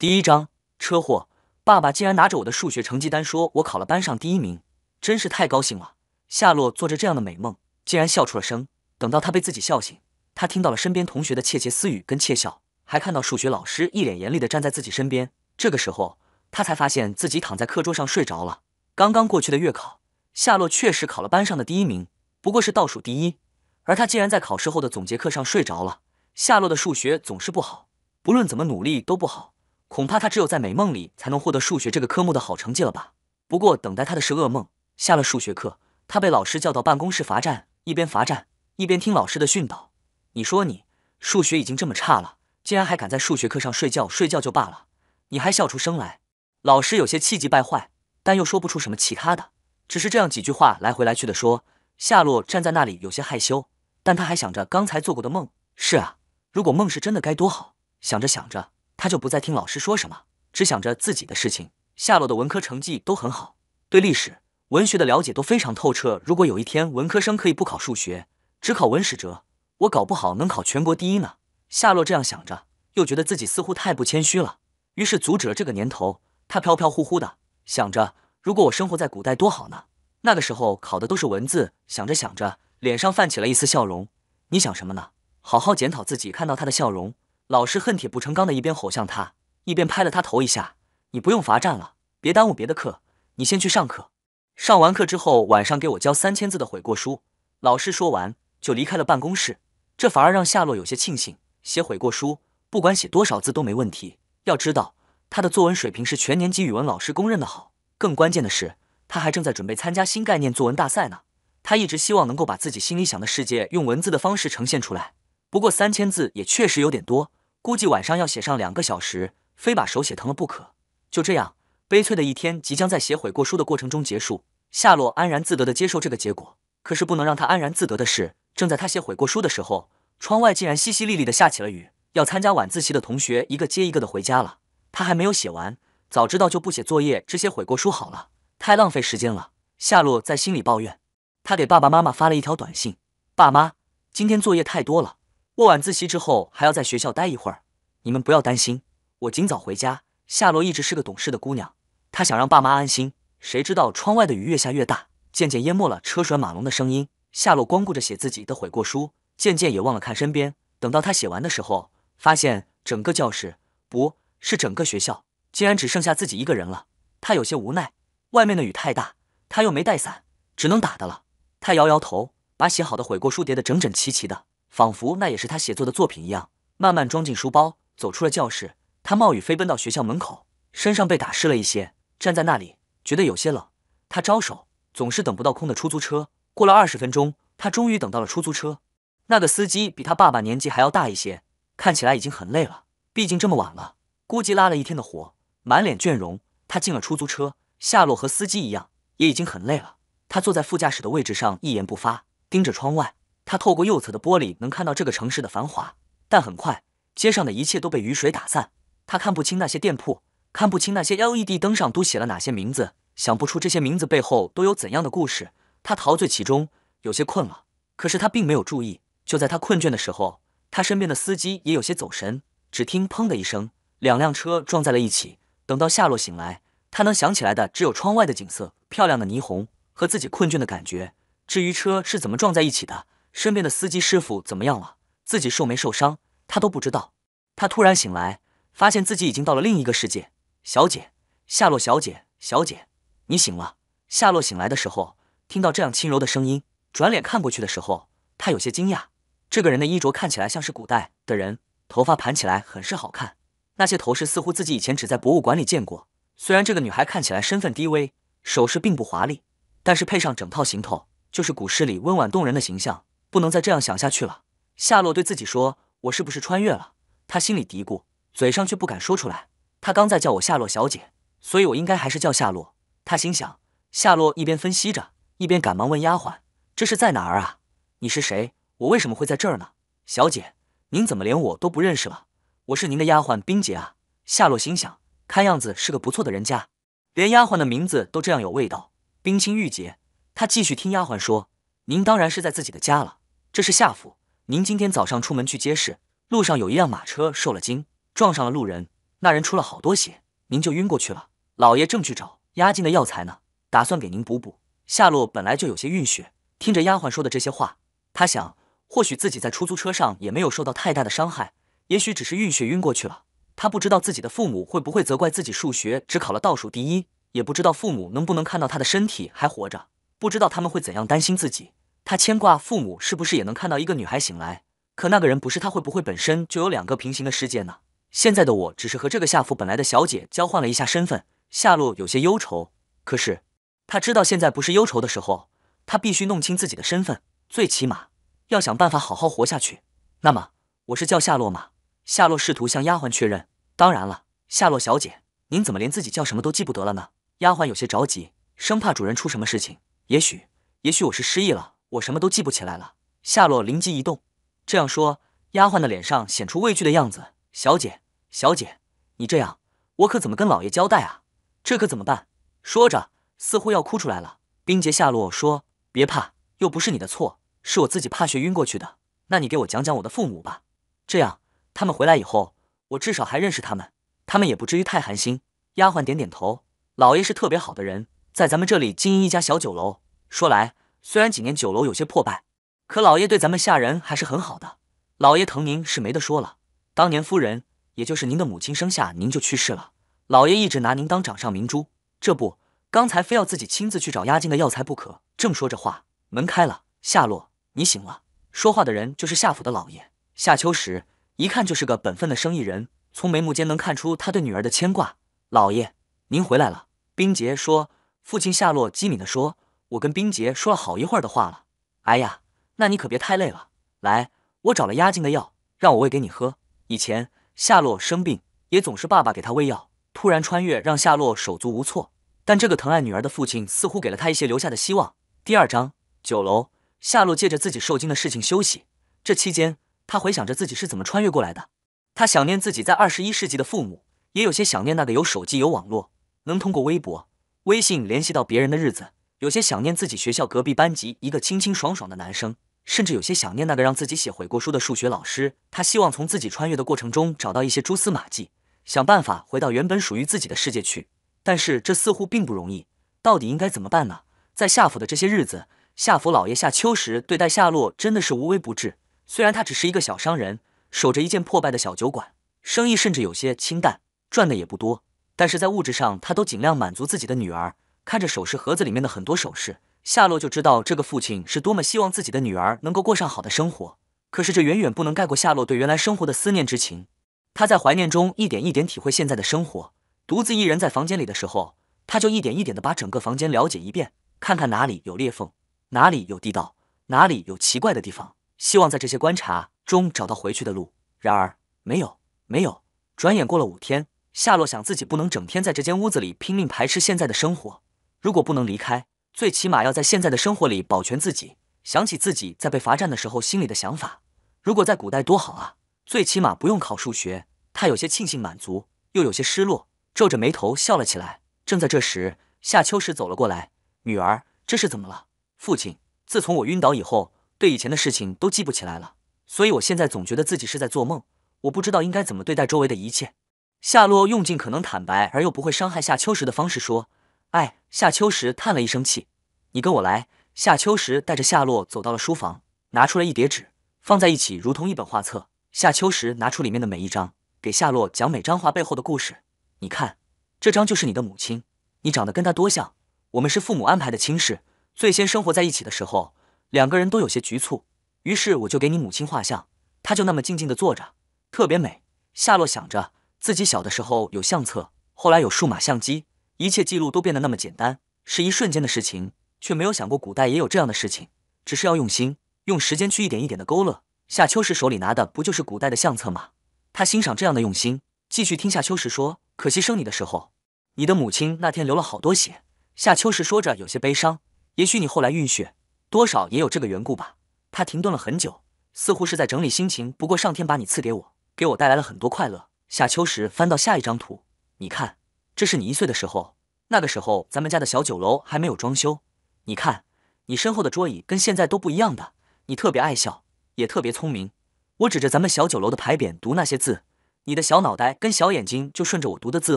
第一章，车祸。爸爸竟然拿着我的数学成绩单说：“我考了班上第一名，真是太高兴了。”夏洛做着这样的美梦，竟然笑出了声。等到他被自己笑醒，他听到了身边同学的窃窃私语跟窃笑，还看到数学老师一脸严厉的站在自己身边。这个时候，他才发现自己躺在课桌上睡着了。刚刚过去的月考，夏洛确实考了班上的第一名，不过是倒数第一。而他竟然在考试后的总结课上睡着了。夏洛的数学总是不好，不论怎么努力都不好。恐怕他只有在美梦里才能获得数学这个科目的好成绩了吧？不过等待他的是噩梦。下了数学课，他被老师叫到办公室罚站，一边罚站一边听老师的训导。你说你数学已经这么差了，竟然还敢在数学课上睡觉？睡觉就罢了，你还笑出声来。老师有些气急败坏，但又说不出什么其他的，只是这样几句话来回来去的说。夏洛站在那里有些害羞，但他还想着刚才做过的梦。是啊，如果梦是真的该多好。想着想着。他就不再听老师说什么，只想着自己的事情。夏洛的文科成绩都很好，对历史、文学的了解都非常透彻。如果有一天文科生可以不考数学，只考文史哲，我搞不好能考全国第一呢。夏洛这样想着，又觉得自己似乎太不谦虚了，于是阻止了这个念头。他飘飘忽忽的想着，如果我生活在古代多好呢？那个时候考的都是文字。想着想着，脸上泛起了一丝笑容。你想什么呢？好好检讨自己。看到他的笑容。老师恨铁不成钢的一边吼向他，一边拍了他头一下。你不用罚站了，别耽误别的课，你先去上课。上完课之后，晚上给我交三千字的悔过书。老师说完就离开了办公室，这反而让夏洛有些庆幸。写悔过书，不管写多少字都没问题。要知道，他的作文水平是全年级语文老师公认的好。更关键的是，他还正在准备参加新概念作文大赛呢。他一直希望能够把自己心里想的世界用文字的方式呈现出来。不过三千字也确实有点多。估计晚上要写上两个小时，非把手写疼了不可。就这样，悲催的一天即将在写悔过书的过程中结束。夏洛安然自得地接受这个结果。可是，不能让他安然自得的是，正在他写悔过书的时候，窗外竟然淅淅沥沥地下起了雨。要参加晚自习的同学一个接一个的回家了，他还没有写完。早知道就不写作业，只写悔过书好了，太浪费时间了。夏洛在心里抱怨。他给爸爸妈妈发了一条短信：“爸妈，今天作业太多了。”过晚自习之后还要在学校待一会儿，你们不要担心，我尽早回家。夏洛一直是个懂事的姑娘，她想让爸妈安心。谁知道窗外的雨越下越大，渐渐淹没了车水马龙的声音。夏洛光顾着写自己的悔过书，渐渐也忘了看身边。等到他写完的时候，发现整个教室不是整个学校，竟然只剩下自己一个人了。他有些无奈，外面的雨太大，他又没带伞，只能打的了。他摇摇头，把写好的悔过书叠得整整齐齐的。仿佛那也是他写作的作品一样，慢慢装进书包，走出了教室。他冒雨飞奔到学校门口，身上被打湿了一些，站在那里觉得有些冷。他招手，总是等不到空的出租车。过了二十分钟，他终于等到了出租车。那个司机比他爸爸年纪还要大一些，看起来已经很累了，毕竟这么晚了，估计拉了一天的活，满脸倦容。他进了出租车，夏洛和司机一样，也已经很累了。他坐在副驾驶的位置上，一言不发，盯着窗外。他透过右侧的玻璃能看到这个城市的繁华，但很快街上的一切都被雨水打散，他看不清那些店铺，看不清那些 LED 灯上都写了哪些名字，想不出这些名字背后都有怎样的故事。他陶醉其中，有些困了，可是他并没有注意。就在他困倦的时候，他身边的司机也有些走神。只听砰的一声，两辆车撞在了一起。等到夏洛醒来，他能想起来的只有窗外的景色、漂亮的霓虹和自己困倦的感觉。至于车是怎么撞在一起的？身边的司机师傅怎么样了？自己受没受伤？他都不知道。他突然醒来，发现自己已经到了另一个世界。小姐，夏洛小姐，小姐，你醒了。夏洛醒来的时候，听到这样轻柔的声音，转脸看过去的时候，她有些惊讶。这个人的衣着看起来像是古代的人，头发盘起来很是好看。那些头饰似乎自己以前只在博物馆里见过。虽然这个女孩看起来身份低微，首饰并不华丽，但是配上整套行头，就是古诗里温婉动人的形象。不能再这样想下去了，夏洛对自己说：“我是不是穿越了？”她心里嘀咕，嘴上却不敢说出来。她刚在叫我夏洛小姐，所以我应该还是叫夏洛。她心想。夏洛一边分析着，一边赶忙问丫鬟：“这是在哪儿啊？你是谁？我为什么会在这儿呢？小姐，您怎么连我都不认识了？我是您的丫鬟冰洁啊。”夏洛心想，看样子是个不错的人家，连丫鬟的名字都这样有味道，冰清玉洁。她继续听丫鬟说：“您当然是在自己的家了。”这是夏府，您今天早上出门去街市，路上有一辆马车受了惊，撞上了路人，那人出了好多血，您就晕过去了。老爷正去找押金的药材呢，打算给您补补。夏洛本来就有些晕血，听着丫鬟说的这些话，他想，或许自己在出租车上也没有受到太大的伤害，也许只是晕血晕过去了。他不知道自己的父母会不会责怪自己数学只考了倒数第一，也不知道父母能不能看到他的身体还活着，不知道他们会怎样担心自己。他牵挂父母是不是也能看到一个女孩醒来？可那个人不是他，会不会本身就有两个平行的世界呢？现在的我只是和这个夏腹本来的小姐交换了一下身份。夏洛有些忧愁，可是他知道现在不是忧愁的时候，他必须弄清自己的身份，最起码要想办法好好活下去。那么我是叫夏洛吗？夏洛试图向丫鬟确认。当然了，夏洛小姐，您怎么连自己叫什么都记不得了呢？丫鬟有些着急，生怕主人出什么事情。也许，也许我是失忆了。我什么都记不起来了。夏洛灵机一动，这样说，丫鬟的脸上显出畏惧的样子。小姐，小姐，你这样，我可怎么跟老爷交代啊？这可怎么办？说着，似乎要哭出来了。冰洁，夏洛说：“别怕，又不是你的错，是我自己怕血晕过去的。”那你给我讲讲我的父母吧，这样他们回来以后，我至少还认识他们，他们也不至于太寒心。丫鬟点点头。老爷是特别好的人，在咱们这里经营一家小酒楼。说来。虽然几年酒楼有些破败，可老爷对咱们下人还是很好的。老爷疼您是没得说了。当年夫人，也就是您的母亲生下您就去世了，老爷一直拿您当掌上明珠。这不，刚才非要自己亲自去找押金的药材不可。正说着话，门开了。夏洛，你醒了。说话的人就是夏府的老爷夏秋实，一看就是个本分的生意人，从眉目间能看出他对女儿的牵挂。老爷，您回来了。冰洁说，父亲夏洛机敏地说。我跟冰洁说了好一会儿的话了。哎呀，那你可别太累了。来，我找了压惊的药，让我喂给你喝。以前夏洛生病也总是爸爸给他喂药。突然穿越让夏洛手足无措，但这个疼爱女儿的父亲似乎给了他一些留下的希望。第二章，酒楼。夏洛借着自己受惊的事情休息。这期间，他回想着自己是怎么穿越过来的。他想念自己在二十一世纪的父母，也有些想念那个有手机有网络，能通过微博、微信联系到别人的日子。有些想念自己学校隔壁班级一个清清爽爽的男生，甚至有些想念那个让自己写悔过书的数学老师。他希望从自己穿越的过程中找到一些蛛丝马迹，想办法回到原本属于自己的世界去。但是这似乎并不容易，到底应该怎么办呢？在夏府的这些日子，夏府老爷夏秋实对待夏洛真的是无微不至。虽然他只是一个小商人，守着一间破败的小酒馆，生意甚至有些清淡，赚的也不多，但是在物质上他都尽量满足自己的女儿。看着首饰盒子里面的很多首饰，夏洛就知道这个父亲是多么希望自己的女儿能够过上好的生活。可是这远远不能盖过夏洛对原来生活的思念之情。他在怀念中一点一点体会现在的生活。独自一人在房间里的时候，他就一点一点地把整个房间了解一遍，看看哪里有裂缝，哪里有地道，哪里有奇怪的地方，希望在这些观察中找到回去的路。然而没有，没有。转眼过了五天，夏洛想自己不能整天在这间屋子里拼命排斥现在的生活。如果不能离开，最起码要在现在的生活里保全自己。想起自己在被罚站的时候心里的想法，如果在古代多好啊！最起码不用考数学。他有些庆幸满足，又有些失落，皱着眉头笑了起来。正在这时，夏秋实走了过来：“女儿，这是怎么了？”父亲，自从我晕倒以后，对以前的事情都记不起来了，所以我现在总觉得自己是在做梦。我不知道应该怎么对待周围的一切。”夏洛用尽可能坦白而又不会伤害夏秋实的方式说。哎，夏秋实叹了一声气，你跟我来。夏秋实带着夏洛走到了书房，拿出了一叠纸，放在一起，如同一本画册。夏秋实拿出里面的每一张，给夏洛讲每张画背后的故事。你看，这张就是你的母亲，你长得跟她多像。我们是父母安排的亲事，最先生活在一起的时候，两个人都有些局促，于是我就给你母亲画像。她就那么静静地坐着，特别美。夏洛想着自己小的时候有相册，后来有数码相机。一切记录都变得那么简单，是一瞬间的事情，却没有想过古代也有这样的事情，只是要用心，用时间去一点一点的勾勒。夏秋实手里拿的不就是古代的相册吗？他欣赏这样的用心，继续听夏秋实说。可惜生你的时候，你的母亲那天流了好多血。夏秋实说着，有些悲伤。也许你后来晕血多少也有这个缘故吧。他停顿了很久，似乎是在整理心情。不过上天把你赐给我，给我带来了很多快乐。夏秋实翻到下一张图，你看。这是你一岁的时候，那个时候咱们家的小酒楼还没有装修。你看，你身后的桌椅跟现在都不一样的。你特别爱笑，也特别聪明。我指着咱们小酒楼的牌匾读那些字，你的小脑袋跟小眼睛就顺着我读的字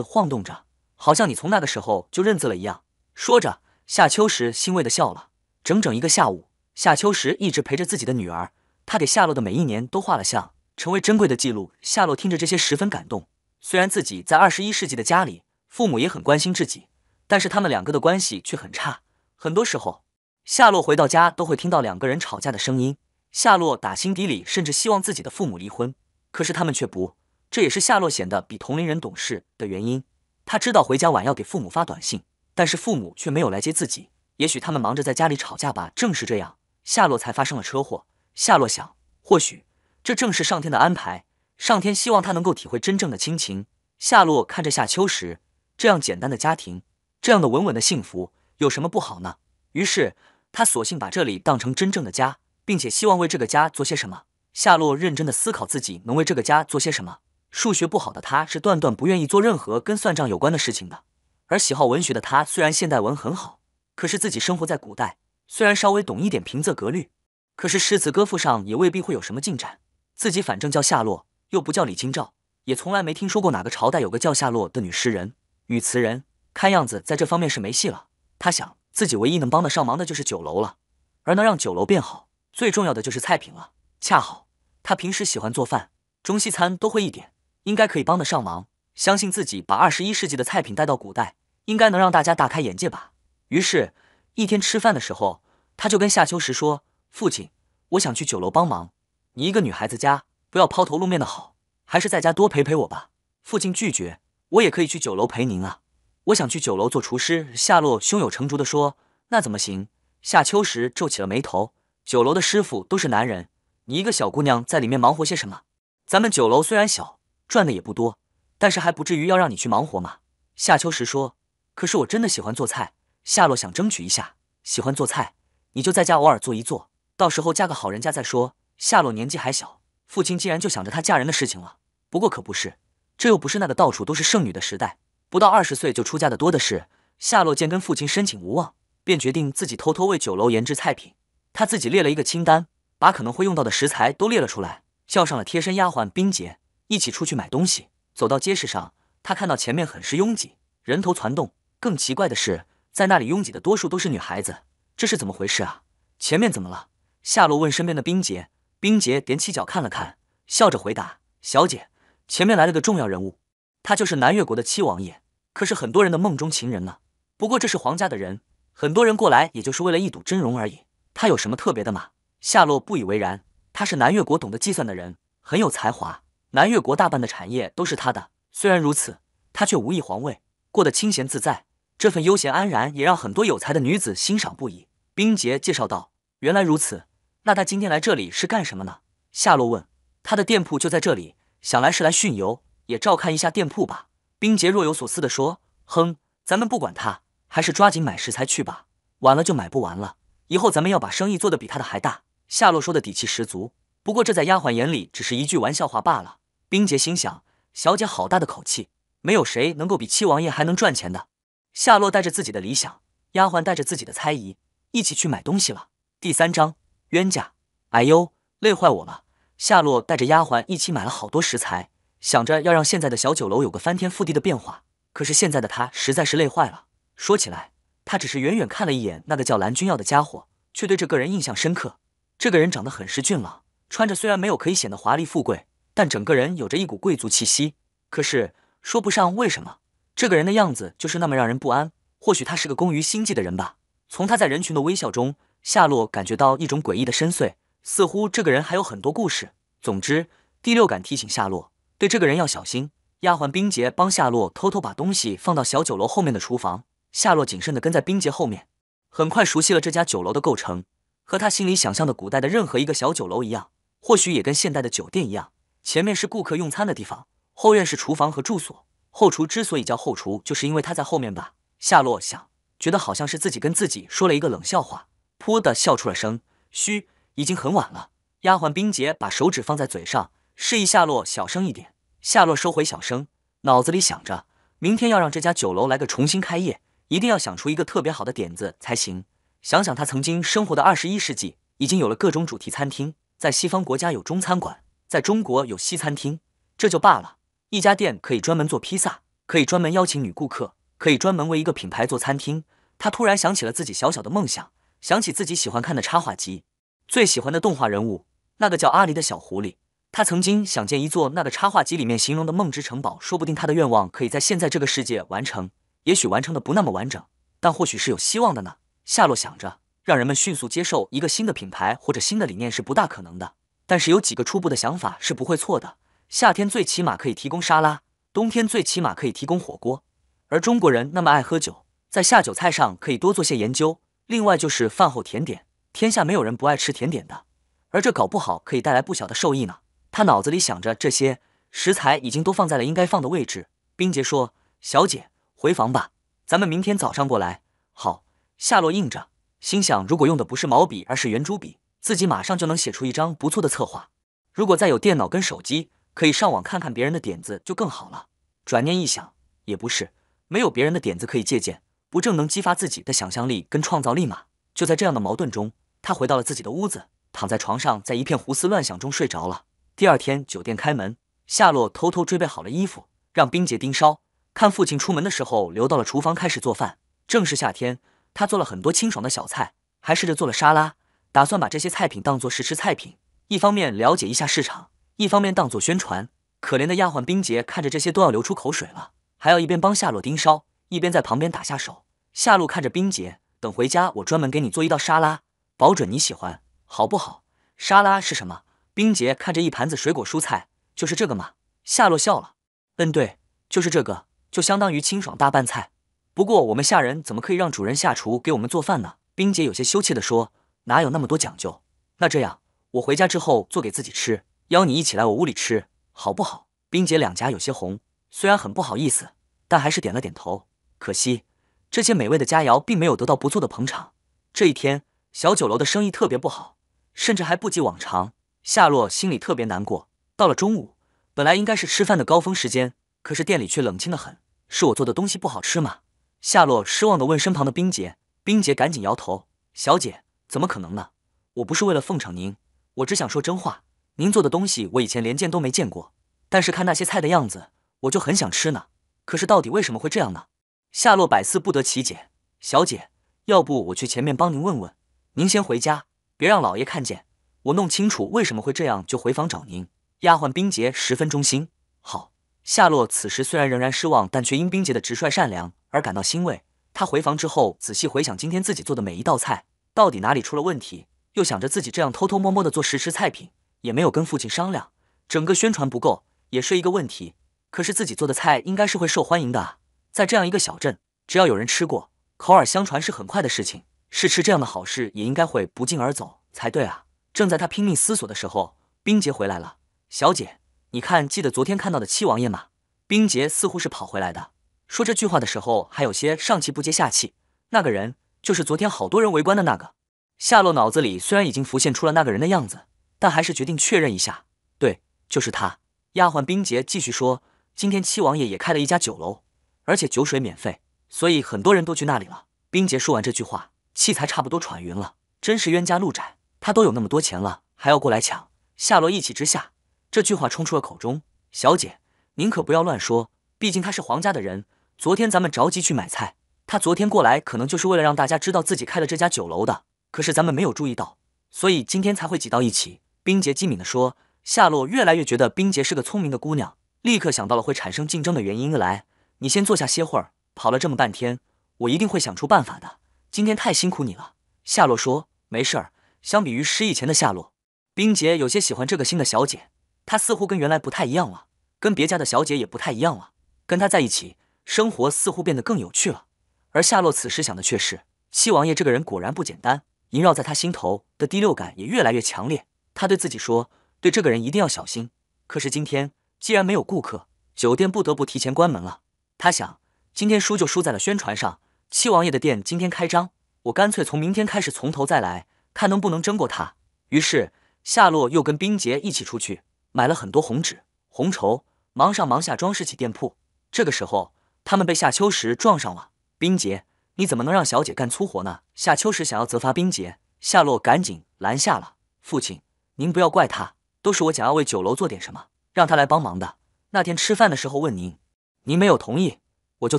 晃动着，好像你从那个时候就认字了一样。说着，夏秋实欣慰地笑了。整整一个下午，夏秋实一直陪着自己的女儿。他给夏洛的每一年都画了像，成为珍贵的记录。夏洛听着这些，十分感动。虽然自己在二十一世纪的家里。父母也很关心自己，但是他们两个的关系却很差。很多时候，夏洛回到家都会听到两个人吵架的声音。夏洛打心底里甚至希望自己的父母离婚，可是他们却不。这也是夏洛显得比同龄人懂事的原因。他知道回家晚要给父母发短信，但是父母却没有来接自己。也许他们忙着在家里吵架吧。正是这样，夏洛才发生了车祸。夏洛想，或许这正是上天的安排。上天希望他能够体会真正的亲情。夏洛看着夏秋时。这样简单的家庭，这样的稳稳的幸福，有什么不好呢？于是他索性把这里当成真正的家，并且希望为这个家做些什么。夏洛认真的思考自己能为这个家做些什么。数学不好的他是断断不愿意做任何跟算账有关的事情的，而喜好文学的他虽然现代文很好，可是自己生活在古代，虽然稍微懂一点平仄格律，可是诗词歌赋上也未必会有什么进展。自己反正叫夏洛，又不叫李清照，也从来没听说过哪个朝代有个叫夏洛的女诗人。与词人看样子在这方面是没戏了。他想，自己唯一能帮得上忙的就是酒楼了，而能让酒楼变好，最重要的就是菜品了。恰好他平时喜欢做饭，中西餐都会一点，应该可以帮得上忙。相信自己把二十一世纪的菜品带到古代，应该能让大家大开眼界吧。于是，一天吃饭的时候，他就跟夏秋实说：“父亲，我想去酒楼帮忙。你一个女孩子家，不要抛头露面的好，还是在家多陪陪我吧。”父亲拒绝。我也可以去酒楼陪您啊！我想去酒楼做厨师。夏洛胸有成竹地说：“那怎么行？”夏秋实皱起了眉头：“酒楼的师傅都是男人，你一个小姑娘在里面忙活些什么？咱们酒楼虽然小，赚的也不多，但是还不至于要让你去忙活嘛。”夏秋实说：“可是我真的喜欢做菜。”夏洛想争取一下：“喜欢做菜，你就在家偶尔做一做，到时候嫁个好人家再说。”夏洛年纪还小，父亲竟然就想着她嫁人的事情了。不过可不是。这又不是那个到处都是剩女的时代，不到二十岁就出嫁的多的是。夏洛见跟父亲申请无望，便决定自己偷偷为酒楼研制菜品。他自己列了一个清单，把可能会用到的食材都列了出来，叫上了贴身丫鬟冰洁一起出去买东西。走到街市上，他看到前面很是拥挤，人头攒动。更奇怪的是，在那里拥挤的多数都是女孩子，这是怎么回事啊？前面怎么了？夏洛问身边的冰洁。冰洁踮起脚看了看，笑着回答：“小姐。”前面来了个重要人物，他就是南越国的七王爷，可是很多人的梦中情人呢。不过这是皇家的人，很多人过来也就是为了一睹真容而已。他有什么特别的吗？夏洛不以为然。他是南越国懂得计算的人，很有才华。南越国大半的产业都是他的，虽然如此，他却无意皇位，过得清闲自在。这份悠闲安然，也让很多有才的女子欣赏不已。冰洁介绍道：“原来如此，那他今天来这里是干什么呢？”夏洛问。他的店铺就在这里。想来是来巡游，也照看一下店铺吧。冰洁若有所思地说：“哼，咱们不管他，还是抓紧买食材去吧，晚了就买不完了。以后咱们要把生意做得比他的还大。”夏洛说的底气十足。不过这在丫鬟眼里只是一句玩笑话罢了。冰洁心想：小姐好大的口气，没有谁能够比七王爷还能赚钱的。夏洛带着自己的理想，丫鬟带着自己的猜疑，一起去买东西了。第三章，冤家。哎呦，累坏我了。夏洛带着丫鬟一起买了好多食材，想着要让现在的小酒楼有个翻天覆地的变化。可是现在的他实在是累坏了。说起来，他只是远远看了一眼那个叫蓝君耀的家伙，却对这个人印象深刻。这个人长得很是俊朗，穿着虽然没有可以显得华丽富贵，但整个人有着一股贵族气息。可是说不上为什么，这个人的样子就是那么让人不安。或许他是个工于心计的人吧。从他在人群的微笑中，夏洛感觉到一种诡异的深邃。似乎这个人还有很多故事。总之，第六感提醒夏洛，对这个人要小心。丫鬟冰洁帮夏洛偷偷把东西放到小酒楼后面的厨房。夏洛谨慎地跟在冰洁后面，很快熟悉了这家酒楼的构成，和他心里想象的古代的任何一个小酒楼一样，或许也跟现代的酒店一样，前面是顾客用餐的地方，后院是厨房和住所。后厨之所以叫后厨，就是因为他在后面吧？夏洛想，觉得好像是自己跟自己说了一个冷笑话，噗的笑出了声。嘘。已经很晚了，丫鬟冰洁把手指放在嘴上，示意夏洛小声一点。夏洛收回小声，脑子里想着，明天要让这家酒楼来个重新开业，一定要想出一个特别好的点子才行。想想他曾经生活的二十一世纪，已经有了各种主题餐厅，在西方国家有中餐馆，在中国有西餐厅，这就罢了。一家店可以专门做披萨，可以专门邀请女顾客，可以专门为一个品牌做餐厅。他突然想起了自己小小的梦想，想起自己喜欢看的插画集。最喜欢的动画人物，那个叫阿狸的小狐狸。他曾经想建一座那个插画集里面形容的梦之城堡，说不定他的愿望可以在现在这个世界完成。也许完成的不那么完整，但或许是有希望的呢。夏洛想着，让人们迅速接受一个新的品牌或者新的理念是不大可能的，但是有几个初步的想法是不会错的。夏天最起码可以提供沙拉，冬天最起码可以提供火锅。而中国人那么爱喝酒，在下酒菜上可以多做些研究。另外就是饭后甜点。天下没有人不爱吃甜点的，而这搞不好可以带来不小的受益呢。他脑子里想着这些食材已经都放在了应该放的位置。冰洁说：“小姐，回房吧，咱们明天早上过来。”好，夏洛应着，心想：如果用的不是毛笔，而是圆珠笔，自己马上就能写出一张不错的策划。如果再有电脑跟手机，可以上网看看别人的点子就更好了。转念一想，也不是没有别人的点子可以借鉴，不正能激发自己的想象力跟创造力吗？就在这样的矛盾中。他回到了自己的屋子，躺在床上，在一片胡思乱想中睡着了。第二天，酒店开门，夏洛偷偷准备好了衣服，让冰洁盯梢。看父亲出门的时候，留到了厨房开始做饭。正是夏天，他做了很多清爽的小菜，还试着做了沙拉，打算把这些菜品当做试吃菜品，一方面了解一下市场，一方面当做宣传。可怜的丫鬟冰洁看着这些都要流出口水了，还要一边帮夏洛盯梢，一边在旁边打下手。夏洛看着冰洁，等回家我专门给你做一道沙拉。保准你喜欢，好不好？沙拉是什么？冰姐看着一盘子水果蔬菜，就是这个吗？夏洛笑了。嗯，对，就是这个，就相当于清爽大拌菜。不过我们下人怎么可以让主人下厨给我们做饭呢？冰姐有些羞怯地说：“哪有那么多讲究？”那这样，我回家之后做给自己吃，邀你一起来我屋里吃，好不好？冰姐两颊有些红，虽然很不好意思，但还是点了点头。可惜，这些美味的佳肴并没有得到不错的捧场。这一天。小酒楼的生意特别不好，甚至还不及往常。夏洛心里特别难过。到了中午，本来应该是吃饭的高峰时间，可是店里却冷清的很。是我做的东西不好吃吗？夏洛失望地问身旁的冰姐。冰姐赶紧摇头：“小姐，怎么可能呢？我不是为了奉承您，我只想说真话。您做的东西，我以前连见都没见过。但是看那些菜的样子，我就很想吃呢。可是到底为什么会这样呢？”夏洛百思不得其解。小姐，要不我去前面帮您问问？您先回家，别让老爷看见。我弄清楚为什么会这样，就回房找您。丫鬟冰洁十分忠心。好，夏洛此时虽然仍然失望，但却因冰洁的直率善良而感到欣慰。他回房之后，仔细回想今天自己做的每一道菜，到底哪里出了问题？又想着自己这样偷偷摸摸地做时吃菜品，也没有跟父亲商量，整个宣传不够，也是一个问题。可是自己做的菜应该是会受欢迎的，在这样一个小镇，只要有人吃过，口耳相传是很快的事情。是吃这样的好事也应该会不胫而走才对啊！正在他拼命思索的时候，冰洁回来了。小姐，你看，记得昨天看到的七王爷吗？冰洁似乎是跑回来的，说这句话的时候还有些上气不接下气。那个人就是昨天好多人围观的那个。夏洛脑子里虽然已经浮现出了那个人的样子，但还是决定确认一下。对，就是他。丫鬟冰洁继续说：“今天七王爷也开了一家酒楼，而且酒水免费，所以很多人都去那里了。”冰洁说完这句话。器材差不多喘匀了，真是冤家路窄。他都有那么多钱了，还要过来抢。夏洛一气之下，这句话冲出了口中。小姐，您可不要乱说，毕竟他是皇家的人。昨天咱们着急去买菜，他昨天过来可能就是为了让大家知道自己开了这家酒楼的。可是咱们没有注意到，所以今天才会挤到一起。冰洁机敏地说，夏洛越来越觉得冰洁是个聪明的姑娘，立刻想到了会产生竞争的原因来。你先坐下歇会儿，跑了这么半天，我一定会想出办法的。今天太辛苦你了，夏洛说没事儿。相比于失忆前的夏洛，冰洁有些喜欢这个新的小姐，她似乎跟原来不太一样了，跟别家的小姐也不太一样了。跟她在一起，生活似乎变得更有趣了。而夏洛此时想的却是，七王爷这个人果然不简单，萦绕在他心头的第六感也越来越强烈。他对自己说，对这个人一定要小心。可是今天既然没有顾客，酒店不得不提前关门了。他想，今天输就输在了宣传上。七王爷的店今天开张，我干脆从明天开始从头再来，看能不能争过他。于是夏洛又跟冰洁一起出去买了很多红纸、红绸，忙上忙下装饰起店铺。这个时候，他们被夏秋实撞上了。冰洁，你怎么能让小姐干粗活呢？夏秋实想要责罚冰洁，夏洛赶紧拦下了。父亲，您不要怪他，都是我想要为酒楼做点什么，让他来帮忙的。那天吃饭的时候问您，您没有同意，我就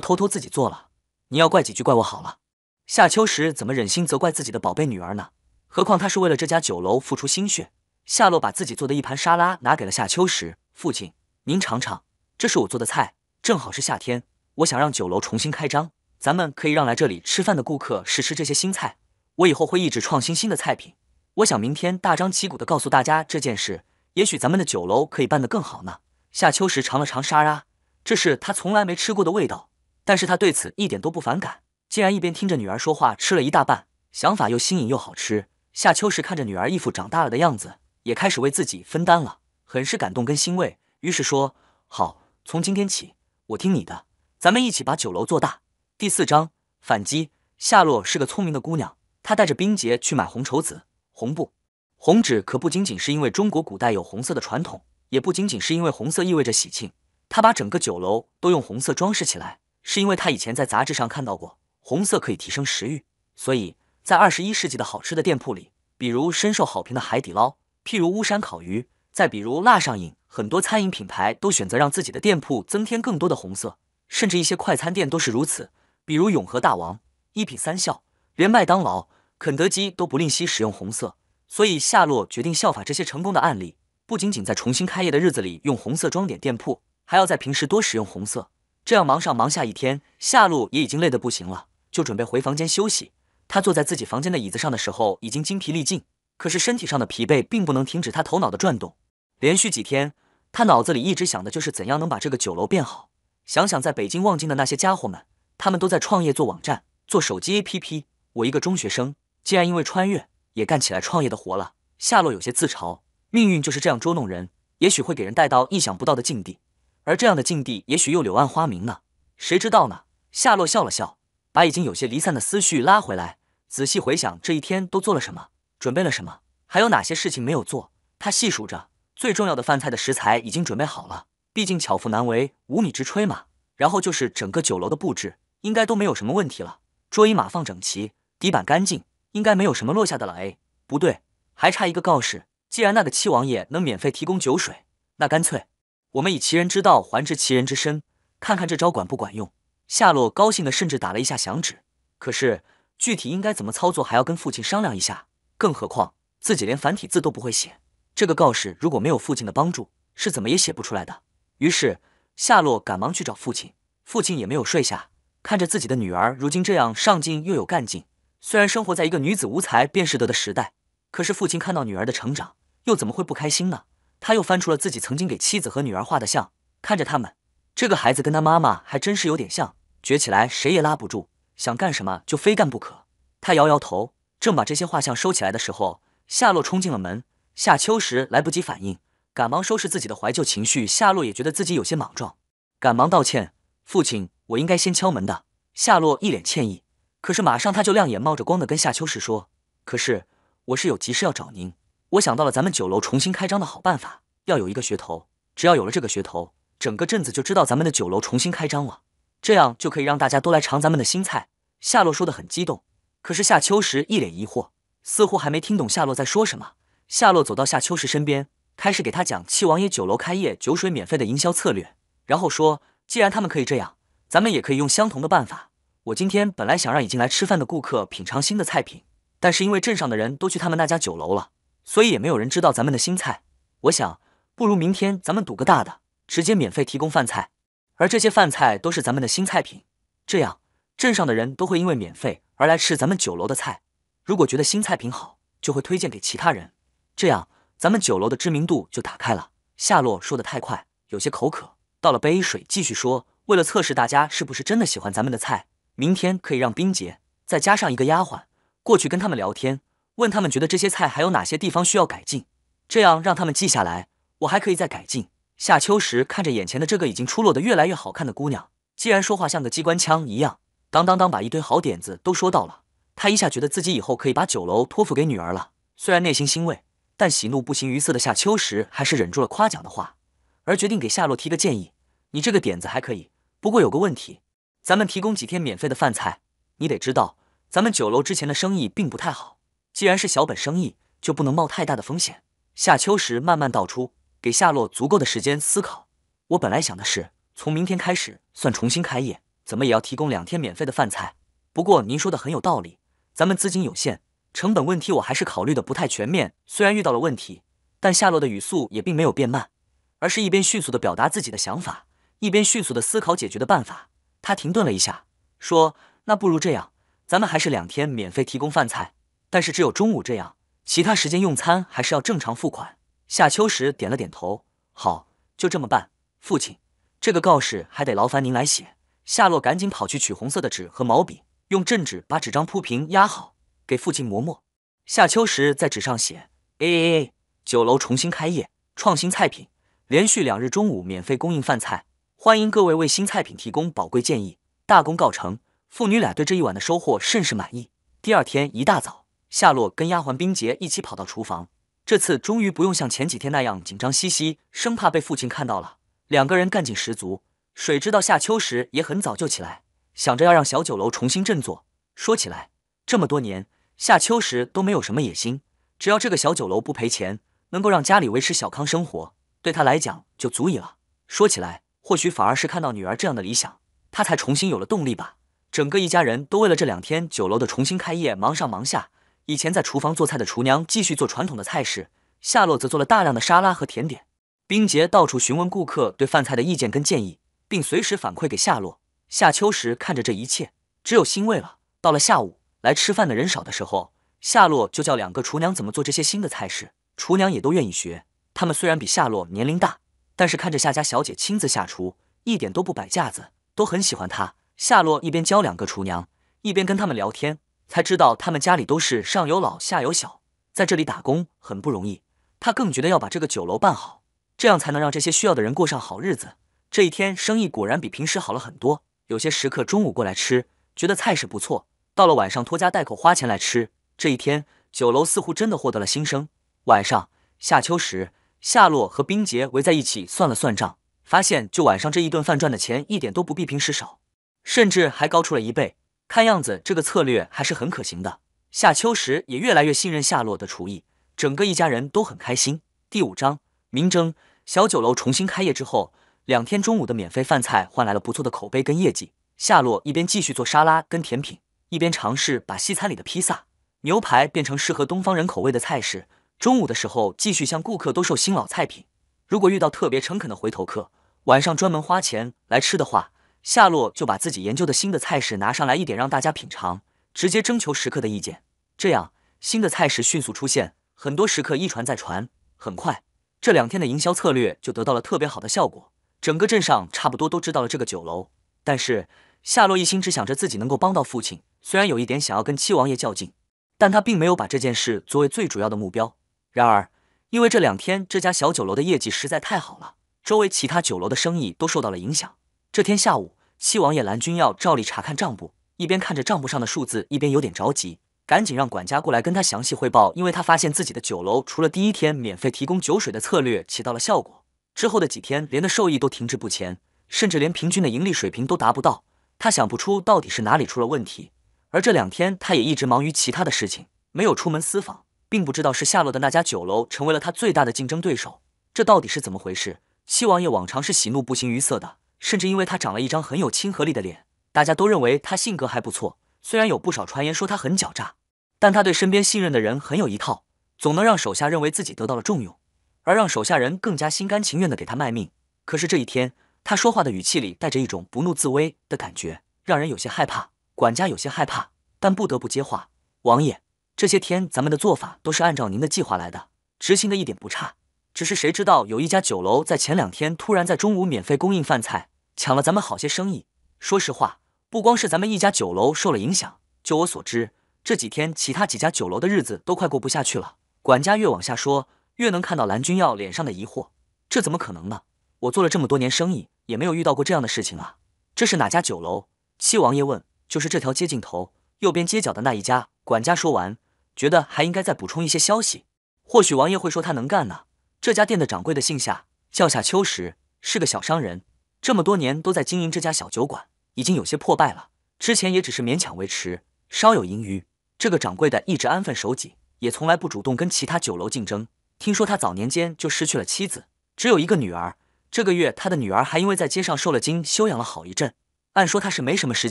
偷偷自己做了。你要怪几句怪我好了。夏秋实怎么忍心责怪自己的宝贝女儿呢？何况他是为了这家酒楼付出心血。夏洛把自己做的一盘沙拉拿给了夏秋实：“父亲，您尝尝，这是我做的菜。正好是夏天，我想让酒楼重新开张，咱们可以让来这里吃饭的顾客试吃这些新菜。我以后会一直创新新的菜品。我想明天大张旗鼓地告诉大家这件事，也许咱们的酒楼可以办得更好呢。”夏秋实尝了尝沙拉，这是他从来没吃过的味道。但是他对此一点都不反感，竟然一边听着女儿说话，吃了一大半，想法又新颖又好吃。夏秋实看着女儿一副长大了的样子，也开始为自己分担了，很是感动跟欣慰。于是说：“好，从今天起，我听你的，咱们一起把酒楼做大。”第四章反击。夏洛是个聪明的姑娘，她带着冰洁去买红绸子、红布、红纸。可不仅仅是因为中国古代有红色的传统，也不仅仅是因为红色意味着喜庆，她把整个酒楼都用红色装饰起来。是因为他以前在杂志上看到过红色可以提升食欲，所以在二十一世纪的好吃的店铺里，比如深受好评的海底捞，譬如巫山烤鱼，再比如辣上瘾，很多餐饮品牌都选择让自己的店铺增添更多的红色，甚至一些快餐店都是如此，比如永和大王、一品三笑，连麦当劳、肯德基都不吝惜使用红色。所以夏洛决定效法这些成功的案例，不仅仅在重新开业的日子里用红色装点店铺，还要在平时多使用红色。这样忙上忙下一天，夏洛也已经累得不行了，就准备回房间休息。他坐在自己房间的椅子上的时候，已经精疲力尽，可是身体上的疲惫并不能停止他头脑的转动。连续几天，他脑子里一直想的就是怎样能把这个酒楼变好。想想在北京望京的那些家伙们，他们都在创业做网站、做手机 APP。我一个中学生，竟然因为穿越也干起来创业的活了。夏洛有些自嘲，命运就是这样捉弄人，也许会给人带到意想不到的境地。而这样的境地，也许又柳暗花明呢？谁知道呢？夏洛笑了笑，把已经有些离散的思绪拉回来，仔细回想这一天都做了什么，准备了什么，还有哪些事情没有做。他细数着，最重要的饭菜的食材已经准备好了，毕竟巧妇难为无米之炊嘛。然后就是整个酒楼的布置，应该都没有什么问题了。桌椅码放整齐，底板干净，应该没有什么落下的了。哎，不对，还差一个告示。既然那个七王爷能免费提供酒水，那干脆。我们以其人之道还治其人之身，看看这招管不管用。夏洛高兴的甚至打了一下响指，可是具体应该怎么操作，还要跟父亲商量一下。更何况自己连繁体字都不会写，这个告示如果没有父亲的帮助，是怎么也写不出来的。于是夏洛赶忙去找父亲，父亲也没有睡下，看着自己的女儿如今这样上进又有干劲，虽然生活在一个女子无才便是德的时代，可是父亲看到女儿的成长，又怎么会不开心呢？他又翻出了自己曾经给妻子和女儿画的像，看着他们，这个孩子跟他妈妈还真是有点像，倔起来谁也拉不住，想干什么就非干不可。他摇摇头，正把这些画像收起来的时候，夏洛冲进了门。夏秋实来不及反应，赶忙收拾自己的怀旧情绪。夏洛也觉得自己有些莽撞，赶忙道歉：“父亲，我应该先敲门的。”夏洛一脸歉意，可是马上他就亮眼冒着光的跟夏秋实说：“可是我是有急事要找您。”我想到了咱们酒楼重新开张的好办法，要有一个噱头。只要有了这个噱头，整个镇子就知道咱们的酒楼重新开张了，这样就可以让大家都来尝咱们的新菜。夏洛说得很激动，可是夏秋实一脸疑惑，似乎还没听懂夏洛在说什么。夏洛走到夏秋实身边，开始给他讲七王爷酒楼开业酒水免费的营销策略，然后说：“既然他们可以这样，咱们也可以用相同的办法。我今天本来想让已经来吃饭的顾客品尝新的菜品，但是因为镇上的人都去他们那家酒楼了。”所以也没有人知道咱们的新菜。我想，不如明天咱们赌个大的，直接免费提供饭菜，而这些饭菜都是咱们的新菜品。这样，镇上的人都会因为免费而来吃咱们酒楼的菜。如果觉得新菜品好，就会推荐给其他人。这样，咱们酒楼的知名度就打开了。夏洛说的太快，有些口渴，倒了杯水，继续说：为了测试大家是不是真的喜欢咱们的菜，明天可以让冰姐再加上一个丫鬟过去跟他们聊天。问他们觉得这些菜还有哪些地方需要改进，这样让他们记下来，我还可以再改进。夏秋实看着眼前的这个已经出落得越来越好看的姑娘，既然说话像个机关枪一样，当当当，把一堆好点子都说到了。他一下觉得自己以后可以把酒楼托付给女儿了。虽然内心欣慰，但喜怒不形于色的夏秋实还是忍住了夸奖的话，而决定给夏洛提个建议：“你这个点子还可以，不过有个问题，咱们提供几天免费的饭菜，你得知道，咱们酒楼之前的生意并不太好。”既然是小本生意，就不能冒太大的风险。夏秋时慢慢道出，给夏洛足够的时间思考。我本来想的是，从明天开始算重新开业，怎么也要提供两天免费的饭菜。不过您说的很有道理，咱们资金有限，成本问题我还是考虑的不太全面。虽然遇到了问题，但夏洛的语速也并没有变慢，而是一边迅速的表达自己的想法，一边迅速的思考解决的办法。他停顿了一下，说：“那不如这样，咱们还是两天免费提供饭菜。”但是只有中午这样，其他时间用餐还是要正常付款。夏秋实点了点头，好，就这么办。父亲，这个告示还得劳烦您来写。夏洛赶紧跑去取红色的纸和毛笔，用镇纸把纸张铺平压好，给父亲磨墨。夏秋实在纸上写：A A A 酒楼重新开业，创新菜品，连续两日中午免费供应饭菜，欢迎各位为新菜品提供宝贵建议。大功告成，父女俩对这一晚的收获甚是满意。第二天一大早。夏洛跟丫鬟冰洁一起跑到厨房，这次终于不用像前几天那样紧张兮兮，生怕被父亲看到了。两个人干劲十足。谁知道夏秋实也很早就起来，想着要让小酒楼重新振作。说起来，这么多年夏秋实都没有什么野心，只要这个小酒楼不赔钱，能够让家里维持小康生活，对他来讲就足以了。说起来，或许反而是看到女儿这样的理想，他才重新有了动力吧。整个一家人都为了这两天酒楼的重新开业忙上忙下。以前在厨房做菜的厨娘继续做传统的菜式，夏洛则做了大量的沙拉和甜点。冰洁到处询问顾客对饭菜的意见跟建议，并随时反馈给夏洛。夏秋实看着这一切，只有欣慰了。到了下午来吃饭的人少的时候，夏洛就教两个厨娘怎么做这些新的菜式，厨娘也都愿意学。他们虽然比夏洛年龄大，但是看着夏家小姐亲自下厨，一点都不摆架子，都很喜欢她。夏洛一边教两个厨娘，一边跟他们聊天。才知道他们家里都是上有老下有小，在这里打工很不容易。他更觉得要把这个酒楼办好，这样才能让这些需要的人过上好日子。这一天生意果然比平时好了很多，有些食客中午过来吃，觉得菜是不错；到了晚上，拖家带口花钱来吃。这一天，酒楼似乎真的获得了新生。晚上夏秋时，夏洛和冰洁围在一起算了算账，发现就晚上这一顿饭赚的钱一点都不比平时少，甚至还高出了一倍。看样子这个策略还是很可行的。夏秋实也越来越信任夏洛的厨艺，整个一家人都很开心。第五章：明争小酒楼重新开业之后，两天中午的免费饭菜换来了不错的口碑跟业绩。夏洛一边继续做沙拉跟甜品，一边尝试把西餐里的披萨、牛排变成适合东方人口味的菜式。中午的时候继续向顾客兜售新老菜品，如果遇到特别诚恳的回头客，晚上专门花钱来吃的话。夏洛就把自己研究的新的菜式拿上来一点，让大家品尝，直接征求食客的意见。这样，新的菜式迅速出现，很多食客一传再传，很快，这两天的营销策略就得到了特别好的效果，整个镇上差不多都知道了这个酒楼。但是，夏洛一心只想着自己能够帮到父亲，虽然有一点想要跟七王爷较劲，但他并没有把这件事作为最主要的目标。然而，因为这两天这家小酒楼的业绩实在太好了，周围其他酒楼的生意都受到了影响。这天下午。七王爷蓝君耀照例查看账簿，一边看着账簿上的数字，一边有点着急，赶紧让管家过来跟他详细汇报。因为他发现自己的酒楼除了第一天免费提供酒水的策略起到了效果，之后的几天连的收益都停滞不前，甚至连平均的盈利水平都达不到。他想不出到底是哪里出了问题。而这两天他也一直忙于其他的事情，没有出门私访，并不知道是下落的那家酒楼成为了他最大的竞争对手。这到底是怎么回事？七王爷往常是喜怒不形于色的。甚至因为他长了一张很有亲和力的脸，大家都认为他性格还不错。虽然有不少传言说他很狡诈，但他对身边信任的人很有一套，总能让手下认为自己得到了重用，而让手下人更加心甘情愿地给他卖命。可是这一天，他说话的语气里带着一种不怒自威的感觉，让人有些害怕。管家有些害怕，但不得不接话：“王爷，这些天咱们的做法都是按照您的计划来的，执行的一点不差。”只是谁知道有一家酒楼在前两天突然在中午免费供应饭菜，抢了咱们好些生意。说实话，不光是咱们一家酒楼受了影响，就我所知，这几天其他几家酒楼的日子都快过不下去了。管家越往下说，越能看到蓝君耀脸上的疑惑。这怎么可能呢？我做了这么多年生意，也没有遇到过这样的事情啊！这是哪家酒楼？七王爷问。就是这条街尽头右边街角的那一家。管家说完，觉得还应该再补充一些消息，或许王爷会说他能干呢。这家店的掌柜的姓夏，叫夏秋实，是个小商人，这么多年都在经营这家小酒馆，已经有些破败了。之前也只是勉强维持，稍有盈余。这个掌柜的一直安分守己，也从来不主动跟其他酒楼竞争。听说他早年间就失去了妻子，只有一个女儿。这个月他的女儿还因为在街上受了惊，休养了好一阵。按说他是没什么时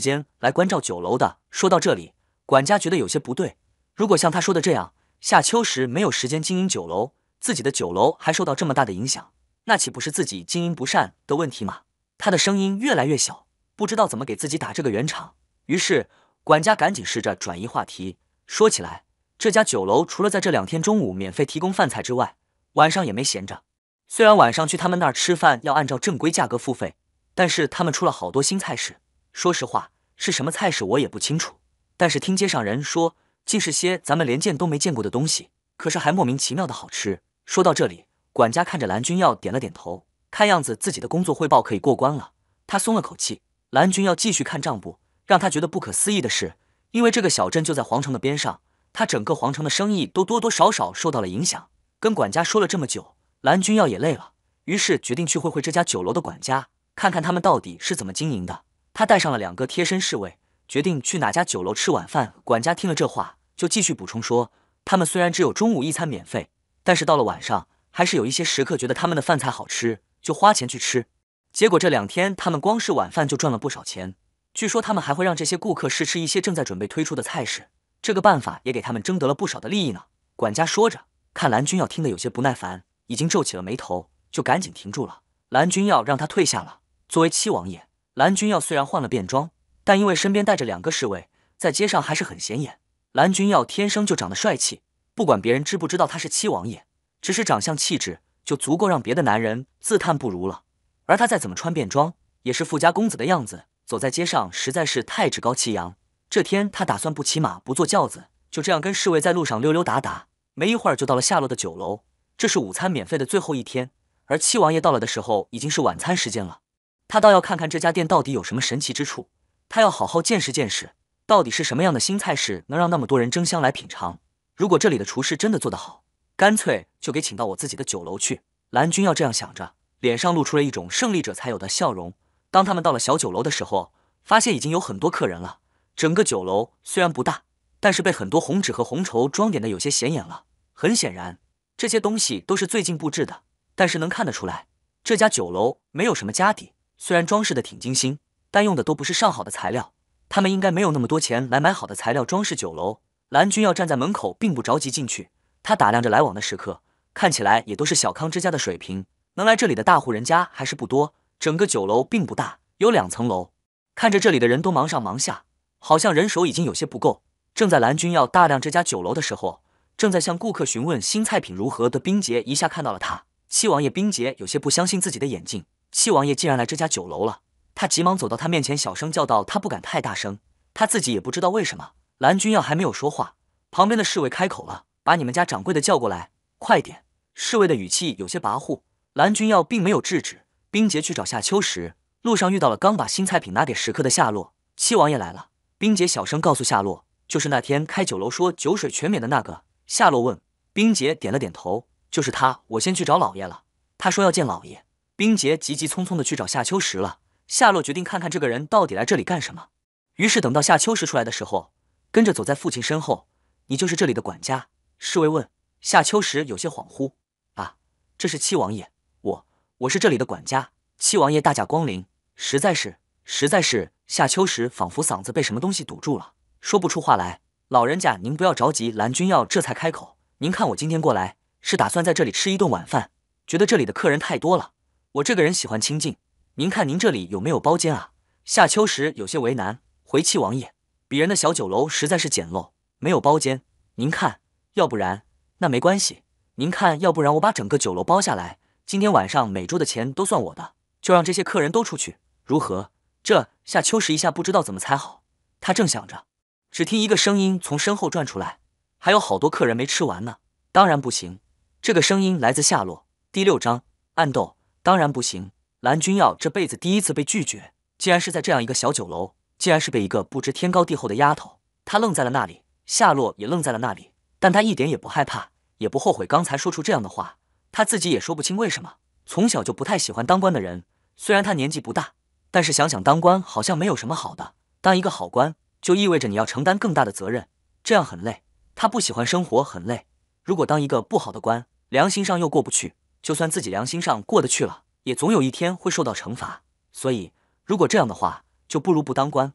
间来关照酒楼的。说到这里，管家觉得有些不对。如果像他说的这样，夏秋实没有时间经营酒楼。自己的酒楼还受到这么大的影响，那岂不是自己经营不善的问题吗？他的声音越来越小，不知道怎么给自己打这个圆场。于是管家赶紧试着转移话题，说起来，这家酒楼除了在这两天中午免费提供饭菜之外，晚上也没闲着。虽然晚上去他们那儿吃饭要按照正规价格付费，但是他们出了好多新菜式。说实话，是什么菜式我也不清楚，但是听街上人说，竟是些咱们连见都没见过的东西。可是还莫名其妙的好吃。说到这里，管家看着蓝君耀，点了点头，看样子自己的工作汇报可以过关了，他松了口气。蓝君耀继续看账簿，让他觉得不可思议的是，因为这个小镇就在皇城的边上，他整个皇城的生意都多多少少受到了影响。跟管家说了这么久，蓝君耀也累了，于是决定去会会这家酒楼的管家，看看他们到底是怎么经营的。他带上了两个贴身侍卫，决定去哪家酒楼吃晚饭。管家听了这话，就继续补充说。他们虽然只有中午一餐免费，但是到了晚上，还是有一些食客觉得他们的饭菜好吃，就花钱去吃。结果这两天，他们光是晚饭就赚了不少钱。据说他们还会让这些顾客试吃一些正在准备推出的菜式，这个办法也给他们争得了不少的利益呢。管家说着，看蓝君耀听得有些不耐烦，已经皱起了眉头，就赶紧停住了。蓝君耀让他退下了。作为七王爷，蓝君耀虽然换了便装，但因为身边带着两个侍卫，在街上还是很显眼。蓝君耀天生就长得帅气，不管别人知不知道他是七王爷，只是长相气质就足够让别的男人自叹不如了。而他再怎么穿便装，也是富家公子的样子，走在街上实在是太趾高气扬。这天，他打算不骑马，不坐轿子，就这样跟侍卫在路上溜溜达达。没一会儿就到了下落的酒楼，这是午餐免费的最后一天。而七王爷到了的时候，已经是晚餐时间了。他倒要看看这家店到底有什么神奇之处，他要好好见识见识。到底是什么样的新菜式能让那么多人争相来品尝？如果这里的厨师真的做得好，干脆就给请到我自己的酒楼去。蓝军要这样想着，脸上露出了一种胜利者才有的笑容。当他们到了小酒楼的时候，发现已经有很多客人了。整个酒楼虽然不大，但是被很多红纸和红绸装点的有些显眼了。很显然，这些东西都是最近布置的，但是能看得出来，这家酒楼没有什么家底。虽然装饰的挺精心，但用的都不是上好的材料。他们应该没有那么多钱来买好的材料装饰酒楼。蓝军要站在门口，并不着急进去。他打量着来往的食客，看起来也都是小康之家的水平。能来这里的大户人家还是不多。整个酒楼并不大，有两层楼。看着这里的人都忙上忙下，好像人手已经有些不够。正在蓝军要大量这家酒楼的时候，正在向顾客询问新菜品如何的冰洁一下看到了他。七王爷冰洁有些不相信自己的眼睛，七王爷竟然来这家酒楼了。他急忙走到他面前，小声叫道：“他不敢太大声，他自己也不知道为什么。”蓝君耀还没有说话，旁边的侍卫开口了：“把你们家掌柜的叫过来，快点！”侍卫的语气有些跋扈。蓝君耀并没有制止。冰洁去找夏秋时，路上遇到了刚把新菜品拿给食客的夏洛。七王爷来了，冰姐小声告诉夏洛：“就是那天开酒楼说酒水全免的那个。”夏洛问冰洁点了点头：“就是他，我先去找老爷了。”他说要见老爷。冰洁急急匆匆的去找夏秋时了。夏洛决定看看这个人到底来这里干什么。于是等到夏秋实出来的时候，跟着走在父亲身后。你就是这里的管家？侍卫问。夏秋实有些恍惚。啊，这是七王爷，我我是这里的管家。七王爷大驾光临，实在是实在是……夏秋实仿佛嗓子被什么东西堵住了，说不出话来。老人家您不要着急。蓝君耀这才开口：“您看我今天过来是打算在这里吃一顿晚饭，觉得这里的客人太多了。我这个人喜欢清静，您看，您这里有没有包间啊？夏秋实有些为难。回七王爷，鄙人的小酒楼实在是简陋，没有包间。您看，要不然……那没关系。您看，要不然我把整个酒楼包下来，今天晚上每桌的钱都算我的，就让这些客人都出去，如何？这夏秋实一下不知道怎么才好。他正想着，只听一个声音从身后转出来：“还有好多客人没吃完呢，当然不行。”这个声音来自夏洛。第六章暗斗，当然不行。蓝君耀这辈子第一次被拒绝，竟然是在这样一个小酒楼，竟然是被一个不知天高地厚的丫头。他愣在了那里，夏洛也愣在了那里。但他一点也不害怕，也不后悔刚才说出这样的话。他自己也说不清为什么。从小就不太喜欢当官的人，虽然他年纪不大，但是想想当官好像没有什么好的。当一个好官就意味着你要承担更大的责任，这样很累。他不喜欢生活很累。如果当一个不好的官，良心上又过不去，就算自己良心上过得去了。也总有一天会受到惩罚，所以如果这样的话，就不如不当官。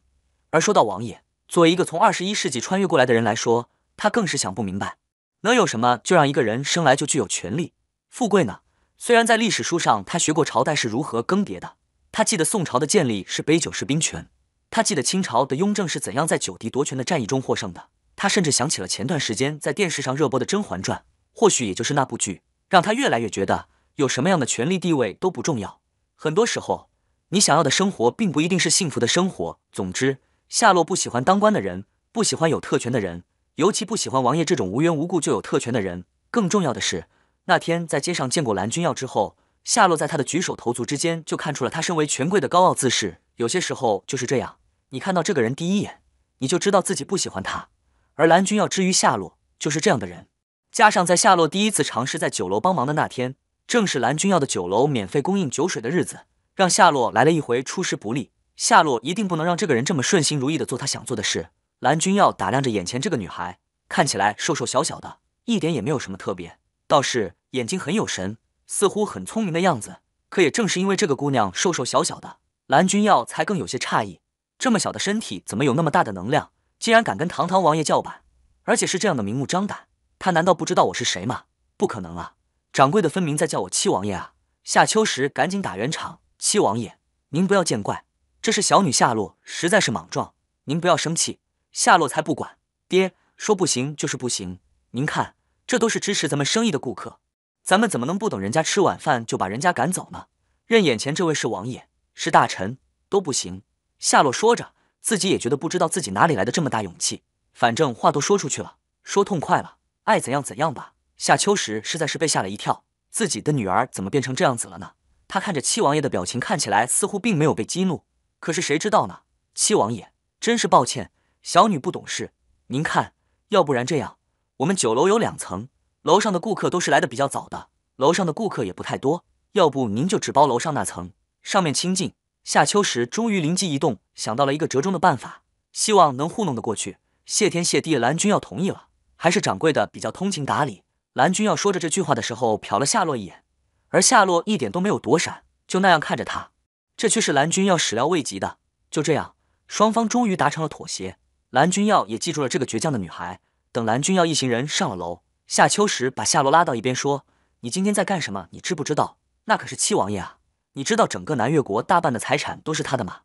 而说到王爷，作为一个从二十一世纪穿越过来的人来说，他更是想不明白，能有什么就让一个人生来就具有权力、富贵呢？虽然在历史书上他学过朝代是如何更迭的，他记得宋朝的建立是杯酒释兵权，他记得清朝的雍正是怎样在九敌夺权的战役中获胜的，他甚至想起了前段时间在电视上热播的《甄嬛传》，或许也就是那部剧，让他越来越觉得。有什么样的权力地位都不重要，很多时候你想要的生活并不一定是幸福的生活。总之，夏洛不喜欢当官的人，不喜欢有特权的人，尤其不喜欢王爷这种无缘无故就有特权的人。更重要的是，那天在街上见过蓝君耀之后，夏洛在他的举手投足之间就看出了他身为权贵的高傲自视。有些时候就是这样，你看到这个人第一眼，你就知道自己不喜欢他。而蓝君耀之于夏洛，就是这样的人。加上在夏洛第一次尝试在酒楼帮忙的那天。正是蓝君耀的酒楼免费供应酒水的日子，让夏洛来了一回出师不利。夏洛一定不能让这个人这么顺心如意的做他想做的事。蓝君耀打量着眼前这个女孩，看起来瘦瘦小小的，一点也没有什么特别，倒是眼睛很有神，似乎很聪明的样子。可也正是因为这个姑娘瘦瘦小小的，蓝君耀才更有些诧异：这么小的身体怎么有那么大的能量？竟然敢跟堂堂王爷叫板，而且是这样的明目张胆！他难道不知道我是谁吗？不可能啊！掌柜的分明在叫我七王爷啊！夏秋实赶紧打圆场：“七王爷，您不要见怪，这是小女夏洛，实在是莽撞，您不要生气。”夏洛才不管，爹说不行就是不行。您看，这都是支持咱们生意的顾客，咱们怎么能不等人家吃晚饭就把人家赶走呢？任眼前这位是王爷，是大臣都不行。夏洛说着，自己也觉得不知道自己哪里来的这么大勇气，反正话都说出去了，说痛快了，爱怎样怎样吧。夏秋实实在是被吓了一跳，自己的女儿怎么变成这样子了呢？他看着七王爷的表情，看起来似乎并没有被激怒，可是谁知道呢？七王爷，真是抱歉，小女不懂事。您看，要不然这样，我们酒楼有两层，楼上的顾客都是来的比较早的，楼上的顾客也不太多，要不您就只包楼上那层，上面清静。夏秋实终于灵机一动，想到了一个折中的办法，希望能糊弄的过去。谢天谢地，蓝军要同意了，还是掌柜的比较通情达理。蓝君耀说着这句话的时候，瞟了夏洛一眼，而夏洛一点都没有躲闪，就那样看着他。这却是蓝君耀始料未及的。就这样，双方终于达成了妥协。蓝君耀也记住了这个倔强的女孩。等蓝君耀一行人上了楼，夏秋实把夏洛拉到一边说：“你今天在干什么？你知不知道，那可是七王爷啊！你知道整个南越国大半的财产都是他的吗？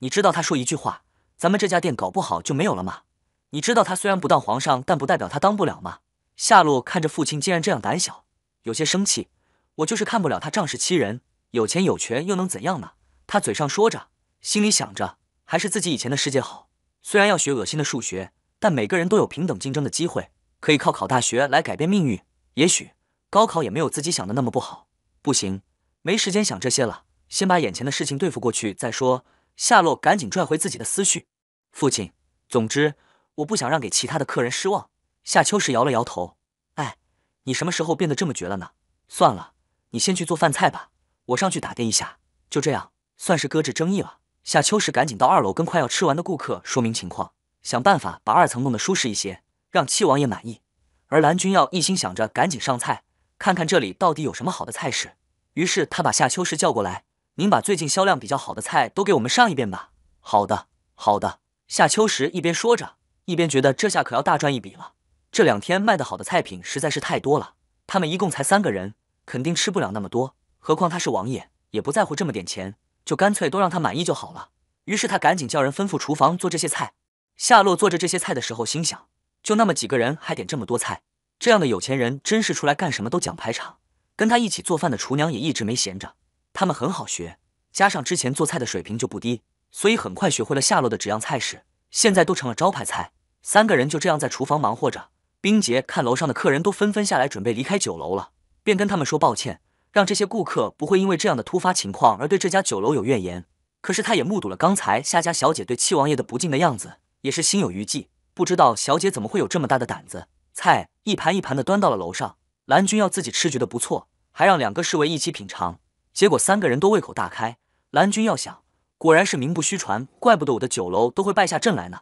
你知道他说一句话，咱们这家店搞不好就没有了吗？你知道他虽然不当皇上，但不代表他当不了吗？”夏洛看着父亲竟然这样胆小，有些生气。我就是看不了他仗势欺人，有钱有权又能怎样呢？他嘴上说着，心里想着还是自己以前的世界好。虽然要学恶心的数学，但每个人都有平等竞争的机会，可以靠考大学来改变命运。也许高考也没有自己想的那么不好。不行，没时间想这些了，先把眼前的事情对付过去再说。夏洛赶紧拽回自己的思绪。父亲，总之我不想让给其他的客人失望。夏秋实摇了摇头，哎，你什么时候变得这么绝了呢？算了，你先去做饭菜吧，我上去打点一下。就这样，算是搁置争议了。夏秋实赶紧到二楼跟快要吃完的顾客说明情况，想办法把二层弄得舒适一些，让七王爷满意。而蓝君耀一心想着赶紧上菜，看看这里到底有什么好的菜式。于是他把夏秋实叫过来：“您把最近销量比较好的菜都给我们上一遍吧。”“好的，好的。”夏秋实一边说着，一边觉得这下可要大赚一笔了。这两天卖得好的菜品实在是太多了，他们一共才三个人，肯定吃不了那么多。何况他是王爷，也不在乎这么点钱，就干脆都让他满意就好了。于是他赶紧叫人吩咐厨房做这些菜。夏洛做着这些菜的时候，心想：就那么几个人，还点这么多菜，这样的有钱人真是出来干什么都讲排场。跟他一起做饭的厨娘也一直没闲着，他们很好学，加上之前做菜的水平就不低，所以很快学会了夏洛的几样菜式，现在都成了招牌菜。三个人就这样在厨房忙活着。冰洁看楼上的客人都纷纷下来准备离开酒楼了，便跟他们说抱歉，让这些顾客不会因为这样的突发情况而对这家酒楼有怨言。可是他也目睹了刚才夏家小姐对七王爷的不敬的样子，也是心有余悸，不知道小姐怎么会有这么大的胆子。菜一盘一盘的端到了楼上，蓝军要自己吃觉得不错，还让两个侍卫一起品尝。结果三个人都胃口大开。蓝军要想，果然是名不虚传，怪不得我的酒楼都会败下阵来呢。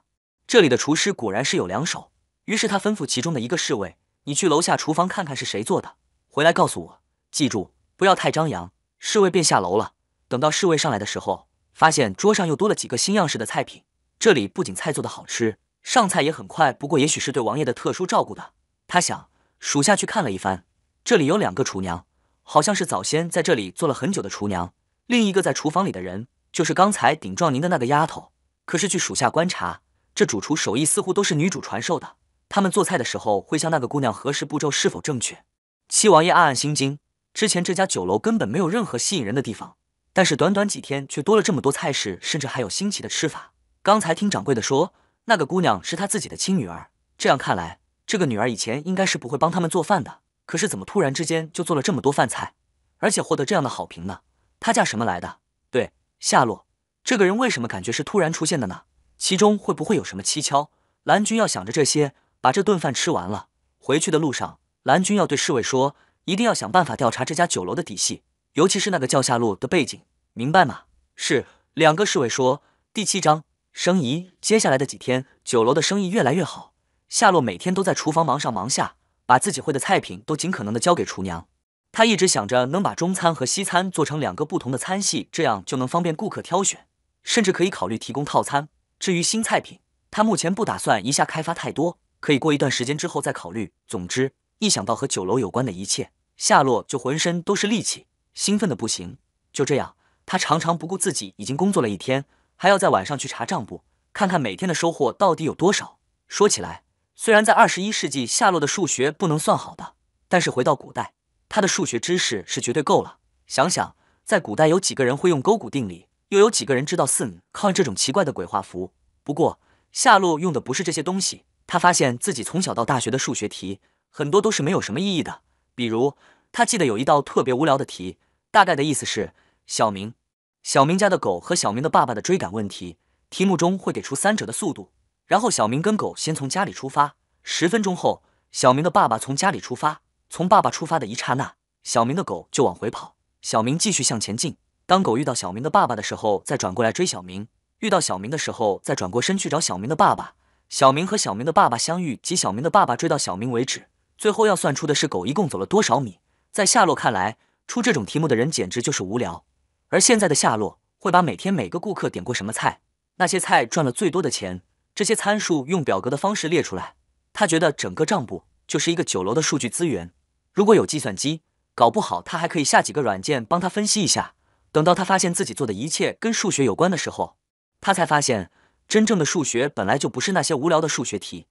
这里的厨师果然是有两手。于是他吩咐其中的一个侍卫：“你去楼下厨房看看是谁做的，回来告诉我。记住，不要太张扬。”侍卫便下楼了。等到侍卫上来的时候，发现桌上又多了几个新样式的菜品。这里不仅菜做的好吃，上菜也很快。不过，也许是对王爷的特殊照顾的，他想。属下去看了一番，这里有两个厨娘，好像是早先在这里做了很久的厨娘。另一个在厨房里的人，就是刚才顶撞您的那个丫头。可是，据属下观察，这主厨手艺似乎都是女主传授的。他们做菜的时候会向那个姑娘核实步骤是否正确。七王爷暗暗心惊，之前这家酒楼根本没有任何吸引人的地方，但是短短几天却多了这么多菜式，甚至还有新奇的吃法。刚才听掌柜的说，那个姑娘是他自己的亲女儿。这样看来，这个女儿以前应该是不会帮他们做饭的。可是怎么突然之间就做了这么多饭菜，而且获得这样的好评呢？她嫁什么来的？对，夏洛这个人为什么感觉是突然出现的呢？其中会不会有什么蹊跷？蓝军要想着这些。把这顿饭吃完了，回去的路上，蓝军要对侍卫说，一定要想办法调查这家酒楼的底细，尤其是那个叫夏洛的背景，明白吗？是。两个侍卫说。第七章生意。接下来的几天，酒楼的生意越来越好。夏洛每天都在厨房忙上忙下，把自己会的菜品都尽可能的交给厨娘。他一直想着能把中餐和西餐做成两个不同的餐系，这样就能方便顾客挑选，甚至可以考虑提供套餐。至于新菜品，他目前不打算一下开发太多。可以过一段时间之后再考虑。总之，一想到和酒楼有关的一切，夏洛就浑身都是力气，兴奋的不行。就这样，他常常不顾自己已经工作了一天，还要在晚上去查账簿，看看每天的收获到底有多少。说起来，虽然在二十一世纪，夏洛的数学不能算好的，但是回到古代，他的数学知识是绝对够了。想想在古代，有几个人会用勾股定理，又有几个人知道四米抗这种奇怪的鬼画符？不过，夏洛用的不是这些东西。他发现自己从小到大学的数学题很多都是没有什么意义的，比如他记得有一道特别无聊的题，大概的意思是：小明、小明家的狗和小明的爸爸的追赶问题。题目中会给出三者的速度，然后小明跟狗先从家里出发，十分钟后，小明的爸爸从家里出发。从爸爸出发的一刹那，小明的狗就往回跑，小明继续向前进。当狗遇到小明的爸爸的时候，再转过来追小明；遇到小明的时候，再转过身去找小明的爸爸。小明和小明的爸爸相遇，及小明的爸爸追到小明为止，最后要算出的是狗一共走了多少米。在夏洛看来，出这种题目的人简直就是无聊。而现在的夏洛会把每天每个顾客点过什么菜，那些菜赚了最多的钱，这些参数用表格的方式列出来。他觉得整个账簿就是一个酒楼的数据资源。如果有计算机，搞不好他还可以下几个软件帮他分析一下。等到他发现自己做的一切跟数学有关的时候，他才发现。真正的数学本来就不是那些无聊的数学题，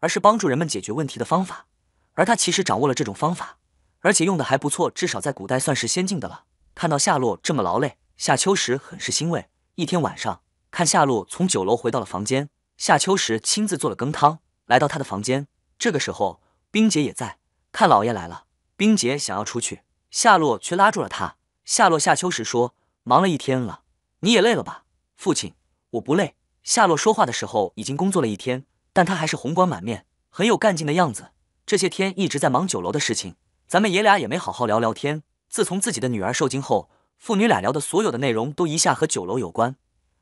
而是帮助人们解决问题的方法。而他其实掌握了这种方法，而且用的还不错，至少在古代算是先进的了。看到夏洛这么劳累，夏秋实很是欣慰。一天晚上，看夏洛从酒楼回到了房间，夏秋实亲自做了羹汤，来到他的房间。这个时候，冰姐也在。看老爷来了，冰姐想要出去，夏洛却拉住了他。夏洛夏秋实说：“忙了一天了，你也累了吧？”父亲，我不累。夏洛说话的时候已经工作了一天，但他还是红光满面，很有干劲的样子。这些天一直在忙酒楼的事情，咱们爷俩也没好好聊聊天。自从自己的女儿受惊后，父女俩聊的所有的内容都一下和酒楼有关。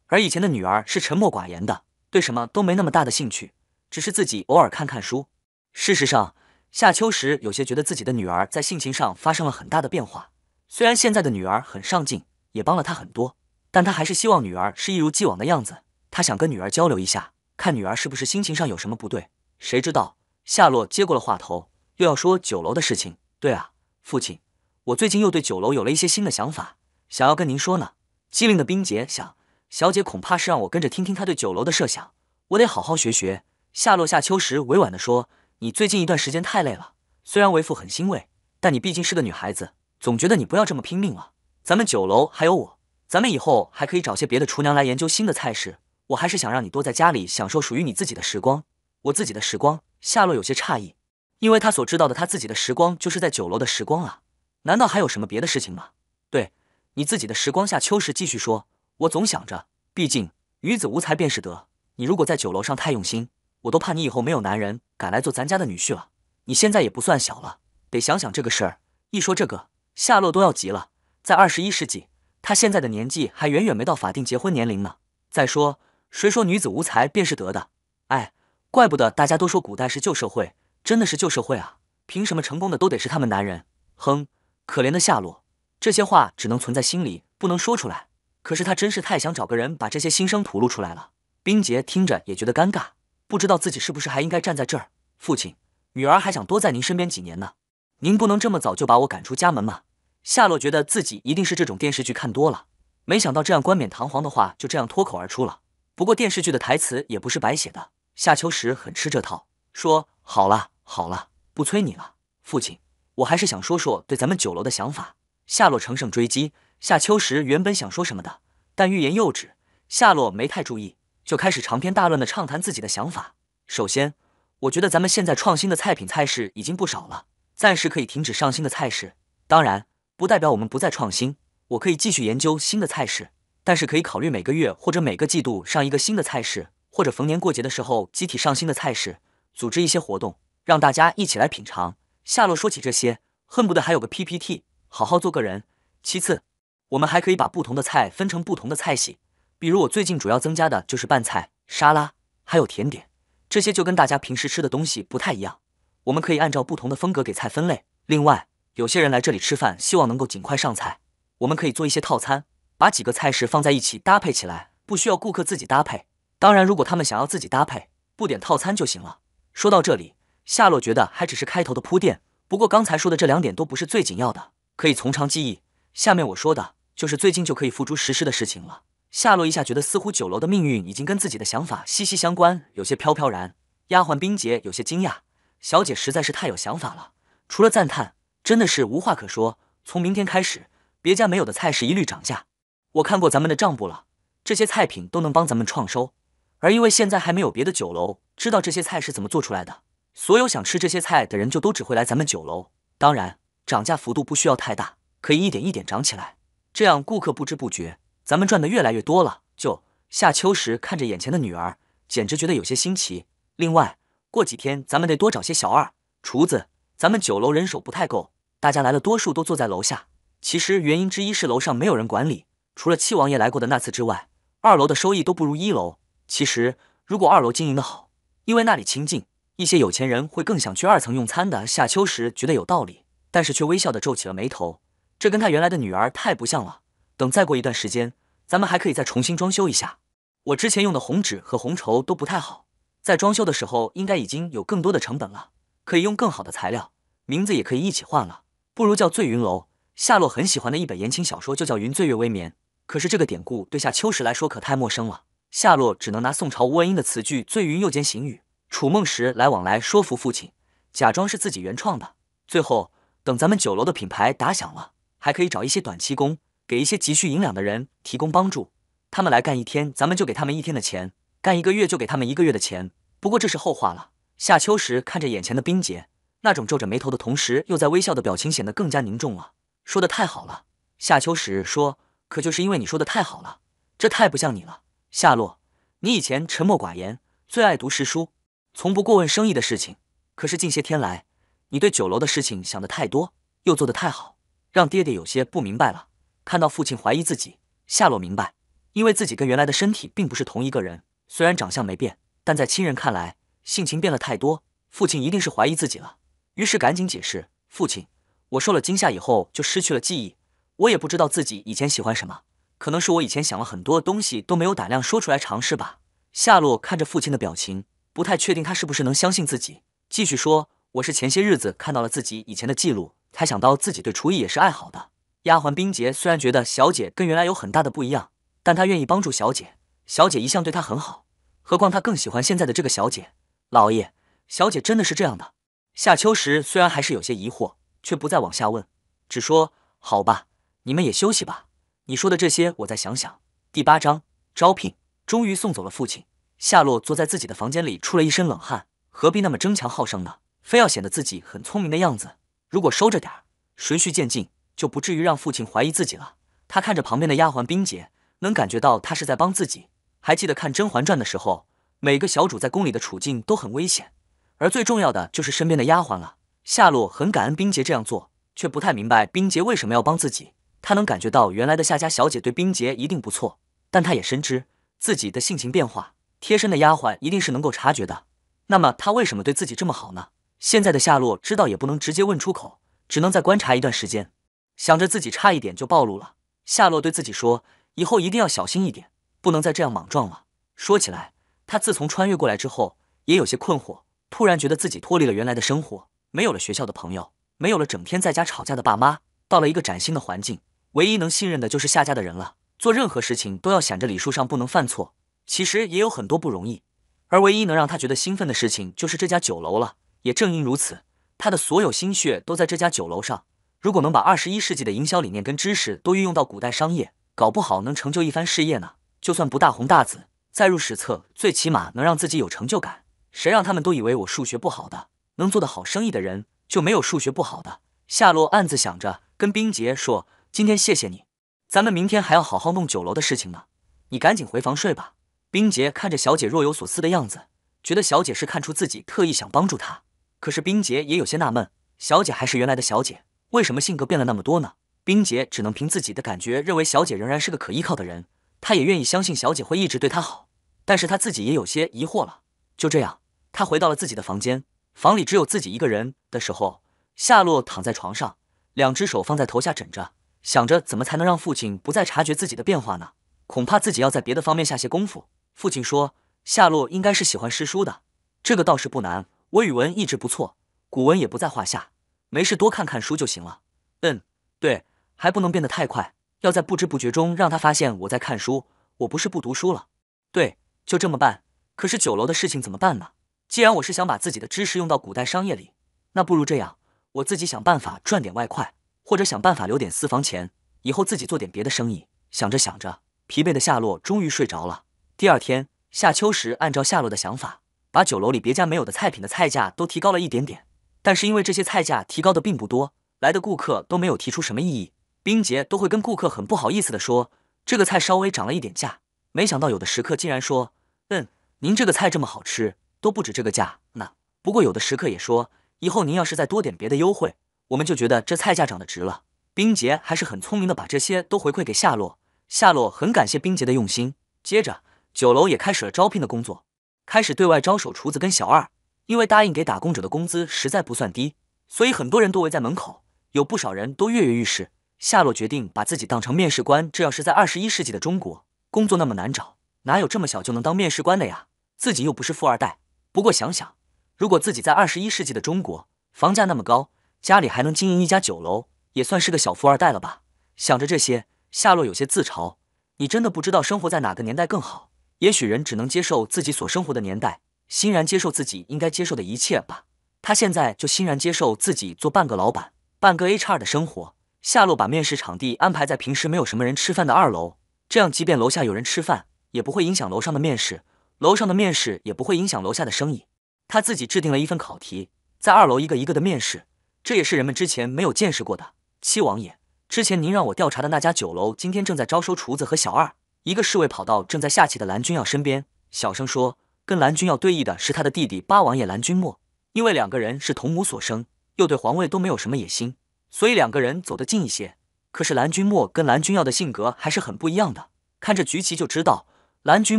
而以前的女儿是沉默寡言的，对什么都没那么大的兴趣，只是自己偶尔看看书。事实上，夏秋实有些觉得自己的女儿在性情上发生了很大的变化。虽然现在的女儿很上进，也帮了他很多，但他还是希望女儿是一如既往的样子。他想跟女儿交流一下，看女儿是不是心情上有什么不对。谁知道夏洛接过了话头，又要说酒楼的事情。对啊，父亲，我最近又对酒楼有了一些新的想法，想要跟您说呢。机灵的冰洁想，小姐恐怕是让我跟着听听她对酒楼的设想，我得好好学学。夏洛夏秋时委婉地说：“你最近一段时间太累了，虽然为父很欣慰，但你毕竟是个女孩子，总觉得你不要这么拼命了。咱们酒楼还有我，咱们以后还可以找些别的厨娘来研究新的菜式。”我还是想让你多在家里享受属于你自己的时光，我自己的时光。夏洛有些诧异，因为他所知道的他自己的时光就是在酒楼的时光啊，难道还有什么别的事情吗？对，你自己的时光。夏秋实继续说：“我总想着，毕竟女子无才便是德。你如果在酒楼上太用心，我都怕你以后没有男人敢来做咱家的女婿了。你现在也不算小了，得想想这个事儿。”一说这个，夏洛都要急了。在二十一世纪，他现在的年纪还远远没到法定结婚年龄呢。再说。谁说女子无才便是德的？哎，怪不得大家都说古代是旧社会，真的是旧社会啊！凭什么成功的都得是他们男人？哼！可怜的夏洛，这些话只能存在心里，不能说出来。可是他真是太想找个人把这些心声吐露出来了。冰洁听着也觉得尴尬，不知道自己是不是还应该站在这儿。父亲，女儿还想多在您身边几年呢，您不能这么早就把我赶出家门吗？夏洛觉得自己一定是这种电视剧看多了，没想到这样冠冕堂皇的话就这样脱口而出了。不过电视剧的台词也不是白写的，夏秋实很吃这套，说好了好了，不催你了，父亲，我还是想说说对咱们酒楼的想法。夏洛乘胜追击，夏秋实原本想说什么的，但欲言又止。夏洛没太注意，就开始长篇大论的畅谈自己的想法。首先，我觉得咱们现在创新的菜品菜式已经不少了，暂时可以停止上新的菜式。当然，不代表我们不再创新，我可以继续研究新的菜式。但是可以考虑每个月或者每个季度上一个新的菜式，或者逢年过节的时候集体上新的菜式，组织一些活动，让大家一起来品尝。夏洛说起这些，恨不得还有个 PPT，好好做个人。其次，我们还可以把不同的菜分成不同的菜系，比如我最近主要增加的就是拌菜、沙拉，还有甜点，这些就跟大家平时吃的东西不太一样。我们可以按照不同的风格给菜分类。另外，有些人来这里吃饭，希望能够尽快上菜，我们可以做一些套餐。把几个菜式放在一起搭配起来，不需要顾客自己搭配。当然，如果他们想要自己搭配，不点套餐就行了。说到这里，夏洛觉得还只是开头的铺垫。不过刚才说的这两点都不是最紧要的，可以从长计议。下面我说的就是最近就可以付诸实施的事情了。夏洛一下觉得似乎酒楼的命运已经跟自己的想法息息相关，有些飘飘然。丫鬟冰洁有些惊讶，小姐实在是太有想法了，除了赞叹，真的是无话可说。从明天开始，别家没有的菜式一律涨价。我看过咱们的账簿了，这些菜品都能帮咱们创收，而因为现在还没有别的酒楼知道这些菜是怎么做出来的，所有想吃这些菜的人就都只会来咱们酒楼。当然，涨价幅度不需要太大，可以一点一点涨起来，这样顾客不知不觉，咱们赚的越来越多了。就夏秋实看着眼前的女儿，简直觉得有些新奇。另外，过几天咱们得多找些小二、厨子，咱们酒楼人手不太够，大家来了多数都坐在楼下。其实原因之一是楼上没有人管理。除了七王爷来过的那次之外，二楼的收益都不如一楼。其实如果二楼经营的好，因为那里清静，一些有钱人会更想去二层用餐的。夏秋实觉得有道理，但是却微笑的皱起了眉头。这跟他原来的女儿太不像了。等再过一段时间，咱们还可以再重新装修一下。我之前用的红纸和红绸都不太好，在装修的时候应该已经有更多的成本了，可以用更好的材料，名字也可以一起换了。不如叫醉云楼。夏洛很喜欢的一本言情小说就叫《云醉月微眠》。可是这个典故对夏秋实来说可太陌生了，夏洛只能拿宋朝吴文英的词句“醉云又兼行雨，楚梦时来往”来说服父亲，假装是自己原创的。最后，等咱们酒楼的品牌打响了，还可以找一些短期工，给一些急需银两的人提供帮助。他们来干一天，咱们就给他们一天的钱；干一个月，就给他们一个月的钱。不过这是后话了。夏秋实看着眼前的冰洁，那种皱着眉头的同时又在微笑的表情，显得更加凝重了。说的太好了，夏秋实说。可就是因为你说的太好了，这太不像你了，夏洛。你以前沉默寡言，最爱读诗书，从不过问生意的事情。可是近些天来，你对酒楼的事情想的太多，又做的太好，让爹爹有些不明白了。看到父亲怀疑自己，夏洛明白，因为自己跟原来的身体并不是同一个人。虽然长相没变，但在亲人看来，性情变了太多。父亲一定是怀疑自己了，于是赶紧解释：父亲，我受了惊吓以后就失去了记忆。我也不知道自己以前喜欢什么，可能是我以前想了很多东西都没有胆量说出来尝试吧。夏洛看着父亲的表情，不太确定他是不是能相信自己。继续说，我是前些日子看到了自己以前的记录，才想到自己对厨艺也是爱好的。丫鬟冰洁虽然觉得小姐跟原来有很大的不一样，但她愿意帮助小姐。小姐一向对她很好，何况她更喜欢现在的这个小姐。老爷，小姐真的是这样的。夏秋实虽然还是有些疑惑，却不再往下问，只说好吧。你们也休息吧。你说的这些，我再想想。第八章招聘，终于送走了父亲。夏洛坐在自己的房间里，出了一身冷汗。何必那么争强好胜呢？非要显得自己很聪明的样子？如果收着点儿，循序渐进，就不至于让父亲怀疑自己了。他看着旁边的丫鬟冰洁，能感觉到她是在帮自己。还记得看《甄嬛传》的时候，每个小主在宫里的处境都很危险，而最重要的就是身边的丫鬟了。夏洛很感恩冰洁这样做，却不太明白冰洁为什么要帮自己。他能感觉到原来的夏家小姐对冰洁一定不错，但他也深知自己的性情变化，贴身的丫鬟一定是能够察觉的。那么他为什么对自己这么好呢？现在的夏洛知道也不能直接问出口，只能再观察一段时间。想着自己差一点就暴露了，夏洛对自己说：“以后一定要小心一点，不能再这样莽撞了。”说起来，他自从穿越过来之后，也有些困惑，突然觉得自己脱离了原来的生活，没有了学校的朋友，没有了整天在家吵架的爸妈，到了一个崭新的环境。唯一能信任的就是夏家的人了。做任何事情都要想着礼数上不能犯错，其实也有很多不容易。而唯一能让他觉得兴奋的事情就是这家酒楼了。也正因如此，他的所有心血都在这家酒楼上。如果能把二十一世纪的营销理念跟知识都运用到古代商业，搞不好能成就一番事业呢？就算不大红大紫，载入史册，最起码能让自己有成就感。谁让他们都以为我数学不好的，能做得好生意的人就没有数学不好的。夏洛暗自想着，跟冰洁说。今天谢谢你，咱们明天还要好好弄酒楼的事情呢。你赶紧回房睡吧。冰洁看着小姐若有所思的样子，觉得小姐是看出自己特意想帮助她。可是冰洁也有些纳闷，小姐还是原来的小姐，为什么性格变了那么多呢？冰洁只能凭自己的感觉认为，小姐仍然是个可依靠的人，她也愿意相信小姐会一直对她好。但是她自己也有些疑惑了。就这样，她回到了自己的房间。房里只有自己一个人的时候，夏洛躺在床上，两只手放在头下枕着。想着怎么才能让父亲不再察觉自己的变化呢？恐怕自己要在别的方面下些功夫。父亲说：“夏洛应该是喜欢诗书的，这个倒是不难。我语文一直不错，古文也不在话下。没事多看看书就行了。”嗯，对，还不能变得太快，要在不知不觉中让他发现我在看书。我不是不读书了。对，就这么办。可是酒楼的事情怎么办呢？既然我是想把自己的知识用到古代商业里，那不如这样，我自己想办法赚点外快。或者想办法留点私房钱，以后自己做点别的生意。想着想着，疲惫的夏洛终于睡着了。第二天，夏秋实按照夏洛的想法，把酒楼里别家没有的菜品的菜价都提高了一点点。但是因为这些菜价提高的并不多，来的顾客都没有提出什么异议。冰洁都会跟顾客很不好意思的说：“这个菜稍微涨了一点价。”没想到有的食客竟然说：“嗯，您这个菜这么好吃，都不止这个价呢。”不过有的食客也说：“以后您要是再多点别的优惠。”我们就觉得这菜价涨得值了。冰杰还是很聪明的，把这些都回馈给夏洛。夏洛很感谢冰杰的用心。接着，酒楼也开始了招聘的工作，开始对外招手厨子跟小二。因为答应给打工者的工资实在不算低，所以很多人都围在门口，有不少人都跃跃欲试。夏洛决定把自己当成面试官。这要是在二十一世纪的中国，工作那么难找，哪有这么小就能当面试官的呀？自己又不是富二代。不过想想，如果自己在二十一世纪的中国，房价那么高。家里还能经营一家酒楼，也算是个小富二代了吧。想着这些，夏洛有些自嘲。你真的不知道生活在哪个年代更好？也许人只能接受自己所生活的年代，欣然接受自己应该接受的一切吧。他现在就欣然接受自己做半个老板、半个 HR 的生活。夏洛把面试场地安排在平时没有什么人吃饭的二楼，这样即便楼下有人吃饭，也不会影响楼上的面试；楼上的面试也不会影响楼下的生意。他自己制定了一份考题，在二楼一个一个的面试。这也是人们之前没有见识过的。七王爷，之前您让我调查的那家酒楼，今天正在招收厨子和小二。一个侍卫跑到正在下棋的蓝君耀身边，小声说：“跟蓝君耀对弈的是他的弟弟八王爷蓝君墨，因为两个人是同母所生，又对皇位都没有什么野心，所以两个人走得近一些。可是蓝君墨跟蓝君耀的性格还是很不一样的，看着局棋就知道，蓝君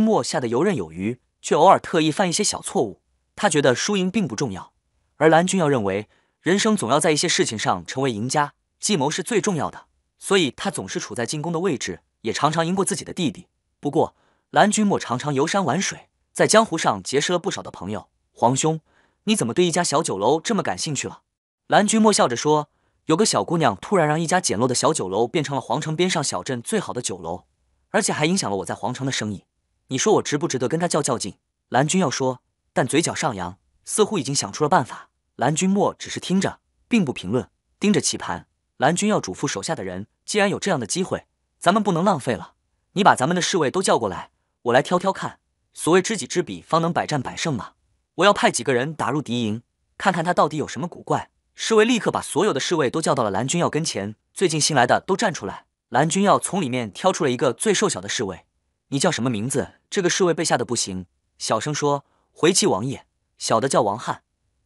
墨下得游刃有余，却偶尔特意犯一些小错误。他觉得输赢并不重要，而蓝君耀认为。”人生总要在一些事情上成为赢家，计谋是最重要的，所以他总是处在进攻的位置，也常常赢过自己的弟弟。不过，蓝君莫常常游山玩水，在江湖上结识了不少的朋友。皇兄，你怎么对一家小酒楼这么感兴趣了？蓝君莫笑着说：“有个小姑娘突然让一家简陋的小酒楼变成了皇城边上小镇最好的酒楼，而且还影响了我在皇城的生意。你说我值不值得跟她较较劲？”蓝君要说，但嘴角上扬，似乎已经想出了办法。蓝君莫只是听着，并不评论，盯着棋盘。蓝君要嘱咐手下的人，既然有这样的机会，咱们不能浪费了。你把咱们的侍卫都叫过来，我来挑挑看。所谓知己知彼，方能百战百胜嘛。我要派几个人打入敌营，看看他到底有什么古怪。侍卫立刻把所有的侍卫都叫到了蓝君要跟前，最近新来的都站出来。蓝君要从里面挑出了一个最瘦小的侍卫，你叫什么名字？这个侍卫被吓得不行，小声说：“回七王爷，小的叫王翰。”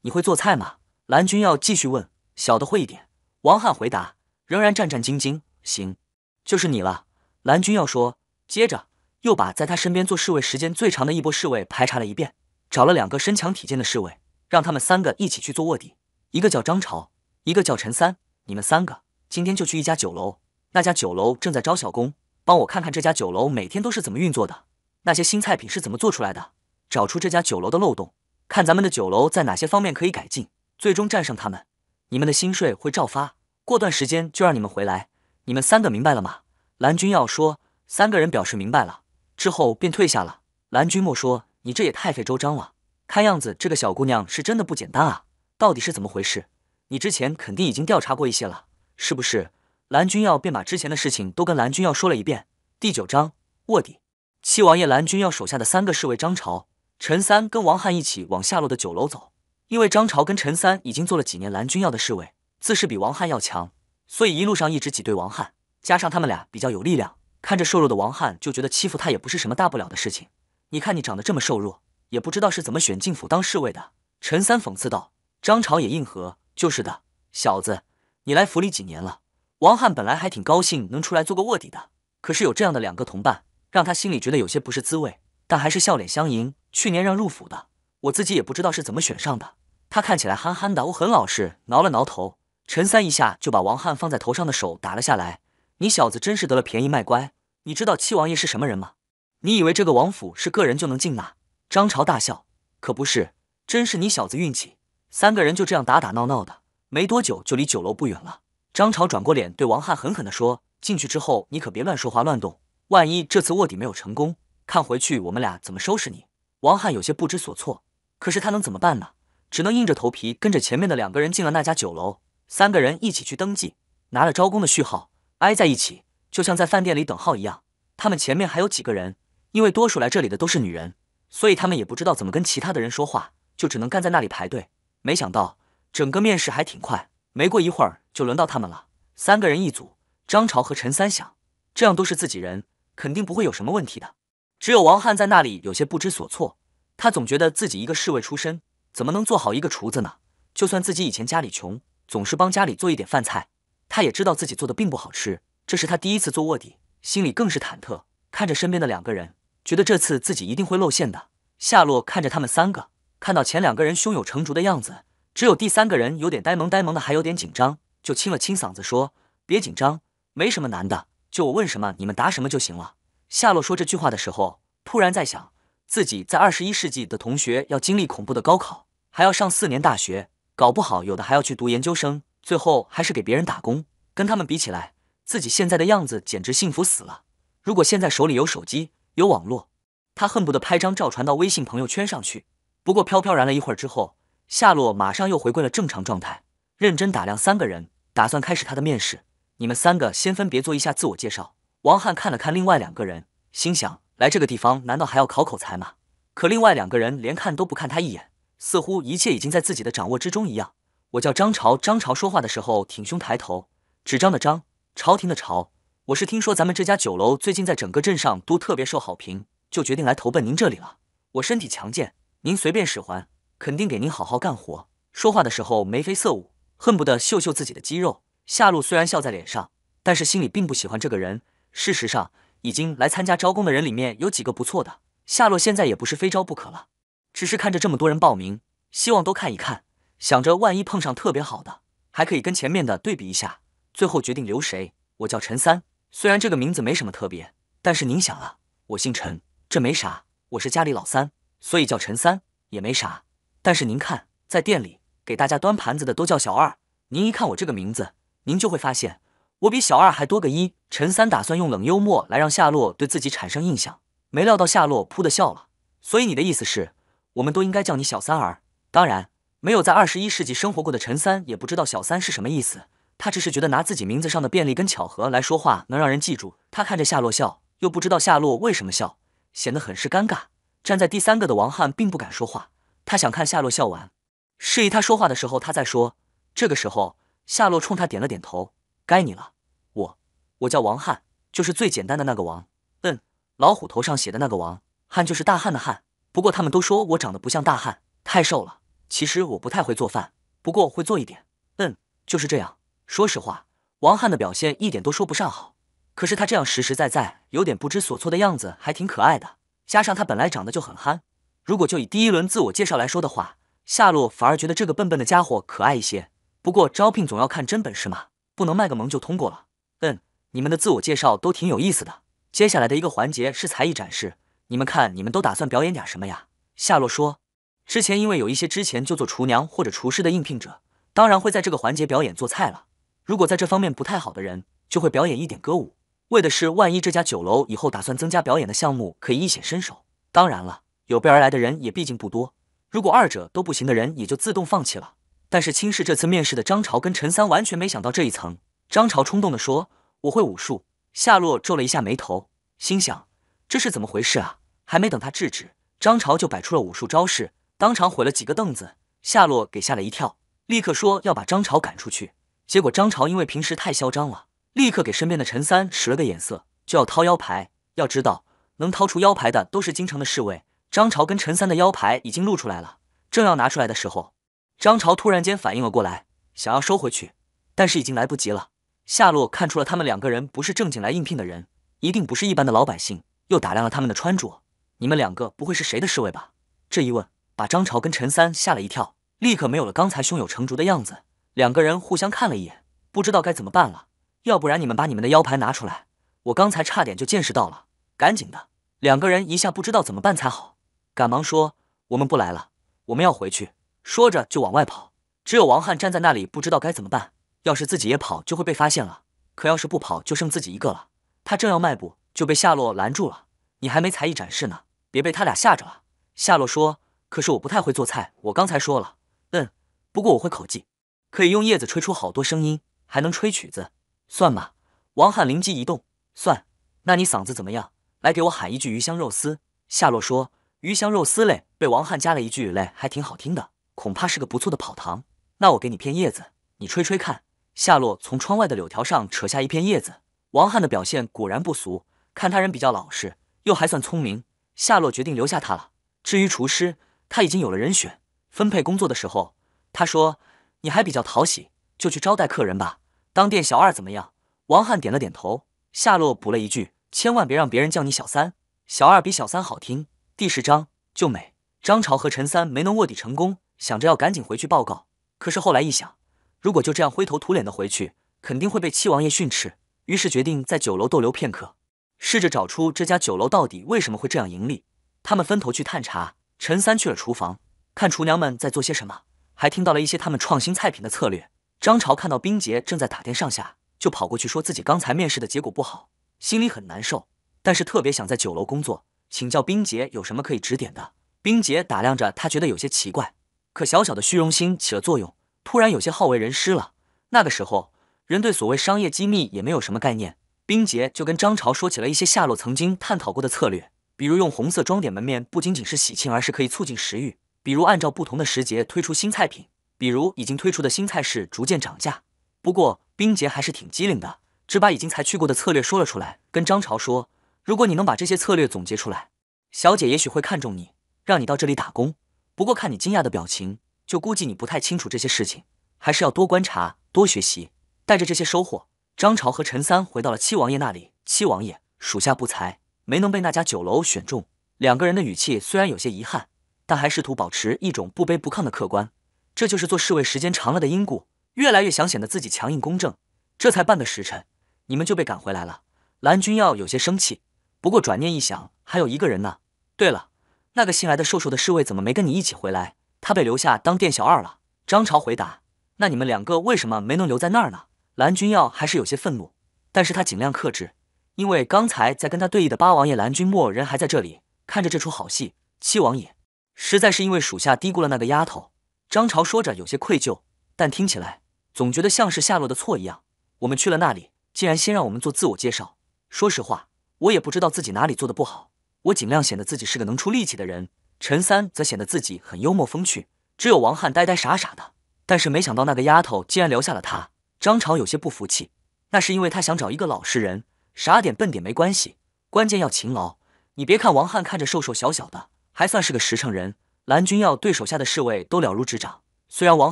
你会做菜吗？蓝军要继续问。小的会一点。王汉回答，仍然战战兢兢。行，就是你了。蓝军要说，接着又把在他身边做侍卫时间最长的一波侍卫排查了一遍，找了两个身强体健的侍卫，让他们三个一起去做卧底。一个叫张朝，一个叫陈三。你们三个今天就去一家酒楼，那家酒楼正在招小工，帮我看看这家酒楼每天都是怎么运作的，那些新菜品是怎么做出来的，找出这家酒楼的漏洞。看咱们的酒楼在哪些方面可以改进，最终战胜他们，你们的薪水会照发。过段时间就让你们回来。你们三个明白了吗？蓝君耀说，三个人表示明白了，之后便退下了。蓝君莫说，你这也太费周章了。看样子这个小姑娘是真的不简单啊，到底是怎么回事？你之前肯定已经调查过一些了，是不是？蓝君耀便把之前的事情都跟蓝君耀说了一遍。第九章卧底，七王爷蓝君耀手下的三个侍卫张朝。陈三跟王汉一起往下落的酒楼走，因为张朝跟陈三已经做了几年蓝军要的侍卫，自是比王汉要强，所以一路上一直挤兑王汉。加上他们俩比较有力量，看着瘦弱的王汉就觉得欺负他也不是什么大不了的事情。你看你长得这么瘦弱，也不知道是怎么选进府当侍卫的。陈三讽刺道。张朝也应和：“就是的，小子，你来府里几年了？”王汉本来还挺高兴能出来做个卧底的，可是有这样的两个同伴，让他心里觉得有些不是滋味。但还是笑脸相迎。去年让入府的，我自己也不知道是怎么选上的。他看起来憨憨的，我很老实，挠了挠头。陈三一下就把王汉放在头上的手打了下来。你小子真是得了便宜卖乖！你知道七王爷是什么人吗？你以为这个王府是个人就能进吗？张朝大笑，可不是，真是你小子运气。三个人就这样打打闹闹的，没多久就离酒楼不远了。张朝转过脸对王汉狠狠地说：“进去之后你可别乱说话、乱动，万一这次卧底没有成功。”看回去，我们俩怎么收拾你？王汉有些不知所措，可是他能怎么办呢？只能硬着头皮跟着前面的两个人进了那家酒楼。三个人一起去登记，拿了招工的序号，挨在一起，就像在饭店里等号一样。他们前面还有几个人，因为多数来这里的都是女人，所以他们也不知道怎么跟其他的人说话，就只能干在那里排队。没想到整个面试还挺快，没过一会儿就轮到他们了。三个人一组，张朝和陈三想，这样都是自己人，肯定不会有什么问题的。只有王翰在那里有些不知所措，他总觉得自己一个侍卫出身，怎么能做好一个厨子呢？就算自己以前家里穷，总是帮家里做一点饭菜，他也知道自己做的并不好吃。这是他第一次做卧底，心里更是忐忑。看着身边的两个人，觉得这次自己一定会露馅的。夏洛看着他们三个，看到前两个人胸有成竹的样子，只有第三个人有点呆萌呆萌的，还有点紧张，就清了清嗓子说：“别紧张，没什么难的，就我问什么你们答什么就行了。”夏洛说这句话的时候，突然在想，自己在二十一世纪的同学要经历恐怖的高考，还要上四年大学，搞不好有的还要去读研究生，最后还是给别人打工。跟他们比起来，自己现在的样子简直幸福死了。如果现在手里有手机，有网络，他恨不得拍张照传到微信朋友圈上去。不过飘飘然了一会儿之后，夏洛马上又回归了正常状态，认真打量三个人，打算开始他的面试。你们三个先分别做一下自我介绍。王汉看了看另外两个人，心想：来这个地方难道还要考口才吗？可另外两个人连看都不看他一眼，似乎一切已经在自己的掌握之中一样。我叫张朝，张朝说话的时候挺胸抬头，纸张的张，朝廷的朝。我是听说咱们这家酒楼最近在整个镇上都特别受好评，就决定来投奔您这里了。我身体强健，您随便使唤，肯定给您好好干活。说话的时候眉飞色舞，恨不得秀秀自己的肌肉。夏露虽然笑在脸上，但是心里并不喜欢这个人。事实上，已经来参加招工的人里面有几个不错的。夏洛现在也不是非招不可了，只是看着这么多人报名，希望都看一看，想着万一碰上特别好的，还可以跟前面的对比一下，最后决定留谁。我叫陈三，虽然这个名字没什么特别，但是您想啊，我姓陈，这没啥，我是家里老三，所以叫陈三也没啥。但是您看，在店里给大家端盘子的都叫小二，您一看我这个名字，您就会发现。我比小二还多个一，陈三打算用冷幽默来让夏洛对自己产生印象，没料到夏洛噗的笑了。所以你的意思是，我们都应该叫你小三儿？当然，没有在二十一世纪生活过的陈三也不知道小三是什么意思。他只是觉得拿自己名字上的便利跟巧合来说话，能让人记住。他看着夏洛笑，又不知道夏洛为什么笑，显得很是尴尬。站在第三个的王汉并不敢说话，他想看夏洛笑完，示意他说话的时候他再说。这个时候，夏洛冲他点了点头。该你了，我，我叫王汉，就是最简单的那个王。嗯，老虎头上写的那个王，汉就是大汉的汉。不过他们都说我长得不像大汉，太瘦了。其实我不太会做饭，不过会做一点。嗯，就是这样。说实话，王汉的表现一点都说不上好，可是他这样实实在在、有点不知所措的样子还挺可爱的。加上他本来长得就很憨，如果就以第一轮自我介绍来说的话，夏洛反而觉得这个笨笨的家伙可爱一些。不过招聘总要看真本事嘛。不能卖个萌就通过了。嗯，你们的自我介绍都挺有意思的。接下来的一个环节是才艺展示，你们看，你们都打算表演点什么呀？夏洛说，之前因为有一些之前就做厨娘或者厨师的应聘者，当然会在这个环节表演做菜了。如果在这方面不太好的人，就会表演一点歌舞，为的是万一这家酒楼以后打算增加表演的项目，可以一显身手。当然了，有备而来的人也毕竟不多，如果二者都不行的人，也就自动放弃了。但是轻视这次面试的张朝跟陈三完全没想到这一层。张朝冲动地说：“我会武术。”夏洛皱了一下眉头，心想：“这是怎么回事啊？”还没等他制止，张朝就摆出了武术招式，当场毁了几个凳子。夏洛给吓了一跳，立刻说要把张朝赶出去。结果张朝因为平时太嚣张了，立刻给身边的陈三使了个眼色，就要掏腰牌。要知道，能掏出腰牌的都是京城的侍卫。张朝跟陈三的腰牌已经露出来了，正要拿出来的时候。张朝突然间反应了过来，想要收回去，但是已经来不及了。夏洛看出了他们两个人不是正经来应聘的人，一定不是一般的老百姓。又打量了他们的穿着，你们两个不会是谁的侍卫吧？这一问把张朝跟陈三吓了一跳，立刻没有了刚才胸有成竹的样子。两个人互相看了一眼，不知道该怎么办了。要不然你们把你们的腰牌拿出来，我刚才差点就见识到了。赶紧的！两个人一下不知道怎么办才好，赶忙说：“我们不来了，我们要回去。”说着就往外跑，只有王汉站在那里，不知道该怎么办。要是自己也跑，就会被发现了；可要是不跑，就剩自己一个了。他正要迈步，就被夏洛拦住了。“你还没才艺展示呢，别被他俩吓着了。”夏洛说。“可是我不太会做菜，我刚才说了。”“嗯，不过我会口技，可以用叶子吹出好多声音，还能吹曲子，算吗？”王汉灵机一动，“算。那你嗓子怎么样？来，给我喊一句‘鱼香肉丝’。”夏洛说：“鱼香肉丝嘞。”被王汉加了一句“嘞”，还挺好听的。恐怕是个不错的跑堂，那我给你片叶子，你吹吹看。夏洛从窗外的柳条上扯下一片叶子。王汉的表现果然不俗，看他人比较老实，又还算聪明，夏洛决定留下他了。至于厨师，他已经有了人选。分配工作的时候，他说你还比较讨喜，就去招待客人吧。当店小二怎么样？王汉点了点头。夏洛补了一句：千万别让别人叫你小三，小二比小三好听。第十章救美。张朝和陈三没能卧底成功。想着要赶紧回去报告，可是后来一想，如果就这样灰头土脸的回去，肯定会被七王爷训斥，于是决定在酒楼逗留片刻，试着找出这家酒楼到底为什么会这样盈利。他们分头去探查，陈三去了厨房，看厨娘们在做些什么，还听到了一些他们创新菜品的策略。张潮看到冰洁正在打电上下，就跑过去说自己刚才面试的结果不好，心里很难受，但是特别想在酒楼工作，请教冰洁有什么可以指点的。冰洁打量着他，觉得有些奇怪。可小小的虚荣心起了作用，突然有些好为人师了。那个时候，人对所谓商业机密也没有什么概念。冰洁就跟张潮说起了一些夏洛曾经探讨过的策略，比如用红色装点门面不仅仅是喜庆，而是可以促进食欲；比如按照不同的时节推出新菜品；比如已经推出的新菜式逐渐涨价。不过冰洁还是挺机灵的，只把已经采取过的策略说了出来，跟张潮说：“如果你能把这些策略总结出来，小姐也许会看中你，让你到这里打工。”不过看你惊讶的表情，就估计你不太清楚这些事情，还是要多观察、多学习。带着这些收获，张朝和陈三回到了七王爷那里。七王爷，属下不才，没能被那家酒楼选中。两个人的语气虽然有些遗憾，但还试图保持一种不卑不亢的客观。这就是做侍卫时间长了的因故，越来越想显得自己强硬公正。这才半个时辰，你们就被赶回来了。蓝君耀有些生气，不过转念一想，还有一个人呢。对了。那个新来的瘦瘦的侍卫怎么没跟你一起回来？他被留下当店小二了。张朝回答：“那你们两个为什么没能留在那儿呢？”蓝君耀还是有些愤怒，但是他尽量克制，因为刚才在跟他对弈的八王爷蓝君莫人还在这里看着这出好戏。七王爷，实在是因为属下低估了那个丫头。张朝说着有些愧疚，但听起来总觉得像是夏洛的错一样。我们去了那里，竟然先让我们做自我介绍。说实话，我也不知道自己哪里做的不好。我尽量显得自己是个能出力气的人，陈三则显得自己很幽默风趣，只有王汉呆呆傻傻的。但是没想到那个丫头竟然留下了他。张朝有些不服气，那是因为他想找一个老实人，傻点笨点没关系，关键要勤劳。你别看王汉看着瘦瘦小小的，还算是个实诚人。蓝君耀对手下的侍卫都了如指掌，虽然王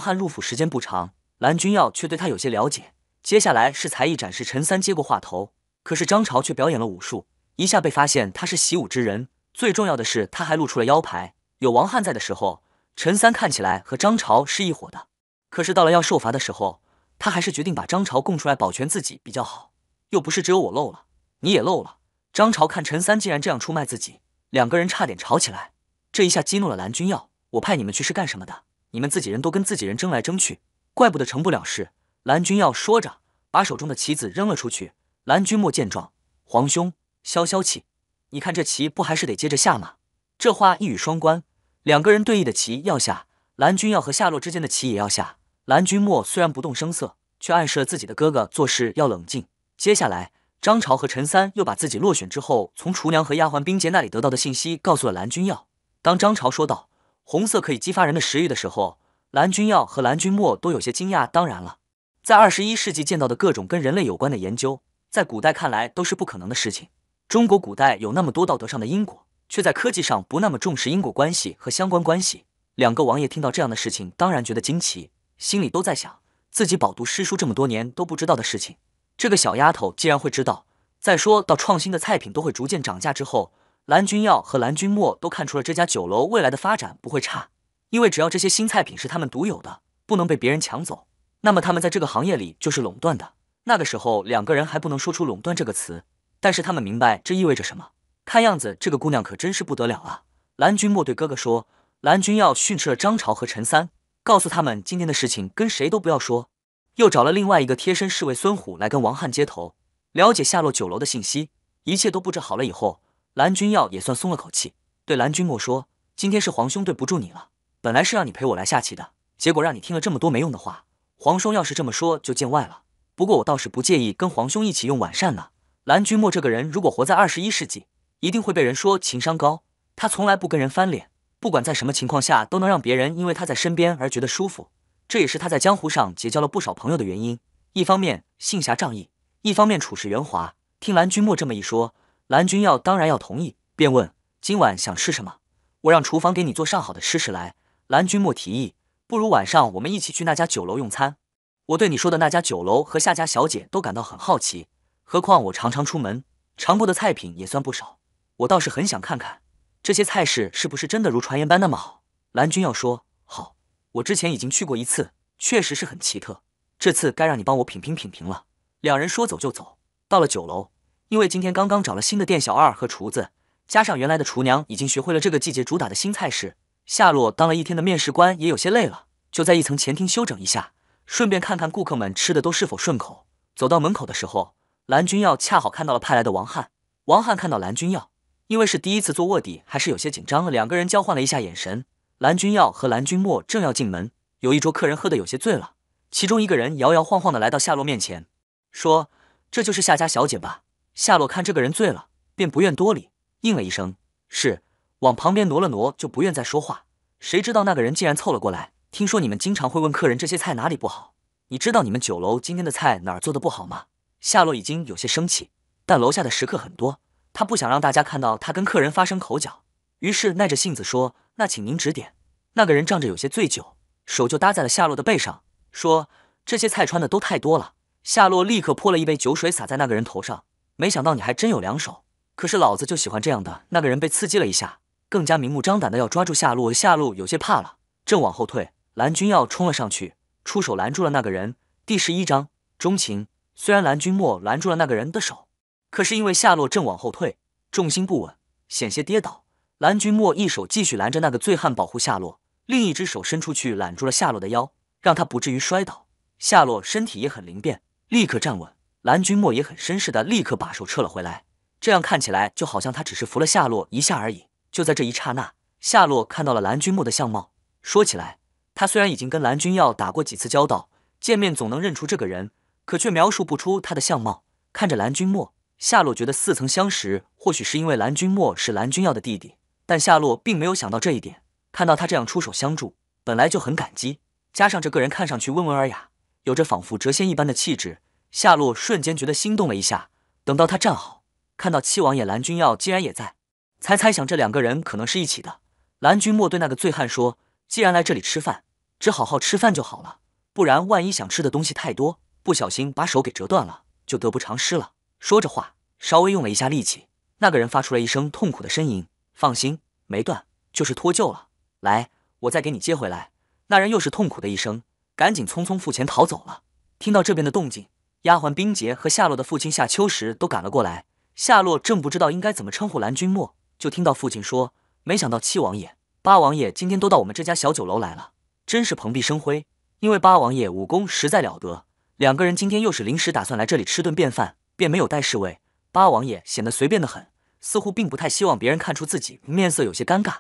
汉入府时间不长，蓝君耀却对他有些了解。接下来是才艺展示，陈三接过话头，可是张朝却表演了武术。一下被发现他是习武之人，最重要的是他还露出了腰牌。有王汉在的时候，陈三看起来和张朝是一伙的，可是到了要受罚的时候，他还是决定把张朝供出来保全自己比较好。又不是只有我漏了，你也漏了。张朝看陈三竟然这样出卖自己，两个人差点吵起来。这一下激怒了蓝君耀。我派你们去是干什么的？你们自己人都跟自己人争来争去，怪不得成不了事。蓝君耀说着，把手中的棋子扔了出去。蓝君莫见状，皇兄。消消气，你看这棋不还是得接着下吗？这话一语双关，两个人对弈的棋要下，蓝军要和夏洛之间的棋也要下。蓝君莫虽然不动声色，却暗示了自己的哥哥做事要冷静。接下来，张朝和陈三又把自己落选之后从厨娘和丫鬟冰洁那里得到的信息告诉了蓝君耀。当张朝说道“红色可以激发人的食欲”的时候，蓝君耀和蓝君莫都有些惊讶。当然了，在二十一世纪见到的各种跟人类有关的研究，在古代看来都是不可能的事情。中国古代有那么多道德上的因果，却在科技上不那么重视因果关系和相关关系。两个王爷听到这样的事情，当然觉得惊奇，心里都在想自己饱读诗书这么多年都不知道的事情，这个小丫头竟然会知道。再说到创新的菜品都会逐渐涨价之后，蓝君耀和蓝君墨都看出了这家酒楼未来的发展不会差，因为只要这些新菜品是他们独有的，不能被别人抢走，那么他们在这个行业里就是垄断的。那个时候，两个人还不能说出“垄断”这个词。但是他们明白这意味着什么。看样子，这个姑娘可真是不得了啊！蓝君莫对哥哥说：“蓝君耀训斥了张朝和陈三，告诉他们今天的事情跟谁都不要说。又找了另外一个贴身侍卫孙虎来跟王汉接头，了解下落酒楼的信息。一切都布置好了以后，蓝君耀也算松了口气，对蓝君莫说：‘今天是皇兄对不住你了，本来是让你陪我来下棋的，结果让你听了这么多没用的话。皇兄要是这么说就见外了。不过我倒是不介意跟皇兄一起用晚膳呢。’”蓝君莫这个人，如果活在二十一世纪，一定会被人说情商高。他从来不跟人翻脸，不管在什么情况下，都能让别人因为他在身边而觉得舒服。这也是他在江湖上结交了不少朋友的原因。一方面性侠仗义，一方面处事圆滑。听蓝君莫这么一说，蓝君耀当然要同意，便问：“今晚想吃什么？我让厨房给你做上好的吃食来。”蓝君莫提议：“不如晚上我们一起去那家酒楼用餐。我对你说的那家酒楼和夏家小姐都感到很好奇。”何况我常常出门，尝过的菜品也算不少。我倒是很想看看这些菜式是不是真的如传言般那么好。蓝军要说好，我之前已经去过一次，确实是很奇特。这次该让你帮我品评品评了。两人说走就走，到了酒楼。因为今天刚刚找了新的店小二和厨子，加上原来的厨娘已经学会了这个季节主打的新菜式。夏洛当了一天的面试官也有些累了，就在一层前厅休整一下，顺便看看顾客们吃的都是否顺口。走到门口的时候。蓝君耀恰好看到了派来的王翰，王翰看到蓝君耀，因为是第一次做卧底，还是有些紧张了。两个人交换了一下眼神。蓝君耀和蓝君墨正要进门，有一桌客人喝的有些醉了，其中一个人摇摇晃晃的来到夏洛面前，说：“这就是夏家小姐吧？”夏洛看这个人醉了，便不愿多礼，应了一声“是”，往旁边挪了挪，就不愿再说话。谁知道那个人竟然凑了过来，听说你们经常会问客人这些菜哪里不好，你知道你们酒楼今天的菜哪儿做的不好吗？夏洛已经有些生气，但楼下的食客很多，他不想让大家看到他跟客人发生口角，于是耐着性子说：“那请您指点。”那个人仗着有些醉酒，手就搭在了夏洛的背上，说：“这些菜穿的都太多了。”夏洛立刻泼了一杯酒水洒在那个人头上。没想到你还真有两手，可是老子就喜欢这样的。那个人被刺激了一下，更加明目张胆的要抓住夏洛。夏洛有些怕了，正往后退，蓝君耀冲了上去，出手拦住了那个人。第十一章：钟情。虽然蓝君莫拦住了那个人的手，可是因为夏洛正往后退，重心不稳，险些跌倒。蓝君莫一手继续拦着那个醉汉保护夏洛，另一只手伸出去揽住了夏洛的腰，让他不至于摔倒。夏洛身体也很灵便，立刻站稳。蓝君莫也很绅士的立刻把手撤了回来，这样看起来就好像他只是扶了夏洛一下而已。就在这一刹那，夏洛看到了蓝君莫的相貌。说起来，他虽然已经跟蓝君耀打过几次交道，见面总能认出这个人。可却描述不出他的相貌，看着蓝君莫，夏洛觉得似曾相识。或许是因为蓝君莫是蓝君耀的弟弟，但夏洛并没有想到这一点。看到他这样出手相助，本来就很感激，加上这个人看上去温文尔雅，有着仿佛谪仙一般的气质，夏洛瞬间觉得心动了一下。等到他站好，看到七王爷蓝君耀竟然也在，才猜想这两个人可能是一起的。蓝君莫对那个醉汉说：“既然来这里吃饭，只好好吃饭就好了，不然万一想吃的东西太多。”不小心把手给折断了，就得不偿失了。说着话，稍微用了一下力气，那个人发出了一声痛苦的呻吟。放心，没断，就是脱臼了。来，我再给你接回来。那人又是痛苦的一声，赶紧匆匆付钱逃走了。听到这边的动静，丫鬟冰洁和夏洛的父亲夏秋实都赶了过来。夏洛正不知道应该怎么称呼蓝君莫，就听到父亲说：“没想到七王爷、八王爷今天都到我们这家小酒楼来了，真是蓬荜生辉。因为八王爷武功实在了得。”两个人今天又是临时打算来这里吃顿便饭，便没有带侍卫。八王爷显得随便得很，似乎并不太希望别人看出自己面色有些尴尬。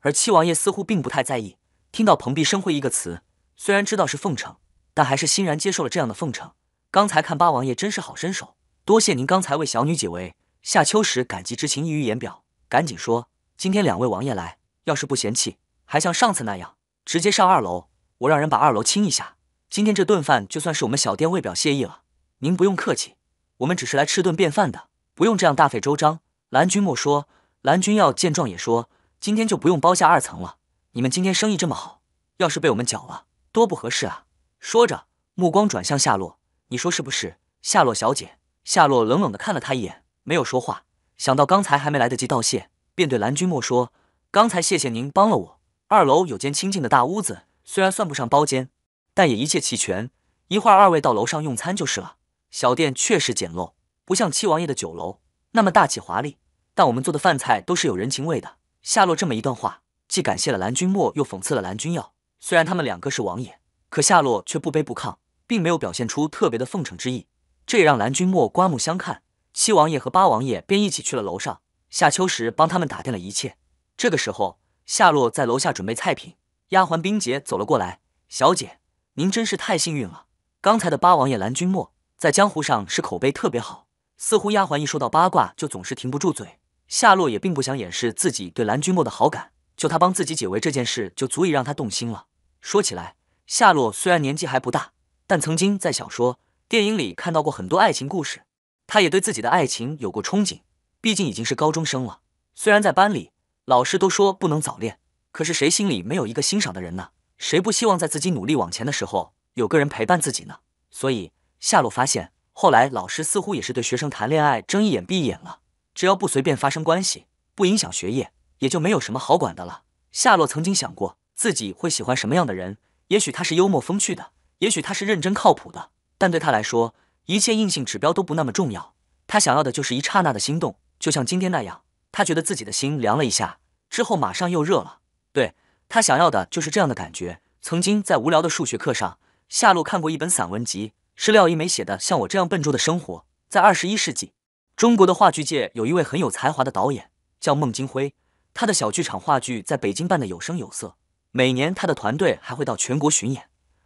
而七王爷似乎并不太在意，听到蓬荜生辉一个词，虽然知道是奉承，但还是欣然接受了这样的奉承。刚才看八王爷真是好身手，多谢您刚才为小女解围。夏秋实感激之情溢于言表，赶紧说：“今天两位王爷来，要是不嫌弃，还像上次那样直接上二楼，我让人把二楼清一下。”今天这顿饭就算是我们小店为表谢意了，您不用客气，我们只是来吃顿便饭的，不用这样大费周章。蓝君莫说，蓝君耀见状也说，今天就不用包下二层了。你们今天生意这么好，要是被我们搅了，多不合适啊！说着，目光转向夏洛，你说是不是？夏洛小姐，夏洛冷冷地看了他一眼，没有说话。想到刚才还没来得及道谢，便对蓝君莫说：“刚才谢谢您帮了我，二楼有间清静的大屋子，虽然算不上包间。”但也一切齐全。一会儿二位到楼上用餐就是了。小店确实简陋，不像七王爷的酒楼那么大气华丽。但我们做的饭菜都是有人情味的。夏洛这么一段话，既感谢了蓝君墨，又讽刺了蓝君耀。虽然他们两个是王爷，可夏洛却不卑不亢，并没有表现出特别的奉承之意。这也让蓝君墨刮目相看。七王爷和八王爷便一起去了楼上。夏秋实帮他们打点了一切。这个时候，夏洛在楼下准备菜品，丫鬟冰洁走了过来，小姐。您真是太幸运了。刚才的八王爷蓝君莫在江湖上是口碑特别好，似乎丫鬟一说到八卦就总是停不住嘴。夏洛也并不想掩饰自己对蓝君莫的好感，就他帮自己解围这件事就足以让他动心了。说起来，夏洛虽然年纪还不大，但曾经在小说、电影里看到过很多爱情故事，他也对自己的爱情有过憧憬。毕竟已经是高中生了，虽然在班里老师都说不能早恋，可是谁心里没有一个欣赏的人呢？谁不希望在自己努力往前的时候有个人陪伴自己呢？所以夏洛发现，后来老师似乎也是对学生谈恋爱睁一眼闭一眼了，只要不随便发生关系，不影响学业，也就没有什么好管的了。夏洛曾经想过，自己会喜欢什么样的人？也许他是幽默风趣的，也许他是认真靠谱的，但对他来说，一切硬性指标都不那么重要。他想要的就是一刹那的心动，就像今天那样。他觉得自己的心凉了一下，之后马上又热了。对。他想要的就是这样的感觉。曾经在无聊的数学课上，夏洛看过一本散文集，是廖一梅写的《像我这样笨拙的生活》。在二十一世纪，中国的话剧界有一位很有才华的导演，叫孟京辉。他的小剧场话剧在北京办得有声有色，每年他的团队还会到全国巡演。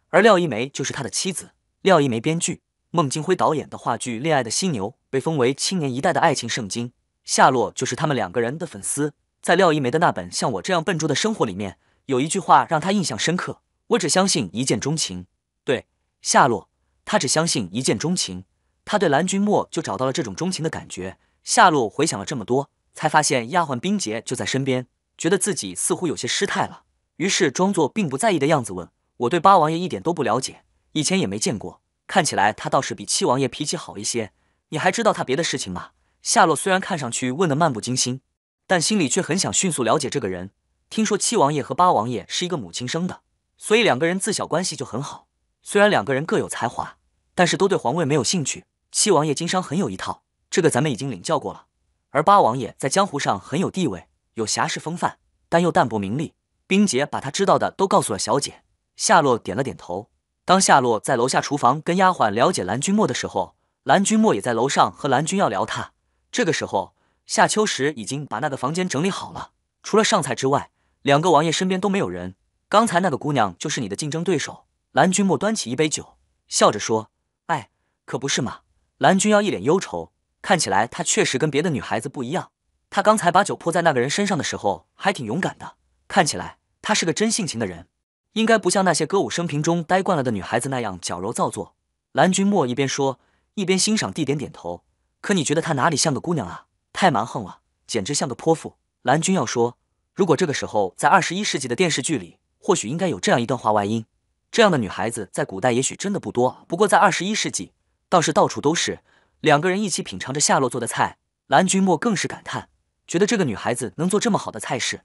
而廖一梅就是他的妻子。廖一梅编剧，孟京辉导演的话剧《恋爱的犀牛》被封为青年一代的爱情圣经。夏洛就是他们两个人的粉丝。在廖一梅的那本《像我这样笨拙的生活》里面。有一句话让他印象深刻，我只相信一见钟情。对夏洛，他只相信一见钟情。他对蓝君莫就找到了这种钟情的感觉。夏洛回想了这么多，才发现丫鬟冰洁就在身边，觉得自己似乎有些失态了，于是装作并不在意的样子问：“我对八王爷一点都不了解，以前也没见过。看起来他倒是比七王爷脾气好一些。你还知道他别的事情吗？”夏洛虽然看上去问得漫不经心，但心里却很想迅速了解这个人。听说七王爷和八王爷是一个母亲生的，所以两个人自小关系就很好。虽然两个人各有才华，但是都对皇位没有兴趣。七王爷经商很有一套，这个咱们已经领教过了。而八王爷在江湖上很有地位，有侠士风范，但又淡泊名利。冰洁把他知道的都告诉了小姐。夏洛点了点头。当夏洛在楼下厨房跟丫鬟了解蓝君莫的时候，蓝君莫也在楼上和蓝君要聊他。这个时候，夏秋实已经把那个房间整理好了，除了上菜之外。两个王爷身边都没有人，刚才那个姑娘就是你的竞争对手。蓝君莫端起一杯酒，笑着说：“哎，可不是嘛。”蓝君要一脸忧愁，看起来他确实跟别的女孩子不一样。他刚才把酒泼在那个人身上的时候还挺勇敢的，看起来他是个真性情的人，应该不像那些歌舞升平中呆惯了的女孩子那样矫揉造作。蓝君莫一边说一边欣赏地点点头。可你觉得她哪里像个姑娘啊？太蛮横了，简直像个泼妇。蓝君要说。如果这个时候在二十一世纪的电视剧里，或许应该有这样一段话外音：这样的女孩子在古代也许真的不多，不过在二十一世纪倒是到处都是。两个人一起品尝着夏洛做的菜，蓝君莫更是感叹，觉得这个女孩子能做这么好的菜式，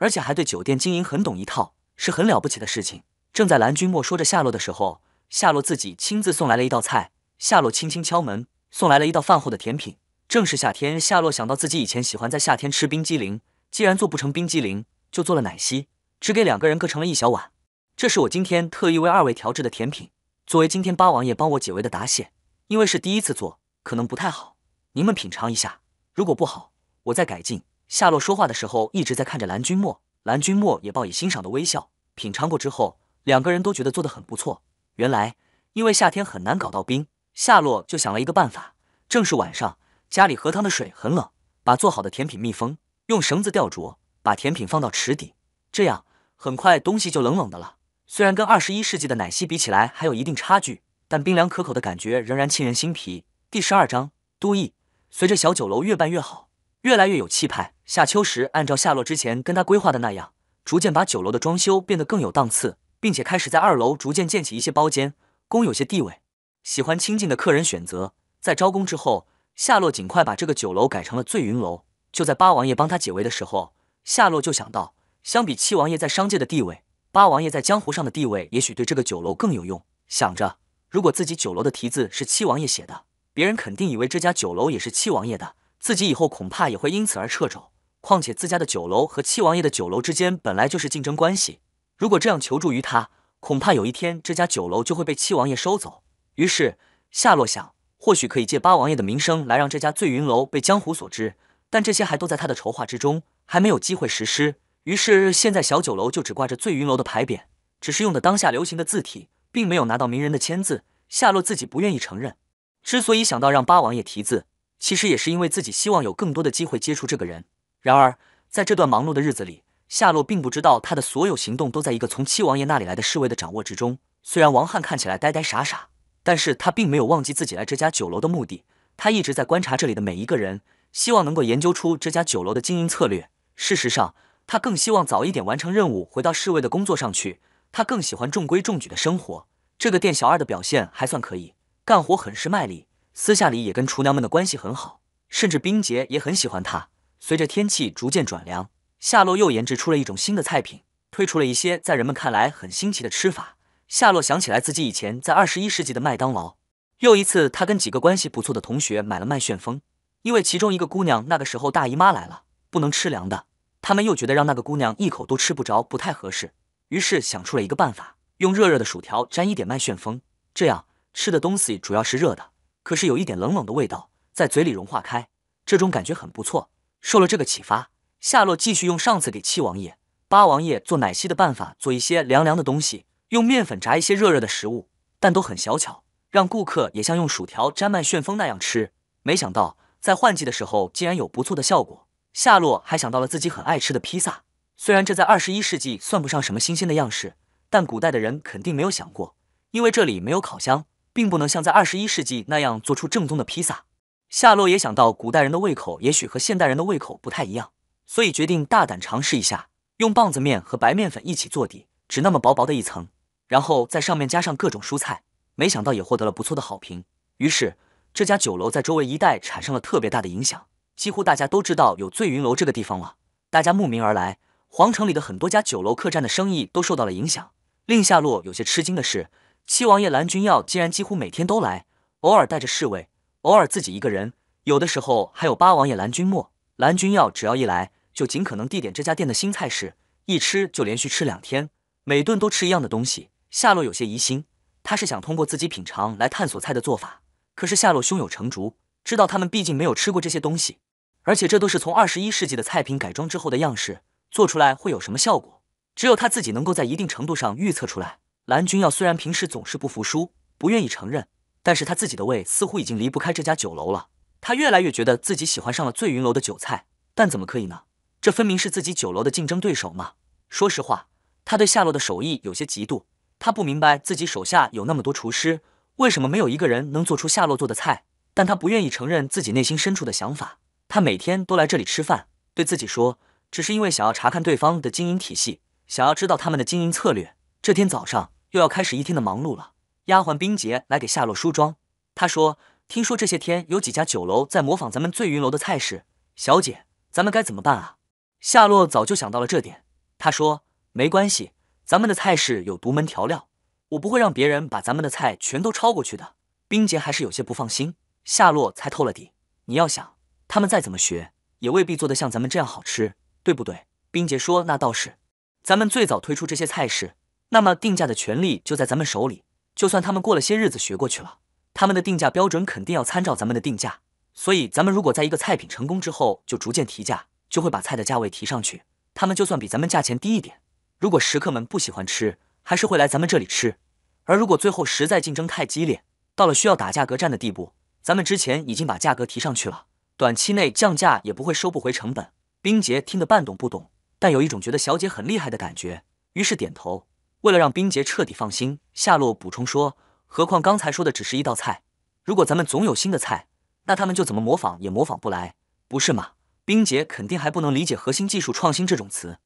而且还对酒店经营很懂一套，是很了不起的事情。正在蓝君莫说着夏洛的时候，夏洛自己亲自送来了一道菜。夏洛轻轻敲门，送来了一道饭后的甜品。正是夏天，夏洛想到自己以前喜欢在夏天吃冰激凌。既然做不成冰激凌，就做了奶昔，只给两个人各盛了一小碗。这是我今天特意为二位调制的甜品，作为今天八王爷帮我解围的答谢。因为是第一次做，可能不太好，您们品尝一下。如果不好，我再改进。夏洛说话的时候一直在看着蓝君莫，蓝君莫也报以欣赏的微笑。品尝过之后，两个人都觉得做得很不错。原来因为夏天很难搞到冰，夏洛就想了一个办法，正是晚上家里喝汤的水很冷，把做好的甜品密封。用绳子吊着，把甜品放到池底，这样很快东西就冷冷的了。虽然跟二十一世纪的奶昔比起来还有一定差距，但冰凉可口的感觉仍然沁人心脾。第十二章都邑。随着小酒楼越办越好，越来越有气派，夏秋实按照夏洛之前跟他规划的那样，逐渐把酒楼的装修变得更有档次，并且开始在二楼逐渐建起一些包间，供有些地位、喜欢清静的客人选择。在招工之后，夏洛尽快把这个酒楼改成了醉云楼。就在八王爷帮他解围的时候，夏洛就想到，相比七王爷在商界的地位，八王爷在江湖上的地位也许对这个酒楼更有用。想着，如果自己酒楼的题字是七王爷写的，别人肯定以为这家酒楼也是七王爷的，自己以后恐怕也会因此而掣肘。况且自家的酒楼和七王爷的酒楼之间本来就是竞争关系，如果这样求助于他，恐怕有一天这家酒楼就会被七王爷收走。于是，夏洛想，或许可以借八王爷的名声来让这家醉云楼被江湖所知。但这些还都在他的筹划之中，还没有机会实施。于是现在小酒楼就只挂着醉云楼的牌匾，只是用的当下流行的字体，并没有拿到名人的签字。夏洛自己不愿意承认，之所以想到让八王爷题字，其实也是因为自己希望有更多的机会接触这个人。然而在这段忙碌的日子里，夏洛并不知道他的所有行动都在一个从七王爷那里来的侍卫的掌握之中。虽然王翰看起来呆呆傻傻，但是他并没有忘记自己来这家酒楼的目的。他一直在观察这里的每一个人。希望能够研究出这家酒楼的经营策略。事实上，他更希望早一点完成任务，回到侍卫的工作上去。他更喜欢中规中矩的生活。这个店小二的表现还算可以，干活很是卖力，私下里也跟厨娘们的关系很好，甚至冰洁也很喜欢他。随着天气逐渐转凉，夏洛又研制出了一种新的菜品，推出了一些在人们看来很新奇的吃法。夏洛想起来自己以前在二十一世纪的麦当劳，又一次他跟几个关系不错的同学买了麦旋风。因为其中一个姑娘那个时候大姨妈来了，不能吃凉的。他们又觉得让那个姑娘一口都吃不着不太合适，于是想出了一个办法：用热热的薯条沾一点麦旋风，这样吃的东西主要是热的，可是有一点冷冷的味道在嘴里融化开，这种感觉很不错。受了这个启发，夏洛继续用上次给七王爷、八王爷做奶昔的办法做一些凉凉的东西，用面粉炸一些热热的食物，但都很小巧，让顾客也像用薯条沾麦旋风那样吃。没想到。在换季的时候，竟然有不错的效果。夏洛还想到了自己很爱吃的披萨，虽然这在二十一世纪算不上什么新鲜的样式，但古代的人肯定没有想过，因为这里没有烤箱，并不能像在二十一世纪那样做出正宗的披萨。夏洛也想到古代人的胃口也许和现代人的胃口不太一样，所以决定大胆尝试一下，用棒子面和白面粉一起做底，只那么薄薄的一层，然后在上面加上各种蔬菜。没想到也获得了不错的好评，于是。这家酒楼在周围一带产生了特别大的影响，几乎大家都知道有醉云楼这个地方了。大家慕名而来，皇城里的很多家酒楼、客栈的生意都受到了影响。令夏洛有些吃惊的是，七王爷蓝君耀竟然几乎每天都来，偶尔带着侍卫，偶尔自己一个人，有的时候还有八王爷蓝君墨。蓝君耀只要一来，就尽可能地点这家店的新菜式，一吃就连续吃两天，每顿都吃一样的东西。夏洛有些疑心，他是想通过自己品尝来探索菜的做法。可是夏洛胸有成竹，知道他们毕竟没有吃过这些东西，而且这都是从二十一世纪的菜品改装之后的样式做出来，会有什么效果，只有他自己能够在一定程度上预测出来。蓝君耀虽然平时总是不服输，不愿意承认，但是他自己的胃似乎已经离不开这家酒楼了。他越来越觉得自己喜欢上了醉云楼的酒菜，但怎么可以呢？这分明是自己酒楼的竞争对手嘛！说实话，他对夏洛的手艺有些嫉妒，他不明白自己手下有那么多厨师。为什么没有一个人能做出夏洛做的菜？但他不愿意承认自己内心深处的想法。他每天都来这里吃饭，对自己说，只是因为想要查看对方的经营体系，想要知道他们的经营策略。这天早上又要开始一天的忙碌了。丫鬟冰洁来给夏洛梳妆，她说：“听说这些天有几家酒楼在模仿咱们醉云楼的菜式，小姐，咱们该怎么办啊？”夏洛早就想到了这点，他说：“没关系，咱们的菜式有独门调料。”我不会让别人把咱们的菜全都抄过去的。冰姐还是有些不放心。夏洛猜透了底，你要想，他们再怎么学，也未必做得像咱们这样好吃，对不对？冰姐说：“那倒是，咱们最早推出这些菜式，那么定价的权利就在咱们手里。就算他们过了些日子学过去了，他们的定价标准肯定要参照咱们的定价。所以，咱们如果在一个菜品成功之后就逐渐提价，就会把菜的价位提上去。他们就算比咱们价钱低一点，如果食客们不喜欢吃，还是会来咱们这里吃，而如果最后实在竞争太激烈，到了需要打价格战的地步，咱们之前已经把价格提上去了，短期内降价也不会收不回成本。冰洁听得半懂不懂，但有一种觉得小姐很厉害的感觉，于是点头。为了让冰洁彻底放心，夏洛补充说：“何况刚才说的只是一道菜，如果咱们总有新的菜，那他们就怎么模仿也模仿不来，不是吗？”冰洁肯定还不能理解“核心技术创新”这种词。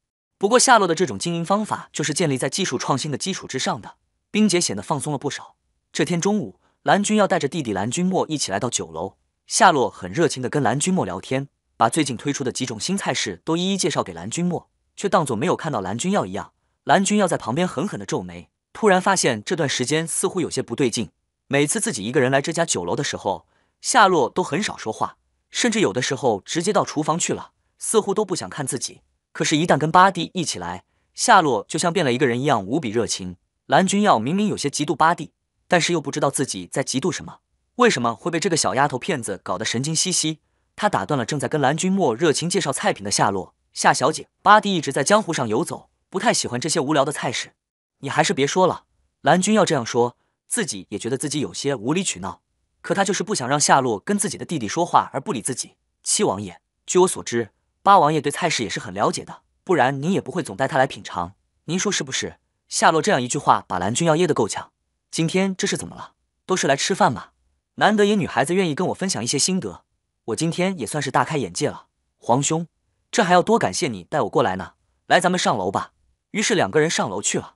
不过夏洛的这种经营方法，就是建立在技术创新的基础之上的。冰姐显得放松了不少。这天中午，蓝军要带着弟弟蓝军墨一起来到酒楼，夏洛很热情的跟蓝军墨聊天，把最近推出的几种新菜式都一一介绍给蓝军墨，却当做没有看到蓝军要一样。蓝军要在旁边狠狠的皱眉，突然发现这段时间似乎有些不对劲。每次自己一个人来这家酒楼的时候，夏洛都很少说话，甚至有的时候直接到厨房去了，似乎都不想看自己。可是，一旦跟巴蒂一起来，夏洛就像变了一个人一样，无比热情。蓝君耀明明有些嫉妒巴蒂，但是又不知道自己在嫉妒什么，为什么会被这个小丫头片子搞得神经兮兮？他打断了正在跟蓝君莫热情介绍菜品的夏洛：“夏小姐，巴蒂一直在江湖上游走，不太喜欢这些无聊的菜式，你还是别说了。”蓝君耀这样说，自己也觉得自己有些无理取闹，可他就是不想让夏洛跟自己的弟弟说话而不理自己。七王爷，据我所知。八王爷对菜式也是很了解的，不然您也不会总带他来品尝。您说是不是？夏洛这样一句话把蓝君耀噎得够呛。今天这是怎么了？都是来吃饭吗？难得一女孩子愿意跟我分享一些心得，我今天也算是大开眼界了。皇兄，这还要多感谢你带我过来呢。来，咱们上楼吧。于是两个人上楼去了。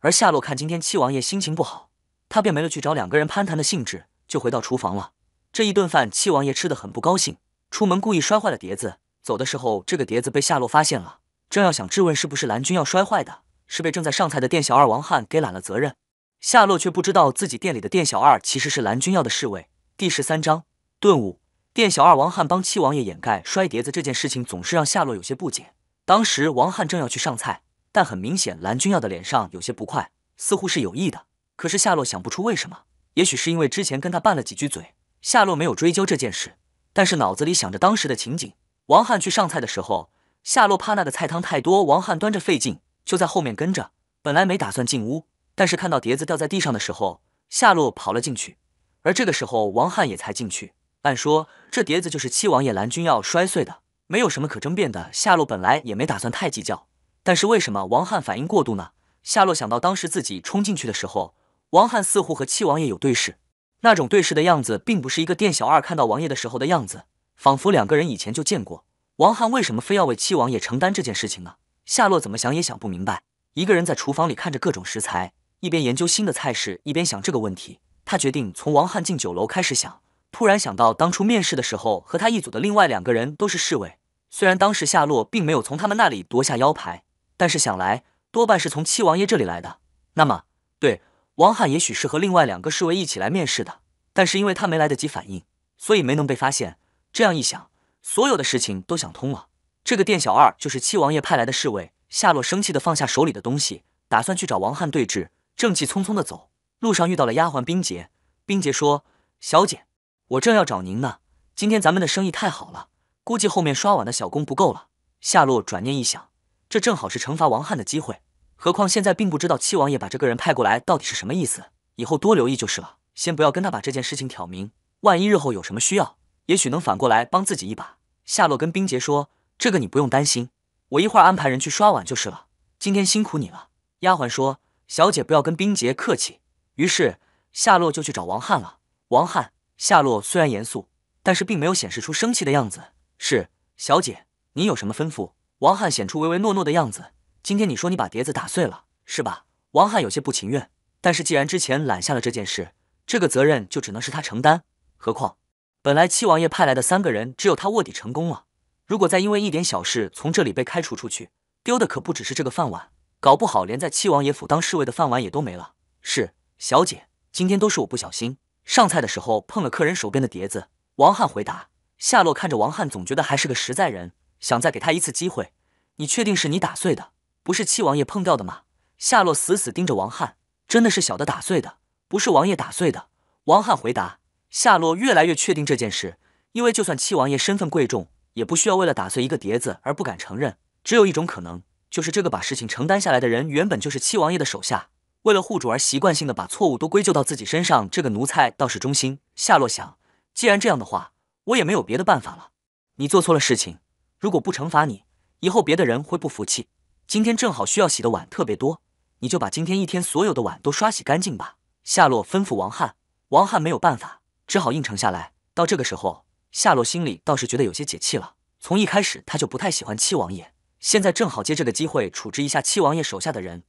而夏洛看今天七王爷心情不好，他便没了去找两个人攀谈的兴致，就回到厨房了。这一顿饭七王爷吃得很不高兴，出门故意摔坏了碟子。走的时候，这个碟子被夏洛发现了，正要想质问是不是蓝君耀摔坏的，是被正在上菜的店小二王汉给揽了责任。夏洛却不知道自己店里的店小二其实是蓝君耀的侍卫。第十三章顿悟，店小二王汉帮七王爷掩盖摔碟子这件事情，总是让夏洛有些不解。当时王汉正要去上菜，但很明显蓝君耀的脸上有些不快，似乎是有意的。可是夏洛想不出为什么，也许是因为之前跟他拌了几句嘴。夏洛没有追究这件事，但是脑子里想着当时的情景。王汉去上菜的时候，夏洛怕那的菜汤太多，王汉端着费劲，就在后面跟着。本来没打算进屋，但是看到碟子掉在地上的时候，夏洛跑了进去。而这个时候，王汉也才进去。按说这碟子就是七王爷蓝军要摔碎的，没有什么可争辩的。夏洛本来也没打算太计较，但是为什么王汉反应过度呢？夏洛想到当时自己冲进去的时候，王汉似乎和七王爷有对视，那种对视的样子，并不是一个店小二看到王爷的时候的样子。仿佛两个人以前就见过。王翰为什么非要为七王爷承担这件事情呢？夏洛怎么想也想不明白。一个人在厨房里看着各种食材，一边研究新的菜式，一边想这个问题。他决定从王翰进酒楼开始想。突然想到当初面试的时候，和他一组的另外两个人都是侍卫。虽然当时夏洛并没有从他们那里夺下腰牌，但是想来多半是从七王爷这里来的。那么，对，王翰也许是和另外两个侍卫一起来面试的，但是因为他没来得及反应，所以没能被发现。这样一想，所有的事情都想通了。这个店小二就是七王爷派来的侍卫。夏洛生气的放下手里的东西，打算去找王汉对峙，正气匆匆地走。路上遇到了丫鬟冰洁，冰洁说：“小姐，我正要找您呢。今天咱们的生意太好了，估计后面刷碗的小工不够了。”夏洛转念一想，这正好是惩罚王汉的机会。何况现在并不知道七王爷把这个人派过来到底是什么意思，以后多留意就是了。先不要跟他把这件事情挑明，万一日后有什么需要。也许能反过来帮自己一把。夏洛跟冰洁说：“这个你不用担心，我一会儿安排人去刷碗就是了。今天辛苦你了。”丫鬟说：“小姐不要跟冰洁客气。”于是夏洛就去找王翰了。王翰，夏洛虽然严肃，但是并没有显示出生气的样子。是小姐，您有什么吩咐？王翰显出唯唯诺诺的样子。今天你说你把碟子打碎了，是吧？王翰有些不情愿，但是既然之前揽下了这件事，这个责任就只能是他承担。何况。本来七王爷派来的三个人，只有他卧底成功了。如果再因为一点小事从这里被开除出去，丢的可不只是这个饭碗，搞不好连在七王爷府当侍卫的饭碗也都没了。是小姐，今天都是我不小心，上菜的时候碰了客人手边的碟子。王汉回答。夏洛看着王汉，总觉得还是个实在人，想再给他一次机会。你确定是你打碎的？不是七王爷碰掉的吗？夏洛死死盯着王汉，真的是小的打碎的，不是王爷打碎的。王汉回答。夏洛越来越确定这件事，因为就算七王爷身份贵重，也不需要为了打碎一个碟子而不敢承认。只有一种可能，就是这个把事情承担下来的人，原本就是七王爷的手下，为了护主而习惯性的把错误都归咎到自己身上。这个奴才倒是忠心。夏洛想，既然这样的话，我也没有别的办法了。你做错了事情，如果不惩罚你，以后别的人会不服气。今天正好需要洗的碗特别多，你就把今天一天所有的碗都刷洗干净吧。夏洛吩咐王翰，王翰没有办法。只好应承下来。到这个时候，夏洛心里倒是觉得有些解气了。从一开始他就不太喜欢七王爷，现在正好借这个机会处置一下七王爷手下的人，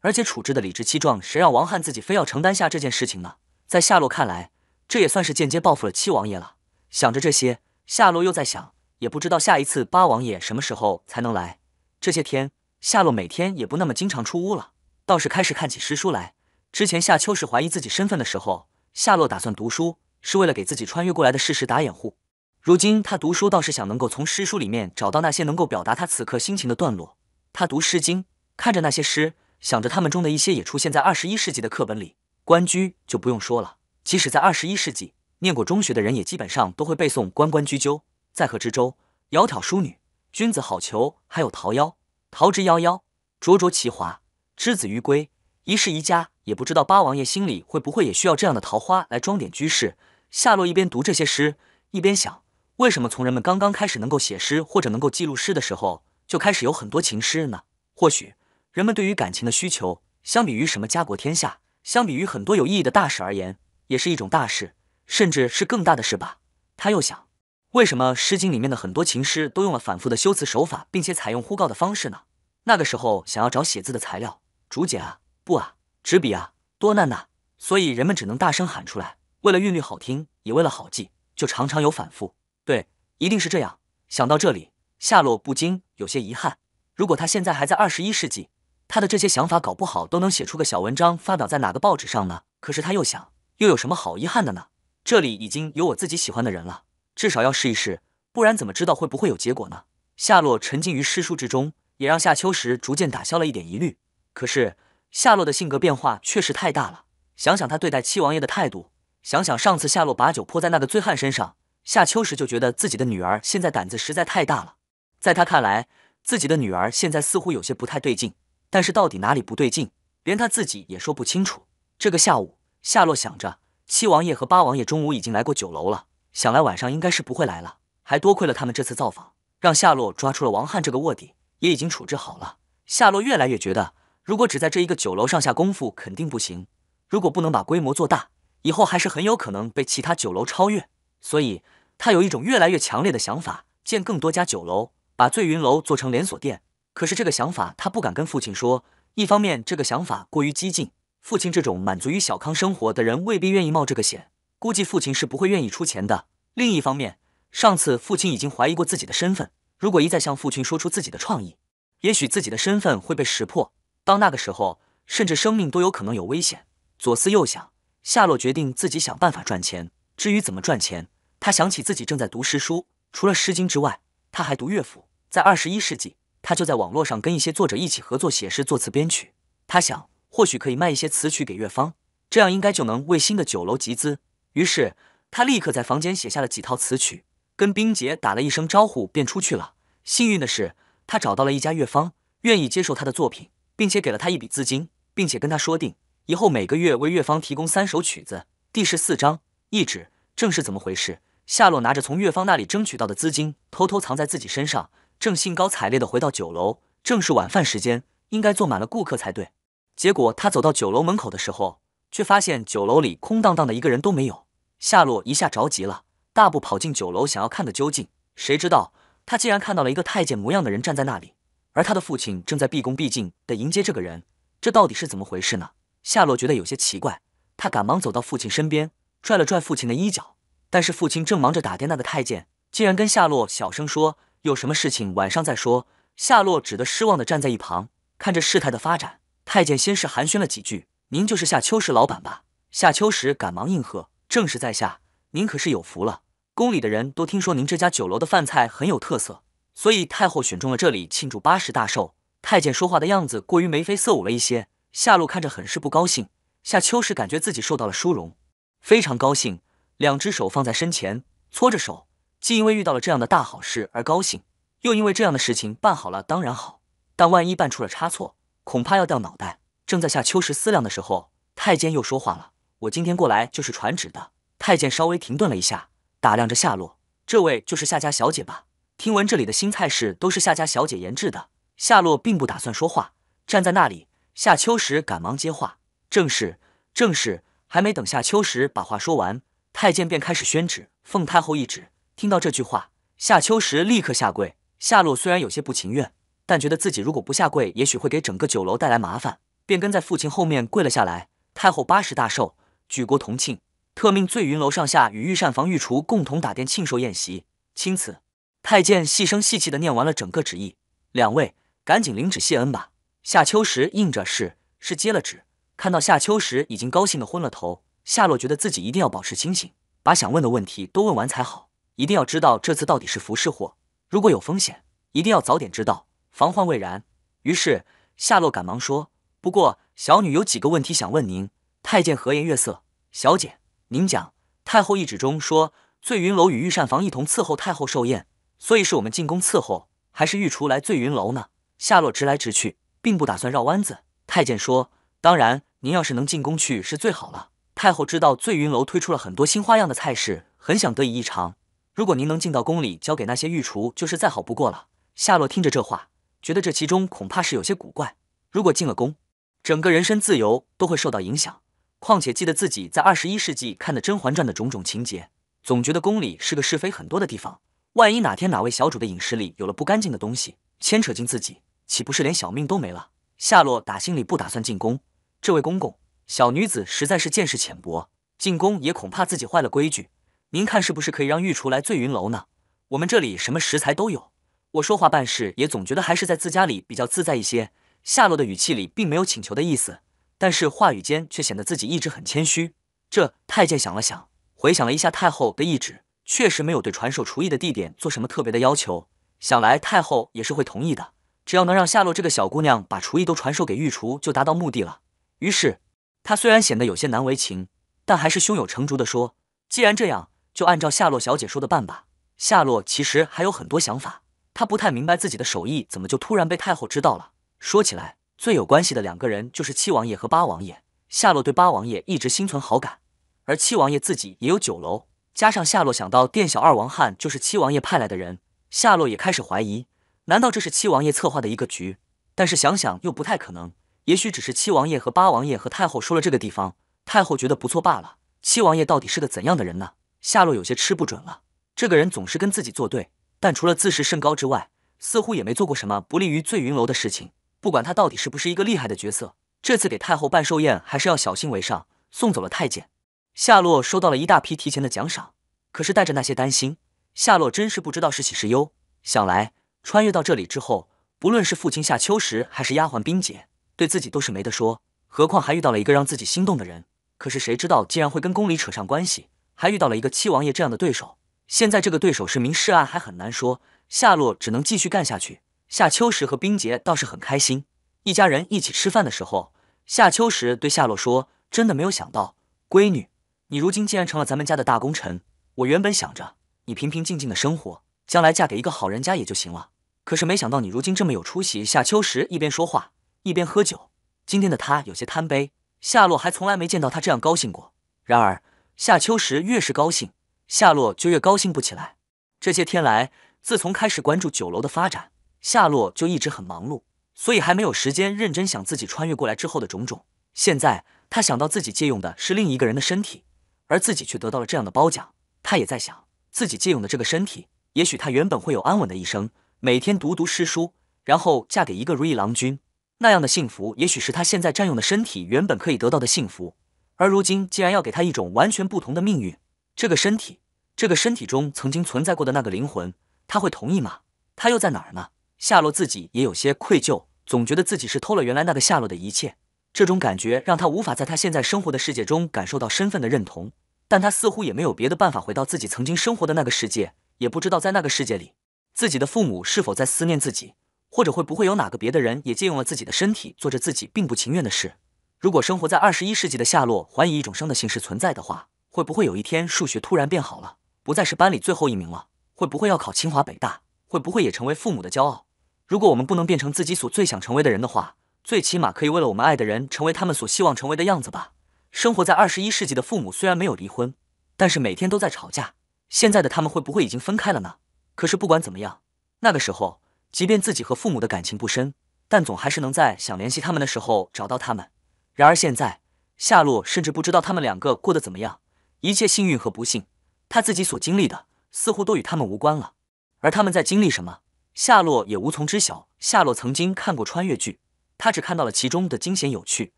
而且处置的理直气壮。谁让王翰自己非要承担下这件事情呢？在夏洛看来，这也算是间接报复了七王爷了。想着这些，夏洛又在想，也不知道下一次八王爷什么时候才能来。这些天，夏洛每天也不那么经常出屋了，倒是开始看起诗书来。之前夏秋是怀疑自己身份的时候，夏洛打算读书。是为了给自己穿越过来的事实打掩护。如今他读书倒是想能够从诗书里面找到那些能够表达他此刻心情的段落。他读《诗经》，看着那些诗，想着他们中的一些也出现在二十一世纪的课本里，《关雎》就不用说了，即使在二十一世纪，念过中学的人也基本上都会背诵“关关雎鸠，在河之洲，窈窕淑女，君子好逑”。还有《桃夭》，桃之夭夭，灼灼其华，之子于归，宜室宜家。也不知道八王爷心里会不会也需要这样的桃花来装点居室。夏洛一边读这些诗，一边想：为什么从人们刚刚开始能够写诗或者能够记录诗的时候，就开始有很多情诗呢？或许人们对于感情的需求，相比于什么家国天下，相比于很多有意义的大事而言，也是一种大事，甚至是更大的事吧。他又想：为什么《诗经》里面的很多情诗都用了反复的修辞手法，并且采用呼告的方式呢？那个时候想要找写字的材料，竹简啊，布啊，纸笔啊，多难呐！所以人们只能大声喊出来。为了韵律好听，也为了好记，就常常有反复。对，一定是这样。想到这里，夏洛不禁有些遗憾。如果他现在还在二十一世纪，他的这些想法搞不好都能写出个小文章，发表在哪个报纸上呢？可是他又想，又有什么好遗憾的呢？这里已经有我自己喜欢的人了，至少要试一试，不然怎么知道会不会有结果呢？夏洛沉浸于诗书之中，也让夏秋实逐渐打消了一点疑虑。可是夏洛的性格变化确实太大了，想想他对待七王爷的态度。想想上次夏洛把酒泼在那个醉汉身上，夏秋实就觉得自己的女儿现在胆子实在太大了。在他看来，自己的女儿现在似乎有些不太对劲，但是到底哪里不对劲，连他自己也说不清楚。这个下午，夏洛想着，七王爷和八王爷中午已经来过酒楼了，想来晚上应该是不会来了。还多亏了他们这次造访，让夏洛抓出了王翰这个卧底，也已经处置好了。夏洛越来越觉得，如果只在这一个酒楼上下功夫，肯定不行。如果不能把规模做大，以后还是很有可能被其他酒楼超越，所以他有一种越来越强烈的想法，建更多家酒楼，把醉云楼做成连锁店。可是这个想法他不敢跟父亲说，一方面这个想法过于激进，父亲这种满足于小康生活的人未必愿意冒这个险，估计父亲是不会愿意出钱的。另一方面，上次父亲已经怀疑过自己的身份，如果一再向父亲说出自己的创意，也许自己的身份会被识破，到那个时候，甚至生命都有可能有危险。左思右想。夏洛决定自己想办法赚钱。至于怎么赚钱，他想起自己正在读诗书，除了《诗经》之外，他还读乐府。在二十一世纪，他就在网络上跟一些作者一起合作写诗、作词、编曲。他想，或许可以卖一些词曲给乐方，这样应该就能为新的酒楼集资。于是，他立刻在房间写下了几套词曲，跟冰洁打了一声招呼，便出去了。幸运的是，他找到了一家乐方，愿意接受他的作品，并且给了他一笔资金，并且跟他说定。以后每个月为乐方提供三首曲子。第十四章一纸正是怎么回事？夏洛拿着从乐方那里争取到的资金，偷偷藏在自己身上，正兴高采烈地回到酒楼。正是晚饭时间，应该坐满了顾客才对。结果他走到酒楼门口的时候，却发现酒楼里空荡荡的，一个人都没有。夏洛一下着急了，大步跑进酒楼，想要看个究竟。谁知道他竟然看到了一个太监模样的人站在那里，而他的父亲正在毕恭毕敬地迎接这个人。这到底是怎么回事呢？夏洛觉得有些奇怪，他赶忙走到父亲身边，拽了拽父亲的衣角，但是父亲正忙着打点那个太监，竟然跟夏洛小声说：“有什么事情晚上再说。”夏洛只得失望地站在一旁，看着事态的发展。太监先是寒暄了几句：“您就是夏秋实老板吧？”夏秋实赶忙应和：“正是在下，您可是有福了。宫里的人都听说您这家酒楼的饭菜很有特色，所以太后选中了这里庆祝八十大寿。”太监说话的样子过于眉飞色舞了一些。夏洛看着很是不高兴，夏秋实感觉自己受到了殊荣，非常高兴，两只手放在身前搓着手，既因为遇到了这样的大好事而高兴，又因为这样的事情办好了当然好，但万一办出了差错，恐怕要掉脑袋。正在夏秋实思量的时候，太监又说话了：“我今天过来就是传旨的。”太监稍微停顿了一下，打量着夏洛：“这位就是夏家小姐吧？听闻这里的新菜式都是夏家小姐研制的。”夏洛并不打算说话，站在那里。夏秋实赶忙接话：“正是，正是。”还没等夏秋实把话说完，太监便开始宣旨：“奉太后懿旨。”听到这句话，夏秋实立刻下跪。夏洛虽然有些不情愿，但觉得自己如果不下跪，也许会给整个酒楼带来麻烦，便跟在父亲后面跪了下来。太后八十大寿，举国同庆，特命醉云楼上下与御膳房御厨共同打点庆寿宴席。钦此。太监细声细气地念完了整个旨意：“两位，赶紧领旨谢恩吧。”夏秋实应着是是接了旨，看到夏秋实已经高兴的昏了头，夏洛觉得自己一定要保持清醒，把想问的问题都问完才好，一定要知道这次到底是福是祸，如果有风险，一定要早点知道，防患未然。于是夏洛赶忙说：“不过小女有几个问题想问您。”太监和颜悦色：“小姐，您讲。”太后懿旨中说：“醉云楼与御膳房一同伺候太后寿宴，所以是我们进宫伺候，还是御厨来醉云楼呢？”夏洛直来直去。并不打算绕弯子。太监说：“当然，您要是能进宫去，是最好了。”太后知道醉云楼推出了很多新花样的菜式，很想得以一尝。如果您能进到宫里，交给那些御厨，就是再好不过了。夏洛听着这话，觉得这其中恐怕是有些古怪。如果进了宫，整个人身自由都会受到影响。况且记得自己在二十一世纪看的《甄嬛传》的种种情节，总觉得宫里是个是非很多的地方。万一哪天哪位小主的饮食里有了不干净的东西，牵扯进自己。岂不是连小命都没了？夏洛打心里不打算进宫。这位公公，小女子实在是见识浅薄，进宫也恐怕自己坏了规矩。您看是不是可以让御厨来醉云楼呢？我们这里什么食材都有。我说话办事也总觉得还是在自家里比较自在一些。夏洛的语气里并没有请求的意思，但是话语间却显得自己一直很谦虚。这太监想了想，回想了一下太后的懿旨，确实没有对传授厨艺的地点做什么特别的要求。想来太后也是会同意的。只要能让夏洛这个小姑娘把厨艺都传授给御厨，就达到目的了。于是，他虽然显得有些难为情，但还是胸有成竹地说：“既然这样，就按照夏洛小姐说的办吧。”夏洛其实还有很多想法，她不太明白自己的手艺怎么就突然被太后知道了。说起来，最有关系的两个人就是七王爷和八王爷。夏洛对八王爷一直心存好感，而七王爷自己也有酒楼，加上夏洛想到店小二王汉就是七王爷派来的人，夏洛也开始怀疑。难道这是七王爷策划的一个局？但是想想又不太可能，也许只是七王爷和八王爷和太后说了这个地方，太后觉得不错罢了。七王爷到底是个怎样的人呢？夏洛有些吃不准了。这个人总是跟自己作对，但除了自视甚高之外，似乎也没做过什么不利于醉云楼的事情。不管他到底是不是一个厉害的角色，这次给太后办寿宴还是要小心为上。送走了太监，夏洛收到了一大批提前的奖赏，可是带着那些担心，夏洛真是不知道是喜是忧。想来。穿越到这里之后，不论是父亲夏秋实还是丫鬟冰姐，对自己都是没得说。何况还遇到了一个让自己心动的人。可是谁知道竟然会跟宫里扯上关系，还遇到了一个七王爷这样的对手。现在这个对手是明是暗还很难说。夏洛只能继续干下去。夏秋实和冰洁倒是很开心。一家人一起吃饭的时候，夏秋实对夏洛说：“真的没有想到，闺女，你如今竟然成了咱们家的大功臣。我原本想着你平平静静的生活，将来嫁给一个好人家也就行了。”可是没想到你如今这么有出息。夏秋实一边说话一边喝酒，今天的他有些贪杯。夏洛还从来没见到他这样高兴过。然而夏秋实越是高兴，夏洛就越高兴不起来。这些天来，自从开始关注酒楼的发展，夏洛就一直很忙碌，所以还没有时间认真想自己穿越过来之后的种种。现在他想到自己借用的是另一个人的身体，而自己却得到了这样的褒奖，他也在想自己借用的这个身体，也许他原本会有安稳的一生。每天读读诗书，然后嫁给一个如意郎君，那样的幸福，也许是他现在占用的身体原本可以得到的幸福。而如今，既然要给他一种完全不同的命运，这个身体，这个身体中曾经存在过的那个灵魂，他会同意吗？他又在哪儿呢？夏洛自己也有些愧疚，总觉得自己是偷了原来那个夏洛的一切。这种感觉让他无法在他现在生活的世界中感受到身份的认同，但他似乎也没有别的办法回到自己曾经生活的那个世界，也不知道在那个世界里。自己的父母是否在思念自己，或者会不会有哪个别的人也借用了自己的身体，做着自己并不情愿的事？如果生活在二十一世纪的夏洛还以一种生的形式存在的话，会不会有一天数学突然变好了，不再是班里最后一名了？会不会要考清华北大？会不会也成为父母的骄傲？如果我们不能变成自己所最想成为的人的话，最起码可以为了我们爱的人，成为他们所希望成为的样子吧。生活在二十一世纪的父母虽然没有离婚，但是每天都在吵架。现在的他们会不会已经分开了呢？可是不管怎么样，那个时候，即便自己和父母的感情不深，但总还是能在想联系他们的时候找到他们。然而现在，夏洛甚至不知道他们两个过得怎么样，一切幸运和不幸，他自己所经历的似乎都与他们无关了。而他们在经历什么，夏洛也无从知晓。夏洛曾经看过穿越剧，他只看到了其中的惊险有趣，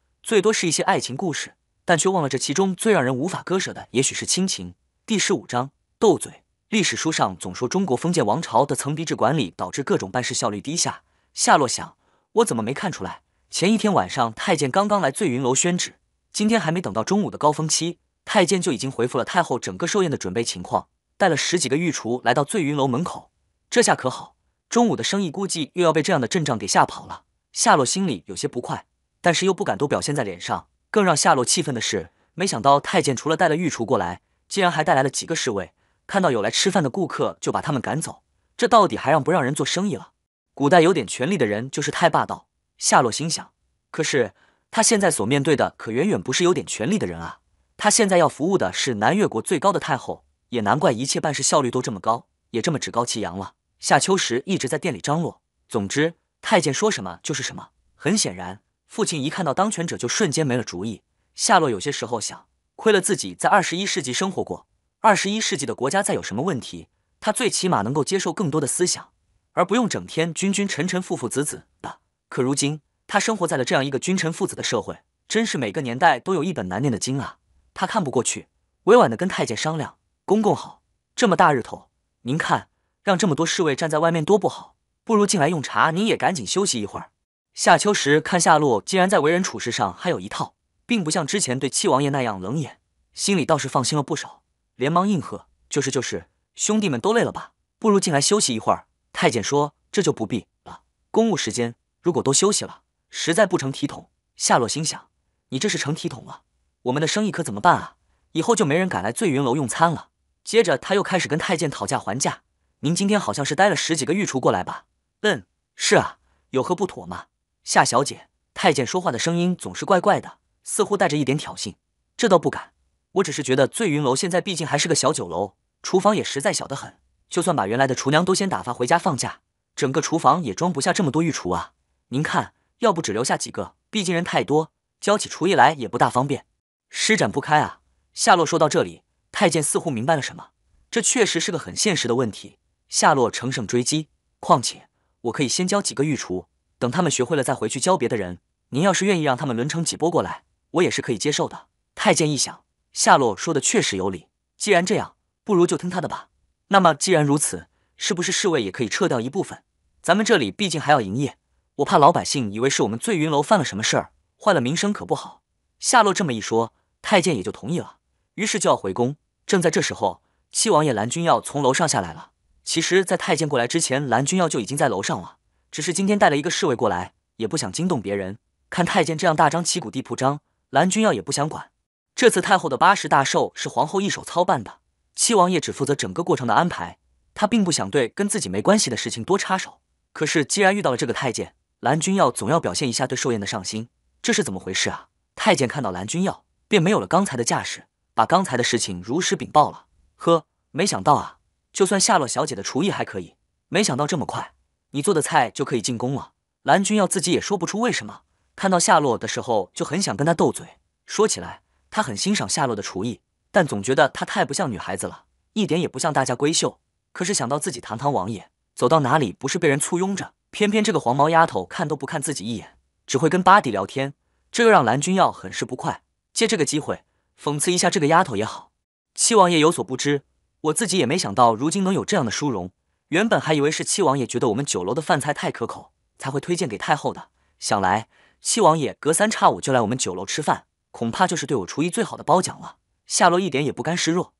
最多是一些爱情故事，但却忘了这其中最让人无法割舍的，也许是亲情。第十五章，斗嘴。历史书上总说中国封建王朝的层鼻制管理导致各种办事效率低下。夏洛想，我怎么没看出来？前一天晚上，太监刚刚来醉云楼宣旨，今天还没等到中午的高峰期，太监就已经回复了太后整个寿宴的准备情况，带了十几个御厨来到醉云楼门口。这下可好，中午的生意估计又要被这样的阵仗给吓跑了。夏洛心里有些不快，但是又不敢都表现在脸上。更让夏洛气愤的是，没想到太监除了带了御厨过来，竟然还带来了几个侍卫。看到有来吃饭的顾客，就把他们赶走，这到底还让不让人做生意了？古代有点权力的人就是太霸道。夏洛心想，可是他现在所面对的可远远不是有点权力的人啊，他现在要服务的是南越国最高的太后，也难怪一切办事效率都这么高，也这么趾高气扬了。夏秋实一直在店里张罗，总之太监说什么就是什么。很显然，父亲一看到当权者就瞬间没了主意。夏洛有些时候想，亏了自己在二十一世纪生活过。二十一世纪的国家再有什么问题，他最起码能够接受更多的思想，而不用整天君君臣臣父父子子的。可如今他生活在了这样一个君臣父子的社会，真是每个年代都有一本难念的经啊！他看不过去，委婉地跟太监商量：“公公好，这么大日头，您看让这么多侍卫站在外面多不好，不如进来用茶，您也赶紧休息一会儿。”夏秋实看夏洛竟然在为人处事上还有一套，并不像之前对七王爷那样冷眼，心里倒是放心了不少。连忙应和，就是就是，兄弟们都累了吧？不如进来休息一会儿。太监说：“这就不必了，公务时间如果都休息了，实在不成体统。”夏洛心想：“你这是成体统了，我们的生意可怎么办啊？以后就没人敢来醉云楼用餐了。”接着他又开始跟太监讨价还价：“您今天好像是带了十几个御厨过来吧？”“嗯，是啊，有何不妥吗？”夏小姐，太监说话的声音总是怪怪的，似乎带着一点挑衅。这倒不敢。我只是觉得醉云楼现在毕竟还是个小酒楼，厨房也实在小得很。就算把原来的厨娘都先打发回家放假，整个厨房也装不下这么多御厨啊！您看，要不只留下几个？毕竟人太多，教起厨艺来也不大方便，施展不开啊！夏洛说到这里，太监似乎明白了什么。这确实是个很现实的问题。夏洛乘胜追击，况且我可以先教几个御厨，等他们学会了再回去教别的人。您要是愿意让他们轮成几波过来，我也是可以接受的。太监一想。夏洛说的确实有理，既然这样，不如就听他的吧。那么既然如此，是不是侍卫也可以撤掉一部分？咱们这里毕竟还要营业，我怕老百姓以为是我们醉云楼犯了什么事儿，坏了名声可不好。夏洛这么一说，太监也就同意了，于是就要回宫。正在这时候，七王爷蓝君耀从楼上下来了。其实，在太监过来之前，蓝君耀就已经在楼上了，只是今天带了一个侍卫过来，也不想惊动别人。看太监这样大张旗鼓地铺张，蓝君耀也不想管。这次太后的八十大寿是皇后一手操办的，七王爷只负责整个过程的安排。他并不想对跟自己没关系的事情多插手。可是既然遇到了这个太监蓝君耀，总要表现一下对寿宴的上心。这是怎么回事啊？太监看到蓝君耀，便没有了刚才的架势，把刚才的事情如实禀报了。呵，没想到啊，就算夏洛小姐的厨艺还可以，没想到这么快，你做的菜就可以进宫了。蓝君耀自己也说不出为什么，看到夏洛的时候就很想跟她斗嘴。说起来。他很欣赏夏洛的厨艺，但总觉得她太不像女孩子了，一点也不像大家闺秀。可是想到自己堂堂王爷，走到哪里不是被人簇拥着，偏偏这个黄毛丫头看都不看自己一眼，只会跟巴蒂聊天，这又让蓝君耀很是不快。借这个机会讽刺一下这个丫头也好。七王爷有所不知，我自己也没想到如今能有这样的殊荣。原本还以为是七王爷觉得我们酒楼的饭菜太可口，才会推荐给太后的。想来七王爷隔三差五就来我们酒楼吃饭。恐怕就是对我厨艺最好的褒奖了。夏洛一点也不甘示弱。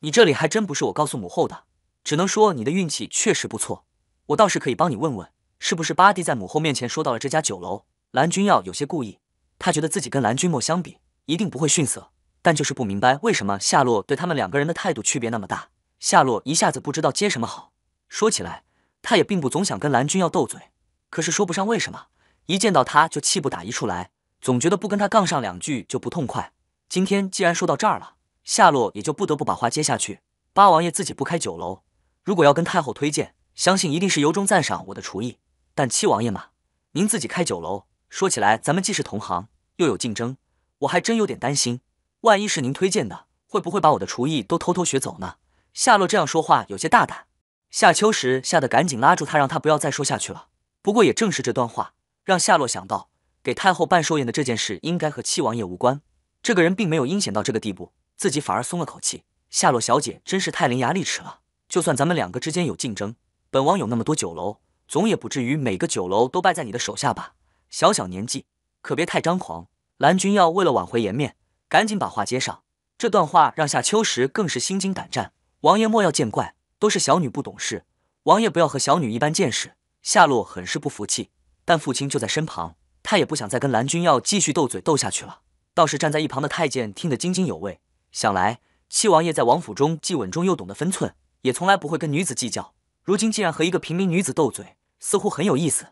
你这里还真不是我告诉母后的，只能说你的运气确实不错。我倒是可以帮你问问，是不是巴蒂在母后面前说到了这家酒楼。蓝君耀有些故意，他觉得自己跟蓝君莫相比，一定不会逊色。但就是不明白为什么夏洛对他们两个人的态度区别那么大。夏洛一下子不知道接什么好。说起来，他也并不总想跟蓝君耀斗嘴，可是说不上为什么，一见到他就气不打一处来。总觉得不跟他杠上两句就不痛快。今天既然说到这儿了，夏洛也就不得不把话接下去。八王爷自己不开酒楼，如果要跟太后推荐，相信一定是由衷赞赏我的厨艺。但七王爷嘛，您自己开酒楼，说起来咱们既是同行，又有竞争，我还真有点担心，万一是您推荐的，会不会把我的厨艺都偷偷学走呢？夏洛这样说话有些大胆，夏秋实吓得赶紧拉住他，让他不要再说下去了。不过也正是这段话，让夏洛想到。给太后办寿宴的这件事应该和七王爷无关，这个人并没有阴险到这个地步，自己反而松了口气。夏洛小姐真是太伶牙俐齿了，就算咱们两个之间有竞争，本王有那么多酒楼，总也不至于每个酒楼都败在你的手下吧？小小年纪可别太张狂。蓝君耀为了挽回颜面，赶紧把话接上。这段话让夏秋实更是心惊胆战。王爷莫要见怪，都是小女不懂事，王爷不要和小女一般见识。夏洛很是不服气，但父亲就在身旁。他也不想再跟蓝君耀继续斗嘴斗下去了，倒是站在一旁的太监听得津津有味。想来七王爷在王府中既稳重又懂得分寸，也从来不会跟女子计较。如今竟然和一个平民女子斗嘴，似乎很有意思。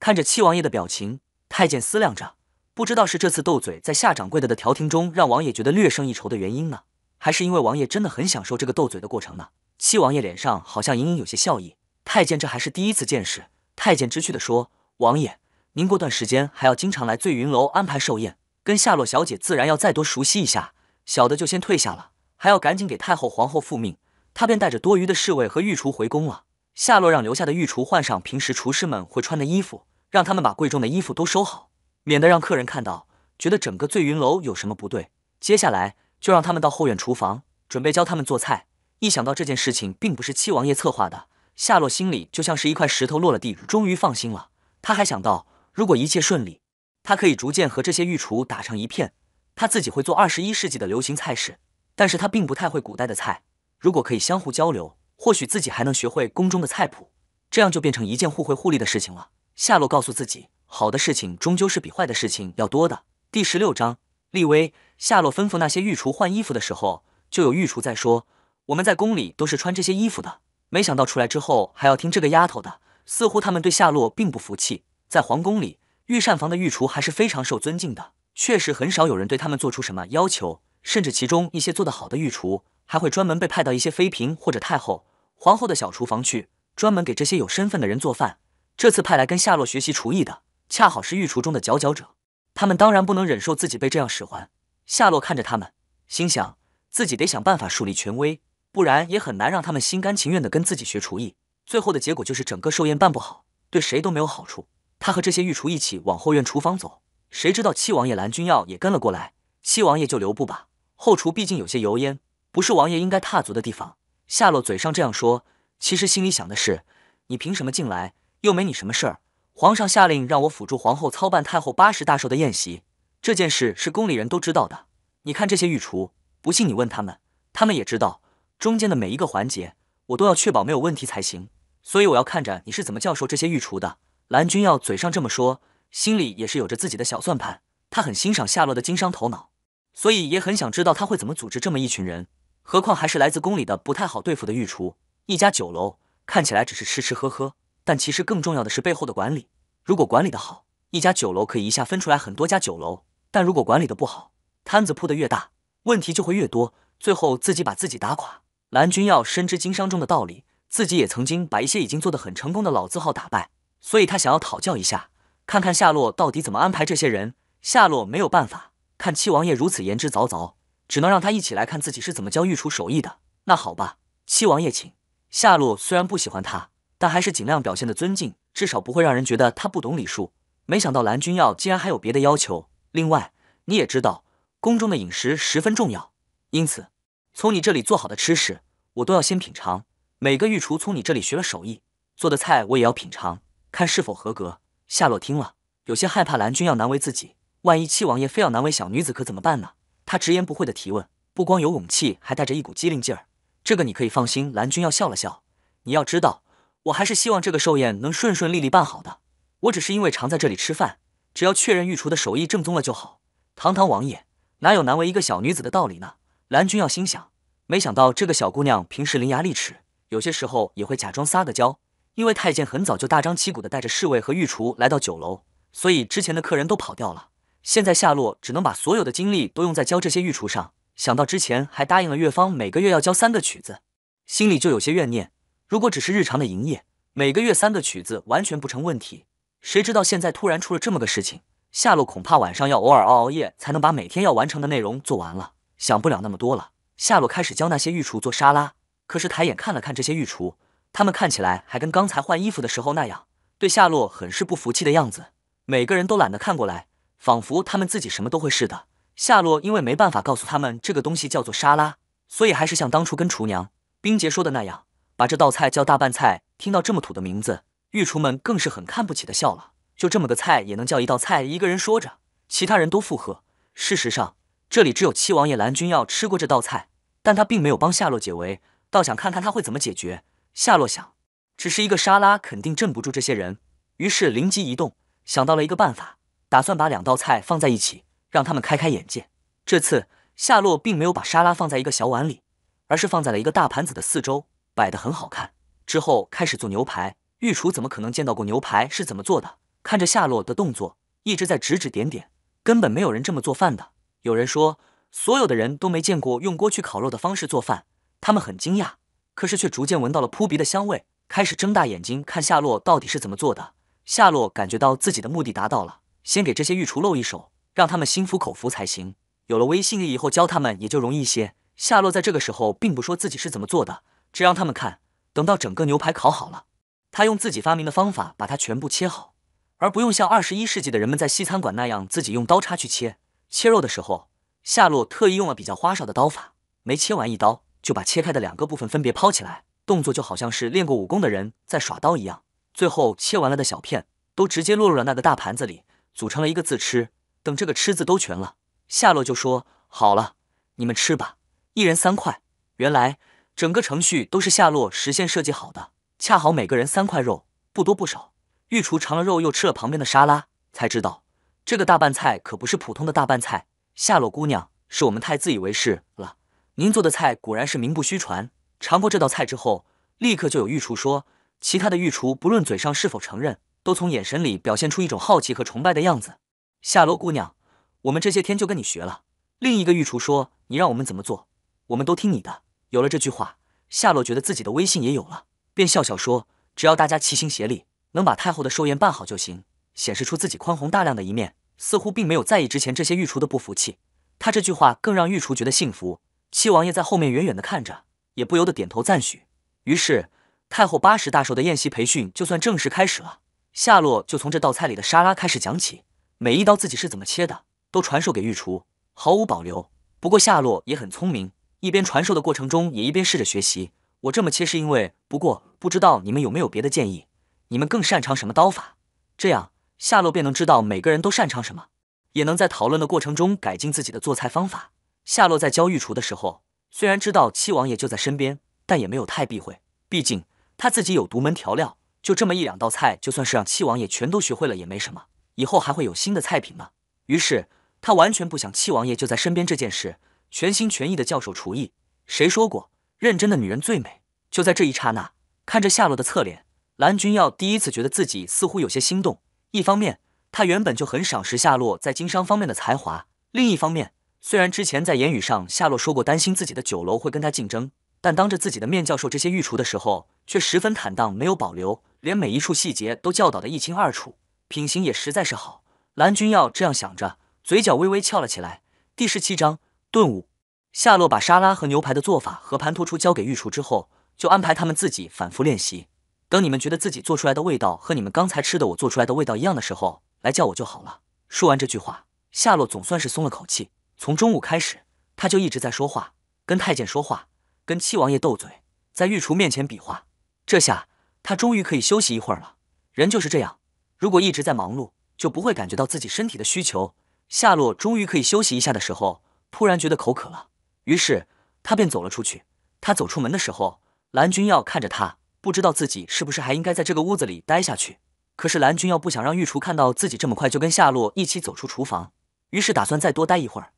看着七王爷的表情，太监思量着，不知道是这次斗嘴在夏掌柜的的调停中让王爷觉得略胜一筹的原因呢，还是因为王爷真的很享受这个斗嘴的过程呢？七王爷脸上好像隐隐有些笑意。太监这还是第一次见识。太监知趣地说：“王爷。”您过段时间还要经常来醉云楼安排寿宴，跟夏洛小姐自然要再多熟悉一下。小的就先退下了，还要赶紧给太后、皇后复命。他便带着多余的侍卫和御厨回宫了。夏洛让留下的御厨换上平时厨师们会穿的衣服，让他们把贵重的衣服都收好，免得让客人看到觉得整个醉云楼有什么不对。接下来就让他们到后院厨房，准备教他们做菜。一想到这件事情并不是七王爷策划的，夏洛心里就像是一块石头落了地，终于放心了。他还想到。如果一切顺利，他可以逐渐和这些御厨打成一片。他自己会做二十一世纪的流行菜式，但是他并不太会古代的菜。如果可以相互交流，或许自己还能学会宫中的菜谱，这样就变成一件互惠互利的事情了。夏洛告诉自己，好的事情终究是比坏的事情要多的。第十六章立威。夏洛吩咐那些御厨换衣服的时候，就有御厨在说：“我们在宫里都是穿这些衣服的，没想到出来之后还要听这个丫头的。”似乎他们对夏洛并不服气。在皇宫里，御膳房的御厨还是非常受尊敬的。确实，很少有人对他们做出什么要求，甚至其中一些做得好的御厨，还会专门被派到一些妃嫔或者太后、皇后的小厨房去，专门给这些有身份的人做饭。这次派来跟夏洛学习厨艺的，恰好是御厨中的佼佼者。他们当然不能忍受自己被这样使唤。夏洛看着他们，心想自己得想办法树立权威，不然也很难让他们心甘情愿的跟自己学厨艺。最后的结果就是整个寿宴办不好，对谁都没有好处。他和这些御厨一起往后院厨房走，谁知道七王爷蓝君耀也跟了过来。七王爷就留步吧，后厨毕竟有些油烟，不是王爷应该踏足的地方。夏洛嘴上这样说，其实心里想的是：你凭什么进来？又没你什么事儿？皇上下令让我辅助皇后操办太后八十大寿的宴席，这件事是宫里人都知道的。你看这些御厨，不信你问他们，他们也知道。中间的每一个环节，我都要确保没有问题才行。所以我要看着你是怎么教授这些御厨的。蓝君耀嘴上这么说，心里也是有着自己的小算盘。他很欣赏夏洛的经商头脑，所以也很想知道他会怎么组织这么一群人。何况还是来自宫里的不太好对付的御厨。一家酒楼看起来只是吃吃喝喝，但其实更重要的是背后的管理。如果管理的好，一家酒楼可以一下分出来很多家酒楼；但如果管理的不好，摊子铺得越大，问题就会越多，最后自己把自己打垮。蓝君耀深知经商中的道理，自己也曾经把一些已经做得很成功的老字号打败。所以他想要讨教一下，看看夏洛到底怎么安排这些人。夏洛没有办法，看七王爷如此言之凿凿，只能让他一起来看自己是怎么教御厨手艺的。那好吧，七王爷请。夏洛虽然不喜欢他，但还是尽量表现的尊敬，至少不会让人觉得他不懂礼数。没想到蓝君耀竟然还有别的要求。另外，你也知道，宫中的饮食十分重要，因此从你这里做好的吃食，我都要先品尝。每个御厨从你这里学了手艺做的菜，我也要品尝。看是否合格。夏洛听了，有些害怕。蓝君要难为自己，万一七王爷非要难为小女子，可怎么办呢？他直言不讳的提问，不光有勇气，还带着一股机灵劲儿。这个你可以放心。蓝君要笑了笑。你要知道，我还是希望这个寿宴能顺顺利利办好的。我只是因为常在这里吃饭，只要确认御厨的手艺正宗了就好。堂堂王爷，哪有难为一个小女子的道理呢？蓝君要心想，没想到这个小姑娘平时伶牙俐齿，有些时候也会假装撒个娇。因为太监很早就大张旗鼓地带着侍卫和御厨来到酒楼，所以之前的客人都跑掉了。现在夏洛只能把所有的精力都用在教这些御厨上。想到之前还答应了乐方每个月要教三个曲子，心里就有些怨念。如果只是日常的营业，每个月三个曲子完全不成问题。谁知道现在突然出了这么个事情，夏洛恐怕晚上要偶尔熬熬夜才能把每天要完成的内容做完了。想不了那么多了，夏洛开始教那些御厨做沙拉。可是抬眼看了看这些御厨。他们看起来还跟刚才换衣服的时候那样，对夏洛很是不服气的样子。每个人都懒得看过来，仿佛他们自己什么都会似的。夏洛因为没办法告诉他们这个东西叫做沙拉，所以还是像当初跟厨娘冰洁说的那样，把这道菜叫大拌菜。听到这么土的名字，御厨们更是很看不起的笑了。就这么个菜也能叫一道菜？一个人说着，其他人都附和。事实上，这里只有七王爷蓝君耀吃过这道菜，但他并没有帮夏洛解围，倒想看看他会怎么解决。夏洛想，只是一个沙拉肯定镇不住这些人，于是灵机一动，想到了一个办法，打算把两道菜放在一起，让他们开开眼界。这次夏洛并没有把沙拉放在一个小碗里，而是放在了一个大盘子的四周，摆得很好看。之后开始做牛排，御厨怎么可能见到过牛排是怎么做的？看着夏洛的动作，一直在指指点点，根本没有人这么做饭的。有人说，所有的人都没见过用锅去烤肉的方式做饭，他们很惊讶。可是却逐渐闻到了扑鼻的香味，开始睁大眼睛看夏洛到底是怎么做的。夏洛感觉到自己的目的达到了，先给这些御厨露一手，让他们心服口服才行。有了威信以后，教他们也就容易些。夏洛在这个时候并不说自己是怎么做的，只让他们看。等到整个牛排烤好了，他用自己发明的方法把它全部切好，而不用像二十一世纪的人们在西餐馆那样自己用刀叉去切。切肉的时候，夏洛特意用了比较花哨的刀法，没切完一刀。就把切开的两个部分分别抛起来，动作就好像是练过武功的人在耍刀一样。最后切完了的小片都直接落入了那个大盘子里，组成了一个字“吃”。等这个“吃”字都全了，夏洛就说：“好了，你们吃吧，一人三块。”原来整个程序都是夏洛实现设计好的，恰好每个人三块肉，不多不少。御厨尝了肉，又吃了旁边的沙拉，才知道这个大拌菜可不是普通的大拌菜。夏洛姑娘，是我们太自以为是了。您做的菜果然是名不虚传。尝过这道菜之后，立刻就有御厨说，其他的御厨不论嘴上是否承认，都从眼神里表现出一种好奇和崇拜的样子。夏洛姑娘，我们这些天就跟你学了。另一个御厨说：“你让我们怎么做，我们都听你的。”有了这句话，夏洛觉得自己的威信也有了，便笑笑说：“只要大家齐心协力，能把太后的寿宴办好就行。”显示出自己宽宏大量的一面，似乎并没有在意之前这些御厨的不服气。他这句话更让御厨觉得幸福，七王爷在后面远远的看着，也不由得点头赞许。于是，太后八十大寿的宴席培训就算正式开始了。夏洛就从这道菜里的沙拉开始讲起，每一刀自己是怎么切的，都传授给御厨，毫无保留。不过，夏洛也很聪明，一边传授的过程中也一边试着学习。我这么切是因为……不过，不知道你们有没有别的建议？你们更擅长什么刀法？这样，夏洛便能知道每个人都擅长什么，也能在讨论的过程中改进自己的做菜方法。夏洛在教御厨的时候，虽然知道七王爷就在身边，但也没有太避讳。毕竟他自己有独门调料，就这么一两道菜，就算是让七王爷全都学会了也没什么。以后还会有新的菜品呢。于是他完全不想七王爷就在身边这件事，全心全意的教授厨艺。谁说过认真的女人最美？就在这一刹那，看着夏洛的侧脸，蓝君耀第一次觉得自己似乎有些心动。一方面，他原本就很赏识夏洛在经商方面的才华；另一方面，虽然之前在言语上夏洛说过担心自己的酒楼会跟他竞争，但当着自己的面教授这些御厨的时候，却十分坦荡，没有保留，连每一处细节都教导得一清二楚，品行也实在是好。蓝君耀这样想着，嘴角微微翘了起来。第十七章顿悟。夏洛把沙拉和牛排的做法和盘托出，交给御厨之后，就安排他们自己反复练习。等你们觉得自己做出来的味道和你们刚才吃的我做出来的味道一样的时候，来叫我就好了。说完这句话，夏洛总算是松了口气。从中午开始，他就一直在说话，跟太监说话，跟七王爷斗嘴，在御厨面前比划。这下他终于可以休息一会儿了。人就是这样，如果一直在忙碌，就不会感觉到自己身体的需求。夏洛终于可以休息一下的时候，突然觉得口渴了，于是他便走了出去。他走出门的时候，蓝君耀看着他，不知道自己是不是还应该在这个屋子里待下去。可是蓝君耀不想让御厨看到自己这么快就跟夏洛一起走出厨房，于是打算再多待一会儿。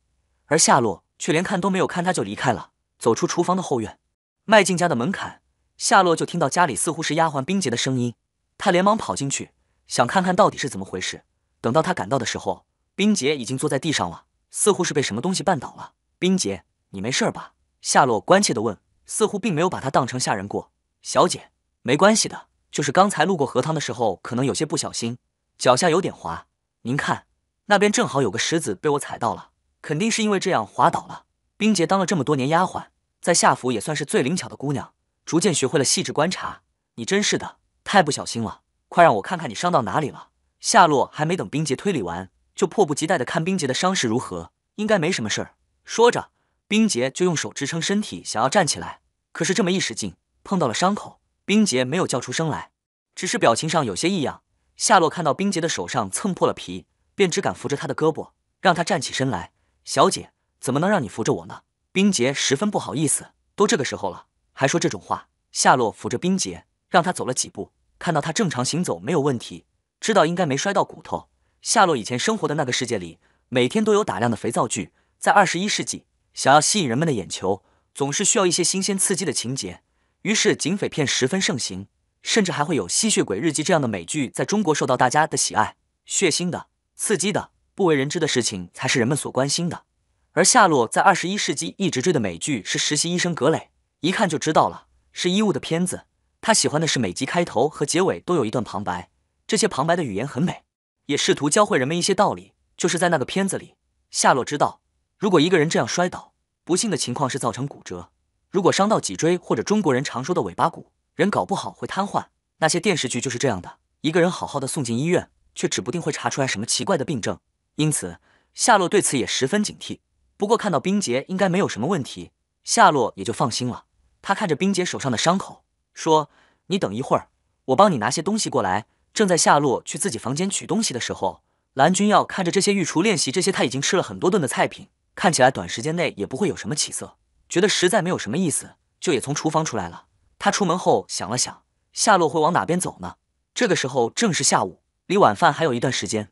而夏洛却连看都没有看，他就离开了。走出厨房的后院，迈进家的门槛，夏洛就听到家里似乎是丫鬟冰洁的声音。他连忙跑进去，想看看到底是怎么回事。等到他赶到的时候，冰洁已经坐在地上了，似乎是被什么东西绊倒了。冰洁，你没事吧？夏洛关切的问，似乎并没有把她当成下人过。小姐，没关系的，就是刚才路过荷塘的时候，可能有些不小心，脚下有点滑。您看，那边正好有个石子，被我踩到了。肯定是因为这样滑倒了。冰洁当了这么多年丫鬟，在夏府也算是最灵巧的姑娘，逐渐学会了细致观察。你真是的，太不小心了！快让我看看你伤到哪里了。夏洛还没等冰洁推理完，就迫不及待的看冰洁的伤势如何，应该没什么事儿。说着，冰洁就用手支撑身体，想要站起来，可是这么一使劲，碰到了伤口。冰洁没有叫出声来，只是表情上有些异样。夏洛看到冰洁的手上蹭破了皮，便只敢扶着她的胳膊，让她站起身来。小姐怎么能让你扶着我呢？冰洁十分不好意思，都这个时候了，还说这种话。夏洛扶着冰洁，让他走了几步，看到他正常行走没有问题，知道应该没摔到骨头。夏洛以前生活的那个世界里，每天都有大量的肥皂剧。在二十一世纪，想要吸引人们的眼球，总是需要一些新鲜刺激的情节，于是警匪片十分盛行，甚至还会有《吸血鬼日记》这样的美剧在中国受到大家的喜爱，血腥的、刺激的。不为人知的事情才是人们所关心的，而夏洛在二十一世纪一直追的美剧是《实习医生格雷》，一看就知道了是医务的片子。他喜欢的是每集开头和结尾都有一段旁白，这些旁白的语言很美，也试图教会人们一些道理。就是在那个片子里，夏洛知道，如果一个人这样摔倒，不幸的情况是造成骨折；如果伤到脊椎或者中国人常说的“尾巴骨”，人搞不好会瘫痪。那些电视剧就是这样的：一个人好好的送进医院，却指不定会查出来什么奇怪的病症。因此，夏洛对此也十分警惕。不过看到冰洁应该没有什么问题，夏洛也就放心了。他看着冰洁手上的伤口，说：“你等一会儿，我帮你拿些东西过来。”正在夏洛去自己房间取东西的时候，蓝君耀看着这些御厨练习这些他已经吃了很多顿的菜品，看起来短时间内也不会有什么起色，觉得实在没有什么意思，就也从厨房出来了。他出门后想了想，夏洛会往哪边走呢？这个时候正是下午，离晚饭还有一段时间。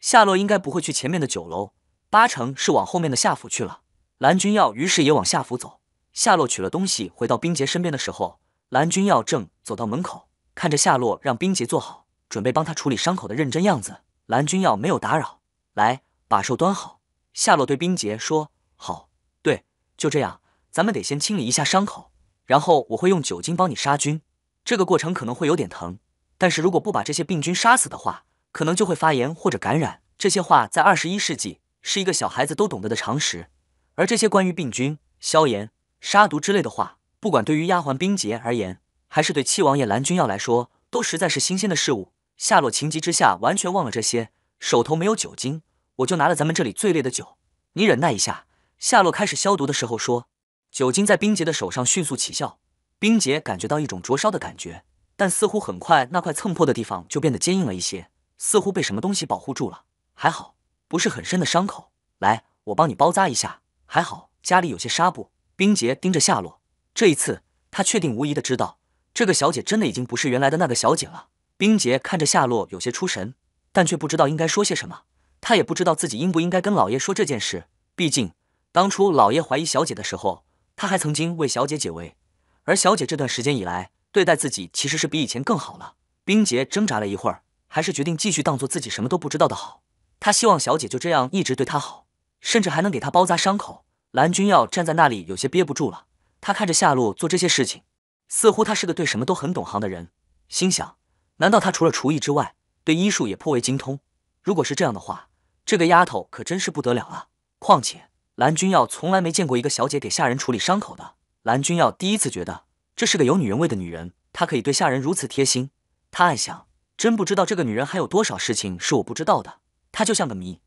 夏洛应该不会去前面的酒楼，八成是往后面的夏府去了。蓝君耀于是也往夏府走。夏洛取了东西回到冰洁身边的时候，蓝君耀正走到门口，看着夏洛让冰洁坐好，准备帮他处理伤口的认真样子，蓝君耀没有打扰。来，把手端好。夏洛对冰洁说：“好，对，就这样。咱们得先清理一下伤口，然后我会用酒精帮你杀菌。这个过程可能会有点疼，但是如果不把这些病菌杀死的话。”可能就会发炎或者感染。这些话在二十一世纪是一个小孩子都懂得的常识，而这些关于病菌、消炎、杀毒之类的话，不管对于丫鬟冰洁而言，还是对七王爷蓝君耀来说，都实在是新鲜的事物。夏洛情急之下完全忘了这些，手头没有酒精，我就拿了咱们这里最烈的酒。你忍耐一下。夏洛开始消毒的时候说，酒精在冰洁的手上迅速起效，冰洁感觉到一种灼烧的感觉，但似乎很快那块蹭破的地方就变得坚硬了一些。似乎被什么东西保护住了，还好不是很深的伤口。来，我帮你包扎一下。还好家里有些纱布。冰洁盯着夏洛，这一次他确定无疑的知道，这个小姐真的已经不是原来的那个小姐了。冰洁看着夏洛，有些出神，但却不知道应该说些什么。他也不知道自己应不应该跟老爷说这件事。毕竟当初老爷怀疑小姐的时候，他还曾经为小姐解围，而小姐这段时间以来对待自己其实是比以前更好了。冰洁挣扎了一会儿。还是决定继续当做自己什么都不知道的好。他希望小姐就这样一直对他好，甚至还能给他包扎伤口。蓝君耀站在那里，有些憋不住了。他看着夏露做这些事情，似乎他是个对什么都很懂行的人。心想：难道她除了厨艺之外，对医术也颇为精通？如果是这样的话，这个丫头可真是不得了啊！况且蓝君耀从来没见过一个小姐给下人处理伤口的。蓝君耀第一次觉得这是个有女人味的女人，她可以对下人如此贴心。他暗想。真不知道这个女人还有多少事情是我不知道的，她就像个谜，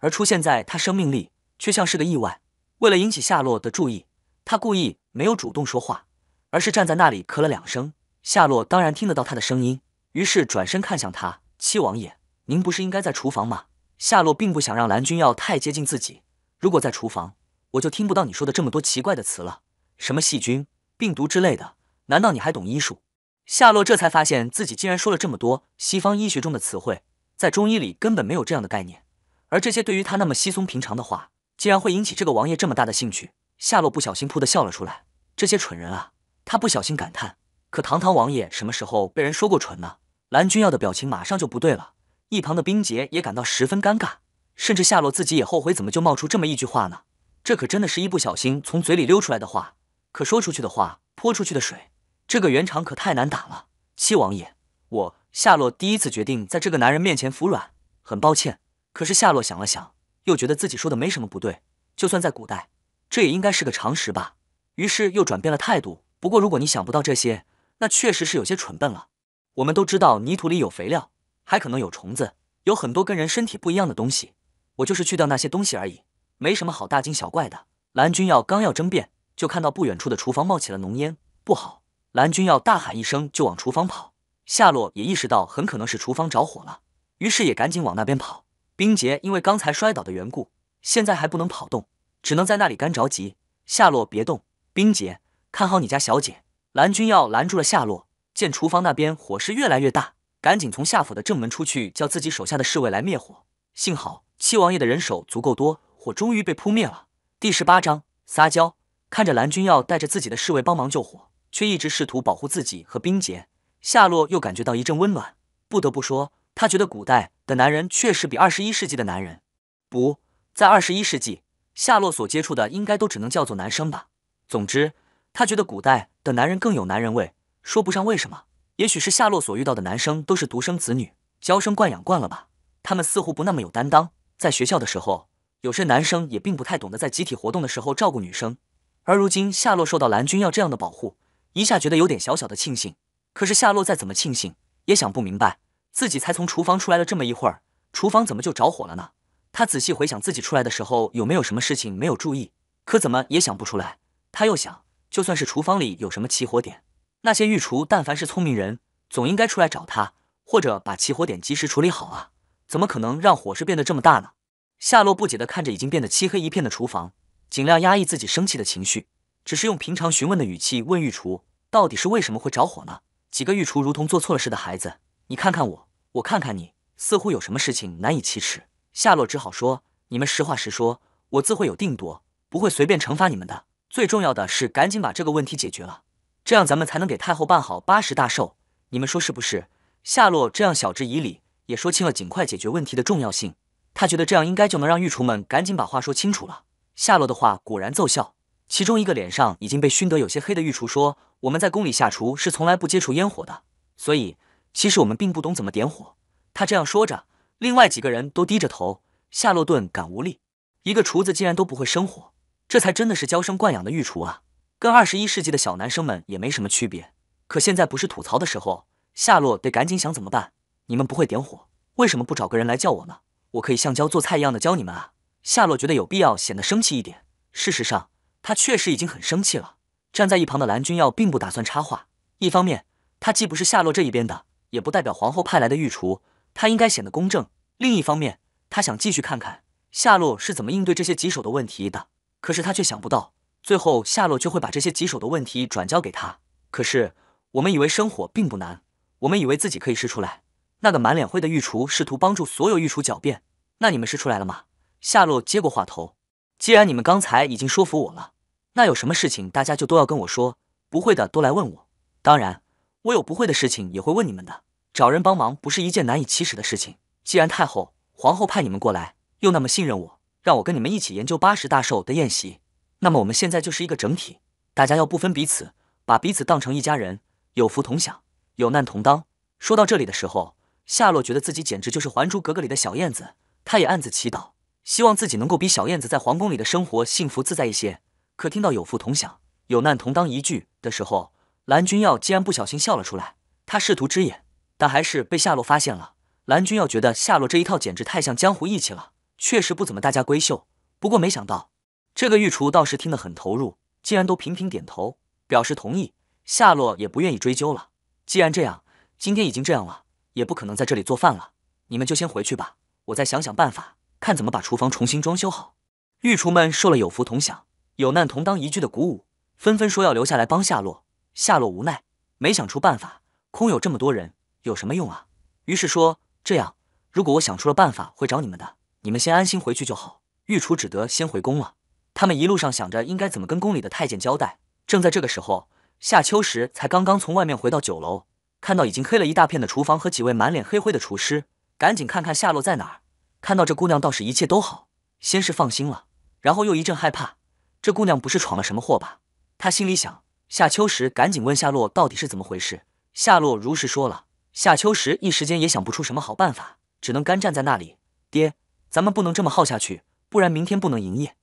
而出现在她生命力却像是个意外。为了引起夏洛的注意，他故意没有主动说话，而是站在那里咳了两声。夏洛当然听得到他的声音，于是转身看向他：“七王爷，您不是应该在厨房吗？”夏洛并不想让蓝君耀太接近自己，如果在厨房，我就听不到你说的这么多奇怪的词了，什么细菌、病毒之类的，难道你还懂医术？夏洛这才发现自己竟然说了这么多西方医学中的词汇，在中医里根本没有这样的概念。而这些对于他那么稀松平常的话，竟然会引起这个王爷这么大的兴趣。夏洛不小心噗的笑了出来。这些蠢人啊！他不小心感叹。可堂堂王爷什么时候被人说过蠢呢？蓝君耀的表情马上就不对了。一旁的冰洁也感到十分尴尬，甚至夏洛自己也后悔，怎么就冒出这么一句话呢？这可真的是一不小心从嘴里溜出来的话。可说出去的话，泼出去的水。这个圆场可太难打了，七王爷，我夏洛第一次决定在这个男人面前服软，很抱歉。可是夏洛想了想，又觉得自己说的没什么不对，就算在古代，这也应该是个常识吧。于是又转变了态度。不过如果你想不到这些，那确实是有些蠢笨了。我们都知道泥土里有肥料，还可能有虫子，有很多跟人身体不一样的东西。我就是去掉那些东西而已，没什么好大惊小怪的。蓝君耀刚要争辩，就看到不远处的厨房冒起了浓烟，不好！蓝君耀大喊一声，就往厨房跑。夏洛也意识到很可能是厨房着火了，于是也赶紧往那边跑。冰洁因为刚才摔倒的缘故，现在还不能跑动，只能在那里干着急。夏洛别动，冰洁看好你家小姐。蓝君耀拦住了夏洛，见厨房那边火势越来越大，赶紧从夏府的正门出去，叫自己手下的侍卫来灭火。幸好七王爷的人手足够多，火终于被扑灭了。第十八章撒娇，看着蓝君耀带着自己的侍卫帮忙救火。却一直试图保护自己和冰洁。夏洛又感觉到一阵温暖。不得不说，他觉得古代的男人确实比二十一世纪的男人，不在二十一世纪，夏洛所接触的应该都只能叫做男生吧。总之，他觉得古代的男人更有男人味，说不上为什么，也许是夏洛所遇到的男生都是独生子女，娇生惯养惯了吧。他们似乎不那么有担当。在学校的时候，有些男生也并不太懂得在集体活动的时候照顾女生，而如今夏洛受到蓝军要这样的保护。一下觉得有点小小的庆幸，可是夏洛再怎么庆幸也想不明白，自己才从厨房出来了这么一会儿，厨房怎么就着火了呢？他仔细回想自己出来的时候有没有什么事情没有注意，可怎么也想不出来。他又想，就算是厨房里有什么起火点，那些御厨但凡是聪明人，总应该出来找他，或者把起火点及时处理好啊，怎么可能让火势变得这么大呢？夏洛不解地看着已经变得漆黑一片的厨房，尽量压抑自己生气的情绪，只是用平常询问的语气问御厨。到底是为什么会着火呢？几个御厨如同做错了事的孩子，你看看我，我看看你，似乎有什么事情难以启齿。夏洛只好说：“你们实话实说，我自会有定夺，不会随便惩罚你们的。最重要的是，赶紧把这个问题解决了，这样咱们才能给太后办好八十大寿。你们说是不是？”夏洛这样晓之以理，也说清了尽快解决问题的重要性。他觉得这样应该就能让御厨们赶紧把话说清楚了。夏洛的话果然奏效。其中一个脸上已经被熏得有些黑的御厨说：“我们在宫里下厨是从来不接触烟火的，所以其实我们并不懂怎么点火。”他这样说着，另外几个人都低着头。夏洛顿感无力，一个厨子竟然都不会生火，这才真的是娇生惯养的御厨啊，跟二十一世纪的小男生们也没什么区别。可现在不是吐槽的时候，夏洛得赶紧想怎么办。你们不会点火，为什么不找个人来教我呢？我可以像教做菜一样的教你们啊。夏洛觉得有必要显得生气一点。事实上。他确实已经很生气了。站在一旁的蓝君耀并不打算插话。一方面，他既不是夏洛这一边的，也不代表皇后派来的御厨，他应该显得公正；另一方面，他想继续看看夏洛是怎么应对这些棘手的问题的。可是他却想不到，最后夏洛就会把这些棘手的问题转交给他。可是我们以为生活并不难，我们以为自己可以试出来。那个满脸灰的御厨试图帮助所有御厨狡辩：“那你们试出来了吗？”夏洛接过话头。既然你们刚才已经说服我了，那有什么事情大家就都要跟我说，不会的都来问我。当然，我有不会的事情也会问你们的。找人帮忙不是一件难以启齿的事情。既然太后、皇后派你们过来，又那么信任我，让我跟你们一起研究八十大寿的宴席，那么我们现在就是一个整体，大家要不分彼此，把彼此当成一家人，有福同享，有难同当。说到这里的时候，夏洛觉得自己简直就是《还珠格格》里的小燕子，她也暗自祈祷。希望自己能够比小燕子在皇宫里的生活幸福自在一些。可听到“有福同享，有难同当”一句的时候，蓝君耀竟然不小心笑了出来。他试图遮掩，但还是被夏洛发现了。蓝君耀觉得夏洛这一套简直太像江湖义气了，确实不怎么大家闺秀。不过没想到，这个御厨倒是听得很投入，竟然都频频点头表示同意。夏洛也不愿意追究了。既然这样，今天已经这样了，也不可能在这里做饭了。你们就先回去吧，我再想想办法。看怎么把厨房重新装修好。御厨们受了有福同享有难同当一句的鼓舞，纷纷说要留下来帮夏洛。夏洛无奈，没想出办法，空有这么多人有什么用啊？于是说：“这样，如果我想出了办法，会找你们的。你们先安心回去就好。”御厨只得先回宫了。他们一路上想着应该怎么跟宫里的太监交代。正在这个时候，夏秋时才刚刚从外面回到酒楼，看到已经黑了一大片的厨房和几位满脸黑灰的厨师，赶紧看看夏洛在哪儿。看到这姑娘倒是一切都好，先是放心了，然后又一阵害怕。这姑娘不是闯了什么祸吧？他心里想。夏秋实赶紧问夏洛到底是怎么回事。夏洛如实说了。夏秋实一时间也想不出什么好办法，只能干站在那里。爹，咱们不能这么耗下去，不然明天不能营业，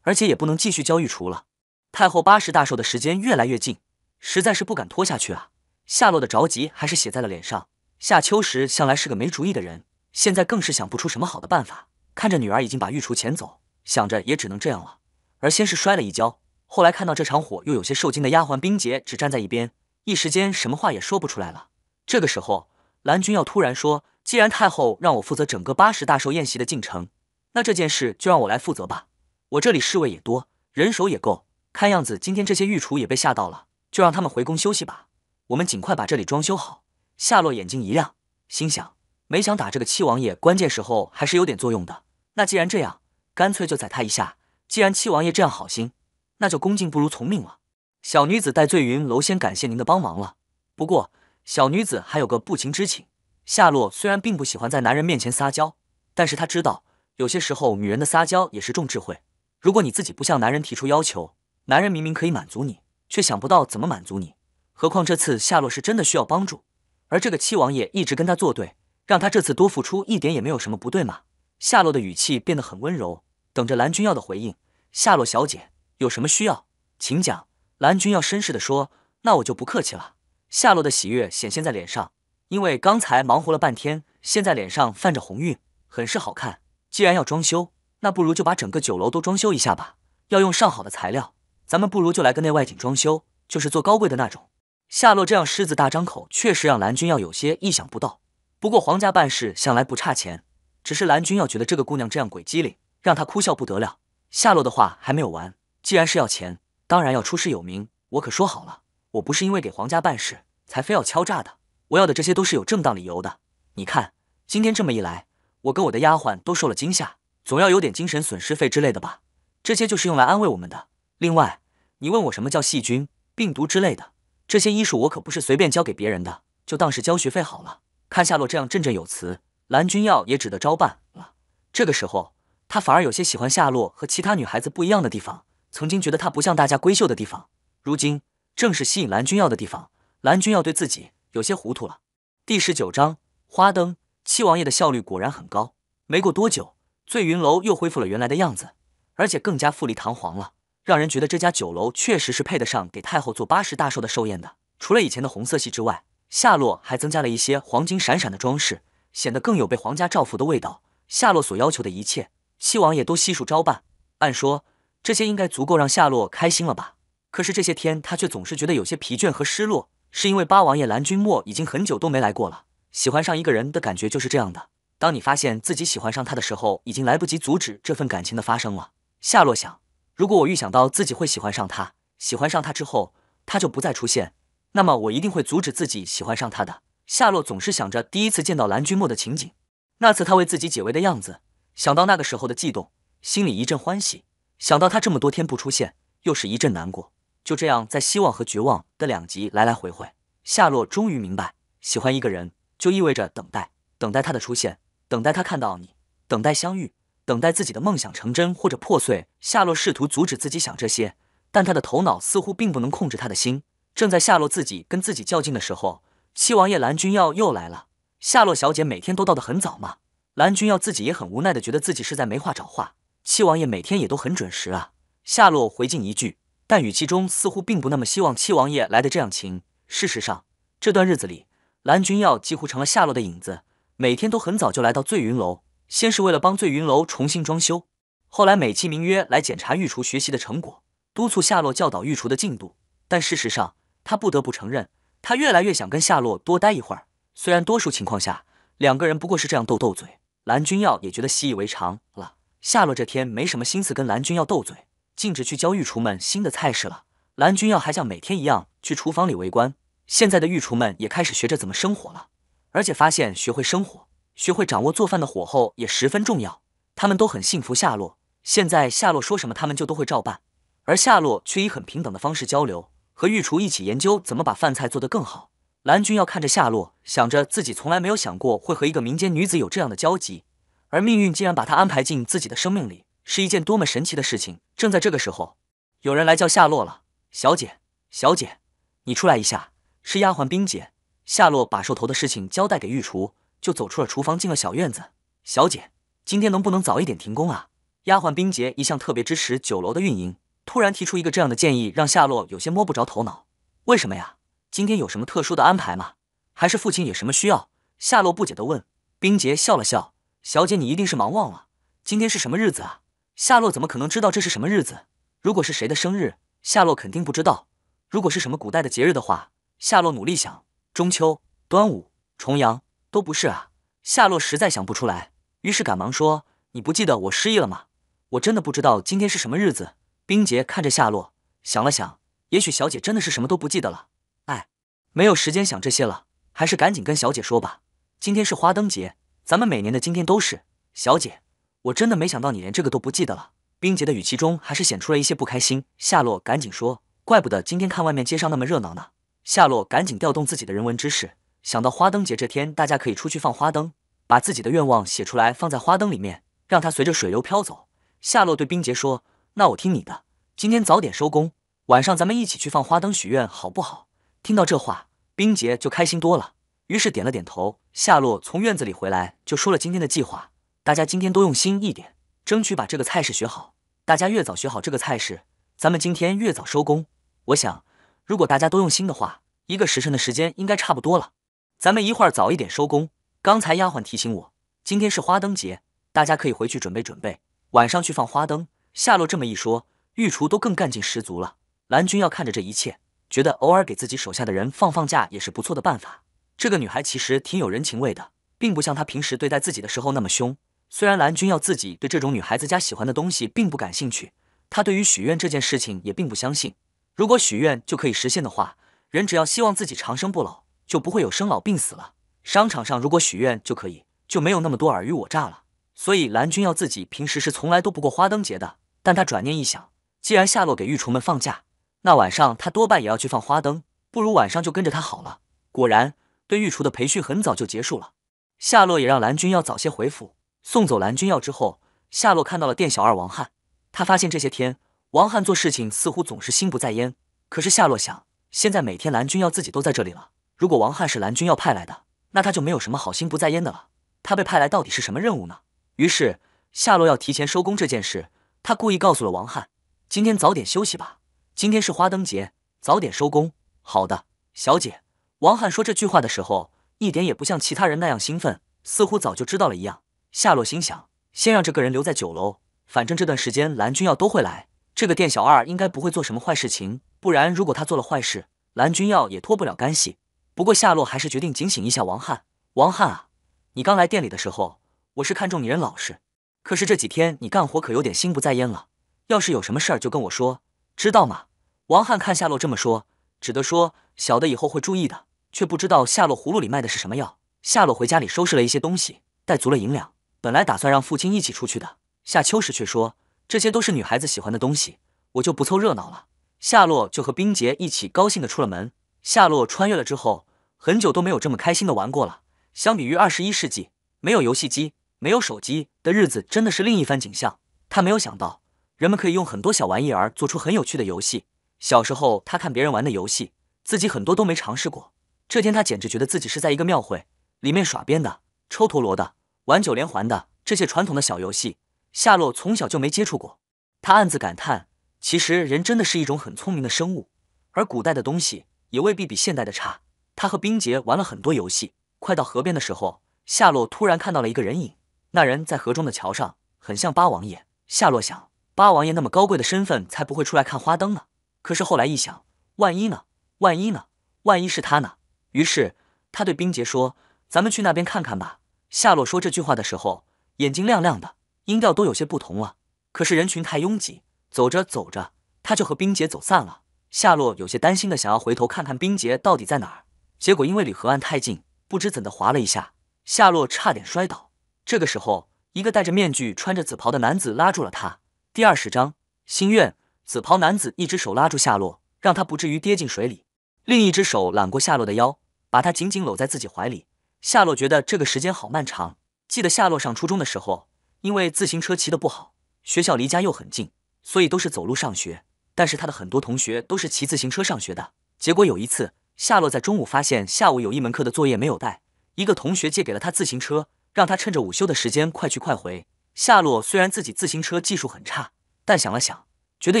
而且也不能继续教御厨了。太后八十大寿的时间越来越近，实在是不敢拖下去啊。夏洛的着急还是写在了脸上。夏秋实向来是个没主意的人。现在更是想不出什么好的办法，看着女儿已经把御厨遣走，想着也只能这样了。而先是摔了一跤，后来看到这场火，又有些受惊的丫鬟冰洁只站在一边，一时间什么话也说不出来了。这个时候，蓝君要突然说：“既然太后让我负责整个八十大寿宴席的进程，那这件事就让我来负责吧。我这里侍卫也多，人手也够，看样子今天这些御厨也被吓到了，就让他们回宫休息吧。我们尽快把这里装修好。”夏洛眼睛一亮，心想。没想打这个七王爷，关键时候还是有点作用的。那既然这样，干脆就宰他一下。既然七王爷这样好心，那就恭敬不如从命了。小女子戴醉云楼先感谢您的帮忙了。不过小女子还有个不情之请。夏洛虽然并不喜欢在男人面前撒娇，但是她知道有些时候女人的撒娇也是重智慧。如果你自己不向男人提出要求，男人明明可以满足你，却想不到怎么满足你。何况这次夏洛是真的需要帮助，而这个七王爷一直跟他作对。让他这次多付出一点也没有什么不对嘛。夏洛的语气变得很温柔，等着蓝君耀的回应。夏洛小姐有什么需要，请讲。蓝君耀绅士的说：“那我就不客气了。”夏洛的喜悦显现在脸上，因为刚才忙活了半天，现在脸上泛着红晕，很是好看。既然要装修，那不如就把整个酒楼都装修一下吧。要用上好的材料，咱们不如就来个内外景装修，就是做高贵的那种。夏洛这样狮子大张口，确实让蓝君耀有些意想不到。不过皇家办事向来不差钱，只是蓝君要觉得这个姑娘这样鬼机灵，让他哭笑不得了。夏洛的话还没有完，既然是要钱，当然要出师有名。我可说好了，我不是因为给皇家办事才非要敲诈的，我要的这些都是有正当理由的。你看今天这么一来，我跟我的丫鬟都受了惊吓，总要有点精神损失费之类的吧？这些就是用来安慰我们的。另外，你问我什么叫细菌、病毒之类的，这些医术我可不是随便教给别人的，就当是交学费好了。看夏洛这样振振有词，蓝君耀也只得招办了。这个时候，他反而有些喜欢夏洛和其他女孩子不一样的地方。曾经觉得她不像大家闺秀的地方，如今正是吸引蓝君耀的地方。蓝君耀对自己有些糊涂了。第十九章花灯。七王爷的效率果然很高，没过多久，醉云楼又恢复了原来的样子，而且更加富丽堂皇了，让人觉得这家酒楼确实是配得上给太后做八十大寿的寿宴的。除了以前的红色系之外。夏洛还增加了一些黄金闪闪的装饰，显得更有被皇家照拂的味道。夏洛所要求的一切，七王爷都悉数招办。按说这些应该足够让夏洛开心了吧？可是这些天他却总是觉得有些疲倦和失落，是因为八王爷蓝君莫已经很久都没来过了。喜欢上一个人的感觉就是这样的：当你发现自己喜欢上他的时候，已经来不及阻止这份感情的发生了。夏洛想，如果我预想到自己会喜欢上他，喜欢上他之后，他就不再出现。那么我一定会阻止自己喜欢上他的。夏洛总是想着第一次见到蓝君莫的情景，那次他为自己解围的样子，想到那个时候的悸动，心里一阵欢喜；想到他这么多天不出现，又是一阵难过。就这样，在希望和绝望的两极来来回回，夏洛终于明白，喜欢一个人就意味着等待，等待他的出现，等待他看到你，等待相遇，等待自己的梦想成真或者破碎。夏洛试图阻止自己想这些，但他的头脑似乎并不能控制他的心。正在夏洛自己跟自己较劲的时候，七王爷蓝君耀又来了。夏洛小姐每天都到得很早嘛。蓝君耀自己也很无奈的觉得自己是在没话找话。七王爷每天也都很准时啊。夏洛回敬一句，但语气中似乎并不那么希望七王爷来的这样勤。事实上，这段日子里，蓝君耀几乎成了夏洛的影子，每天都很早就来到醉云楼，先是为了帮醉云楼重新装修，后来美其名曰来检查御厨学习的成果，督促夏洛教导御厨的进度。但事实上，他不得不承认，他越来越想跟夏洛多待一会儿。虽然多数情况下，两个人不过是这样斗斗嘴，蓝君耀也觉得习以为常了。夏洛这天没什么心思跟蓝君耀斗嘴，径直去教御厨们新的菜式了。蓝君耀还像每天一样去厨房里围观。现在的御厨们也开始学着怎么生活了，而且发现学会生活、学会掌握做饭的火候也十分重要。他们都很幸福。夏洛现在，夏洛说什么，他们就都会照办，而夏洛却以很平等的方式交流。和御厨一起研究怎么把饭菜做得更好。蓝军要看着夏洛，想着自己从来没有想过会和一个民间女子有这样的交集，而命运竟然把她安排进自己的生命里，是一件多么神奇的事情。正在这个时候，有人来叫夏洛了：“小姐，小姐，你出来一下。”是丫鬟冰姐。夏洛把兽头的事情交代给御厨，就走出了厨房，进了小院子。“小姐，今天能不能早一点停工啊？”丫鬟冰姐一向特别支持酒楼的运营。突然提出一个这样的建议，让夏洛有些摸不着头脑。为什么呀？今天有什么特殊的安排吗？还是父亲有什么需要？夏洛不解的问。冰洁笑了笑：“小姐，你一定是忙忘了，今天是什么日子啊？”夏洛怎么可能知道这是什么日子？如果是谁的生日，夏洛肯定不知道。如果是什么古代的节日的话，夏洛努力想，中秋、端午、重阳都不是啊。夏洛实在想不出来，于是赶忙说：“你不记得我失忆了吗？我真的不知道今天是什么日子。”冰洁看着夏洛，想了想，也许小姐真的是什么都不记得了。哎，没有时间想这些了，还是赶紧跟小姐说吧。今天是花灯节，咱们每年的今天都是。小姐，我真的没想到你连这个都不记得了。冰洁的语气中还是显出了一些不开心。夏洛赶紧说，怪不得今天看外面街上那么热闹呢。夏洛赶紧调动自己的人文知识，想到花灯节这天，大家可以出去放花灯，把自己的愿望写出来放在花灯里面，让它随着水流飘走。夏洛对冰洁说。那我听你的，今天早点收工，晚上咱们一起去放花灯许愿，好不好？听到这话，冰洁就开心多了，于是点了点头。夏洛从院子里回来，就说了今天的计划。大家今天多用心一点，争取把这个菜式学好。大家越早学好这个菜式，咱们今天越早收工。我想，如果大家都用心的话，一个时辰的时间应该差不多了。咱们一会儿早一点收工。刚才丫鬟提醒我，今天是花灯节，大家可以回去准备准备，晚上去放花灯。夏洛这么一说，御厨都更干劲十足了。蓝军要看着这一切，觉得偶尔给自己手下的人放放假也是不错的办法。这个女孩其实挺有人情味的，并不像她平时对待自己的时候那么凶。虽然蓝军要自己对这种女孩子家喜欢的东西并不感兴趣，他对于许愿这件事情也并不相信。如果许愿就可以实现的话，人只要希望自己长生不老，就不会有生老病死了。商场上如果许愿就可以，就没有那么多尔虞我诈了。所以蓝军要自己平时是从来都不过花灯节的。但他转念一想，既然夏洛给御厨们放假，那晚上他多半也要去放花灯，不如晚上就跟着他好了。果然，对御厨的培训很早就结束了。夏洛也让蓝军要早些回府。送走蓝军要之后，夏洛看到了店小二王汉。他发现这些天王汉做事情似乎总是心不在焉。可是夏洛想，现在每天蓝军要自己都在这里了，如果王汉是蓝军要派来的，那他就没有什么好心不在焉的了。他被派来到底是什么任务呢？于是夏洛要提前收工这件事。他故意告诉了王翰：“今天早点休息吧，今天是花灯节，早点收工。”好的，小姐。王翰说这句话的时候，一点也不像其他人那样兴奋，似乎早就知道了一样。夏洛心想：先让这个人留在酒楼，反正这段时间蓝君耀都会来，这个店小二应该不会做什么坏事情。不然，如果他做了坏事，蓝君耀也脱不了干系。不过，夏洛还是决定警醒一下王翰：“王翰啊，你刚来店里的时候，我是看中你人老实。”可是这几天你干活可有点心不在焉了，要是有什么事儿就跟我说，知道吗？王翰看夏洛这么说，只得说小的以后会注意的，却不知道夏洛葫芦里卖的是什么药。夏洛回家里收拾了一些东西，带足了银两，本来打算让父亲一起出去的，夏秋实却说这些都是女孩子喜欢的东西，我就不凑热闹了。夏洛就和冰洁一起高兴地出了门。夏洛穿越了之后，很久都没有这么开心地玩过了。相比于二十一世纪，没有游戏机。没有手机的日子真的是另一番景象。他没有想到，人们可以用很多小玩意儿做出很有趣的游戏。小时候，他看别人玩的游戏，自己很多都没尝试过。这天，他简直觉得自己是在一个庙会里面耍鞭的、抽陀螺的、玩九连环的这些传统的小游戏。夏洛从小就没接触过，他暗自感叹，其实人真的是一种很聪明的生物，而古代的东西也未必比现代的差。他和冰洁玩了很多游戏，快到河边的时候，夏洛突然看到了一个人影。那人在河中的桥上很像八王爷。夏洛想，八王爷那么高贵的身份，才不会出来看花灯呢。可是后来一想，万一呢？万一呢？万一是他呢？于是他对冰洁说：“咱们去那边看看吧。”夏洛说这句话的时候，眼睛亮亮的，音调都有些不同了。可是人群太拥挤，走着走着，他就和冰洁走散了。夏洛有些担心的想要回头看看冰洁到底在哪儿，结果因为离河岸太近，不知怎的滑了一下，夏洛差点摔倒。这个时候，一个戴着面具、穿着紫袍的男子拉住了他。第二十章心愿。紫袍男子一只手拉住夏洛，让他不至于跌进水里；另一只手揽过夏洛的腰，把他紧紧搂在自己怀里。夏洛觉得这个时间好漫长。记得夏洛上初中的时候，因为自行车骑得不好，学校离家又很近，所以都是走路上学。但是他的很多同学都是骑自行车上学的。结果有一次，夏洛在中午发现下午有一门课的作业没有带，一个同学借给了他自行车。让他趁着午休的时间快去快回。夏洛虽然自己自行车技术很差，但想了想，觉得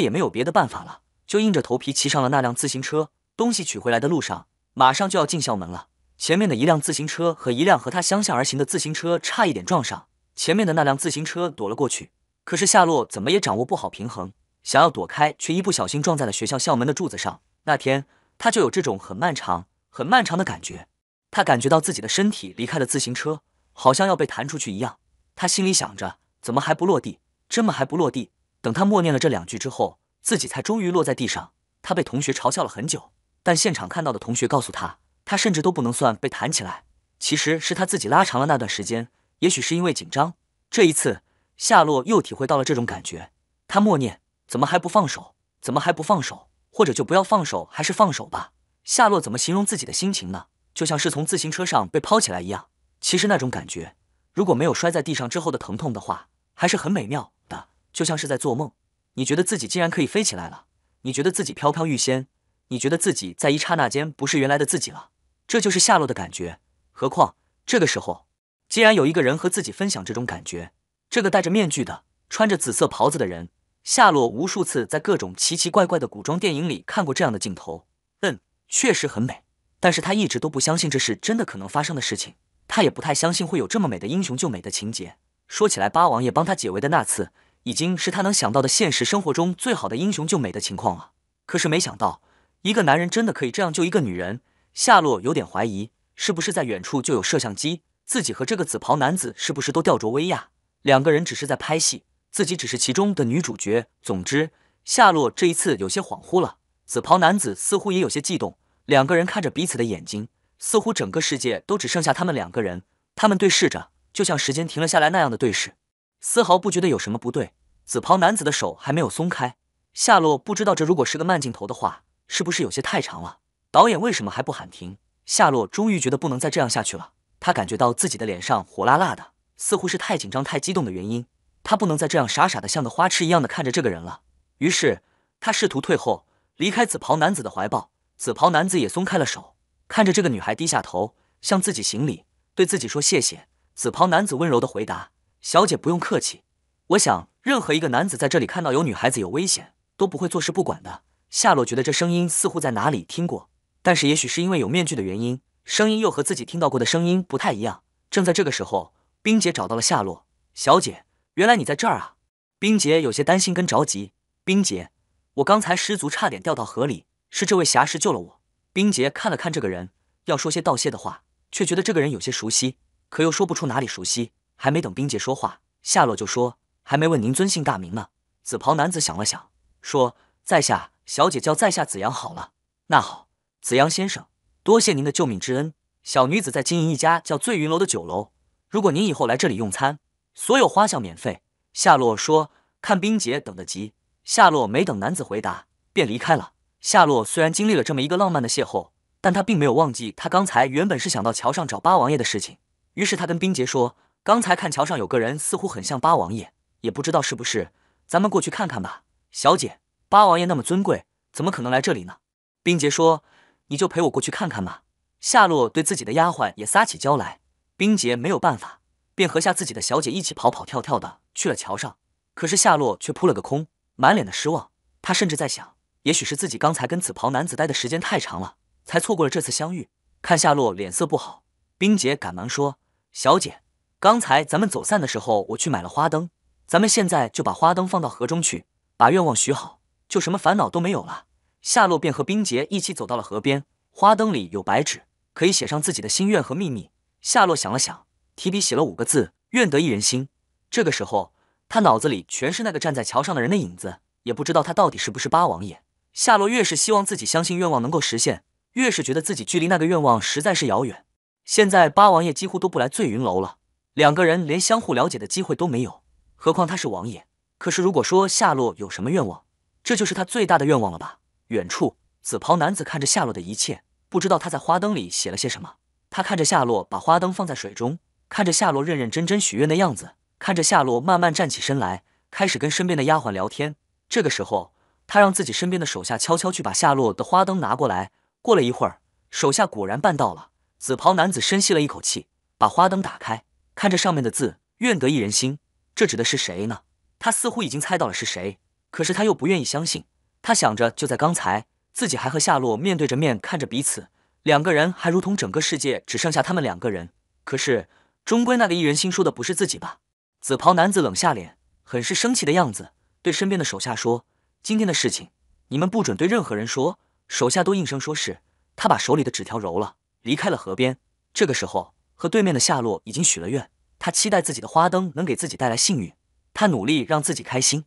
也没有别的办法了，就硬着头皮骑上了那辆自行车。东西取回来的路上，马上就要进校门了。前面的一辆自行车和一辆和他相向而行的自行车差一点撞上，前面的那辆自行车躲了过去。可是夏洛怎么也掌握不好平衡，想要躲开，却一不小心撞在了学校校门的柱子上。那天他就有这种很漫长、很漫长的感觉，他感觉到自己的身体离开了自行车。好像要被弹出去一样，他心里想着：怎么还不落地？这么还不落地？等他默念了这两句之后，自己才终于落在地上。他被同学嘲笑了很久，但现场看到的同学告诉他，他甚至都不能算被弹起来，其实是他自己拉长了那段时间。也许是因为紧张，这一次夏洛又体会到了这种感觉。他默念：怎么还不放手？怎么还不放手？或者就不要放手？还是放手吧？夏洛怎么形容自己的心情呢？就像是从自行车上被抛起来一样。其实那种感觉，如果没有摔在地上之后的疼痛的话，还是很美妙的。就像是在做梦，你觉得自己竟然可以飞起来了，你觉得自己飘飘欲仙，你觉得自己在一刹那间不是原来的自己了。这就是下落的感觉。何况这个时候，既然有一个人和自己分享这种感觉，这个戴着面具的、穿着紫色袍子的人，夏洛无数次在各种奇奇怪怪的古装电影里看过这样的镜头。嗯，确实很美。但是他一直都不相信这是真的可能发生的事情。他也不太相信会有这么美的英雄救美的情节。说起来，八王爷帮他解围的那次，已经是他能想到的现实生活中最好的英雄救美的情况了。可是没想到，一个男人真的可以这样救一个女人。夏洛有点怀疑，是不是在远处就有摄像机？自己和这个紫袍男子是不是都吊着威亚？两个人只是在拍戏，自己只是其中的女主角。总之，夏洛这一次有些恍惚了。紫袍男子似乎也有些激动，两个人看着彼此的眼睛。似乎整个世界都只剩下他们两个人，他们对视着，就像时间停了下来那样的对视，丝毫不觉得有什么不对。紫袍男子的手还没有松开，夏洛不知道这如果是个慢镜头的话，是不是有些太长了？导演为什么还不喊停？夏洛终于觉得不能再这样下去了，他感觉到自己的脸上火辣辣的，似乎是太紧张、太激动的原因。他不能再这样傻傻的像个花痴一样的看着这个人了。于是他试图退后，离开紫袍男子的怀抱，紫袍男子也松开了手。看着这个女孩低下头向自己行礼，对自己说谢谢。紫袍男子温柔地回答：“小姐不用客气，我想任何一个男子在这里看到有女孩子有危险，都不会坐视不管的。”夏洛觉得这声音似乎在哪里听过，但是也许是因为有面具的原因，声音又和自己听到过的声音不太一样。正在这个时候，冰姐找到了夏洛：“小姐，原来你在这儿啊！”冰姐有些担心，跟着急：“冰姐，我刚才失足差点掉到河里，是这位侠士救了我。”冰洁看了看这个人，要说些道谢的话，却觉得这个人有些熟悉，可又说不出哪里熟悉。还没等冰洁说话，夏洛就说：“还没问您尊姓大名呢。”紫袍男子想了想，说：“在下小姐叫在下紫阳。”好了，那好，紫阳先生，多谢您的救命之恩。小女子在经营一家叫醉云楼的酒楼，如果您以后来这里用餐，所有花销免费。”夏洛说。看冰洁等得急，夏洛没等男子回答，便离开了。夏洛虽然经历了这么一个浪漫的邂逅，但他并没有忘记他刚才原本是想到桥上找八王爷的事情。于是他跟冰杰说：“刚才看桥上有个人，似乎很像八王爷，也不知道是不是，咱们过去看看吧。”小姐，八王爷那么尊贵，怎么可能来这里呢？”冰杰说：“你就陪我过去看看吧。”夏洛对自己的丫鬟也撒起娇来，冰杰没有办法，便和下自己的小姐一起跑跑跳跳的去了桥上。可是夏洛却扑了个空，满脸的失望。他甚至在想。也许是自己刚才跟紫袍男子待的时间太长了，才错过了这次相遇。看夏洛脸色不好，冰杰赶忙说：“小姐，刚才咱们走散的时候，我去买了花灯，咱们现在就把花灯放到河中去，把愿望许好，就什么烦恼都没有了。”夏洛便和冰杰一起走到了河边。花灯里有白纸，可以写上自己的心愿和秘密。夏洛想了想，提笔写了五个字：“愿得一人心。”这个时候，他脑子里全是那个站在桥上的人的影子，也不知道他到底是不是八王爷。夏洛越是希望自己相信愿望能够实现，越是觉得自己距离那个愿望实在是遥远。现在八王爷几乎都不来醉云楼了，两个人连相互了解的机会都没有，何况他是王爷。可是如果说夏洛有什么愿望，这就是他最大的愿望了吧？远处紫袍男子看着夏洛的一切，不知道他在花灯里写了些什么。他看着夏洛把花灯放在水中，看着夏洛认认真真许愿的样子，看着夏洛慢慢站起身来，开始跟身边的丫鬟聊天。这个时候。他让自己身边的手下悄悄去把夏洛的花灯拿过来。过了一会儿，手下果然办到了。紫袍男子深吸了一口气，把花灯打开，看着上面的字“愿得一人心”，这指的是谁呢？他似乎已经猜到了是谁，可是他又不愿意相信。他想着，就在刚才，自己还和夏洛面对着面看着彼此，两个人还如同整个世界只剩下他们两个人。可是，终归那个“一人心”说的不是自己吧？紫袍男子冷下脸，很是生气的样子，对身边的手下说。今天的事情，你们不准对任何人说。手下都应声说是。他把手里的纸条揉了，离开了河边。这个时候，和对面的夏洛已经许了愿。他期待自己的花灯能给自己带来幸运。他努力让自己开心，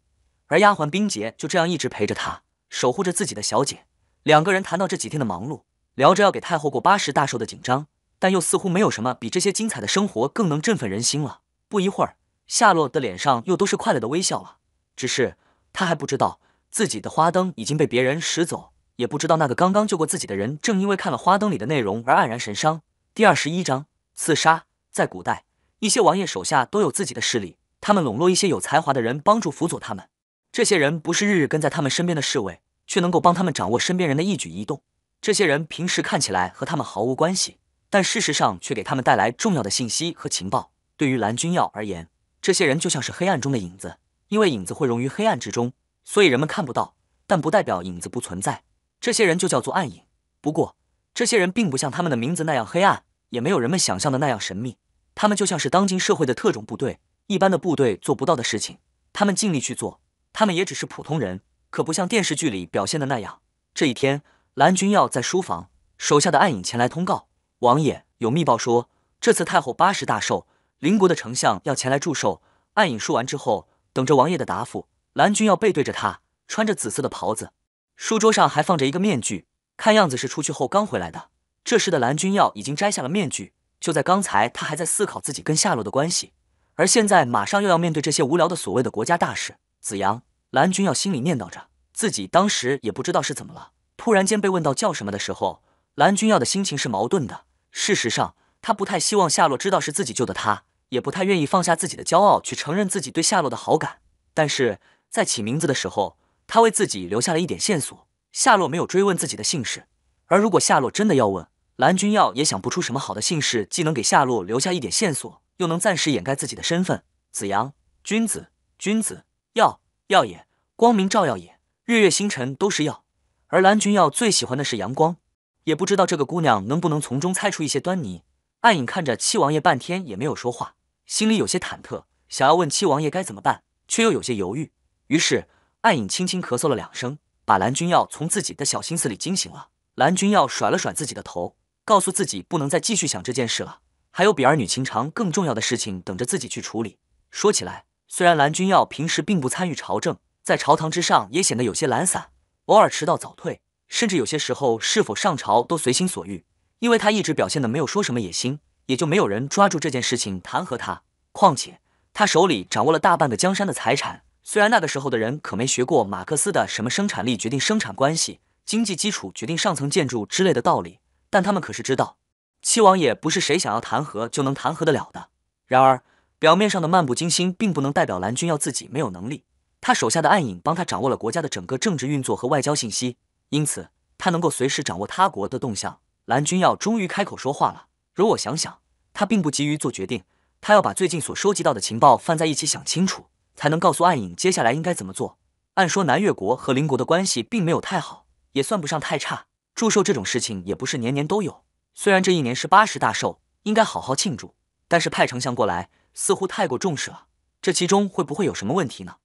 而丫鬟冰洁就这样一直陪着她，守护着自己的小姐。两个人谈到这几天的忙碌，聊着要给太后过八十大寿的紧张，但又似乎没有什么比这些精彩的生活更能振奋人心了。不一会儿，夏洛的脸上又都是快乐的微笑了。只是她还不知道。自己的花灯已经被别人拾走，也不知道那个刚刚救过自己的人，正因为看了花灯里的内容而黯然神伤。第二十一章刺杀，在古代，一些王爷手下都有自己的势力，他们笼络一些有才华的人，帮助辅佐他们。这些人不是日日跟在他们身边的侍卫，却能够帮他们掌握身边人的一举一动。这些人平时看起来和他们毫无关系，但事实上却给他们带来重要的信息和情报。对于蓝君耀而言，这些人就像是黑暗中的影子，因为影子会融于黑暗之中。所以人们看不到，但不代表影子不存在。这些人就叫做暗影。不过，这些人并不像他们的名字那样黑暗，也没有人们想象的那样神秘。他们就像是当今社会的特种部队，一般的部队做不到的事情，他们尽力去做。他们也只是普通人，可不像电视剧里表现的那样。这一天，蓝君耀在书房，手下的暗影前来通告：王爷有密报说，这次太后八十大寿，邻国的丞相要前来祝寿。暗影说完之后，等着王爷的答复。蓝君耀背对着他，穿着紫色的袍子，书桌上还放着一个面具，看样子是出去后刚回来的。这时的蓝君耀已经摘下了面具。就在刚才，他还在思考自己跟夏洛的关系，而现在马上又要面对这些无聊的所谓的国家大事。子阳，蓝君耀心里念叨着，自己当时也不知道是怎么了，突然间被问到叫什么的时候，蓝君耀的心情是矛盾的。事实上，他不太希望夏洛知道是自己救的他，也不太愿意放下自己的骄傲去承认自己对夏洛的好感，但是。在起名字的时候，他为自己留下了一点线索。夏洛没有追问自己的姓氏，而如果夏洛真的要问，蓝君耀也想不出什么好的姓氏，既能给夏洛留下一点线索，又能暂时掩盖自己的身份。子阳，君子，君子耀耀也，光明照耀也，日月星辰都是耀。而蓝君耀最喜欢的是阳光，也不知道这个姑娘能不能从中猜出一些端倪。暗影看着七王爷半天也没有说话，心里有些忐忑，想要问七王爷该怎么办，却又有些犹豫。于是，暗影轻轻咳嗽了两声，把蓝君耀从自己的小心思里惊醒了。蓝君耀甩了甩自己的头，告诉自己不能再继续想这件事了。还有比儿女情长更重要的事情等着自己去处理。说起来，虽然蓝君耀平时并不参与朝政，在朝堂之上也显得有些懒散，偶尔迟到早退，甚至有些时候是否上朝都随心所欲。因为他一直表现的没有说什么野心，也就没有人抓住这件事情弹劾他。况且，他手里掌握了大半个江山的财产。虽然那个时候的人可没学过马克思的什么生产力决定生产关系、经济基础决定上层建筑之类的道理，但他们可是知道，七王爷不是谁想要弹劾就能弹劾得了的。然而，表面上的漫不经心并不能代表蓝军要自己没有能力。他手下的暗影帮他掌握了国家的整个政治运作和外交信息，因此他能够随时掌握他国的动向。蓝军要终于开口说话了。如我想想，他并不急于做决定，他要把最近所收集到的情报放在一起想清楚。才能告诉暗影接下来应该怎么做。按说南越国和邻国的关系并没有太好，也算不上太差。祝寿这种事情也不是年年都有。虽然这一年是八十大寿，应该好好庆祝，但是派丞相过来似乎太过重视了。这其中会不会有什么问题呢？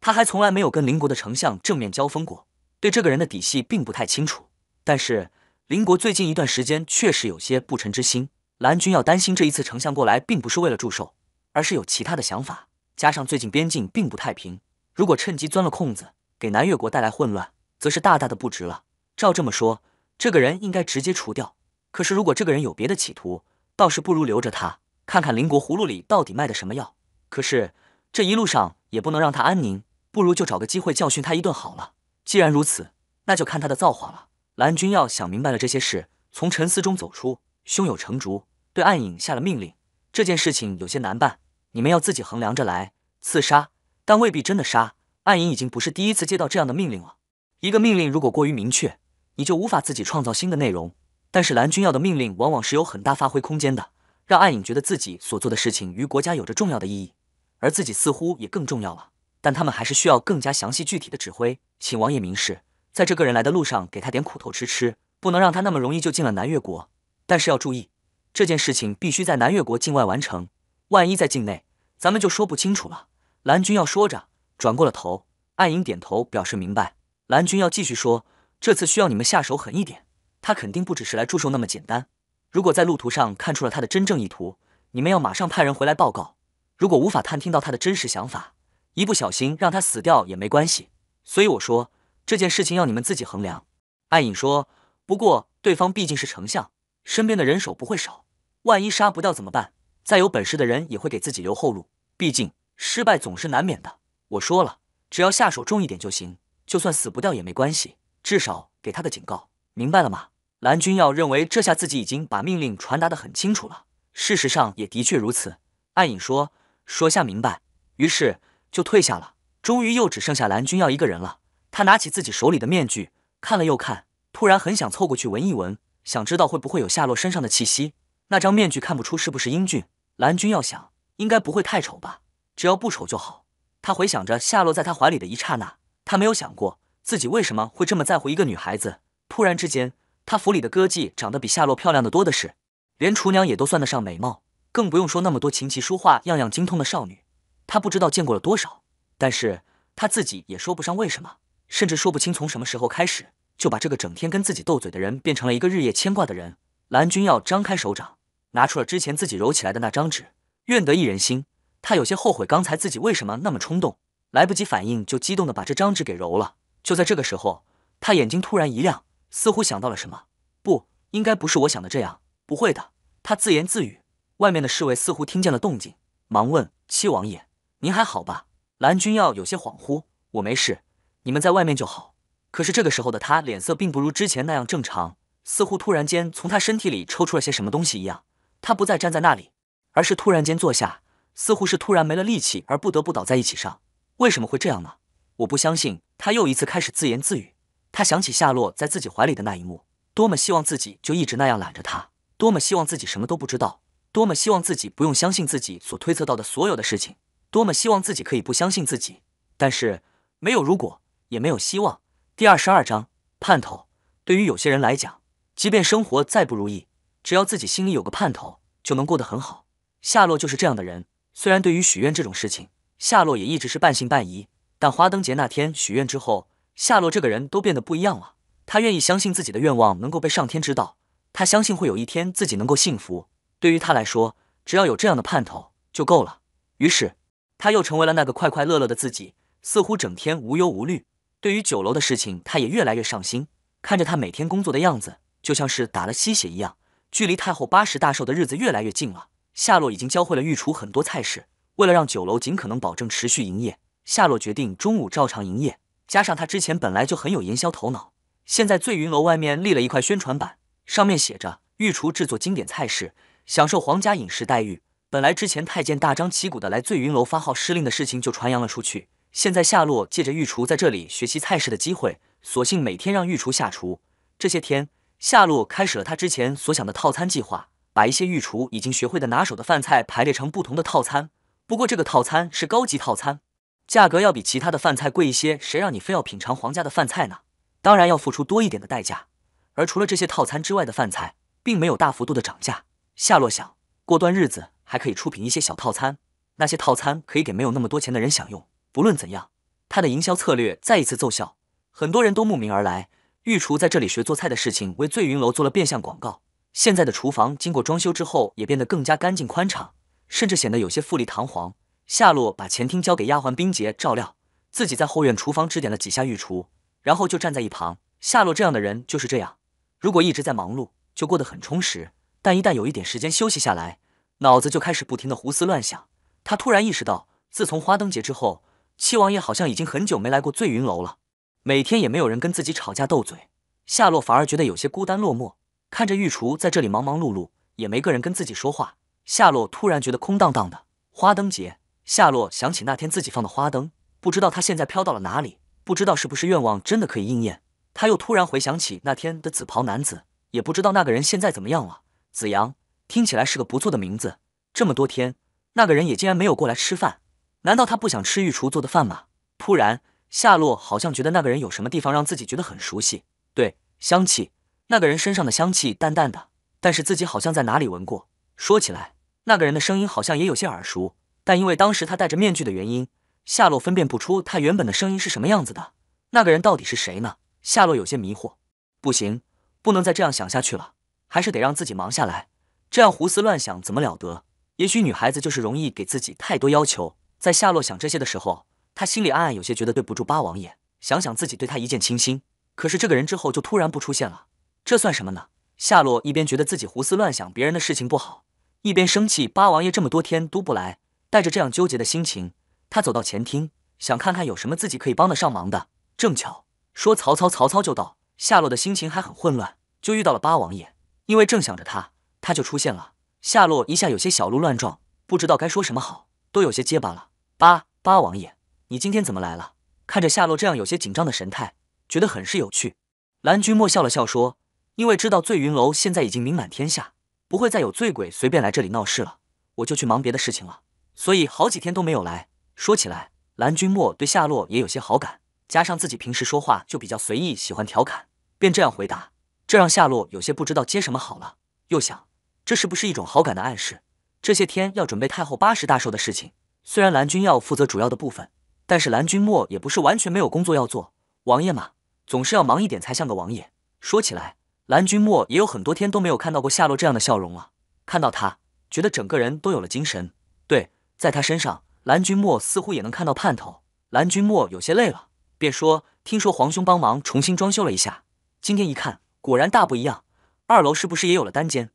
他还从来没有跟邻国的丞相正面交锋过，对这个人的底细并不太清楚。但是邻国最近一段时间确实有些不臣之心。蓝军要担心这一次丞相过来，并不是为了祝寿，而是有其他的想法。加上最近边境并不太平，如果趁机钻了空子，给南越国带来混乱，则是大大的不值了。照这么说，这个人应该直接除掉。可是，如果这个人有别的企图，倒是不如留着他，看看邻国葫芦里到底卖的什么药。可是这一路上也不能让他安宁，不如就找个机会教训他一顿好了。既然如此，那就看他的造化了。蓝君耀想明白了这些事，从沉思中走出，胸有成竹，对暗影下了命令。这件事情有些难办。你们要自己衡量着来刺杀，但未必真的杀。暗影已经不是第一次接到这样的命令了。一个命令如果过于明确，你就无法自己创造新的内容。但是蓝军要的命令往往是有很大发挥空间的，让暗影觉得自己所做的事情与国家有着重要的意义，而自己似乎也更重要了。但他们还是需要更加详细具体的指挥，请王爷明示，在这个人来的路上给他点苦头吃吃，不能让他那么容易就进了南越国。但是要注意，这件事情必须在南越国境外完成。万一在境内，咱们就说不清楚了。蓝军要说着，转过了头。暗影点头表示明白。蓝军要继续说，这次需要你们下手狠一点。他肯定不只是来祝寿那么简单。如果在路途上看出了他的真正意图，你们要马上派人回来报告。如果无法探听到他的真实想法，一不小心让他死掉也没关系。所以我说，这件事情要你们自己衡量。暗影说：“不过对方毕竟是丞相，身边的人手不会少。万一杀不掉怎么办？”再有本事的人也会给自己留后路，毕竟失败总是难免的。我说了，只要下手重一点就行，就算死不掉也没关系，至少给他个警告，明白了吗？蓝君耀认为这下自己已经把命令传达得很清楚了，事实上也的确如此。暗影说说下明白，于是就退下了。终于又只剩下蓝君耀一个人了。他拿起自己手里的面具，看了又看，突然很想凑过去闻一闻，想知道会不会有夏洛身上的气息。那张面具看不出是不是英俊，蓝军要想，应该不会太丑吧？只要不丑就好。他回想着夏洛在他怀里的一刹那，他没有想过自己为什么会这么在乎一个女孩子。突然之间，他府里的歌妓长得比夏洛漂亮的多的是，连厨娘也都算得上美貌，更不用说那么多琴棋书画样样精通的少女。他不知道见过了多少，但是他自己也说不上为什么，甚至说不清从什么时候开始，就把这个整天跟自己斗嘴的人变成了一个日夜牵挂的人。蓝君要张开手掌。拿出了之前自己揉起来的那张纸，愿得一人心。他有些后悔刚才自己为什么那么冲动，来不及反应就激动的把这张纸给揉了。就在这个时候，他眼睛突然一亮，似乎想到了什么。不应该不是我想的这样，不会的。他自言自语。外面的侍卫似乎听见了动静，忙问：“七王爷，您还好吧？”蓝君耀有些恍惚：“我没事，你们在外面就好。”可是这个时候的他脸色并不如之前那样正常，似乎突然间从他身体里抽出了些什么东西一样。他不再站在那里，而是突然间坐下，似乎是突然没了力气，而不得不倒在一起上。为什么会这样呢？我不相信。他又一次开始自言自语。他想起夏洛在自己怀里的那一幕，多么希望自己就一直那样揽着他，多么希望自己什么都不知道，多么希望自己不用相信自己所推测到的所有的事情，多么希望自己可以不相信自己。但是，没有如果，也没有希望。第二十二章，盼头。对于有些人来讲，即便生活再不如意。只要自己心里有个盼头，就能过得很好。夏洛就是这样的人。虽然对于许愿这种事情，夏洛也一直是半信半疑，但花灯节那天许愿之后，夏洛这个人都变得不一样了。他愿意相信自己的愿望能够被上天知道，他相信会有一天自己能够幸福。对于他来说，只要有这样的盼头就够了。于是，他又成为了那个快快乐乐的自己，似乎整天无忧无虑。对于酒楼的事情，他也越来越上心。看着他每天工作的样子，就像是打了吸血一样。距离太后八十大寿的日子越来越近了，夏洛已经教会了御厨很多菜式。为了让酒楼尽可能保证持续营业，夏洛决定中午照常营业。加上他之前本来就很有营销头脑，现在醉云楼外面立了一块宣传板，上面写着“御厨制作经典菜式，享受皇家饮食待遇”。本来之前太监大张旗鼓的来醉云楼发号施令的事情就传扬了出去，现在夏洛借着御厨在这里学习菜式的机会，索性每天让御厨下厨。这些天。夏洛开始了他之前所想的套餐计划，把一些御厨已经学会的拿手的饭菜排列成不同的套餐。不过这个套餐是高级套餐，价格要比其他的饭菜贵一些。谁让你非要品尝皇家的饭菜呢？当然要付出多一点的代价。而除了这些套餐之外的饭菜，并没有大幅度的涨价。夏洛想，过段日子还可以出品一些小套餐，那些套餐可以给没有那么多钱的人享用。不论怎样，他的营销策略再一次奏效，很多人都慕名而来。御厨在这里学做菜的事情，为醉云楼做了变相广告。现在的厨房经过装修之后，也变得更加干净宽敞，甚至显得有些富丽堂皇。夏洛把前厅交给丫鬟冰洁照料，自己在后院厨房指点了几下御厨，然后就站在一旁。夏洛这样的人就是这样，如果一直在忙碌，就过得很充实；但一旦有一点时间休息下来，脑子就开始不停的胡思乱想。他突然意识到，自从花灯节之后，七王爷好像已经很久没来过醉云楼了。每天也没有人跟自己吵架斗嘴，夏洛反而觉得有些孤单落寞。看着御厨在这里忙忙碌碌，也没个人跟自己说话，夏洛突然觉得空荡荡的。花灯节，夏洛想起那天自己放的花灯，不知道他现在飘到了哪里，不知道是不是愿望真的可以应验。他又突然回想起那天的紫袍男子，也不知道那个人现在怎么样了。子阳，听起来是个不错的名字。这么多天，那个人也竟然没有过来吃饭，难道他不想吃御厨做的饭吗？突然。夏洛好像觉得那个人有什么地方让自己觉得很熟悉，对，香气，那个人身上的香气淡淡的，但是自己好像在哪里闻过。说起来，那个人的声音好像也有些耳熟，但因为当时他戴着面具的原因，夏洛分辨不出他原本的声音是什么样子的。那个人到底是谁呢？夏洛有些迷惑。不行，不能再这样想下去了，还是得让自己忙下来，这样胡思乱想怎么了得？也许女孩子就是容易给自己太多要求。在夏洛想这些的时候。他心里暗暗有些觉得对不住八王爷，想想自己对他一见倾心，可是这个人之后就突然不出现了，这算什么呢？夏洛一边觉得自己胡思乱想别人的事情不好，一边生气八王爷这么多天都不来。带着这样纠结的心情，他走到前厅，想看看有什么自己可以帮得上忙的。正巧说曹操，曹操就到。夏洛的心情还很混乱，就遇到了八王爷，因为正想着他，他就出现了。夏洛一下有些小鹿乱撞，不知道该说什么好，都有些结巴了。八八王爷。你今天怎么来了？看着夏洛这样有些紧张的神态，觉得很是有趣。蓝君莫笑了笑说：“因为知道醉云楼现在已经名满天下，不会再有醉鬼随便来这里闹事了，我就去忙别的事情了，所以好几天都没有来。”说起来，蓝君莫对夏洛也有些好感，加上自己平时说话就比较随意，喜欢调侃，便这样回答。这让夏洛有些不知道接什么好了，又想这是不是一种好感的暗示？这些天要准备太后八十大寿的事情，虽然蓝君要负责主要的部分。但是蓝君莫也不是完全没有工作要做，王爷嘛，总是要忙一点才像个王爷。说起来，蓝君莫也有很多天都没有看到过夏洛这样的笑容了，看到他，觉得整个人都有了精神。对，在他身上，蓝君莫似乎也能看到盼头。蓝君莫有些累了，便说：“听说皇兄帮忙重新装修了一下，今天一看，果然大不一样。二楼是不是也有了单间？”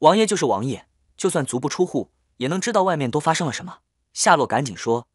王爷就是王爷，就算足不出户，也能知道外面都发生了什么。夏洛赶紧说。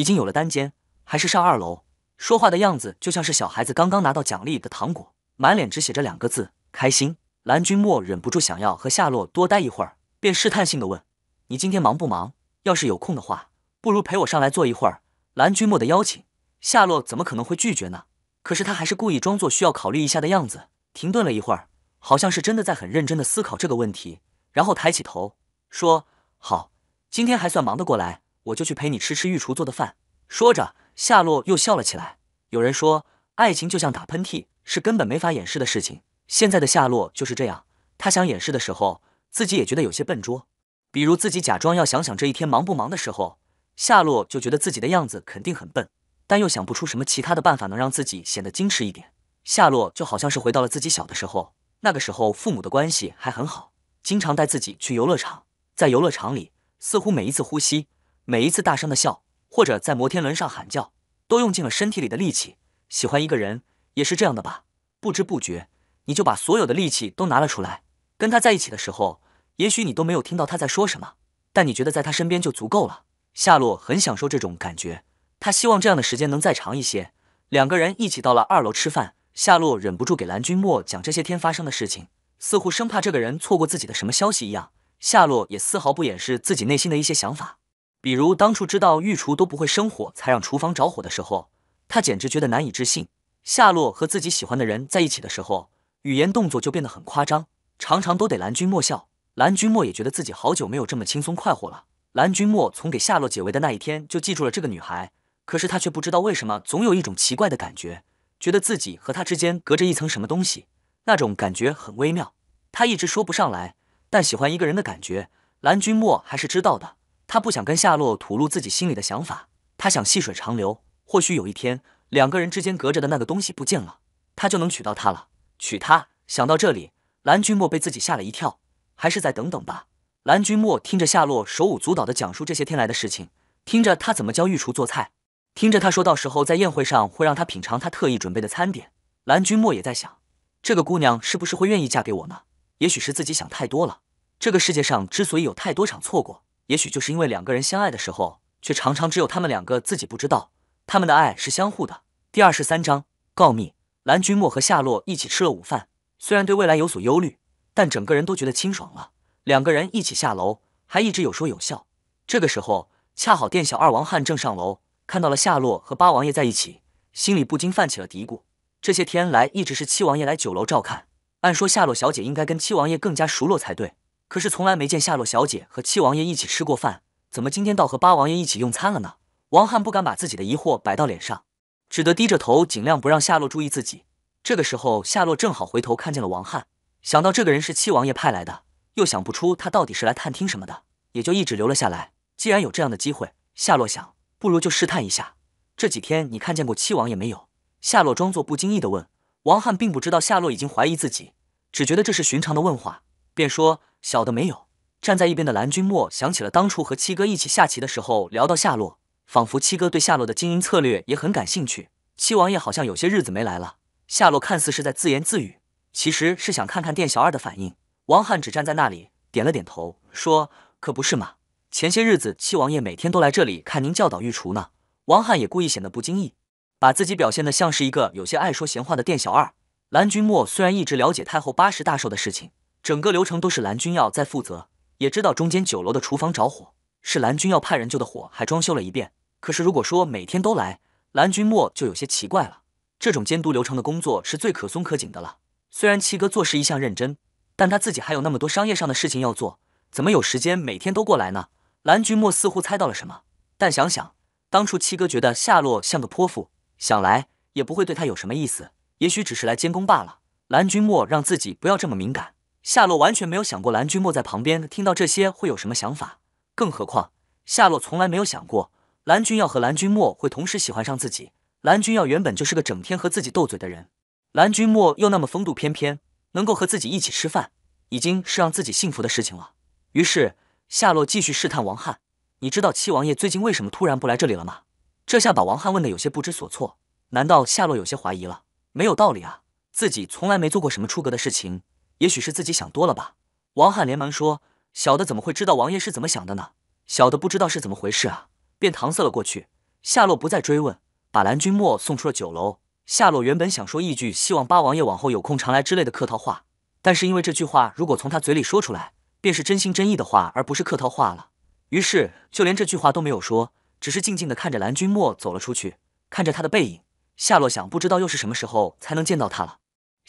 已经有了单间，还是上二楼。说话的样子就像是小孩子刚刚拿到奖励的糖果，满脸只写着两个字：开心。蓝君莫忍不住想要和夏洛多待一会儿，便试探性的问：“你今天忙不忙？要是有空的话，不如陪我上来坐一会儿。”蓝君莫的邀请，夏洛怎么可能会拒绝呢？可是他还是故意装作需要考虑一下的样子，停顿了一会儿，好像是真的在很认真的思考这个问题，然后抬起头说：“好，今天还算忙得过来。”我就去陪你吃吃御厨做的饭。说着，夏洛又笑了起来。有人说，爱情就像打喷嚏，是根本没法掩饰的事情。现在的夏洛就是这样，他想掩饰的时候，自己也觉得有些笨拙。比如自己假装要想想这一天忙不忙的时候，夏洛就觉得自己的样子肯定很笨，但又想不出什么其他的办法能让自己显得矜持一点。夏洛就好像是回到了自己小的时候，那个时候父母的关系还很好，经常带自己去游乐场。在游乐场里，似乎每一次呼吸。每一次大声的笑，或者在摩天轮上喊叫，都用尽了身体里的力气。喜欢一个人也是这样的吧？不知不觉，你就把所有的力气都拿了出来。跟他在一起的时候，也许你都没有听到他在说什么，但你觉得在他身边就足够了。夏洛很享受这种感觉，他希望这样的时间能再长一些。两个人一起到了二楼吃饭，夏洛忍不住给蓝君莫讲这些天发生的事情，似乎生怕这个人错过自己的什么消息一样。夏洛也丝毫不掩饰自己内心的一些想法。比如当初知道御厨都不会生火，才让厨房着火的时候，他简直觉得难以置信。夏洛和自己喜欢的人在一起的时候，语言动作就变得很夸张，常常都得蓝君莫笑。蓝君莫也觉得自己好久没有这么轻松快活了。蓝君莫从给夏洛解围的那一天就记住了这个女孩，可是他却不知道为什么总有一种奇怪的感觉，觉得自己和她之间隔着一层什么东西，那种感觉很微妙，他一直说不上来。但喜欢一个人的感觉，蓝君莫还是知道的。他不想跟夏洛吐露自己心里的想法，他想细水长流，或许有一天两个人之间隔着的那个东西不见了，他就能娶到她了，娶她。想到这里，蓝君莫被自己吓了一跳，还是再等等吧。蓝君莫听着夏洛手舞足蹈地讲述这些天来的事情，听着他怎么教御厨做菜，听着他说到时候在宴会上会让他品尝他特意准备的餐点，蓝君莫也在想，这个姑娘是不是会愿意嫁给我呢？也许是自己想太多了，这个世界上之所以有太多场错过。也许就是因为两个人相爱的时候，却常常只有他们两个自己不知道，他们的爱是相互的。第二十三章告密。蓝君莫和夏洛一起吃了午饭，虽然对未来有所忧虑，但整个人都觉得清爽了。两个人一起下楼，还一直有说有笑。这个时候，恰好店小二王汉正上楼，看到了夏洛和八王爷在一起，心里不禁泛起了嘀咕：这些天来一直是七王爷来酒楼照看，按说夏洛小姐应该跟七王爷更加熟络才对。可是从来没见夏洛小姐和七王爷一起吃过饭，怎么今天倒和八王爷一起用餐了呢？王翰不敢把自己的疑惑摆到脸上，只得低着头，尽量不让夏洛注意自己。这个时候，夏洛正好回头看见了王翰，想到这个人是七王爷派来的，又想不出他到底是来探听什么的，也就一直留了下来。既然有这样的机会，夏洛想，不如就试探一下。这几天你看见过七王爷没有？夏洛装作不经意的问。王翰并不知道夏洛已经怀疑自己，只觉得这是寻常的问话，便说。小的没有。站在一边的蓝君莫想起了当初和七哥一起下棋的时候聊到夏洛，仿佛七哥对夏洛的经营策略也很感兴趣。七王爷好像有些日子没来了。夏洛看似是在自言自语，其实是想看看店小二的反应。王翰只站在那里点了点头，说：“可不是嘛，前些日子七王爷每天都来这里看您教导御厨呢。”王翰也故意显得不经意，把自己表现得像是一个有些爱说闲话的店小二。蓝君莫虽然一直了解太后八十大寿的事情。整个流程都是蓝君耀在负责，也知道中间酒楼的厨房着火，是蓝君耀派人救的火，还装修了一遍。可是如果说每天都来，蓝君莫就有些奇怪了。这种监督流程的工作是最可松可紧的了。虽然七哥做事一向认真，但他自己还有那么多商业上的事情要做，怎么有时间每天都过来呢？蓝君莫似乎猜到了什么，但想想当初七哥觉得夏洛像个泼妇，想来也不会对他有什么意思，也许只是来监工罢了。蓝君莫让自己不要这么敏感。夏洛完全没有想过蓝君莫在旁边听到这些会有什么想法，更何况夏洛从来没有想过蓝君要和蓝君莫会同时喜欢上自己。蓝君要原本就是个整天和自己斗嘴的人，蓝君莫又那么风度翩翩，能够和自己一起吃饭，已经是让自己幸福的事情了。于是夏洛继续试探王翰：“你知道七王爷最近为什么突然不来这里了吗？”这下把王翰问得有些不知所措。难道夏洛有些怀疑了？没有道理啊，自己从来没做过什么出格的事情。也许是自己想多了吧，王翰连忙说：“小的怎么会知道王爷是怎么想的呢？小的不知道是怎么回事啊！”便搪塞了过去。夏洛不再追问，把蓝君莫送出了酒楼。夏洛原本想说一句“希望八王爷往后有空常来”之类的客套话，但是因为这句话如果从他嘴里说出来，便是真心真意的话，而不是客套话了，于是就连这句话都没有说，只是静静地看着蓝君莫走了出去，看着他的背影，夏洛想，不知道又是什么时候才能见到他了。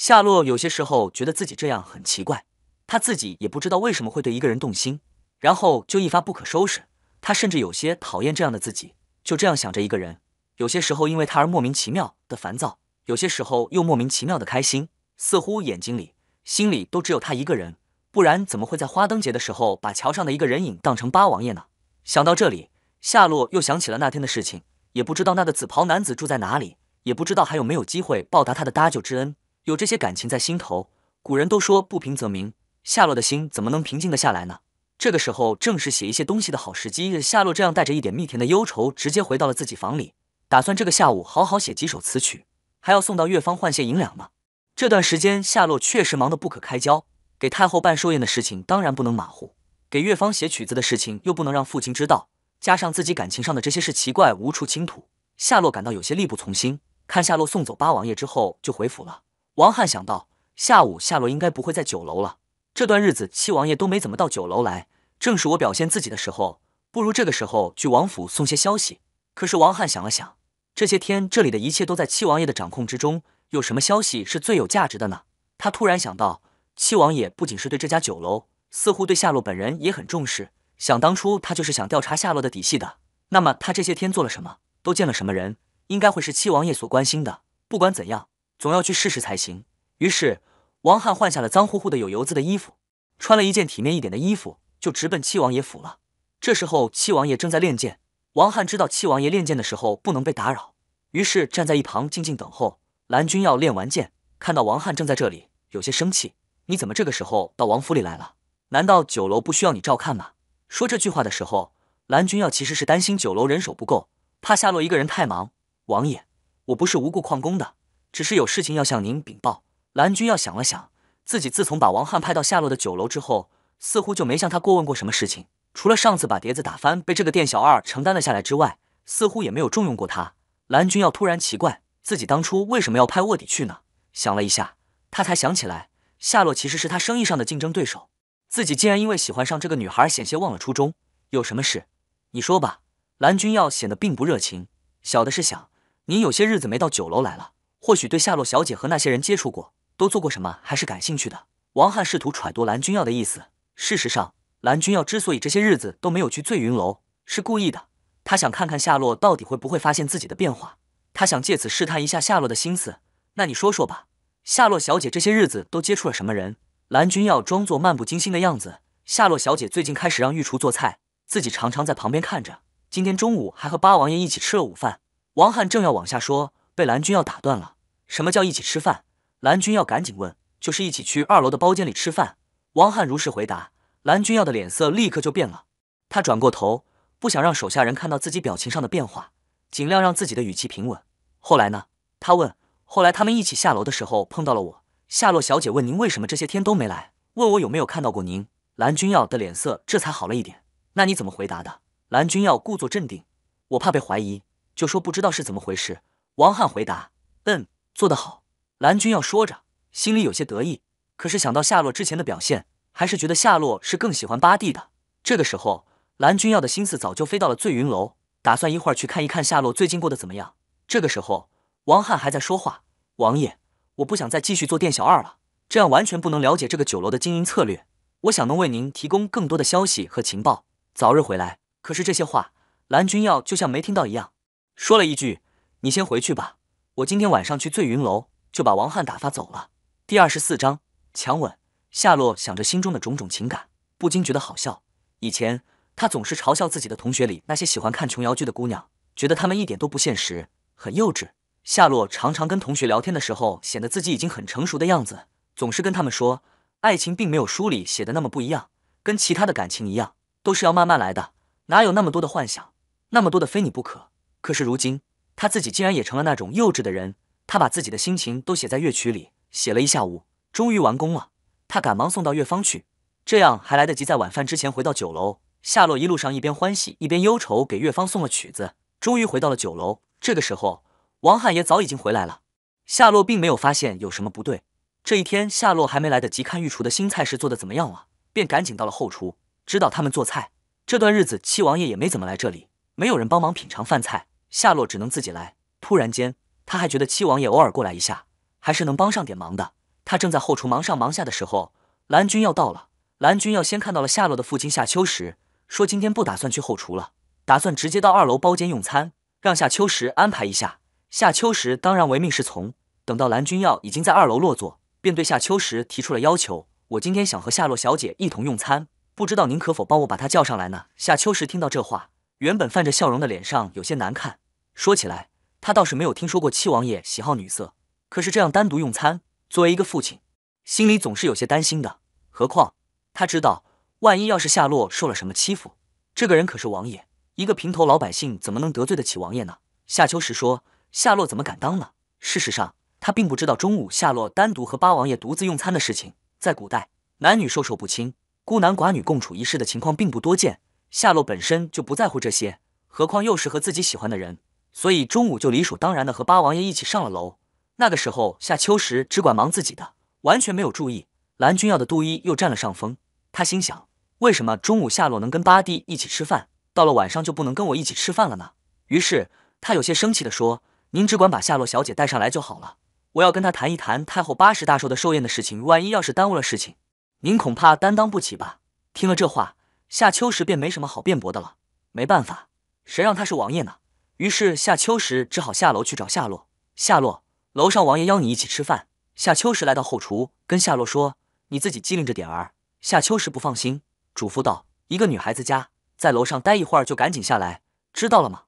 夏洛有些时候觉得自己这样很奇怪，他自己也不知道为什么会对一个人动心，然后就一发不可收拾。他甚至有些讨厌这样的自己，就这样想着一个人。有些时候因为他而莫名其妙的烦躁，有些时候又莫名其妙的开心，似乎眼睛里、心里都只有他一个人。不然怎么会在花灯节的时候把桥上的一个人影当成八王爷呢？想到这里，夏洛又想起了那天的事情，也不知道那个紫袍男子住在哪里，也不知道还有没有机会报答他的搭救之恩。有这些感情在心头，古人都说不平则鸣，夏洛的心怎么能平静的下来呢？这个时候正是写一些东西的好时机。夏洛这样带着一点蜜甜的忧愁，直接回到了自己房里，打算这个下午好好写几首词曲，还要送到乐方换些银两呢。这段时间夏洛确实忙得不可开交，给太后办寿宴的事情当然不能马虎，给乐方写曲子的事情又不能让父亲知道，加上自己感情上的这些事，奇怪无处倾吐，夏洛感到有些力不从心。看夏洛送走八王爷之后，就回府了。王翰想到，下午夏洛应该不会在酒楼了。这段日子，七王爷都没怎么到酒楼来，正是我表现自己的时候。不如这个时候去王府送些消息。可是王翰想了想，这些天这里的一切都在七王爷的掌控之中，有什么消息是最有价值的呢？他突然想到，七王爷不仅是对这家酒楼，似乎对夏洛本人也很重视。想当初，他就是想调查夏洛的底细的。那么他这些天做了什么，都见了什么人，应该会是七王爷所关心的。不管怎样。总要去试试才行。于是，王翰换下了脏乎乎的有油渍的衣服，穿了一件体面一点的衣服，就直奔七王爷府了。这时候，七王爷正在练剑，王翰知道七王爷练剑的时候不能被打扰，于是站在一旁静静等候。蓝君耀练完剑，看到王翰正在这里，有些生气：“你怎么这个时候到王府里来了？难道酒楼不需要你照看吗？”说这句话的时候，蓝君耀其实是担心酒楼人手不够，怕夏洛一个人太忙。王爷，我不是无故旷工的。只是有事情要向您禀报。蓝君耀想了想，自己自从把王翰派到夏洛的酒楼之后，似乎就没向他过问过什么事情。除了上次把碟子打翻被这个店小二承担了下来之外，似乎也没有重用过他。蓝君耀突然奇怪，自己当初为什么要派卧底去呢？想了一下，他才想起来，夏洛其实是他生意上的竞争对手，自己竟然因为喜欢上这个女孩，险些忘了初衷。有什么事，你说吧。蓝君耀显得并不热情。小的是想，您有些日子没到酒楼来了。或许对夏洛小姐和那些人接触过、都做过什么还是感兴趣的。王翰试图揣度蓝君耀的意思。事实上，蓝君耀之所以这些日子都没有去醉云楼，是故意的。他想看看夏洛到底会不会发现自己的变化。他想借此试探一下夏洛的心思。那你说说吧，夏洛小姐这些日子都接触了什么人？蓝君耀装作漫不经心的样子。夏洛小姐最近开始让御厨做菜，自己常常在旁边看着。今天中午还和八王爷一起吃了午饭。王翰正要往下说。被蓝军耀打断了。什么叫一起吃饭？蓝军耀赶紧问。就是一起去二楼的包间里吃饭。王汉如实回答。蓝军耀的脸色立刻就变了。他转过头，不想让手下人看到自己表情上的变化，尽量让自己的语气平稳。后来呢？他问。后来他们一起下楼的时候碰到了我。夏洛小姐问您为什么这些天都没来？问我有没有看到过您。蓝军耀的脸色这才好了一点。那你怎么回答的？蓝军耀故作镇定。我怕被怀疑，就说不知道是怎么回事。王汉回答：“嗯，做得好。”蓝君耀说着，心里有些得意。可是想到夏洛之前的表现，还是觉得夏洛是更喜欢巴蒂的。这个时候，蓝君耀的心思早就飞到了醉云楼，打算一会儿去看一看夏洛最近过得怎么样。这个时候，王汉还在说话：“王爷，我不想再继续做店小二了，这样完全不能了解这个酒楼的经营策略。我想能为您提供更多的消息和情报，早日回来。”可是这些话，蓝君耀就像没听到一样，说了一句。你先回去吧，我今天晚上去醉云楼，就把王翰打发走了。第二十四章强吻夏洛想着心中的种种情感，不禁觉得好笑。以前他总是嘲笑自己的同学里那些喜欢看琼瑶剧的姑娘，觉得她们一点都不现实，很幼稚。夏洛常常跟同学聊天的时候，显得自己已经很成熟的样子，总是跟他们说，爱情并没有书里写的那么不一样，跟其他的感情一样，都是要慢慢来的，哪有那么多的幻想，那么多的非你不可。可是如今。他自己竟然也成了那种幼稚的人。他把自己的心情都写在乐曲里，写了一下午，终于完工了。他赶忙送到乐方去，这样还来得及在晚饭之前回到酒楼。夏洛一路上一边欢喜一边忧愁，给乐方送了曲子。终于回到了酒楼。这个时候，王汉也早已经回来了。夏洛并没有发现有什么不对。这一天，夏洛还没来得及看御厨的新菜式做的怎么样了，便赶紧到了后厨指导他们做菜。这段日子，七王爷也没怎么来这里，没有人帮忙品尝饭菜。夏洛只能自己来。突然间，他还觉得七王爷偶尔过来一下，还是能帮上点忙的。他正在后厨忙上忙下的时候，蓝君要到了。蓝君要先看到了夏洛的父亲夏秋实，说今天不打算去后厨了，打算直接到二楼包间用餐，让夏秋实安排一下。夏秋实当然唯命是从。等到蓝君要已经在二楼落座，便对夏秋实提出了要求：“我今天想和夏洛小姐一同用餐，不知道您可否帮我把她叫上来呢？”夏秋实听到这话。原本泛着笑容的脸上有些难看。说起来，他倒是没有听说过七王爷喜好女色，可是这样单独用餐，作为一个父亲，心里总是有些担心的。何况他知道，万一要是夏洛受了什么欺负，这个人可是王爷，一个平头老百姓怎么能得罪得起王爷呢？夏秋实说：“夏洛怎么敢当呢？”事实上，他并不知道中午夏洛单独和八王爷独自用餐的事情。在古代，男女授受不亲，孤男寡女共处一室的情况并不多见。夏洛本身就不在乎这些，何况又是和自己喜欢的人，所以中午就理所当然的和八王爷一起上了楼。那个时候，夏秋实只管忙自己的，完全没有注意蓝君耀的杜伊又占了上风。他心想：为什么中午夏洛能跟八弟一起吃饭，到了晚上就不能跟我一起吃饭了呢？于是他有些生气地说：“您只管把夏洛小姐带上来就好了，我要跟她谈一谈太后八十大寿的寿宴的事情。万一要是耽误了事情，您恐怕担当不起吧？”听了这话。夏秋实便没什么好辩驳的了，没办法，谁让他是王爷呢？于是夏秋实只好下楼去找夏洛。夏洛，楼上王爷邀你一起吃饭。夏秋实来到后厨，跟夏洛说：“你自己机灵着点儿。”夏秋实不放心，嘱咐道：“一个女孩子家，在楼上待一会儿，就赶紧下来，知道了吗？”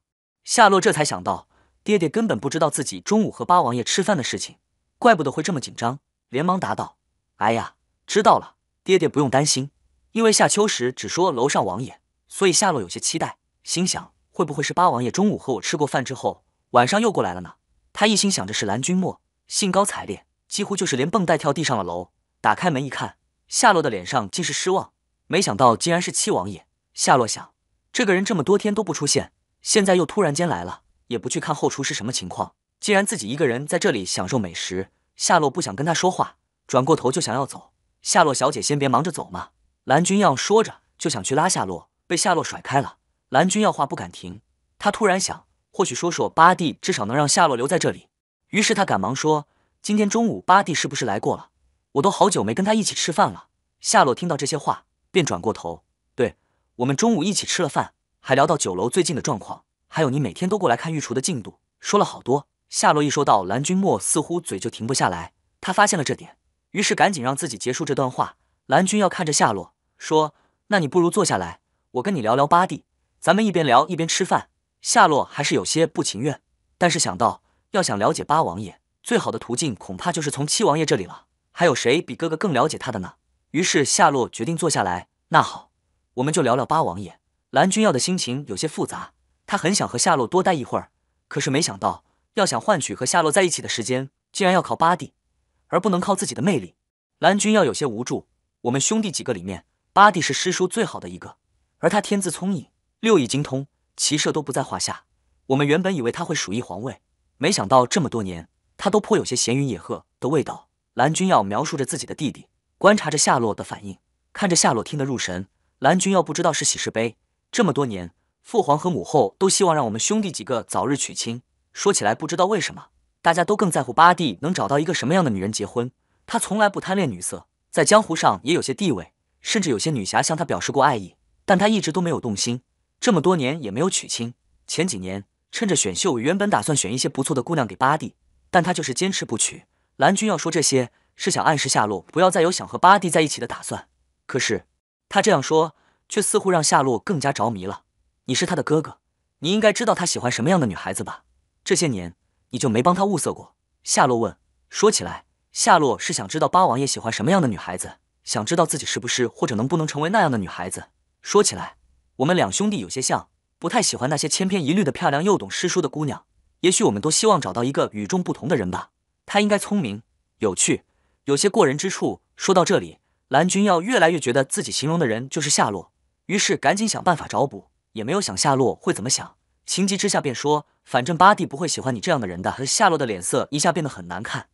夏洛这才想到，爹爹根本不知道自己中午和八王爷吃饭的事情，怪不得会这么紧张。连忙答道：“哎呀，知道了，爹爹不用担心。”因为夏秋时只说楼上王爷，所以夏洛有些期待，心想会不会是八王爷中午和我吃过饭之后，晚上又过来了呢？他一心想着是蓝君莫，兴高采烈，几乎就是连蹦带跳地上了楼。打开门一看，夏洛的脸上尽是失望。没想到竟然是七王爷。夏洛想，这个人这么多天都不出现，现在又突然间来了，也不去看后厨是什么情况。既然自己一个人在这里享受美食，夏洛不想跟他说话，转过头就想要走。夏洛小姐，先别忙着走嘛。蓝君耀说着就想去拉夏洛，被夏洛甩开了。蓝君耀话不敢停，他突然想，或许说说巴蒂，至少能让夏洛留在这里。于是他赶忙说：“今天中午巴蒂是不是来过了？我都好久没跟他一起吃饭了。”夏洛听到这些话，便转过头：“对，我们中午一起吃了饭，还聊到酒楼最近的状况，还有你每天都过来看御厨的进度，说了好多。”夏洛一说到蓝君莫，似乎嘴就停不下来。他发现了这点，于是赶紧让自己结束这段话。蓝君耀看着夏洛。说，那你不如坐下来，我跟你聊聊八弟，咱们一边聊一边吃饭。夏洛还是有些不情愿，但是想到要想了解八王爷，最好的途径恐怕就是从七王爷这里了。还有谁比哥哥更了解他的呢？于是夏洛决定坐下来。那好，我们就聊聊八王爷。蓝君耀的心情有些复杂，他很想和夏洛多待一会儿，可是没想到要想换取和夏洛在一起的时间，竟然要靠八弟，而不能靠自己的魅力。蓝君耀有些无助。我们兄弟几个里面。八弟是师叔最好的一个，而他天资聪颖，六艺精通，骑射都不在话下。我们原本以为他会鼠疫皇位，没想到这么多年，他都颇有些闲云野鹤的味道。蓝君耀描述着自己的弟弟，观察着夏洛的反应，看着夏洛听得入神。蓝君耀不知道是喜是悲。这么多年，父皇和母后都希望让我们兄弟几个早日娶亲。说起来，不知道为什么，大家都更在乎八弟能找到一个什么样的女人结婚。他从来不贪恋女色，在江湖上也有些地位。甚至有些女侠向他表示过爱意，但他一直都没有动心，这么多年也没有娶亲。前几年趁着选秀，原本打算选一些不错的姑娘给巴蒂，但他就是坚持不娶。蓝军要说这些，是想暗示夏洛不要再有想和巴蒂在一起的打算。可是他这样说，却似乎让夏洛更加着迷了。你是他的哥哥，你应该知道他喜欢什么样的女孩子吧？这些年你就没帮他物色过？夏洛问。说起来，夏洛是想知道八王爷喜欢什么样的女孩子。想知道自己是不是或者能不能成为那样的女孩子。说起来，我们两兄弟有些像，不太喜欢那些千篇一律的漂亮又懂诗书的姑娘。也许我们都希望找到一个与众不同的人吧。他应该聪明、有趣，有些过人之处。说到这里，蓝君耀越来越觉得自己形容的人就是夏洛，于是赶紧想办法找补，也没有想夏洛会怎么想。情急之下便说：“反正八弟不会喜欢你这样的人的。”夏洛的脸色一下变得很难看，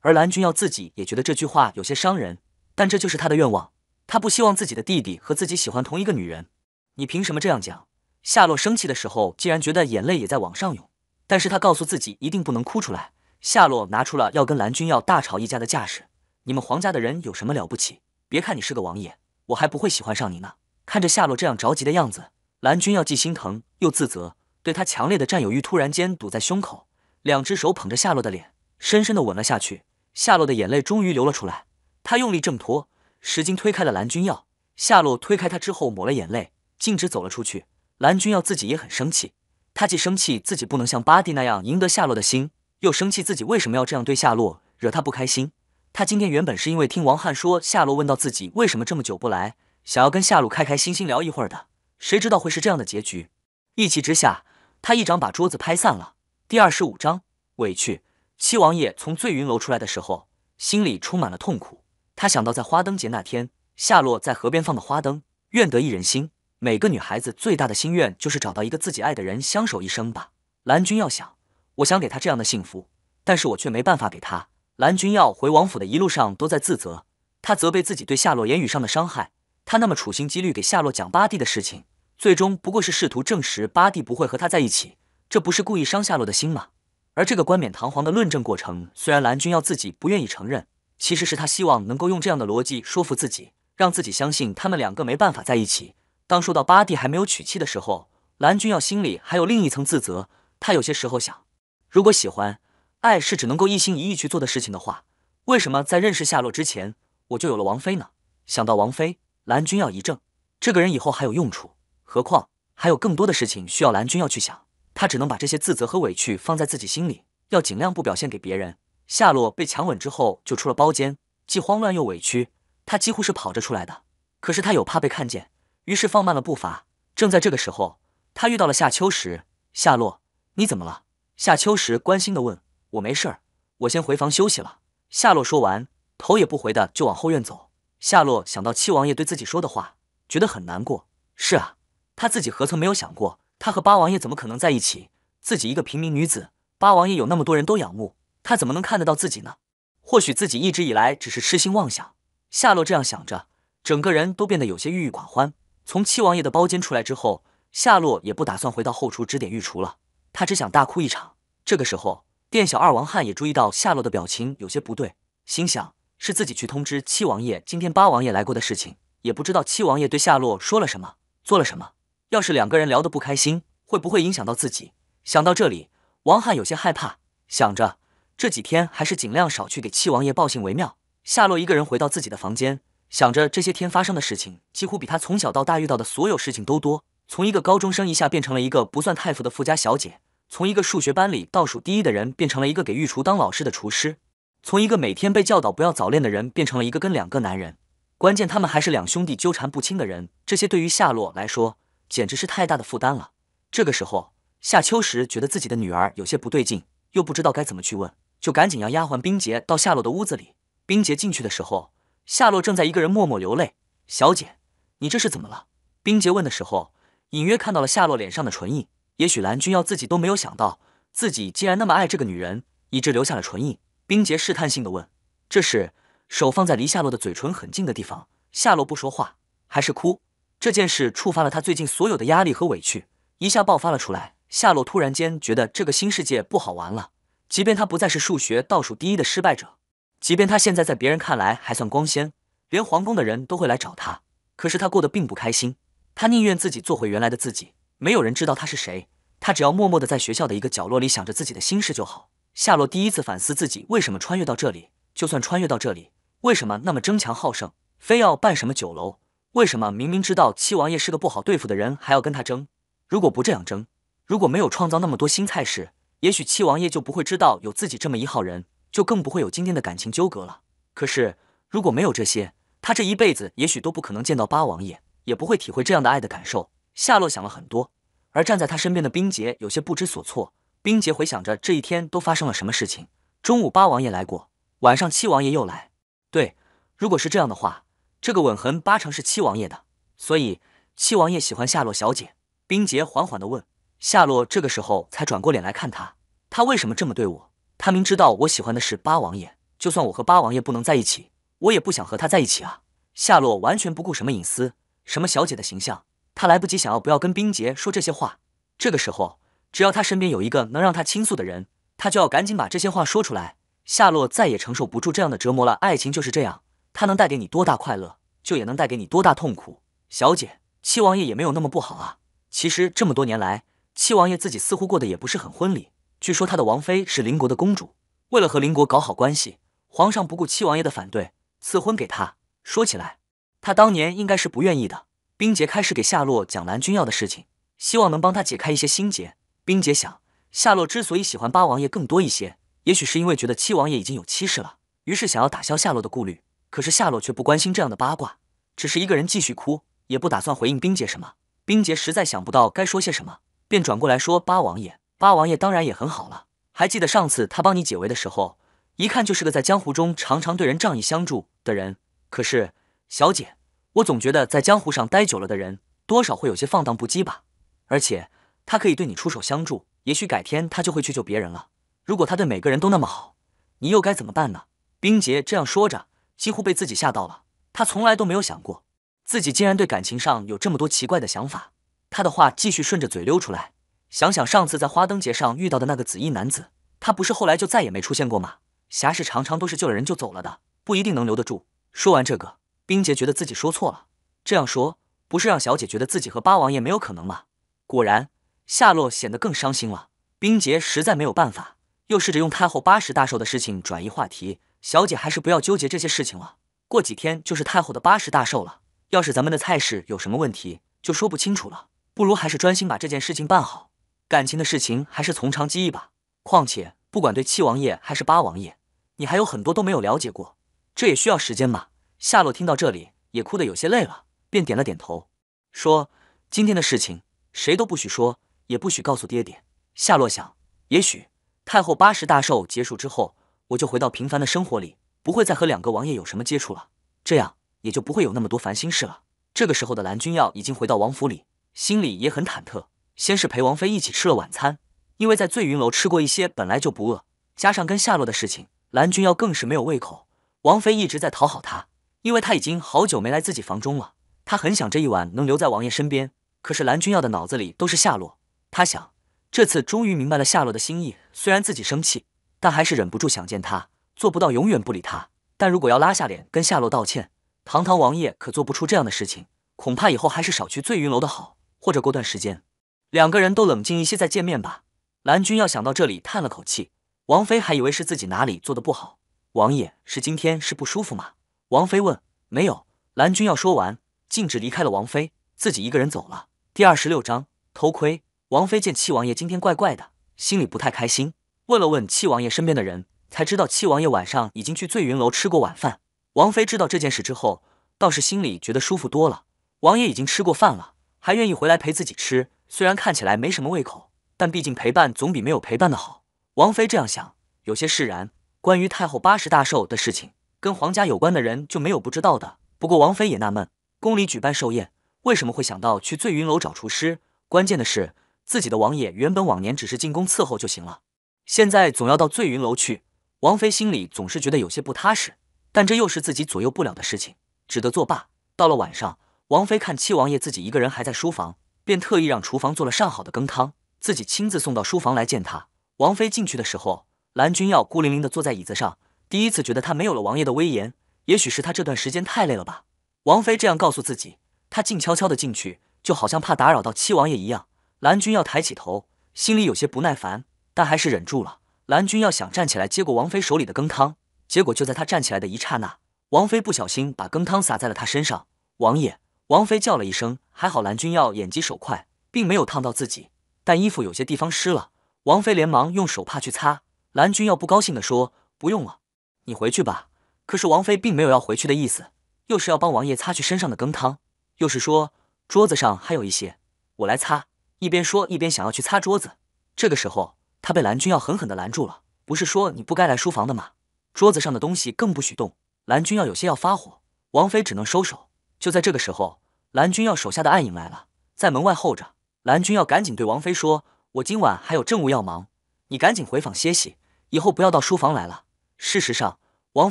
而蓝君耀自己也觉得这句话有些伤人。但这就是他的愿望，他不希望自己的弟弟和自己喜欢同一个女人。你凭什么这样讲？夏洛生气的时候，竟然觉得眼泪也在往上涌。但是他告诉自己，一定不能哭出来。夏洛拿出了要跟蓝君耀大吵一架的架势。你们皇家的人有什么了不起？别看你是个王爷，我还不会喜欢上你呢。看着夏洛这样着急的样子，蓝君耀既心疼又自责，对他强烈的占有欲突然间堵在胸口，两只手捧着夏洛的脸，深深的吻了下去。夏洛的眼泪终于流了出来。他用力挣脱，使劲推开了蓝君耀。夏洛推开他之后，抹了眼泪，径直走了出去。蓝君耀自己也很生气，他既生气自己不能像巴蒂那样赢得夏洛的心，又生气自己为什么要这样对夏洛，惹他不开心。他今天原本是因为听王翰说夏洛问到自己为什么这么久不来，想要跟夏洛开开心心聊一会儿的，谁知道会是这样的结局。一气之下，他一掌把桌子拍散了。第二十五章委屈。七王爷从醉云楼出来的时候，心里充满了痛苦。他想到在花灯节那天，夏洛在河边放的花灯，愿得一人心。每个女孩子最大的心愿就是找到一个自己爱的人，相守一生吧。蓝君要想，我想给她这样的幸福，但是我却没办法给她。蓝君要回王府的一路上都在自责，他责备自己对夏洛言语上的伤害。他那么处心积虑给夏洛讲八弟的事情，最终不过是试图证实八弟不会和他在一起，这不是故意伤夏洛的心吗？而这个冠冕堂皇的论证过程，虽然蓝君要自己不愿意承认。其实是他希望能够用这样的逻辑说服自己，让自己相信他们两个没办法在一起。当说到巴蒂还没有娶妻的时候，蓝君耀心里还有另一层自责。他有些时候想，如果喜欢、爱是只能够一心一意去做的事情的话，为什么在认识夏洛之前，我就有了王菲呢？想到王菲，蓝君耀一怔，这个人以后还有用处。何况还有更多的事情需要蓝君耀去想。他只能把这些自责和委屈放在自己心里，要尽量不表现给别人。夏洛被强吻之后就出了包间，既慌乱又委屈。他几乎是跑着出来的，可是他有怕被看见，于是放慢了步伐。正在这个时候，他遇到了夏秋实。夏洛，你怎么了？夏秋实关心地问。我没事儿，我先回房休息了。夏洛说完，头也不回地就往后院走。夏洛想到七王爷对自己说的话，觉得很难过。是啊，他自己何曾没有想过，他和八王爷怎么可能在一起？自己一个平民女子，八王爷有那么多人都仰慕。他怎么能看得到自己呢？或许自己一直以来只是痴心妄想。夏洛这样想着，整个人都变得有些郁郁寡欢。从七王爷的包间出来之后，夏洛也不打算回到后厨指点御厨了。他只想大哭一场。这个时候，店小二王汉也注意到夏洛的表情有些不对，心想是自己去通知七王爷今天八王爷来过的事情，也不知道七王爷对夏洛说了什么，做了什么。要是两个人聊得不开心，会不会影响到自己？想到这里，王汉有些害怕，想着。这几天还是尽量少去给七王爷报信为妙。夏洛一个人回到自己的房间，想着这些天发生的事情，几乎比他从小到大遇到的所有事情都多。从一个高中生一下变成了一个不算太富的富家小姐，从一个数学班里倒数第一的人变成了一个给御厨当老师的厨师，从一个每天被教导不要早恋的人变成了一个跟两个男人，关键他们还是两兄弟纠缠不清的人。这些对于夏洛来说，简直是太大的负担了。这个时候，夏秋实觉得自己的女儿有些不对劲，又不知道该怎么去问。就赶紧让丫鬟冰洁到夏洛的屋子里。冰洁进去的时候，夏洛正在一个人默默流泪。小姐，你这是怎么了？冰洁问的时候，隐约看到了夏洛脸上的唇印。也许蓝君耀自己都没有想到，自己竟然那么爱这个女人，以致留下了唇印。冰洁试探性的问，这时手放在离夏洛的嘴唇很近的地方。夏洛不说话，还是哭。这件事触发了她最近所有的压力和委屈，一下爆发了出来。夏洛突然间觉得这个新世界不好玩了。即便他不再是数学倒数第一的失败者，即便他现在在别人看来还算光鲜，连皇宫的人都会来找他，可是他过得并不开心。他宁愿自己做回原来的自己，没有人知道他是谁。他只要默默地在学校的一个角落里想着自己的心事就好。夏洛第一次反思自己为什么穿越到这里，就算穿越到这里，为什么那么争强好胜，非要办什么酒楼？为什么明明知道七王爷是个不好对付的人，还要跟他争？如果不这样争，如果没有创造那么多新菜式？也许七王爷就不会知道有自己这么一号人，就更不会有今天的感情纠葛了。可是如果没有这些，他这一辈子也许都不可能见到八王爷，也不会体会这样的爱的感受。夏洛想了很多，而站在他身边的冰杰有些不知所措。冰杰回想着这一天都发生了什么事情：中午八王爷来过，晚上七王爷又来。对，如果是这样的话，这个吻痕八成是七王爷的。所以，七王爷喜欢夏洛小姐？冰杰缓缓地问。夏洛这个时候才转过脸来看他，他为什么这么对我？他明知道我喜欢的是八王爷，就算我和八王爷不能在一起，我也不想和他在一起啊！夏洛完全不顾什么隐私，什么小姐的形象，他来不及想要不要跟冰洁说这些话。这个时候，只要他身边有一个能让他倾诉的人，他就要赶紧把这些话说出来。夏洛再也承受不住这样的折磨了，爱情就是这样，它能带给你多大快乐，就也能带给你多大痛苦。小姐，七王爷也没有那么不好啊，其实这么多年来。七王爷自己似乎过得也不是很婚礼。据说他的王妃是邻国的公主，为了和邻国搞好关系，皇上不顾七王爷的反对，赐婚给他。说起来，他当年应该是不愿意的。冰洁开始给夏洛讲蓝君要的事情，希望能帮他解开一些心结。冰洁想，夏洛之所以喜欢八王爷更多一些，也许是因为觉得七王爷已经有妻室了，于是想要打消夏洛的顾虑。可是夏洛却不关心这样的八卦，只是一个人继续哭，也不打算回应冰洁什么。冰洁实在想不到该说些什么。便转过来说：“八王爷，八王爷当然也很好了。还记得上次他帮你解围的时候，一看就是个在江湖中常常对人仗义相助的人。可是，小姐，我总觉得在江湖上待久了的人，多少会有些放荡不羁吧。而且，他可以对你出手相助，也许改天他就会去救别人了。如果他对每个人都那么好，你又该怎么办呢？”冰洁这样说着，几乎被自己吓到了。他从来都没有想过，自己竟然对感情上有这么多奇怪的想法。他的话继续顺着嘴溜出来。想想上次在花灯节上遇到的那个紫衣男子，他不是后来就再也没出现过吗？侠士常常都是救了人就走了的，不一定能留得住。说完这个，冰洁觉得自己说错了。这样说不是让小姐觉得自己和八王爷没有可能吗？果然，夏洛显得更伤心了。冰洁实在没有办法，又试着用太后八十大寿的事情转移话题。小姐还是不要纠结这些事情了。过几天就是太后的八十大寿了，要是咱们的菜市有什么问题，就说不清楚了。不如还是专心把这件事情办好，感情的事情还是从长计议吧。况且，不管对七王爷还是八王爷，你还有很多都没有了解过，这也需要时间嘛。夏洛听到这里，也哭得有些累了，便点了点头，说：“今天的事情，谁都不许说，也不许告诉爹爹。”夏洛想，也许太后八十大寿结束之后，我就回到平凡的生活里，不会再和两个王爷有什么接触了，这样也就不会有那么多烦心事了。这个时候的蓝君耀已经回到王府里。心里也很忐忑，先是陪王妃一起吃了晚餐，因为在醉云楼吃过一些，本来就不饿，加上跟夏洛的事情，蓝君耀更是没有胃口。王妃一直在讨好他，因为他已经好久没来自己房中了，他很想这一晚能留在王爷身边。可是蓝君耀的脑子里都是夏洛，他想这次终于明白了夏洛的心意，虽然自己生气，但还是忍不住想见他，做不到永远不理他。但如果要拉下脸跟夏洛道歉，堂堂王爷可做不出这样的事情，恐怕以后还是少去醉云楼的好。或者过段时间，两个人都冷静一些再见面吧。蓝军要想到这里，叹了口气。王妃还以为是自己哪里做的不好。王爷是今天是不舒服吗？王妃问。没有。蓝军要说完，径直离开了。王妃自己一个人走了。第二十六章偷窥。王妃见七王爷今天怪怪的，心里不太开心，问了问七王爷身边的人，才知道七王爷晚上已经去醉云楼吃过晚饭。王妃知道这件事之后，倒是心里觉得舒服多了。王爷已经吃过饭了。还愿意回来陪自己吃，虽然看起来没什么胃口，但毕竟陪伴总比没有陪伴的好。王妃这样想，有些释然。关于太后八十大寿的事情，跟皇家有关的人就没有不知道的。不过王妃也纳闷，宫里举办寿宴，为什么会想到去醉云楼找厨师？关键的是，自己的王爷原本往年只是进宫伺候就行了，现在总要到醉云楼去，王妃心里总是觉得有些不踏实。但这又是自己左右不了的事情，只得作罢。到了晚上。王妃看七王爷自己一个人还在书房，便特意让厨房做了上好的羹汤，自己亲自送到书房来见他。王妃进去的时候，蓝君耀孤零零地坐在椅子上，第一次觉得他没有了王爷的威严。也许是他这段时间太累了吧，王妃这样告诉自己。他静悄悄地进去，就好像怕打扰到七王爷一样。蓝君耀抬起头，心里有些不耐烦，但还是忍住了。蓝君耀想站起来接过王妃手里的羹汤，结果就在他站起来的一刹那，王妃不小心把羹汤洒在了他身上。王爷。王妃叫了一声，还好蓝君耀眼疾手快，并没有烫到自己，但衣服有些地方湿了。王妃连忙用手帕去擦。蓝君耀不高兴地说：“不用了，你回去吧。”可是王妃并没有要回去的意思，又是要帮王爷擦去身上的羹汤，又是说桌子上还有一些，我来擦。一边说一边想要去擦桌子，这个时候他被蓝君耀狠狠的拦住了。不是说你不该来书房的吗？桌子上的东西更不许动。蓝君耀有些要发火，王妃只能收手。就在这个时候，蓝君耀手下的暗影来了，在门外候着。蓝君耀赶紧对王妃说：“我今晚还有政务要忙，你赶紧回房歇息，以后不要到书房来了。”事实上，王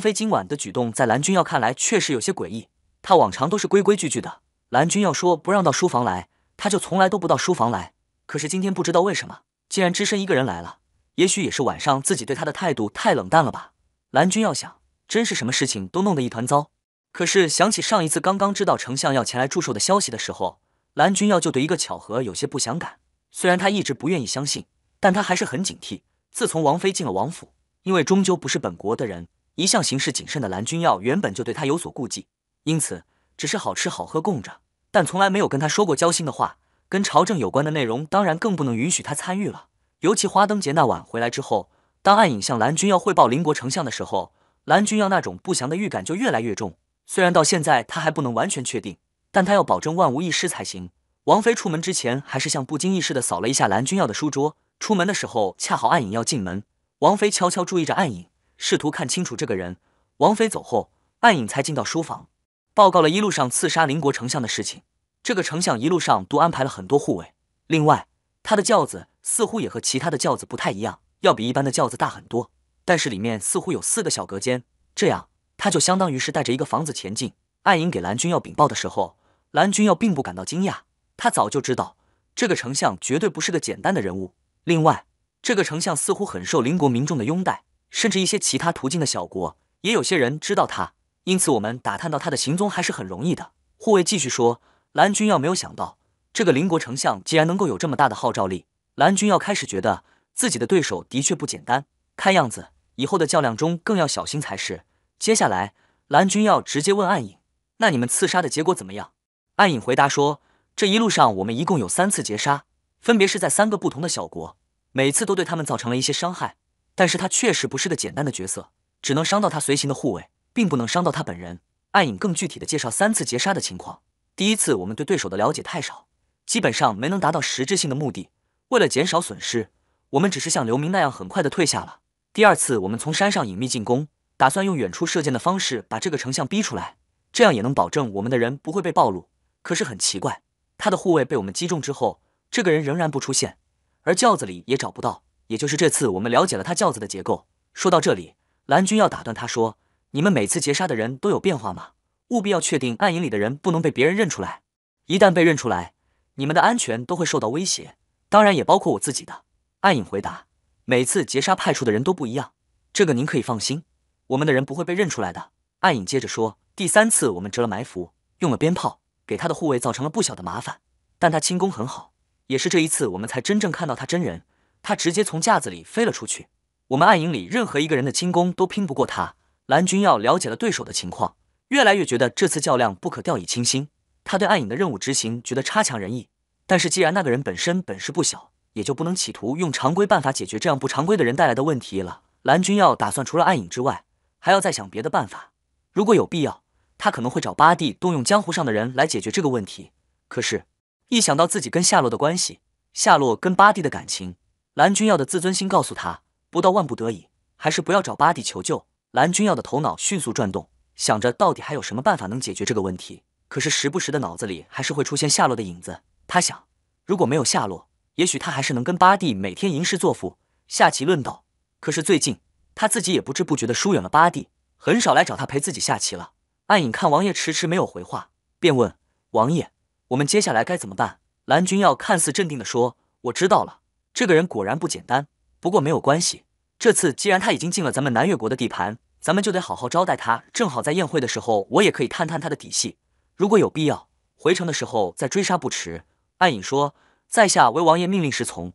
妃今晚的举动在蓝君耀看来确实有些诡异。他往常都是规规矩矩的，蓝君耀说不让到书房来，他就从来都不到书房来。可是今天不知道为什么，竟然只身一个人来了。也许也是晚上自己对他的态度太冷淡了吧？蓝君耀想，真是什么事情都弄得一团糟。可是想起上一次刚刚知道丞相要前来祝寿的消息的时候，蓝君耀就对一个巧合有些不祥感。虽然他一直不愿意相信，但他还是很警惕。自从王妃进了王府，因为终究不是本国的人，一向行事谨慎的蓝君耀原本就对他有所顾忌，因此只是好吃好喝供着，但从来没有跟他说过交心的话。跟朝政有关的内容当然更不能允许他参与了。尤其花灯节那晚回来之后，当暗影向蓝君耀汇报邻国丞相的时候，蓝君耀那种不祥的预感就越来越重。虽然到现在他还不能完全确定，但他要保证万无一失才行。王妃出门之前，还是像不经意似的扫了一下蓝君耀的书桌。出门的时候，恰好暗影要进门，王妃悄悄注意着暗影，试图看清楚这个人。王妃走后，暗影才进到书房，报告了一路上刺杀邻国丞相的事情。这个丞相一路上都安排了很多护卫，另外他的轿子似乎也和其他的轿子不太一样，要比一般的轿子大很多，但是里面似乎有四个小隔间，这样。他就相当于是带着一个房子前进。暗影给蓝军要禀报的时候，蓝军要并不感到惊讶，他早就知道这个丞相绝对不是个简单的人物。另外，这个丞相似乎很受邻国民众的拥戴，甚至一些其他途径的小国也有些人知道他。因此，我们打探到他的行踪还是很容易的。护卫继续说，蓝军要没有想到这个邻国丞相竟然能够有这么大的号召力，蓝军要开始觉得自己的对手的确不简单，看样子以后的较量中更要小心才是。接下来，蓝军要直接问暗影：“那你们刺杀的结果怎么样？”暗影回答说：“这一路上，我们一共有三次劫杀，分别是在三个不同的小国，每次都对他们造成了一些伤害。但是他确实不是个简单的角色，只能伤到他随行的护卫，并不能伤到他本人。”暗影更具体的介绍三次劫杀的情况：第一次，我们对对手的了解太少，基本上没能达到实质性的目的。为了减少损失，我们只是像刘明那样很快的退下了。第二次，我们从山上隐秘进攻。打算用远处射箭的方式把这个丞相逼出来，这样也能保证我们的人不会被暴露。可是很奇怪，他的护卫被我们击中之后，这个人仍然不出现，而轿子里也找不到。也就是这次，我们了解了他轿子的结构。说到这里，蓝军要打断他说：“你们每次劫杀的人都有变化吗？务必要确定暗影里的人不能被别人认出来，一旦被认出来，你们的安全都会受到威胁，当然也包括我自己的。”暗影回答：“每次劫杀派出的人都不一样，这个您可以放心。”我们的人不会被认出来的，暗影接着说。第三次我们折了埋伏，用了鞭炮，给他的护卫造成了不小的麻烦。但他轻功很好，也是这一次我们才真正看到他真人。他直接从架子里飞了出去，我们暗影里任何一个人的轻功都拼不过他。蓝君耀了解了对手的情况，越来越觉得这次较量不可掉以轻心。他对暗影的任务执行觉得差强人意，但是既然那个人本身本事不小，也就不能企图用常规办法解决这样不常规的人带来的问题了。蓝君耀打算除了暗影之外。还要再想别的办法。如果有必要，他可能会找巴蒂动用江湖上的人来解决这个问题。可是，一想到自己跟夏洛的关系，夏洛跟巴蒂的感情，蓝君耀的自尊心告诉他，不到万不得已，还是不要找巴蒂求救。蓝君耀的头脑迅速转动，想着到底还有什么办法能解决这个问题。可是时不时的脑子里还是会出现夏洛的影子。他想，如果没有夏洛，也许他还是能跟巴蒂每天吟诗作赋、下棋论道。可是最近……他自己也不知不觉地疏远了八弟，很少来找他陪自己下棋了。暗影看王爷迟迟没有回话，便问王爷：“我们接下来该怎么办？”蓝君耀看似镇定地说：“我知道了，这个人果然不简单。不过没有关系，这次既然他已经进了咱们南越国的地盘，咱们就得好好招待他。正好在宴会的时候，我也可以探探他的底细。如果有必要，回城的时候再追杀不迟。”暗影说：“在下为王爷命令是从。”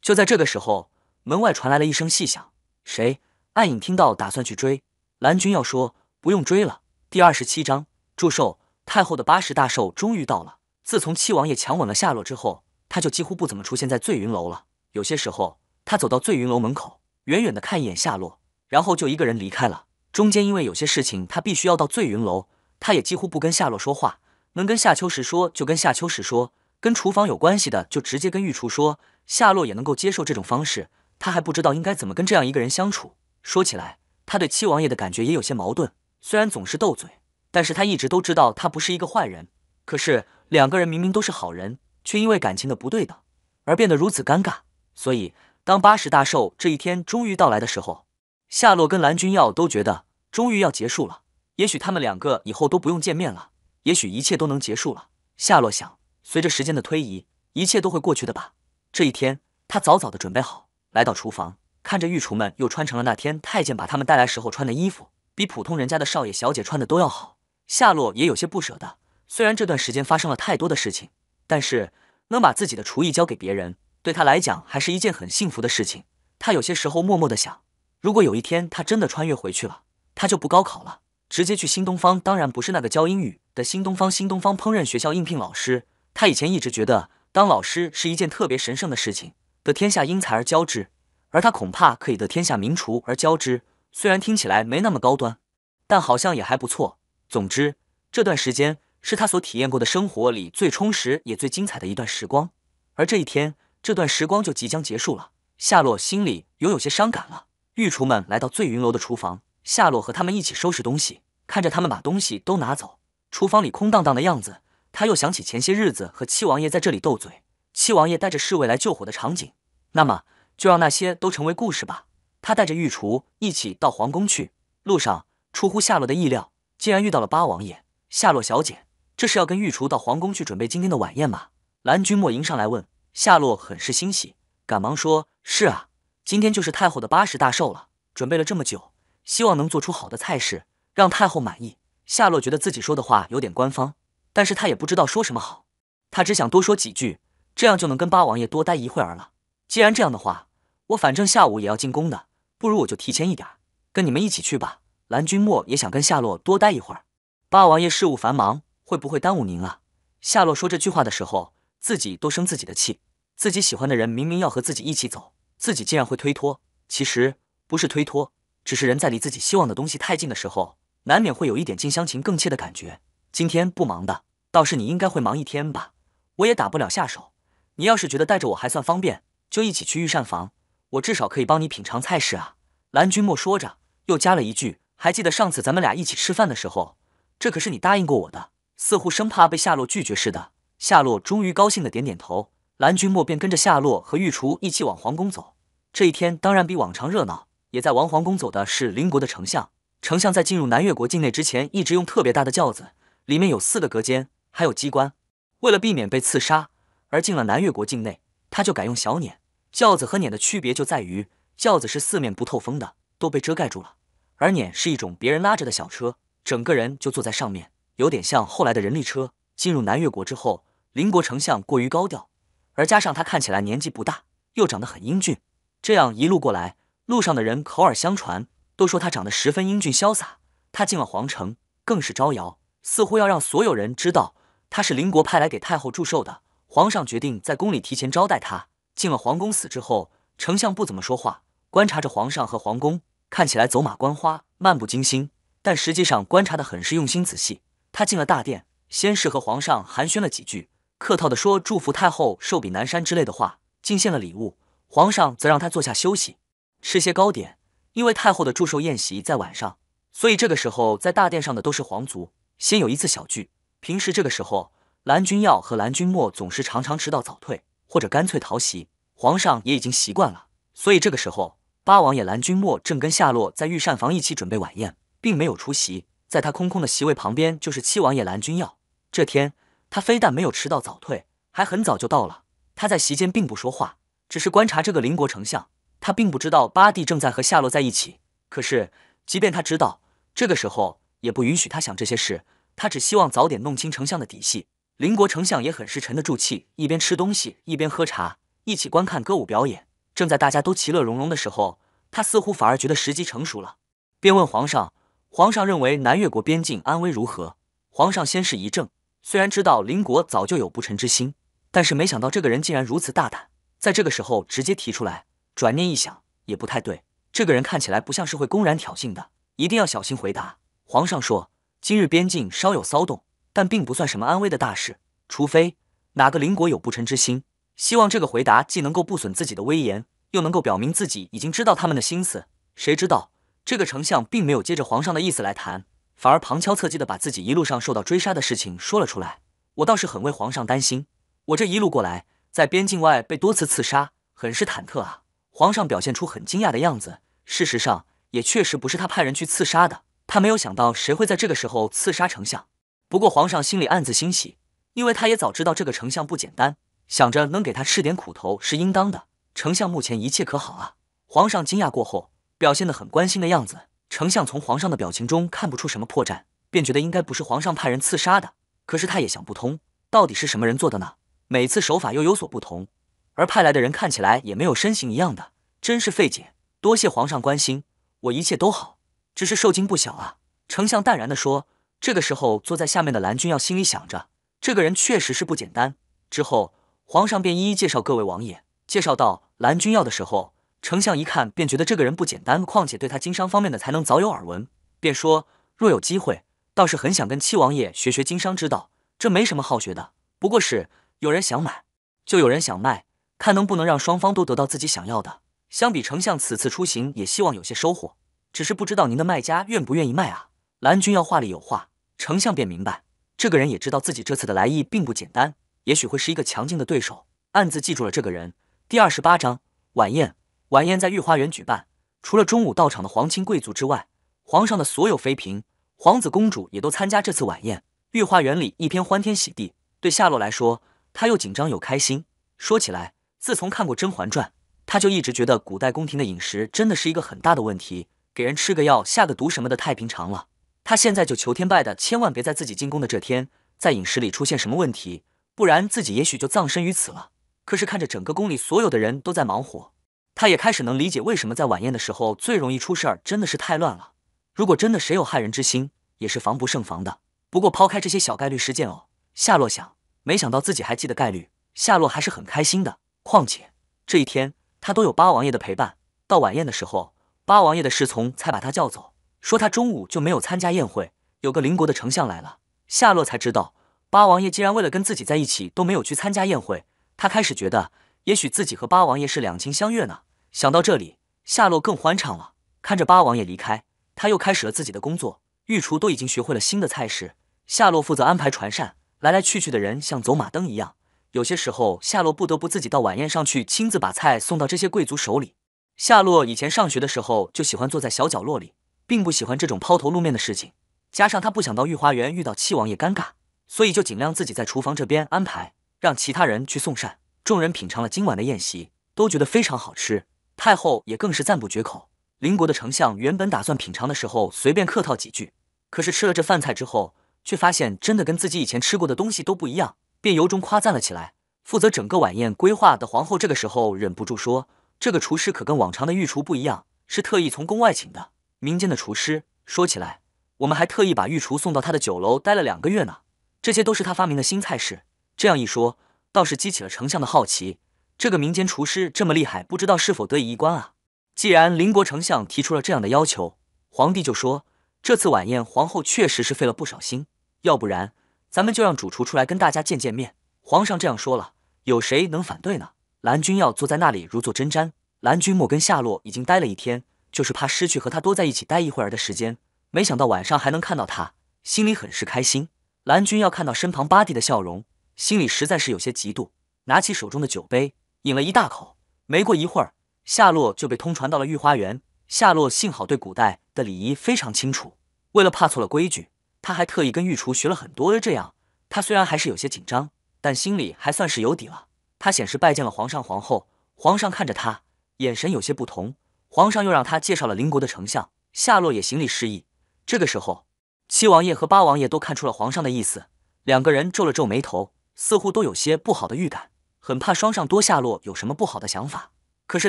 就在这个时候，门外传来了一声细响：“谁？”暗影听到，打算去追蓝军。要说不用追了。第二十七章，祝寿。太后的八十大寿终于到了。自从七王爷强吻了夏洛之后，他就几乎不怎么出现在醉云楼了。有些时候，他走到醉云楼门口，远远地看一眼夏洛，然后就一个人离开了。中间因为有些事情，他必须要到醉云楼，他也几乎不跟夏洛说话，能跟夏秋实说就跟夏秋实说，跟厨房有关系的就直接跟御厨说。夏洛也能够接受这种方式，他还不知道应该怎么跟这样一个人相处。说起来，他对七王爷的感觉也有些矛盾。虽然总是斗嘴，但是他一直都知道他不是一个坏人。可是两个人明明都是好人，却因为感情的不对等而变得如此尴尬。所以，当八十大寿这一天终于到来的时候，夏洛跟蓝君耀都觉得终于要结束了。也许他们两个以后都不用见面了，也许一切都能结束了。夏洛想，随着时间的推移，一切都会过去的吧。这一天，他早早的准备好，来到厨房。看着御厨们又穿成了那天太监把他们带来时候穿的衣服，比普通人家的少爷小姐穿的都要好，夏洛也有些不舍得。虽然这段时间发生了太多的事情，但是能把自己的厨艺交给别人，对他来讲还是一件很幸福的事情。他有些时候默默地想，如果有一天他真的穿越回去了，他就不高考了，直接去新东方。当然不是那个教英语的新东方，新东方烹饪学校应聘老师。他以前一直觉得当老师是一件特别神圣的事情。得天下英才而教之。而他恐怕可以得天下名厨而教之，虽然听起来没那么高端，但好像也还不错。总之，这段时间是他所体验过的生活里最充实也最精彩的一段时光。而这一天，这段时光就即将结束了。夏洛心里又有些伤感了。御厨们来到醉云楼的厨房，夏洛和他们一起收拾东西，看着他们把东西都拿走，厨房里空荡荡的样子，他又想起前些日子和七王爷在这里斗嘴，七王爷带着侍卫来救火的场景。那么。就让那些都成为故事吧。他带着御厨一起到皇宫去。路上出乎夏洛的意料，竟然遇到了八王爷。夏洛小姐，这是要跟御厨到皇宫去准备今天的晚宴吗？蓝君莫迎上来问。夏洛很是欣喜，赶忙说：“是啊，今天就是太后的八十大寿了，准备了这么久，希望能做出好的菜式，让太后满意。”夏洛觉得自己说的话有点官方，但是他也不知道说什么好。他只想多说几句，这样就能跟八王爷多待一会儿了。既然这样的话，我反正下午也要进宫的，不如我就提前一点儿，跟你们一起去吧。蓝君莫也想跟夏洛多待一会儿。八王爷事务繁忙，会不会耽误您啊？夏洛说这句话的时候，自己都生自己的气。自己喜欢的人明明要和自己一起走，自己竟然会推脱。其实不是推脱，只是人在离自己希望的东西太近的时候，难免会有一点近乡情更怯的感觉。今天不忙的，倒是你应该会忙一天吧。我也打不了下手。你要是觉得带着我还算方便，就一起去御膳房。我至少可以帮你品尝菜式啊，蓝君莫说着，又加了一句：“还记得上次咱们俩一起吃饭的时候，这可是你答应过我的。”似乎生怕被夏洛拒绝似的，夏洛终于高兴的点点头。蓝君莫便跟着夏洛和御厨一起往皇宫走。这一天当然比往常热闹。也在王皇宫走的是邻国的丞相。丞相在进入南越国境内之前，一直用特别大的轿子，里面有四个隔间，还有机关，为了避免被刺杀，而进了南越国境内，他就改用小辇。轿子和辇的区别就在于，轿子是四面不透风的，都被遮盖住了；而辇是一种别人拉着的小车，整个人就坐在上面，有点像后来的人力车。进入南越国之后，邻国丞相过于高调，而加上他看起来年纪不大，又长得很英俊，这样一路过来，路上的人口耳相传，都说他长得十分英俊潇洒。他进了皇城，更是招摇，似乎要让所有人知道他是邻国派来给太后祝寿的。皇上决定在宫里提前招待他。进了皇宫，死之后，丞相不怎么说话，观察着皇上和皇宫，看起来走马观花、漫不经心，但实际上观察的很是用心仔细。他进了大殿，先是和皇上寒暄了几句，客套的说祝福太后寿比南山之类的话，进献了礼物。皇上则让他坐下休息，吃些糕点。因为太后的祝寿宴席在晚上，所以这个时候在大殿上的都是皇族，先有一次小聚。平时这个时候，蓝君耀和蓝君墨总是常常迟到早退。或者干脆逃席，皇上也已经习惯了。所以这个时候，八王爷蓝君莫正跟夏洛在御膳房一起准备晚宴，并没有出席。在他空空的席位旁边，就是七王爷蓝君耀。这天，他非但没有迟到早退，还很早就到了。他在席间并不说话，只是观察这个邻国丞相。他并不知道八弟正在和夏洛在一起。可是，即便他知道，这个时候也不允许他想这些事。他只希望早点弄清丞相的底细。邻国丞相也很是沉得住气，一边吃东西，一边喝茶，一起观看歌舞表演。正在大家都其乐融融的时候，他似乎反而觉得时机成熟了，便问皇上：“皇上认为南越国边境安危如何？”皇上先是一怔，虽然知道邻国早就有不臣之心，但是没想到这个人竟然如此大胆，在这个时候直接提出来。转念一想，也不太对，这个人看起来不像是会公然挑衅的，一定要小心回答。皇上说：“今日边境稍有骚动。”但并不算什么安危的大事，除非哪个邻国有不臣之心。希望这个回答既能够不损自己的威严，又能够表明自己已经知道他们的心思。谁知道这个丞相并没有接着皇上的意思来谈，反而旁敲侧击的把自己一路上受到追杀的事情说了出来。我倒是很为皇上担心，我这一路过来，在边境外被多次刺杀，很是忐忑啊。皇上表现出很惊讶的样子，事实上也确实不是他派人去刺杀的，他没有想到谁会在这个时候刺杀丞相。不过皇上心里暗自欣喜，因为他也早知道这个丞相不简单，想着能给他吃点苦头是应当的。丞相目前一切可好啊？皇上惊讶过后，表现得很关心的样子。丞相从皇上的表情中看不出什么破绽，便觉得应该不是皇上派人刺杀的。可是他也想不通，到底是什么人做的呢？每次手法又有所不同，而派来的人看起来也没有身形一样的，真是费解。多谢皇上关心，我一切都好，只是受惊不小啊。丞相淡然地说。这个时候，坐在下面的蓝君耀心里想着，这个人确实是不简单。之后，皇上便一一介绍各位王爷。介绍到蓝君耀的时候，丞相一看便觉得这个人不简单，况且对他经商方面的才能早有耳闻，便说：“若有机会，倒是很想跟七王爷学学经商之道。这没什么好学的，不过是有人想买，就有人想卖，看能不能让双方都得到自己想要的。相比丞相此次出行，也希望有些收获，只是不知道您的卖家愿不愿意卖啊？”蓝君耀话里有话。丞相便明白，这个人也知道自己这次的来意并不简单，也许会是一个强劲的对手，暗自记住了这个人。第二十八章晚宴。晚宴在御花园举办，除了中午到场的皇亲贵族之外，皇上的所有妃嫔、皇子公主也都参加这次晚宴。御花园里一片欢天喜地。对夏洛来说，他又紧张又开心。说起来，自从看过《甄嬛传》，他就一直觉得古代宫廷的饮食真的是一个很大的问题，给人吃个药、下个毒什么的太平常了。他现在就求天拜的，千万别在自己进宫的这天，在饮食里出现什么问题，不然自己也许就葬身于此了。可是看着整个宫里所有的人都在忙活，他也开始能理解为什么在晚宴的时候最容易出事儿，真的是太乱了。如果真的谁有害人之心，也是防不胜防的。不过抛开这些小概率事件哦，夏洛想，没想到自己还记得概率，夏洛还是很开心的。况且这一天他都有八王爷的陪伴，到晚宴的时候，八王爷的侍从才把他叫走。说他中午就没有参加宴会，有个邻国的丞相来了，夏洛才知道八王爷竟然为了跟自己在一起都没有去参加宴会。他开始觉得，也许自己和八王爷是两情相悦呢。想到这里，夏洛更欢畅了。看着八王爷离开，他又开始了自己的工作。御厨都已经学会了新的菜式，夏洛负责安排传膳。来来去去的人像走马灯一样，有些时候夏洛不得不自己到晚宴上去，亲自把菜送到这些贵族手里。夏洛以前上学的时候就喜欢坐在小角落里。并不喜欢这种抛头露面的事情，加上他不想到御花园遇到七王爷尴尬，所以就尽量自己在厨房这边安排，让其他人去送膳。众人品尝了今晚的宴席，都觉得非常好吃。太后也更是赞不绝口。邻国的丞相原本打算品尝的时候随便客套几句，可是吃了这饭菜之后，却发现真的跟自己以前吃过的东西都不一样，便由衷夸赞了起来。负责整个晚宴规划的皇后这个时候忍不住说：“这个厨师可跟往常的御厨不一样，是特意从宫外请的。”民间的厨师说起来，我们还特意把御厨送到他的酒楼待了两个月呢。这些都是他发明的新菜式。这样一说，倒是激起了丞相的好奇。这个民间厨师这么厉害，不知道是否得以一观啊？既然邻国丞相提出了这样的要求，皇帝就说这次晚宴皇后确实是费了不少心，要不然咱们就让主厨出来跟大家见见面。皇上这样说了，有谁能反对呢？蓝君要坐在那里如坐针毡。蓝君莫跟夏洛已经待了一天。就是怕失去和他多在一起待一会儿的时间，没想到晚上还能看到他，心里很是开心。蓝军要看到身旁巴蒂的笑容，心里实在是有些嫉妒。拿起手中的酒杯，饮了一大口。没过一会儿，夏洛就被通传到了御花园。夏洛幸好对古代的礼仪非常清楚，为了怕错了规矩，他还特意跟御厨学了很多。这样，他虽然还是有些紧张，但心里还算是有底了。他显示拜见了皇上、皇后。皇上看着他，眼神有些不同。皇上又让他介绍了邻国的丞相夏洛也行礼示意。这个时候，七王爷和八王爷都看出了皇上的意思，两个人皱了皱眉头，似乎都有些不好的预感，很怕双上多夏洛有什么不好的想法。可是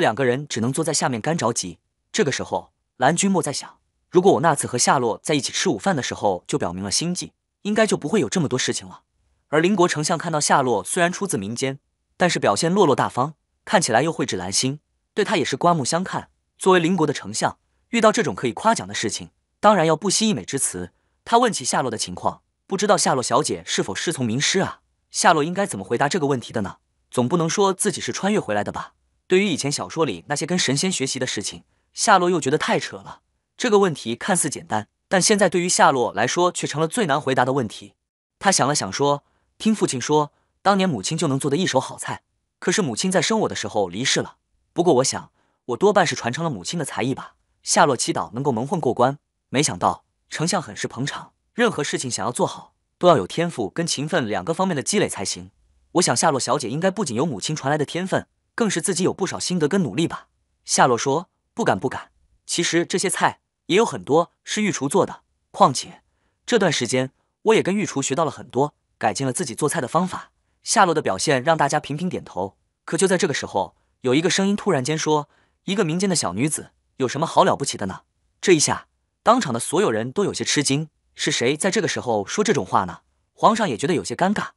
两个人只能坐在下面干着急。这个时候，蓝君莫在想：如果我那次和夏洛在一起吃午饭的时候就表明了心迹，应该就不会有这么多事情了。而邻国丞相看到夏洛虽然出自民间，但是表现落落大方，看起来又蕙质兰心，对他也是刮目相看。作为邻国的丞相，遇到这种可以夸奖的事情，当然要不惜溢美之词。他问起夏洛的情况，不知道夏洛小姐是否师从名师啊？夏洛应该怎么回答这个问题的呢？总不能说自己是穿越回来的吧？对于以前小说里那些跟神仙学习的事情，夏洛又觉得太扯了。这个问题看似简单，但现在对于夏洛来说却成了最难回答的问题。他想了想，说：“听父亲说，当年母亲就能做的一手好菜，可是母亲在生我的时候离世了。不过我想……”我多半是传承了母亲的才艺吧。夏洛祈祷能够蒙混过关，没想到丞相很是捧场。任何事情想要做好，都要有天赋跟勤奋两个方面的积累才行。我想夏洛小姐应该不仅有母亲传来的天分，更是自己有不少心得跟努力吧。夏洛说：“不敢不敢，其实这些菜也有很多是御厨做的。况且这段时间我也跟御厨学到了很多，改进了自己做菜的方法。”夏洛的表现让大家频频点头。可就在这个时候，有一个声音突然间说。一个民间的小女子有什么好了不起的呢？这一下，当场的所有人都有些吃惊。是谁在这个时候说这种话呢？皇上也觉得有些尴尬。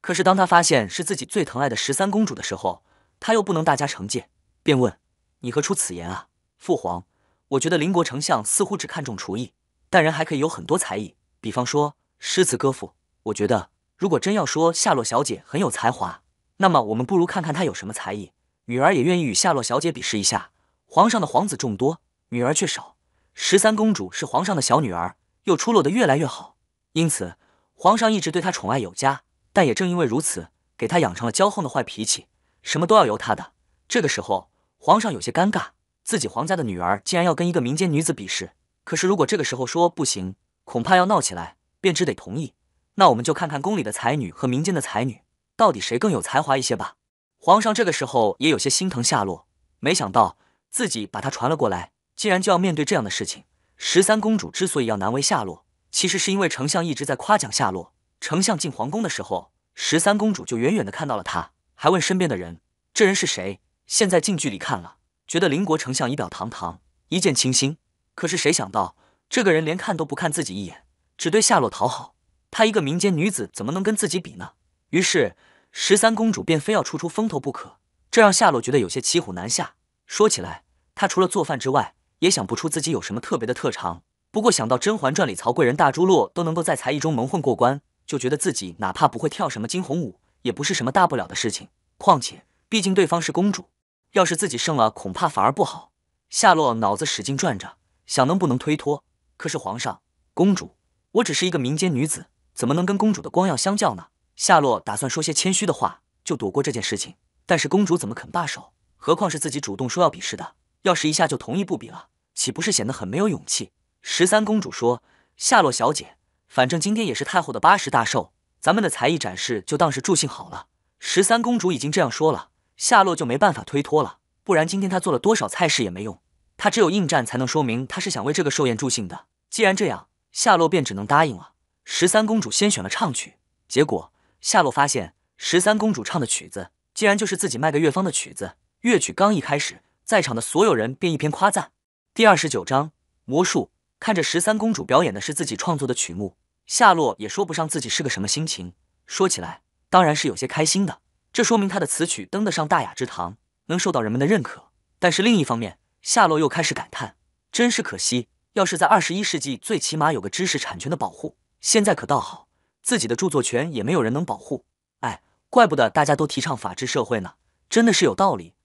可是当他发现是自己最疼爱的十三公主的时候，他又不能大家惩戒，便问：“你何出此言啊？”父皇，我觉得邻国丞相似乎只看重厨艺，但人还可以有很多才艺，比方说诗词歌赋。我觉得如果真要说夏洛小姐很有才华，那么我们不如看看她有什么才艺。女儿也愿意与夏洛小姐比试一下。皇上的皇子众多，女儿却少。十三公主是皇上的小女儿，又出落得越来越好，因此皇上一直对她宠爱有加。但也正因为如此，给她养成了骄横的坏脾气，什么都要由她的。这个时候，皇上有些尴尬，自己皇家的女儿竟然要跟一个民间女子比试。可是如果这个时候说不行，恐怕要闹起来，便只得同意。那我们就看看宫里的才女和民间的才女，到底谁更有才华一些吧。皇上这个时候也有些心疼夏洛，没想到。自己把他传了过来，竟然就要面对这样的事情。十三公主之所以要难为夏洛，其实是因为丞相一直在夸奖夏洛。丞相进皇宫的时候，十三公主就远远地看到了他，还问身边的人：“这人是谁？”现在近距离看了，觉得邻国丞相仪表堂堂，一见倾心。可是谁想到，这个人连看都不看自己一眼，只对夏洛讨好。她一个民间女子，怎么能跟自己比呢？于是，十三公主便非要出出风头不可，这让夏洛觉得有些骑虎难下。说起来，他除了做饭之外，也想不出自己有什么特别的特长。不过想到《甄嬛传》里曹贵人、大珠落都能够在才艺中蒙混过关，就觉得自己哪怕不会跳什么惊鸿舞，也不是什么大不了的事情。况且，毕竟对方是公主，要是自己胜了，恐怕反而不好。夏洛脑子使劲转着，想能不能推脱。可是皇上、公主，我只是一个民间女子，怎么能跟公主的光耀相较呢？夏洛打算说些谦虚的话，就躲过这件事情。但是公主怎么肯罢手？何况是自己主动说要比试的，要是一下就同意不比了，岂不是显得很没有勇气？十三公主说：“夏洛小姐，反正今天也是太后的八十大寿，咱们的才艺展示就当是助兴好了。”十三公主已经这样说了，夏洛就没办法推脱了。不然今天她做了多少菜式也没用，她只有应战才能说明她是想为这个寿宴助兴的。既然这样，夏洛便只能答应了。十三公主先选了唱曲，结果夏洛发现，十三公主唱的曲子竟然就是自己卖个乐方的曲子。乐曲刚一开始，在场的所有人便一片夸赞。第二十九章魔术，看着十三公主表演的是自己创作的曲目，夏洛也说不上自己是个什么心情。说起来，当然是有些开心的，这说明他的词曲登得上大雅之堂，能受到人们的认可。但是另一方面，夏洛又开始感叹：真是可惜，要是在二十一世纪，最起码有个知识产权的保护，现在可倒好，自己的著作权也没有人能保护。哎，怪不得大家都提倡法治社会呢，真的是有道理。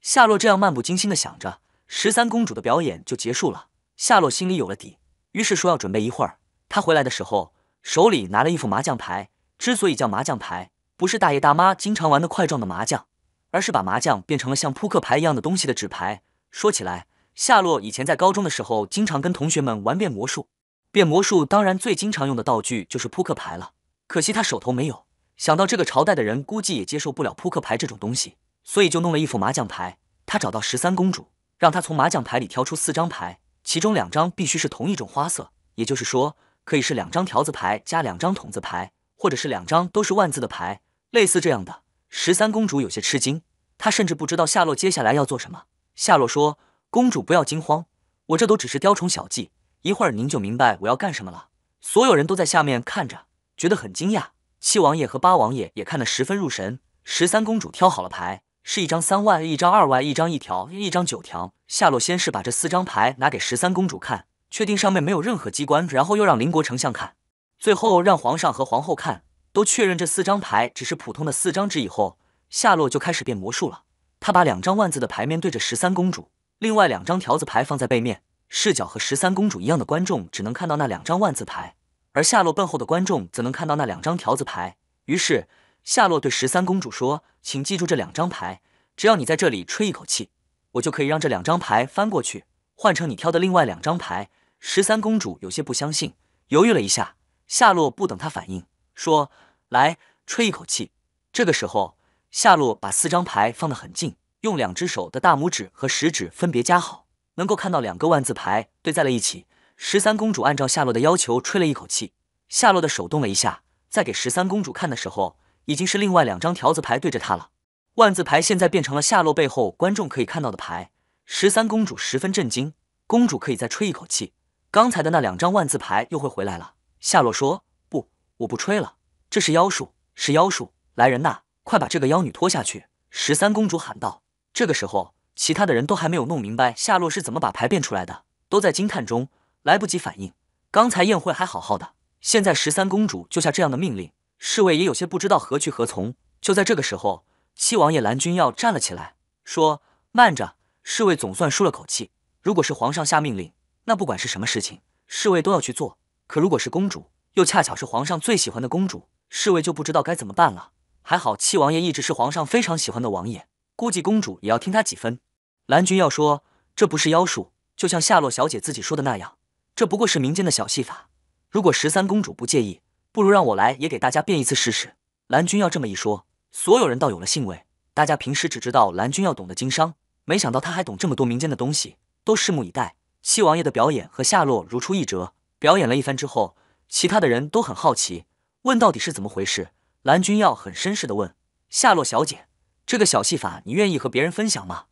夏洛这样漫不经心的想着，十三公主的表演就结束了。夏洛心里有了底，于是说要准备一会儿。他回来的时候，手里拿了一副麻将牌。之所以叫麻将牌，不是大爷大妈经常玩的块状的麻将，而是把麻将变成了像扑克牌一样的东西的纸牌。说起来，夏洛以前在高中的时候，经常跟同学们玩变魔术。变魔术当然最经常用的道具就是扑克牌了。可惜他手头没有，想到这个朝代的人估计也接受不了扑克牌这种东西。所以就弄了一副麻将牌，他找到十三公主，让她从麻将牌里挑出四张牌，其中两张必须是同一种花色，也就是说，可以是两张条子牌加两张筒子牌，或者是两张都是万字的牌，类似这样的。十三公主有些吃惊，她甚至不知道夏洛接下来要做什么。夏洛说：“公主不要惊慌，我这都只是雕虫小技，一会儿您就明白我要干什么了。”所有人都在下面看着，觉得很惊讶。七王爷和八王爷也看得十分入神。十三公主挑好了牌。是一张三万，一张二万，一张一条，一张九条。夏洛先是把这四张牌拿给十三公主看，确定上面没有任何机关，然后又让邻国丞相看，最后让皇上和皇后看，都确认这四张牌只是普通的四张纸以后，夏洛就开始变魔术了。他把两张万字的牌面对着十三公主，另外两张条子牌放在背面，视角和十三公主一样的观众只能看到那两张万字牌，而夏洛背后的观众则能看到那两张条子牌。于是。夏洛对十三公主说：“请记住这两张牌，只要你在这里吹一口气，我就可以让这两张牌翻过去，换成你挑的另外两张牌。”十三公主有些不相信，犹豫了一下。夏洛不等她反应，说：“来，吹一口气。”这个时候，夏洛把四张牌放得很近，用两只手的大拇指和食指分别夹好，能够看到两个万字牌对在了一起。十三公主按照夏洛的要求吹了一口气，夏洛的手动了一下，在给十三公主看的时候。已经是另外两张条子牌对着他了，万字牌现在变成了夏洛背后观众可以看到的牌。十三公主十分震惊，公主可以再吹一口气，刚才的那两张万字牌又会回来了。夏洛说：“不，我不吹了，这是妖术，是妖术！来人呐，快把这个妖女拖下去！”十三公主喊道。这个时候，其他的人都还没有弄明白夏洛是怎么把牌变出来的，都在惊叹中，来不及反应。刚才宴会还好好的，现在十三公主就下这样的命令。侍卫也有些不知道何去何从。就在这个时候，七王爷蓝君耀站了起来，说：“慢着！”侍卫总算舒了口气。如果是皇上下命令，那不管是什么事情，侍卫都要去做。可如果是公主，又恰巧是皇上最喜欢的公主，侍卫就不知道该怎么办了。还好七王爷一直是皇上非常喜欢的王爷，估计公主也要听他几分。蓝君耀说：“这不是妖术，就像夏洛小姐自己说的那样，这不过是民间的小戏法。如果十三公主不介意。”不如让我来，也给大家变一次试试。蓝君要这么一说，所有人倒有了兴味。大家平时只知道蓝君要懂得经商，没想到他还懂这么多民间的东西，都拭目以待。七王爷的表演和夏洛如出一辙，表演了一番之后，其他的人都很好奇，问到底是怎么回事。蓝君要很绅士的问夏洛小姐：“这个小戏法，你愿意和别人分享吗？”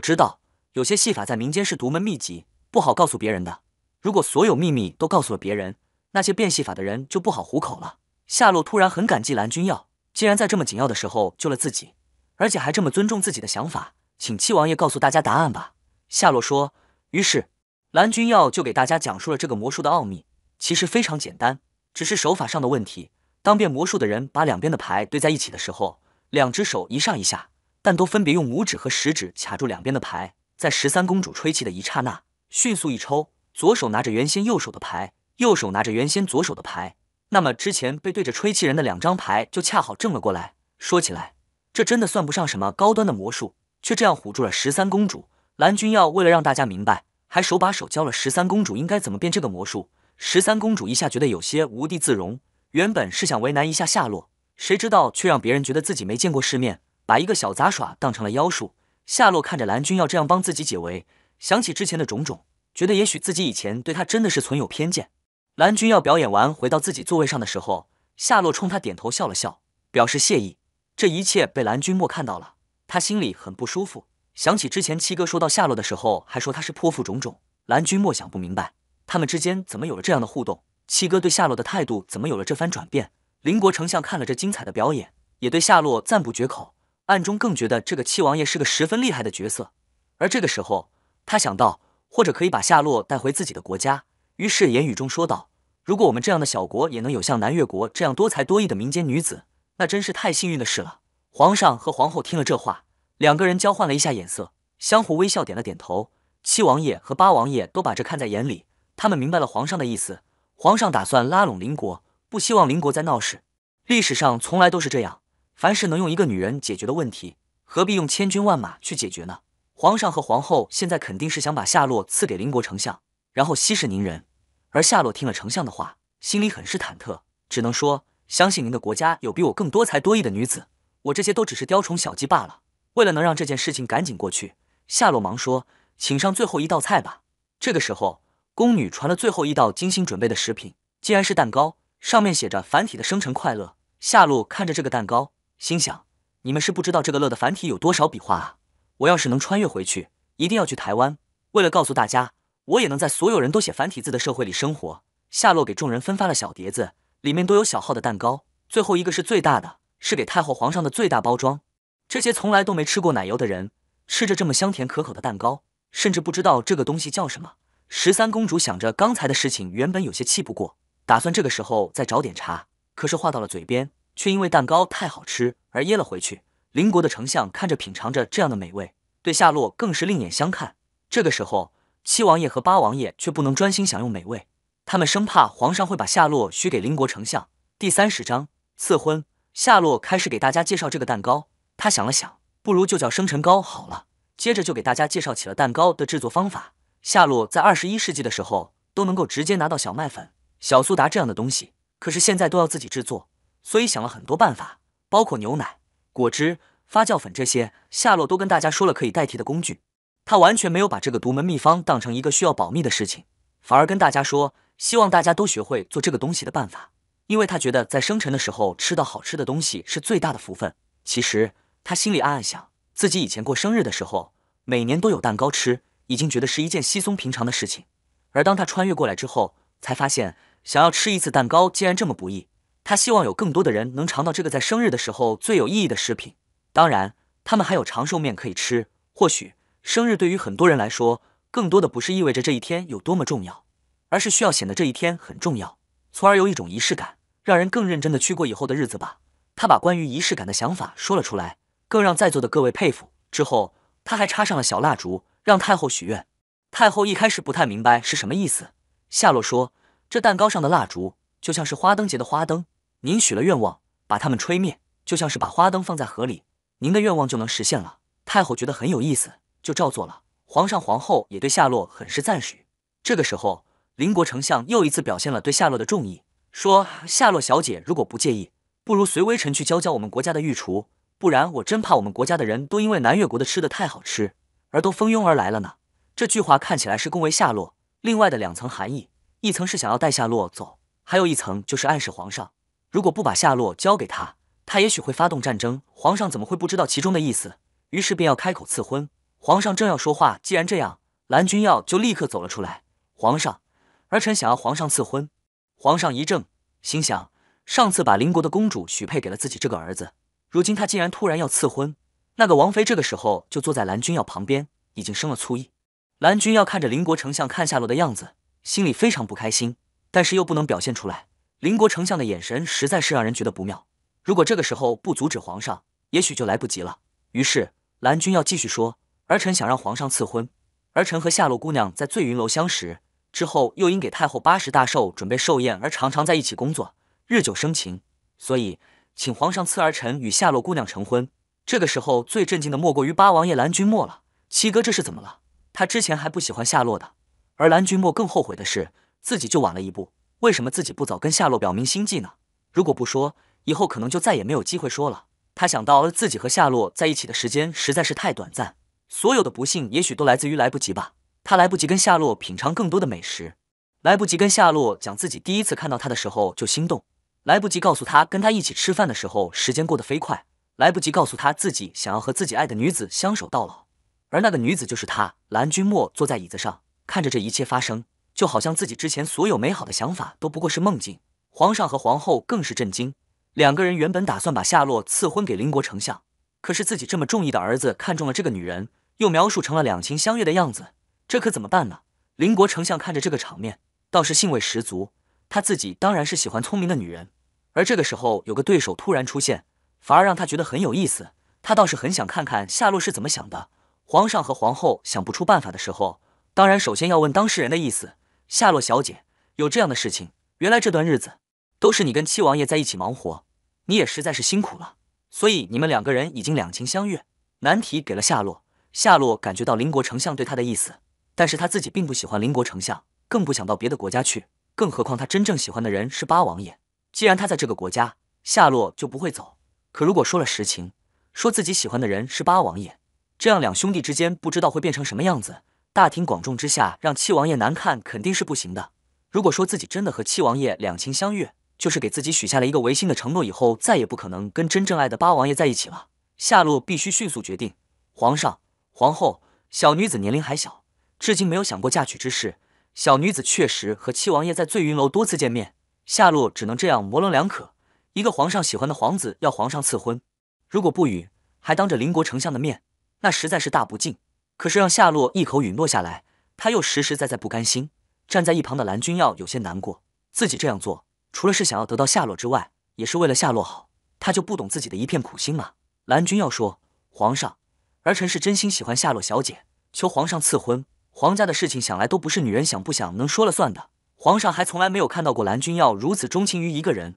我知道有些戏法在民间是独门秘籍，不好告诉别人的。如果所有秘密都告诉了别人，那些变戏法的人就不好糊口了。夏洛突然很感激蓝君耀，竟然在这么紧要的时候救了自己，而且还这么尊重自己的想法。请七王爷告诉大家答案吧。夏洛说。于是蓝君耀就给大家讲述了这个魔术的奥秘，其实非常简单，只是手法上的问题。当变魔术的人把两边的牌堆在一起的时候，两只手一上一下，但都分别用拇指和食指卡住两边的牌，在十三公主吹气的一刹那，迅速一抽，左手拿着原先右手的牌。右手拿着原先左手的牌，那么之前被对着吹气人的两张牌就恰好正了过来。说起来，这真的算不上什么高端的魔术，却这样唬住了十三公主蓝君耀。为了让大家明白，还手把手教了十三公主应该怎么变这个魔术。十三公主一下觉得有些无地自容。原本是想为难一下夏洛，谁知道却让别人觉得自己没见过世面，把一个小杂耍当成了妖术。夏洛看着蓝君耀这样帮自己解围，想起之前的种种，觉得也许自己以前对他真的是存有偏见。蓝军要表演完，回到自己座位上的时候，夏洛冲他点头笑了笑，表示谢意。这一切被蓝君莫看到了，他心里很不舒服。想起之前七哥说到夏洛的时候，还说他是泼妇种种，蓝君莫想不明白，他们之间怎么有了这样的互动？七哥对夏洛的态度怎么有了这番转变？邻国丞相看了这精彩的表演，也对夏洛赞不绝口，暗中更觉得这个七王爷是个十分厉害的角色。而这个时候，他想到，或者可以把夏洛带回自己的国家。于是言语中说道：“如果我们这样的小国也能有像南越国这样多才多艺的民间女子，那真是太幸运的事了。”皇上和皇后听了这话，两个人交换了一下眼色，相互微笑，点了点头。七王爷和八王爷都把这看在眼里，他们明白了皇上的意思。皇上打算拉拢邻国，不希望邻国再闹事。历史上从来都是这样，凡是能用一个女人解决的问题，何必用千军万马去解决呢？皇上和皇后现在肯定是想把夏洛赐给邻国丞相。然后息事宁人，而夏洛听了丞相的话，心里很是忐忑，只能说相信您的国家有比我更多才多艺的女子，我这些都只是雕虫小技罢了。为了能让这件事情赶紧过去，夏洛忙说：“请上最后一道菜吧。”这个时候，宫女传了最后一道精心准备的食品，竟然是蛋糕，上面写着繁体的“生辰快乐”。夏洛看着这个蛋糕，心想：你们是不知道这个“乐”的繁体有多少笔画啊！我要是能穿越回去，一定要去台湾，为了告诉大家。我也能在所有人都写繁体字的社会里生活。夏洛给众人分发了小碟子，里面都有小号的蛋糕，最后一个是最大的，是给太后皇上的最大包装。这些从来都没吃过奶油的人，吃着这么香甜可口的蛋糕，甚至不知道这个东西叫什么。十三公主想着刚才的事情，原本有些气不过，打算这个时候再找点茶，可是话到了嘴边，却因为蛋糕太好吃而噎了回去。邻国的丞相看着品尝着这样的美味，对夏洛更是另眼相看。这个时候。七王爷和八王爷却不能专心享用美味，他们生怕皇上会把夏洛许给邻国丞相。第三十章赐婚。夏洛开始给大家介绍这个蛋糕，他想了想，不如就叫生辰糕好了。接着就给大家介绍起了蛋糕的制作方法。夏洛在二十一世纪的时候都能够直接拿到小麦粉、小苏打这样的东西，可是现在都要自己制作，所以想了很多办法，包括牛奶、果汁、发酵粉这些，夏洛都跟大家说了可以代替的工具。他完全没有把这个独门秘方当成一个需要保密的事情，反而跟大家说，希望大家都学会做这个东西的办法，因为他觉得在生辰的时候吃到好吃的东西是最大的福分。其实他心里暗暗想，自己以前过生日的时候，每年都有蛋糕吃，已经觉得是一件稀松平常的事情。而当他穿越过来之后，才发现想要吃一次蛋糕竟然这么不易。他希望有更多的人能尝到这个在生日的时候最有意义的食品。当然，他们还有长寿面可以吃，或许。生日对于很多人来说，更多的不是意味着这一天有多么重要，而是需要显得这一天很重要，从而有一种仪式感，让人更认真的去过以后的日子吧。他把关于仪式感的想法说了出来，更让在座的各位佩服。之后，他还插上了小蜡烛，让太后许愿。太后一开始不太明白是什么意思。夏洛说：“这蛋糕上的蜡烛就像是花灯节的花灯，您许了愿望，把它们吹灭，就像是把花灯放在河里，您的愿望就能实现了。”太后觉得很有意思。就照做了。皇上、皇后也对夏洛很是赞许。这个时候，邻国丞相又一次表现了对夏洛的重意，说：“夏洛小姐，如果不介意，不如随微臣去教教我们国家的御厨，不然我真怕我们国家的人都因为南越国的吃的太好吃而都蜂拥而来了呢。”这句话看起来是恭维夏洛，另外的两层含义，一层是想要带夏洛走，还有一层就是暗示皇上，如果不把夏洛交给他，他也许会发动战争。皇上怎么会不知道其中的意思？于是便要开口赐婚。皇上正要说话，既然这样，蓝君耀就立刻走了出来。皇上，儿臣想要皇上赐婚。皇上一怔，心想：上次把邻国的公主许配给了自己这个儿子，如今他竟然突然要赐婚。那个王妃这个时候就坐在蓝君耀旁边，已经生了醋意。蓝君耀看着邻国丞相看夏洛的样子，心里非常不开心，但是又不能表现出来。邻国丞相的眼神实在是让人觉得不妙，如果这个时候不阻止皇上，也许就来不及了。于是蓝君耀继续说。儿臣想让皇上赐婚。儿臣和夏洛姑娘在醉云楼相识，之后又因给太后八十大寿准备寿宴而常常在一起工作，日久生情，所以请皇上赐儿臣与夏洛姑娘成婚。这个时候最震惊的莫过于八王爷蓝君莫了。七哥这是怎么了？他之前还不喜欢夏洛的，而蓝君莫更后悔的是自己就晚了一步。为什么自己不早跟夏洛表明心迹呢？如果不说，以后可能就再也没有机会说了。他想到自己和夏洛在一起的时间实在是太短暂。所有的不幸，也许都来自于来不及吧。他来不及跟夏洛品尝更多的美食，来不及跟夏洛讲自己第一次看到他的时候就心动，来不及告诉他跟他一起吃饭的时候时间过得飞快，来不及告诉他自己想要和自己爱的女子相守到老，而那个女子就是他蓝君莫。坐在椅子上看着这一切发生，就好像自己之前所有美好的想法都不过是梦境。皇上和皇后更是震惊，两个人原本打算把夏洛赐婚给邻国丞相。可是自己这么中意的儿子看中了这个女人，又描述成了两情相悦的样子，这可怎么办呢？邻国丞相看着这个场面，倒是兴味十足。他自己当然是喜欢聪明的女人，而这个时候有个对手突然出现，反而让他觉得很有意思。他倒是很想看看夏洛是怎么想的。皇上和皇后想不出办法的时候，当然首先要问当事人的意思。夏洛小姐有这样的事情，原来这段日子都是你跟七王爷在一起忙活，你也实在是辛苦了。所以你们两个人已经两情相悦。难题给了夏洛，夏洛感觉到邻国丞相对他的意思，但是他自己并不喜欢邻国丞相，更不想到别的国家去。更何况他真正喜欢的人是八王爷。既然他在这个国家，夏洛就不会走。可如果说了实情，说自己喜欢的人是八王爷，这样两兄弟之间不知道会变成什么样子。大庭广众之下让七王爷难看肯定是不行的。如果说自己真的和七王爷两情相悦，就是给自己许下了一个违心的承诺，以后再也不可能跟真正爱的八王爷在一起了。夏洛必须迅速决定。皇上、皇后，小女子年龄还小，至今没有想过嫁娶之事。小女子确实和七王爷在醉云楼多次见面。夏洛只能这样模棱两可。一个皇上喜欢的皇子要皇上赐婚，如果不允，还当着邻国丞相的面，那实在是大不敬。可是让夏洛一口允诺下来，他又实实在在不甘心。站在一旁的蓝君耀有些难过，自己这样做。除了是想要得到夏洛之外，也是为了夏洛好。他就不懂自己的一片苦心吗？蓝君耀说：“皇上，儿臣是真心喜欢夏洛小姐，求皇上赐婚。皇家的事情想来都不是女人想不想能说了算的。皇上还从来没有看到过蓝君耀如此钟情于一个人，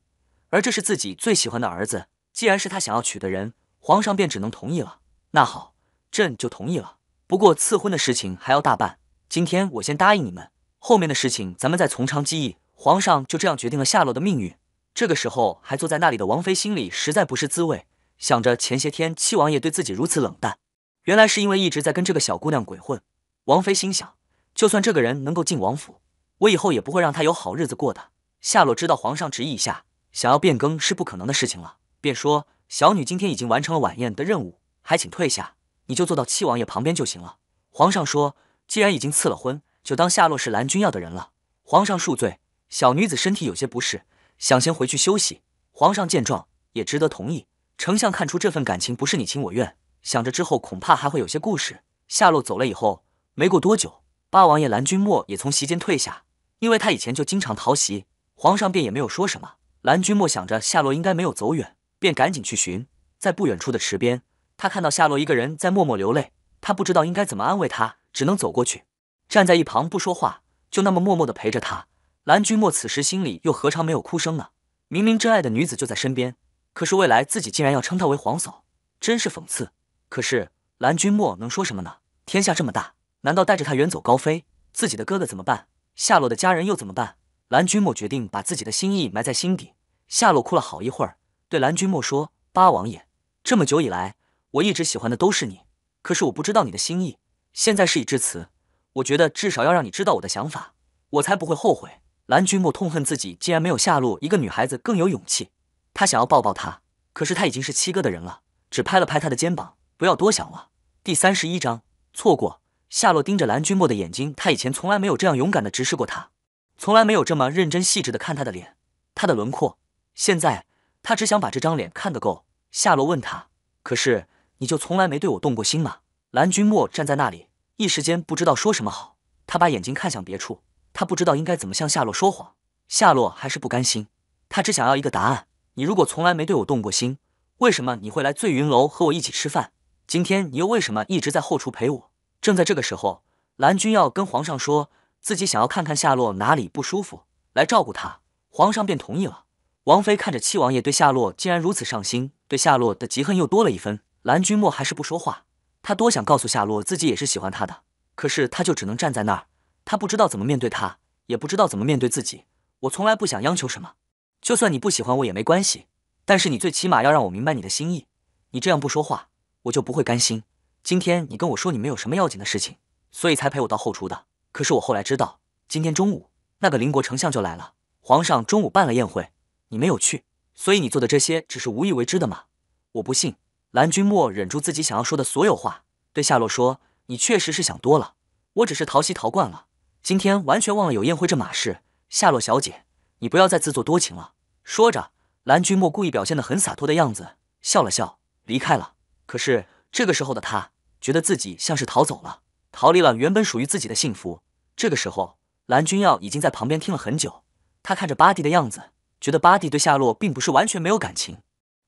而这是自己最喜欢的儿子。既然是他想要娶的人，皇上便只能同意了。那好，朕就同意了。不过赐婚的事情还要大办，今天我先答应你们，后面的事情咱们再从长计议。”皇上就这样决定了夏洛的命运。这个时候还坐在那里的王妃心里实在不是滋味，想着前些天七王爷对自己如此冷淡，原来是因为一直在跟这个小姑娘鬼混。王妃心想，就算这个人能够进王府，我以后也不会让他有好日子过的。夏洛知道皇上执意下，想要变更是不可能的事情了，便说：“小女今天已经完成了晚宴的任务，还请退下。你就坐到七王爷旁边就行了。”皇上说：“既然已经赐了婚，就当夏洛是蓝君要的人了。”皇上恕罪。小女子身体有些不适，想先回去休息。皇上见状也值得同意。丞相看出这份感情不是你情我愿，想着之后恐怕还会有些故事。夏洛走了以后，没过多久，八王爷蓝君莫也从席间退下，因为他以前就经常逃席，皇上便也没有说什么。蓝君莫想着夏洛应该没有走远，便赶紧去寻。在不远处的池边，他看到夏洛一个人在默默流泪，他不知道应该怎么安慰她，只能走过去，站在一旁不说话，就那么默默的陪着他。蓝君莫此时心里又何尝没有哭声呢？明明真爱的女子就在身边，可是未来自己竟然要称她为皇嫂，真是讽刺。可是蓝君莫能说什么呢？天下这么大，难道带着她远走高飞？自己的哥哥怎么办？夏洛的家人又怎么办？蓝君莫决定把自己的心意埋在心底。夏洛哭了好一会儿，对蓝君莫说：“八王爷，这么久以来，我一直喜欢的都是你，可是我不知道你的心意。现在事已至此，我觉得至少要让你知道我的想法，我才不会后悔。”蓝君莫痛恨自己竟然没有夏洛，一个女孩子更有勇气。他想要抱抱她，可是他已经是七哥的人了，只拍了拍她的肩膀，不要多想了。第三十一章，错过。夏洛盯着蓝君莫的眼睛，他以前从来没有这样勇敢的直视过他，从来没有这么认真细致的看他的脸，他的轮廓。现在，他只想把这张脸看得够。夏洛问他：“可是你就从来没对我动过心吗？”蓝君莫站在那里，一时间不知道说什么好，他把眼睛看向别处。他不知道应该怎么向夏洛说谎，夏洛还是不甘心，他只想要一个答案。你如果从来没对我动过心，为什么你会来醉云楼和我一起吃饭？今天你又为什么一直在后厨陪我？正在这个时候，蓝君要跟皇上说自己想要看看夏洛哪里不舒服，来照顾她，皇上便同意了。王妃看着七王爷对夏洛竟然如此上心，对夏洛的嫉恨又多了一分。蓝君莫还是不说话，他多想告诉夏洛自己也是喜欢他的，可是他就只能站在那儿。他不知道怎么面对他，也不知道怎么面对自己。我从来不想央求什么，就算你不喜欢我也没关系。但是你最起码要让我明白你的心意。你这样不说话，我就不会甘心。今天你跟我说你没有什么要紧的事情，所以才陪我到后厨的。可是我后来知道，今天中午那个邻国丞相就来了，皇上中午办了宴会，你没有去，所以你做的这些只是无意为之的吗？我不信。蓝君莫忍住自己想要说的所有话，对夏洛说：“你确实是想多了，我只是淘气淘惯了。”今天完全忘了有宴会这码事，夏洛小姐，你不要再自作多情了。说着，蓝君莫故意表现得很洒脱的样子，笑了笑，离开了。可是这个时候的他，觉得自己像是逃走了，逃离了原本属于自己的幸福。这个时候，蓝君耀已经在旁边听了很久，他看着巴蒂的样子，觉得巴蒂对夏洛并不是完全没有感情。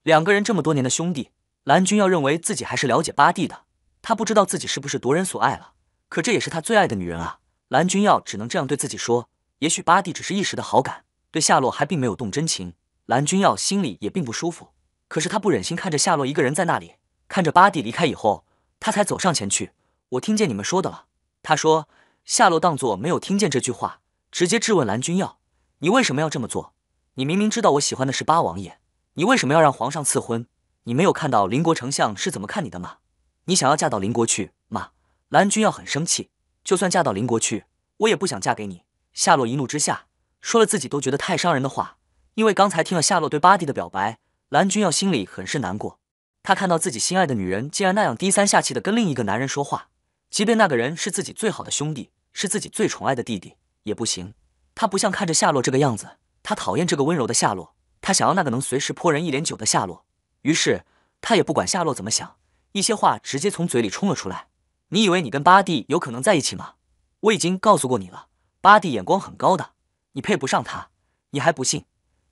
两个人这么多年的兄弟，蓝君耀认为自己还是了解巴蒂的。他不知道自己是不是夺人所爱了，可这也是他最爱的女人啊。蓝君耀只能这样对自己说：“也许巴蒂只是一时的好感，对夏洛还并没有动真情。”蓝君耀心里也并不舒服，可是他不忍心看着夏洛一个人在那里。看着巴蒂离开以后，他才走上前去：“我听见你们说的了。”他说：“夏洛当作没有听见这句话，直接质问蓝君耀：‘你为什么要这么做？你明明知道我喜欢的是八王爷，你为什么要让皇上赐婚？你没有看到邻国丞相是怎么看你的吗？你想要嫁到邻国去吗？’”蓝君耀很生气。就算嫁到邻国去，我也不想嫁给你。夏洛一怒之下说了自己都觉得太伤人的话，因为刚才听了夏洛对巴蒂的表白，蓝君耀心里很是难过。他看到自己心爱的女人竟然那样低三下气的跟另一个男人说话，即便那个人是自己最好的兄弟，是自己最宠爱的弟弟，也不行。他不像看着夏洛这个样子，他讨厌这个温柔的夏洛，他想要那个能随时泼人一脸酒的夏洛。于是他也不管夏洛怎么想，一些话直接从嘴里冲了出来。你以为你跟八弟有可能在一起吗？我已经告诉过你了，八弟眼光很高的，你配不上他。你还不信？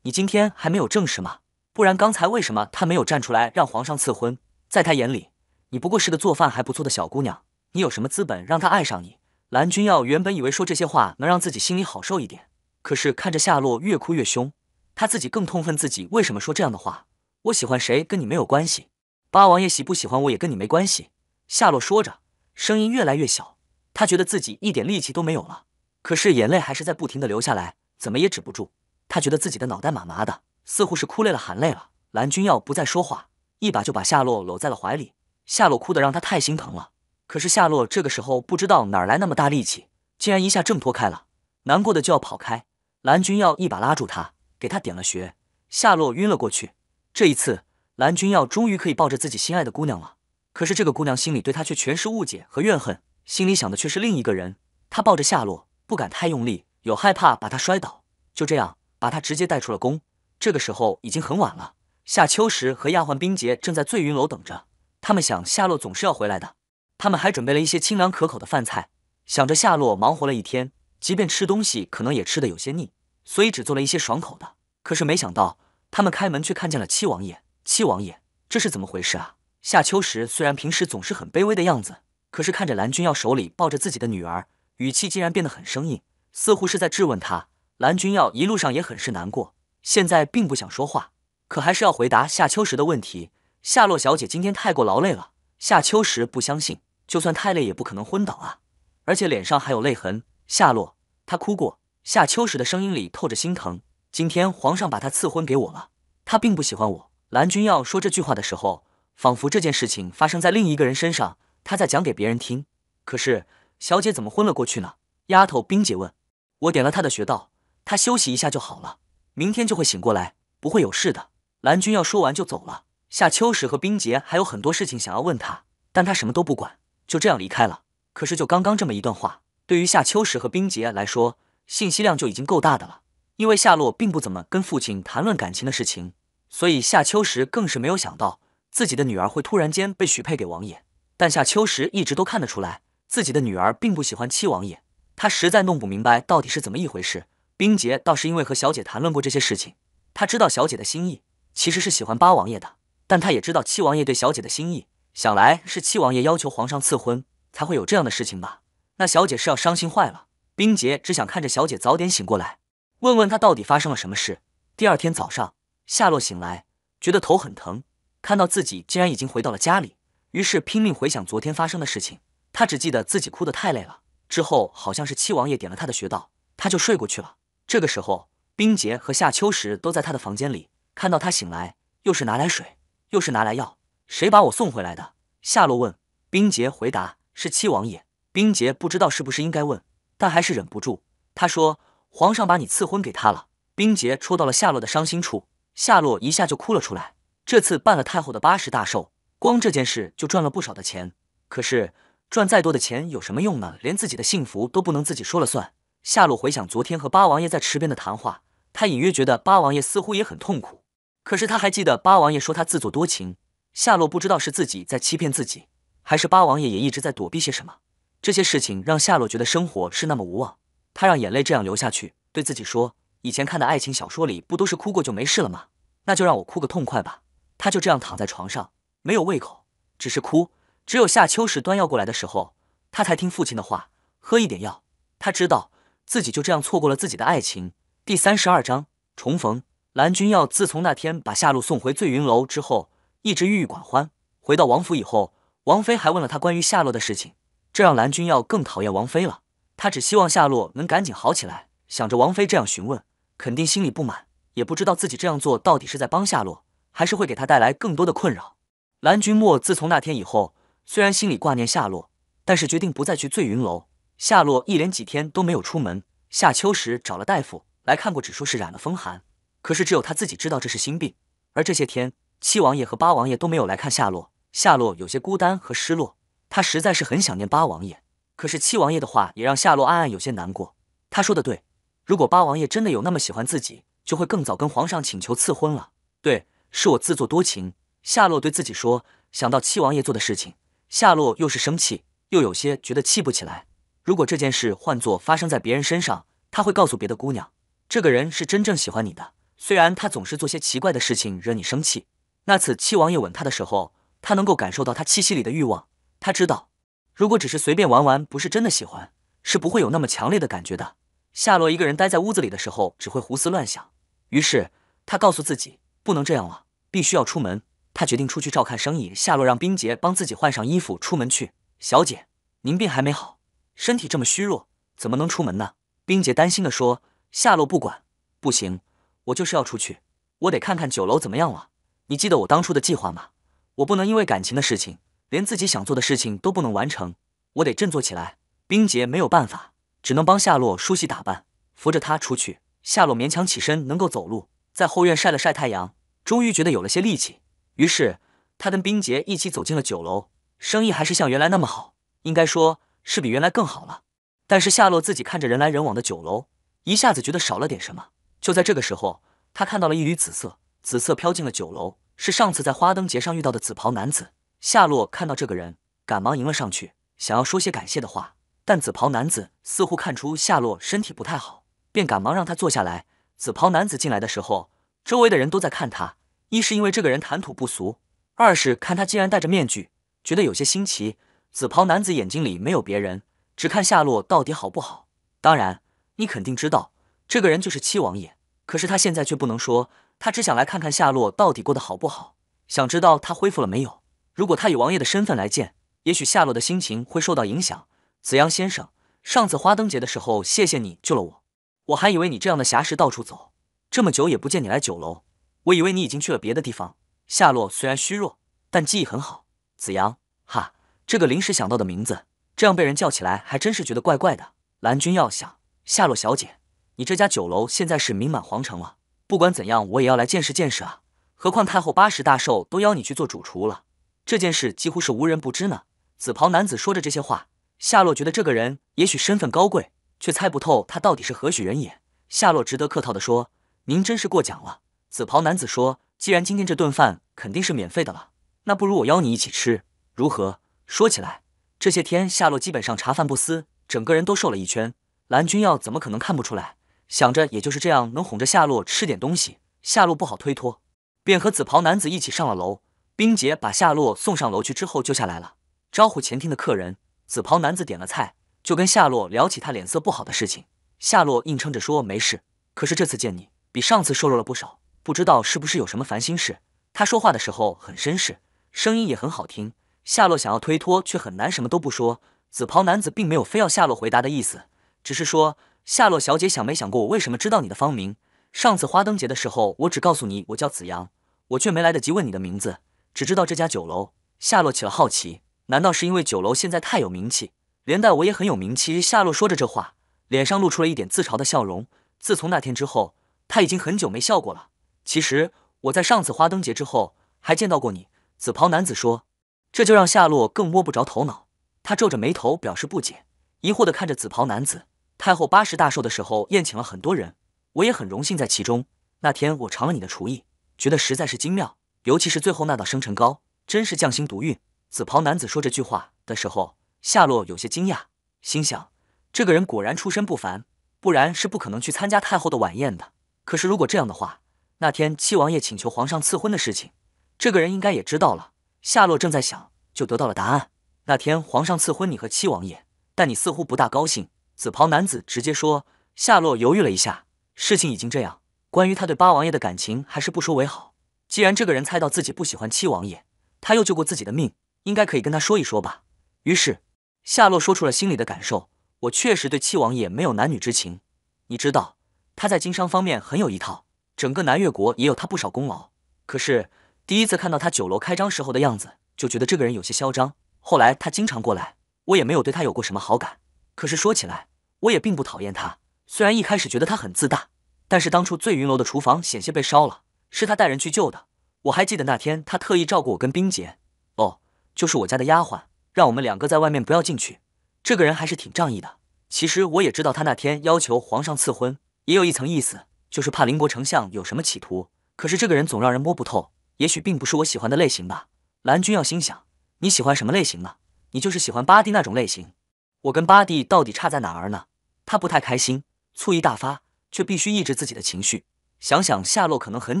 你今天还没有证实吗？不然刚才为什么他没有站出来让皇上赐婚？在他眼里，你不过是个做饭还不错的小姑娘，你有什么资本让他爱上你？蓝君耀原本以为说这些话能让自己心里好受一点，可是看着夏洛越哭越凶，他自己更痛恨自己为什么说这样的话。我喜欢谁跟你没有关系，八王爷喜不喜欢我也跟你没关系。夏洛说着。声音越来越小，他觉得自己一点力气都没有了，可是眼泪还是在不停的流下来，怎么也止不住。他觉得自己的脑袋麻麻的，似乎是哭累了，喊累了。蓝君耀不再说话，一把就把夏洛搂在了怀里。夏洛哭的让他太心疼了，可是夏洛这个时候不知道哪来那么大力气，竟然一下挣脱开了，难过的就要跑开。蓝君耀一把拉住他，给他点了穴，夏洛晕了过去。这一次，蓝君耀终于可以抱着自己心爱的姑娘了。可是这个姑娘心里对他却全是误解和怨恨，心里想的却是另一个人。她抱着夏洛，不敢太用力，有害怕把他摔倒。就这样，把他直接带出了宫。这个时候已经很晚了，夏秋实和丫鬟冰洁正在醉云楼等着。他们想夏洛总是要回来的，他们还准备了一些清凉可口的饭菜，想着夏洛忙活了一天，即便吃东西可能也吃得有些腻，所以只做了一些爽口的。可是没想到，他们开门却看见了七王爷。七王爷，这是怎么回事啊？夏秋实虽然平时总是很卑微的样子，可是看着蓝君耀手里抱着自己的女儿，语气竟然变得很生硬，似乎是在质问他。蓝君耀一路上也很是难过，现在并不想说话，可还是要回答夏秋实的问题。夏洛小姐今天太过劳累了。夏秋实不相信，就算太累也不可能昏倒啊，而且脸上还有泪痕。夏洛，她哭过。夏秋实的声音里透着心疼。今天皇上把她赐婚给我了，她并不喜欢我。蓝君耀说这句话的时候。仿佛这件事情发生在另一个人身上，他在讲给别人听。可是，小姐怎么昏了过去呢？丫头冰姐问。我点了她的穴道，她休息一下就好了，明天就会醒过来，不会有事的。蓝君要说完就走了。夏秋实和冰洁还有很多事情想要问他，但他什么都不管，就这样离开了。可是，就刚刚这么一段话，对于夏秋实和冰洁来说，信息量就已经够大的了。因为夏洛并不怎么跟父亲谈论感情的事情，所以夏秋实更是没有想到。自己的女儿会突然间被许配给王爷，但夏秋实一直都看得出来，自己的女儿并不喜欢七王爷，他实在弄不明白到底是怎么一回事。冰洁倒是因为和小姐谈论过这些事情，他知道小姐的心意其实是喜欢八王爷的，但他也知道七王爷对小姐的心意，想来是七王爷要求皇上赐婚，才会有这样的事情吧。那小姐是要伤心坏了，冰洁只想看着小姐早点醒过来，问问她到底发生了什么事。第二天早上，夏洛醒来，觉得头很疼。看到自己竟然已经回到了家里，于是拼命回想昨天发生的事情。他只记得自己哭得太累了，之后好像是七王爷点了他的穴道，他就睡过去了。这个时候，冰洁和夏秋时都在他的房间里，看到他醒来，又是拿来水，又是拿来药。谁把我送回来的？夏洛问。冰洁回答：“是七王爷。”冰洁不知道是不是应该问，但还是忍不住。他说：“皇上把你赐婚给他了。”冰洁戳到了夏洛的伤心处，夏洛一下就哭了出来。这次办了太后的八十大寿，光这件事就赚了不少的钱。可是赚再多的钱有什么用呢？连自己的幸福都不能自己说了算。夏洛回想昨天和八王爷在池边的谈话，他隐约觉得八王爷似乎也很痛苦。可是他还记得八王爷说他自作多情。夏洛不知道是自己在欺骗自己，还是八王爷也一直在躲避些什么。这些事情让夏洛觉得生活是那么无望。他让眼泪这样流下去，对自己说：以前看的爱情小说里不都是哭过就没事了吗？那就让我哭个痛快吧。他就这样躺在床上，没有胃口，只是哭。只有夏秋时端药过来的时候，他才听父亲的话，喝一点药。他知道自己就这样错过了自己的爱情。第三十二章重逢。蓝君耀自从那天把夏洛送回醉云楼之后，一直郁郁寡欢。回到王府以后，王妃还问了他关于夏洛的事情，这让蓝君耀更讨厌王妃了。他只希望夏洛能赶紧好起来，想着王妃这样询问，肯定心里不满，也不知道自己这样做到底是在帮夏洛。还是会给他带来更多的困扰。蓝君莫自从那天以后，虽然心里挂念夏洛，但是决定不再去醉云楼。夏洛一连几天都没有出门。夏秋时找了大夫来看过，只说是染了风寒，可是只有他自己知道这是心病。而这些天，七王爷和八王爷都没有来看夏洛，夏洛有些孤单和失落。他实在是很想念八王爷，可是七王爷的话也让夏洛暗暗有些难过。他说的对，如果八王爷真的有那么喜欢自己，就会更早跟皇上请求赐婚了。对。是我自作多情，夏洛对自己说。想到七王爷做的事情，夏洛又是生气，又有些觉得气不起来。如果这件事换做发生在别人身上，他会告诉别的姑娘，这个人是真正喜欢你的。虽然他总是做些奇怪的事情惹你生气。那次七王爷吻他的时候，他能够感受到他气息里的欲望。他知道，如果只是随便玩玩，不是真的喜欢，是不会有那么强烈的感觉的。夏洛一个人待在屋子里的时候，只会胡思乱想。于是他告诉自己。不能这样了，必须要出门。他决定出去照看生意。夏洛让冰洁帮自己换上衣服，出门去。小姐，您病还没好，身体这么虚弱，怎么能出门呢？冰姐担心地说。夏洛不管，不行，我就是要出去，我得看看酒楼怎么样了。你记得我当初的计划吗？我不能因为感情的事情，连自己想做的事情都不能完成。我得振作起来。冰洁没有办法，只能帮夏洛梳洗打扮，扶着她出去。夏洛勉强起身，能够走路。在后院晒了晒太阳，终于觉得有了些力气。于是他跟冰杰一起走进了酒楼，生意还是像原来那么好，应该说是比原来更好了。但是夏洛自己看着人来人往的酒楼，一下子觉得少了点什么。就在这个时候，他看到了一缕紫色，紫色飘进了酒楼，是上次在花灯节上遇到的紫袍男子。夏洛看到这个人，赶忙迎了上去，想要说些感谢的话，但紫袍男子似乎看出夏洛身体不太好，便赶忙让他坐下来。紫袍男子进来的时候，周围的人都在看他。一是因为这个人谈吐不俗，二是看他竟然戴着面具，觉得有些新奇。紫袍男子眼睛里没有别人，只看夏洛到底好不好。当然，你肯定知道这个人就是七王爷。可是他现在却不能说，他只想来看看夏洛到底过得好不好，想知道他恢复了没有。如果他以王爷的身份来见，也许夏洛的心情会受到影响。紫阳先生，上次花灯节的时候，谢谢你救了我。我还以为你这样的侠士到处走，这么久也不见你来酒楼，我以为你已经去了别的地方。夏洛虽然虚弱，但记忆很好。子阳，哈，这个临时想到的名字，这样被人叫起来还真是觉得怪怪的。蓝君要想，夏洛小姐，你这家酒楼现在是名满皇城了，不管怎样，我也要来见识见识啊。何况太后八十大寿都邀你去做主厨了，这件事几乎是无人不知呢。紫袍男子说着这些话，夏洛觉得这个人也许身份高贵。却猜不透他到底是何许人也。夏洛值得客套地说：“您真是过奖了。”紫袍男子说：“既然今天这顿饭肯定是免费的了，那不如我邀你一起吃，如何？”说起来，这些天夏洛基本上茶饭不思，整个人都瘦了一圈。蓝君耀怎么可能看不出来？想着也就是这样，能哄着夏洛吃点东西。夏洛不好推脱，便和紫袍男子一起上了楼。冰洁把夏洛送上楼去之后就下来了，招呼前厅的客人。紫袍男子点了菜。就跟夏洛聊起他脸色不好的事情，夏洛硬撑着说没事。可是这次见你比上次瘦弱了不少，不知道是不是有什么烦心事。他说话的时候很绅士，声音也很好听。夏洛想要推脱，却很难什么都不说。紫袍男子并没有非要夏洛回答的意思，只是说：“夏洛小姐想没想过我为什么知道你的芳名？上次花灯节的时候，我只告诉你我叫紫阳，我却没来得及问你的名字，只知道这家酒楼。”夏洛起了好奇，难道是因为酒楼现在太有名气？连带我也很有名气。夏洛说着这话，脸上露出了一点自嘲的笑容。自从那天之后，他已经很久没笑过了。其实我在上次花灯节之后还见到过你。紫袍男子说，这就让夏洛更摸不着头脑。他皱着眉头，表示不解，疑惑地看着紫袍男子。太后八十大寿的时候宴请了很多人，我也很荣幸在其中。那天我尝了你的厨艺，觉得实在是精妙，尤其是最后那道生辰糕，真是匠心独运。紫袍男子说这句话的时候。夏洛有些惊讶，心想：“这个人果然出身不凡，不然是不可能去参加太后的晚宴的。可是如果这样的话，那天七王爷请求皇上赐婚的事情，这个人应该也知道了。”夏洛正在想，就得到了答案：“那天皇上赐婚你和七王爷，但你似乎不大高兴。”紫袍男子直接说。夏洛犹豫了一下，事情已经这样，关于他对八王爷的感情，还是不说为好。既然这个人猜到自己不喜欢七王爷，他又救过自己的命，应该可以跟他说一说吧。于是。夏洛说出了心里的感受：“我确实对七王爷没有男女之情。你知道，他在经商方面很有一套，整个南越国也有他不少功劳。可是第一次看到他酒楼开张时候的样子，就觉得这个人有些嚣张。后来他经常过来，我也没有对他有过什么好感。可是说起来，我也并不讨厌他。虽然一开始觉得他很自大，但是当初醉云楼的厨房险些被烧了，是他带人去救的。我还记得那天他特意照顾我跟冰姐，哦，就是我家的丫鬟。”让我们两个在外面不要进去。这个人还是挺仗义的。其实我也知道，他那天要求皇上赐婚，也有一层意思，就是怕林国丞相有什么企图。可是这个人总让人摸不透，也许并不是我喜欢的类型吧。蓝君要心想：你喜欢什么类型呢？你就是喜欢巴蒂那种类型。我跟巴蒂到底差在哪儿呢？他不太开心，醋意大发，却必须抑制自己的情绪。想想夏洛可能很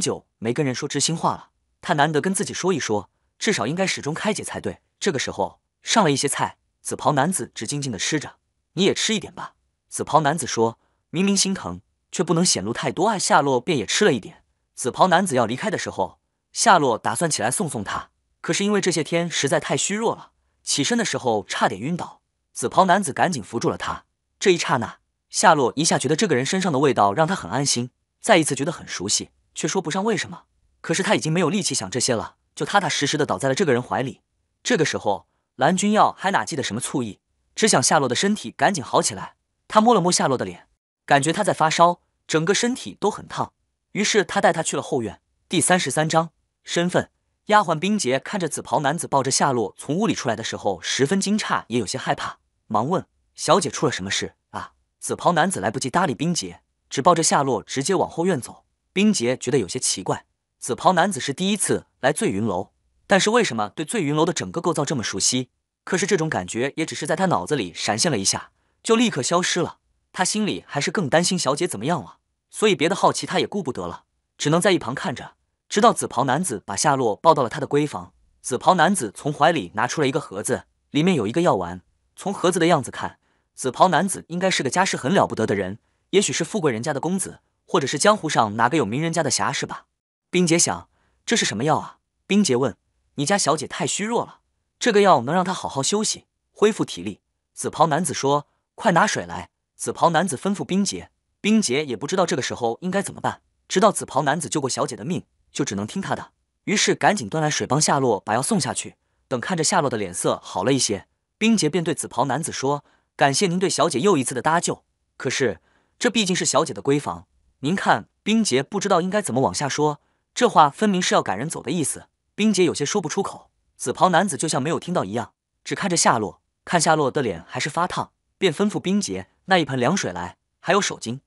久没跟人说知心话了，他难得跟自己说一说，至少应该始终开解才对。这个时候。上了一些菜，紫袍男子只静静地吃着。你也吃一点吧，紫袍男子说。明明心疼，却不能显露太多爱。夏洛便也吃了一点。紫袍男子要离开的时候，夏洛打算起来送送他，可是因为这些天实在太虚弱了，起身的时候差点晕倒。紫袍男子赶紧扶住了他。这一刹那，夏洛一下觉得这个人身上的味道让他很安心，再一次觉得很熟悉，却说不上为什么。可是他已经没有力气想这些了，就踏踏实实的倒在了这个人怀里。这个时候。蓝君耀还哪记得什么醋意，只想夏洛的身体赶紧好起来。他摸了摸夏洛的脸，感觉他在发烧，整个身体都很烫。于是他带他去了后院。第三十三章身份。丫鬟冰洁看着紫袍男子抱着夏洛从屋里出来的时候，十分惊诧，也有些害怕，忙问：“小姐出了什么事啊？”紫袍男子来不及搭理冰洁，只抱着夏洛直接往后院走。冰洁觉得有些奇怪，紫袍男子是第一次来醉云楼。但是为什么对醉云楼的整个构造这么熟悉？可是这种感觉也只是在他脑子里闪现了一下，就立刻消失了。他心里还是更担心小姐怎么样了，所以别的好奇他也顾不得了，只能在一旁看着，直到紫袍男子把夏洛抱到了他的闺房。紫袍男子从怀里拿出了一个盒子，里面有一个药丸。从盒子的样子看，紫袍男子应该是个家世很了不得的人，也许是富贵人家的公子，或者是江湖上哪个有名人家的侠士吧。冰姐想，这是什么药啊？冰姐问。你家小姐太虚弱了，这个药能让她好好休息，恢复体力。紫袍男子说：“快拿水来。”紫袍男子吩咐冰洁，冰洁也不知道这个时候应该怎么办，直到紫袍男子救过小姐的命，就只能听他的。于是赶紧端来水，帮夏洛把药送下去。等看着夏洛的脸色好了一些，冰洁便对紫袍男子说：“感谢您对小姐又一次的搭救。可是这毕竟是小姐的闺房，您看。”冰洁不知道应该怎么往下说，这话分明是要赶人走的意思。冰姐有些说不出口，紫袍男子就像没有听到一样，只看着夏洛。看夏洛的脸还是发烫，便吩咐冰姐拿一盆凉水来，还有手巾。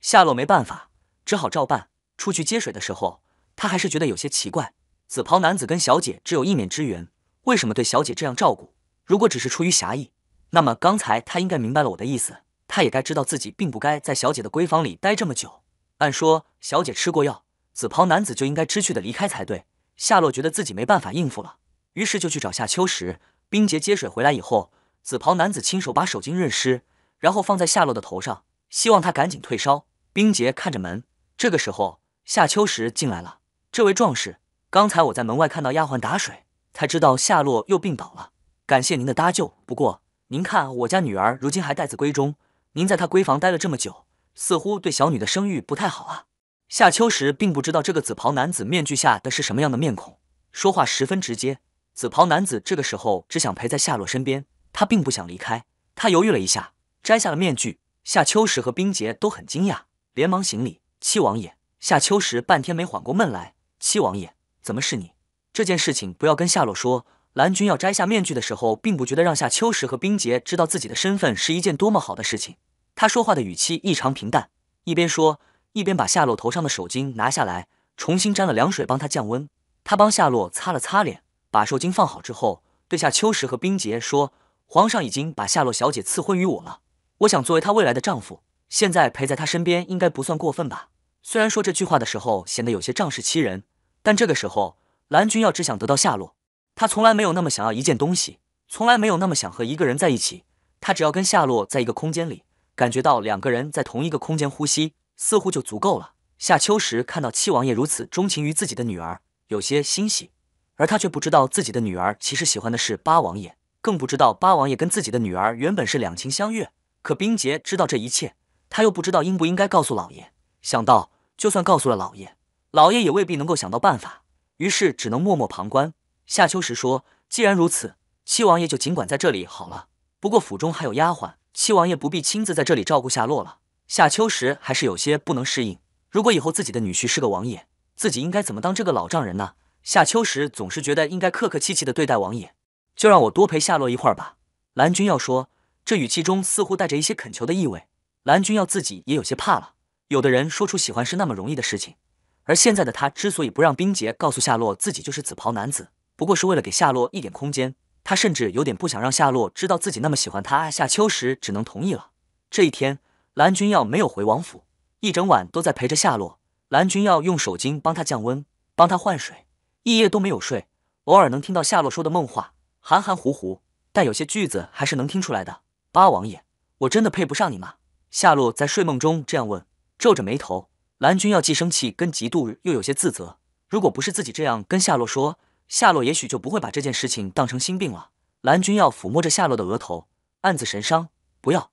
夏洛没办法，只好照办。出去接水的时候，他还是觉得有些奇怪。紫袍男子跟小姐只有一面之缘，为什么对小姐这样照顾？如果只是出于侠义，那么刚才他应该明白了我的意思，他也该知道自己并不该在小姐的闺房里待这么久。按说，小姐吃过药，紫袍男子就应该知趣的离开才对。夏洛觉得自己没办法应付了，于是就去找夏秋实。冰洁接水回来以后，紫袍男子亲手把手巾润湿，然后放在夏洛的头上，希望他赶紧退烧。冰洁看着门，这个时候夏秋实进来了。这位壮士，刚才我在门外看到丫鬟打水，才知道夏洛又病倒了。感谢您的搭救，不过您看我家女儿如今还待字闺中，您在她闺房待了这么久，似乎对小女的声誉不太好啊。夏秋实并不知道这个紫袍男子面具下的是什么样的面孔，说话十分直接。紫袍男子这个时候只想陪在夏洛身边，他并不想离开。他犹豫了一下，摘下了面具。夏秋实和冰洁都很惊讶，连忙行礼。七王爷，夏秋实半天没缓过闷来。七王爷，怎么是你？这件事情不要跟夏洛说。蓝军要摘下面具的时候，并不觉得让夏秋实和冰洁知道自己的身份是一件多么好的事情。他说话的语气异常平淡，一边说。一边把夏洛头上的手巾拿下来，重新沾了凉水帮她降温。他帮夏洛擦了擦脸，把手巾放好之后，对夏秋实和冰洁说：“皇上已经把夏洛小姐赐婚于我了。我想作为她未来的丈夫，现在陪在她身边应该不算过分吧？”虽然说这句话的时候显得有些仗势欺人，但这个时候蓝君耀只想得到夏洛。他从来没有那么想要一件东西，从来没有那么想和一个人在一起。他只要跟夏洛在一个空间里，感觉到两个人在同一个空间呼吸。似乎就足够了。夏秋实看到七王爷如此钟情于自己的女儿，有些欣喜，而他却不知道自己的女儿其实喜欢的是八王爷，更不知道八王爷跟自己的女儿原本是两情相悦。可冰洁知道这一切，他又不知道应不应该告诉老爷。想到就算告诉了老爷，老爷也未必能够想到办法，于是只能默默旁观。夏秋实说：“既然如此，七王爷就尽管在这里好了。不过府中还有丫鬟，七王爷不必亲自在这里照顾夏洛了。”夏秋实还是有些不能适应。如果以后自己的女婿是个王爷，自己应该怎么当这个老丈人呢？夏秋实总是觉得应该客客气气的对待王爷。就让我多陪夏洛一会儿吧。蓝君要说，这语气中似乎带着一些恳求的意味。蓝君要自己也有些怕了。有的人说出喜欢是那么容易的事情，而现在的他之所以不让冰洁告诉夏洛自己就是紫袍男子，不过是为了给夏洛一点空间。他甚至有点不想让夏洛知道自己那么喜欢他。夏秋实只能同意了。这一天。蓝君耀没有回王府，一整晚都在陪着夏洛。蓝君耀用手巾帮他降温，帮他换水，一夜都没有睡。偶尔能听到夏洛说的梦话，含含糊糊，但有些句子还是能听出来的。八王爷，我真的配不上你吗？夏洛在睡梦中这样问，皱着眉头。蓝君耀既生气，跟嫉妒，又有些自责。如果不是自己这样跟夏洛说，夏洛也许就不会把这件事情当成心病了。蓝君耀抚摸着夏洛的额头，暗自神伤。不要。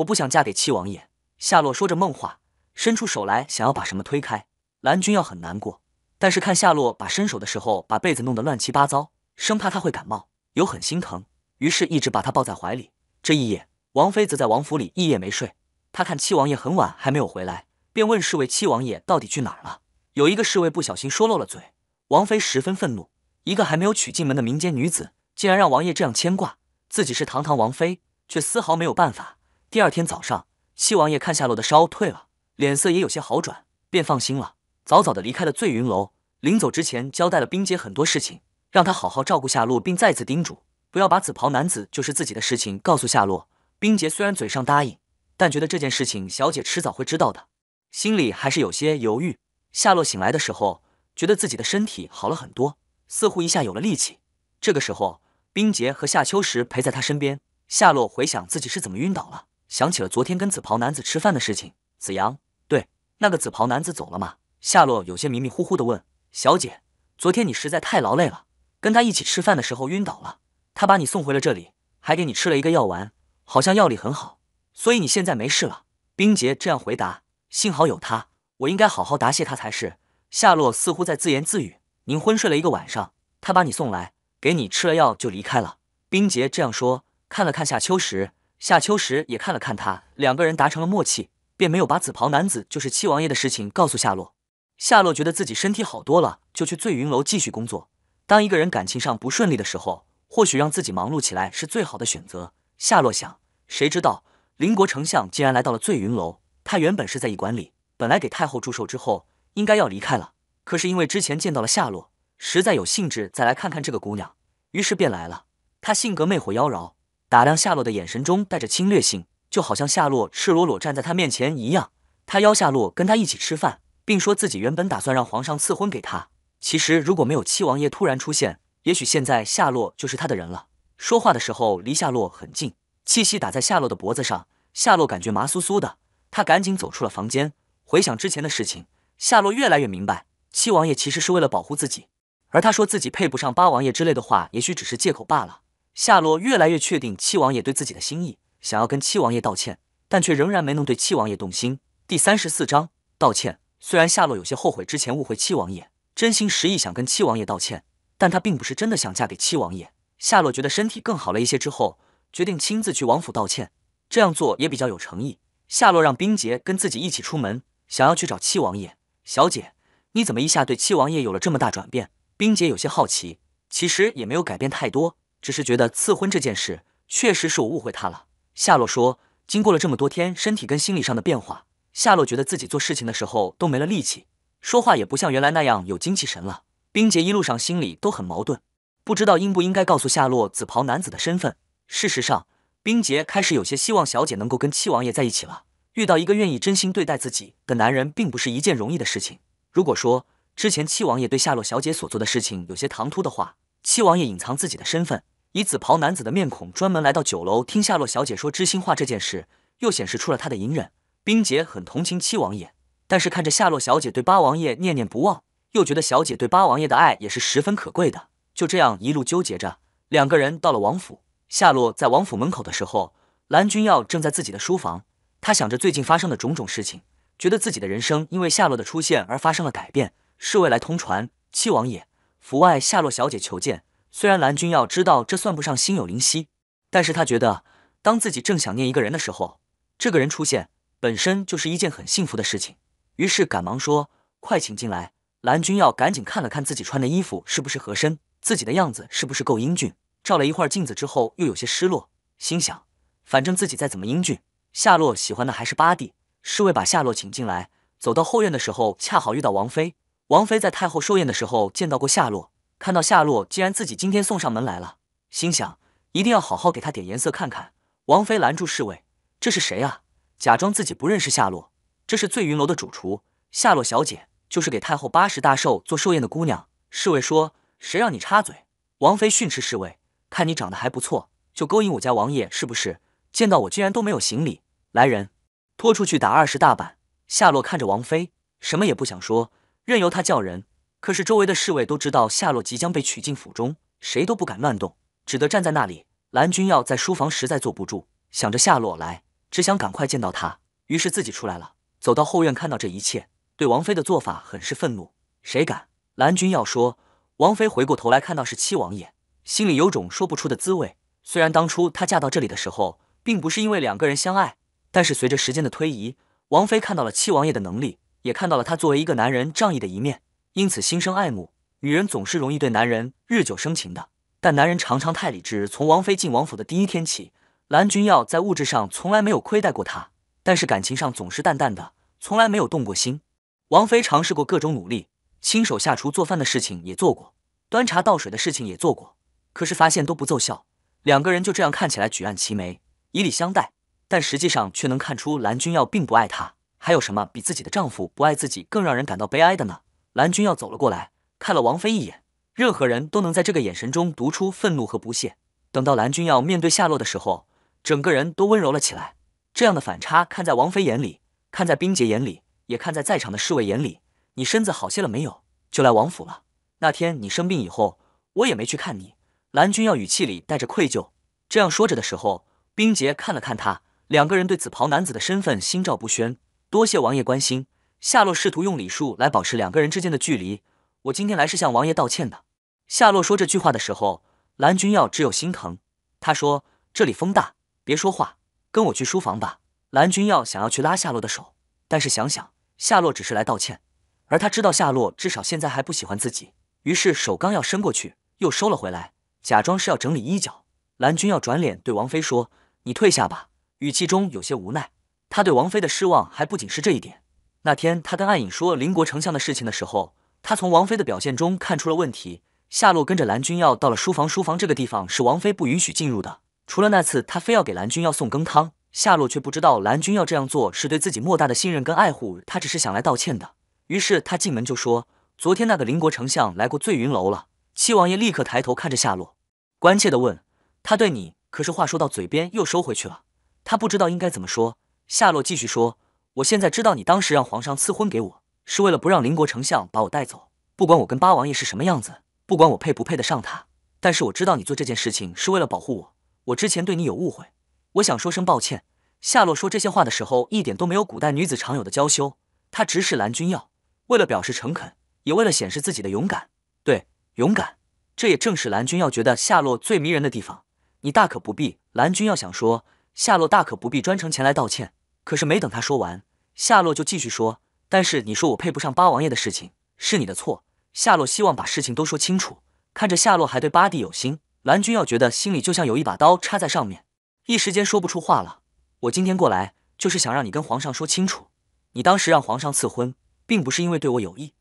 我不想嫁给七王爷。夏洛说着梦话，伸出手来想要把什么推开。蓝君要很难过，但是看夏洛把伸手的时候把被子弄得乱七八糟，生怕他会感冒，又很心疼，于是一直把他抱在怀里。这一夜，王妃则在王府里一夜没睡。她看七王爷很晚还没有回来，便问侍卫：“七王爷到底去哪了？”有一个侍卫不小心说漏了嘴，王妃十分愤怒。一个还没有娶进门的民间女子，竟然让王爷这样牵挂。自己是堂堂王妃，却丝毫没有办法。第二天早上，七王爷看夏洛的烧退了，脸色也有些好转，便放心了，早早的离开了醉云楼。临走之前，交代了冰洁很多事情，让她好好照顾夏洛，并再次叮嘱不要把紫袍男子就是自己的事情告诉夏洛。冰洁虽然嘴上答应，但觉得这件事情小姐迟早会知道的，心里还是有些犹豫。夏洛醒来的时候，觉得自己的身体好了很多，似乎一下有了力气。这个时候，冰洁和夏秋实陪在她身边。夏洛回想自己是怎么晕倒了。想起了昨天跟紫袍男子吃饭的事情，紫阳对那个紫袍男子走了吗？夏洛有些迷迷糊糊的问。小姐，昨天你实在太劳累了，跟他一起吃饭的时候晕倒了，他把你送回了这里，还给你吃了一个药丸，好像药力很好，所以你现在没事了。冰洁这样回答。幸好有他，我应该好好答谢他才是。夏洛似乎在自言自语。您昏睡了一个晚上，他把你送来，给你吃了药就离开了。冰洁这样说，看了看夏秋实。夏秋实也看了看他，两个人达成了默契，便没有把紫袍男子就是七王爷的事情告诉夏洛。夏洛觉得自己身体好多了，就去醉云楼继续工作。当一个人感情上不顺利的时候，或许让自己忙碌起来是最好的选择。夏洛想，谁知道邻国丞相竟然来到了醉云楼。他原本是在驿馆里，本来给太后祝寿之后应该要离开了，可是因为之前见到了夏洛，实在有兴致再来看看这个姑娘，于是便来了。他性格魅惑妖娆。打量夏洛的眼神中带着侵略性，就好像夏洛赤裸裸站在他面前一样。他邀夏洛跟他一起吃饭，并说自己原本打算让皇上赐婚给他。其实如果没有七王爷突然出现，也许现在夏洛就是他的人了。说话的时候离夏洛很近，气息打在夏洛的脖子上，夏洛感觉麻酥酥的。他赶紧走出了房间。回想之前的事情，夏洛越来越明白，七王爷其实是为了保护自己，而他说自己配不上八王爷之类的话，也许只是借口罢了。夏洛越来越确定七王爷对自己的心意，想要跟七王爷道歉，但却仍然没能对七王爷动心。第三十四章道歉。虽然夏洛有些后悔之前误会七王爷，真心实意想跟七王爷道歉，但他并不是真的想嫁给七王爷。夏洛觉得身体更好了一些之后，决定亲自去王府道歉，这样做也比较有诚意。夏洛让冰杰跟自己一起出门，想要去找七王爷。小姐，你怎么一下对七王爷有了这么大转变？冰杰有些好奇。其实也没有改变太多。只是觉得赐婚这件事确实是我误会他了。夏洛说：“经过了这么多天，身体跟心理上的变化，夏洛觉得自己做事情的时候都没了力气，说话也不像原来那样有精气神了。”冰洁一路上心里都很矛盾，不知道应不应该告诉夏洛紫袍男子的身份。事实上，冰洁开始有些希望小姐能够跟七王爷在一起了。遇到一个愿意真心对待自己的男人，并不是一件容易的事情。如果说之前七王爷对夏洛小姐所做的事情有些唐突的话，七王爷隐藏自己的身份，以紫袍男子的面孔专门来到酒楼听夏洛小姐说知心话，这件事又显示出了他的隐忍。冰洁很同情七王爷，但是看着夏洛小姐对八王爷念念不忘，又觉得小姐对八王爷的爱也是十分可贵的。就这样一路纠结着，两个人到了王府。夏洛在王府门口的时候，蓝君耀正在自己的书房，他想着最近发生的种种事情，觉得自己的人生因为夏洛的出现而发生了改变。侍卫来通传，七王爷。府外，夏洛小姐求见。虽然蓝君耀知道这算不上心有灵犀，但是他觉得，当自己正想念一个人的时候，这个人出现本身就是一件很幸福的事情。于是，赶忙说：“快请进来。”蓝君耀赶紧看了看自己穿的衣服是不是合身，自己的样子是不是够英俊。照了一会儿镜子之后，又有些失落，心想：反正自己再怎么英俊，夏洛喜欢的还是八弟。侍卫把夏洛请进来，走到后院的时候，恰好遇到王妃。王妃在太后寿宴的时候见到过夏洛，看到夏洛竟然自己今天送上门来了，心想一定要好好给他点颜色看看。王妃拦住侍卫：“这是谁啊？”假装自己不认识夏洛。这是醉云楼的主厨夏洛小姐，就是给太后八十大寿做寿宴的姑娘。侍卫说：“谁让你插嘴？”王妃训斥侍卫：“看你长得还不错，就勾引我家王爷是不是？见到我竟然都没有行礼。来人，拖出去打二十大板。”夏洛看着王妃，什么也不想说。任由他叫人，可是周围的侍卫都知道夏洛即将被娶进府中，谁都不敢乱动，只得站在那里。蓝君耀在书房实在坐不住，想着夏洛来，只想赶快见到他，于是自己出来了，走到后院，看到这一切，对王妃的做法很是愤怒。谁敢？蓝君耀说。王妃回过头来看到是七王爷，心里有种说不出的滋味。虽然当初她嫁到这里的时候，并不是因为两个人相爱，但是随着时间的推移，王妃看到了七王爷的能力。也看到了他作为一个男人仗义的一面，因此心生爱慕。女人总是容易对男人日久生情的，但男人常常太理智。从王妃进王府的第一天起，蓝君耀在物质上从来没有亏待过她，但是感情上总是淡淡的，从来没有动过心。王妃尝试过各种努力，亲手下厨做饭的事情也做过，端茶倒水的事情也做过，可是发现都不奏效。两个人就这样看起来举案齐眉，以礼相待，但实际上却能看出蓝君耀并不爱她。还有什么比自己的丈夫不爱自己更让人感到悲哀的呢？蓝君要走了过来，看了王妃一眼，任何人都能在这个眼神中读出愤怒和不屑。等到蓝君要面对夏洛的时候，整个人都温柔了起来。这样的反差，看在王妃眼里，看在冰洁眼里，也看在在场的侍卫眼里。你身子好些了没有？就来王府了。那天你生病以后，我也没去看你。蓝君要语气里带着愧疚，这样说着的时候，冰洁看了看他，两个人对紫袍男子的身份心照不宣。多谢王爷关心。夏洛试图用礼数来保持两个人之间的距离。我今天来是向王爷道歉的。夏洛说这句话的时候，蓝君耀只有心疼。他说：“这里风大，别说话，跟我去书房吧。”蓝君耀想要去拉夏洛的手，但是想想夏洛只是来道歉，而他知道夏洛至少现在还不喜欢自己，于是手刚要伸过去，又收了回来，假装是要整理衣角。蓝君耀转脸对王妃说：“你退下吧。”语气中有些无奈。他对王妃的失望还不仅是这一点。那天他跟暗影说邻国丞相的事情的时候，他从王妃的表现中看出了问题。夏洛跟着蓝君耀到了书房，书房这个地方是王妃不允许进入的。除了那次他非要给蓝君耀送羹汤，夏洛却不知道蓝君耀这样做是对自己莫大的信任跟爱护，他只是想来道歉的。于是他进门就说：“昨天那个邻国丞相来过醉云楼了。”七王爷立刻抬头看着夏洛，关切地问：“他对你可是话说到嘴边又收回去了？他不知道应该怎么说。”夏洛继续说：“我现在知道你当时让皇上赐婚给我，是为了不让邻国丞相把我带走。不管我跟八王爷是什么样子，不管我配不配得上他，但是我知道你做这件事情是为了保护我。我之前对你有误会，我想说声抱歉。”夏洛说这些话的时候，一点都没有古代女子常有的娇羞。她直视蓝君耀，为了表示诚恳，也为了显示自己的勇敢。对，勇敢，这也正是蓝君耀觉得夏洛最迷人的地方。你大可不必，蓝君耀想说，夏洛大可不必专程前来道歉。可是没等他说完，夏洛就继续说：“但是你说我配不上八王爷的事情是你的错。”夏洛希望把事情都说清楚。看着夏洛还对八弟有心，蓝君耀觉得心里就像有一把刀插在上面，一时间说不出话了。我今天过来就是想让你跟皇上说清楚，你当时让皇上赐婚，并不是因为对我有意，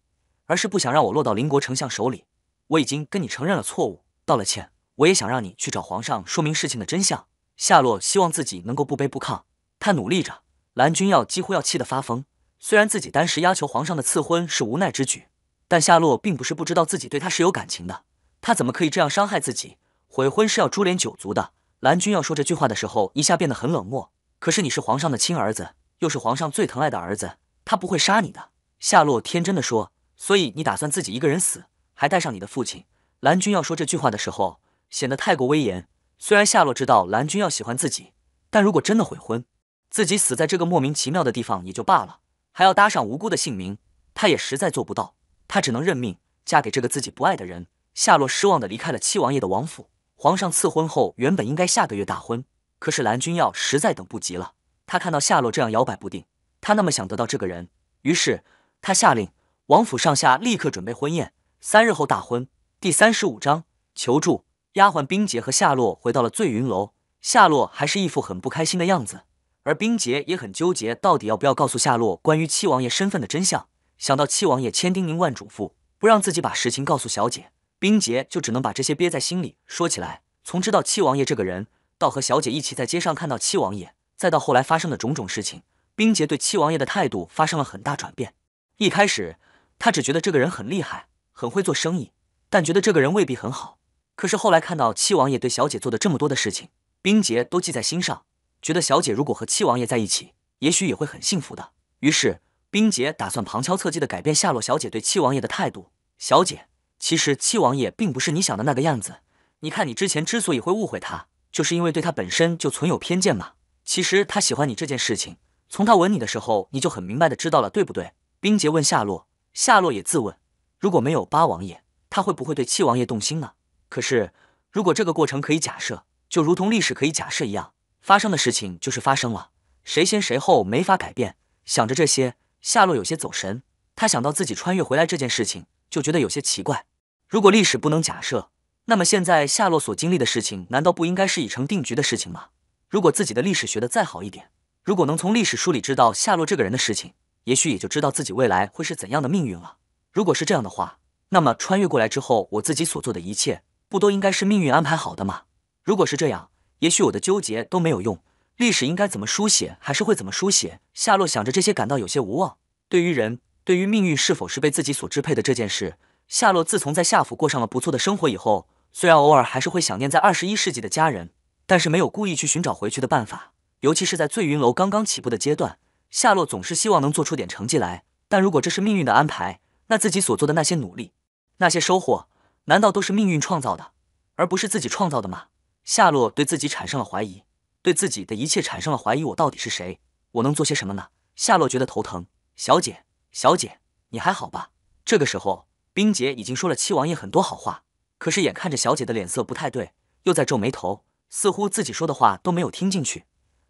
而是不想让我落到邻国丞相手里。我已经跟你承认了错误，道了歉，我也想让你去找皇上说明事情的真相。夏洛希望自己能够不卑不亢，他努力着。蓝君耀几乎要气得发疯。虽然自己当时要求皇上的赐婚是无奈之举，但夏洛并不是不知道自己对他是有感情的。他怎么可以这样伤害自己？悔婚是要株连九族的。蓝君耀说这句话的时候，一下变得很冷漠。可是你是皇上的亲儿子，又是皇上最疼爱的儿子，他不会杀你的。夏洛天真的说：“所以你打算自己一个人死，还带上你的父亲？”蓝君耀说这句话的时候，显得太过威严。虽然夏洛知道蓝君耀喜欢自己，但如果真的悔婚，自己死在这个莫名其妙的地方也就罢了，还要搭上无辜的性命，他也实在做不到，他只能认命，嫁给这个自己不爱的人。夏洛失望的离开了七王爷的王府。皇上赐婚后，原本应该下个月大婚，可是蓝君耀实在等不及了。他看到夏洛这样摇摆不定，他那么想得到这个人，于是他下令王府上下立刻准备婚宴，三日后大婚。第三十五章求助。丫鬟冰洁和夏洛回到了醉云楼，夏洛还是一副很不开心的样子。而冰洁也很纠结，到底要不要告诉夏洛关于七王爷身份的真相。想到七王爷千叮咛万嘱咐，不让自己把实情告诉小姐，冰洁就只能把这些憋在心里。说起来，从知道七王爷这个人，到和小姐一起在街上看到七王爷，再到后来发生的种种事情，冰洁对七王爷的态度发生了很大转变。一开始，他只觉得这个人很厉害，很会做生意，但觉得这个人未必很好。可是后来看到七王爷对小姐做的这么多的事情，冰洁都记在心上。觉得小姐如果和七王爷在一起，也许也会很幸福的。于是，冰洁打算旁敲侧击地改变夏洛小姐对七王爷的态度。小姐，其实七王爷并不是你想的那个样子。你看，你之前之所以会误会他，就是因为对他本身就存有偏见嘛。其实他喜欢你这件事情，从他吻你的时候，你就很明白的知道了，对不对？冰洁问夏洛，夏洛也自问：如果没有八王爷，他会不会对七王爷动心呢？可是，如果这个过程可以假设，就如同历史可以假设一样。发生的事情就是发生了，谁先谁后没法改变。想着这些，夏洛有些走神。他想到自己穿越回来这件事情，就觉得有些奇怪。如果历史不能假设，那么现在夏洛所经历的事情，难道不应该是已成定局的事情吗？如果自己的历史学得再好一点，如果能从历史书里知道夏洛这个人的事情，也许也就知道自己未来会是怎样的命运了。如果是这样的话，那么穿越过来之后，我自己所做的一切，不都应该是命运安排好的吗？如果是这样。也许我的纠结都没有用，历史应该怎么书写，还是会怎么书写？夏洛想着这些，感到有些无望。对于人，对于命运是否是被自己所支配的这件事，夏洛自从在夏府过上了不错的生活以后，虽然偶尔还是会想念在二十一世纪的家人，但是没有故意去寻找回去的办法。尤其是在醉云楼刚刚起步的阶段，夏洛总是希望能做出点成绩来。但如果这是命运的安排，那自己所做的那些努力，那些收获，难道都是命运创造的，而不是自己创造的吗？夏洛对自己产生了怀疑，对自己的一切产生了怀疑。我到底是谁？我能做些什么呢？夏洛觉得头疼。小姐，小姐，你还好吧？这个时候，冰姐已经说了七王爷很多好话，可是眼看着小姐的脸色不太对，又在皱眉头，似乎自己说的话都没有听进去，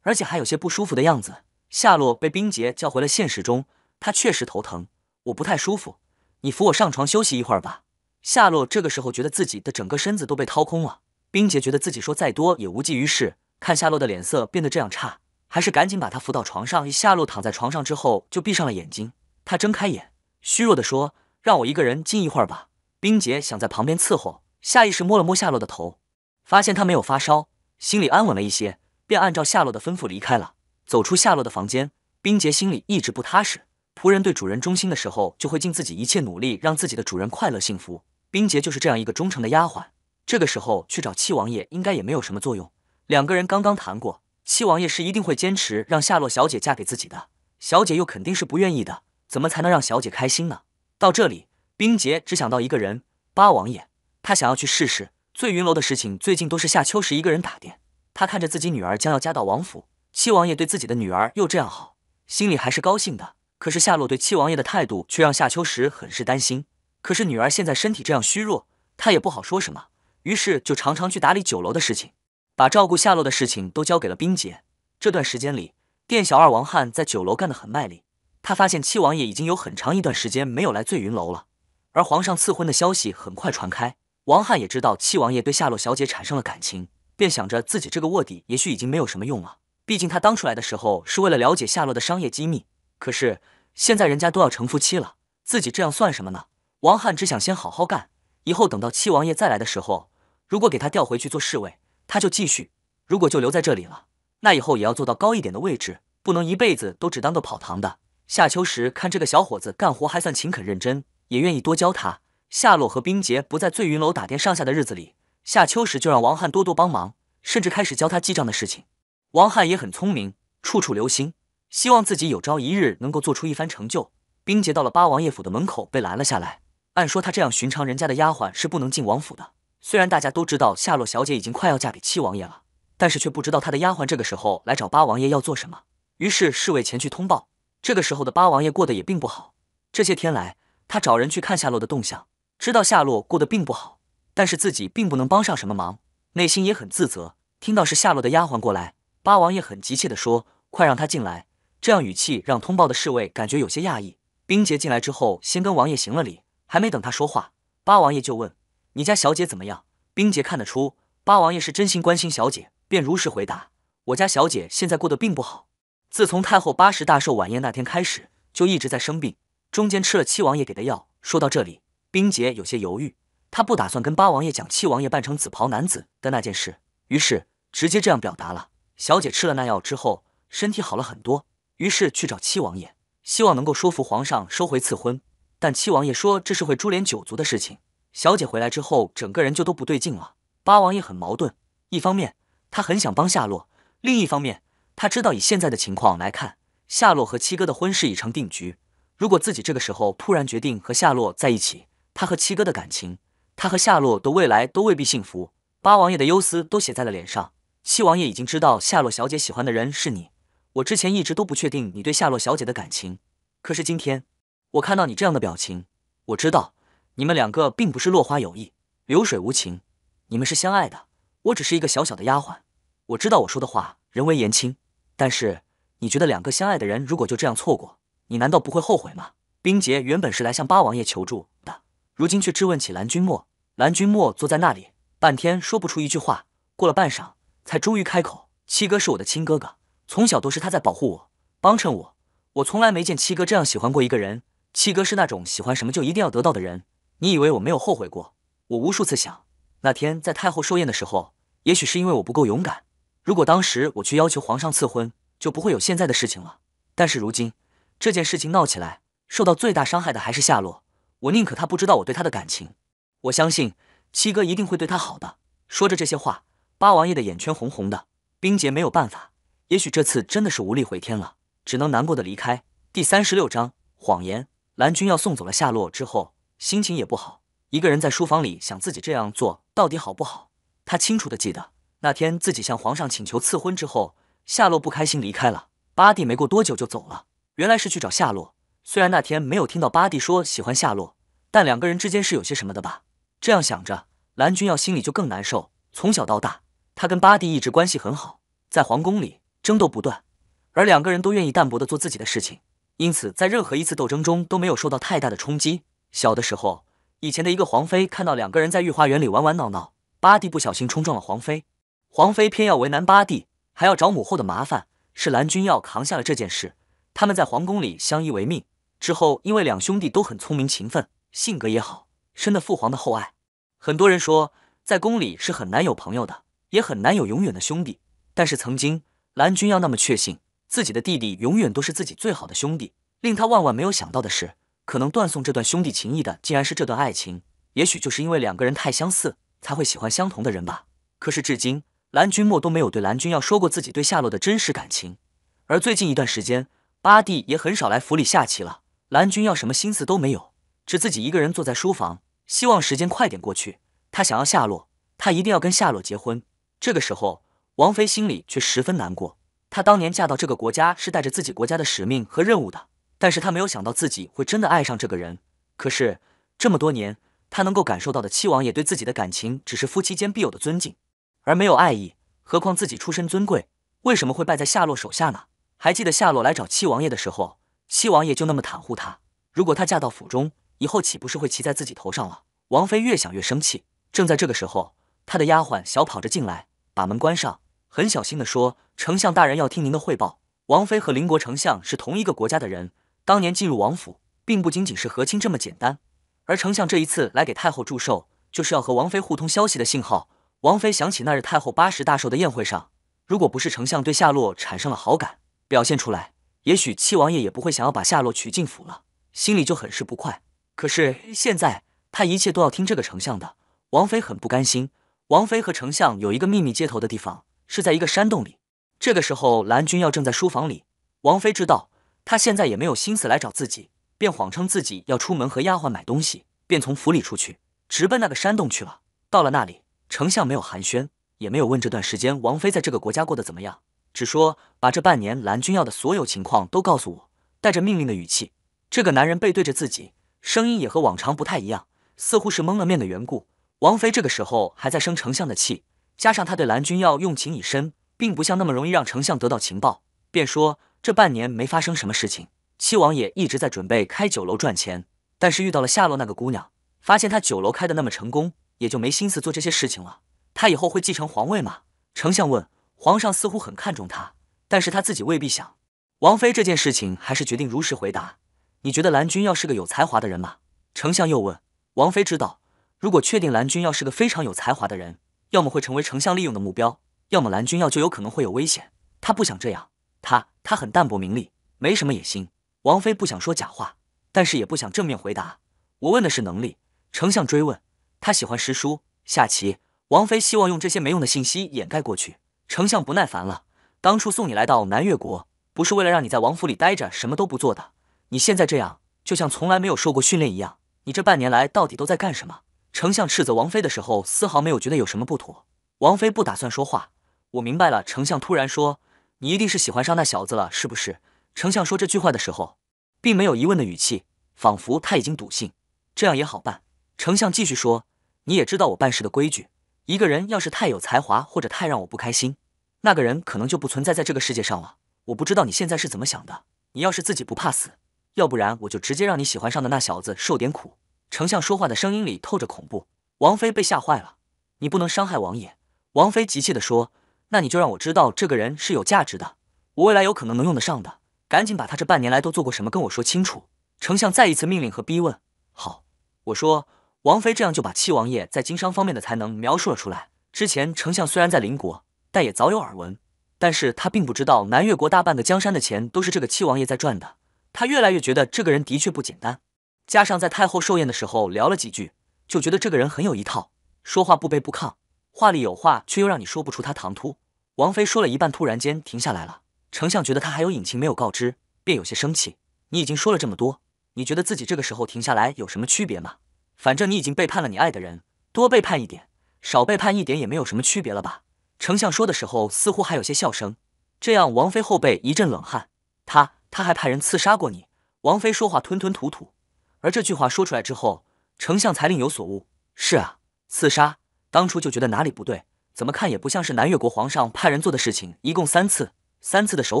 而且还有些不舒服的样子。夏洛被冰姐叫回了现实中，她确实头疼，我不太舒服，你扶我上床休息一会儿吧。夏洛这个时候觉得自己的整个身子都被掏空了。冰姐觉得自己说再多也无济于事，看夏洛的脸色变得这样差，还是赶紧把她扶到床上。夏洛躺在床上之后就闭上了眼睛，她睁开眼，虚弱地说：“让我一个人静一会儿吧。”冰姐想在旁边伺候，下意识摸了摸夏洛的头，发现她没有发烧，心里安稳了一些，便按照夏洛的吩咐离开了。走出夏洛的房间，冰洁心里一直不踏实。仆人对主人忠心的时候，就会尽自己一切努力让自己的主人快乐幸福。冰洁就是这样一个忠诚的丫鬟。这个时候去找七王爷应该也没有什么作用。两个人刚刚谈过，七王爷是一定会坚持让夏洛小姐嫁给自己的，小姐又肯定是不愿意的。怎么才能让小姐开心呢？到这里，冰洁只想到一个人——八王爷。他想要去试试醉云楼的事情，最近都是夏秋实一个人打点。他看着自己女儿将要嫁到王府，七王爷对自己的女儿又这样好，心里还是高兴的。可是夏洛对七王爷的态度却让夏秋实很是担心。可是女儿现在身体这样虚弱，他也不好说什么。于是就常常去打理酒楼的事情，把照顾夏洛的事情都交给了冰姐。这段时间里，店小二王汉在酒楼干得很卖力。他发现七王爷已经有很长一段时间没有来醉云楼了，而皇上赐婚的消息很快传开。王汉也知道七王爷对夏洛小姐产生了感情，便想着自己这个卧底也许已经没有什么用了。毕竟他当初来的时候是为了了解夏洛的商业机密，可是现在人家都要成夫妻了，自己这样算什么呢？王汉只想先好好干，以后等到七王爷再来的时候。如果给他调回去做侍卫，他就继续；如果就留在这里了，那以后也要做到高一点的位置，不能一辈子都只当个跑堂的。夏秋时看这个小伙子干活还算勤恳认真，也愿意多教他。夏洛和冰洁不在醉云楼打电上下的日子里，夏秋时就让王汉多多帮忙，甚至开始教他记账的事情。王汉也很聪明，处处留心，希望自己有朝一日能够做出一番成就。冰洁到了八王爷府的门口被拦了下来，按说他这样寻常人家的丫鬟是不能进王府的。虽然大家都知道夏洛小姐已经快要嫁给七王爷了，但是却不知道她的丫鬟这个时候来找八王爷要做什么。于是侍卫前去通报。这个时候的八王爷过得也并不好。这些天来，他找人去看夏洛的动向，知道夏洛过得并不好，但是自己并不能帮上什么忙，内心也很自责。听到是夏洛的丫鬟过来，八王爷很急切地说：“快让她进来。”这样语气让通报的侍卫感觉有些讶异。冰洁进来之后，先跟王爷行了礼，还没等他说话，八王爷就问。你家小姐怎么样？冰洁看得出八王爷是真心关心小姐，便如实回答：“我家小姐现在过得并不好，自从太后八十大寿晚宴那天开始，就一直在生病，中间吃了七王爷给的药。”说到这里，冰洁有些犹豫，她不打算跟八王爷讲七王爷扮成紫袍男子的那件事，于是直接这样表达了：“小姐吃了那药之后，身体好了很多，于是去找七王爷，希望能够说服皇上收回赐婚，但七王爷说这是会株连九族的事情。”小姐回来之后，整个人就都不对劲了。八王爷很矛盾，一方面他很想帮夏洛，另一方面他知道以现在的情况来看，夏洛和七哥的婚事已成定局。如果自己这个时候突然决定和夏洛在一起，他和七哥的感情，他和夏洛的未来都未必幸福。八王爷的忧思都写在了脸上。七王爷已经知道夏洛小姐喜欢的人是你，我之前一直都不确定你对夏洛小姐的感情，可是今天我看到你这样的表情，我知道。你们两个并不是落花有意，流水无情，你们是相爱的。我只是一个小小的丫鬟，我知道我说的话人为言轻，但是你觉得两个相爱的人如果就这样错过，你难道不会后悔吗？冰洁原本是来向八王爷求助的，如今却质问起蓝君莫。蓝君莫坐在那里，半天说不出一句话。过了半晌，才终于开口：“七哥是我的亲哥哥，从小都是他在保护我，帮衬我。我从来没见七哥这样喜欢过一个人。七哥是那种喜欢什么就一定要得到的人。”你以为我没有后悔过？我无数次想，那天在太后寿宴的时候，也许是因为我不够勇敢。如果当时我去要求皇上赐婚，就不会有现在的事情了。但是如今这件事情闹起来，受到最大伤害的还是夏洛。我宁可他不知道我对他的感情。我相信七哥一定会对他好的。说着这些话，八王爷的眼圈红红的。冰洁没有办法，也许这次真的是无力回天了，只能难过的离开。第三十六章谎言。蓝军要送走了夏洛之后。心情也不好，一个人在书房里想自己这样做到底好不好。他清楚的记得那天自己向皇上请求赐婚之后，夏洛不开心离开了。巴蒂没过多久就走了，原来是去找夏洛。虽然那天没有听到巴蒂说喜欢夏洛，但两个人之间是有些什么的吧？这样想着，蓝君耀心里就更难受。从小到大，他跟巴蒂一直关系很好，在皇宫里争斗不断，而两个人都愿意淡薄的做自己的事情，因此在任何一次斗争中都没有受到太大的冲击。小的时候，以前的一个皇妃看到两个人在御花园里玩玩闹闹，八弟不小心冲撞了皇妃，皇妃偏要为难八弟，还要找母后的麻烦，是蓝君耀扛下了这件事。他们在皇宫里相依为命，之后因为两兄弟都很聪明、勤奋，性格也好，深得父皇的厚爱。很多人说，在宫里是很难有朋友的，也很难有永远的兄弟。但是曾经，蓝君耀那么确信自己的弟弟永远都是自己最好的兄弟，令他万万没有想到的是。可能断送这段兄弟情谊的，竟然是这段爱情。也许就是因为两个人太相似，才会喜欢相同的人吧。可是至今，蓝君莫都没有对蓝君要说过自己对夏洛的真实感情。而最近一段时间，八弟也很少来府里下棋了。蓝君要什么心思都没有，只自己一个人坐在书房，希望时间快点过去。他想要夏洛，他一定要跟夏洛结婚。这个时候，王妃心里却十分难过。她当年嫁到这个国家，是带着自己国家的使命和任务的。但是他没有想到自己会真的爱上这个人。可是这么多年，他能够感受到的七王爷对自己的感情只是夫妻间必有的尊敬，而没有爱意。何况自己出身尊贵，为什么会败在夏洛手下呢？还记得夏洛来找七王爷的时候，七王爷就那么袒护他。如果他嫁到府中以后，岂不是会骑在自己头上了？王妃越想越生气。正在这个时候，她的丫鬟小跑着进来，把门关上，很小心的说：“丞相大人要听您的汇报。”王妃和邻国丞相是同一个国家的人。当年进入王府，并不仅仅是和亲这么简单。而丞相这一次来给太后祝寿，就是要和王妃互通消息的信号。王妃想起那日太后八十大寿的宴会上，如果不是丞相对夏洛产生了好感，表现出来，也许七王爷也不会想要把夏洛娶进府了，心里就很是不快。可是现在，他一切都要听这个丞相的。王妃很不甘心。王妃和丞相有一个秘密接头的地方，是在一个山洞里。这个时候，蓝军要正在书房里。王妃知道。他现在也没有心思来找自己，便谎称自己要出门和丫鬟买东西，便从府里出去，直奔那个山洞去了。到了那里，丞相没有寒暄，也没有问这段时间王妃在这个国家过得怎么样，只说把这半年蓝君耀的所有情况都告诉我，带着命令的语气。这个男人背对着自己，声音也和往常不太一样，似乎是蒙了面的缘故。王妃这个时候还在生丞相的气，加上他对蓝君耀用情已深，并不像那么容易让丞相得到情报，便说。这半年没发生什么事情，七王爷一直在准备开酒楼赚钱，但是遇到了夏洛那个姑娘，发现他酒楼开的那么成功，也就没心思做这些事情了。他以后会继承皇位吗？丞相问。皇上似乎很看重他，但是他自己未必想。王妃，这件事情还是决定如实回答。你觉得蓝军要是个有才华的人吗？丞相又问。王妃知道，如果确定蓝军要是个非常有才华的人，要么会成为丞相利用的目标，要么蓝军要就有可能会有危险。他不想这样。他他很淡泊名利，没什么野心。王妃不想说假话，但是也不想正面回答。我问的是能力。丞相追问，他喜欢诗书、下棋。王妃希望用这些没用的信息掩盖过去。丞相不耐烦了，当初送你来到南越国，不是为了让你在王府里待着，什么都不做的。你现在这样，就像从来没有受过训练一样。你这半年来到底都在干什么？丞相斥责王妃的时候，丝毫没有觉得有什么不妥。王妃不打算说话。我明白了。丞相突然说。你一定是喜欢上那小子了，是不是？丞相说这句话的时候，并没有疑问的语气，仿佛他已经笃信。这样也好办。丞相继续说：“你也知道我办事的规矩，一个人要是太有才华，或者太让我不开心，那个人可能就不存在在这个世界上了。我不知道你现在是怎么想的。你要是自己不怕死，要不然我就直接让你喜欢上的那小子受点苦。”丞相说话的声音里透着恐怖。王妃被吓坏了，你不能伤害王爷！王妃急切地说。那你就让我知道这个人是有价值的，我未来有可能能用得上的，赶紧把他这半年来都做过什么跟我说清楚。丞相再一次命令和逼问。好，我说王妃这样就把七王爷在经商方面的才能描述了出来。之前丞相虽然在邻国，但也早有耳闻，但是他并不知道南越国大半个江山的钱都是这个七王爷在赚的。他越来越觉得这个人的确不简单，加上在太后寿宴的时候聊了几句，就觉得这个人很有一套，说话不卑不亢。话里有话，却又让你说不出。他唐突，王妃说了一半，突然间停下来了。丞相觉得他还有隐情没有告知，便有些生气。你已经说了这么多，你觉得自己这个时候停下来有什么区别吗？反正你已经背叛了你爱的人，多背叛一点，少背叛一点也没有什么区别了吧？丞相说的时候似乎还有些笑声。这样，王妃后背一阵冷汗。他他还派人刺杀过你。王妃说话吞吞吐吐，而这句话说出来之后，丞相才另有所悟。是啊，刺杀。当初就觉得哪里不对，怎么看也不像是南越国皇上派人做的事情。一共三次，三次的手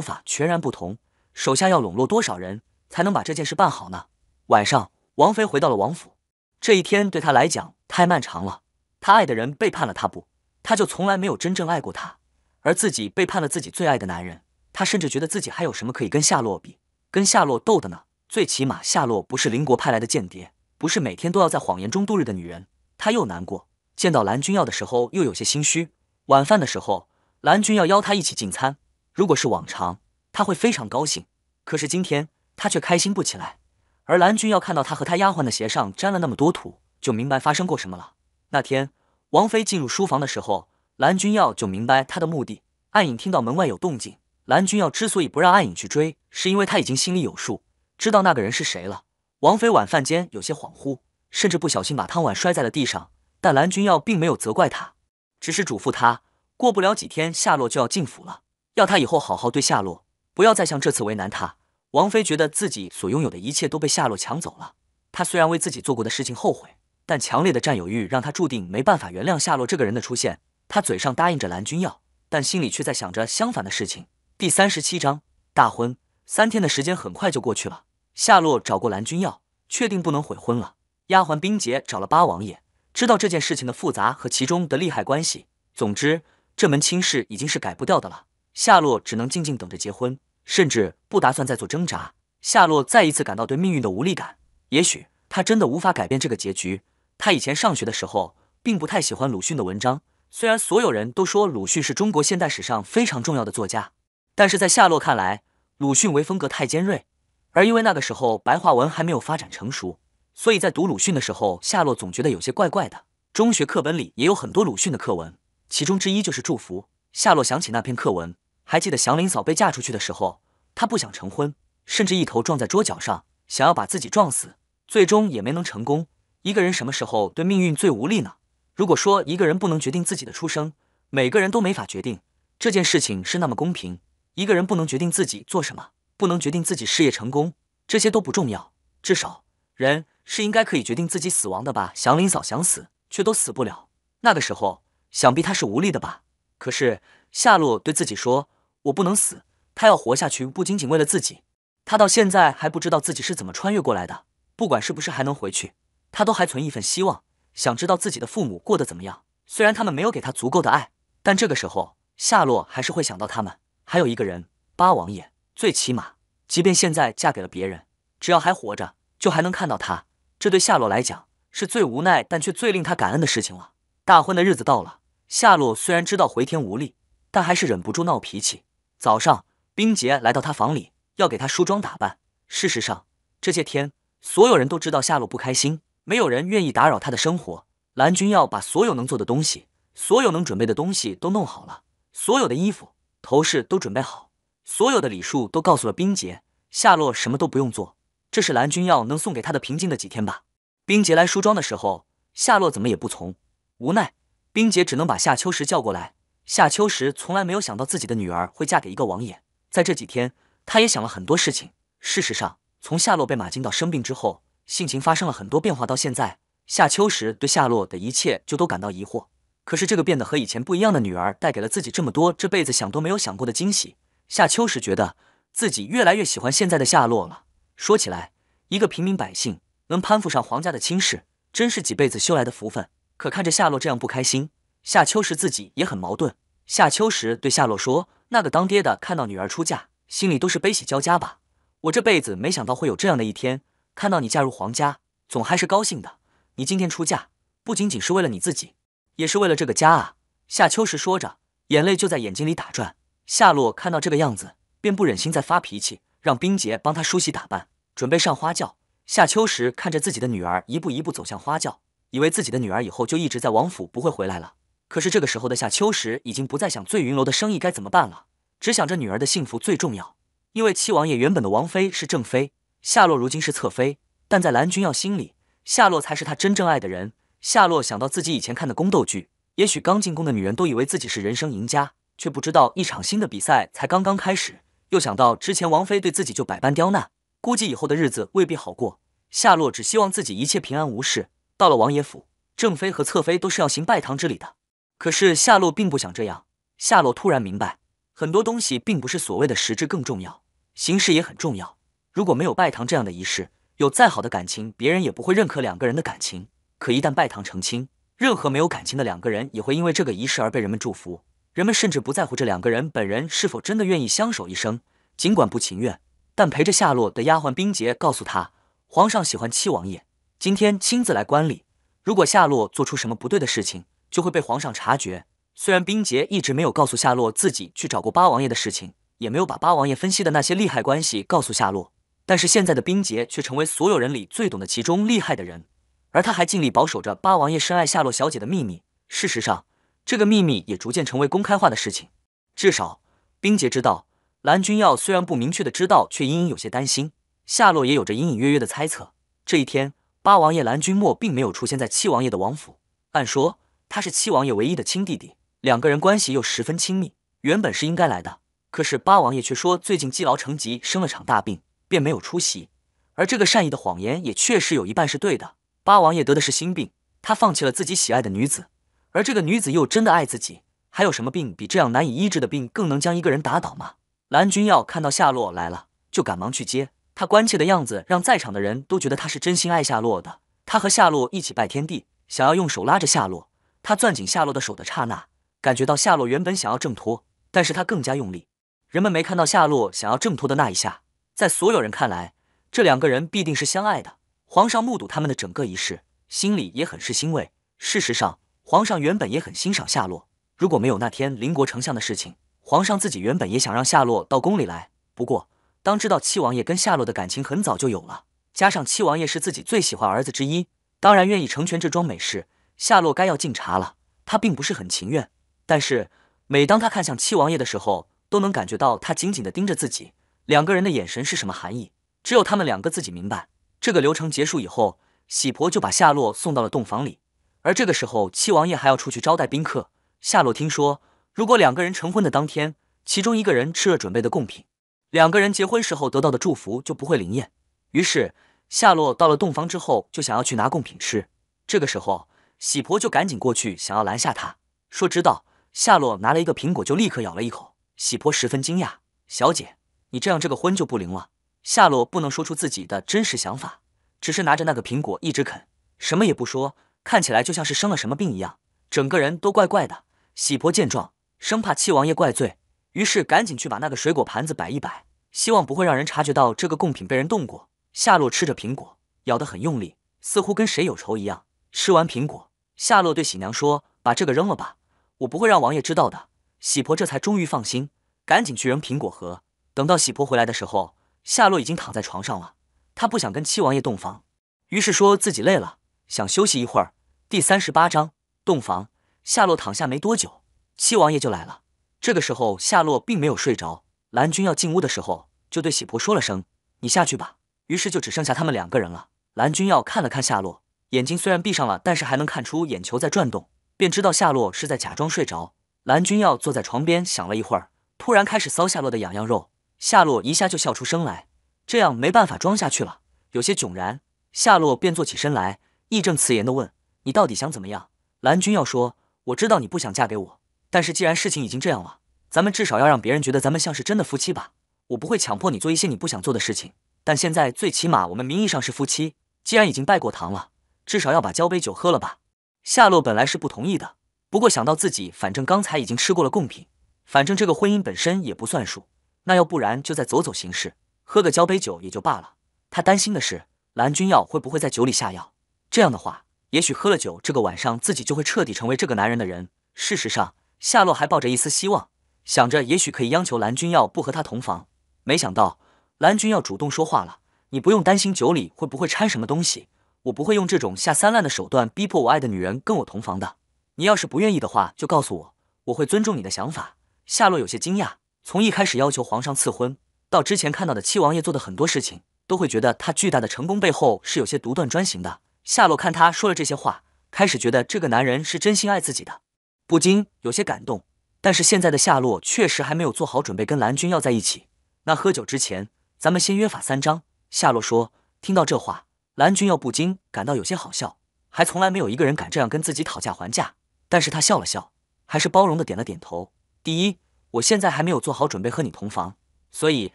法全然不同。手下要笼络多少人，才能把这件事办好呢？晚上，王妃回到了王府。这一天对她来讲太漫长了。她爱的人背叛了她，不，她就从来没有真正爱过他，而自己背叛了自己最爱的男人。她甚至觉得自己还有什么可以跟夏洛比，跟夏洛斗的呢？最起码，夏洛不是邻国派来的间谍，不是每天都要在谎言中度日的女人。她又难过。见到蓝君耀的时候，又有些心虚。晚饭的时候，蓝君耀邀他一起进餐。如果是往常，他会非常高兴。可是今天，他却开心不起来。而蓝君耀看到他和他丫鬟的鞋上沾了那么多土，就明白发生过什么了。那天，王妃进入书房的时候，蓝君耀就明白他的目的。暗影听到门外有动静，蓝君耀之所以不让暗影去追，是因为他已经心里有数，知道那个人是谁了。王妃晚饭间有些恍惚，甚至不小心把汤碗摔在了地上。但蓝君耀并没有责怪他，只是嘱咐他过不了几天夏洛就要进府了，要他以后好好对夏洛，不要再像这次为难他。王妃觉得自己所拥有的一切都被夏洛抢走了，她虽然为自己做过的事情后悔，但强烈的占有欲让她注定没办法原谅夏洛这个人的出现。她嘴上答应着蓝君耀，但心里却在想着相反的事情。第三十七章大婚三天的时间很快就过去了，夏洛找过蓝君耀，确定不能悔婚了。丫鬟冰洁找了八王爷。知道这件事情的复杂和其中的利害关系，总之，这门亲事已经是改不掉的了。夏洛只能静静等着结婚，甚至不打算再做挣扎。夏洛再一次感到对命运的无力感。也许他真的无法改变这个结局。他以前上学的时候并不太喜欢鲁迅的文章，虽然所有人都说鲁迅是中国现代史上非常重要的作家，但是在夏洛看来，鲁迅为风格太尖锐，而因为那个时候白话文还没有发展成熟。所以在读鲁迅的时候，夏洛总觉得有些怪怪的。中学课本里也有很多鲁迅的课文，其中之一就是《祝福》。夏洛想起那篇课文，还记得祥林嫂被嫁出去的时候，她不想成婚，甚至一头撞在桌角上，想要把自己撞死，最终也没能成功。一个人什么时候对命运最无力呢？如果说一个人不能决定自己的出生，每个人都没法决定，这件事情是那么公平。一个人不能决定自己做什么，不能决定自己事业成功，这些都不重要。至少人。是应该可以决定自己死亡的吧？祥林嫂想死却都死不了，那个时候想必她是无力的吧？可是夏洛对自己说：“我不能死，她要活下去，不仅仅为了自己。她到现在还不知道自己是怎么穿越过来的，不管是不是还能回去，她都还存一份希望，想知道自己的父母过得怎么样。虽然他们没有给她足够的爱，但这个时候夏洛还是会想到他们。还有一个人，八王爷，最起码，即便现在嫁给了别人，只要还活着，就还能看到他。”这对夏洛来讲是最无奈，但却最令他感恩的事情了。大婚的日子到了，夏洛虽然知道回天无力，但还是忍不住闹脾气。早上，冰洁来到他房里，要给他梳妆打扮。事实上，这些天所有人都知道夏洛不开心，没有人愿意打扰他的生活。蓝君要把所有能做的东西，所有能准备的东西都弄好了，所有的衣服、头饰都准备好，所有的礼数都告诉了冰洁。夏洛什么都不用做。这是蓝君耀能送给他的平静的几天吧。冰洁来梳妆的时候，夏洛怎么也不从，无奈，冰洁只能把夏秋实叫过来。夏秋实从来没有想到自己的女儿会嫁给一个王爷，在这几天，他也想了很多事情。事实上，从夏洛被马金道生病之后，性情发生了很多变化，到现在，夏秋实对夏洛的一切就都感到疑惑。可是，这个变得和以前不一样的女儿，带给了自己这么多这辈子想都没有想过的惊喜。夏秋实觉得自己越来越喜欢现在的夏洛了。说起来，一个平民百姓能攀附上皇家的亲事，真是几辈子修来的福分。可看着夏洛这样不开心，夏秋实自己也很矛盾。夏秋实对夏洛说：“那个当爹的看到女儿出嫁，心里都是悲喜交加吧？我这辈子没想到会有这样的一天，看到你嫁入皇家，总还是高兴的。你今天出嫁，不仅仅是为了你自己，也是为了这个家啊。”夏秋实说着，眼泪就在眼睛里打转。夏洛看到这个样子，便不忍心再发脾气。让冰洁帮他梳洗打扮，准备上花轿。夏秋实看着自己的女儿一步一步走向花轿，以为自己的女儿以后就一直在王府，不会回来了。可是这个时候的夏秋实已经不再想醉云楼的生意该怎么办了，只想着女儿的幸福最重要。因为七王爷原本的王妃是正妃夏洛，如今是侧妃，但在蓝君耀心里，夏洛才是他真正爱的人。夏洛想到自己以前看的宫斗剧，也许刚进宫的女人都以为自己是人生赢家，却不知道一场新的比赛才刚刚开始。又想到之前王妃对自己就百般刁难，估计以后的日子未必好过。夏洛只希望自己一切平安无事。到了王爷府，正妃和侧妃都是要行拜堂之礼的。可是夏洛并不想这样。夏洛突然明白，很多东西并不是所谓的实质更重要，形式也很重要。如果没有拜堂这样的仪式，有再好的感情，别人也不会认可两个人的感情。可一旦拜堂成亲，任何没有感情的两个人也会因为这个仪式而被人们祝福。人们甚至不在乎这两个人本人是否真的愿意相守一生，尽管不情愿，但陪着夏洛的丫鬟冰洁告诉他，皇上喜欢七王爷，今天亲自来观礼。如果夏洛做出什么不对的事情，就会被皇上察觉。虽然冰洁一直没有告诉夏洛自己去找过八王爷的事情，也没有把八王爷分析的那些利害关系告诉夏洛，但是现在的冰洁却成为所有人里最懂得其中利害的人，而他还尽力保守着八王爷深爱夏洛小姐的秘密。事实上。这个秘密也逐渐成为公开化的事情，至少冰洁知道，蓝君耀虽然不明确的知道，却隐隐有些担心。夏洛也有着隐隐约约的猜测。这一天，八王爷蓝君莫并没有出现在七王爷的王府。按说他是七王爷唯一的亲弟弟，两个人关系又十分亲密，原本是应该来的。可是八王爷却说最近积劳成疾，生了场大病，便没有出席。而这个善意的谎言也确实有一半是对的。八王爷得的是心病，他放弃了自己喜爱的女子。而这个女子又真的爱自己？还有什么病比这样难以医治的病更能将一个人打倒吗？蓝君耀看到夏洛来了，就赶忙去接他，关切的样子让在场的人都觉得他是真心爱夏洛的。他和夏洛一起拜天地，想要用手拉着夏洛。他攥紧夏洛的手的刹那，感觉到夏洛原本想要挣脱，但是他更加用力。人们没看到夏洛想要挣脱的那一下，在所有人看来，这两个人必定是相爱的。皇上目睹他们的整个仪式，心里也很是欣慰。事实上。皇上原本也很欣赏夏洛，如果没有那天邻国丞相的事情，皇上自己原本也想让夏洛到宫里来。不过，当知道七王爷跟夏洛的感情很早就有了，加上七王爷是自己最喜欢儿子之一，当然愿意成全这桩美事。夏洛该要敬茶了，他并不是很情愿，但是每当他看向七王爷的时候，都能感觉到他紧紧地盯着自己，两个人的眼神是什么含义，只有他们两个自己明白。这个流程结束以后，喜婆就把夏洛送到了洞房里。而这个时候，七王爷还要出去招待宾客。夏洛听说，如果两个人成婚的当天，其中一个人吃了准备的贡品，两个人结婚时候得到的祝福就不会灵验。于是，夏洛到了洞房之后，就想要去拿贡品吃。这个时候，喜婆就赶紧过去想要拦下他，说：“知道夏洛拿了一个苹果，就立刻咬了一口。”喜婆十分惊讶：“小姐，你这样这个婚就不灵了。”夏洛不能说出自己的真实想法，只是拿着那个苹果一直啃，什么也不说。看起来就像是生了什么病一样，整个人都怪怪的。喜婆见状，生怕七王爷怪罪，于是赶紧去把那个水果盘子摆一摆，希望不会让人察觉到这个贡品被人动过。夏洛吃着苹果，咬得很用力，似乎跟谁有仇一样。吃完苹果，夏洛对喜娘说：“把这个扔了吧，我不会让王爷知道的。”喜婆这才终于放心，赶紧去扔苹果核。等到喜婆回来的时候，夏洛已经躺在床上了。她不想跟七王爷洞房，于是说自己累了，想休息一会儿。第三十八章洞房。夏洛躺下没多久，七王爷就来了。这个时候，夏洛并没有睡着。蓝君耀进屋的时候，就对喜婆说了声：“你下去吧。”于是就只剩下他们两个人了。蓝君耀看了看夏洛，眼睛虽然闭上了，但是还能看出眼球在转动，便知道夏洛是在假装睡着。蓝君耀坐在床边想了一会儿，突然开始搔夏洛的痒痒肉。夏洛一下就笑出声来，这样没办法装下去了，有些窘然。夏洛便坐起身来，义正词严地问。你到底想怎么样？蓝君耀说：“我知道你不想嫁给我，但是既然事情已经这样了，咱们至少要让别人觉得咱们像是真的夫妻吧。我不会强迫你做一些你不想做的事情，但现在最起码我们名义上是夫妻。既然已经拜过堂了，至少要把交杯酒喝了吧。”夏洛本来是不同意的，不过想到自己反正刚才已经吃过了贡品，反正这个婚姻本身也不算数，那要不然就再走走形式，喝个交杯酒也就罢了。他担心的是蓝君耀会不会在酒里下药，这样的话。也许喝了酒，这个晚上自己就会彻底成为这个男人的人。事实上，夏洛还抱着一丝希望，想着也许可以央求蓝君耀不和他同房。没想到蓝君耀主动说话了：“你不用担心酒里会不会掺什么东西，我不会用这种下三滥的手段逼迫我爱的女人跟我同房的。你要是不愿意的话，就告诉我，我会尊重你的想法。”夏洛有些惊讶，从一开始要求皇上赐婚，到之前看到的七王爷做的很多事情，都会觉得他巨大的成功背后是有些独断专行的。夏洛看他说了这些话，开始觉得这个男人是真心爱自己的，不禁有些感动。但是现在的夏洛确实还没有做好准备跟蓝军要在一起。那喝酒之前，咱们先约法三章。夏洛说。听到这话，蓝军要不禁感到有些好笑，还从来没有一个人敢这样跟自己讨价还价。但是他笑了笑，还是包容的点了点头。第一，我现在还没有做好准备和你同房，所以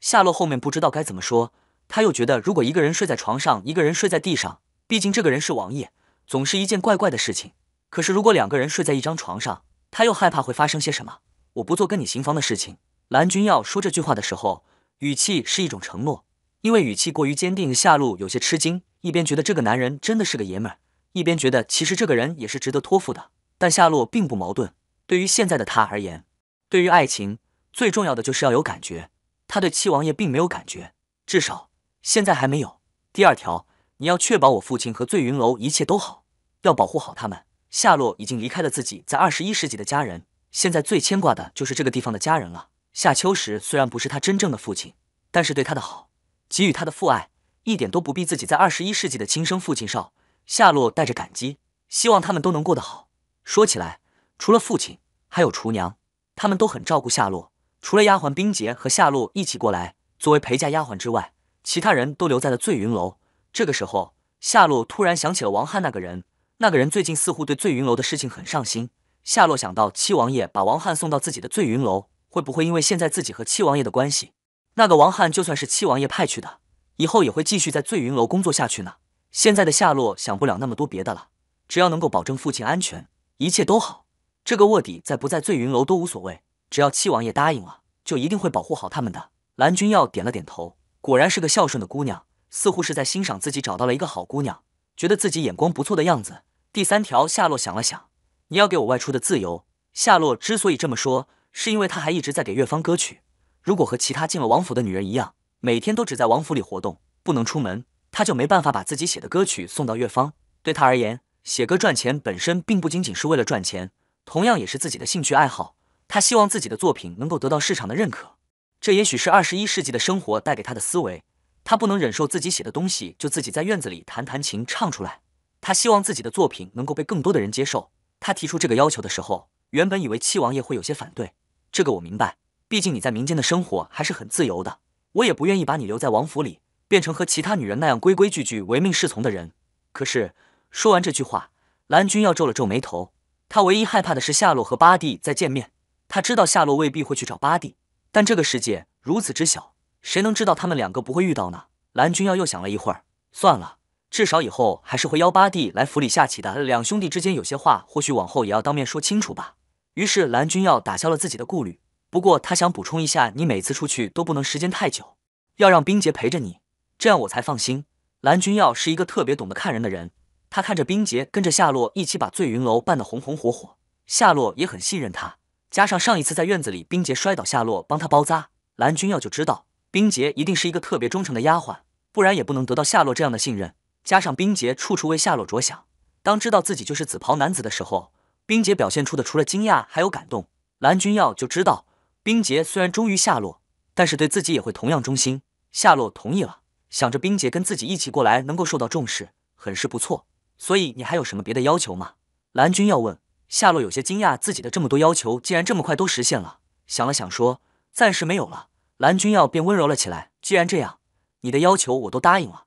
夏洛后面不知道该怎么说。他又觉得如果一个人睡在床上，一个人睡在地上。毕竟这个人是王爷，总是一件怪怪的事情。可是如果两个人睡在一张床上，他又害怕会发生些什么。我不做跟你行房的事情。蓝君耀说这句话的时候，语气是一种承诺，因为语气过于坚定，夏洛有些吃惊。一边觉得这个男人真的是个爷们儿，一边觉得其实这个人也是值得托付的。但夏洛并不矛盾。对于现在的他而言，对于爱情最重要的就是要有感觉。他对七王爷并没有感觉，至少现在还没有。第二条。你要确保我父亲和醉云楼一切都好，要保护好他们。夏洛已经离开了自己在二十一世纪的家人，现在最牵挂的就是这个地方的家人了。夏秋实虽然不是他真正的父亲，但是对他的好，给予他的父爱，一点都不比自己在二十一世纪的亲生父亲少。夏洛带着感激，希望他们都能过得好。说起来，除了父亲，还有厨娘，他们都很照顾夏洛。除了丫鬟冰洁和夏洛一起过来作为陪嫁丫鬟之外，其他人都留在了醉云楼。这个时候，夏洛突然想起了王翰那个人。那个人最近似乎对醉云楼的事情很上心。夏洛想到七王爷把王翰送到自己的醉云楼，会不会因为现在自己和七王爷的关系，那个王翰就算是七王爷派去的，以后也会继续在醉云楼工作下去呢？现在的夏洛想不了那么多别的了，只要能够保证父亲安全，一切都好。这个卧底在不在醉云楼都无所谓，只要七王爷答应了，就一定会保护好他们的。蓝君耀点了点头，果然是个孝顺的姑娘。似乎是在欣赏自己找到了一个好姑娘，觉得自己眼光不错的样子。第三条，夏洛想了想：“你要给我外出的自由。”夏洛之所以这么说，是因为他还一直在给乐方歌曲。如果和其他进了王府的女人一样，每天都只在王府里活动，不能出门，他就没办法把自己写的歌曲送到乐方。对他而言，写歌赚钱本身并不仅仅是为了赚钱，同样也是自己的兴趣爱好。他希望自己的作品能够得到市场的认可。这也许是二十一世纪的生活带给他的思维。他不能忍受自己写的东西就自己在院子里弹弹琴唱出来。他希望自己的作品能够被更多的人接受。他提出这个要求的时候，原本以为七王爷会有些反对。这个我明白，毕竟你在民间的生活还是很自由的。我也不愿意把你留在王府里，变成和其他女人那样规规矩矩、唯命是从的人。可是说完这句话，蓝君耀皱了皱眉头。他唯一害怕的是夏洛和巴蒂再见面。他知道夏洛未必会去找巴蒂，但这个世界如此之小。谁能知道他们两个不会遇到呢？蓝君耀又想了一会儿，算了，至少以后还是会邀八弟来府里下棋的。两兄弟之间有些话，或许往后也要当面说清楚吧。于是蓝君耀打消了自己的顾虑。不过他想补充一下，你每次出去都不能时间太久，要让冰洁陪着你，这样我才放心。蓝君耀是一个特别懂得看人的人，他看着冰洁跟着夏洛一起把醉云楼办得红红火火，夏洛也很信任他。加上上一次在院子里，冰洁摔倒，夏洛帮他包扎，蓝君耀就知道。冰洁一定是一个特别忠诚的丫鬟，不然也不能得到夏洛这样的信任。加上冰洁处处为夏洛着想，当知道自己就是紫袍男子的时候，冰洁表现出的除了惊讶，还有感动。蓝君耀就知道，冰洁虽然忠于夏洛，但是对自己也会同样忠心。夏洛同意了，想着冰洁跟自己一起过来能够受到重视，很是不错。所以你还有什么别的要求吗？蓝君耀问。夏洛有些惊讶，自己的这么多要求竟然这么快都实现了。想了想说：“暂时没有了。”蓝君耀便温柔了起来。既然这样，你的要求我都答应了。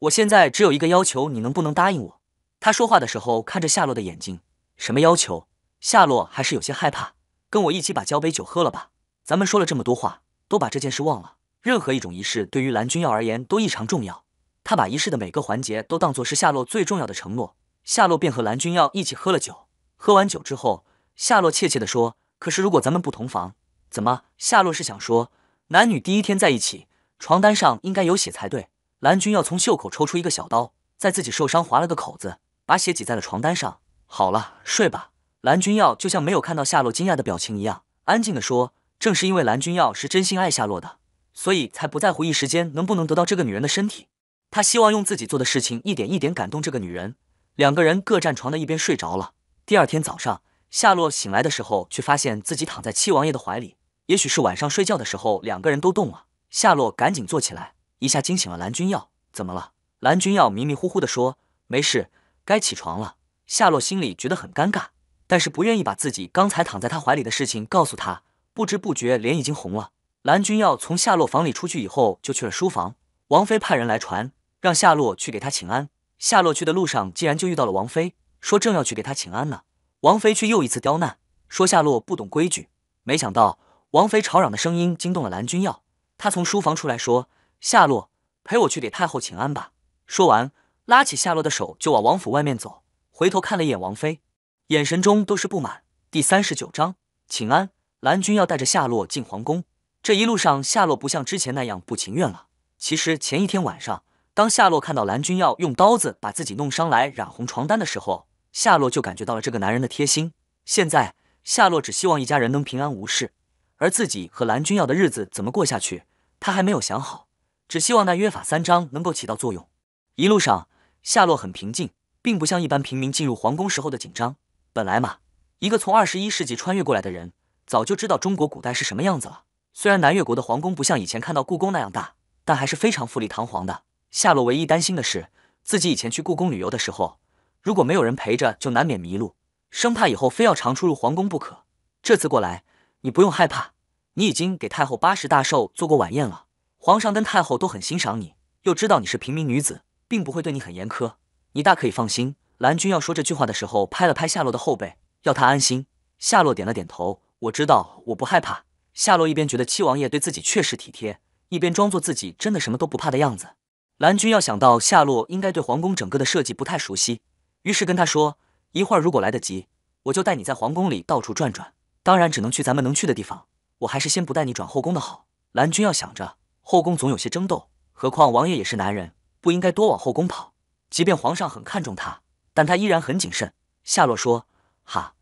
我现在只有一个要求，你能不能答应我？他说话的时候看着夏洛的眼睛。什么要求？夏洛还是有些害怕。跟我一起把交杯酒喝了吧。咱们说了这么多话，都把这件事忘了。任何一种仪式对于蓝君耀而言都异常重要，他把仪式的每个环节都当做是夏洛最重要的承诺。夏洛便和蓝君耀一起喝了酒。喝完酒之后，夏洛怯怯地说：“可是如果咱们不同房，怎么？”夏洛是想说。男女第一天在一起，床单上应该有血才对。蓝君耀从袖口抽出一个小刀，在自己受伤划了个口子，把血挤在了床单上。好了，睡吧。蓝君耀就像没有看到夏洛惊讶的表情一样，安静地说：“正是因为蓝君耀是真心爱夏洛的，所以才不在乎一时间能不能得到这个女人的身体。他希望用自己做的事情一点一点感动这个女人。”两个人各站床的一边睡着了。第二天早上，夏洛醒来的时候，却发现自己躺在七王爷的怀里。也许是晚上睡觉的时候，两个人都动了。夏洛赶紧坐起来，一下惊醒了蓝君耀。怎么了？蓝君耀迷迷糊糊地说：“没事，该起床了。”夏洛心里觉得很尴尬，但是不愿意把自己刚才躺在他怀里的事情告诉他。不知不觉，脸已经红了。蓝君耀从夏洛房里出去以后，就去了书房。王妃派人来传，让夏洛去给他请安。夏洛去的路上，竟然就遇到了王妃，说正要去给他请安呢。王妃却又一次刁难，说夏洛不懂规矩。没想到。王妃吵嚷的声音惊动了蓝君耀，他从书房出来，说：“夏洛，陪我去给太后请安吧。”说完，拉起夏洛的手就往王府外面走，回头看了一眼王妃，眼神中都是不满。第三十九章，请安。蓝君耀带着夏洛进皇宫，这一路上，夏洛不像之前那样不情愿了。其实前一天晚上，当夏洛看到蓝君耀用刀子把自己弄伤来染红床单的时候，夏洛就感觉到了这个男人的贴心。现在，夏洛只希望一家人能平安无事。而自己和蓝君耀的日子怎么过下去，他还没有想好，只希望那约法三章能够起到作用。一路上，夏洛很平静，并不像一般平民进入皇宫时候的紧张。本来嘛，一个从二十一世纪穿越过来的人，早就知道中国古代是什么样子了。虽然南越国的皇宫不像以前看到故宫那样大，但还是非常富丽堂皇的。夏洛唯一担心的是，自己以前去故宫旅游的时候，如果没有人陪着，就难免迷路，生怕以后非要常出入皇宫不可。这次过来，你不用害怕。你已经给太后八十大寿做过晚宴了，皇上跟太后都很欣赏你，又知道你是平民女子，并不会对你很严苛，你大可以放心。蓝君要说这句话的时候，拍了拍夏洛的后背，要他安心。夏洛点了点头，我知道，我不害怕。夏洛一边觉得七王爷对自己确实体贴，一边装作自己真的什么都不怕的样子。蓝君要想到夏洛应该对皇宫整个的设计不太熟悉，于是跟他说，一会儿如果来得及，我就带你在皇宫里到处转转，当然只能去咱们能去的地方。我还是先不带你转后宫的好，蓝君要想着后宫总有些争斗，何况王爷也是男人，不应该多往后宫跑。即便皇上很看重他，但他依然很谨慎。夏洛说：“哈，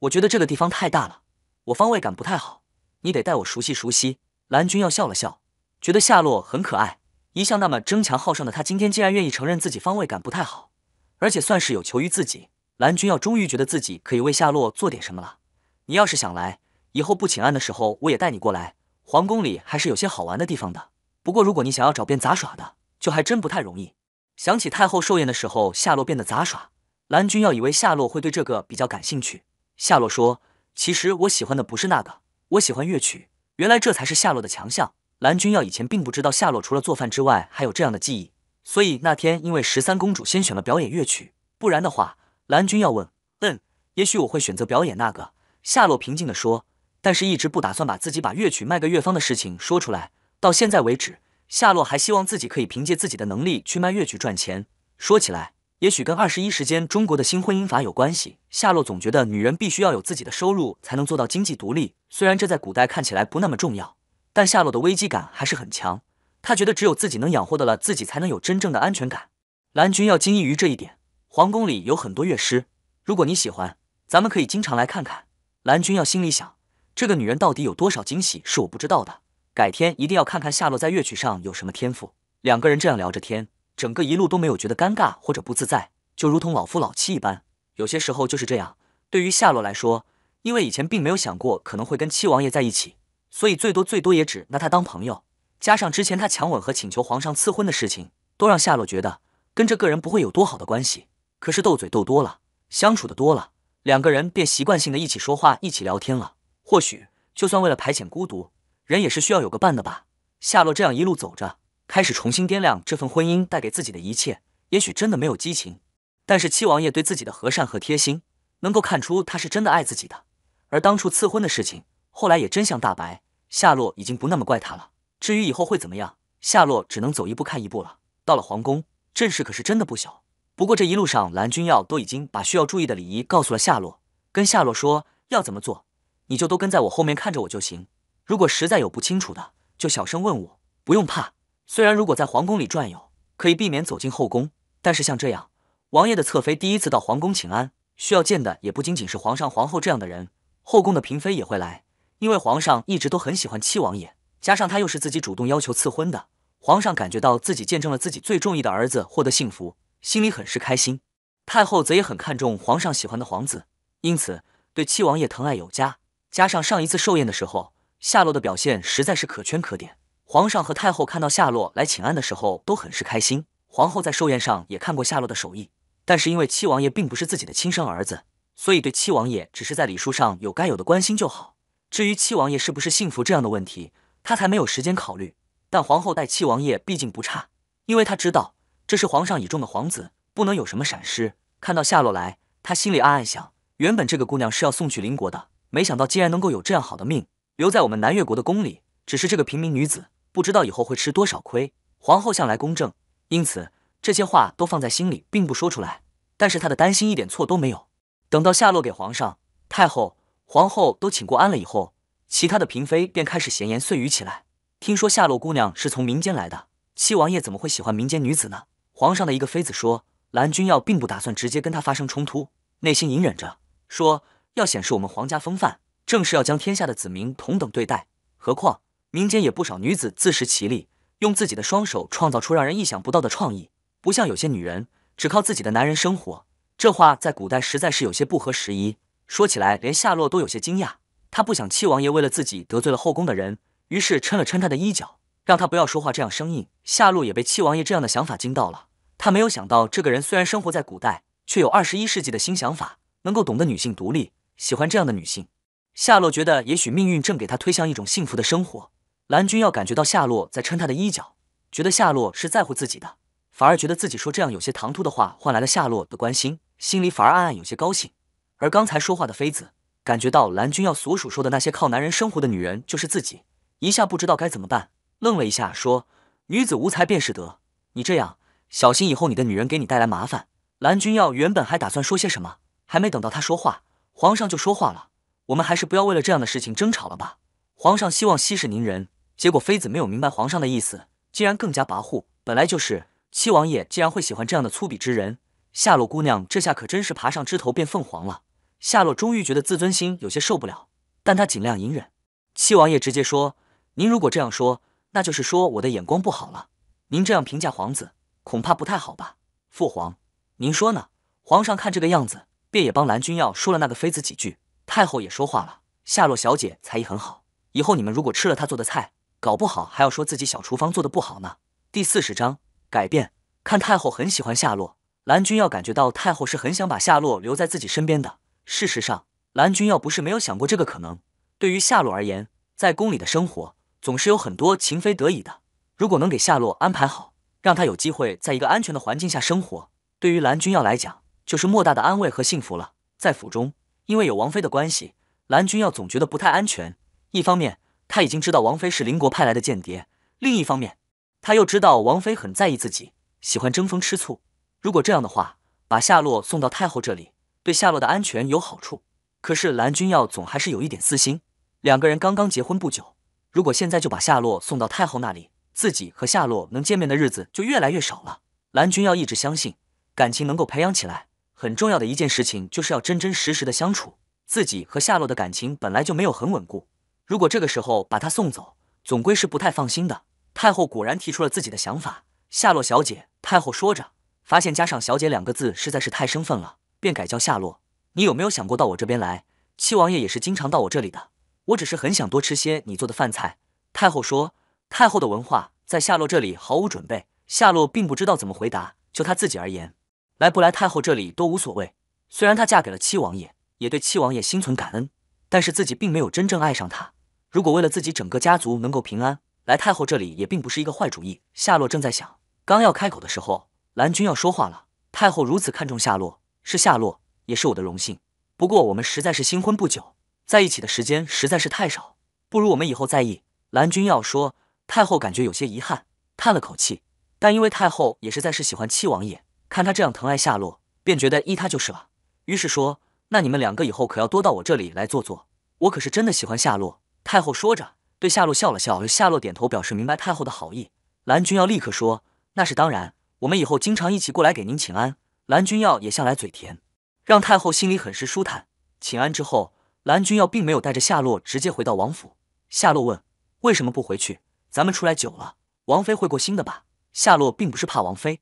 我觉得这个地方太大了，我方位感不太好，你得带我熟悉熟悉。”蓝君要笑了笑，觉得夏洛很可爱。一向那么争强好胜的他，今天竟然愿意承认自己方位感不太好，而且算是有求于自己。蓝君要终于觉得自己可以为夏洛做点什么了。你要是想来。以后不请安的时候，我也带你过来。皇宫里还是有些好玩的地方的。不过如果你想要找遍杂耍的，就还真不太容易。想起太后寿宴的时候，夏洛变得杂耍，蓝君要以为夏洛会对这个比较感兴趣。夏洛说：“其实我喜欢的不是那个，我喜欢乐曲。”原来这才是夏洛的强项。蓝君要以前并不知道夏洛除了做饭之外还有这样的技艺，所以那天因为十三公主先选了表演乐曲，不然的话，蓝君要问：“嗯，也许我会选择表演那个？”夏洛平静地说。但是，一直不打算把自己把乐曲卖给乐方的事情说出来。到现在为止，夏洛还希望自己可以凭借自己的能力去卖乐曲赚钱。说起来，也许跟二十一时间中国的新婚姻法有关系。夏洛总觉得女人必须要有自己的收入，才能做到经济独立。虽然这在古代看起来不那么重要，但夏洛的危机感还是很强。他觉得只有自己能养活得了自己，才能有真正的安全感。蓝军要惊异于这一点。皇宫里有很多乐师，如果你喜欢，咱们可以经常来看看。蓝军要心里想。这个女人到底有多少惊喜是我不知道的，改天一定要看看夏洛在乐曲上有什么天赋。两个人这样聊着天，整个一路都没有觉得尴尬或者不自在，就如同老夫老妻一般。有些时候就是这样。对于夏洛来说，因为以前并没有想过可能会跟七王爷在一起，所以最多最多也只拿他当朋友。加上之前他强吻和请求皇上赐婚的事情，都让夏洛觉得跟这个人不会有多好的关系。可是斗嘴斗多了，相处的多了，两个人便习惯性的一起说话，一起聊天了。或许，就算为了排遣孤独，人也是需要有个伴的吧。夏洛这样一路走着，开始重新掂量这份婚姻带给自己的一切。也许真的没有激情，但是七王爷对自己的和善和贴心，能够看出他是真的爱自己的。而当初赐婚的事情，后来也真相大白，夏洛已经不那么怪他了。至于以后会怎么样，夏洛只能走一步看一步了。到了皇宫，阵势可是真的不小。不过这一路上，蓝君耀都已经把需要注意的礼仪告诉了夏洛，跟夏洛说要怎么做。你就都跟在我后面看着我就行。如果实在有不清楚的，就小声问我，不用怕。虽然如果在皇宫里转悠，可以避免走进后宫，但是像这样，王爷的侧妃第一次到皇宫请安，需要见的也不仅仅是皇上、皇后这样的人，后宫的嫔妃也会来。因为皇上一直都很喜欢七王爷，加上他又是自己主动要求赐婚的，皇上感觉到自己见证了自己最中意的儿子获得幸福，心里很是开心。太后则也很看重皇上喜欢的皇子，因此对七王爷疼爱有加。加上上一次寿宴的时候，夏洛的表现实在是可圈可点。皇上和太后看到夏洛来请安的时候都很是开心。皇后在寿宴上也看过夏洛的手艺，但是因为七王爷并不是自己的亲生儿子，所以对七王爷只是在礼数上有该有的关心就好。至于七王爷是不是幸福这样的问题，她才没有时间考虑。但皇后待七王爷毕竟不差，因为她知道这是皇上倚重的皇子，不能有什么闪失。看到夏洛来，她心里暗暗想：原本这个姑娘是要送去邻国的。没想到竟然能够有这样好的命，留在我们南越国的宫里。只是这个平民女子，不知道以后会吃多少亏。皇后向来公正，因此这些话都放在心里，并不说出来。但是她的担心一点错都没有。等到夏洛给皇上、太后、皇后都请过安了以后，其他的嫔妃便开始闲言碎语起来。听说夏洛姑娘是从民间来的，七王爷怎么会喜欢民间女子呢？皇上的一个妃子说：“蓝君耀并不打算直接跟她发生冲突，内心隐忍着说。”要显示我们皇家风范，正是要将天下的子民同等对待。何况民间也不少女子自食其力，用自己的双手创造出让人意想不到的创意，不像有些女人只靠自己的男人生活。这话在古代实在是有些不合时宜。说起来，连夏洛都有些惊讶。他不想七王爷为了自己得罪了后宫的人，于是抻了抻他的衣角，让他不要说话这样生硬。夏洛也被七王爷这样的想法惊到了。他没有想到，这个人虽然生活在古代，却有二十一世纪的新想法，能够懂得女性独立。喜欢这样的女性，夏洛觉得也许命运正给她推向一种幸福的生活。蓝君要感觉到夏洛在撑他的衣角，觉得夏洛是在乎自己的，反而觉得自己说这样有些唐突的话换来了夏洛的关心，心里反而暗暗有些高兴。而刚才说话的妃子感觉到蓝君要所属说的那些靠男人生活的女人就是自己，一下不知道该怎么办，愣了一下说：“女子无才便是德，你这样小心以后你的女人给你带来麻烦。”蓝君要原本还打算说些什么，还没等到他说话。皇上就说话了，我们还是不要为了这样的事情争吵了吧。皇上希望息事宁人。结果妃子没有明白皇上的意思，竟然更加跋扈。本来就是七王爷，竟然会喜欢这样的粗鄙之人，夏洛姑娘这下可真是爬上枝头变凤凰了。夏洛终于觉得自尊心有些受不了，但她尽量隐忍。七王爷直接说：“您如果这样说，那就是说我的眼光不好了。您这样评价皇子，恐怕不太好吧？父皇，您说呢？”皇上看这个样子。便也帮蓝君耀说了那个妃子几句，太后也说话了。夏洛小姐才艺很好，以后你们如果吃了她做的菜，搞不好还要说自己小厨房做的不好呢。第四十章改变，看太后很喜欢夏洛，蓝君耀感觉到太后是很想把夏洛留在自己身边的。事实上，蓝君耀不是没有想过这个可能。对于夏洛而言，在宫里的生活总是有很多情非得已的。如果能给夏洛安排好，让她有机会在一个安全的环境下生活，对于蓝君耀来讲。就是莫大的安慰和幸福了。在府中，因为有王妃的关系，蓝君耀总觉得不太安全。一方面，他已经知道王妃是邻国派来的间谍；另一方面，他又知道王妃很在意自己，喜欢争风吃醋。如果这样的话，把夏洛送到太后这里，对夏洛的安全有好处。可是蓝君耀总还是有一点私心。两个人刚刚结婚不久，如果现在就把夏洛送到太后那里，自己和夏洛能见面的日子就越来越少了。蓝君耀一直相信，感情能够培养起来。很重要的一件事情就是要真真实实的相处。自己和夏洛的感情本来就没有很稳固，如果这个时候把她送走，总归是不太放心的。太后果然提出了自己的想法，夏洛小姐。太后说着，发现加上“小姐”两个字实在是太生分了，便改叫夏洛。你有没有想过到我这边来？七王爷也是经常到我这里的，我只是很想多吃些你做的饭菜。太后说，太后的文化在夏洛这里毫无准备，夏洛并不知道怎么回答。就她自己而言。来不来太后这里都无所谓。虽然她嫁给了七王爷，也对七王爷心存感恩，但是自己并没有真正爱上他。如果为了自己整个家族能够平安来太后这里，也并不是一个坏主意。夏洛正在想，刚要开口的时候，蓝君要说话了。太后如此看重夏洛，是夏洛，也是我的荣幸。不过我们实在是新婚不久，在一起的时间实在是太少，不如我们以后再议。蓝君要说，太后感觉有些遗憾，叹了口气。但因为太后也实在是喜欢七王爷。看他这样疼爱夏洛，便觉得依他就是了。于是说：“那你们两个以后可要多到我这里来坐坐，我可是真的喜欢夏洛。”太后说着，对夏洛笑了笑。夏洛点头表示明白太后的好意。蓝君耀立刻说：“那是当然，我们以后经常一起过来给您请安。”蓝君耀也向来嘴甜，让太后心里很是舒坦。请安之后，蓝君耀并没有带着夏洛直接回到王府。夏洛问：“为什么不回去？咱们出来久了，王妃会过心的吧？”夏洛并不是怕王妃。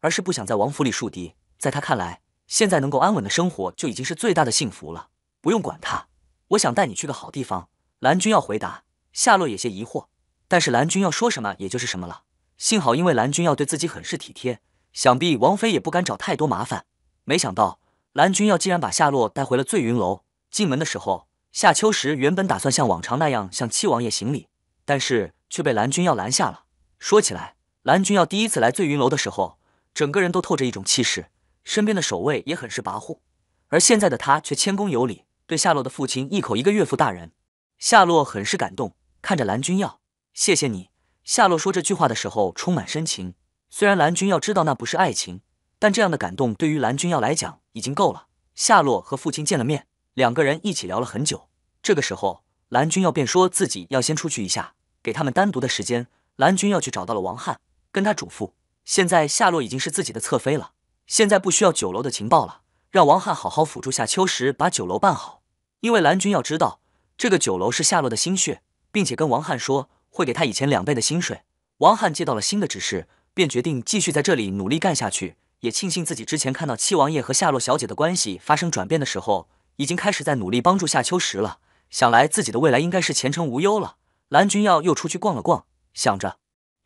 而是不想在王府里树敌，在他看来，现在能够安稳的生活就已经是最大的幸福了。不用管他，我想带你去个好地方。蓝军要回答，夏洛有些疑惑，但是蓝军要说什么也就是什么了。幸好，因为蓝军要对自己很是体贴，想必王妃也不敢找太多麻烦。没想到，蓝君要竟然把夏洛带回了醉云楼。进门的时候，夏秋实原本打算像往常那样向七王爷行礼，但是却被蓝君要拦下了。说起来，蓝君要第一次来醉云楼的时候。整个人都透着一种气势，身边的守卫也很是跋扈，而现在的他却谦恭有礼，对夏洛的父亲一口一个岳父大人。夏洛很是感动，看着蓝君耀，谢谢你。夏洛说这句话的时候充满深情。虽然蓝君耀知道那不是爱情，但这样的感动对于蓝君耀来讲已经够了。夏洛和父亲见了面，两个人一起聊了很久。这个时候，蓝君耀便说自己要先出去一下，给他们单独的时间。蓝君耀去找到了王翰，跟他嘱咐。现在夏洛已经是自己的侧妃了，现在不需要酒楼的情报了，让王汉好好辅助夏秋实把酒楼办好。因为蓝君耀知道这个酒楼是夏洛的心血，并且跟王汉说会给他以前两倍的薪水。王汉接到了新的指示，便决定继续在这里努力干下去。也庆幸自己之前看到七王爷和夏洛小姐的关系发生转变的时候，已经开始在努力帮助夏秋实了。想来自己的未来应该是前程无忧了。蓝君耀又出去逛了逛，想着。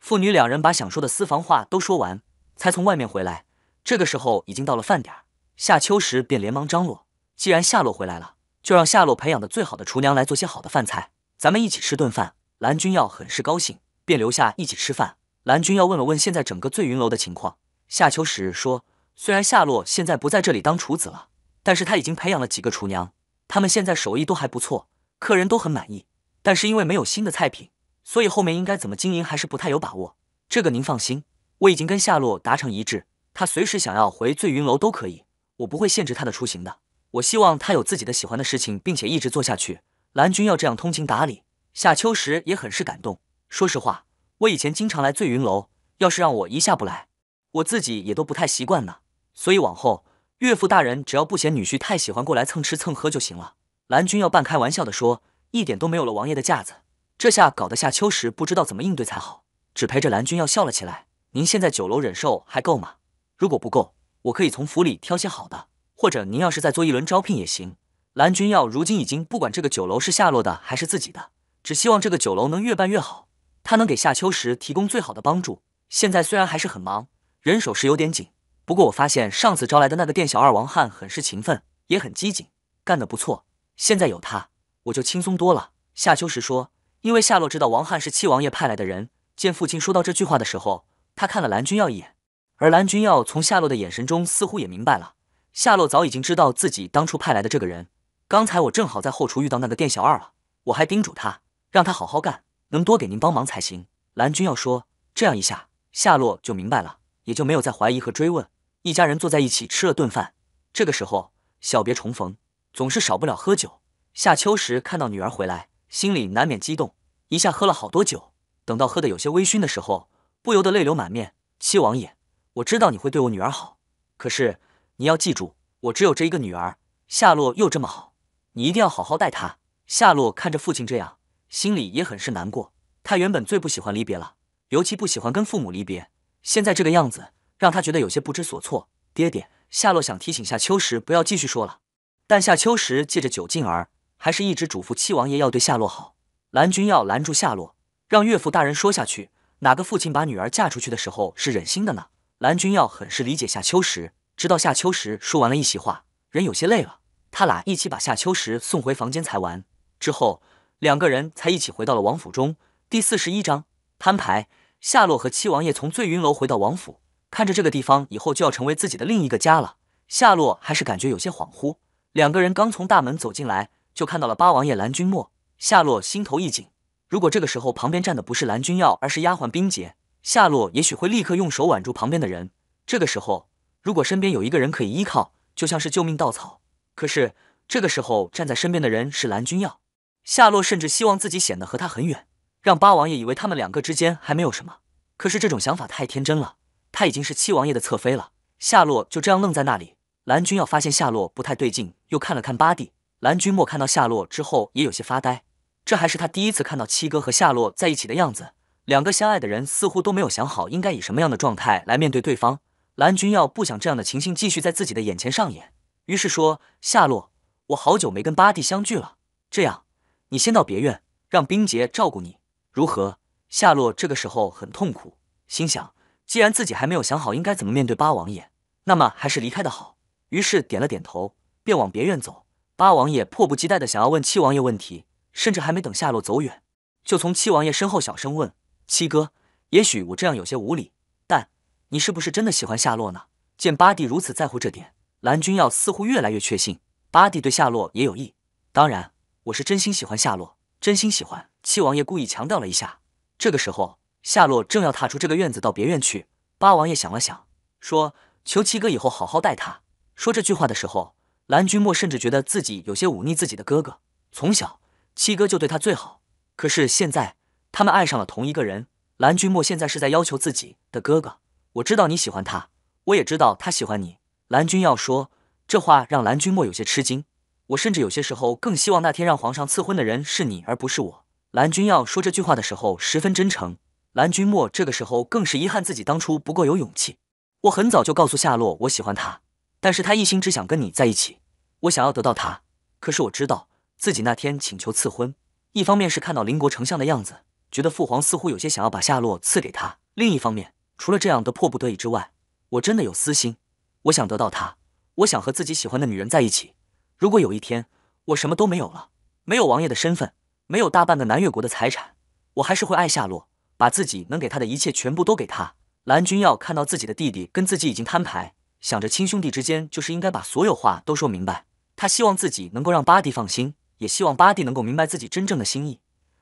父女两人把想说的私房话都说完，才从外面回来。这个时候已经到了饭点儿，夏秋实便连忙张罗。既然夏洛回来了，就让夏洛培养的最好的厨娘来做些好的饭菜，咱们一起吃顿饭。蓝君耀很是高兴，便留下一起吃饭。蓝君耀问了问现在整个醉云楼的情况，夏秋实说，虽然夏洛现在不在这里当厨子了，但是他已经培养了几个厨娘，他们现在手艺都还不错，客人都很满意。但是因为没有新的菜品。所以后面应该怎么经营还是不太有把握，这个您放心，我已经跟夏洛达成一致，他随时想要回醉云楼都可以，我不会限制他的出行的。我希望他有自己的喜欢的事情，并且一直做下去。蓝军要这样通情达理，夏秋实也很是感动。说实话，我以前经常来醉云楼，要是让我一下不来，我自己也都不太习惯呢。所以往后岳父大人只要不嫌女婿太喜欢过来蹭吃蹭喝就行了。蓝军要半开玩笑的说，一点都没有了王爷的架子。这下搞得夏秋实不知道怎么应对才好，只陪着蓝君耀笑了起来。您现在酒楼忍受还够吗？如果不够，我可以从府里挑些好的，或者您要是再做一轮招聘也行。蓝君耀如今已经不管这个酒楼是夏洛的还是自己的，只希望这个酒楼能越办越好，他能给夏秋实提供最好的帮助。现在虽然还是很忙，人手是有点紧，不过我发现上次招来的那个店小二王汉很是勤奋，也很机警，干得不错。现在有他，我就轻松多了。夏秋实说。因为夏洛知道王翰是七王爷派来的人，见父亲说到这句话的时候，他看了蓝君耀一眼。而蓝君耀从夏洛的眼神中似乎也明白了，夏洛早已经知道自己当初派来的这个人。刚才我正好在后厨遇到那个店小二了，我还叮嘱他，让他好好干，能多给您帮忙才行。蓝君耀说，这样一下，夏洛就明白了，也就没有再怀疑和追问。一家人坐在一起吃了顿饭，这个时候小别重逢，总是少不了喝酒。夏秋实看到女儿回来。心里难免激动，一下喝了好多酒。等到喝得有些微醺的时候，不由得泪流满面。七王爷，我知道你会对我女儿好，可是你要记住，我只有这一个女儿，夏洛又这么好，你一定要好好待她。夏洛看着父亲这样，心里也很是难过。他原本最不喜欢离别了，尤其不喜欢跟父母离别。现在这个样子，让他觉得有些不知所措。爹爹，夏洛想提醒夏秋实不要继续说了，但夏秋实借着酒劲儿。还是一直嘱咐七王爷要对夏洛好。蓝君耀拦住夏洛，让岳父大人说下去。哪个父亲把女儿嫁出去的时候是忍心的呢？蓝君耀很是理解夏秋实。直到夏秋实说完了一席话，人有些累了，他俩一起把夏秋实送回房间才完。之后两个人才一起回到了王府中。第四十一章摊牌。夏洛和七王爷从醉云楼回到王府，看着这个地方以后就要成为自己的另一个家了，夏洛还是感觉有些恍惚。两个人刚从大门走进来。就看到了八王爷蓝君莫，夏洛心头一紧。如果这个时候旁边站的不是蓝君耀，而是丫鬟冰洁，夏洛也许会立刻用手挽住旁边的人。这个时候，如果身边有一个人可以依靠，就像是救命稻草。可是这个时候站在身边的人是蓝君耀，夏洛甚至希望自己显得和他很远，让八王爷以为他们两个之间还没有什么。可是这种想法太天真了，他已经是七王爷的侧妃了。夏洛就这样愣在那里。蓝君耀发现夏洛不太对劲，又看了看八弟。蓝君莫看到夏洛之后也有些发呆，这还是他第一次看到七哥和夏洛在一起的样子。两个相爱的人似乎都没有想好应该以什么样的状态来面对对方。蓝君耀不想这样的情形继续在自己的眼前上演，于是说：“夏洛，我好久没跟八弟相聚了，这样，你先到别院，让冰洁照顾你，如何？”夏洛这个时候很痛苦，心想：既然自己还没有想好应该怎么面对八王爷，那么还是离开的好。于是点了点头，便往别院走。八王爷迫不及待的想要问七王爷问题，甚至还没等夏洛走远，就从七王爷身后小声问：“七哥，也许我这样有些无礼，但你是不是真的喜欢夏洛呢？”见八弟如此在乎这点，蓝君耀似乎越来越确信八弟对夏洛也有意。当然，我是真心喜欢夏洛，真心喜欢。七王爷故意强调了一下。这个时候，夏洛正要踏出这个院子到别院去，八王爷想了想，说：“求七哥以后好好待他。”说这句话的时候。蓝君莫甚至觉得自己有些忤逆自己的哥哥。从小，七哥就对他最好。可是现在，他们爱上了同一个人。蓝君莫现在是在要求自己的哥哥。我知道你喜欢他，我也知道他喜欢你。蓝君要说这话，让蓝君莫有些吃惊。我甚至有些时候更希望那天让皇上赐婚的人是你，而不是我。蓝君要说这句话的时候，十分真诚。蓝君莫这个时候更是遗憾自己当初不够有勇气。我很早就告诉夏洛，我喜欢他。但是他一心只想跟你在一起，我想要得到他。可是我知道自己那天请求赐婚，一方面是看到邻国丞相的样子，觉得父皇似乎有些想要把夏洛赐给他；另一方面，除了这样的迫不得已之外，我真的有私心，我想得到他，我想和自己喜欢的女人在一起。如果有一天我什么都没有了，没有王爷的身份，没有大半个南越国的财产，我还是会爱夏洛，把自己能给他的一切全部都给他。蓝君耀看到自己的弟弟跟自己已经摊牌。想着亲兄弟之间就是应该把所有话都说明白，他希望自己能够让八弟放心，也希望八弟能够明白自己真正的心意。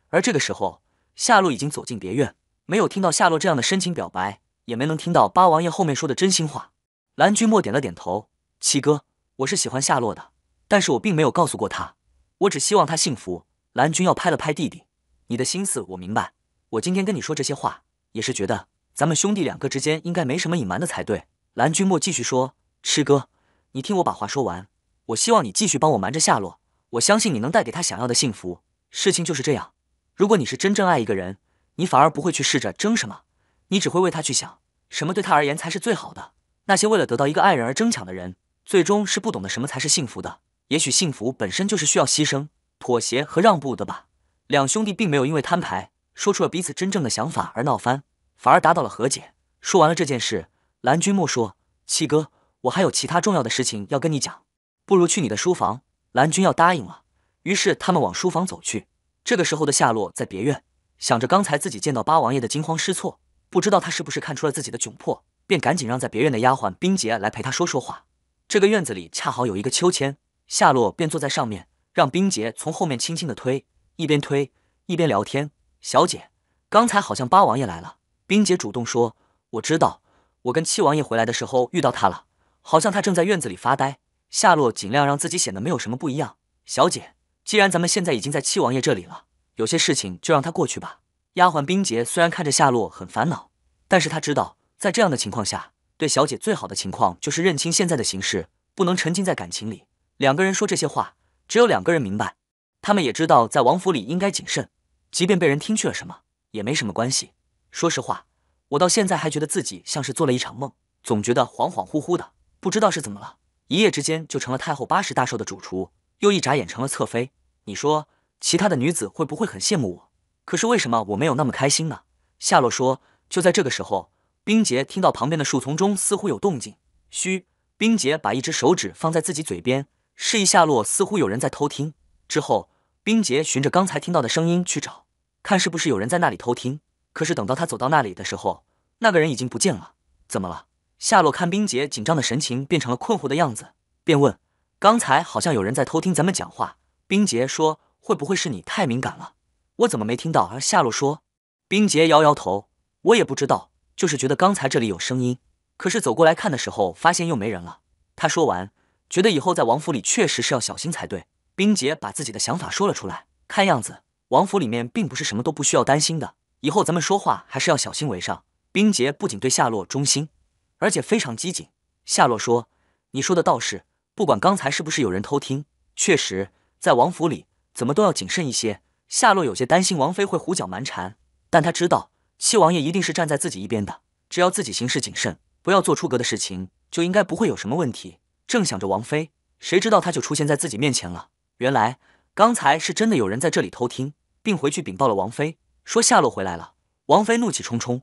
而这个时候，夏洛已经走进别院，没有听到夏洛这样的深情表白，也没能听到八王爷后面说的真心话。蓝君莫点了点头：“七哥，我是喜欢夏洛的，但是我并没有告诉过他，我只希望他幸福。”蓝君耀拍了拍弟弟：“你的心思我明白，我今天跟你说这些话，也是觉得咱们兄弟两个之间应该没什么隐瞒的才对。”蓝君莫继续说：“痴哥，你听我把话说完。我希望你继续帮我瞒着夏洛。我相信你能带给他想要的幸福。事情就是这样。如果你是真正爱一个人，你反而不会去试着争什么，你只会为他去想什么对他而言才是最好的。那些为了得到一个爱人而争抢的人，最终是不懂得什么才是幸福的。也许幸福本身就是需要牺牲、妥协和让步的吧。”两兄弟并没有因为摊牌、说出了彼此真正的想法而闹翻，反而达到了和解。说完了这件事。蓝君莫说，七哥，我还有其他重要的事情要跟你讲，不如去你的书房。蓝君要答应了，于是他们往书房走去。这个时候的夏洛在别院，想着刚才自己见到八王爷的惊慌失措，不知道他是不是看出了自己的窘迫，便赶紧让在别院的丫鬟冰洁来陪他说说话。这个院子里恰好有一个秋千，夏洛便坐在上面，让冰洁从后面轻轻的推，一边推一边聊天。小姐，刚才好像八王爷来了。冰洁主动说：“我知道。”我跟七王爷回来的时候遇到他了，好像他正在院子里发呆。夏洛尽量让自己显得没有什么不一样。小姐，既然咱们现在已经在七王爷这里了，有些事情就让他过去吧。丫鬟冰洁虽然看着夏洛很烦恼，但是她知道，在这样的情况下，对小姐最好的情况就是认清现在的形势，不能沉浸在感情里。两个人说这些话，只有两个人明白。他们也知道，在王府里应该谨慎，即便被人听去了什么，也没什么关系。说实话。我到现在还觉得自己像是做了一场梦，总觉得恍恍惚惚的，不知道是怎么了。一夜之间就成了太后八十大寿的主厨，又一眨眼成了侧妃。你说其他的女子会不会很羡慕我？可是为什么我没有那么开心呢？夏洛说。就在这个时候，冰洁听到旁边的树丛中似乎有动静。嘘，冰洁把一只手指放在自己嘴边，示意夏洛似乎有人在偷听。之后，冰洁循着刚才听到的声音去找，看是不是有人在那里偷听。可是等到他走到那里的时候，那个人已经不见了。怎么了？夏洛看冰洁紧张的神情变成了困惑的样子，便问：“刚才好像有人在偷听咱们讲话。”冰洁说：“会不会是你太敏感了？我怎么没听到？”而夏洛说：“冰洁摇摇头，我也不知道，就是觉得刚才这里有声音。可是走过来看的时候，发现又没人了。”他说完，觉得以后在王府里确实是要小心才对。冰洁把自己的想法说了出来，看样子王府里面并不是什么都不需要担心的。以后咱们说话还是要小心为上。冰洁不仅对夏洛忠心，而且非常机警。夏洛说：“你说的倒是，不管刚才是不是有人偷听，确实，在王府里怎么都要谨慎一些。”夏洛有些担心王妃会胡搅蛮缠，但他知道七王爷一定是站在自己一边的。只要自己行事谨慎，不要做出格的事情，就应该不会有什么问题。正想着王妃，谁知道他就出现在自己面前了。原来刚才是真的有人在这里偷听，并回去禀报了王妃。说夏洛回来了，王妃怒气冲冲，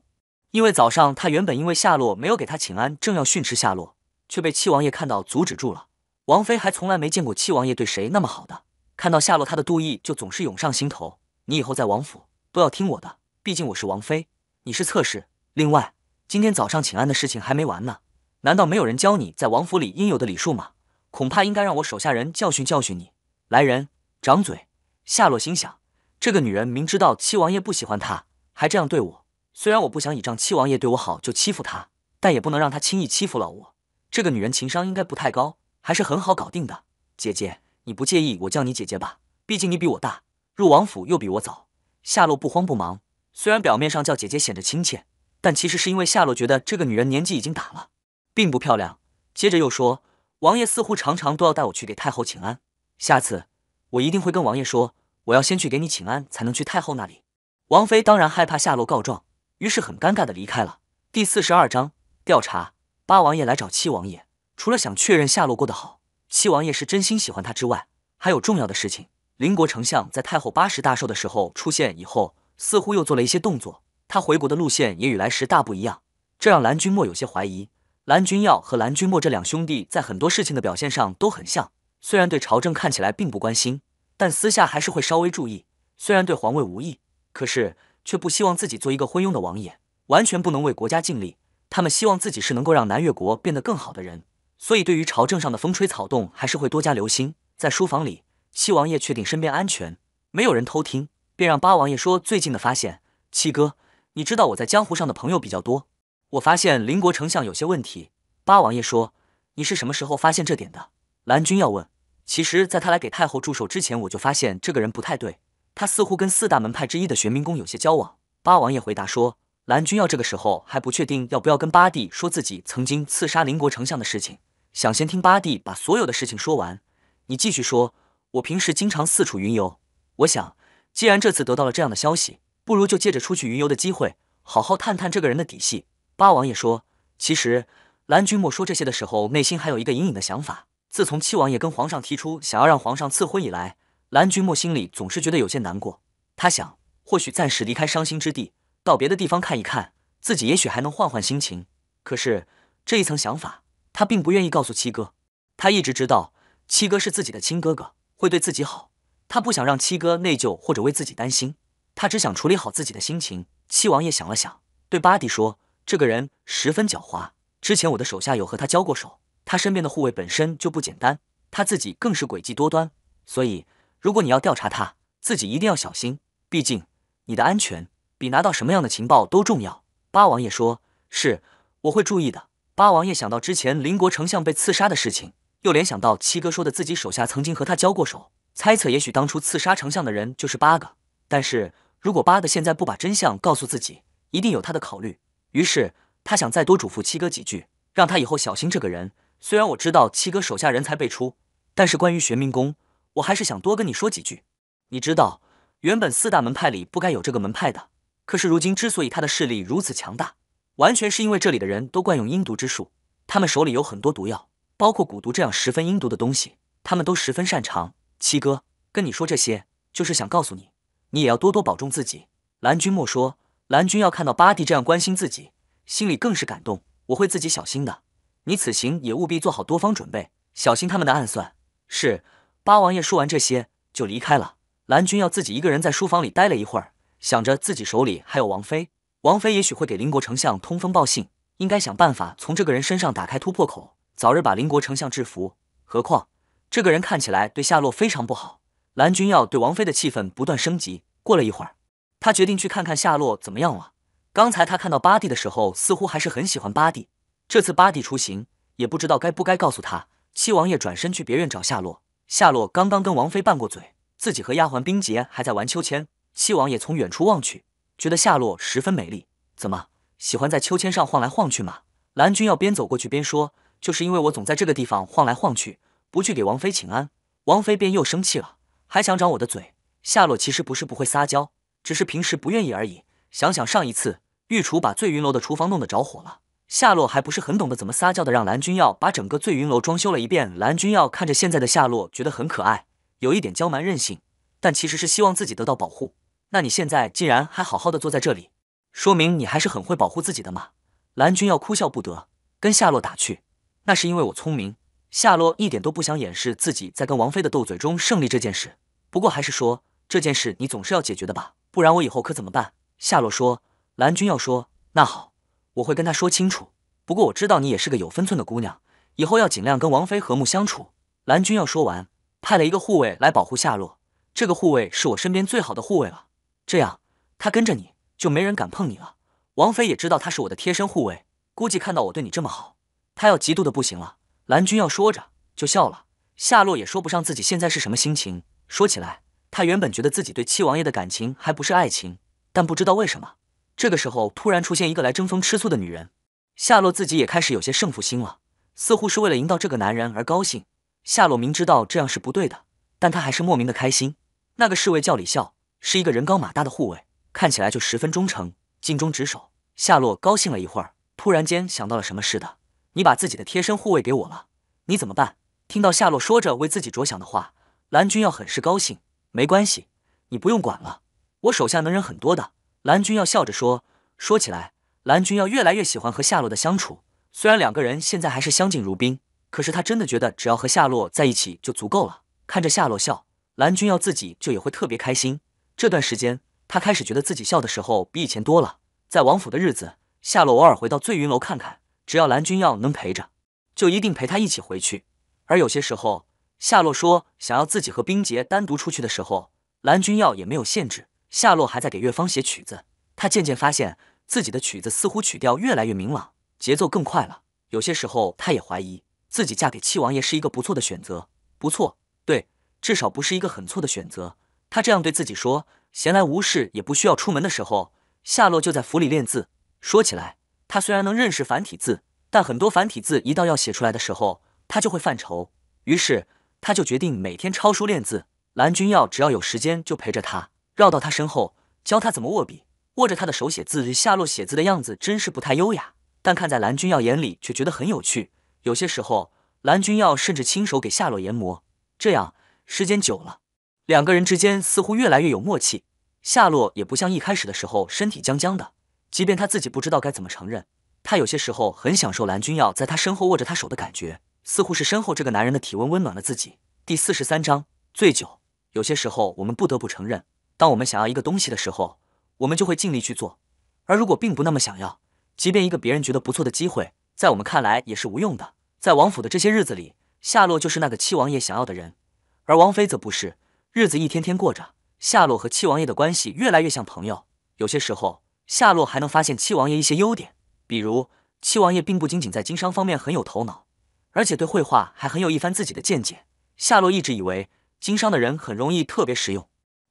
因为早上她原本因为夏洛没有给她请安，正要训斥夏洛，却被七王爷看到阻止住了。王妃还从来没见过七王爷对谁那么好的，看到夏洛，她的妒意就总是涌上心头。你以后在王府都要听我的，毕竟我是王妃，你是侧室。另外，今天早上请安的事情还没完呢，难道没有人教你在王府里应有的礼数吗？恐怕应该让我手下人教训教训你。来人，掌嘴！夏洛心想。这个女人明知道七王爷不喜欢她，还这样对我。虽然我不想倚仗七王爷对我好就欺负她，但也不能让她轻易欺负了我。这个女人情商应该不太高，还是很好搞定的。姐姐，你不介意我叫你姐姐吧？毕竟你比我大，入王府又比我早。夏洛不慌不忙，虽然表面上叫姐姐显得亲切，但其实是因为夏洛觉得这个女人年纪已经大了，并不漂亮。接着又说，王爷似乎常常都要带我去给太后请安，下次我一定会跟王爷说。我要先去给你请安，才能去太后那里。王妃当然害怕夏洛告状，于是很尴尬的离开了。第四十二章调查。八王爷来找七王爷，除了想确认夏洛过得好，七王爷是真心喜欢他之外，还有重要的事情。邻国丞相在太后八十大寿的时候出现以后，似乎又做了一些动作。他回国的路线也与来时大不一样，这让蓝君莫有些怀疑。蓝君耀和蓝君莫这两兄弟在很多事情的表现上都很像，虽然对朝政看起来并不关心。但私下还是会稍微注意，虽然对皇位无益，可是却不希望自己做一个昏庸的王爷，完全不能为国家尽力。他们希望自己是能够让南越国变得更好的人，所以对于朝政上的风吹草动还是会多加留心。在书房里，七王爷确定身边安全，没有人偷听，便让八王爷说最近的发现。七哥，你知道我在江湖上的朋友比较多，我发现邻国丞相有些问题。八王爷说：“你是什么时候发现这点的？”蓝军要问。其实，在他来给太后祝寿之前，我就发现这个人不太对。他似乎跟四大门派之一的玄冥宫有些交往。八王爷回答说：“蓝君，要这个时候还不确定要不要跟八弟说自己曾经刺杀邻国丞相的事情，想先听八弟把所有的事情说完。”你继续说，我平时经常四处云游。我想，既然这次得到了这样的消息，不如就借着出去云游的机会，好好探探这个人的底细。八王爷说：“其实，蓝君莫说这些的时候，内心还有一个隐隐的想法。”自从七王爷跟皇上提出想要让皇上赐婚以来，蓝君莫心里总是觉得有些难过。他想，或许暂时离开伤心之地，到别的地方看一看，自己也许还能换换心情。可是这一层想法，他并不愿意告诉七哥。他一直知道七哥是自己的亲哥哥，会对自己好。他不想让七哥内疚或者为自己担心。他只想处理好自己的心情。七王爷想了想，对巴蒂说：“这个人十分狡猾，之前我的手下有和他交过手。”他身边的护卫本身就不简单，他自己更是诡计多端，所以如果你要调查他，自己一定要小心。毕竟你的安全比拿到什么样的情报都重要。八王爷说：“是，我会注意的。”八王爷想到之前邻国丞相被刺杀的事情，又联想到七哥说的自己手下曾经和他交过手，猜测也许当初刺杀丞相的人就是八个。但是如果八的现在不把真相告诉自己，一定有他的考虑。于是他想再多嘱咐七哥几句，让他以后小心这个人。虽然我知道七哥手下人才辈出，但是关于玄冥宫，我还是想多跟你说几句。你知道，原本四大门派里不该有这个门派的，可是如今之所以他的势力如此强大，完全是因为这里的人都惯用阴毒之术。他们手里有很多毒药，包括蛊毒这样十分阴毒的东西，他们都十分擅长。七哥跟你说这些，就是想告诉你，你也要多多保重自己。蓝君莫说，蓝君要看到八弟这样关心自己，心里更是感动。我会自己小心的。你此行也务必做好多方准备，小心他们的暗算。是，八王爷说完这些就离开了。蓝军要自己一个人在书房里待了一会儿，想着自己手里还有王妃，王妃也许会给邻国丞相通风报信，应该想办法从这个人身上打开突破口，早日把邻国丞相制服。何况这个人看起来对夏洛非常不好，蓝军要对王妃的气氛不断升级。过了一会儿，他决定去看看夏洛怎么样了。刚才他看到巴蒂的时候，似乎还是很喜欢巴蒂。这次八弟出行，也不知道该不该告诉他。七王爷转身去别院找夏洛，夏洛刚刚跟王妃拌过嘴，自己和丫鬟冰洁还在玩秋千。七王爷从远处望去，觉得夏洛十分美丽。怎么喜欢在秋千上晃来晃去吗？蓝君要边走过去边说：“就是因为我总在这个地方晃来晃去，不去给王妃请安，王妃便又生气了，还想长我的嘴。”夏洛其实不是不会撒娇，只是平时不愿意而已。想想上一次御厨把醉云楼的厨房弄得着火了。夏洛还不是很懂得怎么撒娇的，让蓝君耀把整个醉云楼装修了一遍。蓝君耀看着现在的夏洛，觉得很可爱，有一点娇蛮任性，但其实是希望自己得到保护。那你现在竟然还好好的坐在这里，说明你还是很会保护自己的嘛？蓝君耀哭笑不得，跟夏洛打趣：“那是因为我聪明。”夏洛一点都不想掩饰自己在跟王妃的斗嘴中胜利这件事，不过还是说：“这件事你总是要解决的吧，不然我以后可怎么办？”夏洛说。蓝君耀说：“那好。”我会跟他说清楚，不过我知道你也是个有分寸的姑娘，以后要尽量跟王妃和睦相处。蓝君要说完，派了一个护卫来保护夏洛。这个护卫是我身边最好的护卫了，这样他跟着你就没人敢碰你了。王妃也知道他是我的贴身护卫，估计看到我对你这么好，他要嫉妒的不行了。蓝君要说着就笑了。夏洛也说不上自己现在是什么心情。说起来，他原本觉得自己对七王爷的感情还不是爱情，但不知道为什么。这个时候，突然出现一个来争风吃醋的女人，夏洛自己也开始有些胜负心了，似乎是为了赢到这个男人而高兴。夏洛明知道这样是不对的，但他还是莫名的开心。那个侍卫叫李笑，是一个人高马大的护卫，看起来就十分忠诚，尽忠职守。夏洛高兴了一会儿，突然间想到了什么似的：“你把自己的贴身护卫给我了，你怎么办？”听到夏洛说着为自己着想的话，蓝军要很是高兴：“没关系，你不用管了，我手下能人很多的。”蓝君耀笑着说：“说起来，蓝君耀越来越喜欢和夏洛的相处。虽然两个人现在还是相敬如宾，可是他真的觉得只要和夏洛在一起就足够了。看着夏洛笑，蓝君耀自己就也会特别开心。这段时间，他开始觉得自己笑的时候比以前多了。在王府的日子，夏洛偶尔回到醉云楼看看，只要蓝君耀能陪着，就一定陪他一起回去。而有些时候，夏洛说想要自己和冰洁单独出去的时候，蓝君耀也没有限制。”夏洛还在给月芳写曲子，他渐渐发现自己的曲子似乎曲调越来越明朗，节奏更快了。有些时候，他也怀疑自己嫁给七王爷是一个不错的选择，不错，对，至少不是一个很错的选择。他这样对自己说。闲来无事也不需要出门的时候，夏洛就在府里练字。说起来，他虽然能认识繁体字，但很多繁体字一到要写出来的时候，他就会犯愁。于是，他就决定每天抄书练字。蓝君耀只要有时间就陪着他。绕到他身后，教他怎么握笔，握着他的手写字。夏洛写字的样子真是不太优雅，但看在蓝君耀眼里却觉得很有趣。有些时候，蓝君耀甚至亲手给夏洛研磨。这样时间久了，两个人之间似乎越来越有默契。夏洛也不像一开始的时候身体僵僵的，即便他自己不知道该怎么承认，他有些时候很享受蓝君耀在他身后握着他手的感觉，似乎是身后这个男人的体温温暖了自己。第四十三章醉酒。有些时候，我们不得不承认。当我们想要一个东西的时候，我们就会尽力去做；而如果并不那么想要，即便一个别人觉得不错的机会，在我们看来也是无用的。在王府的这些日子里，夏洛就是那个七王爷想要的人，而王妃则不是。日子一天天过着，夏洛和七王爷的关系越来越像朋友。有些时候，夏洛还能发现七王爷一些优点，比如七王爷并不仅仅在经商方面很有头脑，而且对绘画还很有一番自己的见解。夏洛一直以为，经商的人很容易特别实用。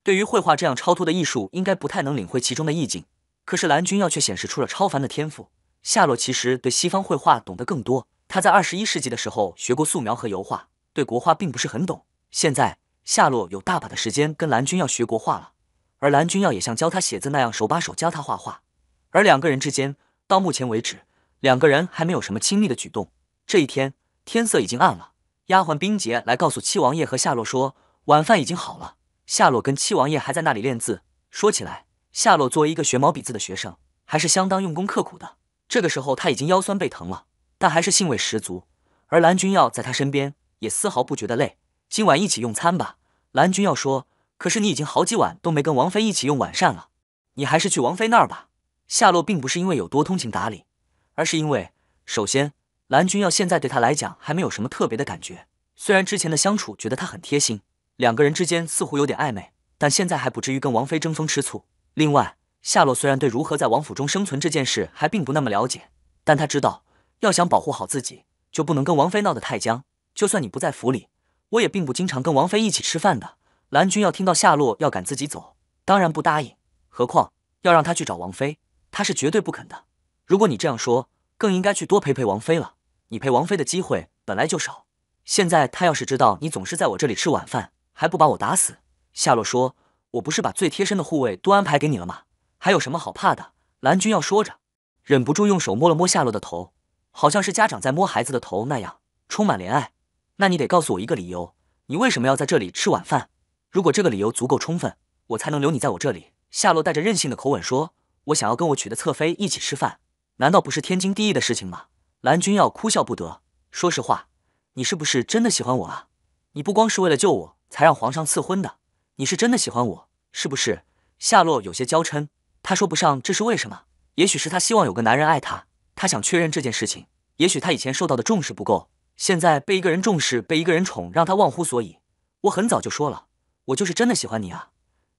对于绘画这样超脱的艺术，应该不太能领会其中的意境。可是蓝君耀却显示出了超凡的天赋。夏洛其实对西方绘画懂得更多，他在二十一世纪的时候学过素描和油画，对国画并不是很懂。现在夏洛有大把的时间跟蓝君耀学国画了，而蓝君耀也像教他写字那样手把手教他画画。而两个人之间，到目前为止，两个人还没有什么亲密的举动。这一天天色已经暗了，丫鬟冰洁来告诉七王爷和夏洛说，晚饭已经好了。夏洛跟七王爷还在那里练字。说起来，夏洛作为一个学毛笔字的学生，还是相当用功刻苦的。这个时候他已经腰酸背疼了，但还是兴味十足。而蓝君耀在他身边也丝毫不觉得累。今晚一起用餐吧。蓝君耀说：“可是你已经好几晚都没跟王妃一起用晚膳了，你还是去王妃那儿吧。”夏洛并不是因为有多通情达理，而是因为首先，蓝君耀现在对他来讲还没有什么特别的感觉。虽然之前的相处觉得他很贴心。两个人之间似乎有点暧昧，但现在还不至于跟王妃争风吃醋。另外，夏洛虽然对如何在王府中生存这件事还并不那么了解，但他知道要想保护好自己，就不能跟王妃闹得太僵。就算你不在府里，我也并不经常跟王妃一起吃饭的。蓝军要听到夏洛要赶自己走，当然不答应。何况要让他去找王妃，他是绝对不肯的。如果你这样说，更应该去多陪陪王妃了。你陪王妃的机会本来就少，现在他要是知道你总是在我这里吃晚饭，还不把我打死？夏洛说：“我不是把最贴身的护卫都安排给你了吗？还有什么好怕的？”蓝君耀说着，忍不住用手摸了摸夏洛的头，好像是家长在摸孩子的头那样，充满怜爱。那你得告诉我一个理由，你为什么要在这里吃晚饭？如果这个理由足够充分，我才能留你在我这里。”夏洛带着任性的口吻说：“我想要跟我娶的侧妃一起吃饭，难道不是天经地义的事情吗？”蓝君耀哭笑不得，说实话，你是不是真的喜欢我啊？你不光是为了救我。才让皇上赐婚的，你是真的喜欢我，是不是？夏洛有些娇嗔，她说不上这是为什么，也许是她希望有个男人爱她，她想确认这件事情。也许她以前受到的重视不够，现在被一个人重视，被一个人宠，让她忘乎所以。我很早就说了，我就是真的喜欢你啊，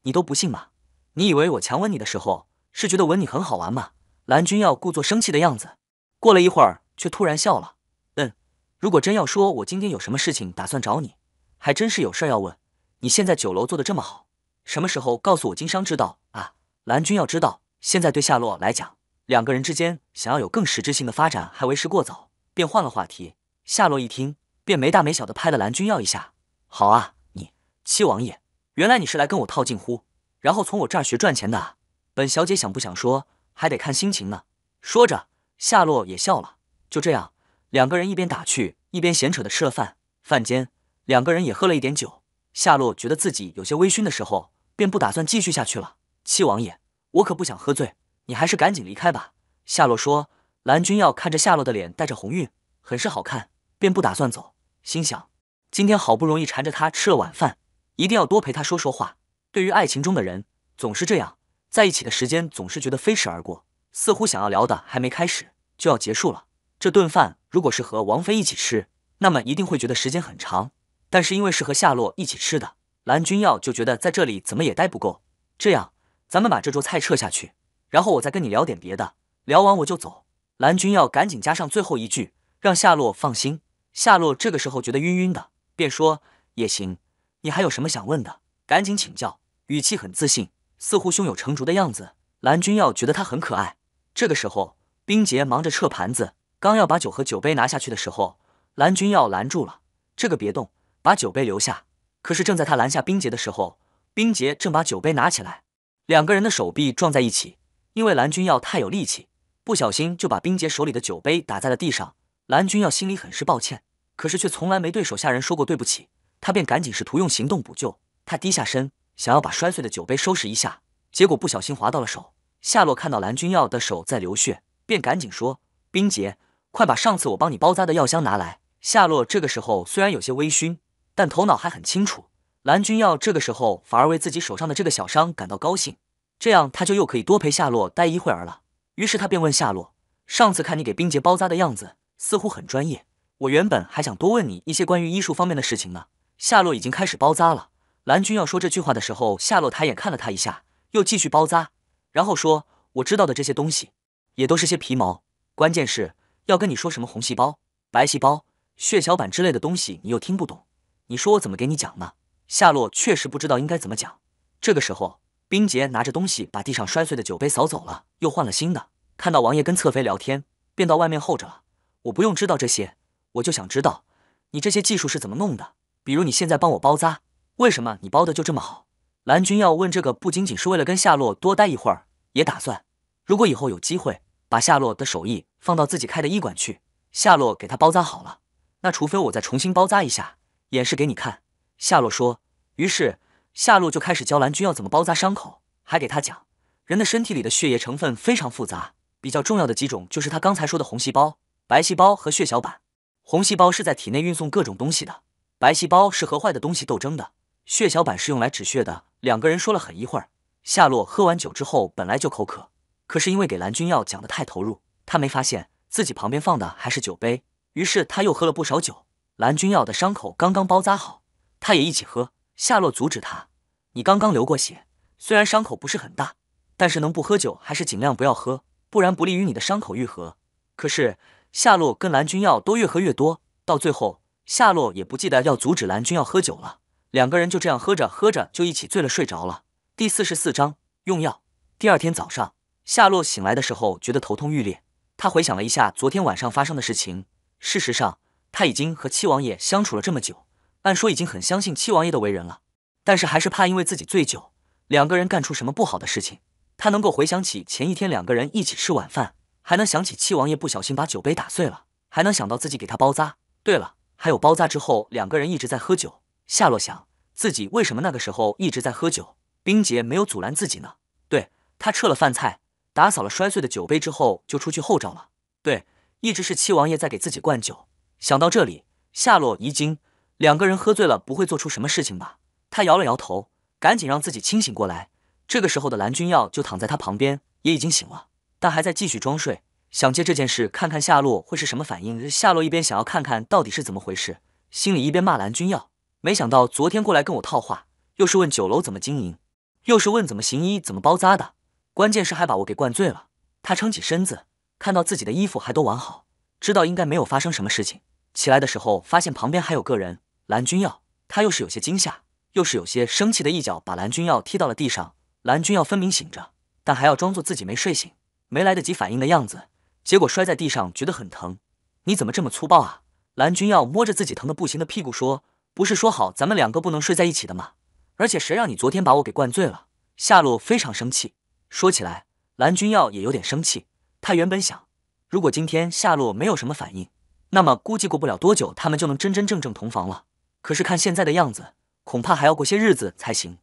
你都不信吗？你以为我强吻你的时候是觉得吻你很好玩吗？蓝君耀故作生气的样子，过了一会儿却突然笑了。嗯，如果真要说我今天有什么事情打算找你。还真是有事儿要问，你现在酒楼做的这么好，什么时候告诉我经商之道啊？蓝军要知道，现在对夏洛来讲，两个人之间想要有更实质性的发展还为时过早，便换了话题。夏洛一听，便没大没小的拍了蓝军要一下。好啊，你七王爷，原来你是来跟我套近乎，然后从我这儿学赚钱的啊？本小姐想不想说，还得看心情呢。说着，夏洛也笑了。就这样，两个人一边打趣，一边闲扯的吃了饭。饭间。两个人也喝了一点酒，夏洛觉得自己有些微醺的时候，便不打算继续下去了。七王爷，我可不想喝醉，你还是赶紧离开吧。夏洛说。蓝君耀看着夏洛的脸带着红晕，很是好看，便不打算走，心想今天好不容易缠着他吃了晚饭，一定要多陪他说说话。对于爱情中的人，总是这样，在一起的时间总是觉得飞逝而过，似乎想要聊的还没开始就要结束了。这顿饭如果是和王妃一起吃，那么一定会觉得时间很长。但是因为是和夏洛一起吃的，蓝君耀就觉得在这里怎么也待不够。这样，咱们把这桌菜撤下去，然后我再跟你聊点别的，聊完我就走。蓝君耀赶紧加上最后一句，让夏洛放心。夏洛这个时候觉得晕晕的，便说也行，你还有什么想问的，赶紧请教。语气很自信，似乎胸有成竹的样子。蓝君耀觉得他很可爱。这个时候，冰洁忙着撤盘子，刚要把酒和酒杯拿下去的时候，蓝君耀拦住了：“这个别动。”把酒杯留下，可是正在他拦下冰洁的时候，冰洁正把酒杯拿起来，两个人的手臂撞在一起，因为蓝君耀太有力气，不小心就把冰洁手里的酒杯打在了地上。蓝君耀心里很是抱歉，可是却从来没对手下人说过对不起，他便赶紧试图用行动补救。他低下身想要把摔碎的酒杯收拾一下，结果不小心划到了手。夏洛看到蓝君耀的手在流血，便赶紧说：“冰洁，快把上次我帮你包扎的药箱拿来。”夏洛这个时候虽然有些微醺。但头脑还很清楚，蓝君耀这个时候反而为自己手上的这个小伤感到高兴，这样他就又可以多陪夏洛待一会儿了。于是他便问夏洛：“上次看你给冰洁包扎的样子，似乎很专业。我原本还想多问你一些关于医术方面的事情呢。”夏洛已经开始包扎了。蓝君耀说这句话的时候，夏洛抬眼看了他一下，又继续包扎，然后说：“我知道的这些东西，也都是些皮毛。关键是，要跟你说什么红细胞、白细胞、血小板之类的东西，你又听不懂。”你说我怎么给你讲呢？夏洛确实不知道应该怎么讲。这个时候，冰洁拿着东西把地上摔碎的酒杯扫走了，又换了新的。看到王爷跟侧妃聊天，便到外面候着了。我不用知道这些，我就想知道你这些技术是怎么弄的。比如你现在帮我包扎，为什么你包的就这么好？蓝君要问这个不仅仅是为了跟夏洛多待一会儿，也打算如果以后有机会把夏洛的手艺放到自己开的医馆去。夏洛给他包扎好了，那除非我再重新包扎一下。演示给你看，夏洛说。于是夏洛就开始教蓝军要怎么包扎伤口，还给他讲人的身体里的血液成分非常复杂，比较重要的几种就是他刚才说的红细胞、白细胞和血小板。红细胞是在体内运送各种东西的，白细胞是和坏的东西斗争的，血小板是用来止血的。两个人说了很一会儿。夏洛喝完酒之后本来就口渴，可是因为给蓝军要讲的太投入，他没发现自己旁边放的还是酒杯，于是他又喝了不少酒。蓝君耀的伤口刚刚包扎好，他也一起喝。夏洛阻止他：“你刚刚流过血，虽然伤口不是很大，但是能不喝酒还是尽量不要喝，不然不利于你的伤口愈合。”可是夏洛跟蓝君耀都越喝越多，到最后夏洛也不记得要阻止蓝君耀喝酒了。两个人就这样喝着喝着就一起醉了，睡着了。第四十四章用药。第二天早上，夏洛醒来的时候觉得头痛欲裂，他回想了一下昨天晚上发生的事情，事实上。他已经和七王爷相处了这么久，按说已经很相信七王爷的为人了，但是还是怕因为自己醉酒，两个人干出什么不好的事情。他能够回想起前一天两个人一起吃晚饭，还能想起七王爷不小心把酒杯打碎了，还能想到自己给他包扎。对了，还有包扎之后两个人一直在喝酒。夏洛想，自己为什么那个时候一直在喝酒，冰洁没有阻拦自己呢？对他撤了饭菜，打扫了摔碎的酒杯之后就出去候着了。对，一直是七王爷在给自己灌酒。想到这里，夏洛一惊，两个人喝醉了不会做出什么事情吧？他摇了摇头，赶紧让自己清醒过来。这个时候的蓝君耀就躺在他旁边，也已经醒了，但还在继续装睡，想借这件事看看夏洛会是什么反应。夏洛一边想要看看到底是怎么回事，心里一边骂蓝君耀，没想到昨天过来跟我套话，又是问酒楼怎么经营，又是问怎么行医、怎么包扎的，关键是还把我给灌醉了。他撑起身子，看到自己的衣服还都完好，知道应该没有发生什么事情。起来的时候，发现旁边还有个人蓝君耀，他又是有些惊吓，又是有些生气的，一脚把蓝君耀踢到了地上。蓝君耀分明醒着，但还要装作自己没睡醒、没来得及反应的样子，结果摔在地上，觉得很疼。你怎么这么粗暴啊？蓝君耀摸着自己疼得不行的屁股说：“不是说好咱们两个不能睡在一起的吗？而且谁让你昨天把我给灌醉了？”夏洛非常生气。说起来，蓝君耀也有点生气。他原本想，如果今天夏洛没有什么反应，那么估计过不了多久，他们就能真真正正同房了。可是看现在的样子，恐怕还要过些日子才行。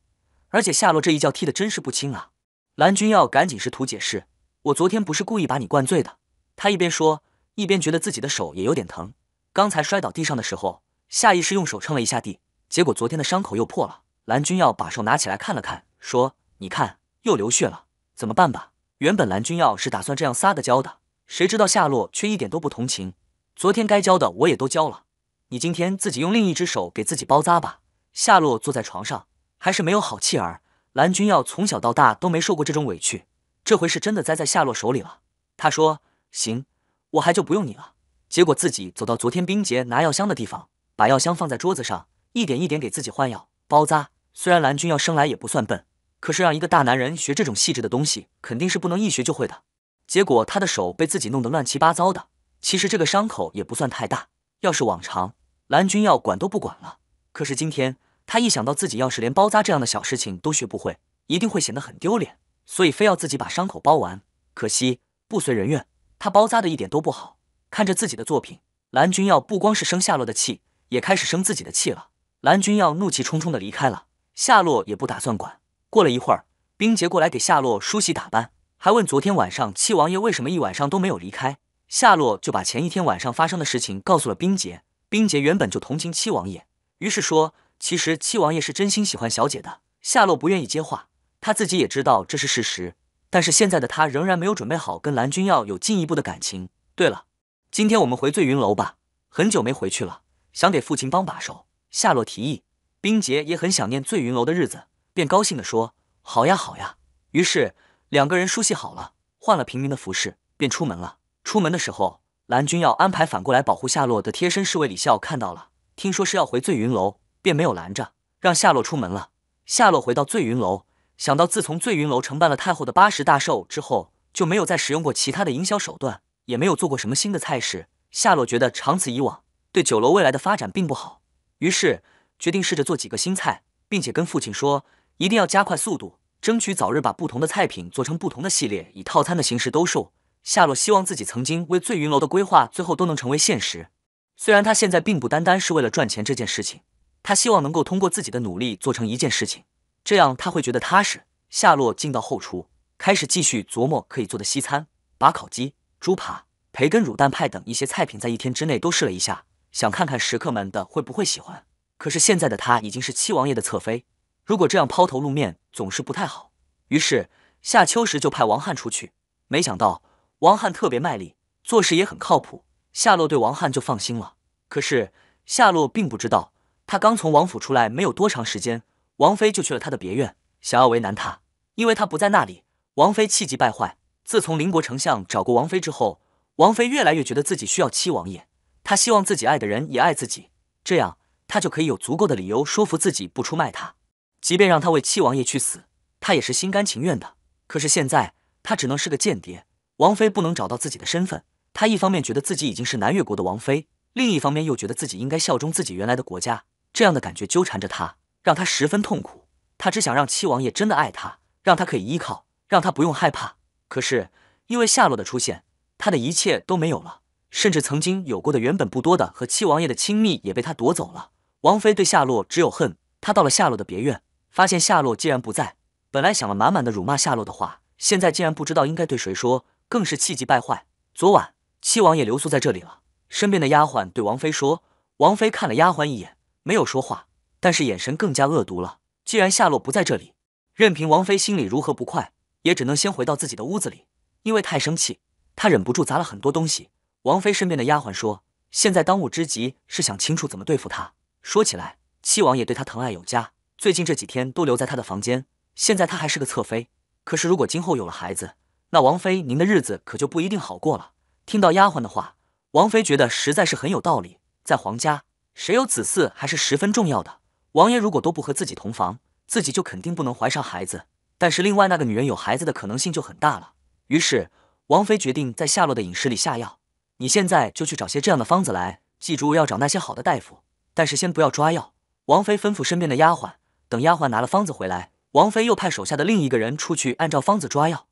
而且夏洛这一脚踢得真是不轻啊！蓝君耀赶紧试图解释：“我昨天不是故意把你灌醉的。”他一边说，一边觉得自己的手也有点疼。刚才摔倒地上的时候，下意识用手撑了一下地，结果昨天的伤口又破了。蓝君耀把手拿起来看了看，说：“你看，又流血了，怎么办吧？”原本蓝君耀是打算这样撒个娇的，谁知道夏洛却一点都不同情。昨天该教的我也都教了，你今天自己用另一只手给自己包扎吧。夏洛坐在床上，还是没有好气儿。蓝军要从小到大都没受过这种委屈，这回是真的栽在夏洛手里了。他说：“行，我还就不用你了。”结果自己走到昨天冰洁拿药箱的地方，把药箱放在桌子上，一点一点给自己换药包扎。虽然蓝军要生来也不算笨，可是让一个大男人学这种细致的东西，肯定是不能一学就会的。结果他的手被自己弄得乱七八糟的。其实这个伤口也不算太大。要是往常，蓝君耀管都不管了。可是今天，他一想到自己要是连包扎这样的小事情都学不会，一定会显得很丢脸，所以非要自己把伤口包完。可惜不随人愿，他包扎的一点都不好。看着自己的作品，蓝君耀不光是生夏洛的气，也开始生自己的气了。蓝君耀怒气冲冲的离开了。夏洛也不打算管。过了一会儿，冰洁过来给夏洛梳洗打扮，还问昨天晚上七王爷为什么一晚上都没有离开。夏洛就把前一天晚上发生的事情告诉了冰洁。冰洁原本就同情七王爷，于是说：“其实七王爷是真心喜欢小姐的。”夏洛不愿意接话，他自己也知道这是事实，但是现在的他仍然没有准备好跟蓝君耀有进一步的感情。对了，今天我们回醉云楼吧，很久没回去了，想给父亲帮把手。夏洛提议，冰洁也很想念醉云楼的日子，便高兴地说：“好呀，好呀。”于是两个人梳洗好了，换了平民的服饰，便出门了。出门的时候，蓝军要安排反过来保护夏洛的贴身侍卫李笑看到了，听说是要回醉云楼，便没有拦着，让夏洛出门了。夏洛回到醉云楼，想到自从醉云楼承办了太后的八十大寿之后，就没有再使用过其他的营销手段，也没有做过什么新的菜式。夏洛觉得长此以往，对酒楼未来的发展并不好，于是决定试着做几个新菜，并且跟父亲说，一定要加快速度，争取早日把不同的菜品做成不同的系列，以套餐的形式兜售。夏洛希望自己曾经为醉云楼的规划，最后都能成为现实。虽然他现在并不单单是为了赚钱这件事情，他希望能够通过自己的努力做成一件事情，这样他会觉得踏实。夏洛进到后厨，开始继续琢磨可以做的西餐，把烤鸡、猪扒、培根、乳蛋派等一些菜品在一天之内都试了一下，想看看食客们的会不会喜欢。可是现在的他已经是七王爷的侧妃，如果这样抛头露面总是不太好。于是夏秋实就派王翰出去，没想到。王翰特别卖力，做事也很靠谱，夏洛对王翰就放心了。可是夏洛并不知道，他刚从王府出来没有多长时间，王妃就去了他的别院，想要为难他，因为他不在那里。王妃气急败坏。自从邻国丞相找过王妃之后，王妃越来越觉得自己需要七王爷，她希望自己爱的人也爱自己，这样她就可以有足够的理由说服自己不出卖他，即便让他为七王爷去死，他也是心甘情愿的。可是现在他只能是个间谍。王妃不能找到自己的身份，她一方面觉得自己已经是南越国的王妃，另一方面又觉得自己应该效忠自己原来的国家，这样的感觉纠缠着她，让她十分痛苦。她只想让七王爷真的爱她，让她可以依靠，让她不用害怕。可是因为夏洛的出现，她的一切都没有了，甚至曾经有过的原本不多的和七王爷的亲密也被他夺走了。王妃对夏洛只有恨。她到了夏洛的别院，发现夏洛竟然不在，本来想了满满的辱骂夏洛的话，现在竟然不知道应该对谁说。更是气急败坏。昨晚七王爷留宿在这里了，身边的丫鬟对王妃说。王妃看了丫鬟一眼，没有说话，但是眼神更加恶毒了。既然夏洛不在这里，任凭王妃心里如何不快，也只能先回到自己的屋子里。因为太生气，她忍不住砸了很多东西。王妃身边的丫鬟说：“现在当务之急是想清楚怎么对付他。说起来，七王爷对她疼爱有加，最近这几天都留在他的房间。现在她还是个侧妃，可是如果今后有了孩子，”那王妃，您的日子可就不一定好过了。听到丫鬟的话，王妃觉得实在是很有道理。在皇家，谁有子嗣还是十分重要的。王爷如果都不和自己同房，自己就肯定不能怀上孩子。但是另外那个女人有孩子的可能性就很大了。于是王妃决定在夏洛的饮食里下药。你现在就去找些这样的方子来，记住要找那些好的大夫。但是先不要抓药。王妃吩咐身边的丫鬟，等丫鬟拿了方子回来，王妃又派手下的另一个人出去按照方子抓药。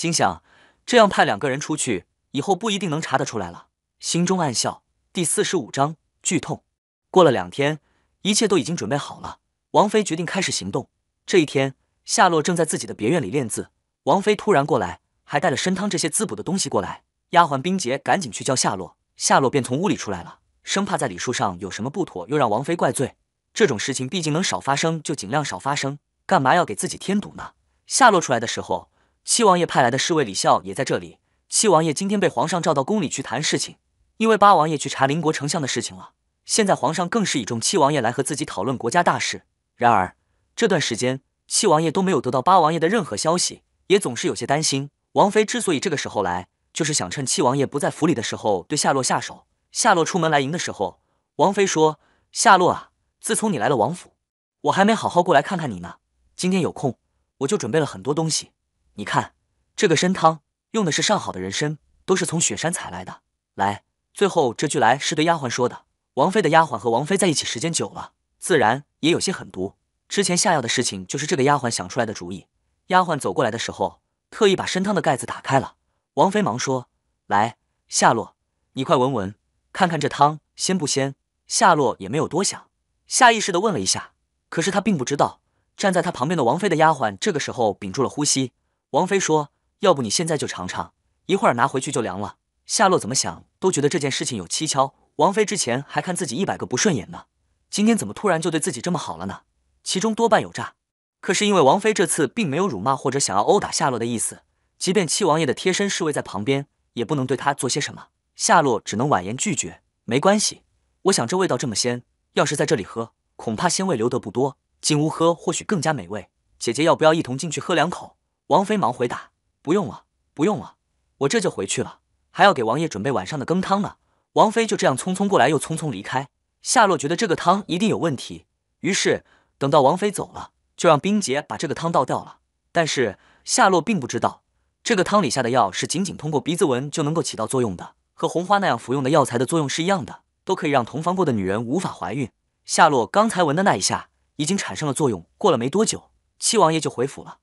心想，这样派两个人出去以后，不一定能查得出来了。心中暗笑。第四十五章剧痛。过了两天，一切都已经准备好了。王妃决定开始行动。这一天，夏洛正在自己的别院里练字，王妃突然过来，还带了参汤这些滋补的东西过来。丫鬟冰洁赶紧去叫夏洛，夏洛便从屋里出来了，生怕在礼数上有什么不妥，又让王妃怪罪。这种事情毕竟能少发生就尽量少发生，干嘛要给自己添堵呢？夏洛出来的时候。七王爷派来的侍卫李孝也在这里。七王爷今天被皇上召到宫里去谈事情，因为八王爷去查邻国丞相的事情了。现在皇上更是倚重七王爷来和自己讨论国家大事。然而这段时间，七王爷都没有得到八王爷的任何消息，也总是有些担心。王妃之所以这个时候来，就是想趁七王爷不在府里的时候对夏洛下手。夏洛出门来迎的时候，王妃说：“夏洛啊，自从你来了王府，我还没好好过来看看你呢。今天有空，我就准备了很多东西。”你看，这个参汤用的是上好的人参，都是从雪山采来的。来，最后这句来是对丫鬟说的。王妃的丫鬟和王妃在一起时间久了，自然也有些狠毒。之前下药的事情就是这个丫鬟想出来的主意。丫鬟走过来的时候，特意把参汤的盖子打开了。王妃忙说：“来，夏洛，你快闻闻，看看这汤鲜不鲜。”夏洛也没有多想，下意识地问了一下。可是他并不知道，站在他旁边的王妃的丫鬟这个时候屏住了呼吸。王妃说：“要不你现在就尝尝，一会儿拿回去就凉了。”夏洛怎么想都觉得这件事情有蹊跷。王妃之前还看自己一百个不顺眼呢，今天怎么突然就对自己这么好了呢？其中多半有诈。可是因为王妃这次并没有辱骂或者想要殴打夏洛的意思，即便七王爷的贴身侍卫在旁边，也不能对他做些什么。夏洛只能婉言拒绝：“没关系，我想这味道这么鲜，要是在这里喝，恐怕鲜味留得不多，进屋喝或许更加美味。姐姐要不要一同进去喝两口？”王妃忙回答：“不用了，不用了，我这就回去了，还要给王爷准备晚上的羹汤呢。”王妃就这样匆匆过来，又匆匆离开。夏洛觉得这个汤一定有问题，于是等到王妃走了，就让冰洁把这个汤倒掉了。但是夏洛并不知道，这个汤里下的药是仅仅通过鼻子闻就能够起到作用的，和红花那样服用的药材的作用是一样的，都可以让同房过的女人无法怀孕。夏洛刚才闻的那一下已经产生了作用，过了没多久，七王爷就回府了。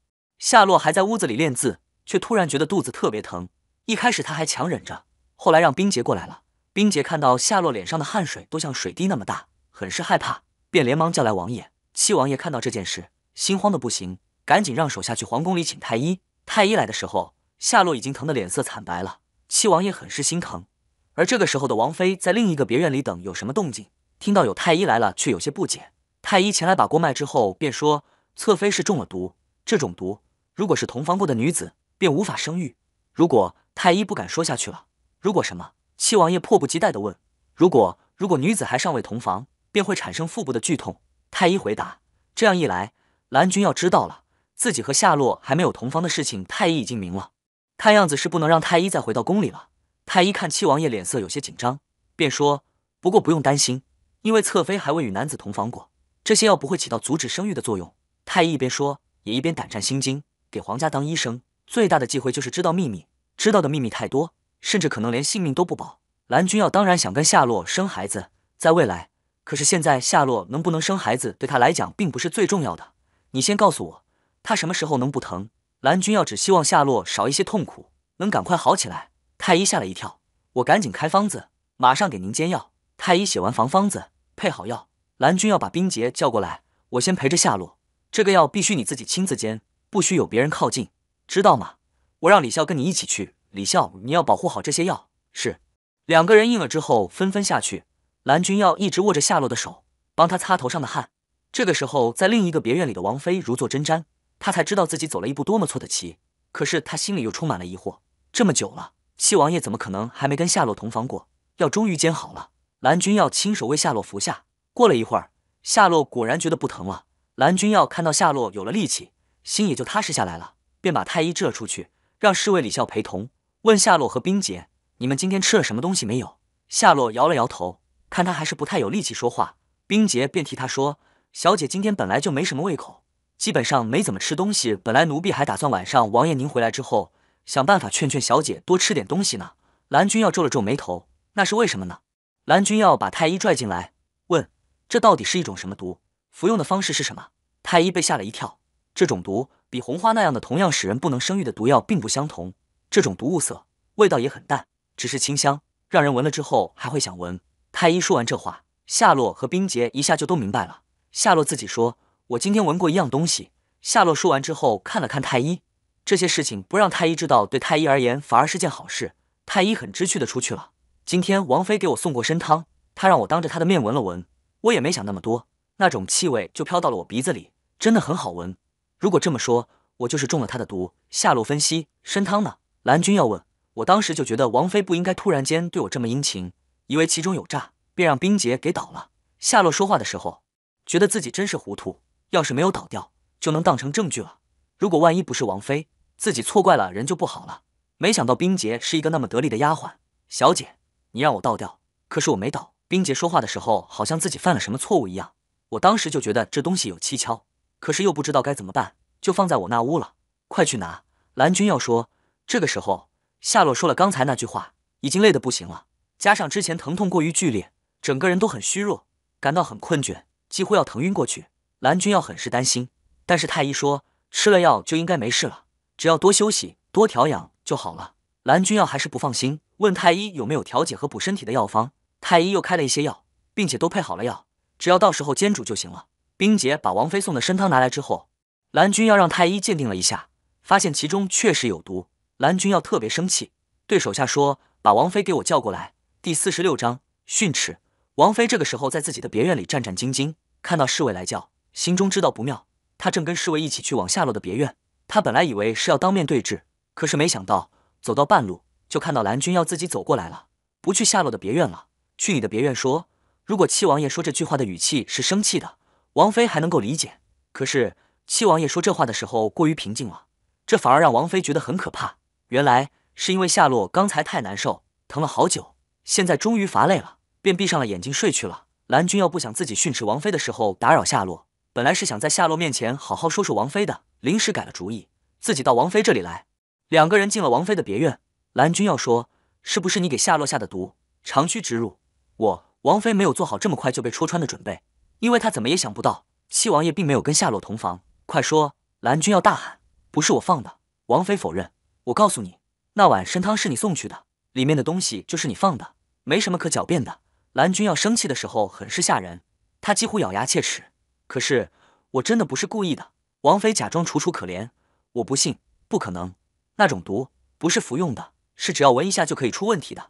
夏洛还在屋子里练字，却突然觉得肚子特别疼。一开始他还强忍着，后来让冰洁过来了。冰洁看到夏洛脸上的汗水都像水滴那么大，很是害怕，便连忙叫来王爷。七王爷看到这件事，心慌的不行，赶紧让手下去皇宫里请太医。太医来的时候，夏洛已经疼得脸色惨白了。七王爷很是心疼。而这个时候的王妃在另一个别院里等有什么动静，听到有太医来了，却有些不解。太医前来把过脉之后，便说侧妃是中了毒，这种毒。如果是同房过的女子，便无法生育。如果太医不敢说下去了。如果什么？七王爷迫不及待地问。如果如果女子还尚未同房，便会产生腹部的剧痛。太医回答。这样一来，蓝君要知道了自己和夏洛还没有同房的事情，太医已经明了。看样子是不能让太医再回到宫里了。太医看七王爷脸色有些紧张，便说：“不过不用担心，因为侧妃还未与男子同房过，这些药不会起到阻止生育的作用。”太医一边说，也一边胆战心惊。给皇家当医生，最大的忌讳就是知道秘密。知道的秘密太多，甚至可能连性命都不保。蓝君耀当然想跟夏洛生孩子，在未来。可是现在，夏洛能不能生孩子，对他来讲并不是最重要的。你先告诉我，他什么时候能不疼？蓝君耀只希望夏洛少一些痛苦，能赶快好起来。太医吓了一跳，我赶紧开方子，马上给您煎药。太医写完房方子，配好药。蓝君耀把冰洁叫过来，我先陪着夏洛。这个药必须你自己亲自煎。不许有别人靠近，知道吗？我让李笑跟你一起去。李笑，你要保护好这些药。是。两个人应了之后，纷纷下去。蓝君耀一直握着夏洛的手，帮他擦头上的汗。这个时候，在另一个别院里的王妃如坐针毡，她才知道自己走了一步多么错的棋。可是她心里又充满了疑惑：这么久了，七王爷怎么可能还没跟夏洛同房过？药终于煎好了，蓝君耀亲手为夏洛服下。过了一会儿，夏洛果然觉得不疼了。蓝君耀看到夏洛有了力气。心也就踏实下来了，便把太医治了出去，让侍卫李孝陪同，问夏洛和冰姐：“你们今天吃了什么东西没有？”夏洛摇了摇头，看他还是不太有力气说话，冰姐便替他说：“小姐今天本来就没什么胃口，基本上没怎么吃东西。本来奴婢还打算晚上王爷您回来之后，想办法劝劝小姐多吃点东西呢。”蓝君耀皱了皱眉头：“那是为什么呢？”蓝君耀把太医拽进来，问：“这到底是一种什么毒？服用的方式是什么？”太医被吓了一跳。这种毒比红花那样的同样使人不能生育的毒药并不相同。这种毒物色味道也很淡，只是清香，让人闻了之后还会想闻。太医说完这话，夏洛和冰洁一下就都明白了。夏洛自己说：“我今天闻过一样东西。”夏洛说完之后看了看太医，这些事情不让太医知道，对太医而言反而是件好事。太医很知趣的出去了。今天王妃给我送过参汤，她让我当着她的面闻了闻，我也没想那么多，那种气味就飘到了我鼻子里，真的很好闻。如果这么说，我就是中了他的毒。夏洛分析，参汤呢？蓝军要问，我当时就觉得王妃不应该突然间对我这么殷勤，以为其中有诈，便让冰洁给倒了。夏洛说话的时候，觉得自己真是糊涂。要是没有倒掉，就能当成证据了。如果万一不是王妃，自己错怪了人就不好了。没想到冰洁是一个那么得力的丫鬟。小姐，你让我倒掉，可是我没倒。冰洁说话的时候，好像自己犯了什么错误一样。我当时就觉得这东西有蹊跷。可是又不知道该怎么办，就放在我那屋了。快去拿！蓝君要说，这个时候夏洛说了刚才那句话，已经累得不行了，加上之前疼痛过于剧烈，整个人都很虚弱，感到很困倦，几乎要疼晕过去。蓝君要很是担心，但是太医说吃了药就应该没事了，只要多休息、多调养就好了。蓝君要还是不放心，问太医有没有调解和补身体的药方。太医又开了一些药，并且都配好了药，只要到时候煎煮就行了。冰洁把王妃送的参汤拿来之后，蓝君要让太医鉴定了一下，发现其中确实有毒。蓝君要特别生气，对手下说：“把王妃给我叫过来。”第四十六章训斥王妃。这个时候在自己的别院里战战兢兢，看到侍卫来叫，心中知道不妙。她正跟侍卫一起去往下落的别院，他本来以为是要当面对质，可是没想到走到半路就看到蓝君要自己走过来了，不去下落的别院了，去你的别院说。如果七王爷说这句话的语气是生气的。王妃还能够理解，可是七王爷说这话的时候过于平静了，这反而让王妃觉得很可怕。原来是因为夏洛刚才太难受，疼了好久，现在终于乏累了，便闭上了眼睛睡去了。蓝君要不想自己训斥王妃的时候打扰夏洛，本来是想在夏洛面前好好说说王妃的，临时改了主意，自己到王妃这里来。两个人进了王妃的别院，蓝君要说：“是不是你给夏洛下的毒？”长驱直入，我王妃没有做好这么快就被戳穿的准备。因为他怎么也想不到，七王爷并没有跟夏洛同房。快说！蓝君要大喊：“不是我放的！”王妃否认。我告诉你，那碗参汤是你送去的，里面的东西就是你放的，没什么可狡辩的。蓝君要生气的时候很是吓人，他几乎咬牙切齿。可是我真的不是故意的。王妃假装楚楚可怜。我不信，不可能。那种毒不是服用的，是只要闻一下就可以出问题的。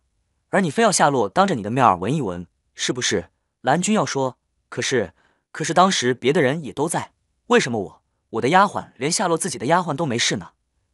而你非要夏洛当着你的面儿闻一闻，是不是？蓝君要说。可是，可是当时别的人也都在，为什么我我的丫鬟连夏洛自己的丫鬟都没事呢？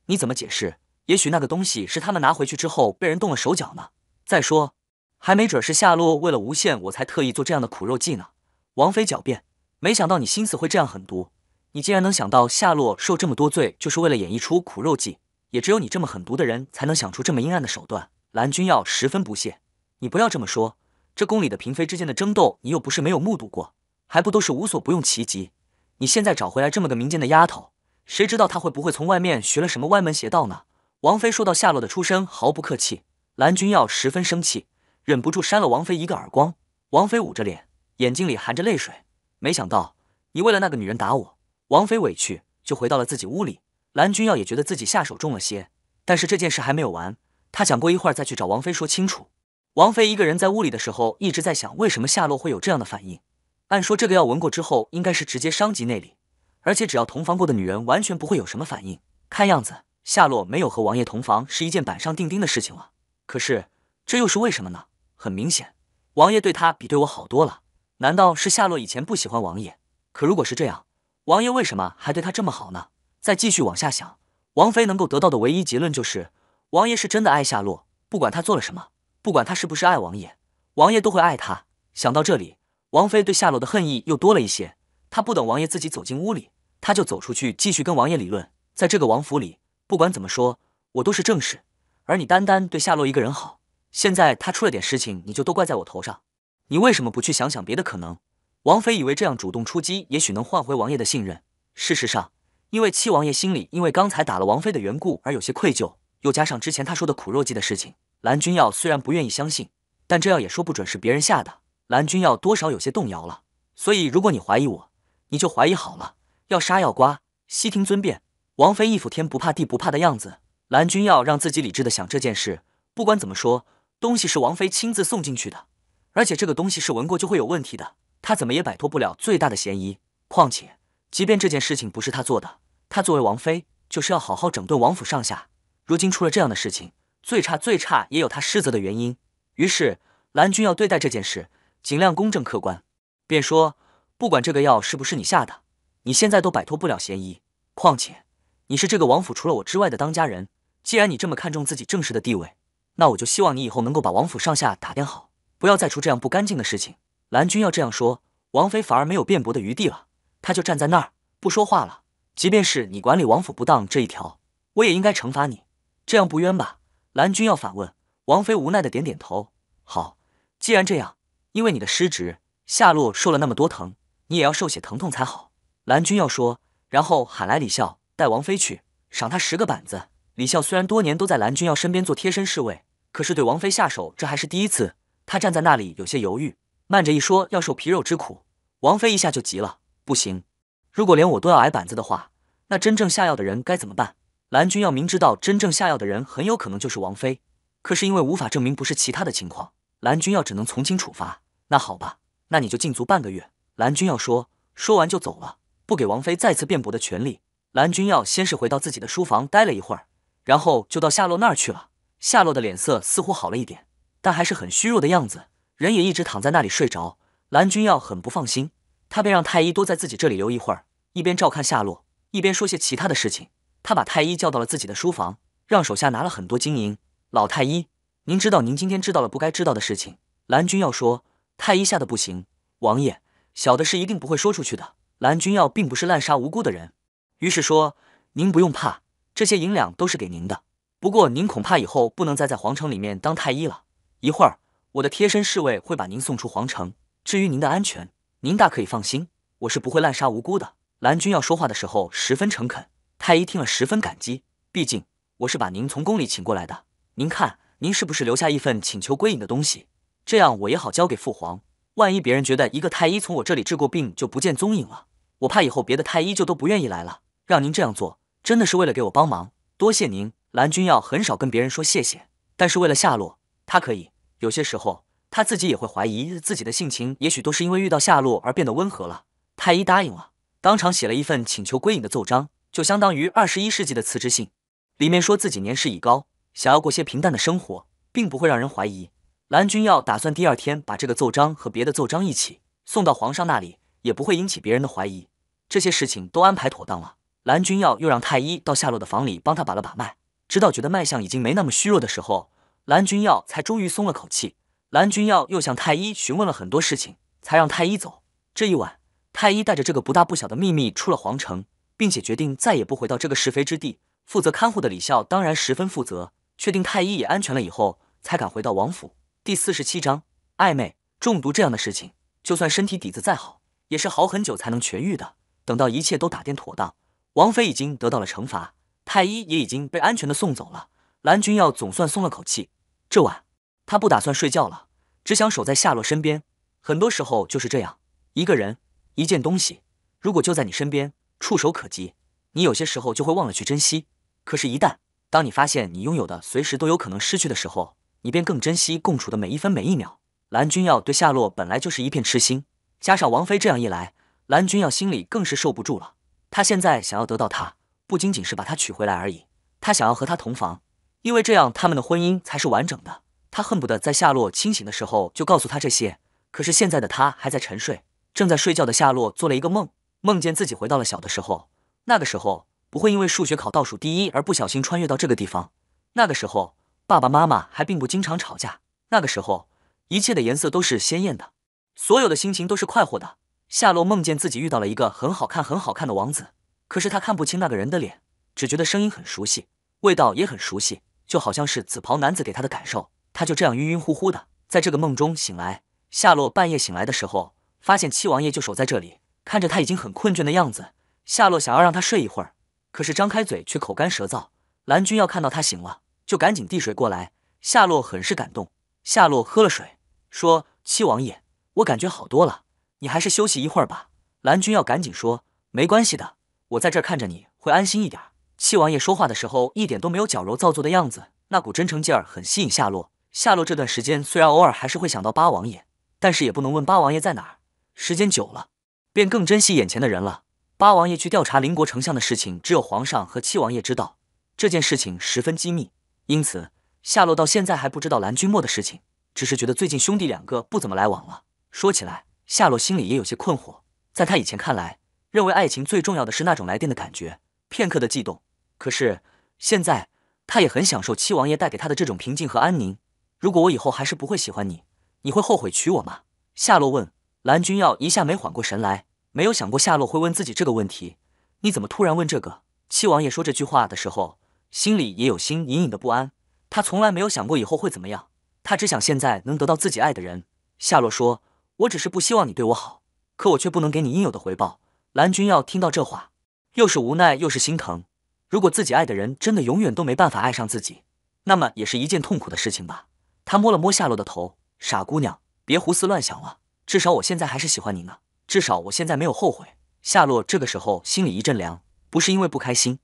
你怎么解释？也许那个东西是他们拿回去之后被人动了手脚呢？再说，还没准是夏洛为了诬陷我才特意做这样的苦肉计呢。王妃狡辩，没想到你心思会这样狠毒。你竟然能想到夏洛受这么多罪，就是为了演绎出苦肉计，也只有你这么狠毒的人才能想出这么阴暗的手段。蓝君耀十分不屑，你不要这么说。这宫里的嫔妃之间的争斗，你又不是没有目睹过，还不都是无所不用其极？你现在找回来这么个民间的丫头，谁知道她会不会从外面学了什么歪门邪道呢？王妃说到夏洛的出身，毫不客气。蓝君耀十分生气，忍不住扇了王妃一个耳光。王妃捂着脸，眼睛里含着泪水。没想到你为了那个女人打我，王妃委屈，就回到了自己屋里。蓝君耀也觉得自己下手重了些，但是这件事还没有完，他想过一会儿再去找王妃说清楚。王妃一个人在屋里的时候，一直在想为什么夏洛会有这样的反应。按说这个药闻过之后，应该是直接伤及内力，而且只要同房过的女人完全不会有什么反应。看样子，夏洛没有和王爷同房是一件板上钉钉的事情了。可是这又是为什么呢？很明显，王爷对她比对我好多了。难道是夏洛以前不喜欢王爷？可如果是这样，王爷为什么还对她这么好呢？再继续往下想，王妃能够得到的唯一结论就是，王爷是真的爱夏洛，不管他做了什么。不管他是不是爱王爷，王爷都会爱他。想到这里，王妃对夏洛的恨意又多了一些。她不等王爷自己走进屋里，她就走出去继续跟王爷理论。在这个王府里，不管怎么说，我都是正室，而你单单对夏洛一个人好。现在他出了点事情，你就都怪在我头上。你为什么不去想想别的可能？王妃以为这样主动出击，也许能换回王爷的信任。事实上，因为七王爷心里因为刚才打了王妃的缘故而有些愧疚，又加上之前他说的苦肉计的事情。蓝君耀虽然不愿意相信，但这药也说不准是别人下的。蓝君耀多少有些动摇了。所以，如果你怀疑我，你就怀疑好了，要杀要剐，悉听尊便。王妃一副天不怕地不怕的样子。蓝君耀让自己理智的想这件事。不管怎么说，东西是王妃亲自送进去的，而且这个东西是闻过就会有问题的。他怎么也摆脱不了最大的嫌疑。况且，即便这件事情不是他做的，他作为王妃，就是要好好整顿王府上下。如今出了这样的事情。最差最差，也有他失责的原因。于是蓝军要对待这件事尽量公正客观，便说：“不管这个药是不是你下的，你现在都摆脱不了嫌疑。况且你是这个王府除了我之外的当家人，既然你这么看重自己正式的地位，那我就希望你以后能够把王府上下打点好，不要再出这样不干净的事情。”蓝军要这样说，王妃反而没有辩驳的余地了。她就站在那儿不说话了。即便是你管理王府不当这一条，我也应该惩罚你，这样不冤吧？蓝军要反问王妃，无奈的点点头。好，既然这样，因为你的失职，夏洛受了那么多疼，你也要受些疼痛才好。蓝军要说，然后喊来李笑带王妃去，赏他十个板子。李笑虽然多年都在蓝军要身边做贴身侍卫，可是对王妃下手，这还是第一次。他站在那里有些犹豫。慢着，一说要受皮肉之苦，王妃一下就急了。不行，如果连我都要挨板子的话，那真正下药的人该怎么办？蓝君耀明知道真正下药的人很有可能就是王妃，可是因为无法证明不是其他的情况，蓝君耀只能从轻处罚。那好吧，那你就禁足半个月。蓝君耀说，说完就走了，不给王妃再次辩驳的权利。蓝君耀先是回到自己的书房待了一会儿，然后就到夏洛那儿去了。夏洛的脸色似乎好了一点，但还是很虚弱的样子，人也一直躺在那里睡着。蓝君耀很不放心，他便让太医多在自己这里留一会儿，一边照看夏洛，一边说些其他的事情。他把太医叫到了自己的书房，让手下拿了很多金银。老太医，您知道您今天知道了不该知道的事情。蓝君耀说：“太医吓得不行，王爷，小的是一定不会说出去的。蓝君耀并不是滥杀无辜的人。”于是说：“您不用怕，这些银两都是给您的。不过您恐怕以后不能再在皇城里面当太医了。一会儿我的贴身侍卫会把您送出皇城。至于您的安全，您大可以放心，我是不会滥杀无辜的。”蓝君耀说话的时候十分诚恳。太医听了十分感激，毕竟我是把您从宫里请过来的。您看，您是不是留下一份请求归隐的东西？这样我也好交给父皇。万一别人觉得一个太医从我这里治过病就不见踪影了，我怕以后别的太医就都不愿意来了。让您这样做，真的是为了给我帮忙，多谢您。蓝君耀很少跟别人说谢谢，但是为了夏洛，他可以。有些时候，他自己也会怀疑自己的性情，也许都是因为遇到夏洛而变得温和了。太医答应了，当场写了一份请求归隐的奏章。就相当于二十一世纪的辞职信，里面说自己年事已高，想要过些平淡的生活，并不会让人怀疑。蓝君耀打算第二天把这个奏章和别的奏章一起送到皇上那里，也不会引起别人的怀疑。这些事情都安排妥当了，蓝君耀又让太医到夏洛的房里帮他把了把脉，直到觉得脉象已经没那么虚弱的时候，蓝君耀才终于松了口气。蓝君耀又向太医询问了很多事情，才让太医走。这一晚，太医带着这个不大不小的秘密出了皇城。并且决定再也不回到这个是非之地。负责看护的李孝当然十分负责，确定太医也安全了以后，才敢回到王府。第四十七章暧昧中毒这样的事情，就算身体底子再好，也是好很久才能痊愈的。等到一切都打点妥当，王妃已经得到了惩罚，太医也已经被安全的送走了。蓝君耀总算松了口气。这晚他不打算睡觉了，只想守在夏洛身边。很多时候就是这样，一个人一件东西，如果就在你身边。触手可及，你有些时候就会忘了去珍惜。可是，一旦当你发现你拥有的随时都有可能失去的时候，你便更珍惜共处的每一分每一秒。蓝君耀对夏洛本来就是一片痴心，加上王妃这样一来，蓝君耀心里更是受不住了。他现在想要得到她，不仅仅是把她娶回来而已，他想要和她同房，因为这样他们的婚姻才是完整的。他恨不得在夏洛清醒的时候就告诉她这些，可是现在的他还在沉睡。正在睡觉的夏洛做了一个梦。梦见自己回到了小的时候，那个时候不会因为数学考倒数第一而不小心穿越到这个地方。那个时候，爸爸妈妈还并不经常吵架。那个时候，一切的颜色都是鲜艳的，所有的心情都是快活的。夏洛梦见自己遇到了一个很好看、很好看的王子，可是他看不清那个人的脸，只觉得声音很熟悉，味道也很熟悉，就好像是紫袍男子给他的感受。他就这样晕晕乎乎的，在这个梦中醒来。夏洛半夜醒来的时候，发现七王爷就守在这里。看着他已经很困倦的样子，夏洛想要让他睡一会儿，可是张开嘴却口干舌燥。蓝军要看到他醒了，就赶紧递水过来。夏洛很是感动。夏洛喝了水，说：“七王爷，我感觉好多了，你还是休息一会儿吧。”蓝军要赶紧说：“没关系的，我在这看着你会安心一点。”七王爷说话的时候一点都没有矫揉造作的样子，那股真诚劲儿很吸引夏洛。夏洛这段时间虽然偶尔还是会想到八王爷，但是也不能问八王爷在哪儿。时间久了。便更珍惜眼前的人了。八王爷去调查邻国丞相的事情，只有皇上和七王爷知道，这件事情十分机密，因此夏洛到现在还不知道蓝君莫的事情，只是觉得最近兄弟两个不怎么来往了。说起来，夏洛心里也有些困惑。在他以前看来，认为爱情最重要的是那种来电的感觉，片刻的悸动。可是现在，他也很享受七王爷带给他的这种平静和安宁。如果我以后还是不会喜欢你，你会后悔娶我吗？夏洛问。蓝君耀一下没缓过神来，没有想过夏洛会问自己这个问题。你怎么突然问这个？七王爷说这句话的时候，心里也有心隐隐的不安。他从来没有想过以后会怎么样，他只想现在能得到自己爱的人。夏洛说：“我只是不希望你对我好，可我却不能给你应有的回报。”蓝君耀听到这话，又是无奈又是心疼。如果自己爱的人真的永远都没办法爱上自己，那么也是一件痛苦的事情吧。他摸了摸夏洛的头：“傻姑娘，别胡思乱想了。”至少我现在还是喜欢你呢，至少我现在没有后悔。夏洛这个时候心里一阵凉，不是因为不开心，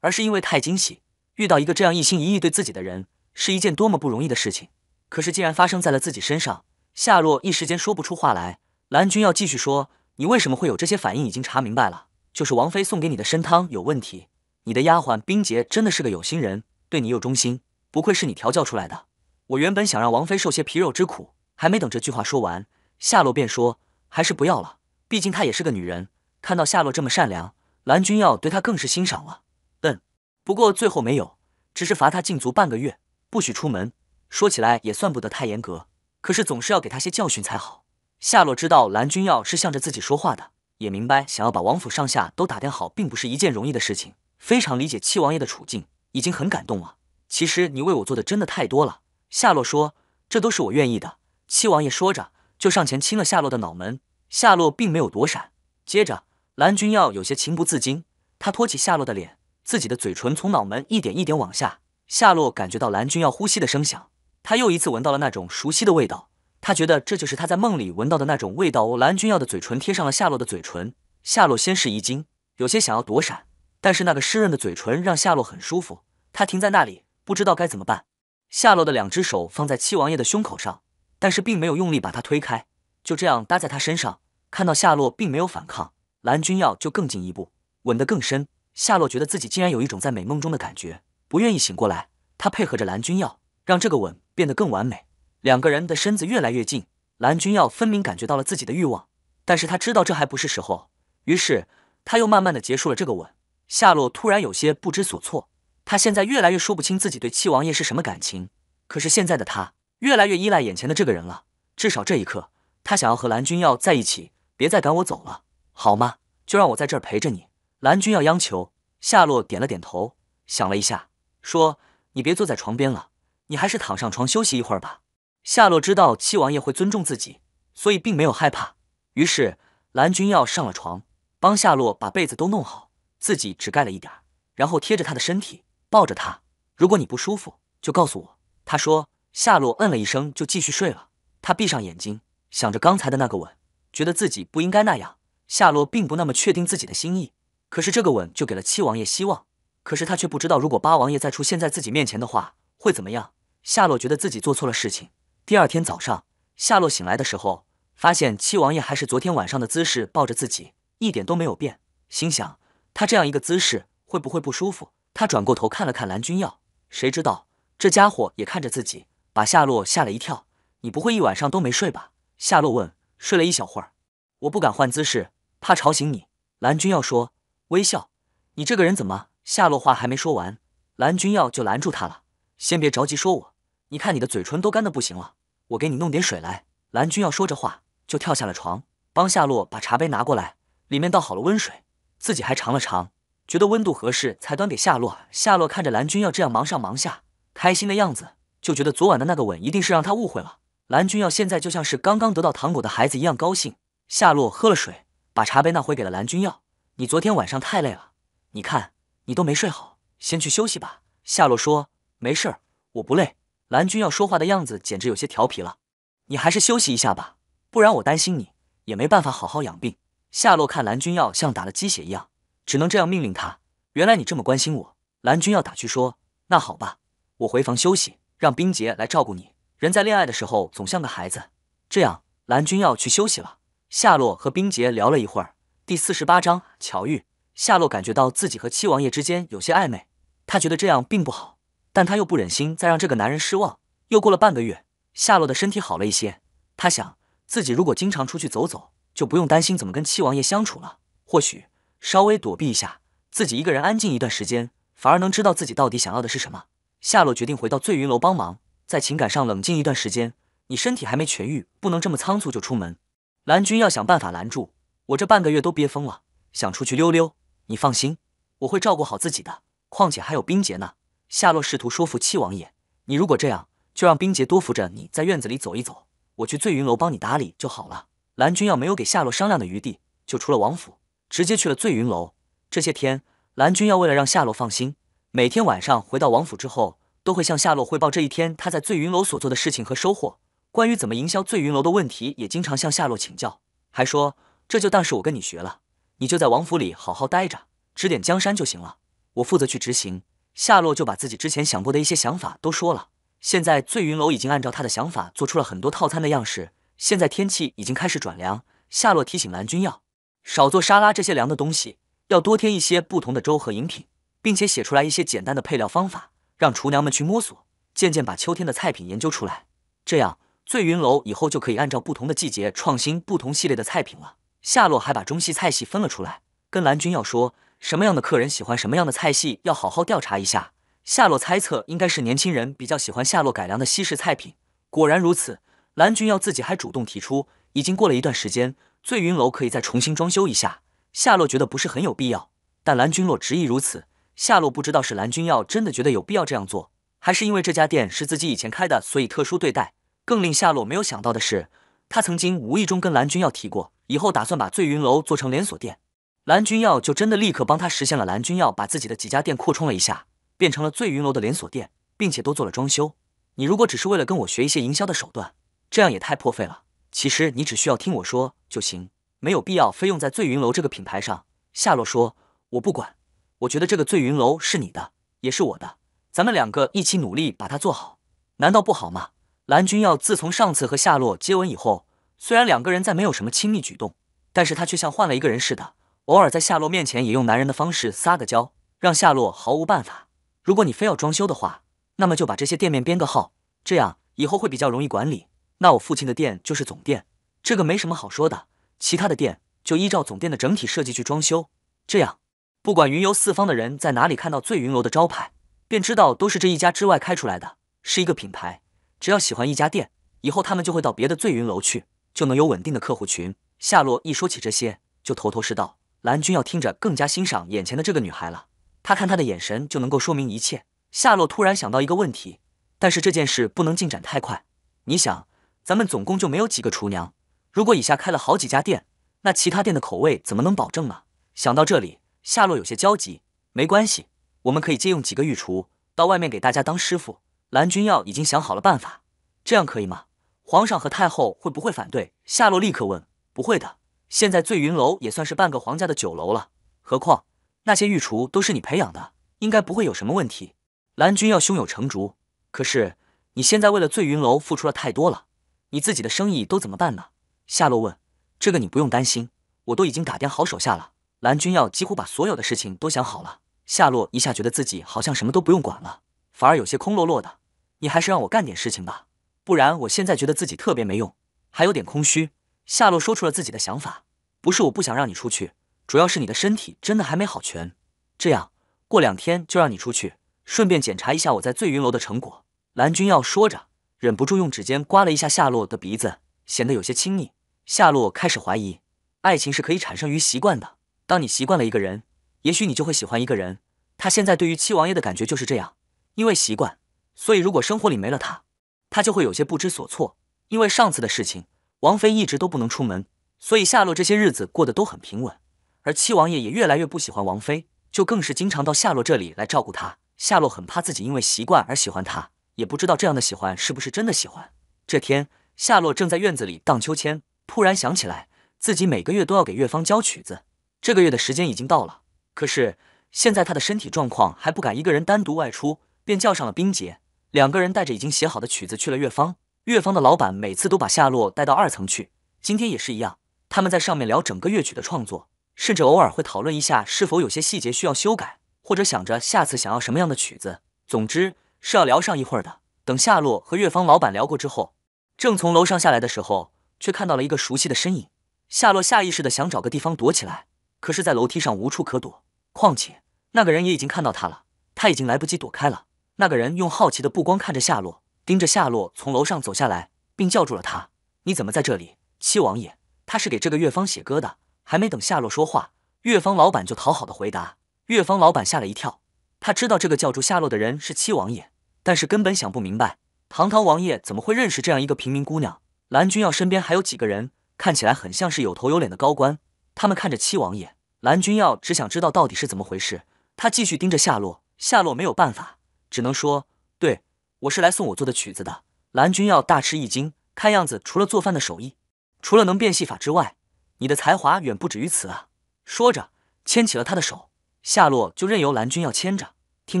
而是因为太惊喜。遇到一个这样一心一意对自己的人，是一件多么不容易的事情。可是既然发生在了自己身上，夏洛一时间说不出话来。蓝军要继续说，你为什么会有这些反应？已经查明白了，就是王妃送给你的参汤有问题。你的丫鬟冰洁真的是个有心人，对你又忠心，不愧是你调教出来的。我原本想让王妃受些皮肉之苦，还没等这句话说完。夏洛便说：“还是不要了，毕竟她也是个女人。看到夏洛这么善良，蓝君耀对她更是欣赏了。嗯，不过最后没有，只是罚她禁足半个月，不许出门。说起来也算不得太严格，可是总是要给她些教训才好。夏洛知道蓝君耀是向着自己说话的，也明白想要把王府上下都打点好，并不是一件容易的事情，非常理解七王爷的处境，已经很感动了。其实你为我做的真的太多了。”夏洛说：“这都是我愿意的。”七王爷说着。就上前亲了夏洛的脑门，夏洛并没有躲闪。接着，蓝君耀有些情不自禁，他托起夏洛的脸，自己的嘴唇从脑门一点一点往下。夏洛感觉到蓝君耀呼吸的声响，他又一次闻到了那种熟悉的味道。他觉得这就是他在梦里闻到的那种味道。蓝君耀的嘴唇贴上了夏洛的嘴唇，夏洛先是一惊，有些想要躲闪，但是那个湿润的嘴唇让夏洛很舒服。他停在那里，不知道该怎么办。夏洛的两只手放在七王爷的胸口上。但是并没有用力把他推开，就这样搭在他身上。看到夏洛并没有反抗，蓝君耀就更进一步，吻得更深。夏洛觉得自己竟然有一种在美梦中的感觉，不愿意醒过来。他配合着蓝君耀，让这个吻变得更完美。两个人的身子越来越近，蓝君耀分明感觉到了自己的欲望，但是他知道这还不是时候，于是他又慢慢的结束了这个吻。夏洛突然有些不知所措，他现在越来越说不清自己对七王爷是什么感情，可是现在的他。越来越依赖眼前的这个人了。至少这一刻，他想要和蓝君耀在一起，别再赶我走了，好吗？就让我在这儿陪着你。蓝君耀央求夏洛，点了点头，想了一下，说：“你别坐在床边了，你还是躺上床休息一会儿吧。”夏洛知道七王爷会尊重自己，所以并没有害怕。于是蓝君耀上了床，帮夏洛把被子都弄好，自己只盖了一点儿，然后贴着他的身体抱着他。如果你不舒服，就告诉我。他说。夏洛嗯了一声，就继续睡了。他闭上眼睛，想着刚才的那个吻，觉得自己不应该那样。夏洛并不那么确定自己的心意，可是这个吻就给了七王爷希望。可是他却不知道，如果八王爷再出现在自己面前的话，会怎么样？夏洛觉得自己做错了事情。第二天早上，夏洛醒来的时候，发现七王爷还是昨天晚上的姿势抱着自己，一点都没有变。心想，他这样一个姿势会不会不舒服？他转过头看了看蓝君耀，谁知道这家伙也看着自己。把夏洛吓了一跳，你不会一晚上都没睡吧？夏洛问。睡了一小会儿，我不敢换姿势，怕吵醒你。蓝君耀说，微笑。你这个人怎么？夏洛话还没说完，蓝君耀就拦住他了。先别着急说我，你看你的嘴唇都干得不行了，我给你弄点水来。蓝君耀说着话就跳下了床，帮夏洛把茶杯拿过来，里面倒好了温水，自己还尝了尝，觉得温度合适才端给夏洛。夏洛看着蓝君耀这样忙上忙下，开心的样子。就觉得昨晚的那个吻一定是让他误会了。蓝君耀现在就像是刚刚得到糖果的孩子一样高兴。夏洛喝了水，把茶杯拿回给了蓝君耀：“你昨天晚上太累了，你看你都没睡好，先去休息吧。”夏洛说：“没事儿，我不累。”蓝君耀说话的样子简直有些调皮了。“你还是休息一下吧，不然我担心你也没办法好好养病。”夏洛看蓝君耀像打了鸡血一样，只能这样命令他：“原来你这么关心我。”蓝君耀打趣说：“那好吧，我回房休息。”让冰洁来照顾你。人在恋爱的时候总像个孩子。这样，蓝君要去休息了。夏洛和冰洁聊了一会儿。第四十八章，巧遇。夏洛感觉到自己和七王爷之间有些暧昧，他觉得这样并不好，但他又不忍心再让这个男人失望。又过了半个月，夏洛的身体好了一些。他想，自己如果经常出去走走，就不用担心怎么跟七王爷相处了。或许稍微躲避一下，自己一个人安静一段时间，反而能知道自己到底想要的是什么。夏洛决定回到醉云楼帮忙，在情感上冷静一段时间。你身体还没痊愈，不能这么仓促就出门。蓝军要想办法拦住我，这半个月都憋疯了，想出去溜溜。你放心，我会照顾好自己的，况且还有冰洁呢。夏洛试图说服七王爷，你如果这样，就让冰洁多扶着你在院子里走一走，我去醉云楼帮你打理就好了。蓝军要没有给夏洛商量的余地，就出了王府，直接去了醉云楼。这些天，蓝军要为了让夏洛放心。每天晚上回到王府之后，都会向夏洛汇报这一天他在醉云楼所做的事情和收获。关于怎么营销醉云楼的问题，也经常向夏洛请教。还说这就当是我跟你学了，你就在王府里好好待着，指点江山就行了，我负责去执行。夏洛就把自己之前想过的一些想法都说了。现在醉云楼已经按照他的想法做出了很多套餐的样式。现在天气已经开始转凉，夏洛提醒蓝君要少做沙拉这些凉的东西，要多添一些不同的粥和饮品。并且写出来一些简单的配料方法，让厨娘们去摸索，渐渐把秋天的菜品研究出来。这样醉云楼以后就可以按照不同的季节创新不同系列的菜品了。夏洛还把中西菜系分了出来，跟蓝军要说什么样的客人喜欢什么样的菜系，要好好调查一下。夏洛猜测应该是年轻人比较喜欢夏洛改良的西式菜品。果然如此，蓝君要自己还主动提出，已经过了一段时间，醉云楼可以再重新装修一下。夏洛觉得不是很有必要，但蓝君洛执意如此。夏洛不知道是蓝君耀真的觉得有必要这样做，还是因为这家店是自己以前开的，所以特殊对待。更令夏洛没有想到的是，他曾经无意中跟蓝君耀提过，以后打算把醉云楼做成连锁店，蓝君耀就真的立刻帮他实现了。蓝君耀把自己的几家店扩充了一下，变成了醉云楼的连锁店，并且都做了装修。你如果只是为了跟我学一些营销的手段，这样也太破费了。其实你只需要听我说就行，没有必要非用在醉云楼这个品牌上。夏洛说：“我不管。”我觉得这个醉云楼是你的，也是我的，咱们两个一起努力把它做好，难道不好吗？蓝君耀自从上次和夏洛接吻以后，虽然两个人再没有什么亲密举动，但是他却像换了一个人似的，偶尔在夏洛面前也用男人的方式撒个娇，让夏洛毫无办法。如果你非要装修的话，那么就把这些店面编个号，这样以后会比较容易管理。那我父亲的店就是总店，这个没什么好说的，其他的店就依照总店的整体设计去装修，这样。不管云游四方的人在哪里看到醉云楼的招牌，便知道都是这一家之外开出来的，是一个品牌。只要喜欢一家店，以后他们就会到别的醉云楼去，就能有稳定的客户群。夏洛一说起这些，就头头是道。蓝军要听着更加欣赏眼前的这个女孩了，他看她的眼神就能够说明一切。夏洛突然想到一个问题，但是这件事不能进展太快。你想，咱们总共就没有几个厨娘，如果以下开了好几家店，那其他店的口味怎么能保证呢？想到这里。夏洛有些焦急，没关系，我们可以借用几个御厨到外面给大家当师傅。蓝君耀已经想好了办法，这样可以吗？皇上和太后会不会反对？夏洛立刻问。不会的，现在醉云楼也算是半个皇家的酒楼了，何况那些御厨都是你培养的，应该不会有什么问题。蓝君耀胸有成竹。可是你现在为了醉云楼付出了太多了，你自己的生意都怎么办呢？夏洛问。这个你不用担心，我都已经打点好手下了。蓝君耀几乎把所有的事情都想好了，夏洛一下觉得自己好像什么都不用管了，反而有些空落落的。你还是让我干点事情吧，不然我现在觉得自己特别没用，还有点空虚。夏洛说出了自己的想法，不是我不想让你出去，主要是你的身体真的还没好全。这样，过两天就让你出去，顺便检查一下我在醉云楼的成果。蓝君耀说着，忍不住用指尖刮了一下夏洛的鼻子，显得有些亲昵。夏洛开始怀疑，爱情是可以产生于习惯的。当你习惯了一个人，也许你就会喜欢一个人。他现在对于七王爷的感觉就是这样，因为习惯，所以如果生活里没了他，他就会有些不知所措。因为上次的事情，王妃一直都不能出门，所以夏洛这些日子过得都很平稳，而七王爷也越来越不喜欢王妃，就更是经常到夏洛这里来照顾她。夏洛很怕自己因为习惯而喜欢他，也不知道这样的喜欢是不是真的喜欢。这天，夏洛正在院子里荡秋千，突然想起来自己每个月都要给月芳教曲子。这个月的时间已经到了，可是现在他的身体状况还不敢一个人单独外出，便叫上了冰洁。两个人带着已经写好的曲子去了乐坊。乐坊的老板每次都把夏洛带到二层去，今天也是一样。他们在上面聊整个乐曲的创作，甚至偶尔会讨论一下是否有些细节需要修改，或者想着下次想要什么样的曲子。总之是要聊上一会儿的。等夏洛和乐坊老板聊过之后，正从楼上下来的时候，却看到了一个熟悉的身影。夏洛下意识的想找个地方躲起来。可是，在楼梯上无处可躲，况且那个人也已经看到他了，他已经来不及躲开了。那个人用好奇的目光看着夏洛，盯着夏洛从楼上走下来，并叫住了他：“你怎么在这里？”七王爷，他是给这个乐坊写歌的。还没等夏洛说话，乐坊老板就讨好的回答。乐坊老板吓了一跳，他知道这个叫住夏洛的人是七王爷，但是根本想不明白，堂堂王爷怎么会认识这样一个平民姑娘。蓝君耀身边还有几个人，看起来很像是有头有脸的高官。他们看着七王爷蓝君耀，只想知道到底是怎么回事。他继续盯着夏洛，夏洛没有办法，只能说：“对我是来送我做的曲子的。”蓝君耀大吃一惊，看样子除了做饭的手艺，除了能变戏法之外，你的才华远不止于此啊！说着，牵起了他的手，夏洛就任由蓝君耀牵着。听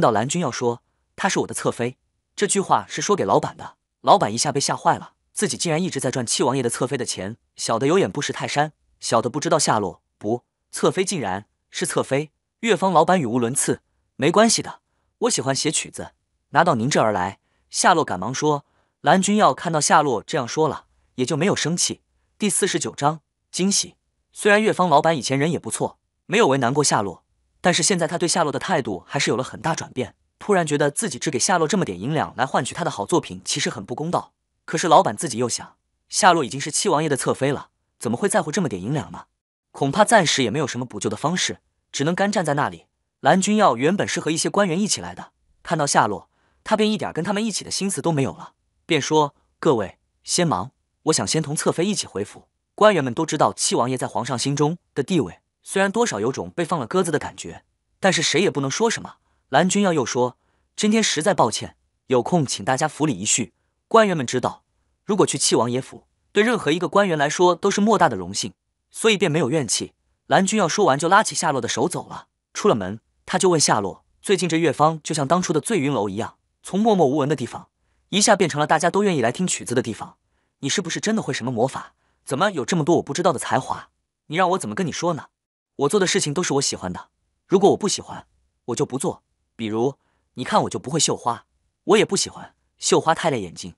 到蓝君耀说他是我的侧妃，这句话是说给老板的，老板一下被吓坏了，自己竟然一直在赚七王爷的侧妃的钱，小的有眼不识泰山。小的不知道下落，不侧妃竟然是侧妃。乐方老板语无伦次。没关系的，我喜欢写曲子，拿到您这儿来。夏洛赶忙说。蓝君耀看到夏洛这样说了，也就没有生气。第四十九章惊喜。虽然乐方老板以前人也不错，没有为难过夏洛，但是现在他对夏洛的态度还是有了很大转变。突然觉得自己只给夏洛这么点银两来换取他的好作品，其实很不公道。可是老板自己又想，夏洛已经是七王爷的侧妃了。怎么会在乎这么点银两呢？恐怕暂时也没有什么补救的方式，只能干站在那里。蓝君耀原本是和一些官员一起来的，看到下落，他便一点跟他们一起的心思都没有了，便说：“各位先忙，我想先同侧妃一起回府。”官员们都知道七王爷在皇上心中的地位，虽然多少有种被放了鸽子的感觉，但是谁也不能说什么。蓝君耀又说：“今天实在抱歉，有空请大家府里一叙。”官员们知道，如果去七王爷府。对任何一个官员来说都是莫大的荣幸，所以便没有怨气。蓝军要说完，就拉起夏洛的手走了。出了门，他就问夏洛：“最近这乐坊就像当初的醉云楼一样，从默默无闻的地方，一下变成了大家都愿意来听曲子的地方。你是不是真的会什么魔法？怎么有这么多我不知道的才华？你让我怎么跟你说呢？”我做的事情都是我喜欢的。如果我不喜欢，我就不做。比如，你看我就不会绣花，我也不喜欢绣花，太累眼睛，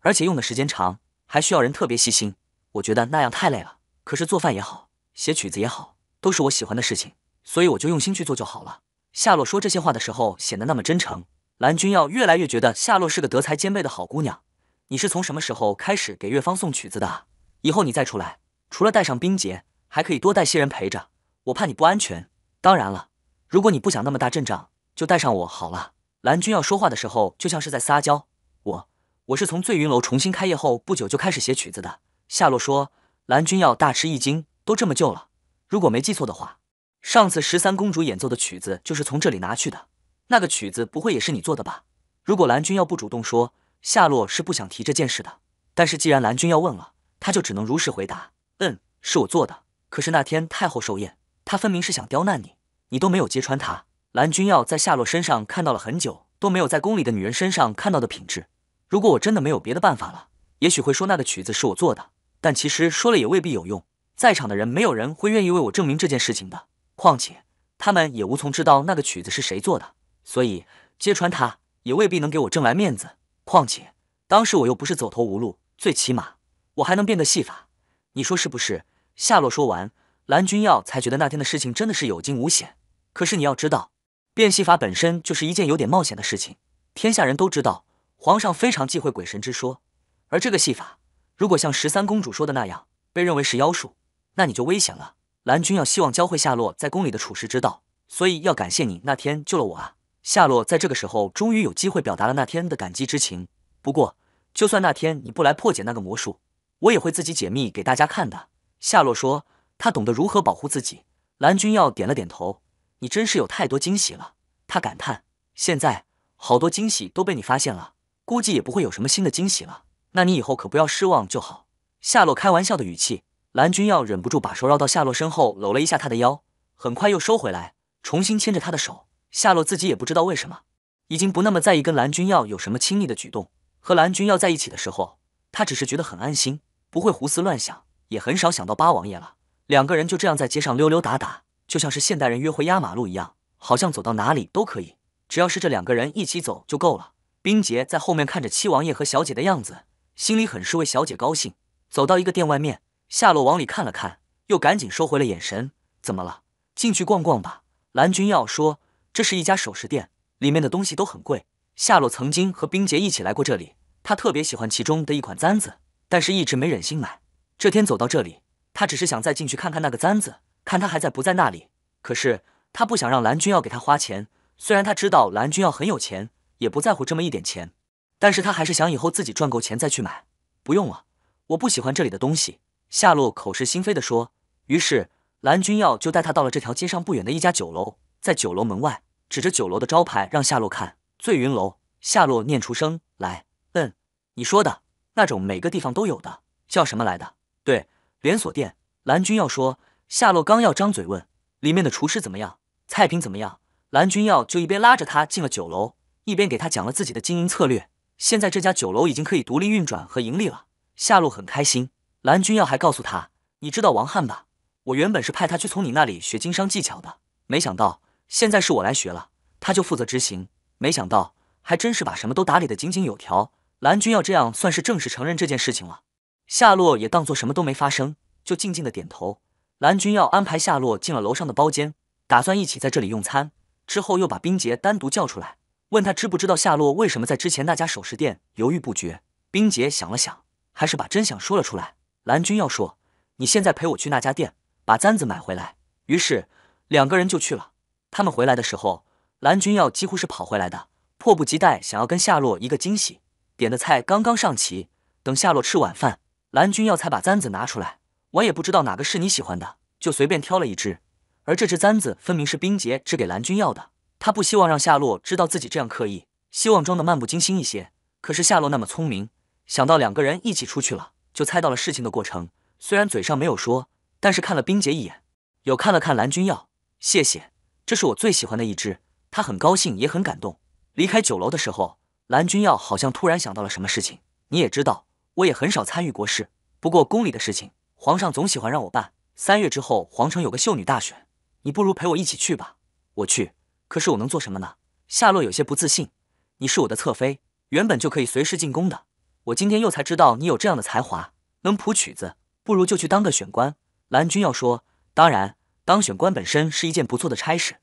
而且用的时间长。还需要人特别细心，我觉得那样太累了。可是做饭也好，写曲子也好，都是我喜欢的事情，所以我就用心去做就好了。夏洛说这些话的时候，显得那么真诚。蓝君耀越来越觉得夏洛是个德才兼备的好姑娘。你是从什么时候开始给月芳送曲子的？以后你再出来，除了带上冰洁，还可以多带些人陪着，我怕你不安全。当然了，如果你不想那么大阵仗，就带上我好了。蓝君耀说话的时候，就像是在撒娇。我。我是从醉云楼重新开业后不久就开始写曲子的。夏洛说，蓝君耀大吃一惊，都这么久了，如果没记错的话，上次十三公主演奏的曲子就是从这里拿去的。那个曲子不会也是你做的吧？如果蓝君耀不主动说，夏洛是不想提这件事的。但是既然蓝君耀问了，他就只能如实回答。嗯，是我做的。可是那天太后寿宴，他分明是想刁难你，你都没有揭穿他。蓝君耀在夏洛身上看到了很久都没有在宫里的女人身上看到的品质。如果我真的没有别的办法了，也许会说那个曲子是我做的，但其实说了也未必有用。在场的人没有人会愿意为我证明这件事情的，况且他们也无从知道那个曲子是谁做的，所以揭穿他也未必能给我挣来面子。况且当时我又不是走投无路，最起码我还能变个戏法，你说是不是？夏洛说完，蓝君耀才觉得那天的事情真的是有惊无险。可是你要知道，变戏法本身就是一件有点冒险的事情，天下人都知道。皇上非常忌讳鬼神之说，而这个戏法，如果像十三公主说的那样被认为是妖术，那你就危险了。蓝君要希望教会夏洛在宫里的处事之道，所以要感谢你那天救了我啊！夏洛在这个时候终于有机会表达了那天的感激之情。不过，就算那天你不来破解那个魔术，我也会自己解密给大家看的。夏洛说他懂得如何保护自己。蓝君要点了点头。你真是有太多惊喜了，他感叹。现在好多惊喜都被你发现了。估计也不会有什么新的惊喜了。那你以后可不要失望就好。夏洛开玩笑的语气，蓝君耀忍不住把手绕到夏洛身后，搂了一下他的腰，很快又收回来，重新牵着他的手。夏洛自己也不知道为什么，已经不那么在意跟蓝君耀有什么亲密的举动。和蓝君耀在一起的时候，他只是觉得很安心，不会胡思乱想，也很少想到八王爷了。两个人就这样在街上溜溜达达，就像是现代人约会压马路一样，好像走到哪里都可以，只要是这两个人一起走就够了。冰洁在后面看着七王爷和小姐的样子，心里很是为小姐高兴。走到一个店外面，夏洛往里看了看，又赶紧收回了眼神。怎么了？进去逛逛吧。蓝君耀说：“这是一家首饰店，里面的东西都很贵。”夏洛曾经和冰洁一起来过这里，他特别喜欢其中的一款簪子，但是一直没忍心买。这天走到这里，他只是想再进去看看那个簪子，看它还在不在那里。可是他不想让蓝君耀给他花钱，虽然他知道蓝君耀很有钱。也不在乎这么一点钱，但是他还是想以后自己赚够钱再去买。不用了，我不喜欢这里的东西。夏洛口是心非地说。于是蓝君耀就带他到了这条街上不远的一家酒楼，在酒楼门外指着酒楼的招牌让夏洛看醉云楼。夏洛念出声来：“嗯，你说的那种每个地方都有的叫什么来的？对，连锁店。”蓝君耀说。夏洛刚要张嘴问里面的厨师怎么样，菜品怎么样，蓝君耀就一边拉着他进了酒楼。一边给他讲了自己的经营策略，现在这家酒楼已经可以独立运转和盈利了。夏洛很开心。蓝君耀还告诉他：“你知道王翰吧？我原本是派他去从你那里学经商技巧的，没想到现在是我来学了，他就负责执行。没想到还真是把什么都打理得井井有条。”蓝君耀这样算是正式承认这件事情了。夏洛也当做什么都没发生，就静静的点头。蓝君耀安排夏洛进了楼上的包间，打算一起在这里用餐。之后又把冰洁单独叫出来。问他知不知道夏洛为什么在之前那家首饰店犹豫不决？冰洁想了想，还是把真相说了出来。蓝军要说：“你现在陪我去那家店，把簪子买回来。”于是两个人就去了。他们回来的时候，蓝军要几乎是跑回来的，迫不及待想要跟夏洛一个惊喜。点的菜刚刚上齐，等夏洛吃晚饭，蓝军要才把簪子拿出来。我也不知道哪个是你喜欢的，就随便挑了一只。而这只簪子分明是冰洁指给蓝军要的。他不希望让夏洛知道自己这样刻意，希望装得漫不经心一些。可是夏洛那么聪明，想到两个人一起出去了，就猜到了事情的过程。虽然嘴上没有说，但是看了冰洁一眼，有看了看蓝君耀。谢谢，这是我最喜欢的一只。他很高兴，也很感动。离开酒楼的时候，蓝君耀好像突然想到了什么事情。你也知道，我也很少参与国事，不过宫里的事情，皇上总喜欢让我办。三月之后，皇城有个秀女大选，你不如陪我一起去吧？我去。可是我能做什么呢？夏洛有些不自信。你是我的侧妃，原本就可以随时进宫的。我今天又才知道你有这样的才华，能谱曲子，不如就去当个选官。蓝君要说：“当然，当选官本身是一件不错的差事，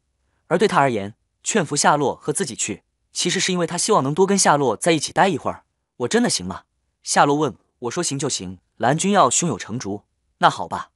而对他而言，劝服夏洛和自己去，其实是因为他希望能多跟夏洛在一起待一会儿。”我真的行吗？夏洛问我说：“行就行。”蓝君要胸有成竹。那好吧，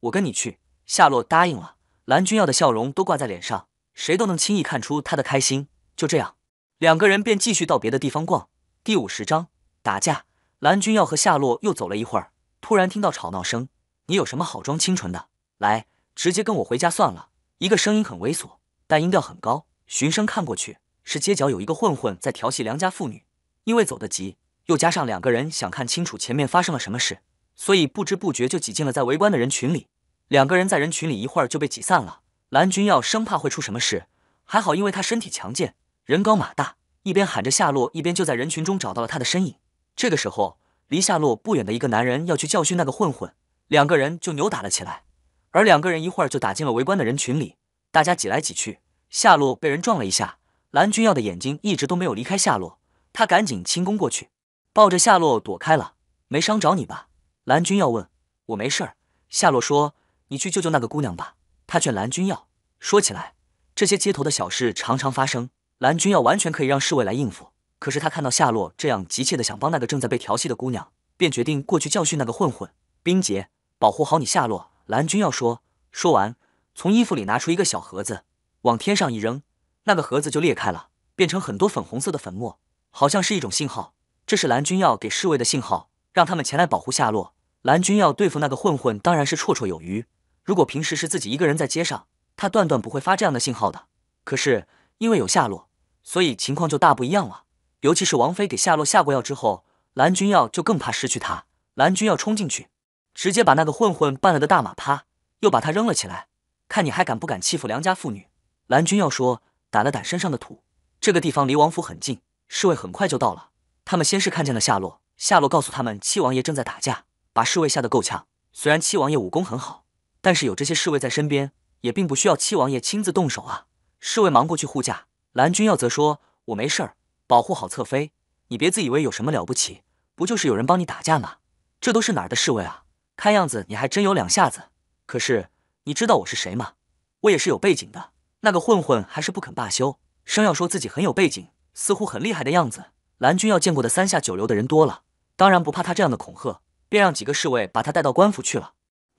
我跟你去。夏洛答应了。蓝君要的笑容都挂在脸上。谁都能轻易看出他的开心。就这样，两个人便继续到别的地方逛。第五十章打架。蓝军要和夏洛又走了一会儿，突然听到吵闹声：“你有什么好装清纯的？来，直接跟我回家算了。”一个声音很猥琐，但音调很高。循声看过去，是街角有一个混混在调戏良家妇女。因为走得急，又加上两个人想看清楚前面发生了什么事，所以不知不觉就挤进了在围观的人群里。两个人在人群里一会儿就被挤散了。蓝君耀生怕会出什么事，还好，因为他身体强健，人高马大，一边喊着夏洛，一边就在人群中找到了他的身影。这个时候，离夏洛不远的一个男人要去教训那个混混，两个人就扭打了起来，而两个人一会儿就打进了围观的人群里，大家挤来挤去，夏洛被人撞了一下。蓝君耀的眼睛一直都没有离开夏洛，他赶紧轻功过去，抱着夏洛躲开了。没伤着你吧？蓝君耀问我没事儿。夏洛说：“你去救救那个姑娘吧。”他劝蓝君耀说：“起来，这些街头的小事常常发生，蓝君耀完全可以让侍卫来应付。可是他看到夏洛这样急切的想帮那个正在被调戏的姑娘，便决定过去教训那个混混。冰洁，保护好你，夏洛。”蓝君耀说。说完，从衣服里拿出一个小盒子，往天上一扔，那个盒子就裂开了，变成很多粉红色的粉末，好像是一种信号。这是蓝君耀给侍卫的信号，让他们前来保护夏洛。蓝君耀对付那个混混当然是绰绰有余。如果平时是自己一个人在街上，他断断不会发这样的信号的。可是因为有夏洛，所以情况就大不一样了。尤其是王妃给夏洛下过药之后，蓝军要就更怕失去他。蓝军要冲进去，直接把那个混混绊了个大马趴，又把他扔了起来。看你还敢不敢欺负良家妇女？蓝军要说，掸了掸身上的土。这个地方离王府很近，侍卫很快就到了。他们先是看见了夏洛，夏洛告诉他们七王爷正在打架，把侍卫吓得够呛。虽然七王爷武功很好。但是有这些侍卫在身边，也并不需要七王爷亲自动手啊。侍卫忙过去护驾，蓝君耀则说：“我没事儿，保护好侧妃，你别自以为有什么了不起，不就是有人帮你打架吗？这都是哪儿的侍卫啊？看样子你还真有两下子。可是你知道我是谁吗？我也是有背景的。”那个混混还是不肯罢休，生要说自己很有背景，似乎很厉害的样子。蓝君耀见过的三下九流的人多了，当然不怕他这样的恐吓，便让几个侍卫把他带到官府去了。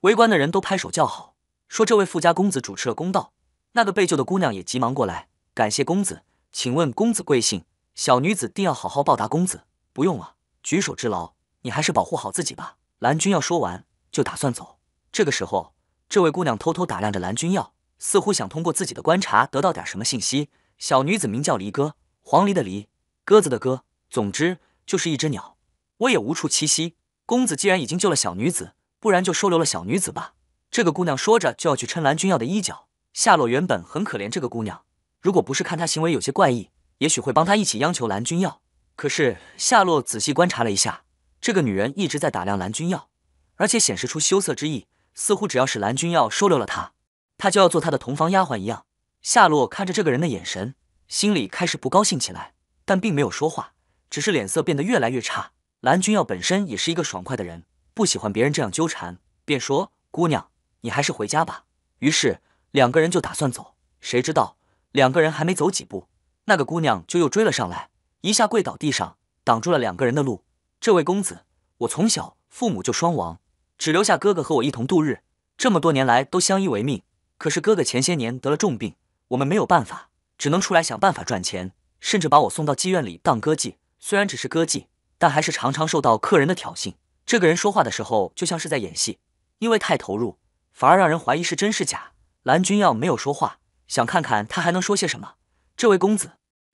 围观的人都拍手叫好，说这位富家公子主持了公道。那个被救的姑娘也急忙过来感谢公子，请问公子贵姓？小女子定要好好报答公子。不用了，举手之劳，你还是保护好自己吧。蓝君耀说完就打算走。这个时候，这位姑娘偷偷打量着蓝君耀，似乎想通过自己的观察得到点什么信息。小女子名叫离歌，黄鹂的离，鸽子的鸽，总之就是一只鸟。我也无处栖息，公子既然已经救了小女子。不然就收留了小女子吧。这个姑娘说着就要去抻蓝君耀的衣角。夏洛原本很可怜这个姑娘，如果不是看她行为有些怪异，也许会帮她一起央求蓝君耀。可是夏洛仔细观察了一下，这个女人一直在打量蓝君耀，而且显示出羞涩之意，似乎只要是蓝君耀收留了她，她就要做他的同房丫鬟一样。夏洛看着这个人的眼神，心里开始不高兴起来，但并没有说话，只是脸色变得越来越差。蓝君耀本身也是一个爽快的人。不喜欢别人这样纠缠，便说：“姑娘，你还是回家吧。”于是两个人就打算走。谁知道两个人还没走几步，那个姑娘就又追了上来，一下跪倒地上，挡住了两个人的路。这位公子，我从小父母就双亡，只留下哥哥和我一同度日，这么多年来都相依为命。可是哥哥前些年得了重病，我们没有办法，只能出来想办法赚钱，甚至把我送到妓院里当歌妓。虽然只是歌妓，但还是常常受到客人的挑衅。这个人说话的时候就像是在演戏，因为太投入，反而让人怀疑是真是假。蓝君耀没有说话，想看看他还能说些什么。这位公子，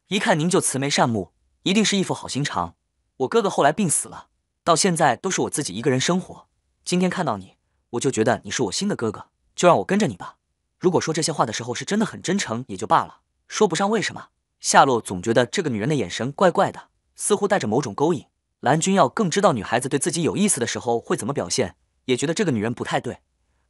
一看您就慈眉善目，一定是一副好心肠。我哥哥后来病死了，到现在都是我自己一个人生活。今天看到你，我就觉得你是我新的哥哥，就让我跟着你吧。如果说这些话的时候是真的很真诚，也就罢了，说不上为什么。夏洛总觉得这个女人的眼神怪怪的，似乎带着某种勾引。蓝君耀更知道女孩子对自己有意思的时候会怎么表现，也觉得这个女人不太对，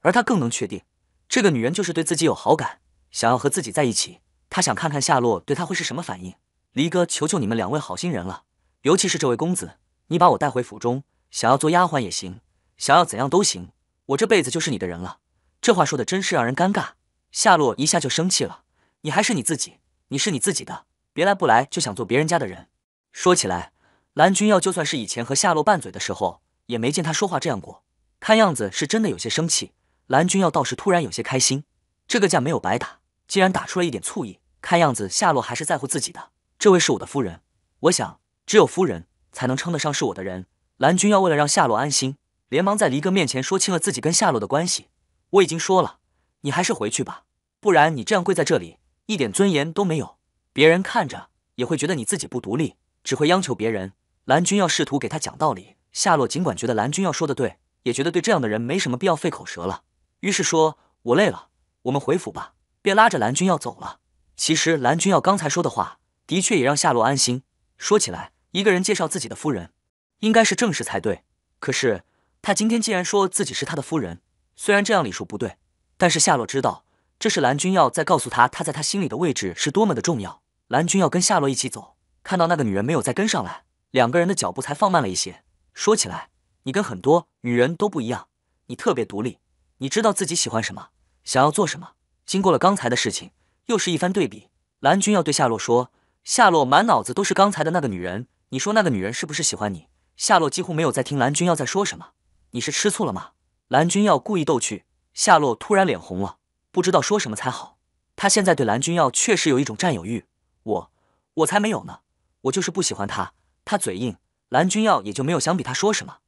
而他更能确定，这个女人就是对自己有好感，想要和自己在一起。他想看看夏洛对他会是什么反应。黎哥，求求你们两位好心人了，尤其是这位公子，你把我带回府中，想要做丫鬟也行，想要怎样都行，我这辈子就是你的人了。这话说的真是让人尴尬。夏洛一下就生气了，你还是你自己，你是你自己的，别来不来就想做别人家的人。说起来。蓝君耀就算是以前和夏洛拌嘴的时候，也没见他说话这样过。看样子是真的有些生气。蓝君耀倒是突然有些开心，这个架没有白打，竟然打出了一点醋意。看样子夏洛还是在乎自己的。这位是我的夫人，我想只有夫人才能称得上是我的人。蓝君耀为了让夏洛安心，连忙在黎哥面前说清了自己跟夏洛的关系。我已经说了，你还是回去吧，不然你这样跪在这里，一点尊严都没有，别人看着也会觉得你自己不独立，只会央求别人。蓝军要试图给他讲道理，夏洛尽管觉得蓝军要说的对，也觉得对这样的人没什么必要费口舌了，于是说：“我累了，我们回府吧。”便拉着蓝军要走了。其实蓝军要刚才说的话，的确也让夏洛安心。说起来，一个人介绍自己的夫人，应该是正式才对。可是他今天既然说自己是他的夫人，虽然这样礼数不对，但是夏洛知道这是蓝军要在告诉他他在他心里的位置是多么的重要。蓝军要跟夏洛一起走，看到那个女人没有再跟上来。两个人的脚步才放慢了一些。说起来，你跟很多女人都不一样，你特别独立，你知道自己喜欢什么，想要做什么。经过了刚才的事情，又是一番对比。蓝君耀对夏洛说：“夏洛，满脑子都是刚才的那个女人。你说那个女人是不是喜欢你？”夏洛几乎没有在听蓝君耀在说什么。你是吃醋了吗？蓝君耀故意逗趣。夏洛突然脸红了，不知道说什么才好。他现在对蓝君耀确实有一种占有欲。我，我才没有呢，我就是不喜欢他。他嘴硬，蓝君耀也就没有想比他说什么。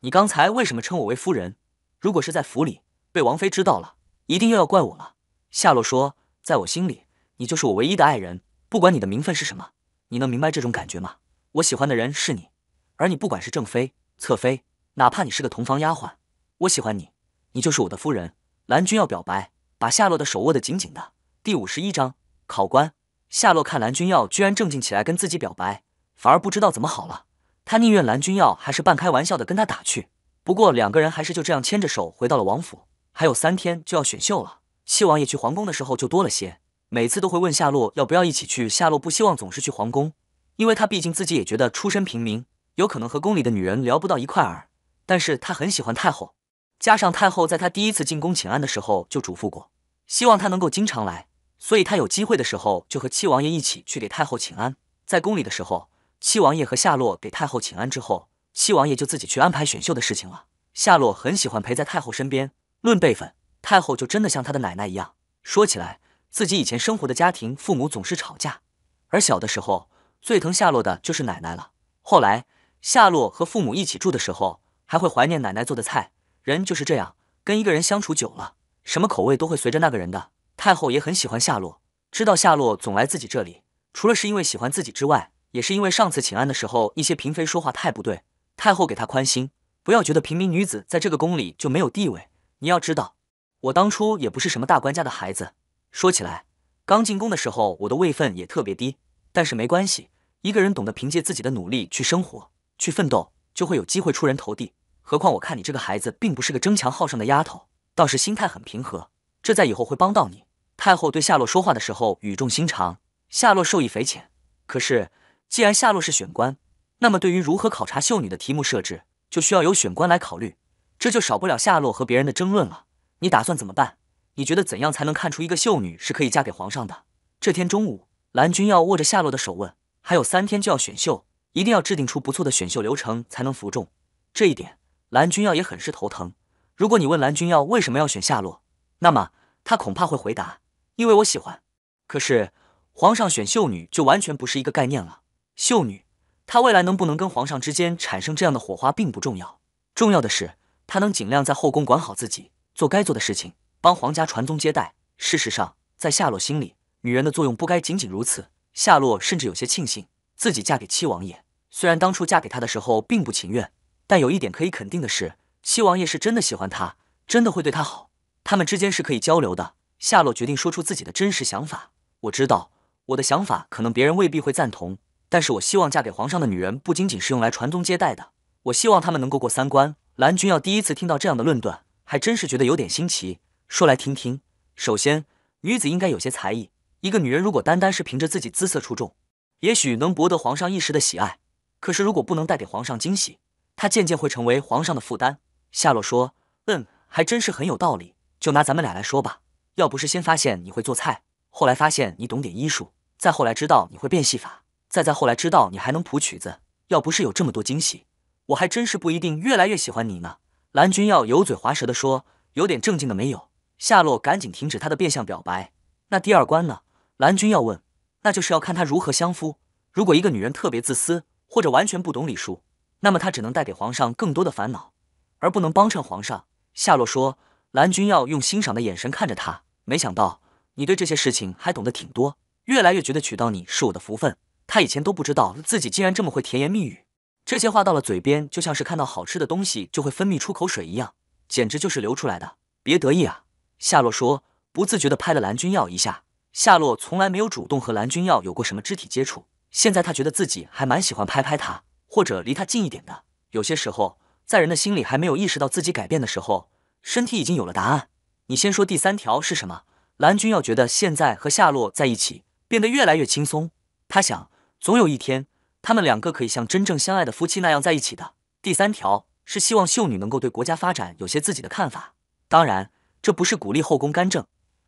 你刚才为什么称我为夫人？如果是在府里被王妃知道了，一定又要怪我了。夏洛说，在我心里，你就是我唯一的爱人，不管你的名分是什么，你能明白这种感觉吗？我喜欢的人是你，而你不管是正妃、侧妃，哪怕你是个同房丫鬟，我喜欢你，你就是我的夫人。蓝君耀表白，把夏洛的手握得紧紧的。第五十一章，考官夏洛看蓝君耀居然正经起来跟自己表白。反而不知道怎么好了，他宁愿蓝君耀还是半开玩笑的跟他打趣。不过两个人还是就这样牵着手回到了王府。还有三天就要选秀了，七王爷去皇宫的时候就多了些，每次都会问夏洛要不要一起去。夏洛不希望总是去皇宫，因为他毕竟自己也觉得出身平民，有可能和宫里的女人聊不到一块儿。但是他很喜欢太后，加上太后在他第一次进宫请安的时候就嘱咐过，希望他能够经常来，所以他有机会的时候就和七王爷一起去给太后请安。在宫里的时候。七王爷和夏洛给太后请安之后，七王爷就自己去安排选秀的事情了。夏洛很喜欢陪在太后身边，论辈分，太后就真的像她的奶奶一样。说起来，自己以前生活的家庭，父母总是吵架，而小的时候最疼夏洛的就是奶奶了。后来夏洛和父母一起住的时候，还会怀念奶奶做的菜。人就是这样，跟一个人相处久了，什么口味都会随着那个人的。太后也很喜欢夏洛，知道夏洛总来自己这里，除了是因为喜欢自己之外。也是因为上次请安的时候，一些嫔妃说话太不对，太后给她宽心，不要觉得平民女子在这个宫里就没有地位。你要知道，我当初也不是什么大官家的孩子。说起来，刚进宫的时候，我的位分也特别低，但是没关系，一个人懂得凭借自己的努力去生活、去奋斗，就会有机会出人头地。何况我看你这个孩子并不是个争强好胜的丫头，倒是心态很平和，这在以后会帮到你。太后对夏洛说话的时候语重心长，夏洛受益匪浅。可是。既然夏洛是选官，那么对于如何考察秀女的题目设置，就需要由选官来考虑，这就少不了夏洛和别人的争论了。你打算怎么办？你觉得怎样才能看出一个秀女是可以嫁给皇上的？这天中午，蓝君耀握着夏洛的手问：“还有三天就要选秀，一定要制定出不错的选秀流程，才能服众。”这一点，蓝君耀也很是头疼。如果你问蓝君耀为什么要选夏洛，那么他恐怕会回答：“因为我喜欢。”可是，皇上选秀女就完全不是一个概念了。秀女，她未来能不能跟皇上之间产生这样的火花并不重要，重要的是她能尽量在后宫管好自己，做该做的事情，帮皇家传宗接代。事实上，在夏洛心里，女人的作用不该仅仅如此。夏洛甚至有些庆幸自己嫁给七王爷，虽然当初嫁给他的时候并不情愿，但有一点可以肯定的是，七王爷是真的喜欢她，真的会对她好，他们之间是可以交流的。夏洛决定说出自己的真实想法。我知道我的想法可能别人未必会赞同。但是我希望嫁给皇上的女人不仅仅是用来传宗接代的，我希望她们能够过三关。蓝君要第一次听到这样的论断，还真是觉得有点新奇，说来听听。首先，女子应该有些才艺。一个女人如果单单是凭着自己姿色出众，也许能博得皇上一时的喜爱，可是如果不能带给皇上惊喜，她渐渐会成为皇上的负担。夏洛说：“嗯，还真是很有道理。就拿咱们俩来说吧，要不是先发现你会做菜，后来发现你懂点医术，再后来知道你会变戏法。”再再后来知道你还能谱曲子，要不是有这么多惊喜，我还真是不一定越来越喜欢你呢。蓝君耀油嘴滑舌地说：“有点正经的没有。”夏洛赶紧停止他的变相表白。那第二关呢？蓝君耀问：“那就是要看他如何相夫。如果一个女人特别自私，或者完全不懂礼数，那么她只能带给皇上更多的烦恼，而不能帮衬皇上。”夏洛说。蓝君耀用欣赏的眼神看着他，没想到你对这些事情还懂得挺多，越来越觉得娶到你是我的福分。他以前都不知道自己竟然这么会甜言蜜语，这些话到了嘴边就像是看到好吃的东西就会分泌出口水一样，简直就是流出来的。别得意啊，夏洛说，不自觉地拍了蓝君耀一下。夏洛从来没有主动和蓝君耀有过什么肢体接触，现在他觉得自己还蛮喜欢拍拍他，或者离他近一点的。有些时候，在人的心里还没有意识到自己改变的时候，身体已经有了答案。你先说第三条是什么？蓝君耀觉得现在和夏洛在一起变得越来越轻松，他想。总有一天，他们两个可以像真正相爱的夫妻那样在一起的。第三条是希望秀女能够对国家发展有些自己的看法。当然，这不是鼓励后宫干政，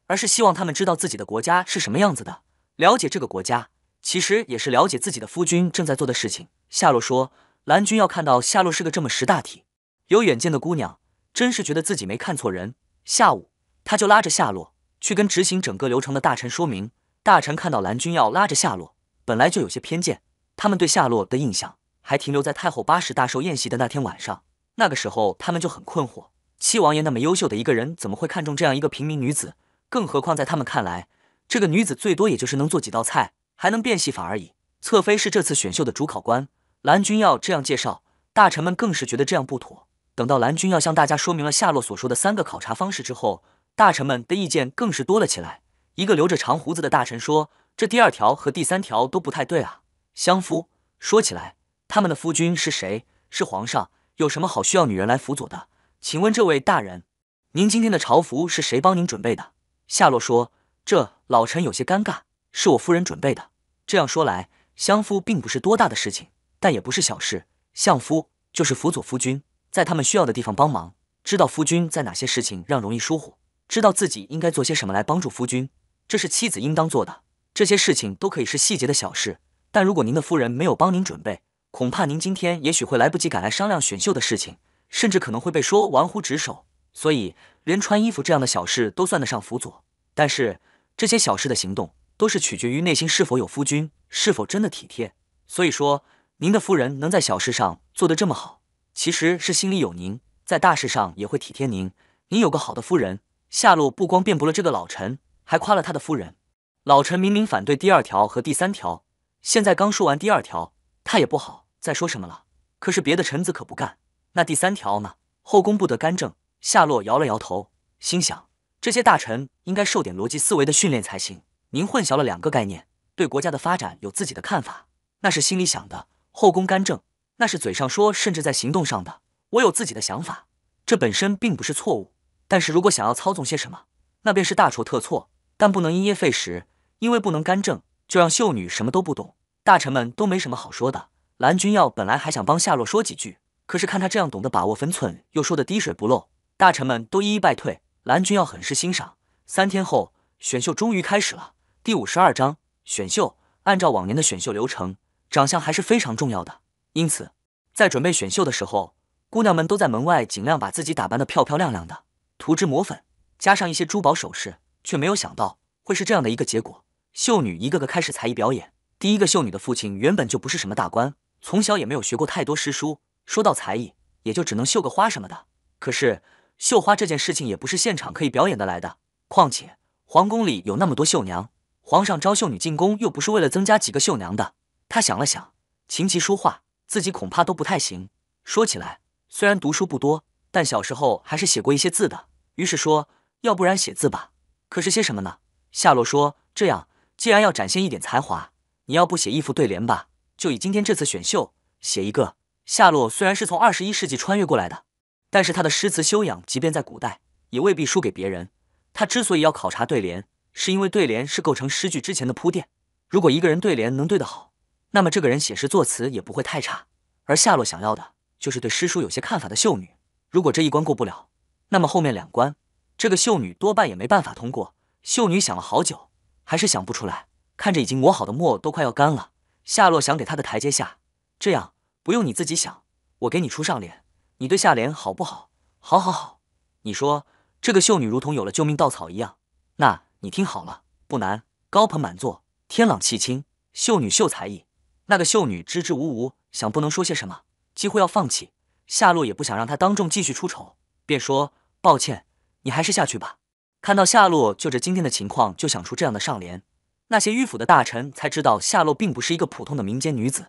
而是希望他们知道自己的国家是什么样子的，了解这个国家，其实也是了解自己的夫君正在做的事情。夏洛说：“蓝君要看到夏洛是个这么识大体、有远见的姑娘，真是觉得自己没看错人。”下午，他就拉着夏洛去跟执行整个流程的大臣说明。大臣看到蓝君要拉着夏洛。本来就有些偏见，他们对夏洛的印象还停留在太后八十大寿宴席的那天晚上。那个时候，他们就很困惑：七王爷那么优秀的一个人，怎么会看中这样一个平民女子？更何况，在他们看来，这个女子最多也就是能做几道菜，还能变戏法而已。侧妃是这次选秀的主考官，蓝君耀这样介绍。大臣们更是觉得这样不妥。等到蓝君耀向大家说明了夏洛所说的三个考察方式之后，大臣们的意见更是多了起来。一个留着长胡子的大臣说。这第二条和第三条都不太对啊！相夫说起来，他们的夫君是谁？是皇上，有什么好需要女人来辅佐的？请问这位大人，您今天的朝服是谁帮您准备的？夏洛说：“这老臣有些尴尬，是我夫人准备的。”这样说来，相夫并不是多大的事情，但也不是小事。相夫就是辅佐夫君，在他们需要的地方帮忙，知道夫君在哪些事情上容易疏忽，知道自己应该做些什么来帮助夫君，这是妻子应当做的。这些事情都可以是细节的小事，但如果您的夫人没有帮您准备，恐怕您今天也许会来不及赶来商量选秀的事情，甚至可能会被说玩忽职守。所以，连穿衣服这样的小事都算得上辅佐。但是，这些小事的行动都是取决于内心是否有夫君，是否真的体贴。所以说，您的夫人能在小事上做得这么好，其实是心里有您，在大事上也会体贴您。您有个好的夫人，夏洛不光辩驳了这个老臣，还夸了他的夫人。老臣明明反对第二条和第三条，现在刚说完第二条，他也不好再说什么了。可是别的臣子可不干。那第三条呢？后宫不得干政。夏洛摇了摇头，心想：这些大臣应该受点逻辑思维的训练才行。您混淆了两个概念。对国家的发展有自己的看法，那是心里想的；后宫干政，那是嘴上说，甚至在行动上的。我有自己的想法，这本身并不是错误。但是如果想要操纵些什么，那便是大错特错。但不能因噎废食。因为不能干政，就让秀女什么都不懂。大臣们都没什么好说的。蓝君耀本来还想帮夏洛说几句，可是看他这样懂得把握分寸，又说的滴水不漏，大臣们都一一败退。蓝君耀很是欣赏。三天后，选秀终于开始了。第五十二章选秀。按照往年的选秀流程，长相还是非常重要的，因此在准备选秀的时候，姑娘们都在门外尽量把自己打扮得漂漂亮亮的，涂脂抹粉，加上一些珠宝首饰，却没有想到会是这样的一个结果。秀女一个个开始才艺表演。第一个秀女的父亲原本就不是什么大官，从小也没有学过太多诗书。说到才艺，也就只能绣个花什么的。可是绣花这件事情也不是现场可以表演的来的。况且皇宫里有那么多绣娘，皇上招秀女进宫又不是为了增加几个绣娘的。他想了想，琴棋书画自己恐怕都不太行。说起来，虽然读书不多，但小时候还是写过一些字的。于是说，要不然写字吧。可是些什么呢？夏洛说，这样。既然要展现一点才华，你要不写一副对联吧？就以今天这次选秀写一个。夏洛虽然是从二十一世纪穿越过来的，但是他的诗词修养，即便在古代也未必输给别人。他之所以要考察对联，是因为对联是构成诗句之前的铺垫。如果一个人对联能对得好，那么这个人写诗作词也不会太差。而夏洛想要的就是对诗书有些看法的秀女。如果这一关过不了，那么后面两关，这个秀女多半也没办法通过。秀女想了好久。还是想不出来，看着已经磨好的墨都快要干了，夏洛想给他的台阶下，这样不用你自己想，我给你出上联，你对下联好不好？好好好，你说这个秀女如同有了救命稻草一样，那你听好了，不难，高朋满座，天朗气清，秀女秀才艺。那个秀女支支吾吾，想不能说些什么，几乎要放弃。夏洛也不想让她当众继续出丑，便说抱歉，你还是下去吧。看到夏洛就着今天的情况就想出这样的上联，那些迂腐的大臣才知道夏洛并不是一个普通的民间女子。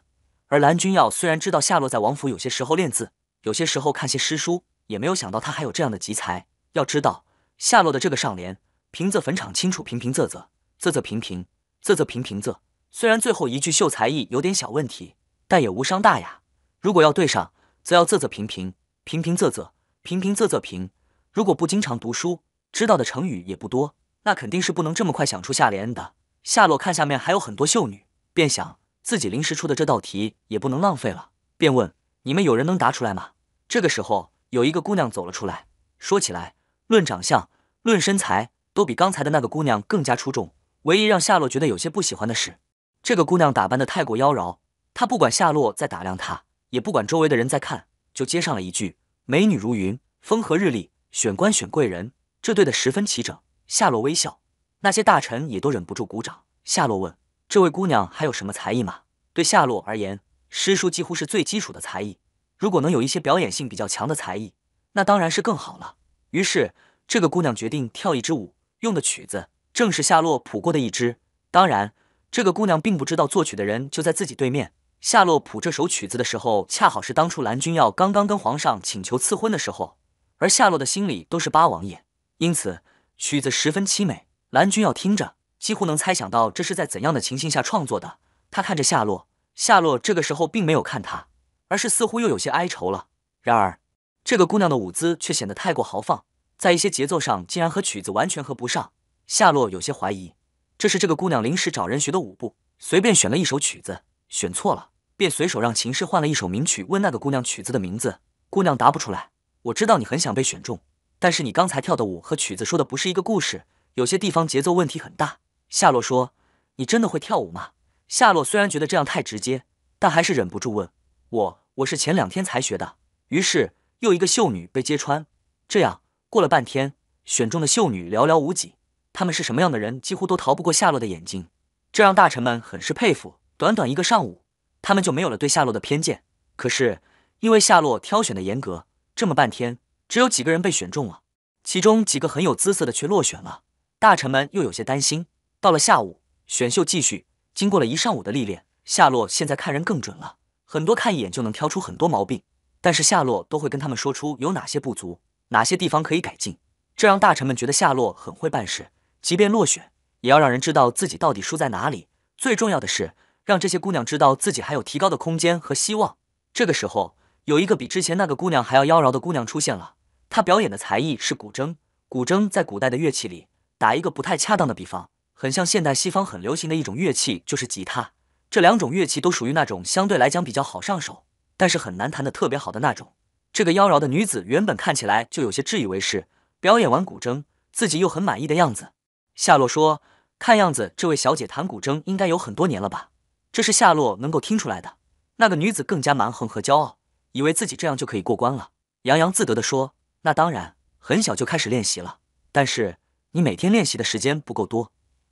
而蓝君耀虽然知道夏洛在王府有些时候练字，有些时候看些诗书，也没有想到她还有这样的奇才。要知道夏洛的这个上联，平仄坟场清楚，平平仄仄，仄仄平平，仄仄平平仄。虽然最后一句秀才艺有点小问题，但也无伤大雅。如果要对上，则要仄仄平平，平平仄仄，平平仄仄平。如果不经常读书，知道的成语也不多，那肯定是不能这么快想出下联的。夏洛看下面还有很多秀女，便想自己临时出的这道题也不能浪费了，便问：“你们有人能答出来吗？”这个时候，有一个姑娘走了出来，说起来，论长相、论身材，都比刚才的那个姑娘更加出众。唯一让夏洛觉得有些不喜欢的是，这个姑娘打扮的太过妖娆。她不管夏洛在打量她，也不管周围的人在看，就接上了一句：“美女如云，风和日丽，选官选贵人。”这对的十分齐整。夏洛微笑，那些大臣也都忍不住鼓掌。夏洛问：“这位姑娘还有什么才艺吗？”对夏洛而言，诗书几乎是最基础的才艺。如果能有一些表演性比较强的才艺，那当然是更好了。于是，这个姑娘决定跳一支舞，用的曲子正是夏洛谱过的一支。当然，这个姑娘并不知道作曲的人就在自己对面。夏洛谱这首曲子的时候，恰好是当初蓝君耀刚刚跟皇上请求赐婚的时候，而夏洛的心里都是八王爷。因此，曲子十分凄美。蓝君要听着，几乎能猜想到这是在怎样的情形下创作的。他看着夏洛，夏洛这个时候并没有看他，而是似乎又有些哀愁了。然而，这个姑娘的舞姿却显得太过豪放，在一些节奏上竟然和曲子完全合不上。夏洛有些怀疑，这是这个姑娘临时找人学的舞步，随便选了一首曲子，选错了，便随手让琴师换了一首名曲。问那个姑娘曲子的名字，姑娘答不出来。我知道你很想被选中。但是你刚才跳的舞和曲子说的不是一个故事，有些地方节奏问题很大。夏洛说：“你真的会跳舞吗？”夏洛虽然觉得这样太直接，但还是忍不住问我：“我是前两天才学的。”于是又一个秀女被揭穿。这样过了半天，选中的秀女寥寥无几。他们是什么样的人，几乎都逃不过夏洛的眼睛。这让大臣们很是佩服。短短一个上午，他们就没有了对夏洛的偏见。可是因为夏洛挑选的严格，这么半天。只有几个人被选中了，其中几个很有姿色的却落选了。大臣们又有些担心。到了下午，选秀继续。经过了一上午的历练，夏洛现在看人更准了，很多看一眼就能挑出很多毛病。但是夏洛都会跟他们说出有哪些不足，哪些地方可以改进。这让大臣们觉得夏洛很会办事，即便落选，也要让人知道自己到底输在哪里。最重要的是，让这些姑娘知道自己还有提高的空间和希望。这个时候。有一个比之前那个姑娘还要妖娆的姑娘出现了。她表演的才艺是古筝。古筝在古代的乐器里，打一个不太恰当的比方，很像现代西方很流行的一种乐器，就是吉他。这两种乐器都属于那种相对来讲比较好上手，但是很难弹得特别好的那种。这个妖娆的女子原本看起来就有些自以为是，表演完古筝，自己又很满意的样子。夏洛说：“看样子，这位小姐弹古筝应该有很多年了吧？”这是夏洛能够听出来的。那个女子更加蛮横和骄傲。以为自己这样就可以过关了，洋洋自得地说：“那当然，很小就开始练习了。但是你每天练习的时间不够多，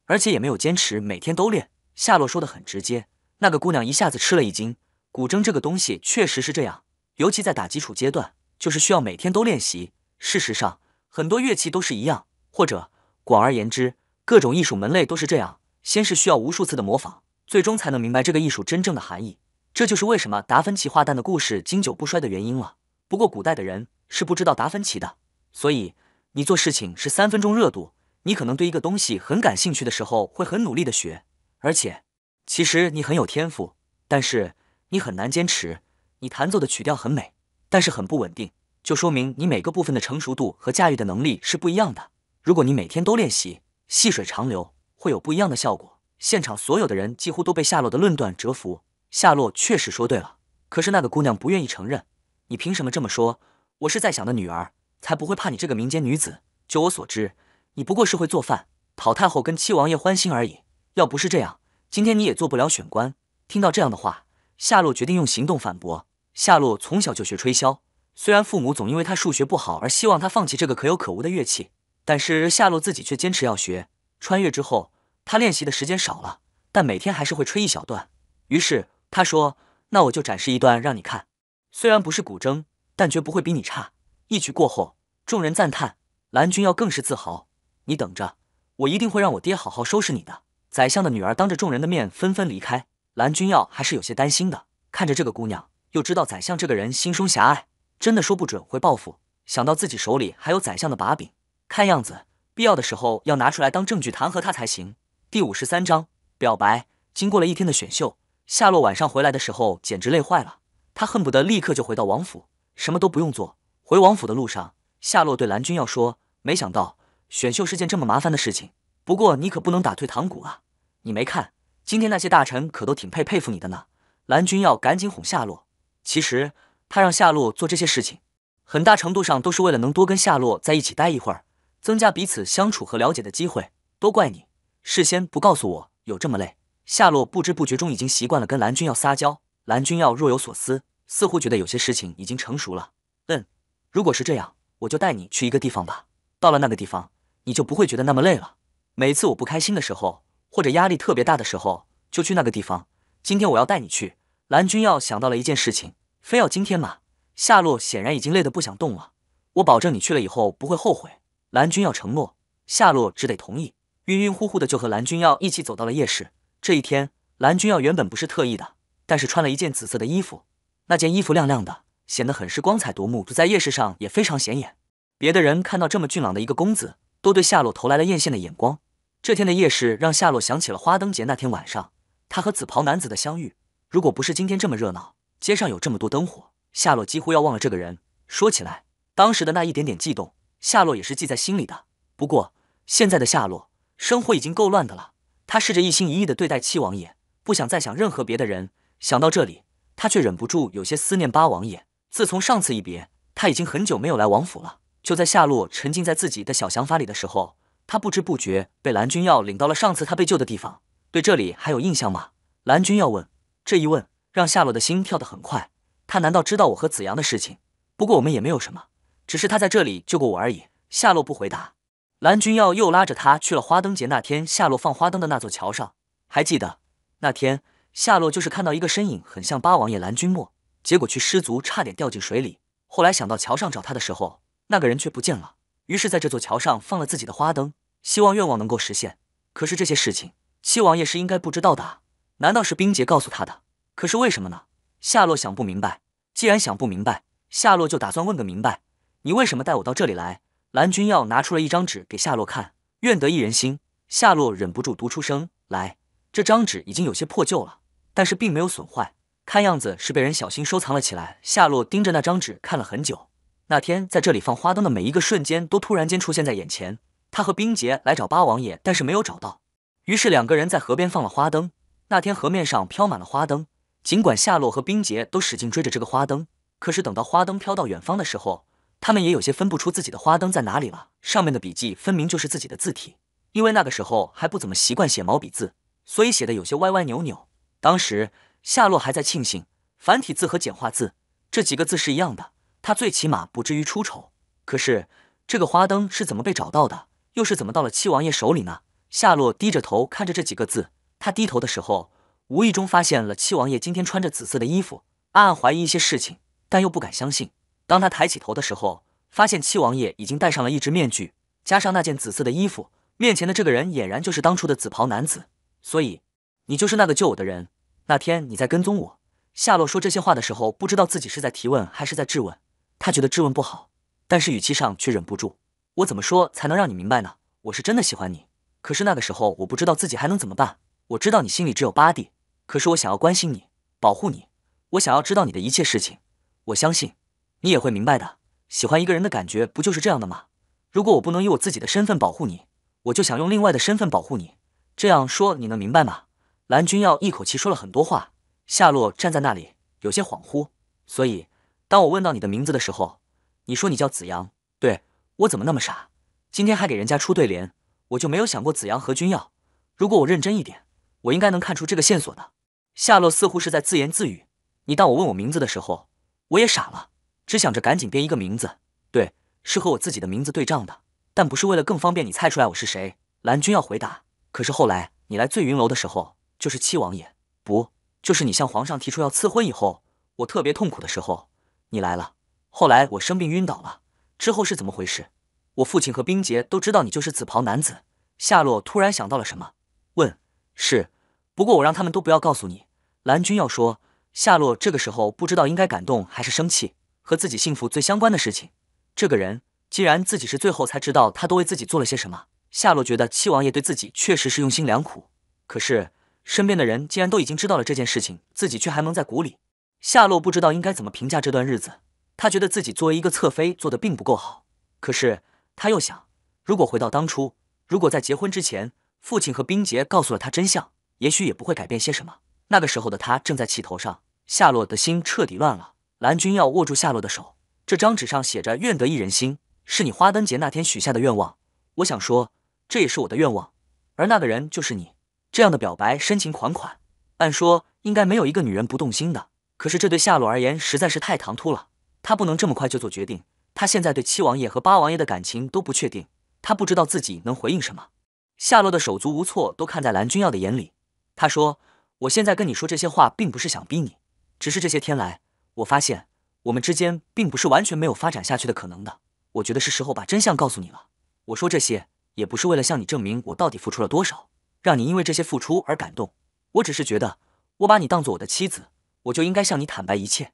而且也没有坚持每天都练。”夏洛说的很直接，那个姑娘一下子吃了一惊。古筝这个东西确实是这样，尤其在打基础阶段，就是需要每天都练习。事实上，很多乐器都是一样，或者广而言之，各种艺术门类都是这样，先是需要无数次的模仿，最终才能明白这个艺术真正的含义。这就是为什么达芬奇画蛋的故事经久不衰的原因了。不过古代的人是不知道达芬奇的，所以你做事情是三分钟热度。你可能对一个东西很感兴趣的时候，会很努力的学，而且其实你很有天赋，但是你很难坚持。你弹奏的曲调很美，但是很不稳定，就说明你每个部分的成熟度和驾驭的能力是不一样的。如果你每天都练习，细水长流，会有不一样的效果。现场所有的人几乎都被夏洛的论断折服。夏洛确实说对了，可是那个姑娘不愿意承认。你凭什么这么说？我是在想，的女儿才不会怕你这个民间女子。就我所知，你不过是会做饭讨太后跟七王爷欢心而已。要不是这样，今天你也做不了选官。听到这样的话，夏洛决定用行动反驳。夏洛从小就学吹箫，虽然父母总因为她数学不好而希望她放弃这个可有可无的乐器，但是夏洛自己却坚持要学。穿越之后，她练习的时间少了，但每天还是会吹一小段。于是。他说：“那我就展示一段让你看，虽然不是古筝，但绝不会比你差。”一曲过后，众人赞叹，蓝君耀更是自豪。你等着，我一定会让我爹好好收拾你的。宰相的女儿当着众人的面纷纷离开，蓝君耀还是有些担心的，看着这个姑娘，又知道宰相这个人心胸狭隘，真的说不准会报复。想到自己手里还有宰相的把柄，看样子必要的时候要拿出来当证据弹劾他才行。第五十三章表白。经过了一天的选秀。夏洛晚上回来的时候简直累坏了，他恨不得立刻就回到王府，什么都不用做。回王府的路上，夏洛对蓝君耀说：“没想到选秀是件这么麻烦的事情，不过你可不能打退堂鼓啊！你没看今天那些大臣可都挺佩佩服你的呢。”蓝君耀赶紧哄夏洛。其实他让夏洛做这些事情，很大程度上都是为了能多跟夏洛在一起待一会儿，增加彼此相处和了解的机会。都怪你事先不告诉我有这么累。夏洛不知不觉中已经习惯了跟蓝君耀撒娇，蓝君耀若有所思，似乎觉得有些事情已经成熟了。嗯，如果是这样，我就带你去一个地方吧。到了那个地方，你就不会觉得那么累了。每次我不开心的时候，或者压力特别大的时候，就去那个地方。今天我要带你去。蓝君耀想到了一件事情，非要今天吗？夏洛显然已经累得不想动了。我保证你去了以后不会后悔。蓝君耀承诺，夏洛只得同意，晕晕乎乎的就和蓝君耀一起走到了夜市。这一天，蓝君耀原本不是特意的，但是穿了一件紫色的衣服，那件衣服亮亮的，显得很是光彩夺目，走在夜市上也非常显眼。别的人看到这么俊朗的一个公子，都对夏洛投来了艳羡的眼光。这天的夜市让夏洛想起了花灯节那天晚上，他和紫袍男子的相遇。如果不是今天这么热闹，街上有这么多灯火，夏洛几乎要忘了这个人。说起来，当时的那一点点悸动，夏洛也是记在心里的。不过，现在的夏洛生活已经够乱的了。他试着一心一意地对待七王爷，不想再想任何别的人。想到这里，他却忍不住有些思念八王爷。自从上次一别，他已经很久没有来王府了。就在夏洛沉浸在自己的小想法里的时候，他不知不觉被蓝君耀领到了上次他被救的地方。对这里还有印象吗？蓝君耀问。这一问让夏洛的心跳得很快。他难道知道我和子阳的事情？不过我们也没有什么，只是他在这里救过我而已。夏洛不回答。蓝君耀又拉着他去了花灯节那天夏洛放花灯的那座桥上，还记得那天夏洛就是看到一个身影很像八王爷蓝君莫，结果去失足差点掉进水里，后来想到桥上找他的时候，那个人却不见了，于是在这座桥上放了自己的花灯，希望愿望能够实现。可是这些事情七王爷是应该不知道的，难道是冰洁告诉他的？可是为什么呢？夏洛想不明白。既然想不明白，夏洛就打算问个明白：你为什么带我到这里来？蓝君耀拿出了一张纸给夏洛看，愿得一人心。夏洛忍不住读出声来。这张纸已经有些破旧了，但是并没有损坏，看样子是被人小心收藏了起来。夏洛盯着那张纸看了很久，那天在这里放花灯的每一个瞬间都突然间出现在眼前。他和冰洁来找八王爷，但是没有找到，于是两个人在河边放了花灯。那天河面上飘满了花灯，尽管夏洛和冰洁都使劲追着这个花灯，可是等到花灯飘到远方的时候。他们也有些分不出自己的花灯在哪里了，上面的笔记分明就是自己的字体，因为那个时候还不怎么习惯写毛笔字，所以写的有些歪歪扭扭。当时夏洛还在庆幸繁体字和简化字这几个字是一样的，他最起码不至于出丑。可是这个花灯是怎么被找到的？又是怎么到了七王爷手里呢？夏洛低着头看着这几个字，他低头的时候无意中发现了七王爷今天穿着紫色的衣服，暗暗怀疑一些事情，但又不敢相信。当他抬起头的时候，发现七王爷已经戴上了一只面具，加上那件紫色的衣服，面前的这个人俨然就是当初的紫袍男子。所以，你就是那个救我的人。那天你在跟踪我，夏洛说这些话的时候，不知道自己是在提问还是在质问。他觉得质问不好，但是语气上却忍不住。我怎么说才能让你明白呢？我是真的喜欢你，可是那个时候我不知道自己还能怎么办。我知道你心里只有巴蒂，可是我想要关心你，保护你。我想要知道你的一切事情。我相信。你也会明白的，喜欢一个人的感觉不就是这样的吗？如果我不能以我自己的身份保护你，我就想用另外的身份保护你。这样说你能明白吗？蓝君耀一口气说了很多话，夏洛站在那里有些恍惚。所以，当我问到你的名字的时候，你说你叫子阳。对我怎么那么傻？今天还给人家出对联，我就没有想过子阳和君耀。如果我认真一点，我应该能看出这个线索的。夏洛似乎是在自言自语。你当我问我名字的时候，我也傻了。只想着赶紧编一个名字，对，是和我自己的名字对仗的，但不是为了更方便你猜出来我是谁。蓝军要回答，可是后来你来醉云楼的时候，就是七王爷，不，就是你向皇上提出要赐婚以后，我特别痛苦的时候，你来了。后来我生病晕倒了，之后是怎么回事？我父亲和冰杰都知道你就是紫袍男子。夏洛突然想到了什么，问：“是，不过我让他们都不要告诉你。”蓝军要说，夏洛这个时候不知道应该感动还是生气。和自己幸福最相关的事情，这个人既然自己是最后才知道他都为自己做了些什么，夏洛觉得七王爷对自己确实是用心良苦。可是身边的人既然都已经知道了这件事情，自己却还蒙在鼓里，夏洛不知道应该怎么评价这段日子。他觉得自己作为一个侧妃做的并不够好，可是他又想，如果回到当初，如果在结婚之前，父亲和冰洁告诉了他真相，也许也不会改变些什么。那个时候的他正在气头上，夏洛的心彻底乱了。蓝君耀握住夏洛的手，这张纸上写着“愿得一人心”，是你花灯节那天许下的愿望。我想说，这也是我的愿望，而那个人就是你。这样的表白深情款款，按说应该没有一个女人不动心的。可是这对夏洛而言实在是太唐突了，她不能这么快就做决定。她现在对七王爷和八王爷的感情都不确定，她不知道自己能回应什么。夏洛的手足无措都看在蓝君耀的眼里。他说：“我现在跟你说这些话，并不是想逼你，只是这些天来……”我发现我们之间并不是完全没有发展下去的可能的。我觉得是时候把真相告诉你了。我说这些也不是为了向你证明我到底付出了多少，让你因为这些付出而感动。我只是觉得，我把你当做我的妻子，我就应该向你坦白一切。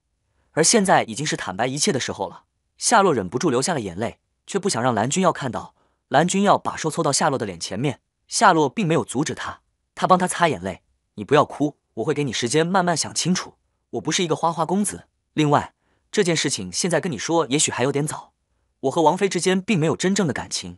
而现在已经是坦白一切的时候了。夏洛忍不住流下了眼泪，却不想让蓝君耀看到。蓝君耀把手凑到夏洛的脸前面，夏洛并没有阻止他，他帮他擦眼泪。你不要哭，我会给你时间慢慢想清楚。我不是一个花花公子。另外，这件事情现在跟你说也许还有点早。我和王妃之间并没有真正的感情，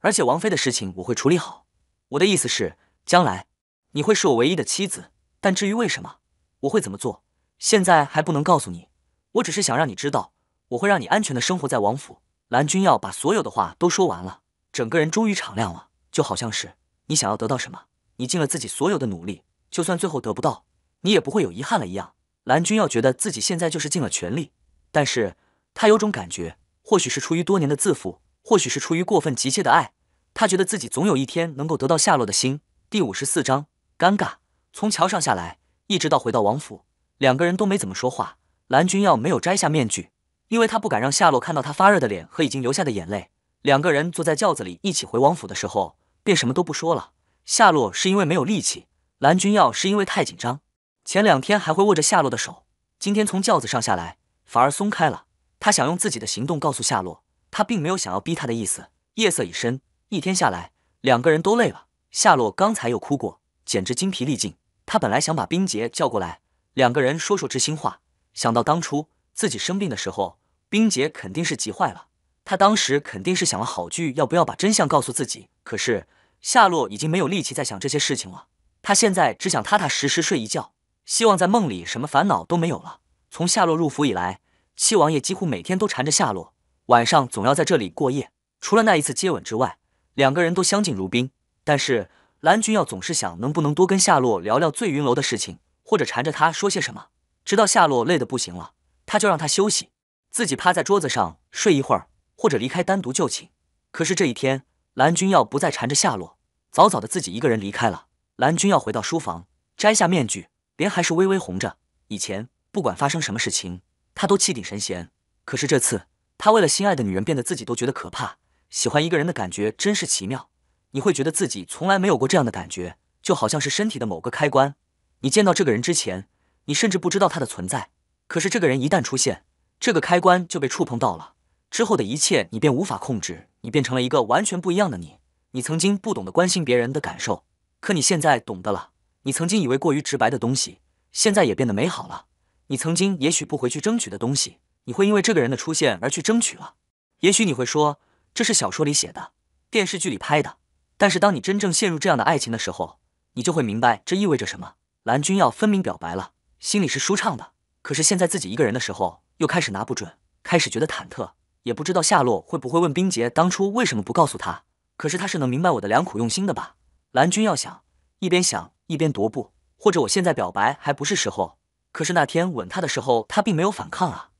而且王妃的事情我会处理好。我的意思是，将来你会是我唯一的妻子。但至于为什么，我会怎么做，现在还不能告诉你。我只是想让你知道，我会让你安全的生活在王府。蓝君耀把所有的话都说完了，整个人终于敞亮了，就好像是你想要得到什么，你尽了自己所有的努力，就算最后得不到，你也不会有遗憾了一样。蓝君耀觉得自己现在就是尽了全力，但是他有种感觉，或许是出于多年的自负，或许是出于过分急切的爱，他觉得自己总有一天能够得到夏洛的心。第五十四章尴尬。从桥上下来，一直到回到王府，两个人都没怎么说话。蓝君耀没有摘下面具，因为他不敢让夏洛看到他发热的脸和已经流下的眼泪。两个人坐在轿子里一起回王府的时候，便什么都不说了。夏洛是因为没有力气，蓝君耀是因为太紧张。前两天还会握着夏洛的手，今天从轿子上下来，反而松开了。他想用自己的行动告诉夏洛，他并没有想要逼他的意思。夜色已深，一天下来，两个人都累了。夏洛刚才又哭过，简直精疲力尽。他本来想把冰杰叫过来，两个人说说知心话。想到当初自己生病的时候，冰杰肯定是急坏了，他当时肯定是想了好句，要不要把真相告诉自己？可是夏洛已经没有力气再想这些事情了，他现在只想踏踏实实睡一觉。希望在梦里什么烦恼都没有了。从夏落入府以来，七王爷几乎每天都缠着夏洛，晚上总要在这里过夜。除了那一次接吻之外，两个人都相敬如宾。但是蓝君耀总是想，能不能多跟夏洛聊聊醉云楼的事情，或者缠着他说些什么，直到夏洛累得不行了，他就让他休息，自己趴在桌子上睡一会儿，或者离开单独就寝。可是这一天，蓝君耀不再缠着夏洛，早早的自己一个人离开了。蓝君耀回到书房，摘下面具。脸还是微微红着。以前不管发生什么事情，他都气定神闲。可是这次，他为了心爱的女人，变得自己都觉得可怕。喜欢一个人的感觉真是奇妙，你会觉得自己从来没有过这样的感觉，就好像是身体的某个开关。你见到这个人之前，你甚至不知道他的存在。可是这个人一旦出现，这个开关就被触碰到了。之后的一切，你便无法控制。你变成了一个完全不一样的你。你曾经不懂得关心别人的感受，可你现在懂得了。你曾经以为过于直白的东西，现在也变得美好了。你曾经也许不回去争取的东西，你会因为这个人的出现而去争取了。也许你会说这是小说里写的，电视剧里拍的。但是当你真正陷入这样的爱情的时候，你就会明白这意味着什么。蓝君要分明表白了，心里是舒畅的。可是现在自己一个人的时候，又开始拿不准，开始觉得忐忑，也不知道夏洛会不会问冰洁当初为什么不告诉他。可是他是能明白我的良苦用心的吧？蓝君要想，一边想。一边踱步，或者我现在表白还不是时候。可是那天吻他的时候，他并没有反抗啊，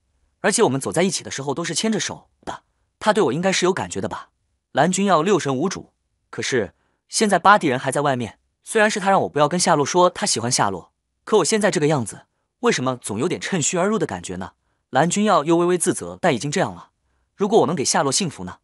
而且我们走在一起的时候都是牵着手的，他对我应该是有感觉的吧？蓝君耀六神无主。可是现在巴蒂人还在外面，虽然是他让我不要跟夏洛说他喜欢夏洛，可我现在这个样子，为什么总有点趁虚而入的感觉呢？蓝君耀又微微自责，但已经这样了。如果我能给夏洛幸福呢？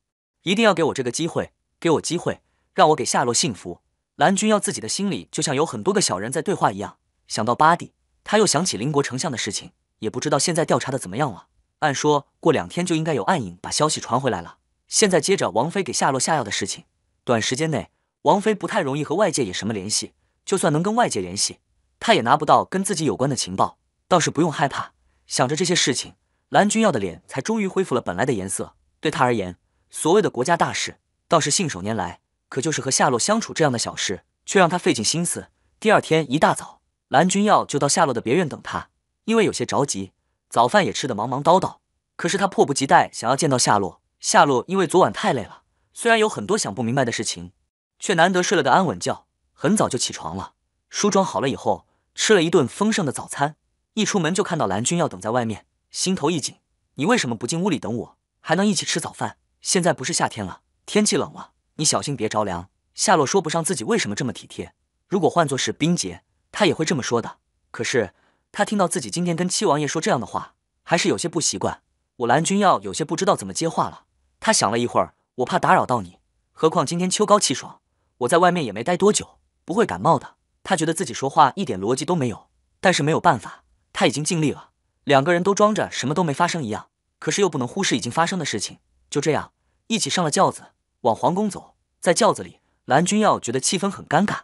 一定要给我这个机会，给我机会，让我给夏洛幸福。蓝军要自己的心里就像有很多个小人在对话一样，想到巴蒂，他又想起邻国丞相的事情，也不知道现在调查的怎么样了。按说过两天就应该有暗影把消息传回来了。现在接着王妃给夏洛下药的事情，短时间内王妃不太容易和外界也什么联系，就算能跟外界联系，他也拿不到跟自己有关的情报，倒是不用害怕。想着这些事情，蓝军要的脸才终于恢复了本来的颜色。对他而言，所谓的国家大事倒是信手拈来。可就是和夏洛相处这样的小事，却让他费尽心思。第二天一大早，蓝君耀就到夏洛的别院等他，因为有些着急，早饭也吃得忙忙叨叨。可是他迫不及待想要见到夏洛。夏洛因为昨晚太累了，虽然有很多想不明白的事情，却难得睡了个安稳觉，很早就起床了，梳妆好了以后，吃了一顿丰盛的早餐。一出门就看到蓝君耀等在外面，心头一紧：“你为什么不进屋里等我，还能一起吃早饭？现在不是夏天了，天气冷了。”你小心别着凉。夏洛说不上自己为什么这么体贴，如果换做是冰洁，他也会这么说的。可是他听到自己今天跟七王爷说这样的话，还是有些不习惯。我蓝君耀有些不知道怎么接话了。他想了一会儿，我怕打扰到你，何况今天秋高气爽，我在外面也没待多久，不会感冒的。他觉得自己说话一点逻辑都没有，但是没有办法，他已经尽力了。两个人都装着什么都没发生一样，可是又不能忽视已经发生的事情。就这样，一起上了轿子。往皇宫走，在轿子里，蓝君耀觉得气氛很尴尬。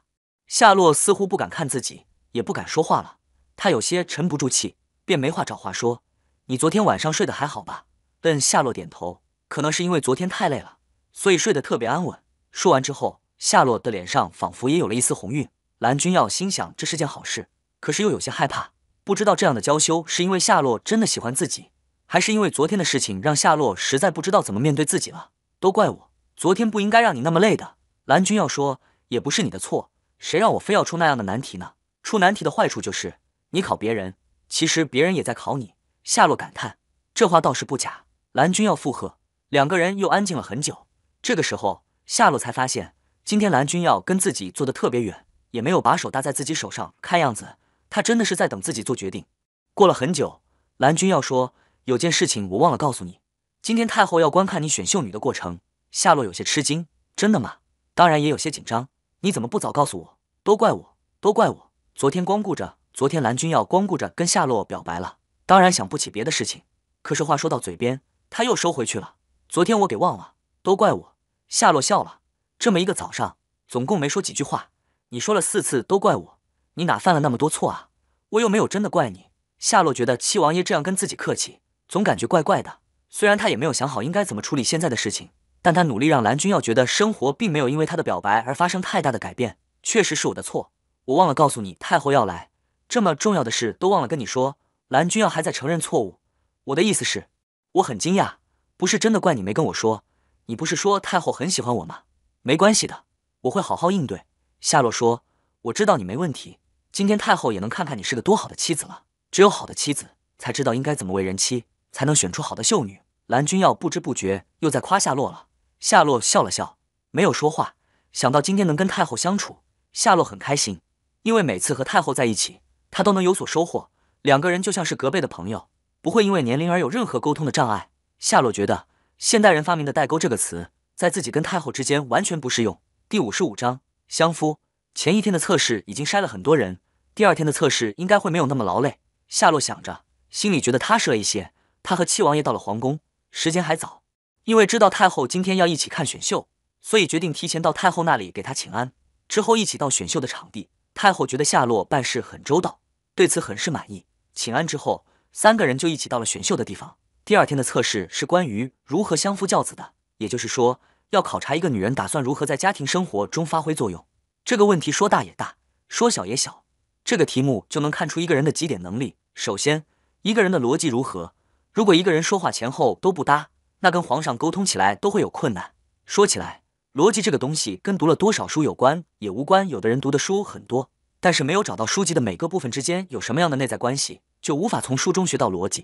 夏洛似乎不敢看自己，也不敢说话了。他有些沉不住气，便没话找话说：“你昨天晚上睡得还好吧？”问夏洛点头，可能是因为昨天太累了，所以睡得特别安稳。说完之后，夏洛的脸上仿佛也有了一丝红晕。蓝君耀心想，这是件好事，可是又有些害怕，不知道这样的娇羞是因为夏洛真的喜欢自己，还是因为昨天的事情让夏洛实在不知道怎么面对自己了。都怪我。昨天不应该让你那么累的，蓝军要说也不是你的错，谁让我非要出那样的难题呢？出难题的坏处就是你考别人，其实别人也在考你。夏洛感叹，这话倒是不假。蓝军要附和，两个人又安静了很久。这个时候，夏洛才发现今天蓝军要跟自己坐的特别远，也没有把手搭在自己手上，看样子他真的是在等自己做决定。过了很久，蓝军要说有件事情我忘了告诉你，今天太后要观看你选秀女的过程。夏洛有些吃惊，真的吗？当然也有些紧张。你怎么不早告诉我？都怪我，都怪我！昨天光顾着，昨天蓝君耀光顾着跟夏洛表白了，当然想不起别的事情。可是话说到嘴边，他又收回去了。昨天我给忘了，都怪我。夏洛笑了。这么一个早上，总共没说几句话，你说了四次，都怪我。你哪犯了那么多错啊？我又没有真的怪你。夏洛觉得七王爷这样跟自己客气，总感觉怪怪的。虽然他也没有想好应该怎么处理现在的事情。但他努力让蓝君耀觉得生活并没有因为他的表白而发生太大的改变。确实是我的错，我忘了告诉你太后要来，这么重要的事都忘了跟你说。蓝君耀还在承认错误，我的意思是，我很惊讶，不是真的怪你没跟我说。你不是说太后很喜欢我吗？没关系的，我会好好应对。夏洛说，我知道你没问题，今天太后也能看看你是个多好的妻子了。只有好的妻子才知道应该怎么为人妻，才能选出好的秀女。蓝君耀不知不觉又在夸夏洛了。夏洛笑了笑，没有说话。想到今天能跟太后相处，夏洛很开心，因为每次和太后在一起，她都能有所收获。两个人就像是隔辈的朋友，不会因为年龄而有任何沟通的障碍。夏洛觉得，现代人发明的“代沟”这个词，在自己跟太后之间完全不适用。第五十五章相夫。前一天的测试已经筛了很多人，第二天的测试应该会没有那么劳累。夏洛想着，心里觉得踏实了一些。他和七王爷到了皇宫，时间还早。因为知道太后今天要一起看选秀，所以决定提前到太后那里给她请安，之后一起到选秀的场地。太后觉得夏洛办事很周到，对此很是满意。请安之后，三个人就一起到了选秀的地方。第二天的测试是关于如何相夫教子的，也就是说要考察一个女人打算如何在家庭生活中发挥作用。这个问题说大也大，说小也小，这个题目就能看出一个人的几点能力。首先，一个人的逻辑如何？如果一个人说话前后都不搭。那跟皇上沟通起来都会有困难。说起来，逻辑这个东西跟读了多少书有关也无关。有的人读的书很多，但是没有找到书籍的每个部分之间有什么样的内在关系，就无法从书中学到逻辑；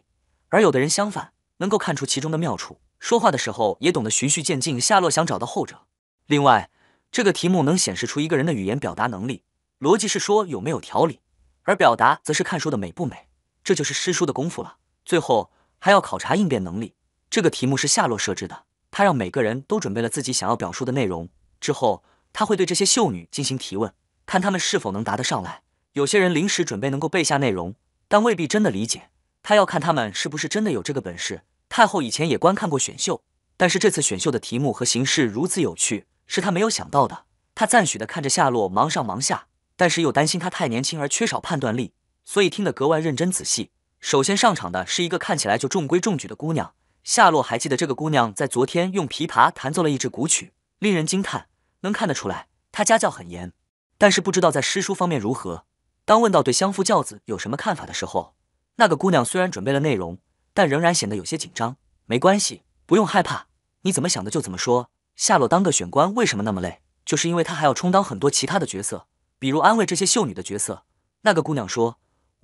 而有的人相反，能够看出其中的妙处，说话的时候也懂得循序渐进。夏洛想找到后者。另外，这个题目能显示出一个人的语言表达能力。逻辑是说有没有条理，而表达则是看书的美不美，这就是诗书的功夫了。最后还要考察应变能力。这个题目是夏洛设置的，他让每个人都准备了自己想要表述的内容，之后他会对这些秀女进行提问，看他们是否能答得上来。有些人临时准备能够背下内容，但未必真的理解。他要看他们是不是真的有这个本事。太后以前也观看过选秀，但是这次选秀的题目和形式如此有趣，是他没有想到的。他赞许的看着夏洛忙上忙下，但是又担心她太年轻而缺少判断力，所以听得格外认真仔细。首先上场的是一个看起来就中规中矩的姑娘。夏洛还记得这个姑娘在昨天用琵琶弹奏了一支古曲，令人惊叹。能看得出来，她家教很严，但是不知道在诗书方面如何。当问到对相夫教子有什么看法的时候，那个姑娘虽然准备了内容，但仍然显得有些紧张。没关系，不用害怕，你怎么想的就怎么说。夏洛当个选官为什么那么累？就是因为他还要充当很多其他的角色，比如安慰这些秀女的角色。那个姑娘说：“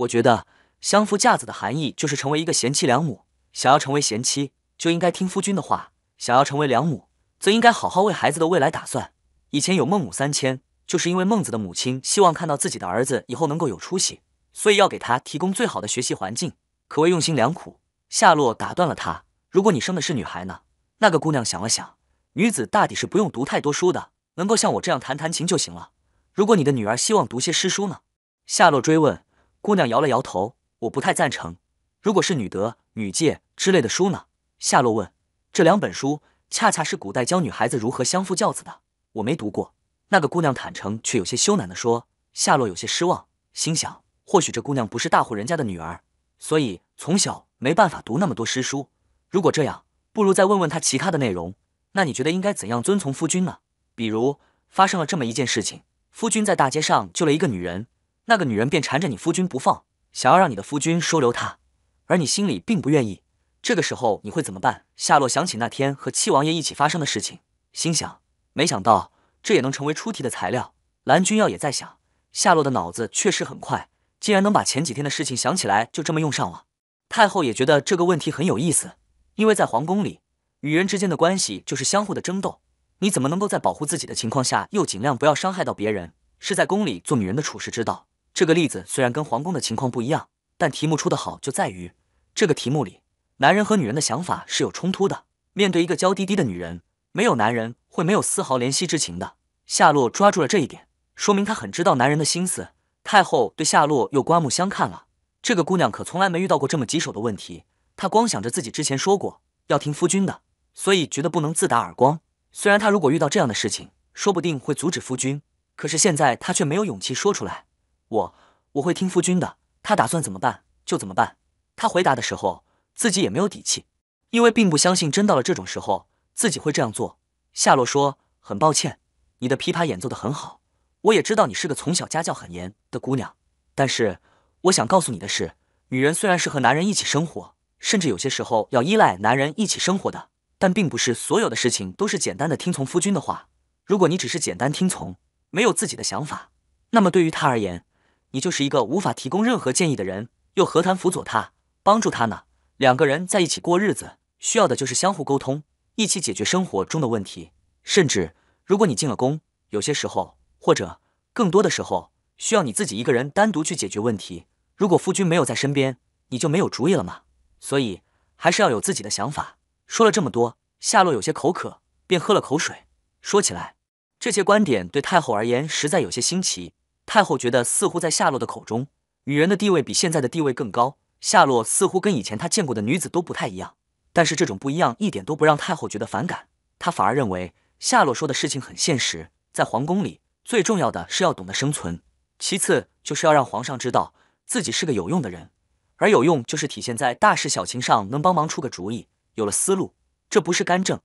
我觉得相夫架子的含义就是成为一个贤妻良母。”想要成为贤妻，就应该听夫君的话；想要成为良母，则应该好好为孩子的未来打算。以前有孟母三迁，就是因为孟子的母亲希望看到自己的儿子以后能够有出息，所以要给他提供最好的学习环境，可谓用心良苦。夏洛打断了他：“如果你生的是女孩呢？”那个姑娘想了想：“女子大抵是不用读太多书的，能够像我这样弹弹琴就行了。”如果你的女儿希望读些诗书呢？夏洛追问。姑娘摇了摇头：“我不太赞成。如果是女德……”女诫之类的书呢？夏洛问。这两本书恰恰是古代教女孩子如何相夫教子的。我没读过。那个姑娘坦诚却有些羞赧地说。夏洛有些失望，心想：或许这姑娘不是大户人家的女儿，所以从小没办法读那么多诗书。如果这样，不如再问问她其他的内容。那你觉得应该怎样遵从夫君呢？比如发生了这么一件事情：夫君在大街上救了一个女人，那个女人便缠着你夫君不放，想要让你的夫君收留她。而你心里并不愿意，这个时候你会怎么办？夏洛想起那天和七王爷一起发生的事情，心想：没想到这也能成为出题的材料。蓝君耀也在想，夏洛的脑子确实很快，竟然能把前几天的事情想起来，就这么用上了。太后也觉得这个问题很有意思，因为在皇宫里，与人之间的关系就是相互的争斗。你怎么能够在保护自己的情况下，又尽量不要伤害到别人？是在宫里做女人的处事之道。这个例子虽然跟皇宫的情况不一样。但题目出的好，就在于这个题目里，男人和女人的想法是有冲突的。面对一个娇滴滴的女人，没有男人会没有丝毫怜惜之情的。夏洛抓住了这一点，说明他很知道男人的心思。太后对夏洛又刮目相看了。这个姑娘可从来没遇到过这么棘手的问题。她光想着自己之前说过要听夫君的，所以觉得不能自打耳光。虽然她如果遇到这样的事情，说不定会阻止夫君，可是现在她却没有勇气说出来。我我会听夫君的。他打算怎么办就怎么办。他回答的时候自己也没有底气，因为并不相信真到了这种时候自己会这样做。夏洛说：“很抱歉，你的琵琶演奏的很好，我也知道你是个从小家教很严的姑娘。但是我想告诉你的是，女人虽然是和男人一起生活，甚至有些时候要依赖男人一起生活的，但并不是所有的事情都是简单的听从夫君的话。如果你只是简单听从，没有自己的想法，那么对于他而言……”你就是一个无法提供任何建议的人，又何谈辅佐他、帮助他呢？两个人在一起过日子，需要的就是相互沟通，一起解决生活中的问题。甚至，如果你进了宫，有些时候，或者更多的时候，需要你自己一个人单独去解决问题。如果夫君没有在身边，你就没有主意了吗？所以，还是要有自己的想法。说了这么多，夏洛有些口渴，便喝了口水。说起来，这些观点对太后而言，实在有些新奇。太后觉得，似乎在夏洛的口中，女人的地位比现在的地位更高。夏洛似乎跟以前她见过的女子都不太一样，但是这种不一样一点都不让太后觉得反感，她反而认为夏洛说的事情很现实。在皇宫里，最重要的是要懂得生存，其次就是要让皇上知道自己是个有用的人，而有用就是体现在大事小情上能帮忙出个主意，有了思路，这不是干政，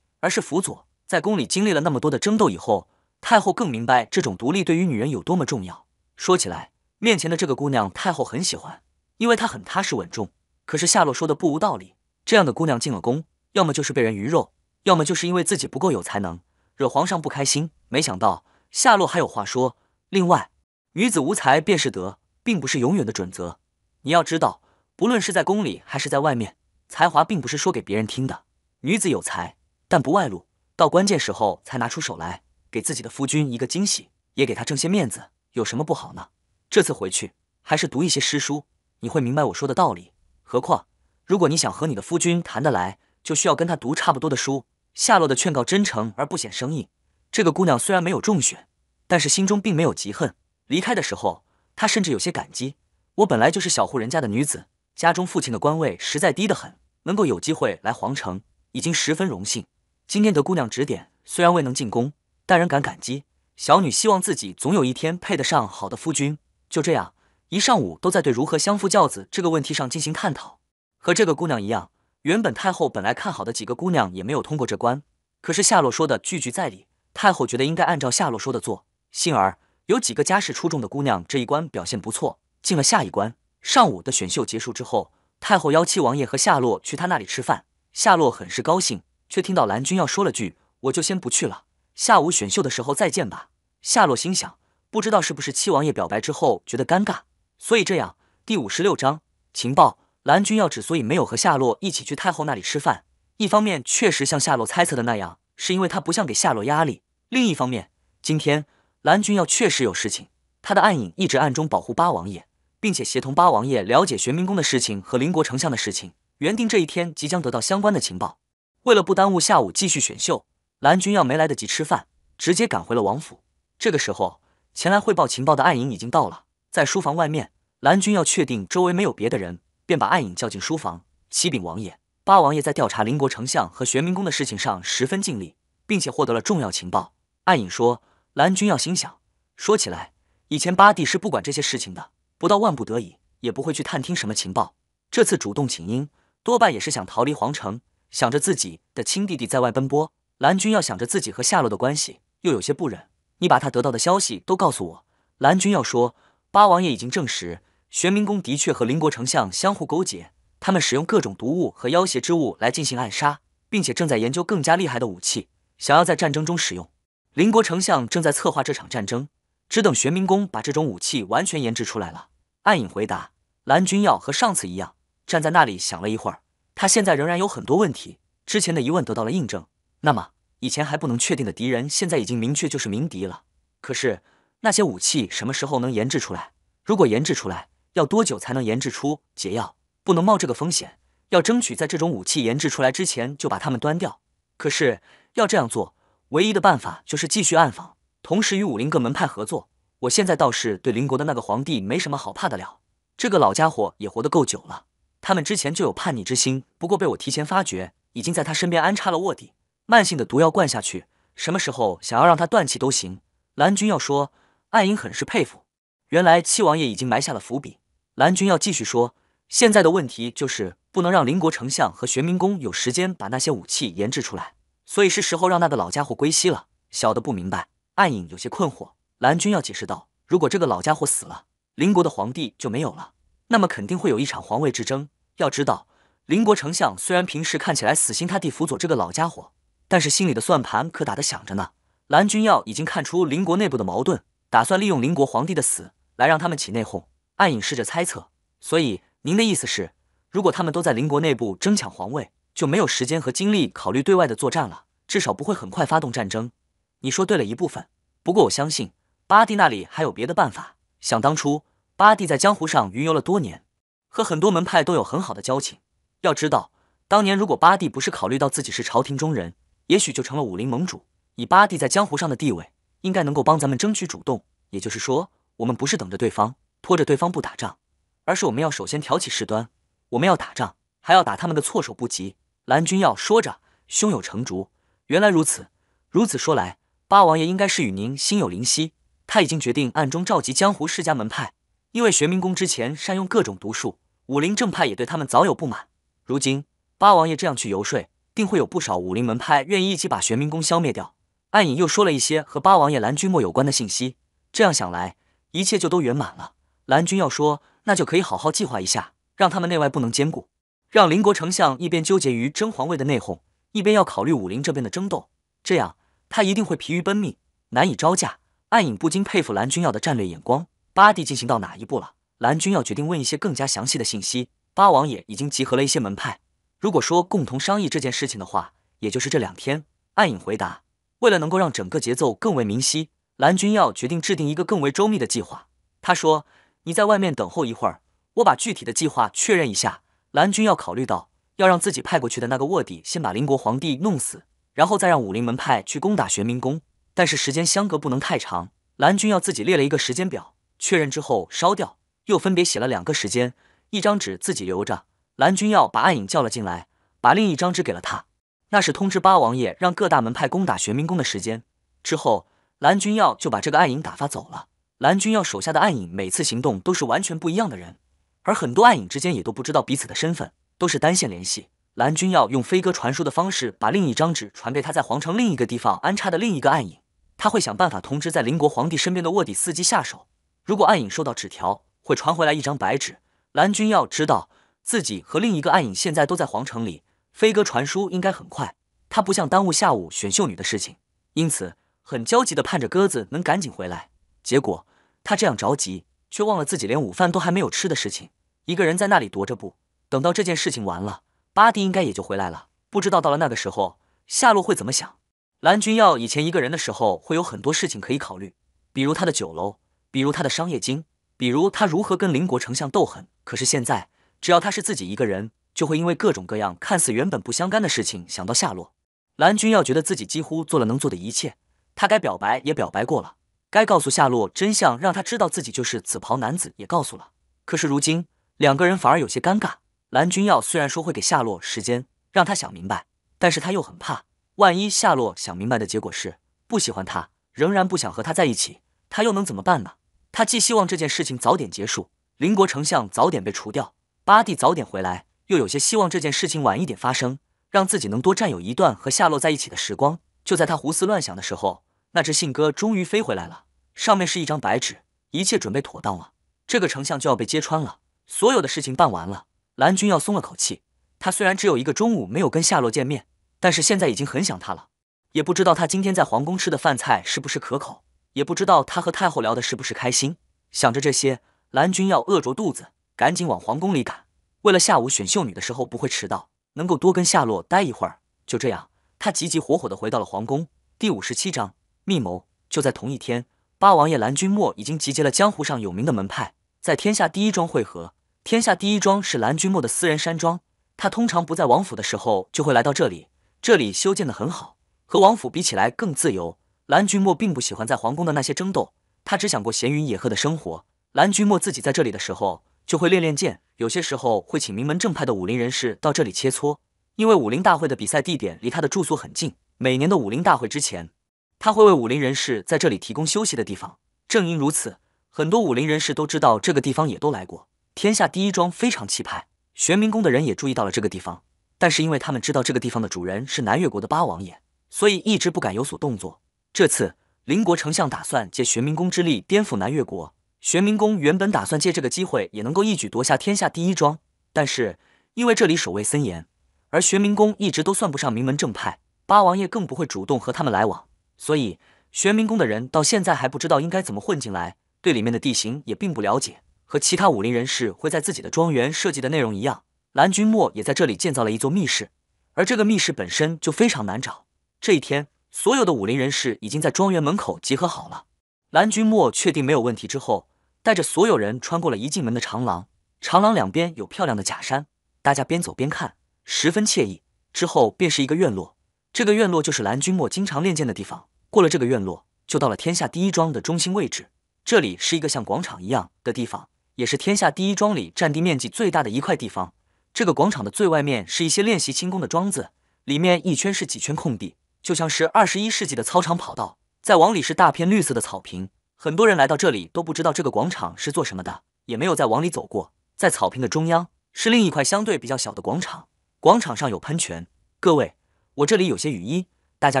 而是辅佐。在宫里经历了那么多的争斗以后。太后更明白这种独立对于女人有多么重要。说起来，面前的这个姑娘，太后很喜欢，因为她很踏实稳重。可是夏洛说的不无道理，这样的姑娘进了宫，要么就是被人鱼肉，要么就是因为自己不够有才能，惹皇上不开心。没想到夏洛还有话说。另外，女子无才便是德，并不是永远的准则。你要知道，不论是在宫里还是在外面，才华并不是说给别人听的。女子有才，但不外露，到关键时候才拿出手来。给自己的夫君一个惊喜，也给他挣些面子，有什么不好呢？这次回去还是读一些诗书，你会明白我说的道理。何况如果你想和你的夫君谈得来，就需要跟他读差不多的书。夏洛的劝告真诚而不显生硬。这个姑娘虽然没有中选，但是心中并没有嫉恨。离开的时候，她甚至有些感激。我本来就是小户人家的女子，家中父亲的官位实在低得很，能够有机会来皇城，已经十分荣幸。今天得姑娘指点，虽然未能进宫。但人感感激，小女希望自己总有一天配得上好的夫君。就这样，一上午都在对如何相夫教子这个问题上进行探讨。和这个姑娘一样，原本太后本来看好的几个姑娘也没有通过这关。可是夏洛说的句句在理，太后觉得应该按照夏洛说的做。幸而有几个家世出众的姑娘，这一关表现不错，进了下一关。上午的选秀结束之后，太后邀七王爷和夏洛去她那里吃饭。夏洛很是高兴，却听到蓝军要说了句：“我就先不去了。”下午选秀的时候再见吧。夏洛心想，不知道是不是七王爷表白之后觉得尴尬，所以这样。第五十六章情报。蓝君耀之所以没有和夏洛一起去太后那里吃饭，一方面确实像夏洛猜测的那样，是因为他不想给夏洛压力；另一方面，今天蓝君耀确实有事情，他的暗影一直暗中保护八王爷，并且协同八王爷了解玄冥宫的事情和邻国丞相的事情，原定这一天即将得到相关的情报。为了不耽误下午继续选秀。蓝军要没来得及吃饭，直接赶回了王府。这个时候，前来汇报情报的暗影已经到了，在书房外面，蓝军要确定周围没有别的人，便把暗影叫进书房。启禀王爷，八王爷在调查邻国丞相和玄冥宫的事情上十分尽力，并且获得了重要情报。暗影说，蓝军要心想，说起来，以前八弟是不管这些事情的，不到万不得已，也不会去探听什么情报。这次主动请缨，多半也是想逃离皇城，想着自己的亲弟弟在外奔波。蓝军要想着自己和夏洛的关系，又有些不忍。你把他得到的消息都告诉我。蓝军要说，八王爷已经证实，玄冥宫的确和邻国丞相相互勾结，他们使用各种毒物和妖邪之物来进行暗杀，并且正在研究更加厉害的武器，想要在战争中使用。邻国丞相正在策划这场战争，只等玄冥宫把这种武器完全研制出来了。暗影回答，蓝军要和上次一样，站在那里想了一会儿。他现在仍然有很多问题，之前的疑问得到了印证。那么以前还不能确定的敌人，现在已经明确就是鸣敌了。可是那些武器什么时候能研制出来？如果研制出来，要多久才能研制出解药？不能冒这个风险，要争取在这种武器研制出来之前就把他们端掉。可是要这样做，唯一的办法就是继续暗访，同时与武林各门派合作。我现在倒是对邻国的那个皇帝没什么好怕的了，这个老家伙也活得够久了。他们之前就有叛逆之心，不过被我提前发觉，已经在他身边安插了卧底。慢性的毒药灌下去，什么时候想要让他断气都行。蓝军要说，暗影很是佩服。原来七王爷已经埋下了伏笔。蓝军要继续说，现在的问题就是不能让邻国丞相和玄冥宫有时间把那些武器研制出来，所以是时候让那个老家伙归西了。小的不明白，暗影有些困惑。蓝军要解释道：如果这个老家伙死了，邻国的皇帝就没有了，那么肯定会有一场皇位之争。要知道，邻国丞相虽然平时看起来死心塌地辅佐这个老家伙。但是心里的算盘可打得响着呢。蓝君耀已经看出邻国内部的矛盾，打算利用邻国皇帝的死来让他们起内讧。暗影试着猜测，所以您的意思是，如果他们都在邻国内部争抢皇位，就没有时间和精力考虑对外的作战了，至少不会很快发动战争。你说对了一部分，不过我相信巴蒂那里还有别的办法。想当初，巴蒂在江湖上云游了多年，和很多门派都有很好的交情。要知道，当年如果巴蒂不是考虑到自己是朝廷中人，也许就成了武林盟主。以八弟在江湖上的地位，应该能够帮咱们争取主动。也就是说，我们不是等着对方拖着对方不打仗，而是我们要首先挑起事端。我们要打仗，还要打他们的措手不及。蓝君耀说着，胸有成竹。原来如此，如此说来，八王爷应该是与您心有灵犀。他已经决定暗中召集江湖世家门派，因为玄冥宫之前善用各种毒术，武林正派也对他们早有不满。如今八王爷这样去游说。定会有不少武林门派愿意一起把玄冥宫消灭掉。暗影又说了一些和八王爷蓝君莫有关的信息。这样想来，一切就都圆满了。蓝君要说，那就可以好好计划一下，让他们内外不能兼顾，让邻国丞相一边纠结于争皇位的内讧，一边要考虑武林这边的争斗，这样他一定会疲于奔命，难以招架。暗影不禁佩服蓝君耀的战略眼光。八弟进行到哪一步了？蓝君耀决定问一些更加详细的信息。八王爷已经集合了一些门派。如果说共同商议这件事情的话，也就是这两天。暗影回答：“为了能够让整个节奏更为明晰，蓝军要决定制定一个更为周密的计划。”他说：“你在外面等候一会儿，我把具体的计划确认一下。”蓝军要考虑到要让自己派过去的那个卧底先把邻国皇帝弄死，然后再让武林门派去攻打玄冥宫，但是时间相隔不能太长。蓝军要自己列了一个时间表，确认之后烧掉，又分别写了两个时间，一张纸自己留着。蓝君耀把暗影叫了进来，把另一张纸给了他。那是通知八王爷让各大门派攻打玄冥宫的时间。之后，蓝君耀就把这个暗影打发走了。蓝君耀手下的暗影每次行动都是完全不一样的人，而很多暗影之间也都不知道彼此的身份，都是单线联系。蓝君耀用飞鸽传书的方式把另一张纸传给他在皇城另一个地方安插的另一个暗影。他会想办法通知在邻国皇帝身边的卧底伺机下手。如果暗影收到纸条，会传回来一张白纸。蓝君耀知道。自己和另一个暗影现在都在皇城里，飞鸽传书应该很快。他不想耽误下午选秀女的事情，因此很焦急地盼着鸽子能赶紧回来。结果他这样着急，却忘了自己连午饭都还没有吃的事情。一个人在那里踱着步，等到这件事情完了，巴蒂应该也就回来了。不知道到了那个时候，夏洛会怎么想？蓝君耀以前一个人的时候，会有很多事情可以考虑，比如他的酒楼，比如他的商业经，比如他如何跟邻国丞相斗狠。可是现在。只要他是自己一个人，就会因为各种各样看似原本不相干的事情想到夏洛。蓝君耀觉得自己几乎做了能做的一切，他该表白也表白过了，该告诉夏洛真相，让他知道自己就是紫袍男子也告诉了。可是如今两个人反而有些尴尬。蓝君耀虽然说会给夏洛时间，让他想明白，但是他又很怕，万一夏洛想明白的结果是不喜欢他，仍然不想和他在一起，他又能怎么办呢？他既希望这件事情早点结束，邻国丞相早点被除掉。巴蒂早点回来，又有些希望这件事情晚一点发生，让自己能多占有一段和夏洛在一起的时光。就在他胡思乱想的时候，那只信鸽终于飞回来了，上面是一张白纸，一切准备妥当了。这个丞相就要被揭穿了，所有的事情办完了，蓝军要松了口气。他虽然只有一个中午没有跟夏洛见面，但是现在已经很想他了。也不知道他今天在皇宫吃的饭菜是不是可口，也不知道他和太后聊的是不是开心。想着这些，蓝军要饿着肚子。赶紧往皇宫里赶，为了下午选秀女的时候不会迟到，能够多跟夏洛待一会儿。就这样，他急急火火地回到了皇宫。第五十七章密谋。就在同一天，八王爷蓝君莫已经集结了江湖上有名的门派，在天下第一庄会合。天下第一庄是蓝君莫的私人山庄，他通常不在王府的时候就会来到这里。这里修建得很好，和王府比起来更自由。蓝君莫并不喜欢在皇宫的那些争斗，他只想过闲云野鹤的生活。蓝君莫自己在这里的时候。就会练练剑，有些时候会请名门正派的武林人士到这里切磋，因为武林大会的比赛地点离他的住宿很近。每年的武林大会之前，他会为武林人士在这里提供休息的地方。正因如此，很多武林人士都知道这个地方，也都来过。天下第一庄非常气派，玄冥宫的人也注意到了这个地方，但是因为他们知道这个地方的主人是南越国的八王爷，所以一直不敢有所动作。这次邻国丞相打算借玄冥宫之力颠覆南越国。玄冥宫原本打算借这个机会也能够一举夺下天下第一庄，但是因为这里守卫森严，而玄冥宫一直都算不上名门正派，八王爷更不会主动和他们来往，所以玄冥宫的人到现在还不知道应该怎么混进来，对里面的地形也并不了解。和其他武林人士会在自己的庄园设计的内容一样，蓝君莫也在这里建造了一座密室，而这个密室本身就非常难找。这一天，所有的武林人士已经在庄园门口集合好了。蓝君莫确定没有问题之后。带着所有人穿过了一进门的长廊，长廊两边有漂亮的假山，大家边走边看，十分惬意。之后便是一个院落，这个院落就是蓝君莫经常练剑的地方。过了这个院落，就到了天下第一庄的中心位置。这里是一个像广场一样的地方，也是天下第一庄里占地面积最大的一块地方。这个广场的最外面是一些练习轻功的庄子，里面一圈是几圈空地，就像是二十一世纪的操场跑道。再往里是大片绿色的草坪。很多人来到这里都不知道这个广场是做什么的，也没有再往里走过。在草坪的中央是另一块相对比较小的广场，广场上有喷泉。各位，我这里有些雨衣，大家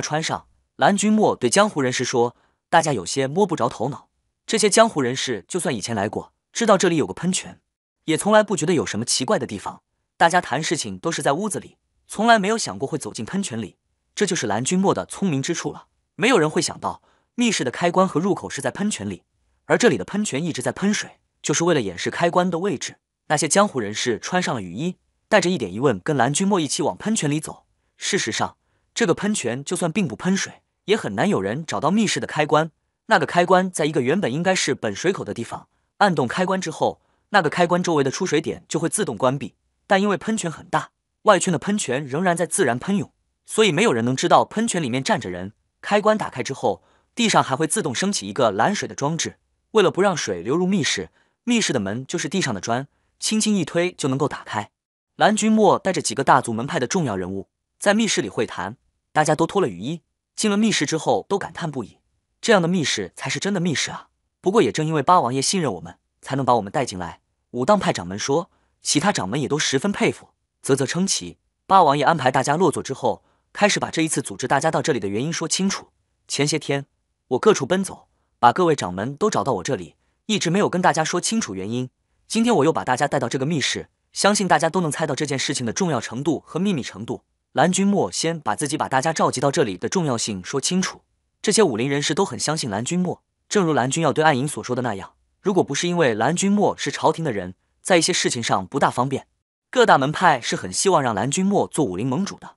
穿上。蓝君莫对江湖人士说：“大家有些摸不着头脑。这些江湖人士就算以前来过，知道这里有个喷泉，也从来不觉得有什么奇怪的地方。大家谈事情都是在屋子里，从来没有想过会走进喷泉里。这就是蓝君莫的聪明之处了。没有人会想到。”密室的开关和入口是在喷泉里，而这里的喷泉一直在喷水，就是为了掩饰开关的位置。那些江湖人士穿上了雨衣，带着一点疑问，跟蓝君莫一起往喷泉里走。事实上，这个喷泉就算并不喷水，也很难有人找到密室的开关。那个开关在一个原本应该是本水口的地方，按动开关之后，那个开关周围的出水点就会自动关闭。但因为喷泉很大，外圈的喷泉仍然在自然喷涌，所以没有人能知道喷泉里面站着人。开关打开之后。地上还会自动升起一个拦水的装置，为了不让水流入密室，密室的门就是地上的砖，轻轻一推就能够打开。蓝君莫带着几个大族门派的重要人物在密室里会谈，大家都脱了雨衣，进了密室之后都感叹不已，这样的密室才是真的密室啊！不过也正因为八王爷信任我们，才能把我们带进来。武当派掌门说，其他掌门也都十分佩服，啧啧称奇。八王爷安排大家落座之后，开始把这一次组织大家到这里的原因说清楚。前些天。我各处奔走，把各位掌门都找到我这里，一直没有跟大家说清楚原因。今天我又把大家带到这个密室，相信大家都能猜到这件事情的重要程度和秘密程度。蓝君莫先把自己把大家召集到这里的重要性说清楚。这些武林人士都很相信蓝君莫，正如蓝君要对暗影所说的那样，如果不是因为蓝君莫是朝廷的人，在一些事情上不大方便，各大门派是很希望让蓝君莫做武林盟主的。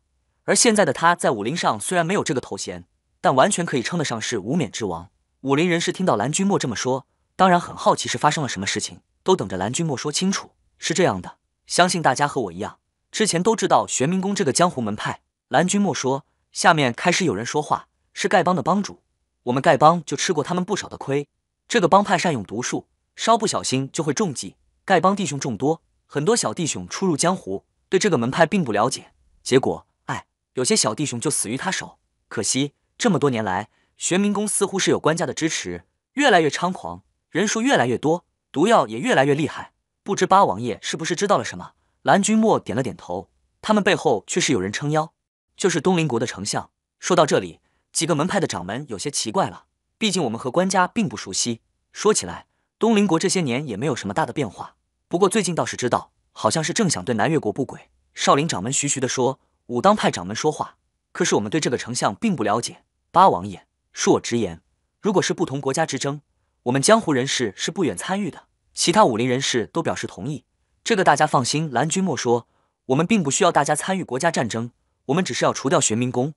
而现在的他在武林上虽然没有这个头衔。但完全可以称得上是无冕之王。武林人士听到蓝君莫这么说，当然很好奇是发生了什么事情，都等着蓝君莫说清楚。是这样的，相信大家和我一样，之前都知道玄冥宫这个江湖门派。蓝君莫说，下面开始有人说话，是丐帮的帮主。我们丐帮就吃过他们不少的亏。这个帮派善用毒术，稍不小心就会中计。丐帮弟兄众多，很多小弟兄初入江湖，对这个门派并不了解，结果，哎，有些小弟兄就死于他手。可惜。这么多年来，玄冥宫似乎是有官家的支持，越来越猖狂，人数越来越多，毒药也越来越厉害。不知八王爷是不是知道了什么？蓝君莫点了点头，他们背后却是有人撑腰，就是东林国的丞相。说到这里，几个门派的掌门有些奇怪了，毕竟我们和官家并不熟悉。说起来，东林国这些年也没有什么大的变化，不过最近倒是知道，好像是正想对南越国不轨。少林掌门徐徐地说，武当派掌门说话，可是我们对这个丞相并不了解。八王爷，恕我直言，如果是不同国家之争，我们江湖人士是不愿参与的。其他武林人士都表示同意，这个大家放心。蓝君莫说，我们并不需要大家参与国家战争，我们只是要除掉玄冥宫。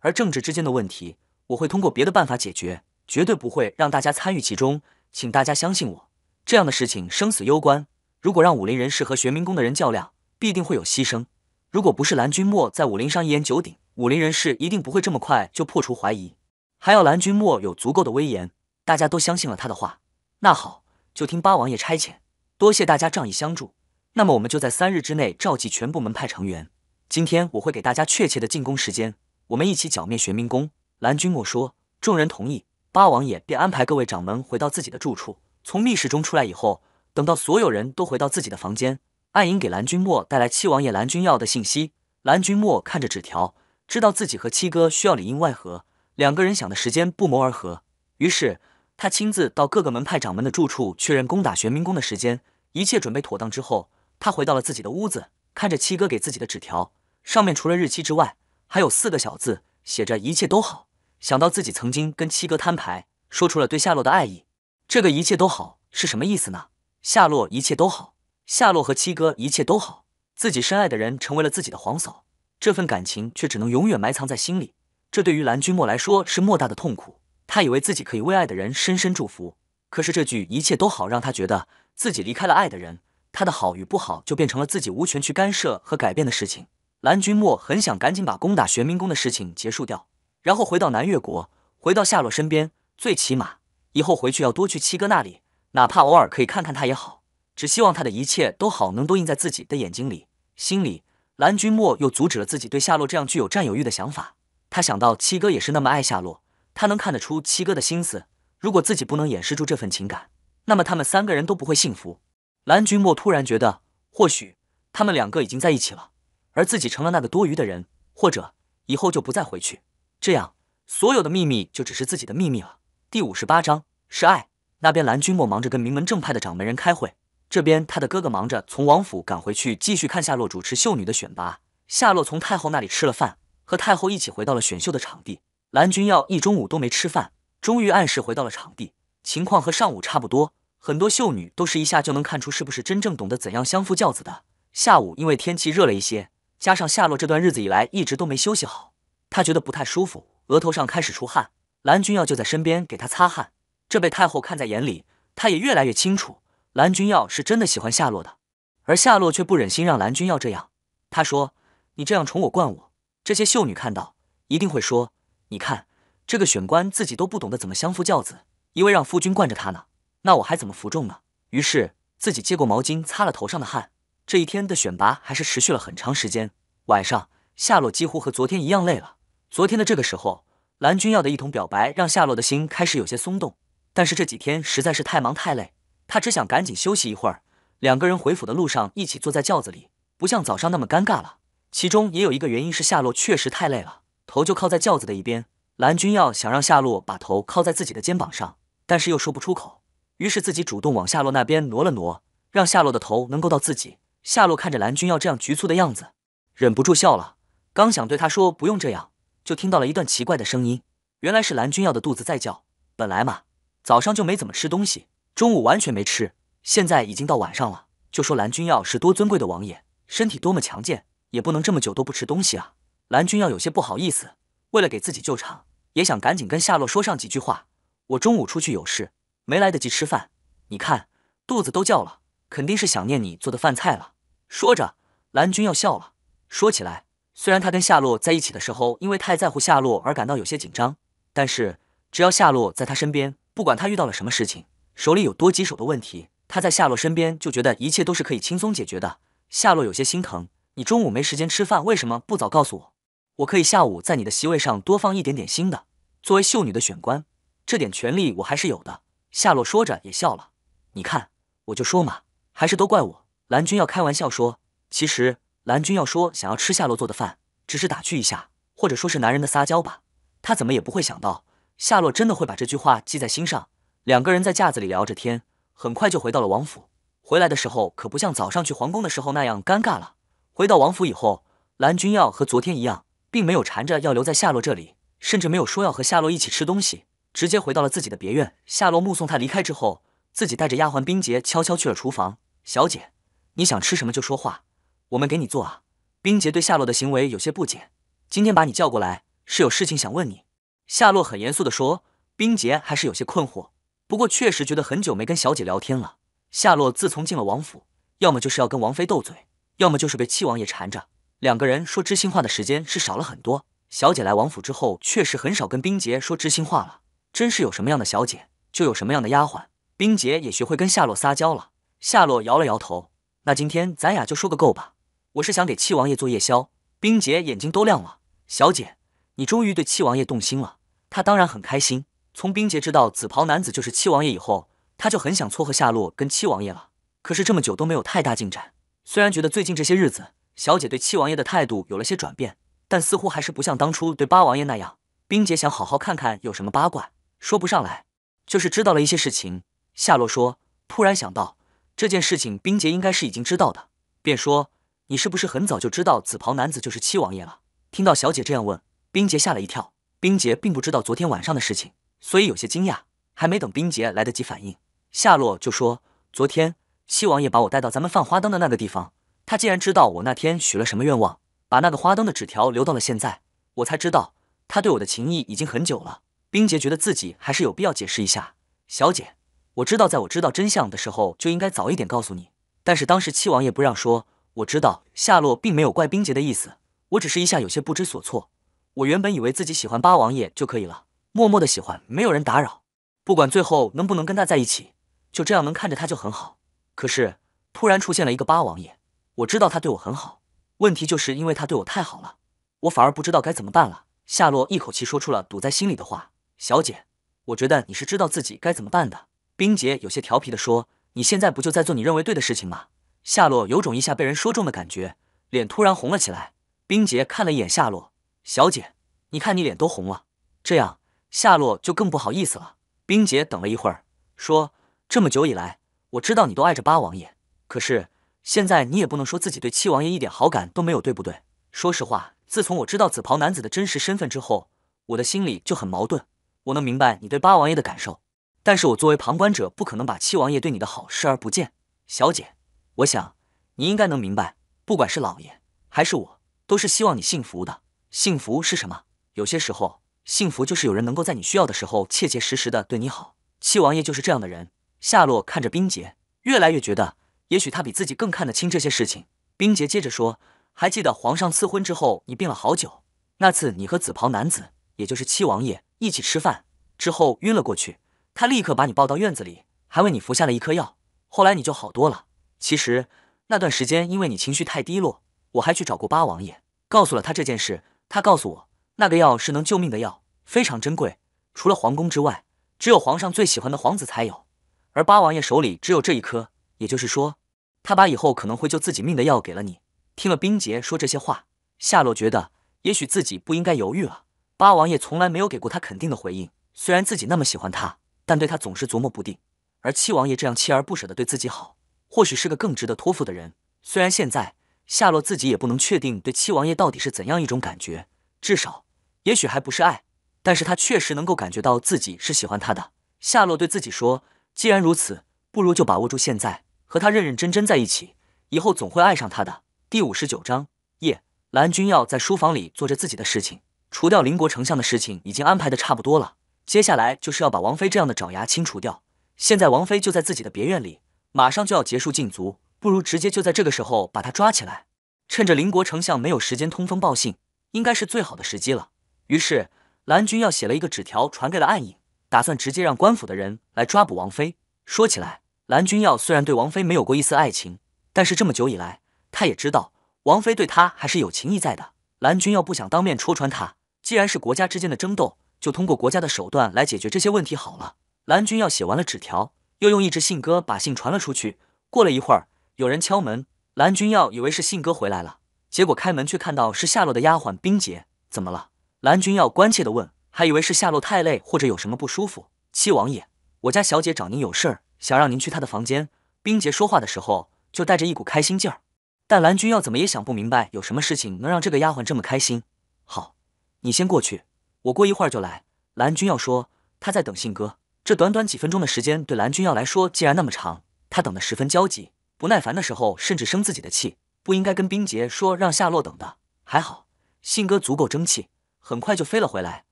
而政治之间的问题，我会通过别的办法解决，绝对不会让大家参与其中。请大家相信我，这样的事情生死攸关。如果让武林人士和玄冥宫的人较量，必定会有牺牲。如果不是蓝君莫在武林上一言九鼎。武林人士一定不会这么快就破除怀疑，还要蓝君莫有足够的威严，大家都相信了他的话。那好，就听八王爷差遣，多谢大家仗义相助。那么我们就在三日之内召集全部门派成员。今天我会给大家确切的进攻时间，我们一起剿灭玄冥宫。蓝君莫说，众人同意，八王爷便安排各位掌门回到自己的住处。从密室中出来以后，等到所有人都回到自己的房间，暗影给蓝君莫带来七王爷蓝君耀的信息。蓝君莫看着纸条。知道自己和七哥需要里应外合，两个人想的时间不谋而合，于是他亲自到各个门派掌门的住处确认攻打玄冥宫的时间。一切准备妥当之后，他回到了自己的屋子，看着七哥给自己的纸条，上面除了日期之外，还有四个小字，写着“一切都好”。想到自己曾经跟七哥摊牌，说出了对夏洛的爱意，这个“一切都好”是什么意思呢？夏洛一切都好，夏洛和七哥一切都好，自己深爱的人成为了自己的皇嫂。这份感情却只能永远埋藏在心里，这对于蓝君莫来说是莫大的痛苦。他以为自己可以为爱的人深深祝福，可是这句一切都好让他觉得自己离开了爱的人，他的好与不好就变成了自己无权去干涉和改变的事情。蓝君莫很想赶紧把攻打玄冥宫的事情结束掉，然后回到南越国，回到夏洛身边。最起码以后回去要多去七哥那里，哪怕偶尔可以看看他也好。只希望他的一切都好，能多印在自己的眼睛里、心里。蓝君莫又阻止了自己对夏洛这样具有占有欲的想法。他想到七哥也是那么爱夏洛，他能看得出七哥的心思。如果自己不能掩饰住这份情感，那么他们三个人都不会幸福。蓝君莫突然觉得，或许他们两个已经在一起了，而自己成了那个多余的人，或者以后就不再回去。这样，所有的秘密就只是自己的秘密了。第五十八章是爱。那边蓝君莫忙着跟名门正派的掌门人开会。这边他的哥哥忙着从王府赶回去，继续看夏洛主持秀女的选拔。夏洛从太后那里吃了饭，和太后一起回到了选秀的场地。蓝君耀一中午都没吃饭，终于按时回到了场地。情况和上午差不多，很多秀女都是一下就能看出是不是真正懂得怎样相夫教子的。下午因为天气热了一些，加上夏洛这段日子以来一直都没休息好，他觉得不太舒服，额头上开始出汗。蓝君耀就在身边给他擦汗，这被太后看在眼里，他也越来越清楚。蓝君耀是真的喜欢夏洛的，而夏洛却不忍心让蓝君耀这样。他说：“你这样宠我惯我，这些秀女看到一定会说，你看这个选官自己都不懂得怎么相夫教子，一味让夫君惯着他呢，那我还怎么服众呢？”于是自己接过毛巾擦了头上的汗。这一天的选拔还是持续了很长时间。晚上，夏洛几乎和昨天一样累了。昨天的这个时候，蓝君耀的一通表白让夏洛的心开始有些松动，但是这几天实在是太忙太累。他只想赶紧休息一会儿。两个人回府的路上，一起坐在轿子里，不像早上那么尴尬了。其中也有一个原因是夏洛确实太累了，头就靠在轿子的一边。蓝君要想让夏洛把头靠在自己的肩膀上，但是又说不出口，于是自己主动往夏洛那边挪了挪，让夏洛的头能够到自己。夏洛看着蓝君要这样局促的样子，忍不住笑了。刚想对他说不用这样，就听到了一段奇怪的声音，原来是蓝君要的肚子在叫。本来嘛，早上就没怎么吃东西。中午完全没吃，现在已经到晚上了。就说蓝君耀是多尊贵的王爷，身体多么强健，也不能这么久都不吃东西啊。蓝君耀有些不好意思，为了给自己救场，也想赶紧跟夏洛说上几句话。我中午出去有事，没来得及吃饭，你看肚子都叫了，肯定是想念你做的饭菜了。说着，蓝君耀笑了。说起来，虽然他跟夏洛在一起的时候，因为太在乎夏洛而感到有些紧张，但是只要夏洛在他身边，不管他遇到了什么事情。手里有多棘手的问题，他在夏洛身边就觉得一切都是可以轻松解决的。夏洛有些心疼：“你中午没时间吃饭，为什么不早告诉我？我可以下午在你的席位上多放一点点新的。”作为秀女的选官，这点权利我还是有的。夏洛说着也笑了：“你看，我就说嘛，还是都怪我。”蓝军要开玩笑说：“其实蓝军要说想要吃夏洛做的饭，只是打趣一下，或者说是男人的撒娇吧。”他怎么也不会想到，夏洛真的会把这句话记在心上。两个人在架子里聊着天，很快就回到了王府。回来的时候可不像早上去皇宫的时候那样尴尬了。回到王府以后，蓝君耀和昨天一样，并没有缠着要留在夏洛这里，甚至没有说要和夏洛一起吃东西，直接回到了自己的别院。夏洛目送他离开之后，自己带着丫鬟冰洁悄悄去了厨房。小姐，你想吃什么就说话，我们给你做啊。冰洁对夏洛的行为有些不解。今天把你叫过来是有事情想问你。夏洛很严肃地说。冰洁还是有些困惑。不过确实觉得很久没跟小姐聊天了。夏洛自从进了王府，要么就是要跟王妃斗嘴，要么就是被七王爷缠着，两个人说知心话的时间是少了很多。小姐来王府之后，确实很少跟冰洁说知心话了。真是有什么样的小姐，就有什么样的丫鬟。冰洁也学会跟夏洛撒娇了。夏洛摇了摇头，那今天咱俩就说个够吧。我是想给七王爷做夜宵。冰洁眼睛都亮了，小姐，你终于对七王爷动心了，他当然很开心。从冰洁知道紫袍男子就是七王爷以后，他就很想撮合夏洛跟七王爷了。可是这么久都没有太大进展。虽然觉得最近这些日子，小姐对七王爷的态度有了些转变，但似乎还是不像当初对八王爷那样。冰洁想好好看看有什么八卦，说不上来，就是知道了一些事情。夏洛说：“突然想到这件事情，冰洁应该是已经知道的。”便说：“你是不是很早就知道紫袍男子就是七王爷了？”听到小姐这样问，冰洁吓了一跳。冰洁并不知道昨天晚上的事情。所以有些惊讶，还没等冰洁来得及反应，夏洛就说：“昨天七王爷把我带到咱们放花灯的那个地方，他既然知道我那天许了什么愿望，把那个花灯的纸条留到了现在，我才知道他对我的情谊已经很久了。”冰洁觉得自己还是有必要解释一下，小姐，我知道在我知道真相的时候就应该早一点告诉你，但是当时七王爷不让说。我知道夏洛并没有怪冰洁的意思，我只是一下有些不知所措。我原本以为自己喜欢八王爷就可以了。默默的喜欢，没有人打扰。不管最后能不能跟他在一起，就这样能看着他就很好。可是突然出现了一个八王爷，我知道他对我很好，问题就是因为他对我太好了，我反而不知道该怎么办了。夏洛一口气说出了堵在心里的话：“小姐，我觉得你是知道自己该怎么办的。”冰洁有些调皮地说：“你现在不就在做你认为对的事情吗？”夏洛有种一下被人说中的感觉，脸突然红了起来。冰洁看了一眼夏洛：“小姐，你看你脸都红了，这样。”夏洛就更不好意思了。冰姐等了一会儿，说：“这么久以来，我知道你都爱着八王爷，可是现在你也不能说自己对七王爷一点好感都没有，对不对？说实话，自从我知道紫袍男子的真实身份之后，我的心里就很矛盾。我能明白你对八王爷的感受，但是我作为旁观者，不可能把七王爷对你的好视而不见。小姐，我想你应该能明白，不管是老爷还是我，都是希望你幸福的。幸福是什么？有些时候。”幸福就是有人能够在你需要的时候，切切实实的对你好。七王爷就是这样的人。夏洛看着冰洁，越来越觉得，也许他比自己更看得清这些事情。冰洁接着说：“还记得皇上赐婚之后，你病了好久。那次你和紫袍男子，也就是七王爷一起吃饭之后晕了过去，他立刻把你抱到院子里，还为你服下了一颗药。后来你就好多了。其实那段时间，因为你情绪太低落，我还去找过八王爷，告诉了他这件事。他告诉我。”那个药是能救命的药，非常珍贵。除了皇宫之外，只有皇上最喜欢的皇子才有。而八王爷手里只有这一颗，也就是说，他把以后可能会救自己命的药给了你。听了冰洁说这些话，夏洛觉得也许自己不应该犹豫了。八王爷从来没有给过他肯定的回应，虽然自己那么喜欢他，但对他总是琢磨不定。而七王爷这样锲而不舍地对自己好，或许是个更值得托付的人。虽然现在夏洛自己也不能确定对七王爷到底是怎样一种感觉，至少。也许还不是爱，但是他确实能够感觉到自己是喜欢他的。夏洛对自己说：“既然如此，不如就把握住现在，和他认认真真在一起，以后总会爱上他的。”第五十九章夜，蓝君耀在书房里做着自己的事情，除掉邻国丞相的事情已经安排的差不多了，接下来就是要把王妃这样的爪牙清除掉。现在王妃就在自己的别院里，马上就要结束禁足，不如直接就在这个时候把她抓起来，趁着邻国丞相没有时间通风报信，应该是最好的时机了。于是，蓝君耀写了一个纸条，传给了暗影，打算直接让官府的人来抓捕王妃。说起来，蓝君耀虽然对王妃没有过一丝爱情，但是这么久以来，他也知道王妃对他还是有情意在的。蓝君耀不想当面戳穿他，既然是国家之间的争斗，就通过国家的手段来解决这些问题好了。蓝君耀写完了纸条，又用一只信鸽把信传了出去。过了一会儿，有人敲门，蓝君耀以为是信鸽回来了，结果开门却看到是夏洛的丫鬟冰洁。怎么了？蓝君耀关切地问：“还以为是夏洛太累，或者有什么不舒服。”七王爷，我家小姐找您有事儿，想让您去她的房间。冰洁说话的时候就带着一股开心劲儿，但蓝君耀怎么也想不明白，有什么事情能让这个丫鬟这么开心。好，你先过去，我过一会儿就来。蓝君耀说：“他在等信哥。”这短短几分钟的时间，对蓝君耀来说竟然那么长，他等得十分焦急，不耐烦的时候甚至生自己的气，不应该跟冰洁说让夏洛等的。还好，信哥足够争气。很快就飞了回来，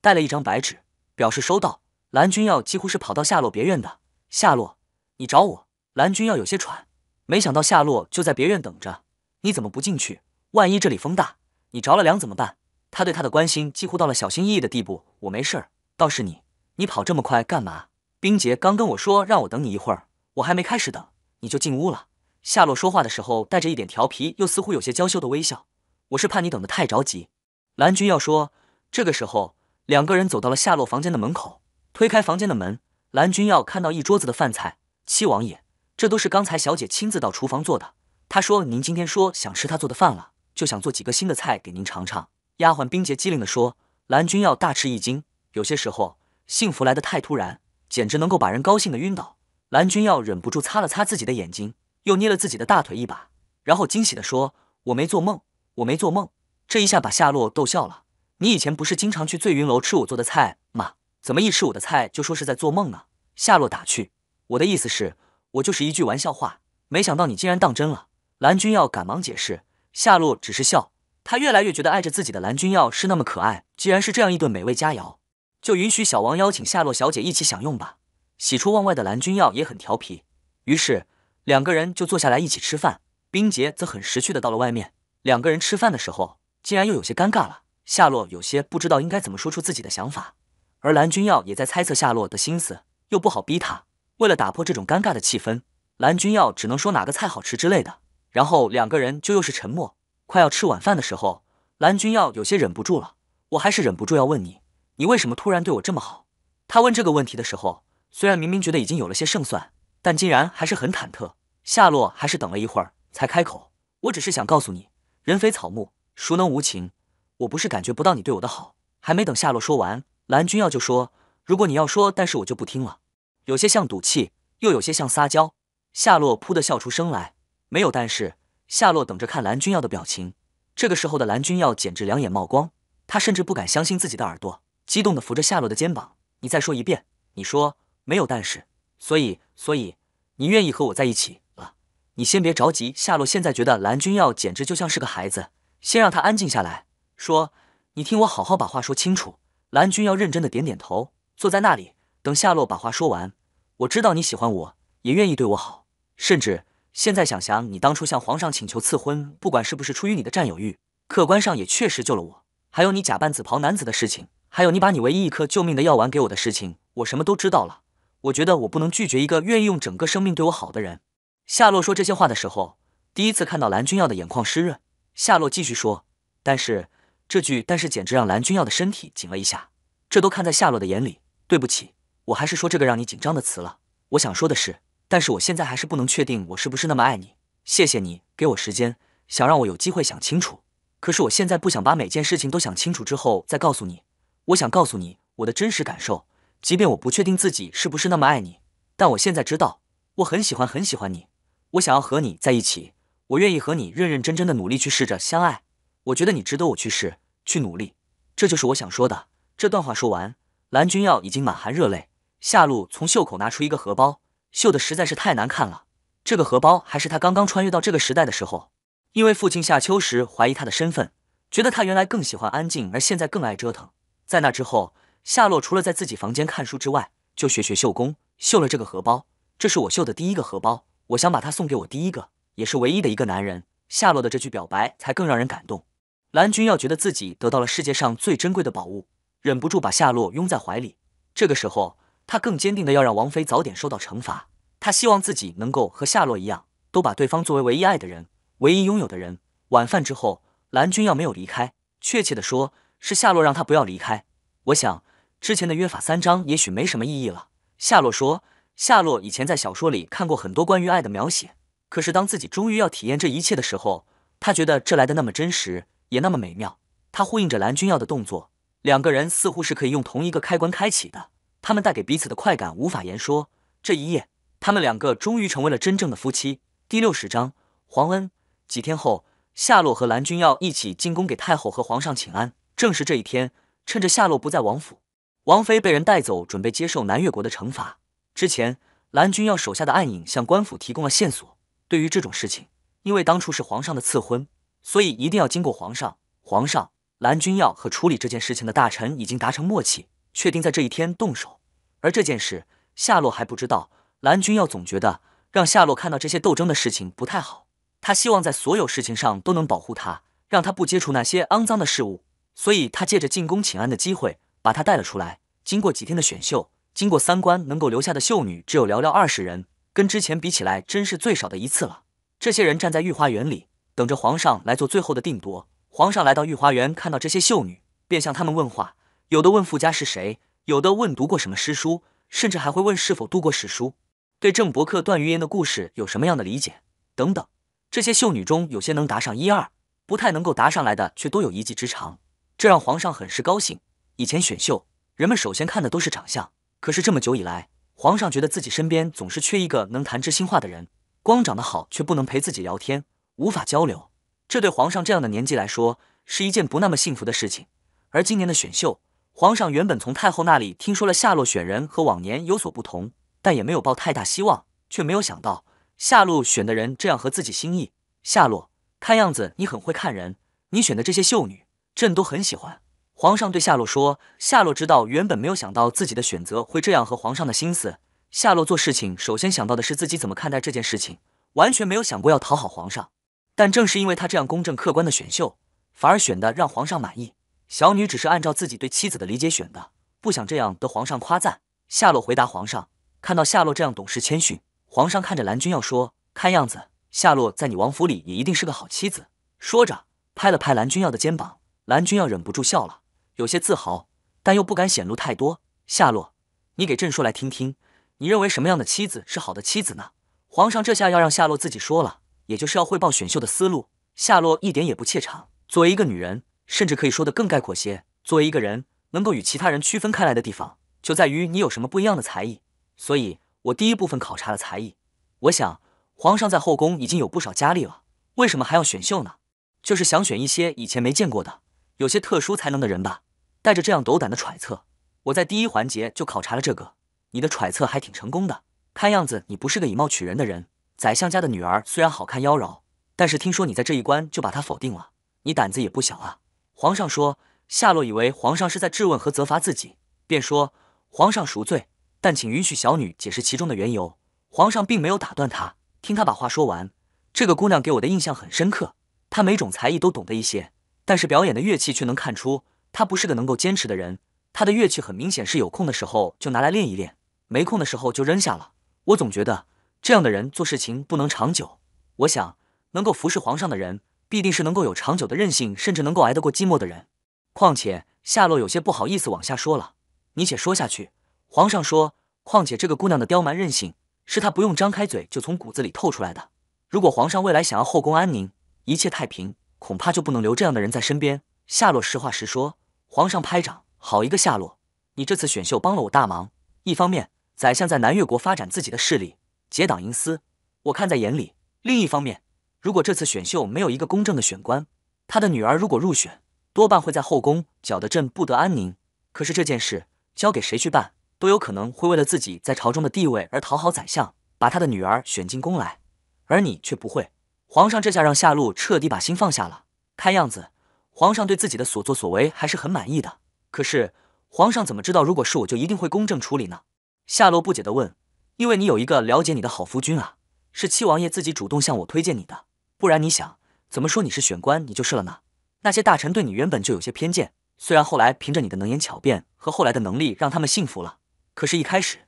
带了一张白纸，表示收到。蓝君耀几乎是跑到夏洛别院的。夏洛，你找我？蓝君耀有些喘，没想到夏洛就在别院等着。你怎么不进去？万一这里风大，你着了凉怎么办？他对他的关心几乎到了小心翼翼的地步。我没事，倒是你，你跑这么快干嘛？冰洁刚跟我说让我等你一会儿，我还没开始等，你就进屋了。夏洛说话的时候带着一点调皮，又似乎有些娇羞的微笑。我是怕你等得太着急。蓝君耀说。这个时候，两个人走到了夏洛房间的门口，推开房间的门，蓝君耀看到一桌子的饭菜。七王爷，这都是刚才小姐亲自到厨房做的。她说：“您今天说想吃她做的饭了，就想做几个新的菜给您尝尝。”丫鬟冰洁机灵地说。蓝君耀大吃一惊。有些时候，幸福来得太突然，简直能够把人高兴的晕倒。蓝君耀忍不住擦了擦自己的眼睛，又捏了自己的大腿一把，然后惊喜地说：“我没做梦，我没做梦。”这一下把夏洛逗笑了。你以前不是经常去醉云楼吃我做的菜吗？怎么一吃我的菜就说是在做梦呢？夏洛打趣。我的意思是，我就是一句玩笑话，没想到你竟然当真了。蓝君耀赶忙解释。夏洛只是笑。他越来越觉得爱着自己的蓝君耀是那么可爱。既然是这样一顿美味佳肴，就允许小王邀请夏洛小姐一起享用吧。喜出望外的蓝君耀也很调皮，于是两个人就坐下来一起吃饭。冰洁则很识趣的到了外面。两个人吃饭的时候，竟然又有些尴尬了。夏洛有些不知道应该怎么说出自己的想法，而蓝君耀也在猜测夏洛的心思，又不好逼他。为了打破这种尴尬的气氛，蓝君耀只能说哪个菜好吃之类的，然后两个人就又是沉默。快要吃晚饭的时候，蓝君耀有些忍不住了，我还是忍不住要问你，你为什么突然对我这么好？他问这个问题的时候，虽然明明觉得已经有了些胜算，但竟然还是很忐忑。夏洛还是等了一会儿才开口：“我只是想告诉你，人非草木，孰能无情？”我不是感觉不到你对我的好，还没等夏洛说完，蓝君耀就说：“如果你要说，但是我就不听了。”有些像赌气，又有些像撒娇。夏洛噗地笑出声来，没有但是。夏洛等着看蓝君耀的表情。这个时候的蓝君耀简直两眼冒光，他甚至不敢相信自己的耳朵，激动地扶着夏洛的肩膀：“你再说一遍，你说没有但是，所以所以你愿意和我在一起了？”你先别着急，夏洛现在觉得蓝君耀简直就像是个孩子，先让他安静下来。说，你听我好好把话说清楚。蓝君要认真的点点头，坐在那里等夏洛把话说完。我知道你喜欢我，也愿意对我好，甚至现在想想，你当初向皇上请求赐婚，不管是不是出于你的占有欲，客观上也确实救了我。还有你假扮紫袍男子的事情，还有你把你唯一一颗救命的药丸给我的事情，我什么都知道了。我觉得我不能拒绝一个愿意用整个生命对我好的人。夏洛说这些话的时候，第一次看到蓝君耀的眼眶湿润。夏洛继续说，但是。这句但是简直让蓝君耀的身体紧了一下，这都看在夏洛的眼里。对不起，我还是说这个让你紧张的词了。我想说的是，但是我现在还是不能确定我是不是那么爱你。谢谢你给我时间，想让我有机会想清楚。可是我现在不想把每件事情都想清楚之后再告诉你。我想告诉你我的真实感受，即便我不确定自己是不是那么爱你，但我现在知道我很喜欢很喜欢你，我想要和你在一起，我愿意和你认认真真的努力去试着相爱。我觉得你值得我去试。去努力，这就是我想说的。这段话说完，蓝君耀已经满含热泪。夏洛从袖口拿出一个荷包，绣的实在是太难看了。这个荷包还是他刚刚穿越到这个时代的时候，因为父亲夏秋时怀疑他的身份，觉得他原来更喜欢安静，而现在更爱折腾。在那之后，夏洛除了在自己房间看书之外，就学学绣工，绣了这个荷包。这是我绣的第一个荷包，我想把它送给我第一个，也是唯一的一个男人。夏洛的这句表白才更让人感动。蓝君耀觉得自己得到了世界上最珍贵的宝物，忍不住把夏洛拥在怀里。这个时候，他更坚定的要让王妃早点受到惩罚。他希望自己能够和夏洛一样，都把对方作为唯一爱的人、唯一拥有的人。晚饭之后，蓝君耀没有离开，确切的说，是夏洛让他不要离开。我想，之前的约法三章也许没什么意义了。夏洛说：“夏洛以前在小说里看过很多关于爱的描写，可是当自己终于要体验这一切的时候，他觉得这来的那么真实。”也那么美妙，他呼应着蓝君耀的动作，两个人似乎是可以用同一个开关开启的。他们带给彼此的快感无法言说。这一夜，他们两个终于成为了真正的夫妻。第六十章皇恩。几天后，夏洛和蓝君耀一起进宫给太后和皇上请安。正是这一天，趁着夏洛不在王府，王妃被人带走，准备接受南越国的惩罚。之前，蓝君耀手下的暗影向官府提供了线索。对于这种事情，因为当初是皇上的赐婚。所以一定要经过皇上。皇上蓝君耀和处理这件事情的大臣已经达成默契，确定在这一天动手。而这件事夏洛还不知道。蓝君耀总觉得让夏洛看到这些斗争的事情不太好，他希望在所有事情上都能保护她，让她不接触那些肮脏的事物。所以他借着进宫请安的机会把她带了出来。经过几天的选秀，经过三关能够留下的秀女只有寥寥二十人，跟之前比起来真是最少的一次了。这些人站在御花园里。等着皇上来做最后的定夺。皇上来到御花园，看到这些秀女，便向他们问话。有的问富家是谁，有的问读过什么诗书，甚至还会问是否读过史书，对郑伯克段于言的故事有什么样的理解等等。这些秀女中，有些能答上一二，不太能够答上来的，却都有一技之长，这让皇上很是高兴。以前选秀，人们首先看的都是长相，可是这么久以来，皇上觉得自己身边总是缺一个能谈知心话的人，光长得好却不能陪自己聊天。无法交流，这对皇上这样的年纪来说是一件不那么幸福的事情。而今年的选秀，皇上原本从太后那里听说了夏洛选人和往年有所不同，但也没有抱太大希望，却没有想到夏洛选的人这样合自己心意。夏洛，看样子你很会看人，你选的这些秀女，朕都很喜欢。皇上对夏洛说。夏洛知道，原本没有想到自己的选择会这样和皇上的心思。夏洛做事情首先想到的是自己怎么看待这件事情，完全没有想过要讨好皇上。但正是因为他这样公正客观的选秀，反而选的让皇上满意。小女只是按照自己对妻子的理解选的，不想这样得皇上夸赞。夏洛回答皇上，看到夏洛这样懂事谦逊，皇上看着蓝君耀说：“看样子，夏洛在你王府里也一定是个好妻子。”说着拍了拍蓝君耀的肩膀。蓝君耀忍不住笑了，有些自豪，但又不敢显露太多。夏洛，你给朕说来听听，你认为什么样的妻子是好的妻子呢？皇上这下要让夏洛自己说了。也就是要汇报选秀的思路。夏洛一点也不怯场。作为一个女人，甚至可以说得更概括些，作为一个人，能够与其他人区分开来的地方，就在于你有什么不一样的才艺。所以，我第一部分考察了才艺。我想，皇上在后宫已经有不少佳丽了，为什么还要选秀呢？就是想选一些以前没见过的、有些特殊才能的人吧。带着这样斗胆的揣测，我在第一环节就考察了这个。你的揣测还挺成功的，看样子你不是个以貌取人的人。宰相家的女儿虽然好看妖娆，但是听说你在这一关就把她否定了，你胆子也不小啊！皇上说，夏洛以为皇上是在质问和责罚自己，便说：“皇上赎罪，但请允许小女解释其中的缘由。”皇上并没有打断他，听他把话说完。这个姑娘给我的印象很深刻，她每种才艺都懂得一些，但是表演的乐器却能看出她不是个能够坚持的人。她的乐器很明显是有空的时候就拿来练一练，没空的时候就扔下了。我总觉得。这样的人做事情不能长久。我想，能够服侍皇上的人，必定是能够有长久的韧性，甚至能够挨得过寂寞的人。况且，夏洛有些不好意思往下说了。你且说下去。皇上说，况且这个姑娘的刁蛮任性，是她不用张开嘴就从骨子里透出来的。如果皇上未来想要后宫安宁，一切太平，恐怕就不能留这样的人在身边。夏洛实话实说。皇上拍掌，好一个夏洛！你这次选秀帮了我大忙。一方面，宰相在南越国发展自己的势力。结党营私，我看在眼里。另一方面，如果这次选秀没有一个公正的选官，他的女儿如果入选，多半会在后宫搅得朕不得安宁。可是这件事交给谁去办，都有可能会为了自己在朝中的地位而讨好宰相，把他的女儿选进宫来，而你却不会。皇上这下让夏洛彻底把心放下了。看样子，皇上对自己的所作所为还是很满意的。可是，皇上怎么知道，如果是我就一定会公正处理呢？夏洛不解地问。因为你有一个了解你的好夫君啊，是七王爷自己主动向我推荐你的，不然你想怎么说你是选官你就是了呢？那些大臣对你原本就有些偏见，虽然后来凭着你的能言巧辩和后来的能力让他们信服了，可是一开始，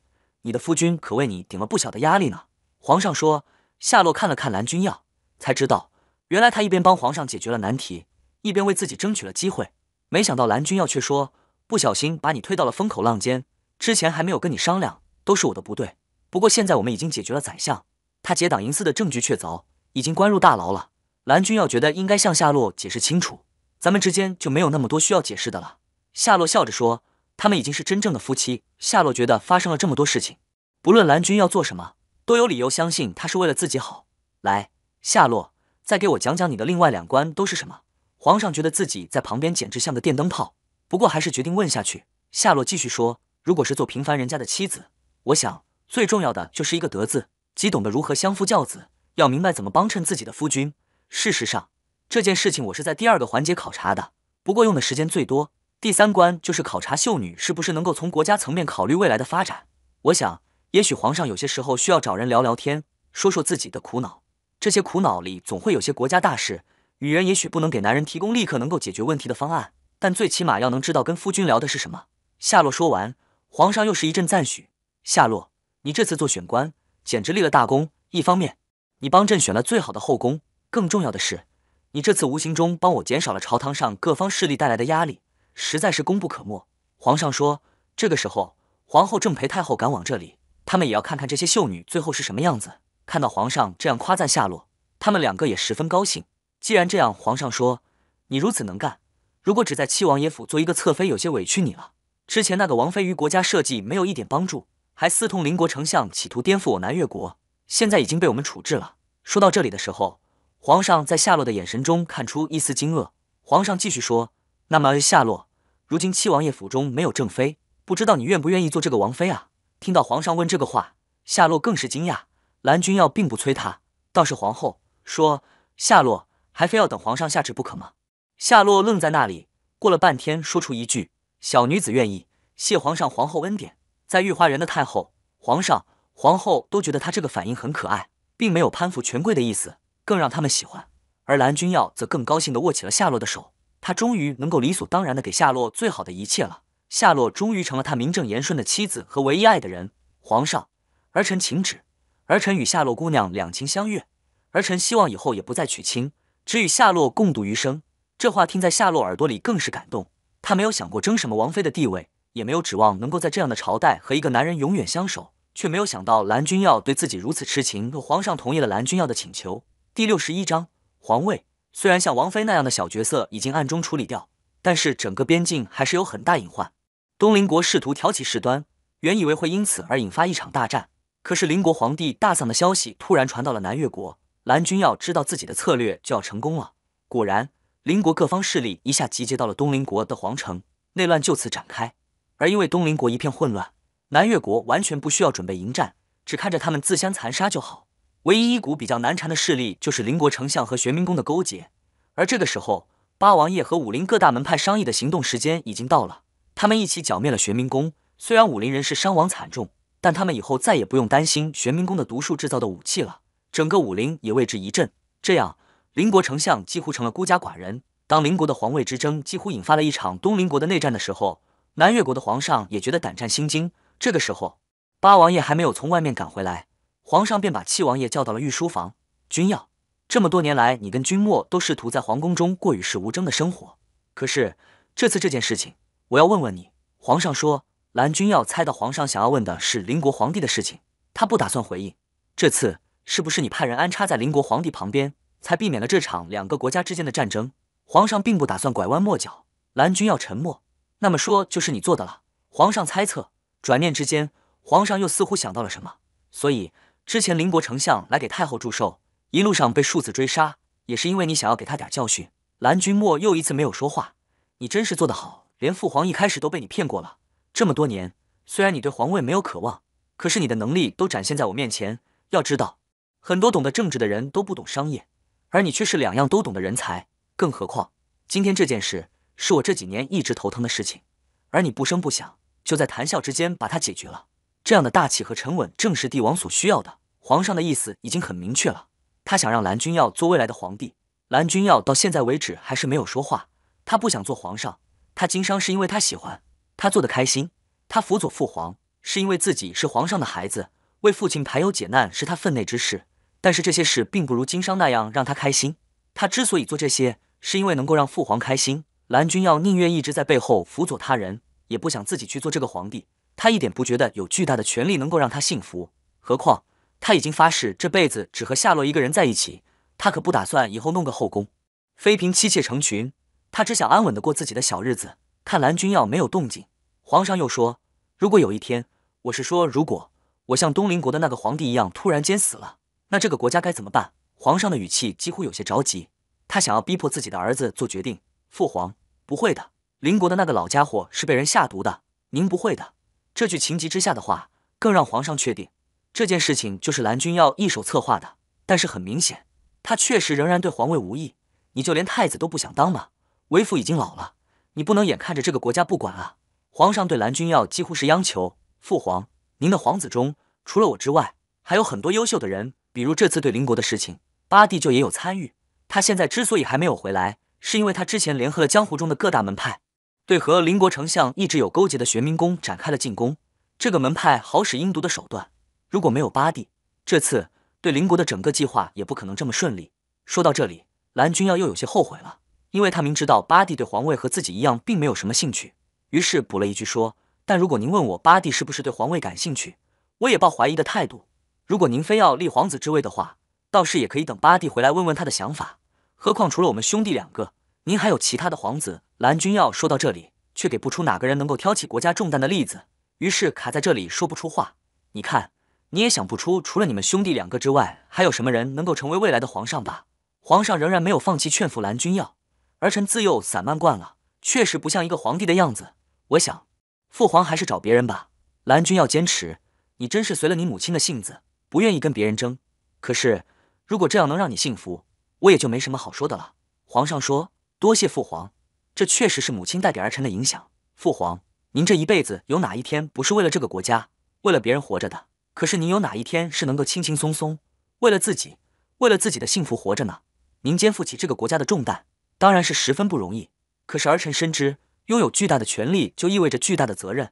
你的夫君可为你顶了不小的压力呢。皇上说，夏洛看了看蓝君耀，才知道原来他一边帮皇上解决了难题，一边为自己争取了机会，没想到蓝君耀却说不小心把你推到了风口浪尖，之前还没有跟你商量，都是我的不对。不过现在我们已经解决了宰相，他结党营私的证据确凿，已经关入大牢了。蓝君要觉得应该向夏洛解释清楚，咱们之间就没有那么多需要解释的了。夏洛笑着说：“他们已经是真正的夫妻。”夏洛觉得发生了这么多事情，不论蓝君要做什么，都有理由相信他是为了自己好。来，夏洛，再给我讲讲你的另外两关都是什么？皇上觉得自己在旁边简直像个电灯泡，不过还是决定问下去。夏洛继续说：“如果是做平凡人家的妻子，我想。”最重要的就是一个“德”字，即懂得如何相夫教子，要明白怎么帮衬自己的夫君。事实上，这件事情我是在第二个环节考察的，不过用的时间最多。第三关就是考察秀女是不是能够从国家层面考虑未来的发展。我想，也许皇上有些时候需要找人聊聊天，说说自己的苦恼。这些苦恼里总会有些国家大事。女人也许不能给男人提供立刻能够解决问题的方案，但最起码要能知道跟夫君聊的是什么。夏洛说完，皇上又是一阵赞许。夏洛。你这次做选官，简直立了大功。一方面，你帮朕选了最好的后宫；，更重要的是，你这次无形中帮我减少了朝堂上各方势力带来的压力，实在是功不可没。皇上说，这个时候皇后正陪太后赶往这里，他们也要看看这些秀女最后是什么样子。看到皇上这样夸赞夏洛，他们两个也十分高兴。既然这样，皇上说，你如此能干，如果只在七王爷府做一个侧妃，有些委屈你了。之前那个王妃于国家社稷没有一点帮助。还私通邻国丞相，企图颠覆我南越国，现在已经被我们处置了。说到这里的时候，皇上在夏洛的眼神中看出一丝惊愕。皇上继续说：“那么夏洛，如今七王爷府中没有正妃，不知道你愿不愿意做这个王妃啊？”听到皇上问这个话，夏洛更是惊讶。蓝君耀并不催他，倒是皇后说：“夏洛，还非要等皇上下旨不可吗？”夏洛愣在那里，过了半天，说出一句：“小女子愿意，谢皇上、皇后恩典。”在御花园的太后、皇上、皇后都觉得他这个反应很可爱，并没有攀附权贵的意思，更让他们喜欢。而蓝君耀则更高兴地握起了夏洛的手，他终于能够理所当然地给夏洛最好的一切了。夏洛终于成了他名正言顺的妻子和唯一爱的人。皇上，儿臣请旨，儿臣与夏洛姑娘两情相悦，儿臣希望以后也不再娶亲，只与夏洛共度余生。这话听在夏洛耳朵里更是感动。他没有想过争什么王妃的地位。也没有指望能够在这样的朝代和一个男人永远相守，却没有想到蓝君耀对自己如此痴情。皇上同意了蓝君耀的请求。第六十一章皇位虽然像王妃那样的小角色已经暗中处理掉，但是整个边境还是有很大隐患。东邻国试图挑起事端，原以为会因此而引发一场大战，可是邻国皇帝大丧的消息突然传到了南越国，蓝君耀知道自己的策略就要成功了。果然，邻国各方势力一下集结到了东邻国的皇城，内乱就此展开。而因为东邻国一片混乱，南越国完全不需要准备迎战，只看着他们自相残杀就好。唯一一股比较难缠的势力就是邻国丞相和玄冥宫的勾结。而这个时候，八王爷和武林各大门派商议的行动时间已经到了，他们一起剿灭了玄冥宫。虽然武林人士伤亡惨重，但他们以后再也不用担心玄冥宫的毒术制造的武器了。整个武林也为之一振。这样，邻国丞相几乎成了孤家寡人。当邻国的皇位之争几乎引发了一场东邻国的内战的时候。南越国的皇上也觉得胆战心惊。这个时候，八王爷还没有从外面赶回来，皇上便把七王爷叫到了御书房。君耀，这么多年来，你跟君莫都试图在皇宫中过与世无争的生活。可是这次这件事情，我要问问你。皇上说，蓝君耀猜到皇上想要问的是邻国皇帝的事情，他不打算回应。这次是不是你派人安插在邻国皇帝旁边，才避免了这场两个国家之间的战争？皇上并不打算拐弯抹角。蓝君耀沉默。那么说，就是你做的了。皇上猜测，转念之间，皇上又似乎想到了什么，所以之前邻国丞相来给太后祝寿，一路上被庶子追杀，也是因为你想要给他点教训。蓝君莫又一次没有说话。你真是做得好，连父皇一开始都被你骗过了。这么多年，虽然你对皇位没有渴望，可是你的能力都展现在我面前。要知道，很多懂得政治的人都不懂商业，而你却是两样都懂的人才。更何况今天这件事。是我这几年一直头疼的事情，而你不声不响，就在谈笑之间把它解决了。这样的大气和沉稳，正是帝王所需要的。皇上的意思已经很明确了，他想让蓝君耀做未来的皇帝。蓝君耀到现在为止还是没有说话，他不想做皇上。他经商是因为他喜欢，他做得开心。他辅佐父皇是因为自己是皇上的孩子，为父亲排忧解难是他分内之事。但是这些事并不如经商那样让他开心。他之所以做这些，是因为能够让父皇开心。蓝君耀宁愿一直在背后辅佐他人，也不想自己去做这个皇帝。他一点不觉得有巨大的权力能够让他幸福。何况他已经发誓这辈子只和夏洛一个人在一起，他可不打算以后弄个后宫、妃嫔、妻妾成群。他只想安稳的过自己的小日子。看蓝君耀没有动静，皇上又说：“如果有一天，我是说，如果我像东林国的那个皇帝一样突然间死了，那这个国家该怎么办？”皇上的语气几乎有些着急，他想要逼迫自己的儿子做决定。父皇。不会的，邻国的那个老家伙是被人下毒的。您不会的，这句情急之下的话，更让皇上确定这件事情就是蓝君耀一手策划的。但是很明显，他确实仍然对皇位无意。你就连太子都不想当吗？为父已经老了，你不能眼看着这个国家不管啊！皇上对蓝君耀几乎是央求：“父皇，您的皇子中除了我之外，还有很多优秀的人，比如这次对邻国的事情，八弟就也有参与。他现在之所以还没有回来。”是因为他之前联合了江湖中的各大门派，对和邻国丞相一直有勾结的玄冥宫展开了进攻。这个门派好使阴毒的手段，如果没有八弟，这次对邻国的整个计划也不可能这么顺利。说到这里，蓝君耀又有些后悔了，因为他明知道八弟对皇位和自己一样并没有什么兴趣，于是补了一句说：“但如果您问我八弟是不是对皇位感兴趣，我也抱怀疑的态度。如果您非要立皇子之位的话，倒是也可以等八弟回来问问他的想法。”何况除了我们兄弟两个，您还有其他的皇子。蓝君耀说到这里，却给不出哪个人能够挑起国家重担的例子，于是卡在这里说不出话。你看，你也想不出除了你们兄弟两个之外，还有什么人能够成为未来的皇上吧？皇上仍然没有放弃劝服蓝君耀。儿臣自幼散漫惯了，确实不像一个皇帝的样子。我想，父皇还是找别人吧。蓝君耀坚持，你真是随了你母亲的性子，不愿意跟别人争。可是，如果这样能让你幸福？我也就没什么好说的了。皇上说：“多谢父皇，这确实是母亲带给儿臣的影响。”父皇，您这一辈子有哪一天不是为了这个国家、为了别人活着的？可是您有哪一天是能够轻轻松松为了自己、为了自己的幸福活着呢？您肩负起这个国家的重担，当然是十分不容易。可是儿臣深知，拥有巨大的权力就意味着巨大的责任。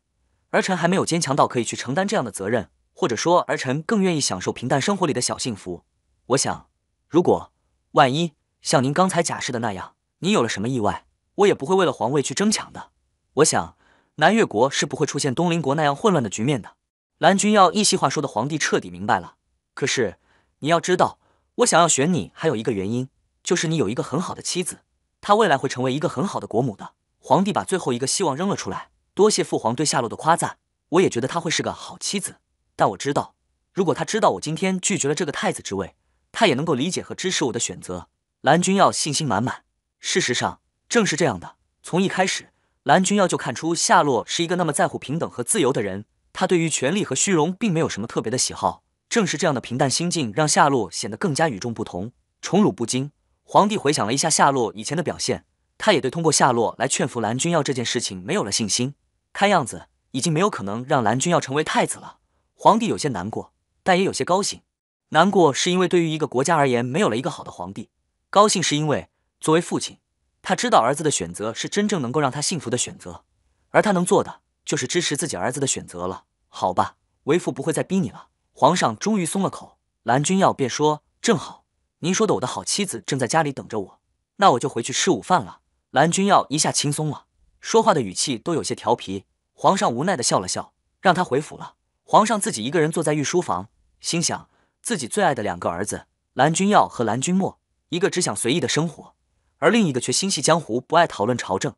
儿臣还没有坚强到可以去承担这样的责任，或者说，儿臣更愿意享受平淡生活里的小幸福。我想，如果……万一像您刚才假设的那样，你有了什么意外，我也不会为了皇位去争抢的。我想，南越国是不会出现东林国那样混乱的局面的。蓝君耀一席话说的皇帝彻底明白了。可是你要知道，我想要选你还有一个原因，就是你有一个很好的妻子，她未来会成为一个很好的国母的。皇帝把最后一个希望扔了出来。多谢父皇对夏洛的夸赞，我也觉得她会是个好妻子。但我知道，如果她知道我今天拒绝了这个太子之位。他也能够理解和支持我的选择。蓝君耀信心满满。事实上，正是这样的。从一开始，蓝君耀就看出夏洛是一个那么在乎平等和自由的人。他对于权力和虚荣并没有什么特别的喜好。正是这样的平淡心境，让夏洛显得更加与众不同，宠辱不惊。皇帝回想了一下夏洛以前的表现，他也对通过夏洛来劝服蓝君耀这件事情没有了信心。看样子，已经没有可能让蓝君耀成为太子了。皇帝有些难过，但也有些高兴。难过是因为对于一个国家而言，没有了一个好的皇帝；高兴是因为作为父亲，他知道儿子的选择是真正能够让他幸福的选择，而他能做的就是支持自己儿子的选择了。好吧，为父不会再逼你了。皇上终于松了口，蓝君耀便说：“正好，您说的我的好妻子正在家里等着我，那我就回去吃午饭了。”蓝君耀一下轻松了，说话的语气都有些调皮。皇上无奈的笑了笑，让他回府了。皇上自己一个人坐在御书房，心想。自己最爱的两个儿子蓝君耀和蓝君墨，一个只想随意的生活，而另一个却心系江湖，不爱讨论朝政。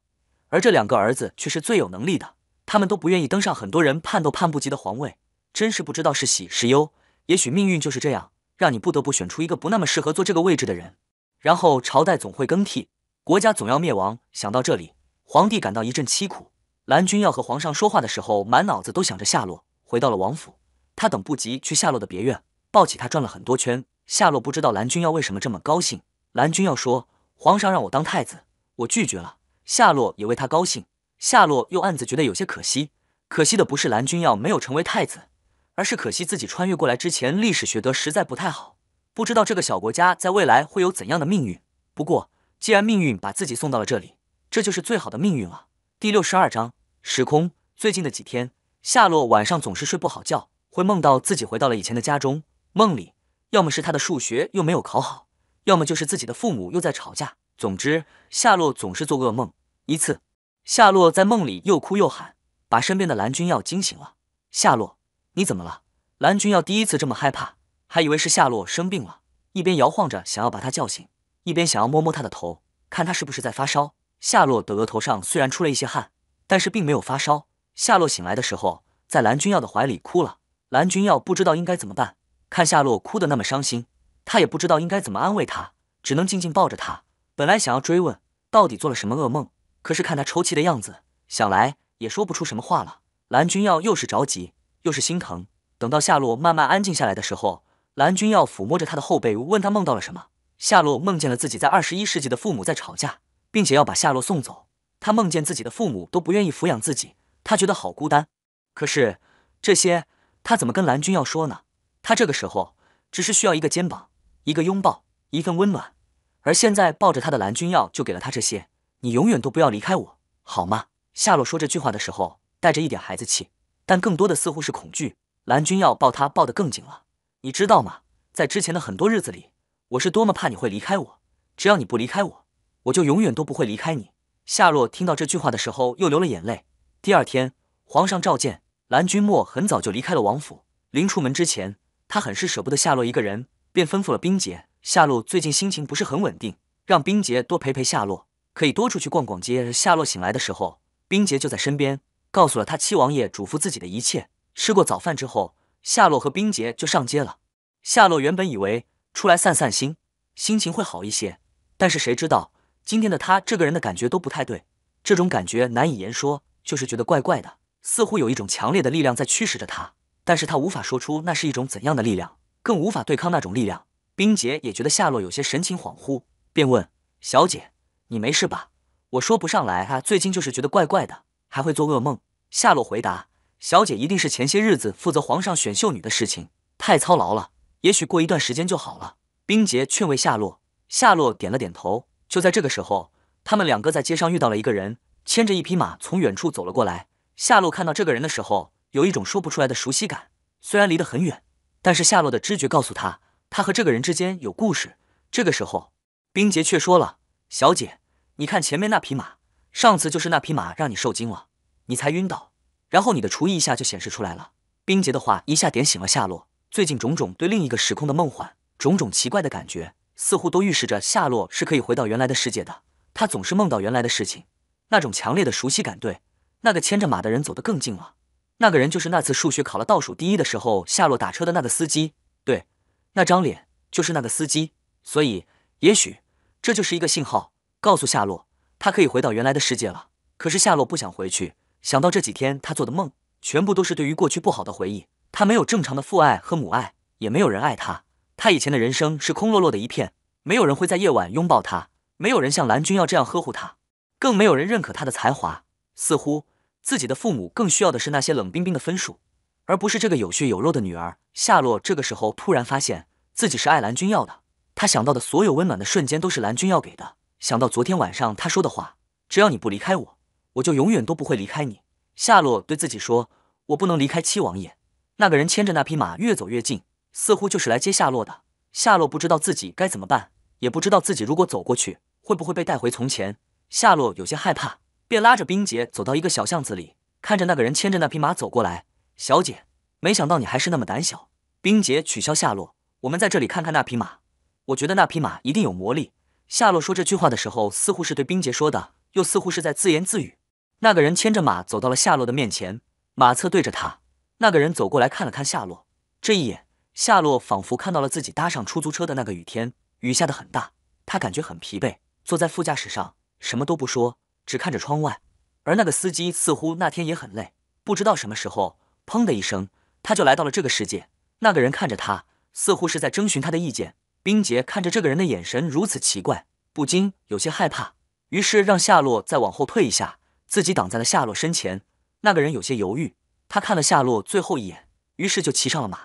而这两个儿子却是最有能力的，他们都不愿意登上很多人盼都盼不及的皇位，真是不知道是喜是忧。也许命运就是这样，让你不得不选出一个不那么适合坐这个位置的人。然后朝代总会更替，国家总要灭亡。想到这里，皇帝感到一阵凄苦。蓝君耀和皇上说话的时候，满脑子都想着夏洛。回到了王府，他等不及去夏洛的别院。抱起他转了很多圈，夏洛不知道蓝君耀为什么这么高兴。蓝君耀说：“皇上让我当太子，我拒绝了。”夏洛也为他高兴。夏洛又暗自觉得有些可惜，可惜的不是蓝君耀没有成为太子，而是可惜自己穿越过来之前历史学得实在不太好，不知道这个小国家在未来会有怎样的命运。不过，既然命运把自己送到了这里，这就是最好的命运了。第六十二章时空。最近的几天，夏洛晚上总是睡不好觉，会梦到自己回到了以前的家中。梦里，要么是他的数学又没有考好，要么就是自己的父母又在吵架。总之，夏洛总是做噩梦。一次，夏洛在梦里又哭又喊，把身边的蓝君耀惊醒了。夏洛，你怎么了？蓝君耀第一次这么害怕，还以为是夏洛生病了，一边摇晃着想要把他叫醒，一边想要摸摸他的头，看他是不是在发烧。夏洛的额头上虽然出了一些汗，但是并没有发烧。夏洛醒来的时候，在蓝君耀的怀里哭了。蓝君耀不知道应该怎么办。看夏洛哭得那么伤心，他也不知道应该怎么安慰她，只能静静抱着她。本来想要追问到底做了什么噩梦，可是看他抽泣的样子，想来也说不出什么话了。蓝君耀又是着急又是心疼。等到夏洛慢慢安静下来的时候，蓝君耀抚摸着她的后背，问她梦到了什么。夏洛梦见了自己在二十一世纪的父母在吵架，并且要把夏洛送走。他梦见自己的父母都不愿意抚养自己，他觉得好孤单。可是这些他怎么跟蓝君耀说呢？他这个时候只是需要一个肩膀，一个拥抱，一份温暖，而现在抱着他的蓝君耀就给了他这些。你永远都不要离开我，好吗？夏洛说这句话的时候带着一点孩子气，但更多的似乎是恐惧。蓝君耀抱他抱得更紧了。你知道吗？在之前的很多日子里，我是多么怕你会离开我。只要你不离开我，我就永远都不会离开你。夏洛听到这句话的时候又流了眼泪。第二天，皇上召见蓝君莫，很早就离开了王府。临出门之前。他很是舍不得夏洛一个人，便吩咐了冰姐。夏洛最近心情不是很稳定，让冰姐多陪陪夏洛，可以多出去逛逛街。夏洛醒来的时候，冰姐就在身边，告诉了他七王爷嘱咐自己的一切。吃过早饭之后，夏洛和冰姐就上街了。夏洛原本以为出来散散心，心情会好一些，但是谁知道今天的他，这个人的感觉都不太对，这种感觉难以言说，就是觉得怪怪的，似乎有一种强烈的力量在驱使着他。但是他无法说出那是一种怎样的力量，更无法对抗那种力量。冰洁也觉得夏洛有些神情恍惚，便问：“小姐，你没事吧？”我说不上来啊，最近就是觉得怪怪的，还会做噩梦。”夏洛回答：“小姐，一定是前些日子负责皇上选秀女的事情太操劳了，也许过一段时间就好了。”冰洁劝慰夏洛，夏洛点了点头。就在这个时候，他们两个在街上遇到了一个人，牵着一匹马从远处走了过来。夏洛看到这个人的时候，有一种说不出来的熟悉感，虽然离得很远，但是夏洛的知觉告诉他，他和这个人之间有故事。这个时候，冰洁却说了：“小姐，你看前面那匹马，上次就是那匹马让你受惊了，你才晕倒，然后你的厨艺一下就显示出来了。”冰洁的话一下点醒了夏洛，最近种种对另一个时空的梦幻，种种奇怪的感觉，似乎都预示着夏洛是可以回到原来的世界的。他总是梦到原来的事情，那种强烈的熟悉感，对那个牵着马的人走得更近了。那个人就是那次数学考了倒数第一的时候，夏洛打车的那个司机。对，那张脸就是那个司机。所以，也许这就是一个信号，告诉夏洛，他可以回到原来的世界了。可是夏洛不想回去。想到这几天他做的梦，全部都是对于过去不好的回忆。他没有正常的父爱和母爱，也没有人爱他。他以前的人生是空落落的一片，没有人会在夜晚拥抱他，没有人像蓝军要这样呵护他，更没有人认可他的才华。似乎。自己的父母更需要的是那些冷冰冰的分数，而不是这个有血有肉的女儿。夏洛这个时候突然发现自己是爱蓝君要的，他想到的所有温暖的瞬间都是蓝君要给的。想到昨天晚上他说的话：“只要你不离开我，我就永远都不会离开你。”夏洛对自己说：“我不能离开七王爷。”那个人牵着那匹马越走越近，似乎就是来接夏洛的。夏洛不知道自己该怎么办，也不知道自己如果走过去会不会被带回从前。夏洛有些害怕。便拉着冰洁走到一个小巷子里，看着那个人牵着那匹马走过来。小姐，没想到你还是那么胆小。冰洁取消下落，我们在这里看看那匹马。我觉得那匹马一定有魔力。夏洛说这句话的时候，似乎是对冰洁说的，又似乎是在自言自语。那个人牵着马走到了夏洛的面前，马侧对着他。那个人走过来看了看夏洛，这一眼，夏洛仿佛看到了自己搭上出租车的那个雨天，雨下的很大，他感觉很疲惫，坐在副驾驶上，什么都不说。只看着窗外，而那个司机似乎那天也很累，不知道什么时候，砰的一声，他就来到了这个世界。那个人看着他，似乎是在征询他的意见。冰洁看着这个人的眼神如此奇怪，不禁有些害怕，于是让夏洛再往后退一下，自己挡在了夏洛身前。那个人有些犹豫，他看了夏洛最后一眼，于是就骑上了马。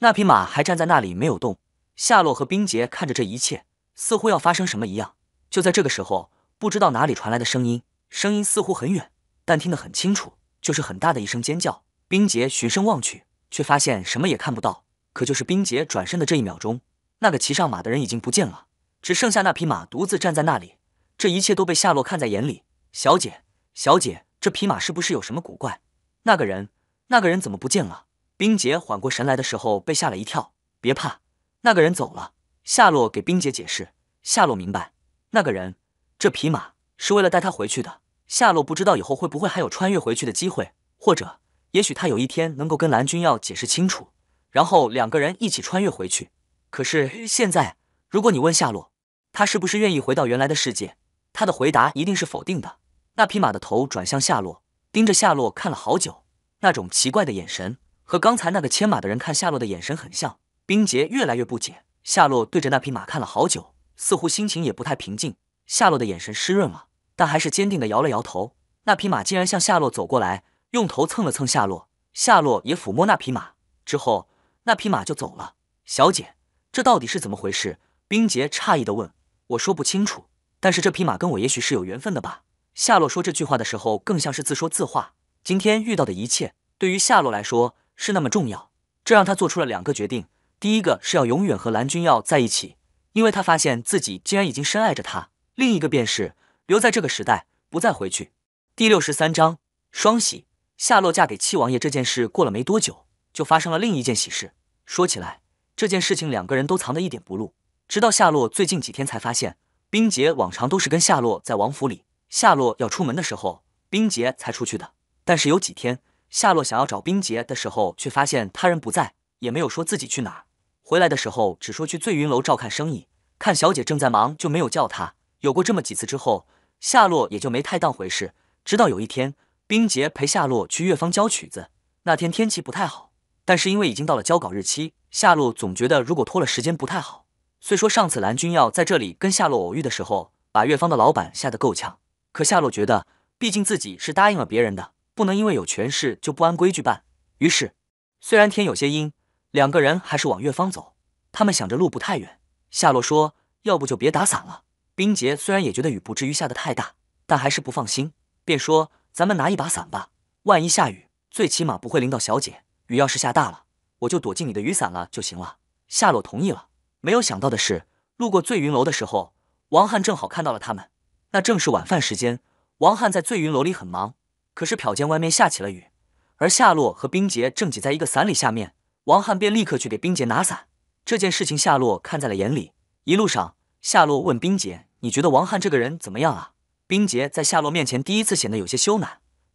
那匹马还站在那里没有动。夏洛和冰洁看着这一切，似乎要发生什么一样。就在这个时候。不知道哪里传来的声音，声音似乎很远，但听得很清楚，就是很大的一声尖叫。冰洁循声望去，却发现什么也看不到。可就是冰洁转身的这一秒钟，那个骑上马的人已经不见了，只剩下那匹马独自站在那里。这一切都被夏洛看在眼里。小姐，小姐，这匹马是不是有什么古怪？那个人，那个人怎么不见了？冰洁缓过神来的时候被吓了一跳。别怕，那个人走了。夏洛给冰洁解释。夏洛明白，那个人。这匹马是为了带他回去的。夏洛不知道以后会不会还有穿越回去的机会，或者也许他有一天能够跟蓝君耀解释清楚，然后两个人一起穿越回去。可是现在，如果你问夏洛，他是不是愿意回到原来的世界，他的回答一定是否定的。那匹马的头转向夏洛，盯着夏洛看了好久，那种奇怪的眼神和刚才那个牵马的人看夏洛的眼神很像。冰洁越来越不解。夏洛对着那匹马看了好久，似乎心情也不太平静。夏洛的眼神湿润了，但还是坚定地摇了摇头。那匹马竟然向夏洛走过来，用头蹭了蹭夏洛。夏洛也抚摸那匹马，之后那匹马就走了。小姐，这到底是怎么回事？冰洁诧异地问。我说不清楚，但是这匹马跟我也许是有缘分的吧。夏洛说这句话的时候，更像是自说自话。今天遇到的一切，对于夏洛来说是那么重要，这让他做出了两个决定。第一个是要永远和蓝君耀在一起，因为他发现自己竟然已经深爱着他。另一个便是留在这个时代，不再回去。第六十三章双喜。夏洛嫁给七王爷这件事过了没多久，就发生了另一件喜事。说起来，这件事情两个人都藏得一点不露，直到夏洛最近几天才发现，冰洁往常都是跟夏洛在王府里，夏洛要出门的时候，冰洁才出去的。但是有几天，夏洛想要找冰洁的时候，却发现他人不在，也没有说自己去哪儿。回来的时候只说去醉云楼照看生意，看小姐正在忙，就没有叫他。有过这么几次之后，夏洛也就没太当回事。直到有一天，冰洁陪夏洛去乐坊交曲子。那天天气不太好，但是因为已经到了交稿日期，夏洛总觉得如果拖了时间不太好。虽说上次蓝君耀在这里跟夏洛偶遇的时候，把乐坊的老板吓得够呛，可夏洛觉得，毕竟自己是答应了别人的，不能因为有权势就不按规矩办。于是，虽然天有些阴，两个人还是往乐坊走。他们想着路不太远，夏洛说：“要不就别打伞了。”冰洁虽然也觉得雨不至于下的太大，但还是不放心，便说：“咱们拿一把伞吧，万一下雨，最起码不会淋到小姐。雨要是下大了，我就躲进你的雨伞了就行了。”夏洛同意了。没有想到的是，路过醉云楼的时候，王翰正好看到了他们。那正是晚饭时间，王翰在醉云楼里很忙，可是瞟见外面下起了雨，而夏洛和冰洁正挤在一个伞里下面，王翰便立刻去给冰洁拿伞。这件事情，夏洛看在了眼里。一路上。夏洛问冰洁：“你觉得王翰这个人怎么样啊？”冰洁在夏洛面前第一次显得有些羞赧。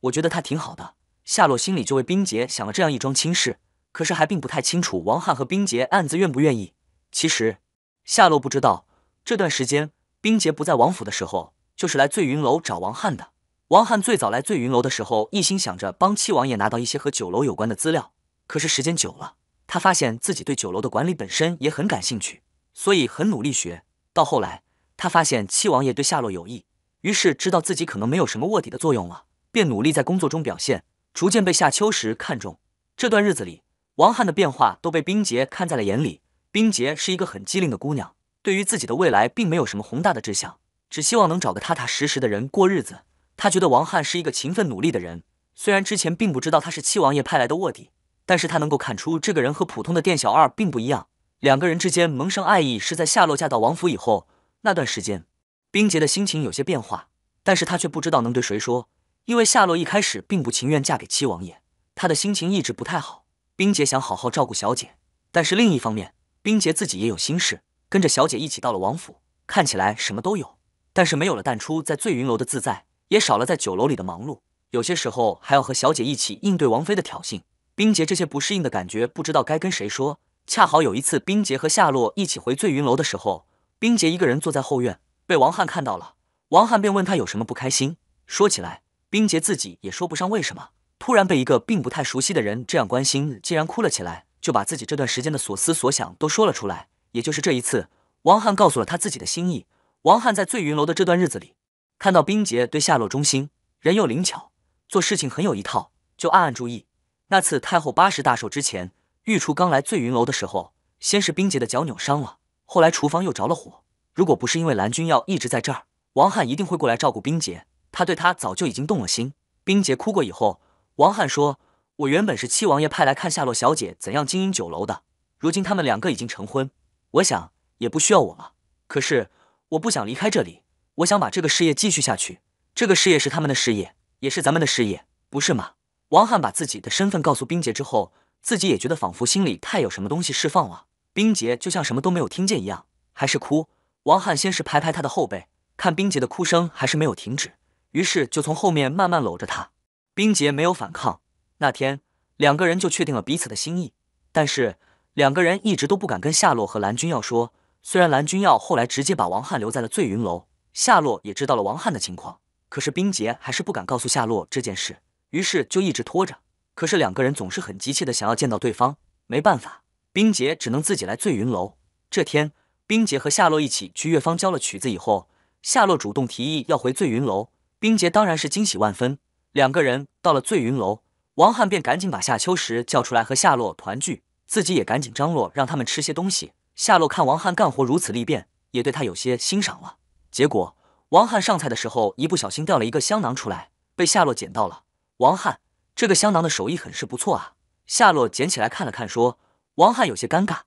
我觉得他挺好的。夏洛心里就为冰洁想了这样一桩亲事，可是还并不太清楚王翰和冰洁暗自愿不愿意。其实，夏洛不知道这段时间冰洁不在王府的时候，就是来醉云楼找王翰的。王翰最早来醉云楼的时候，一心想着帮七王爷拿到一些和酒楼有关的资料。可是时间久了，他发现自己对酒楼的管理本身也很感兴趣，所以很努力学。到后来，他发现七王爷对夏洛有意，于是知道自己可能没有什么卧底的作用了，便努力在工作中表现，逐渐被夏秋实看中。这段日子里，王翰的变化都被冰洁看在了眼里。冰洁是一个很机灵的姑娘，对于自己的未来并没有什么宏大的志向，只希望能找个踏踏实实的人过日子。她觉得王翰是一个勤奋努力的人，虽然之前并不知道他是七王爷派来的卧底，但是他能够看出这个人和普通的店小二并不一样。两个人之间萌生爱意是在夏洛嫁到王府以后那段时间。冰洁的心情有些变化，但是她却不知道能对谁说，因为夏洛一开始并不情愿嫁给七王爷，她的心情一直不太好。冰洁想好好照顾小姐，但是另一方面，冰洁自己也有心事。跟着小姐一起到了王府，看起来什么都有，但是没有了淡初在醉云楼的自在，也少了在酒楼里的忙碌，有些时候还要和小姐一起应对王妃的挑衅。冰洁这些不适应的感觉，不知道该跟谁说。恰好有一次，冰洁和夏洛一起回醉云楼的时候，冰洁一个人坐在后院，被王翰看到了。王翰便问他有什么不开心。说起来，冰洁自己也说不上为什么，突然被一个并不太熟悉的人这样关心，竟然哭了起来，就把自己这段时间的所思所想都说了出来。也就是这一次，王翰告诉了他自己的心意。王翰在醉云楼的这段日子里，看到冰洁对夏洛忠心，人又灵巧，做事情很有一套，就暗暗注意。那次太后八十大寿之前。御厨刚来醉云楼的时候，先是冰洁的脚扭伤了，后来厨房又着了火。如果不是因为蓝君耀一直在这儿，王翰一定会过来照顾冰洁。他对她早就已经动了心。冰洁哭过以后，王翰说：“我原本是七王爷派来看夏洛小姐怎样经营酒楼的，如今他们两个已经成婚，我想也不需要我了。可是我不想离开这里，我想把这个事业继续下去。这个事业是他们的事业，也是咱们的事业，不是吗？”王翰把自己的身份告诉冰洁之后。自己也觉得仿佛心里太有什么东西释放了，冰洁就像什么都没有听见一样，还是哭。王汉先是拍拍他的后背，看冰洁的哭声还是没有停止，于是就从后面慢慢搂着她。冰洁没有反抗。那天两个人就确定了彼此的心意，但是两个人一直都不敢跟夏洛和蓝君耀说。虽然蓝君耀后来直接把王翰留在了醉云楼，夏洛也知道了王翰的情况，可是冰洁还是不敢告诉夏洛这件事，于是就一直拖着。可是两个人总是很急切的想要见到对方，没办法，冰洁只能自己来醉云楼。这天，冰洁和夏洛一起去乐坊教了曲子以后，夏洛主动提议要回醉云楼。冰洁当然是惊喜万分。两个人到了醉云楼，王汉便赶紧把夏秋实叫出来和夏洛团聚，自己也赶紧张罗让他们吃些东西。夏洛看王汉干活如此利便，也对他有些欣赏了。结果，王汉上菜的时候一不小心掉了一个香囊出来，被夏洛捡到了。王汉。这个香囊的手艺很是不错啊！夏洛捡起来看了看，说：“王翰有些尴尬，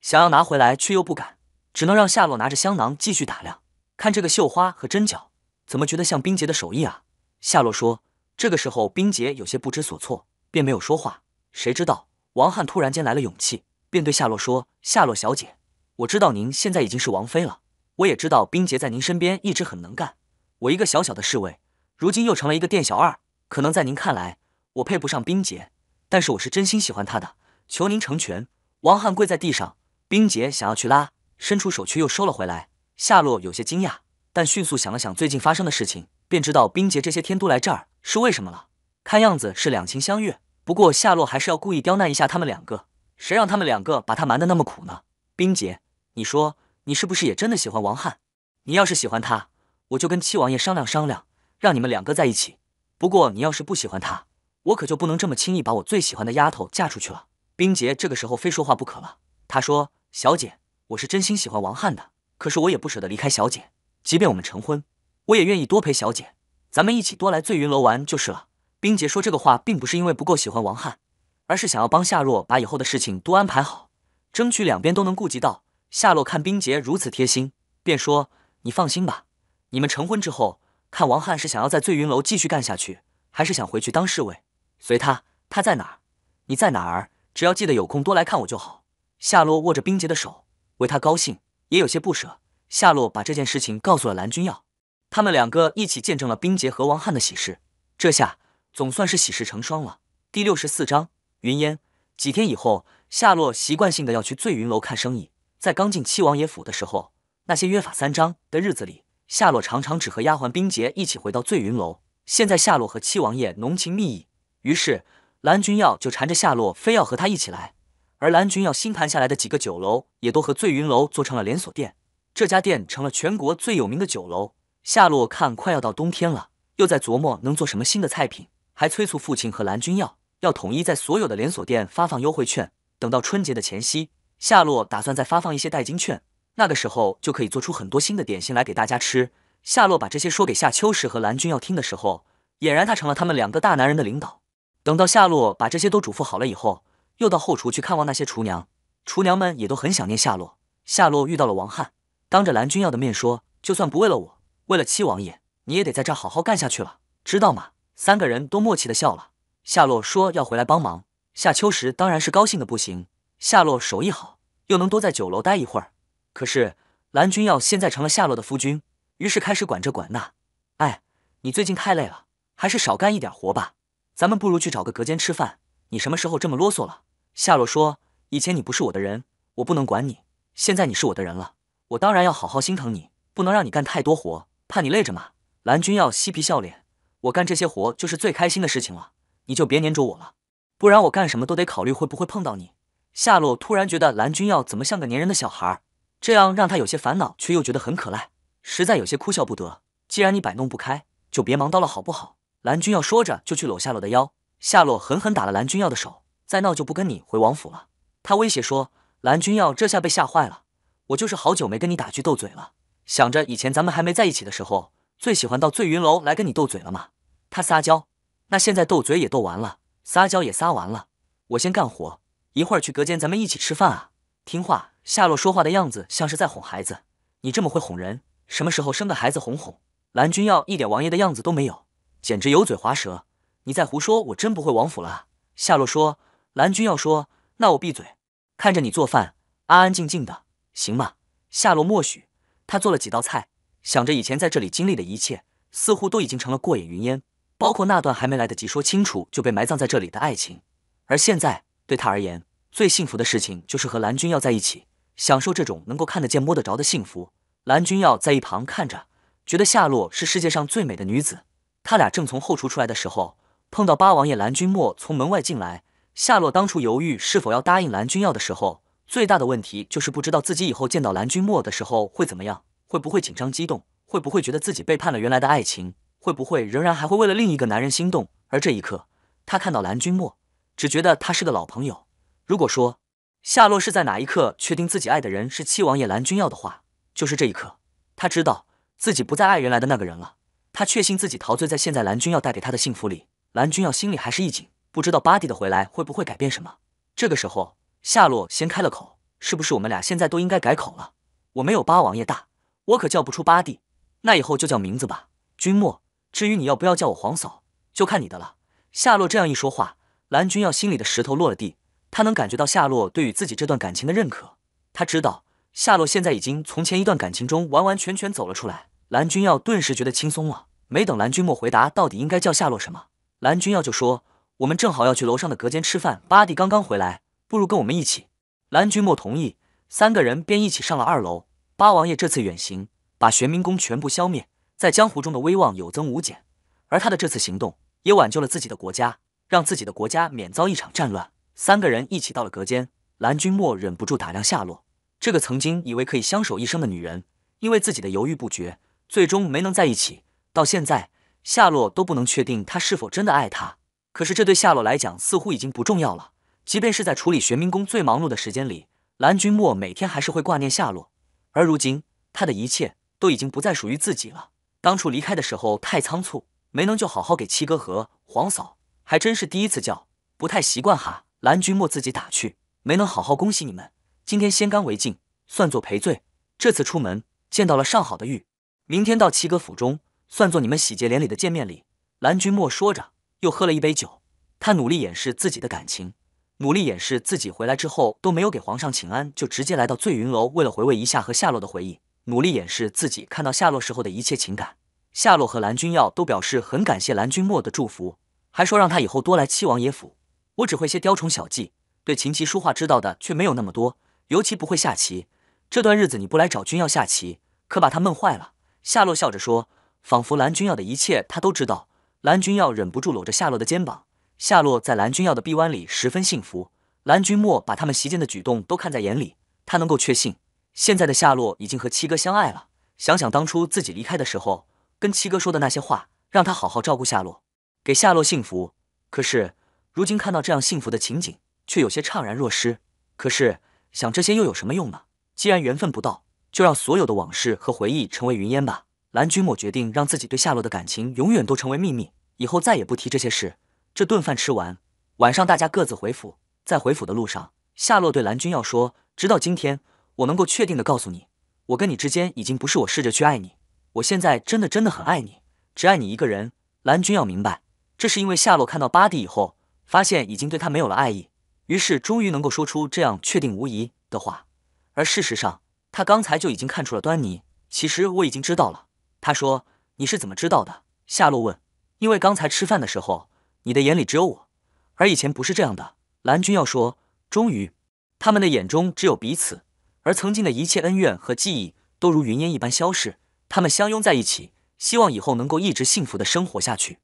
想要拿回来却又不敢，只能让夏洛拿着香囊继续打量。看这个绣花和针脚，怎么觉得像冰洁的手艺啊？”夏洛说。这个时候，冰洁有些不知所措，便没有说话。谁知道王翰突然间来了勇气，便对夏洛说：“夏洛小姐，我知道您现在已经是王妃了，我也知道冰洁在您身边一直很能干。我一个小小的侍卫，如今又成了一个店小二，可能在您看来……”我配不上冰姐，但是我是真心喜欢她的，求您成全。王翰跪在地上，冰姐想要去拉，伸出手却又收了回来。夏洛有些惊讶，但迅速想了想最近发生的事情，便知道冰姐这些天都来这儿是为什么了。看样子是两情相悦，不过夏洛还是要故意刁难一下他们两个，谁让他们两个把他瞒得那么苦呢？冰姐，你说你是不是也真的喜欢王翰？你要是喜欢他，我就跟七王爷商量商量，让你们两个在一起。不过你要是不喜欢他，我可就不能这么轻易把我最喜欢的丫头嫁出去了。冰洁这个时候非说话不可了。她说：“小姐，我是真心喜欢王翰的，可是我也不舍得离开小姐。即便我们成婚，我也愿意多陪小姐。咱们一起多来醉云楼玩就是了。”冰洁说这个话并不是因为不够喜欢王翰，而是想要帮夏洛把以后的事情都安排好，争取两边都能顾及到。夏洛看冰洁如此贴心，便说：“你放心吧，你们成婚之后，看王翰是想要在醉云楼继续干下去，还是想回去当侍卫。”随他，他在哪儿，你在哪儿，只要记得有空多来看我就好。夏洛握着冰洁的手，为他高兴，也有些不舍。夏洛把这件事情告诉了蓝君耀，他们两个一起见证了冰洁和王翰的喜事，这下总算是喜事成双了。第六十四章，云烟。几天以后，夏洛习惯性的要去醉云楼看生意。在刚进七王爷府的时候，那些约法三章的日子里，夏洛常常只和丫鬟冰洁一起回到醉云楼。现在，夏洛和七王爷浓情蜜意。于是蓝君耀就缠着夏洛，非要和他一起来。而蓝君耀新盘下来的几个酒楼，也都和醉云楼做成了连锁店。这家店成了全国最有名的酒楼。夏洛看快要到冬天了，又在琢磨能做什么新的菜品，还催促父亲和蓝君耀要统一在所有的连锁店发放优惠券。等到春节的前夕，夏洛打算再发放一些代金券，那个时候就可以做出很多新的点心来给大家吃。夏洛把这些说给夏秋实和蓝君耀听的时候，俨然他成了他们两个大男人的领导。等到夏洛把这些都嘱咐好了以后，又到后厨去看望那些厨娘。厨娘们也都很想念夏洛。夏洛遇到了王翰，当着蓝君耀的面说：“就算不为了我，为了七王爷，你也得在这儿好好干下去了，知道吗？”三个人都默契的笑了。夏洛说要回来帮忙。夏秋实当然是高兴的不行。夏洛手艺好，又能多在酒楼待一会儿。可是蓝君耀现在成了夏洛的夫君，于是开始管这管那。哎，你最近太累了，还是少干一点活吧。咱们不如去找个隔间吃饭。你什么时候这么啰嗦了？夏洛说：“以前你不是我的人，我不能管你。现在你是我的人了，我当然要好好心疼你，不能让你干太多活，怕你累着嘛。”蓝君耀嬉皮笑脸：“我干这些活就是最开心的事情了，你就别粘着我了，不然我干什么都得考虑会不会碰到你。”夏洛突然觉得蓝君耀怎么像个粘人的小孩，这样让他有些烦恼，却又觉得很可爱，实在有些哭笑不得。既然你摆弄不开，就别忙叨了，好不好？蓝君耀说着就去搂夏洛的腰，夏洛狠狠打了蓝君耀的手，再闹就不跟你回王府了。他威胁说：“蓝君耀，这下被吓坏了。我就是好久没跟你打趣斗嘴了，想着以前咱们还没在一起的时候，最喜欢到醉云楼来跟你斗嘴了嘛。”他撒娇，那现在斗嘴也斗完了，撒娇也撒完了，我先干活，一会儿去隔间咱们一起吃饭啊。听话。夏洛说话的样子像是在哄孩子，你这么会哄人，什么时候生个孩子哄哄？蓝君耀一点王爷的样子都没有。简直油嘴滑舌！你再胡说，我真不会王府了。夏洛说：“蓝君耀说，那我闭嘴，看着你做饭，安安静静的，行吗？”夏洛默许。他做了几道菜，想着以前在这里经历的一切，似乎都已经成了过眼云烟，包括那段还没来得及说清楚就被埋葬在这里的爱情。而现在，对他而言，最幸福的事情就是和蓝君耀在一起，享受这种能够看得见、摸得着的幸福。蓝君耀在一旁看着，觉得夏洛是世界上最美的女子。他俩正从后厨出来的时候，碰到八王爷蓝君莫从门外进来。夏洛当初犹豫是否要答应蓝君耀的时候，最大的问题就是不知道自己以后见到蓝君莫的时候会怎么样，会不会紧张激动，会不会觉得自己背叛了原来的爱情，会不会仍然还会为了另一个男人心动。而这一刻，他看到蓝君莫，只觉得他是个老朋友。如果说夏洛是在哪一刻确定自己爱的人是七王爷蓝君耀的话，就是这一刻，他知道自己不再爱原来的那个人了。他确信自己陶醉在现在蓝军要带给他的幸福里，蓝军要心里还是一紧，不知道巴蒂的回来会不会改变什么。这个时候，夏洛先开了口：“是不是我们俩现在都应该改口了？我没有八王爷大，我可叫不出巴蒂，那以后就叫名字吧，君莫。至于你要不要叫我皇嫂，就看你的了。”夏洛这样一说话，蓝军要心里的石头落了地，他能感觉到夏洛对于自己这段感情的认可。他知道夏洛现在已经从前一段感情中完完全全走了出来。蓝君耀顿时觉得轻松了，没等蓝君莫回答到底应该叫夏洛什么，蓝君耀就说：“我们正好要去楼上的隔间吃饭，八弟刚刚回来，不如跟我们一起。”蓝君莫同意，三个人便一起上了二楼。八王爷这次远行，把玄冥宫全部消灭，在江湖中的威望有增无减，而他的这次行动也挽救了自己的国家，让自己的国家免遭一场战乱。三个人一起到了隔间，蓝君莫忍不住打量夏洛，这个曾经以为可以相守一生的女人，因为自己的犹豫不决。最终没能在一起，到现在夏洛都不能确定他是否真的爱她。可是这对夏洛来讲似乎已经不重要了。即便是在处理玄冥宫最忙碌的时间里，蓝君莫每天还是会挂念夏洛。而如今他的一切都已经不再属于自己了。当初离开的时候太仓促，没能就好好给七哥和黄嫂。还真是第一次叫，不太习惯哈。蓝君莫自己打趣，没能好好恭喜你们，今天先干为敬，算作赔罪。这次出门见到了上好的玉。明天到七哥府中，算作你们喜结连理的见面礼。蓝君莫说着，又喝了一杯酒。他努力掩饰自己的感情，努力掩饰自己回来之后都没有给皇上请安，就直接来到醉云楼，为了回味一下和夏洛的回忆，努力掩饰自己看到夏洛时候的一切情感。夏洛和蓝君耀都表示很感谢蓝君莫的祝福，还说让他以后多来七王爷府。我只会些雕虫小技，对琴棋书画知道的却没有那么多，尤其不会下棋。这段日子你不来找君耀下棋，可把他闷坏了。夏洛笑着说，仿佛蓝君耀的一切他都知道。蓝君耀忍不住搂着夏洛的肩膀，夏洛在蓝君耀的臂弯里十分幸福。蓝君莫把他们席间的举动都看在眼里，他能够确信，现在的夏洛已经和七哥相爱了。想想当初自己离开的时候，跟七哥说的那些话，让他好好照顾夏洛，给夏洛幸福。可是如今看到这样幸福的情景，却有些怅然若失。可是想这些又有什么用呢？既然缘分不到。就让所有的往事和回忆成为云烟吧。蓝君莫决定让自己对夏洛的感情永远都成为秘密，以后再也不提这些事。这顿饭吃完，晚上大家各自回府。在回府的路上，夏洛对蓝君要说：“直到今天，我能够确定的告诉你，我跟你之间已经不是我试着去爱你，我现在真的真的很爱你，只爱你一个人。”蓝君要明白，这是因为夏洛看到巴蒂以后，发现已经对他没有了爱意，于是终于能够说出这样确定无疑的话。而事实上，他刚才就已经看出了端倪，其实我已经知道了。他说：“你是怎么知道的？”夏洛问。“因为刚才吃饭的时候，你的眼里只有我，而以前不是这样的。”蓝军要说。终于，他们的眼中只有彼此，而曾经的一切恩怨和记忆都如云烟一般消逝。他们相拥在一起，希望以后能够一直幸福的生活下去。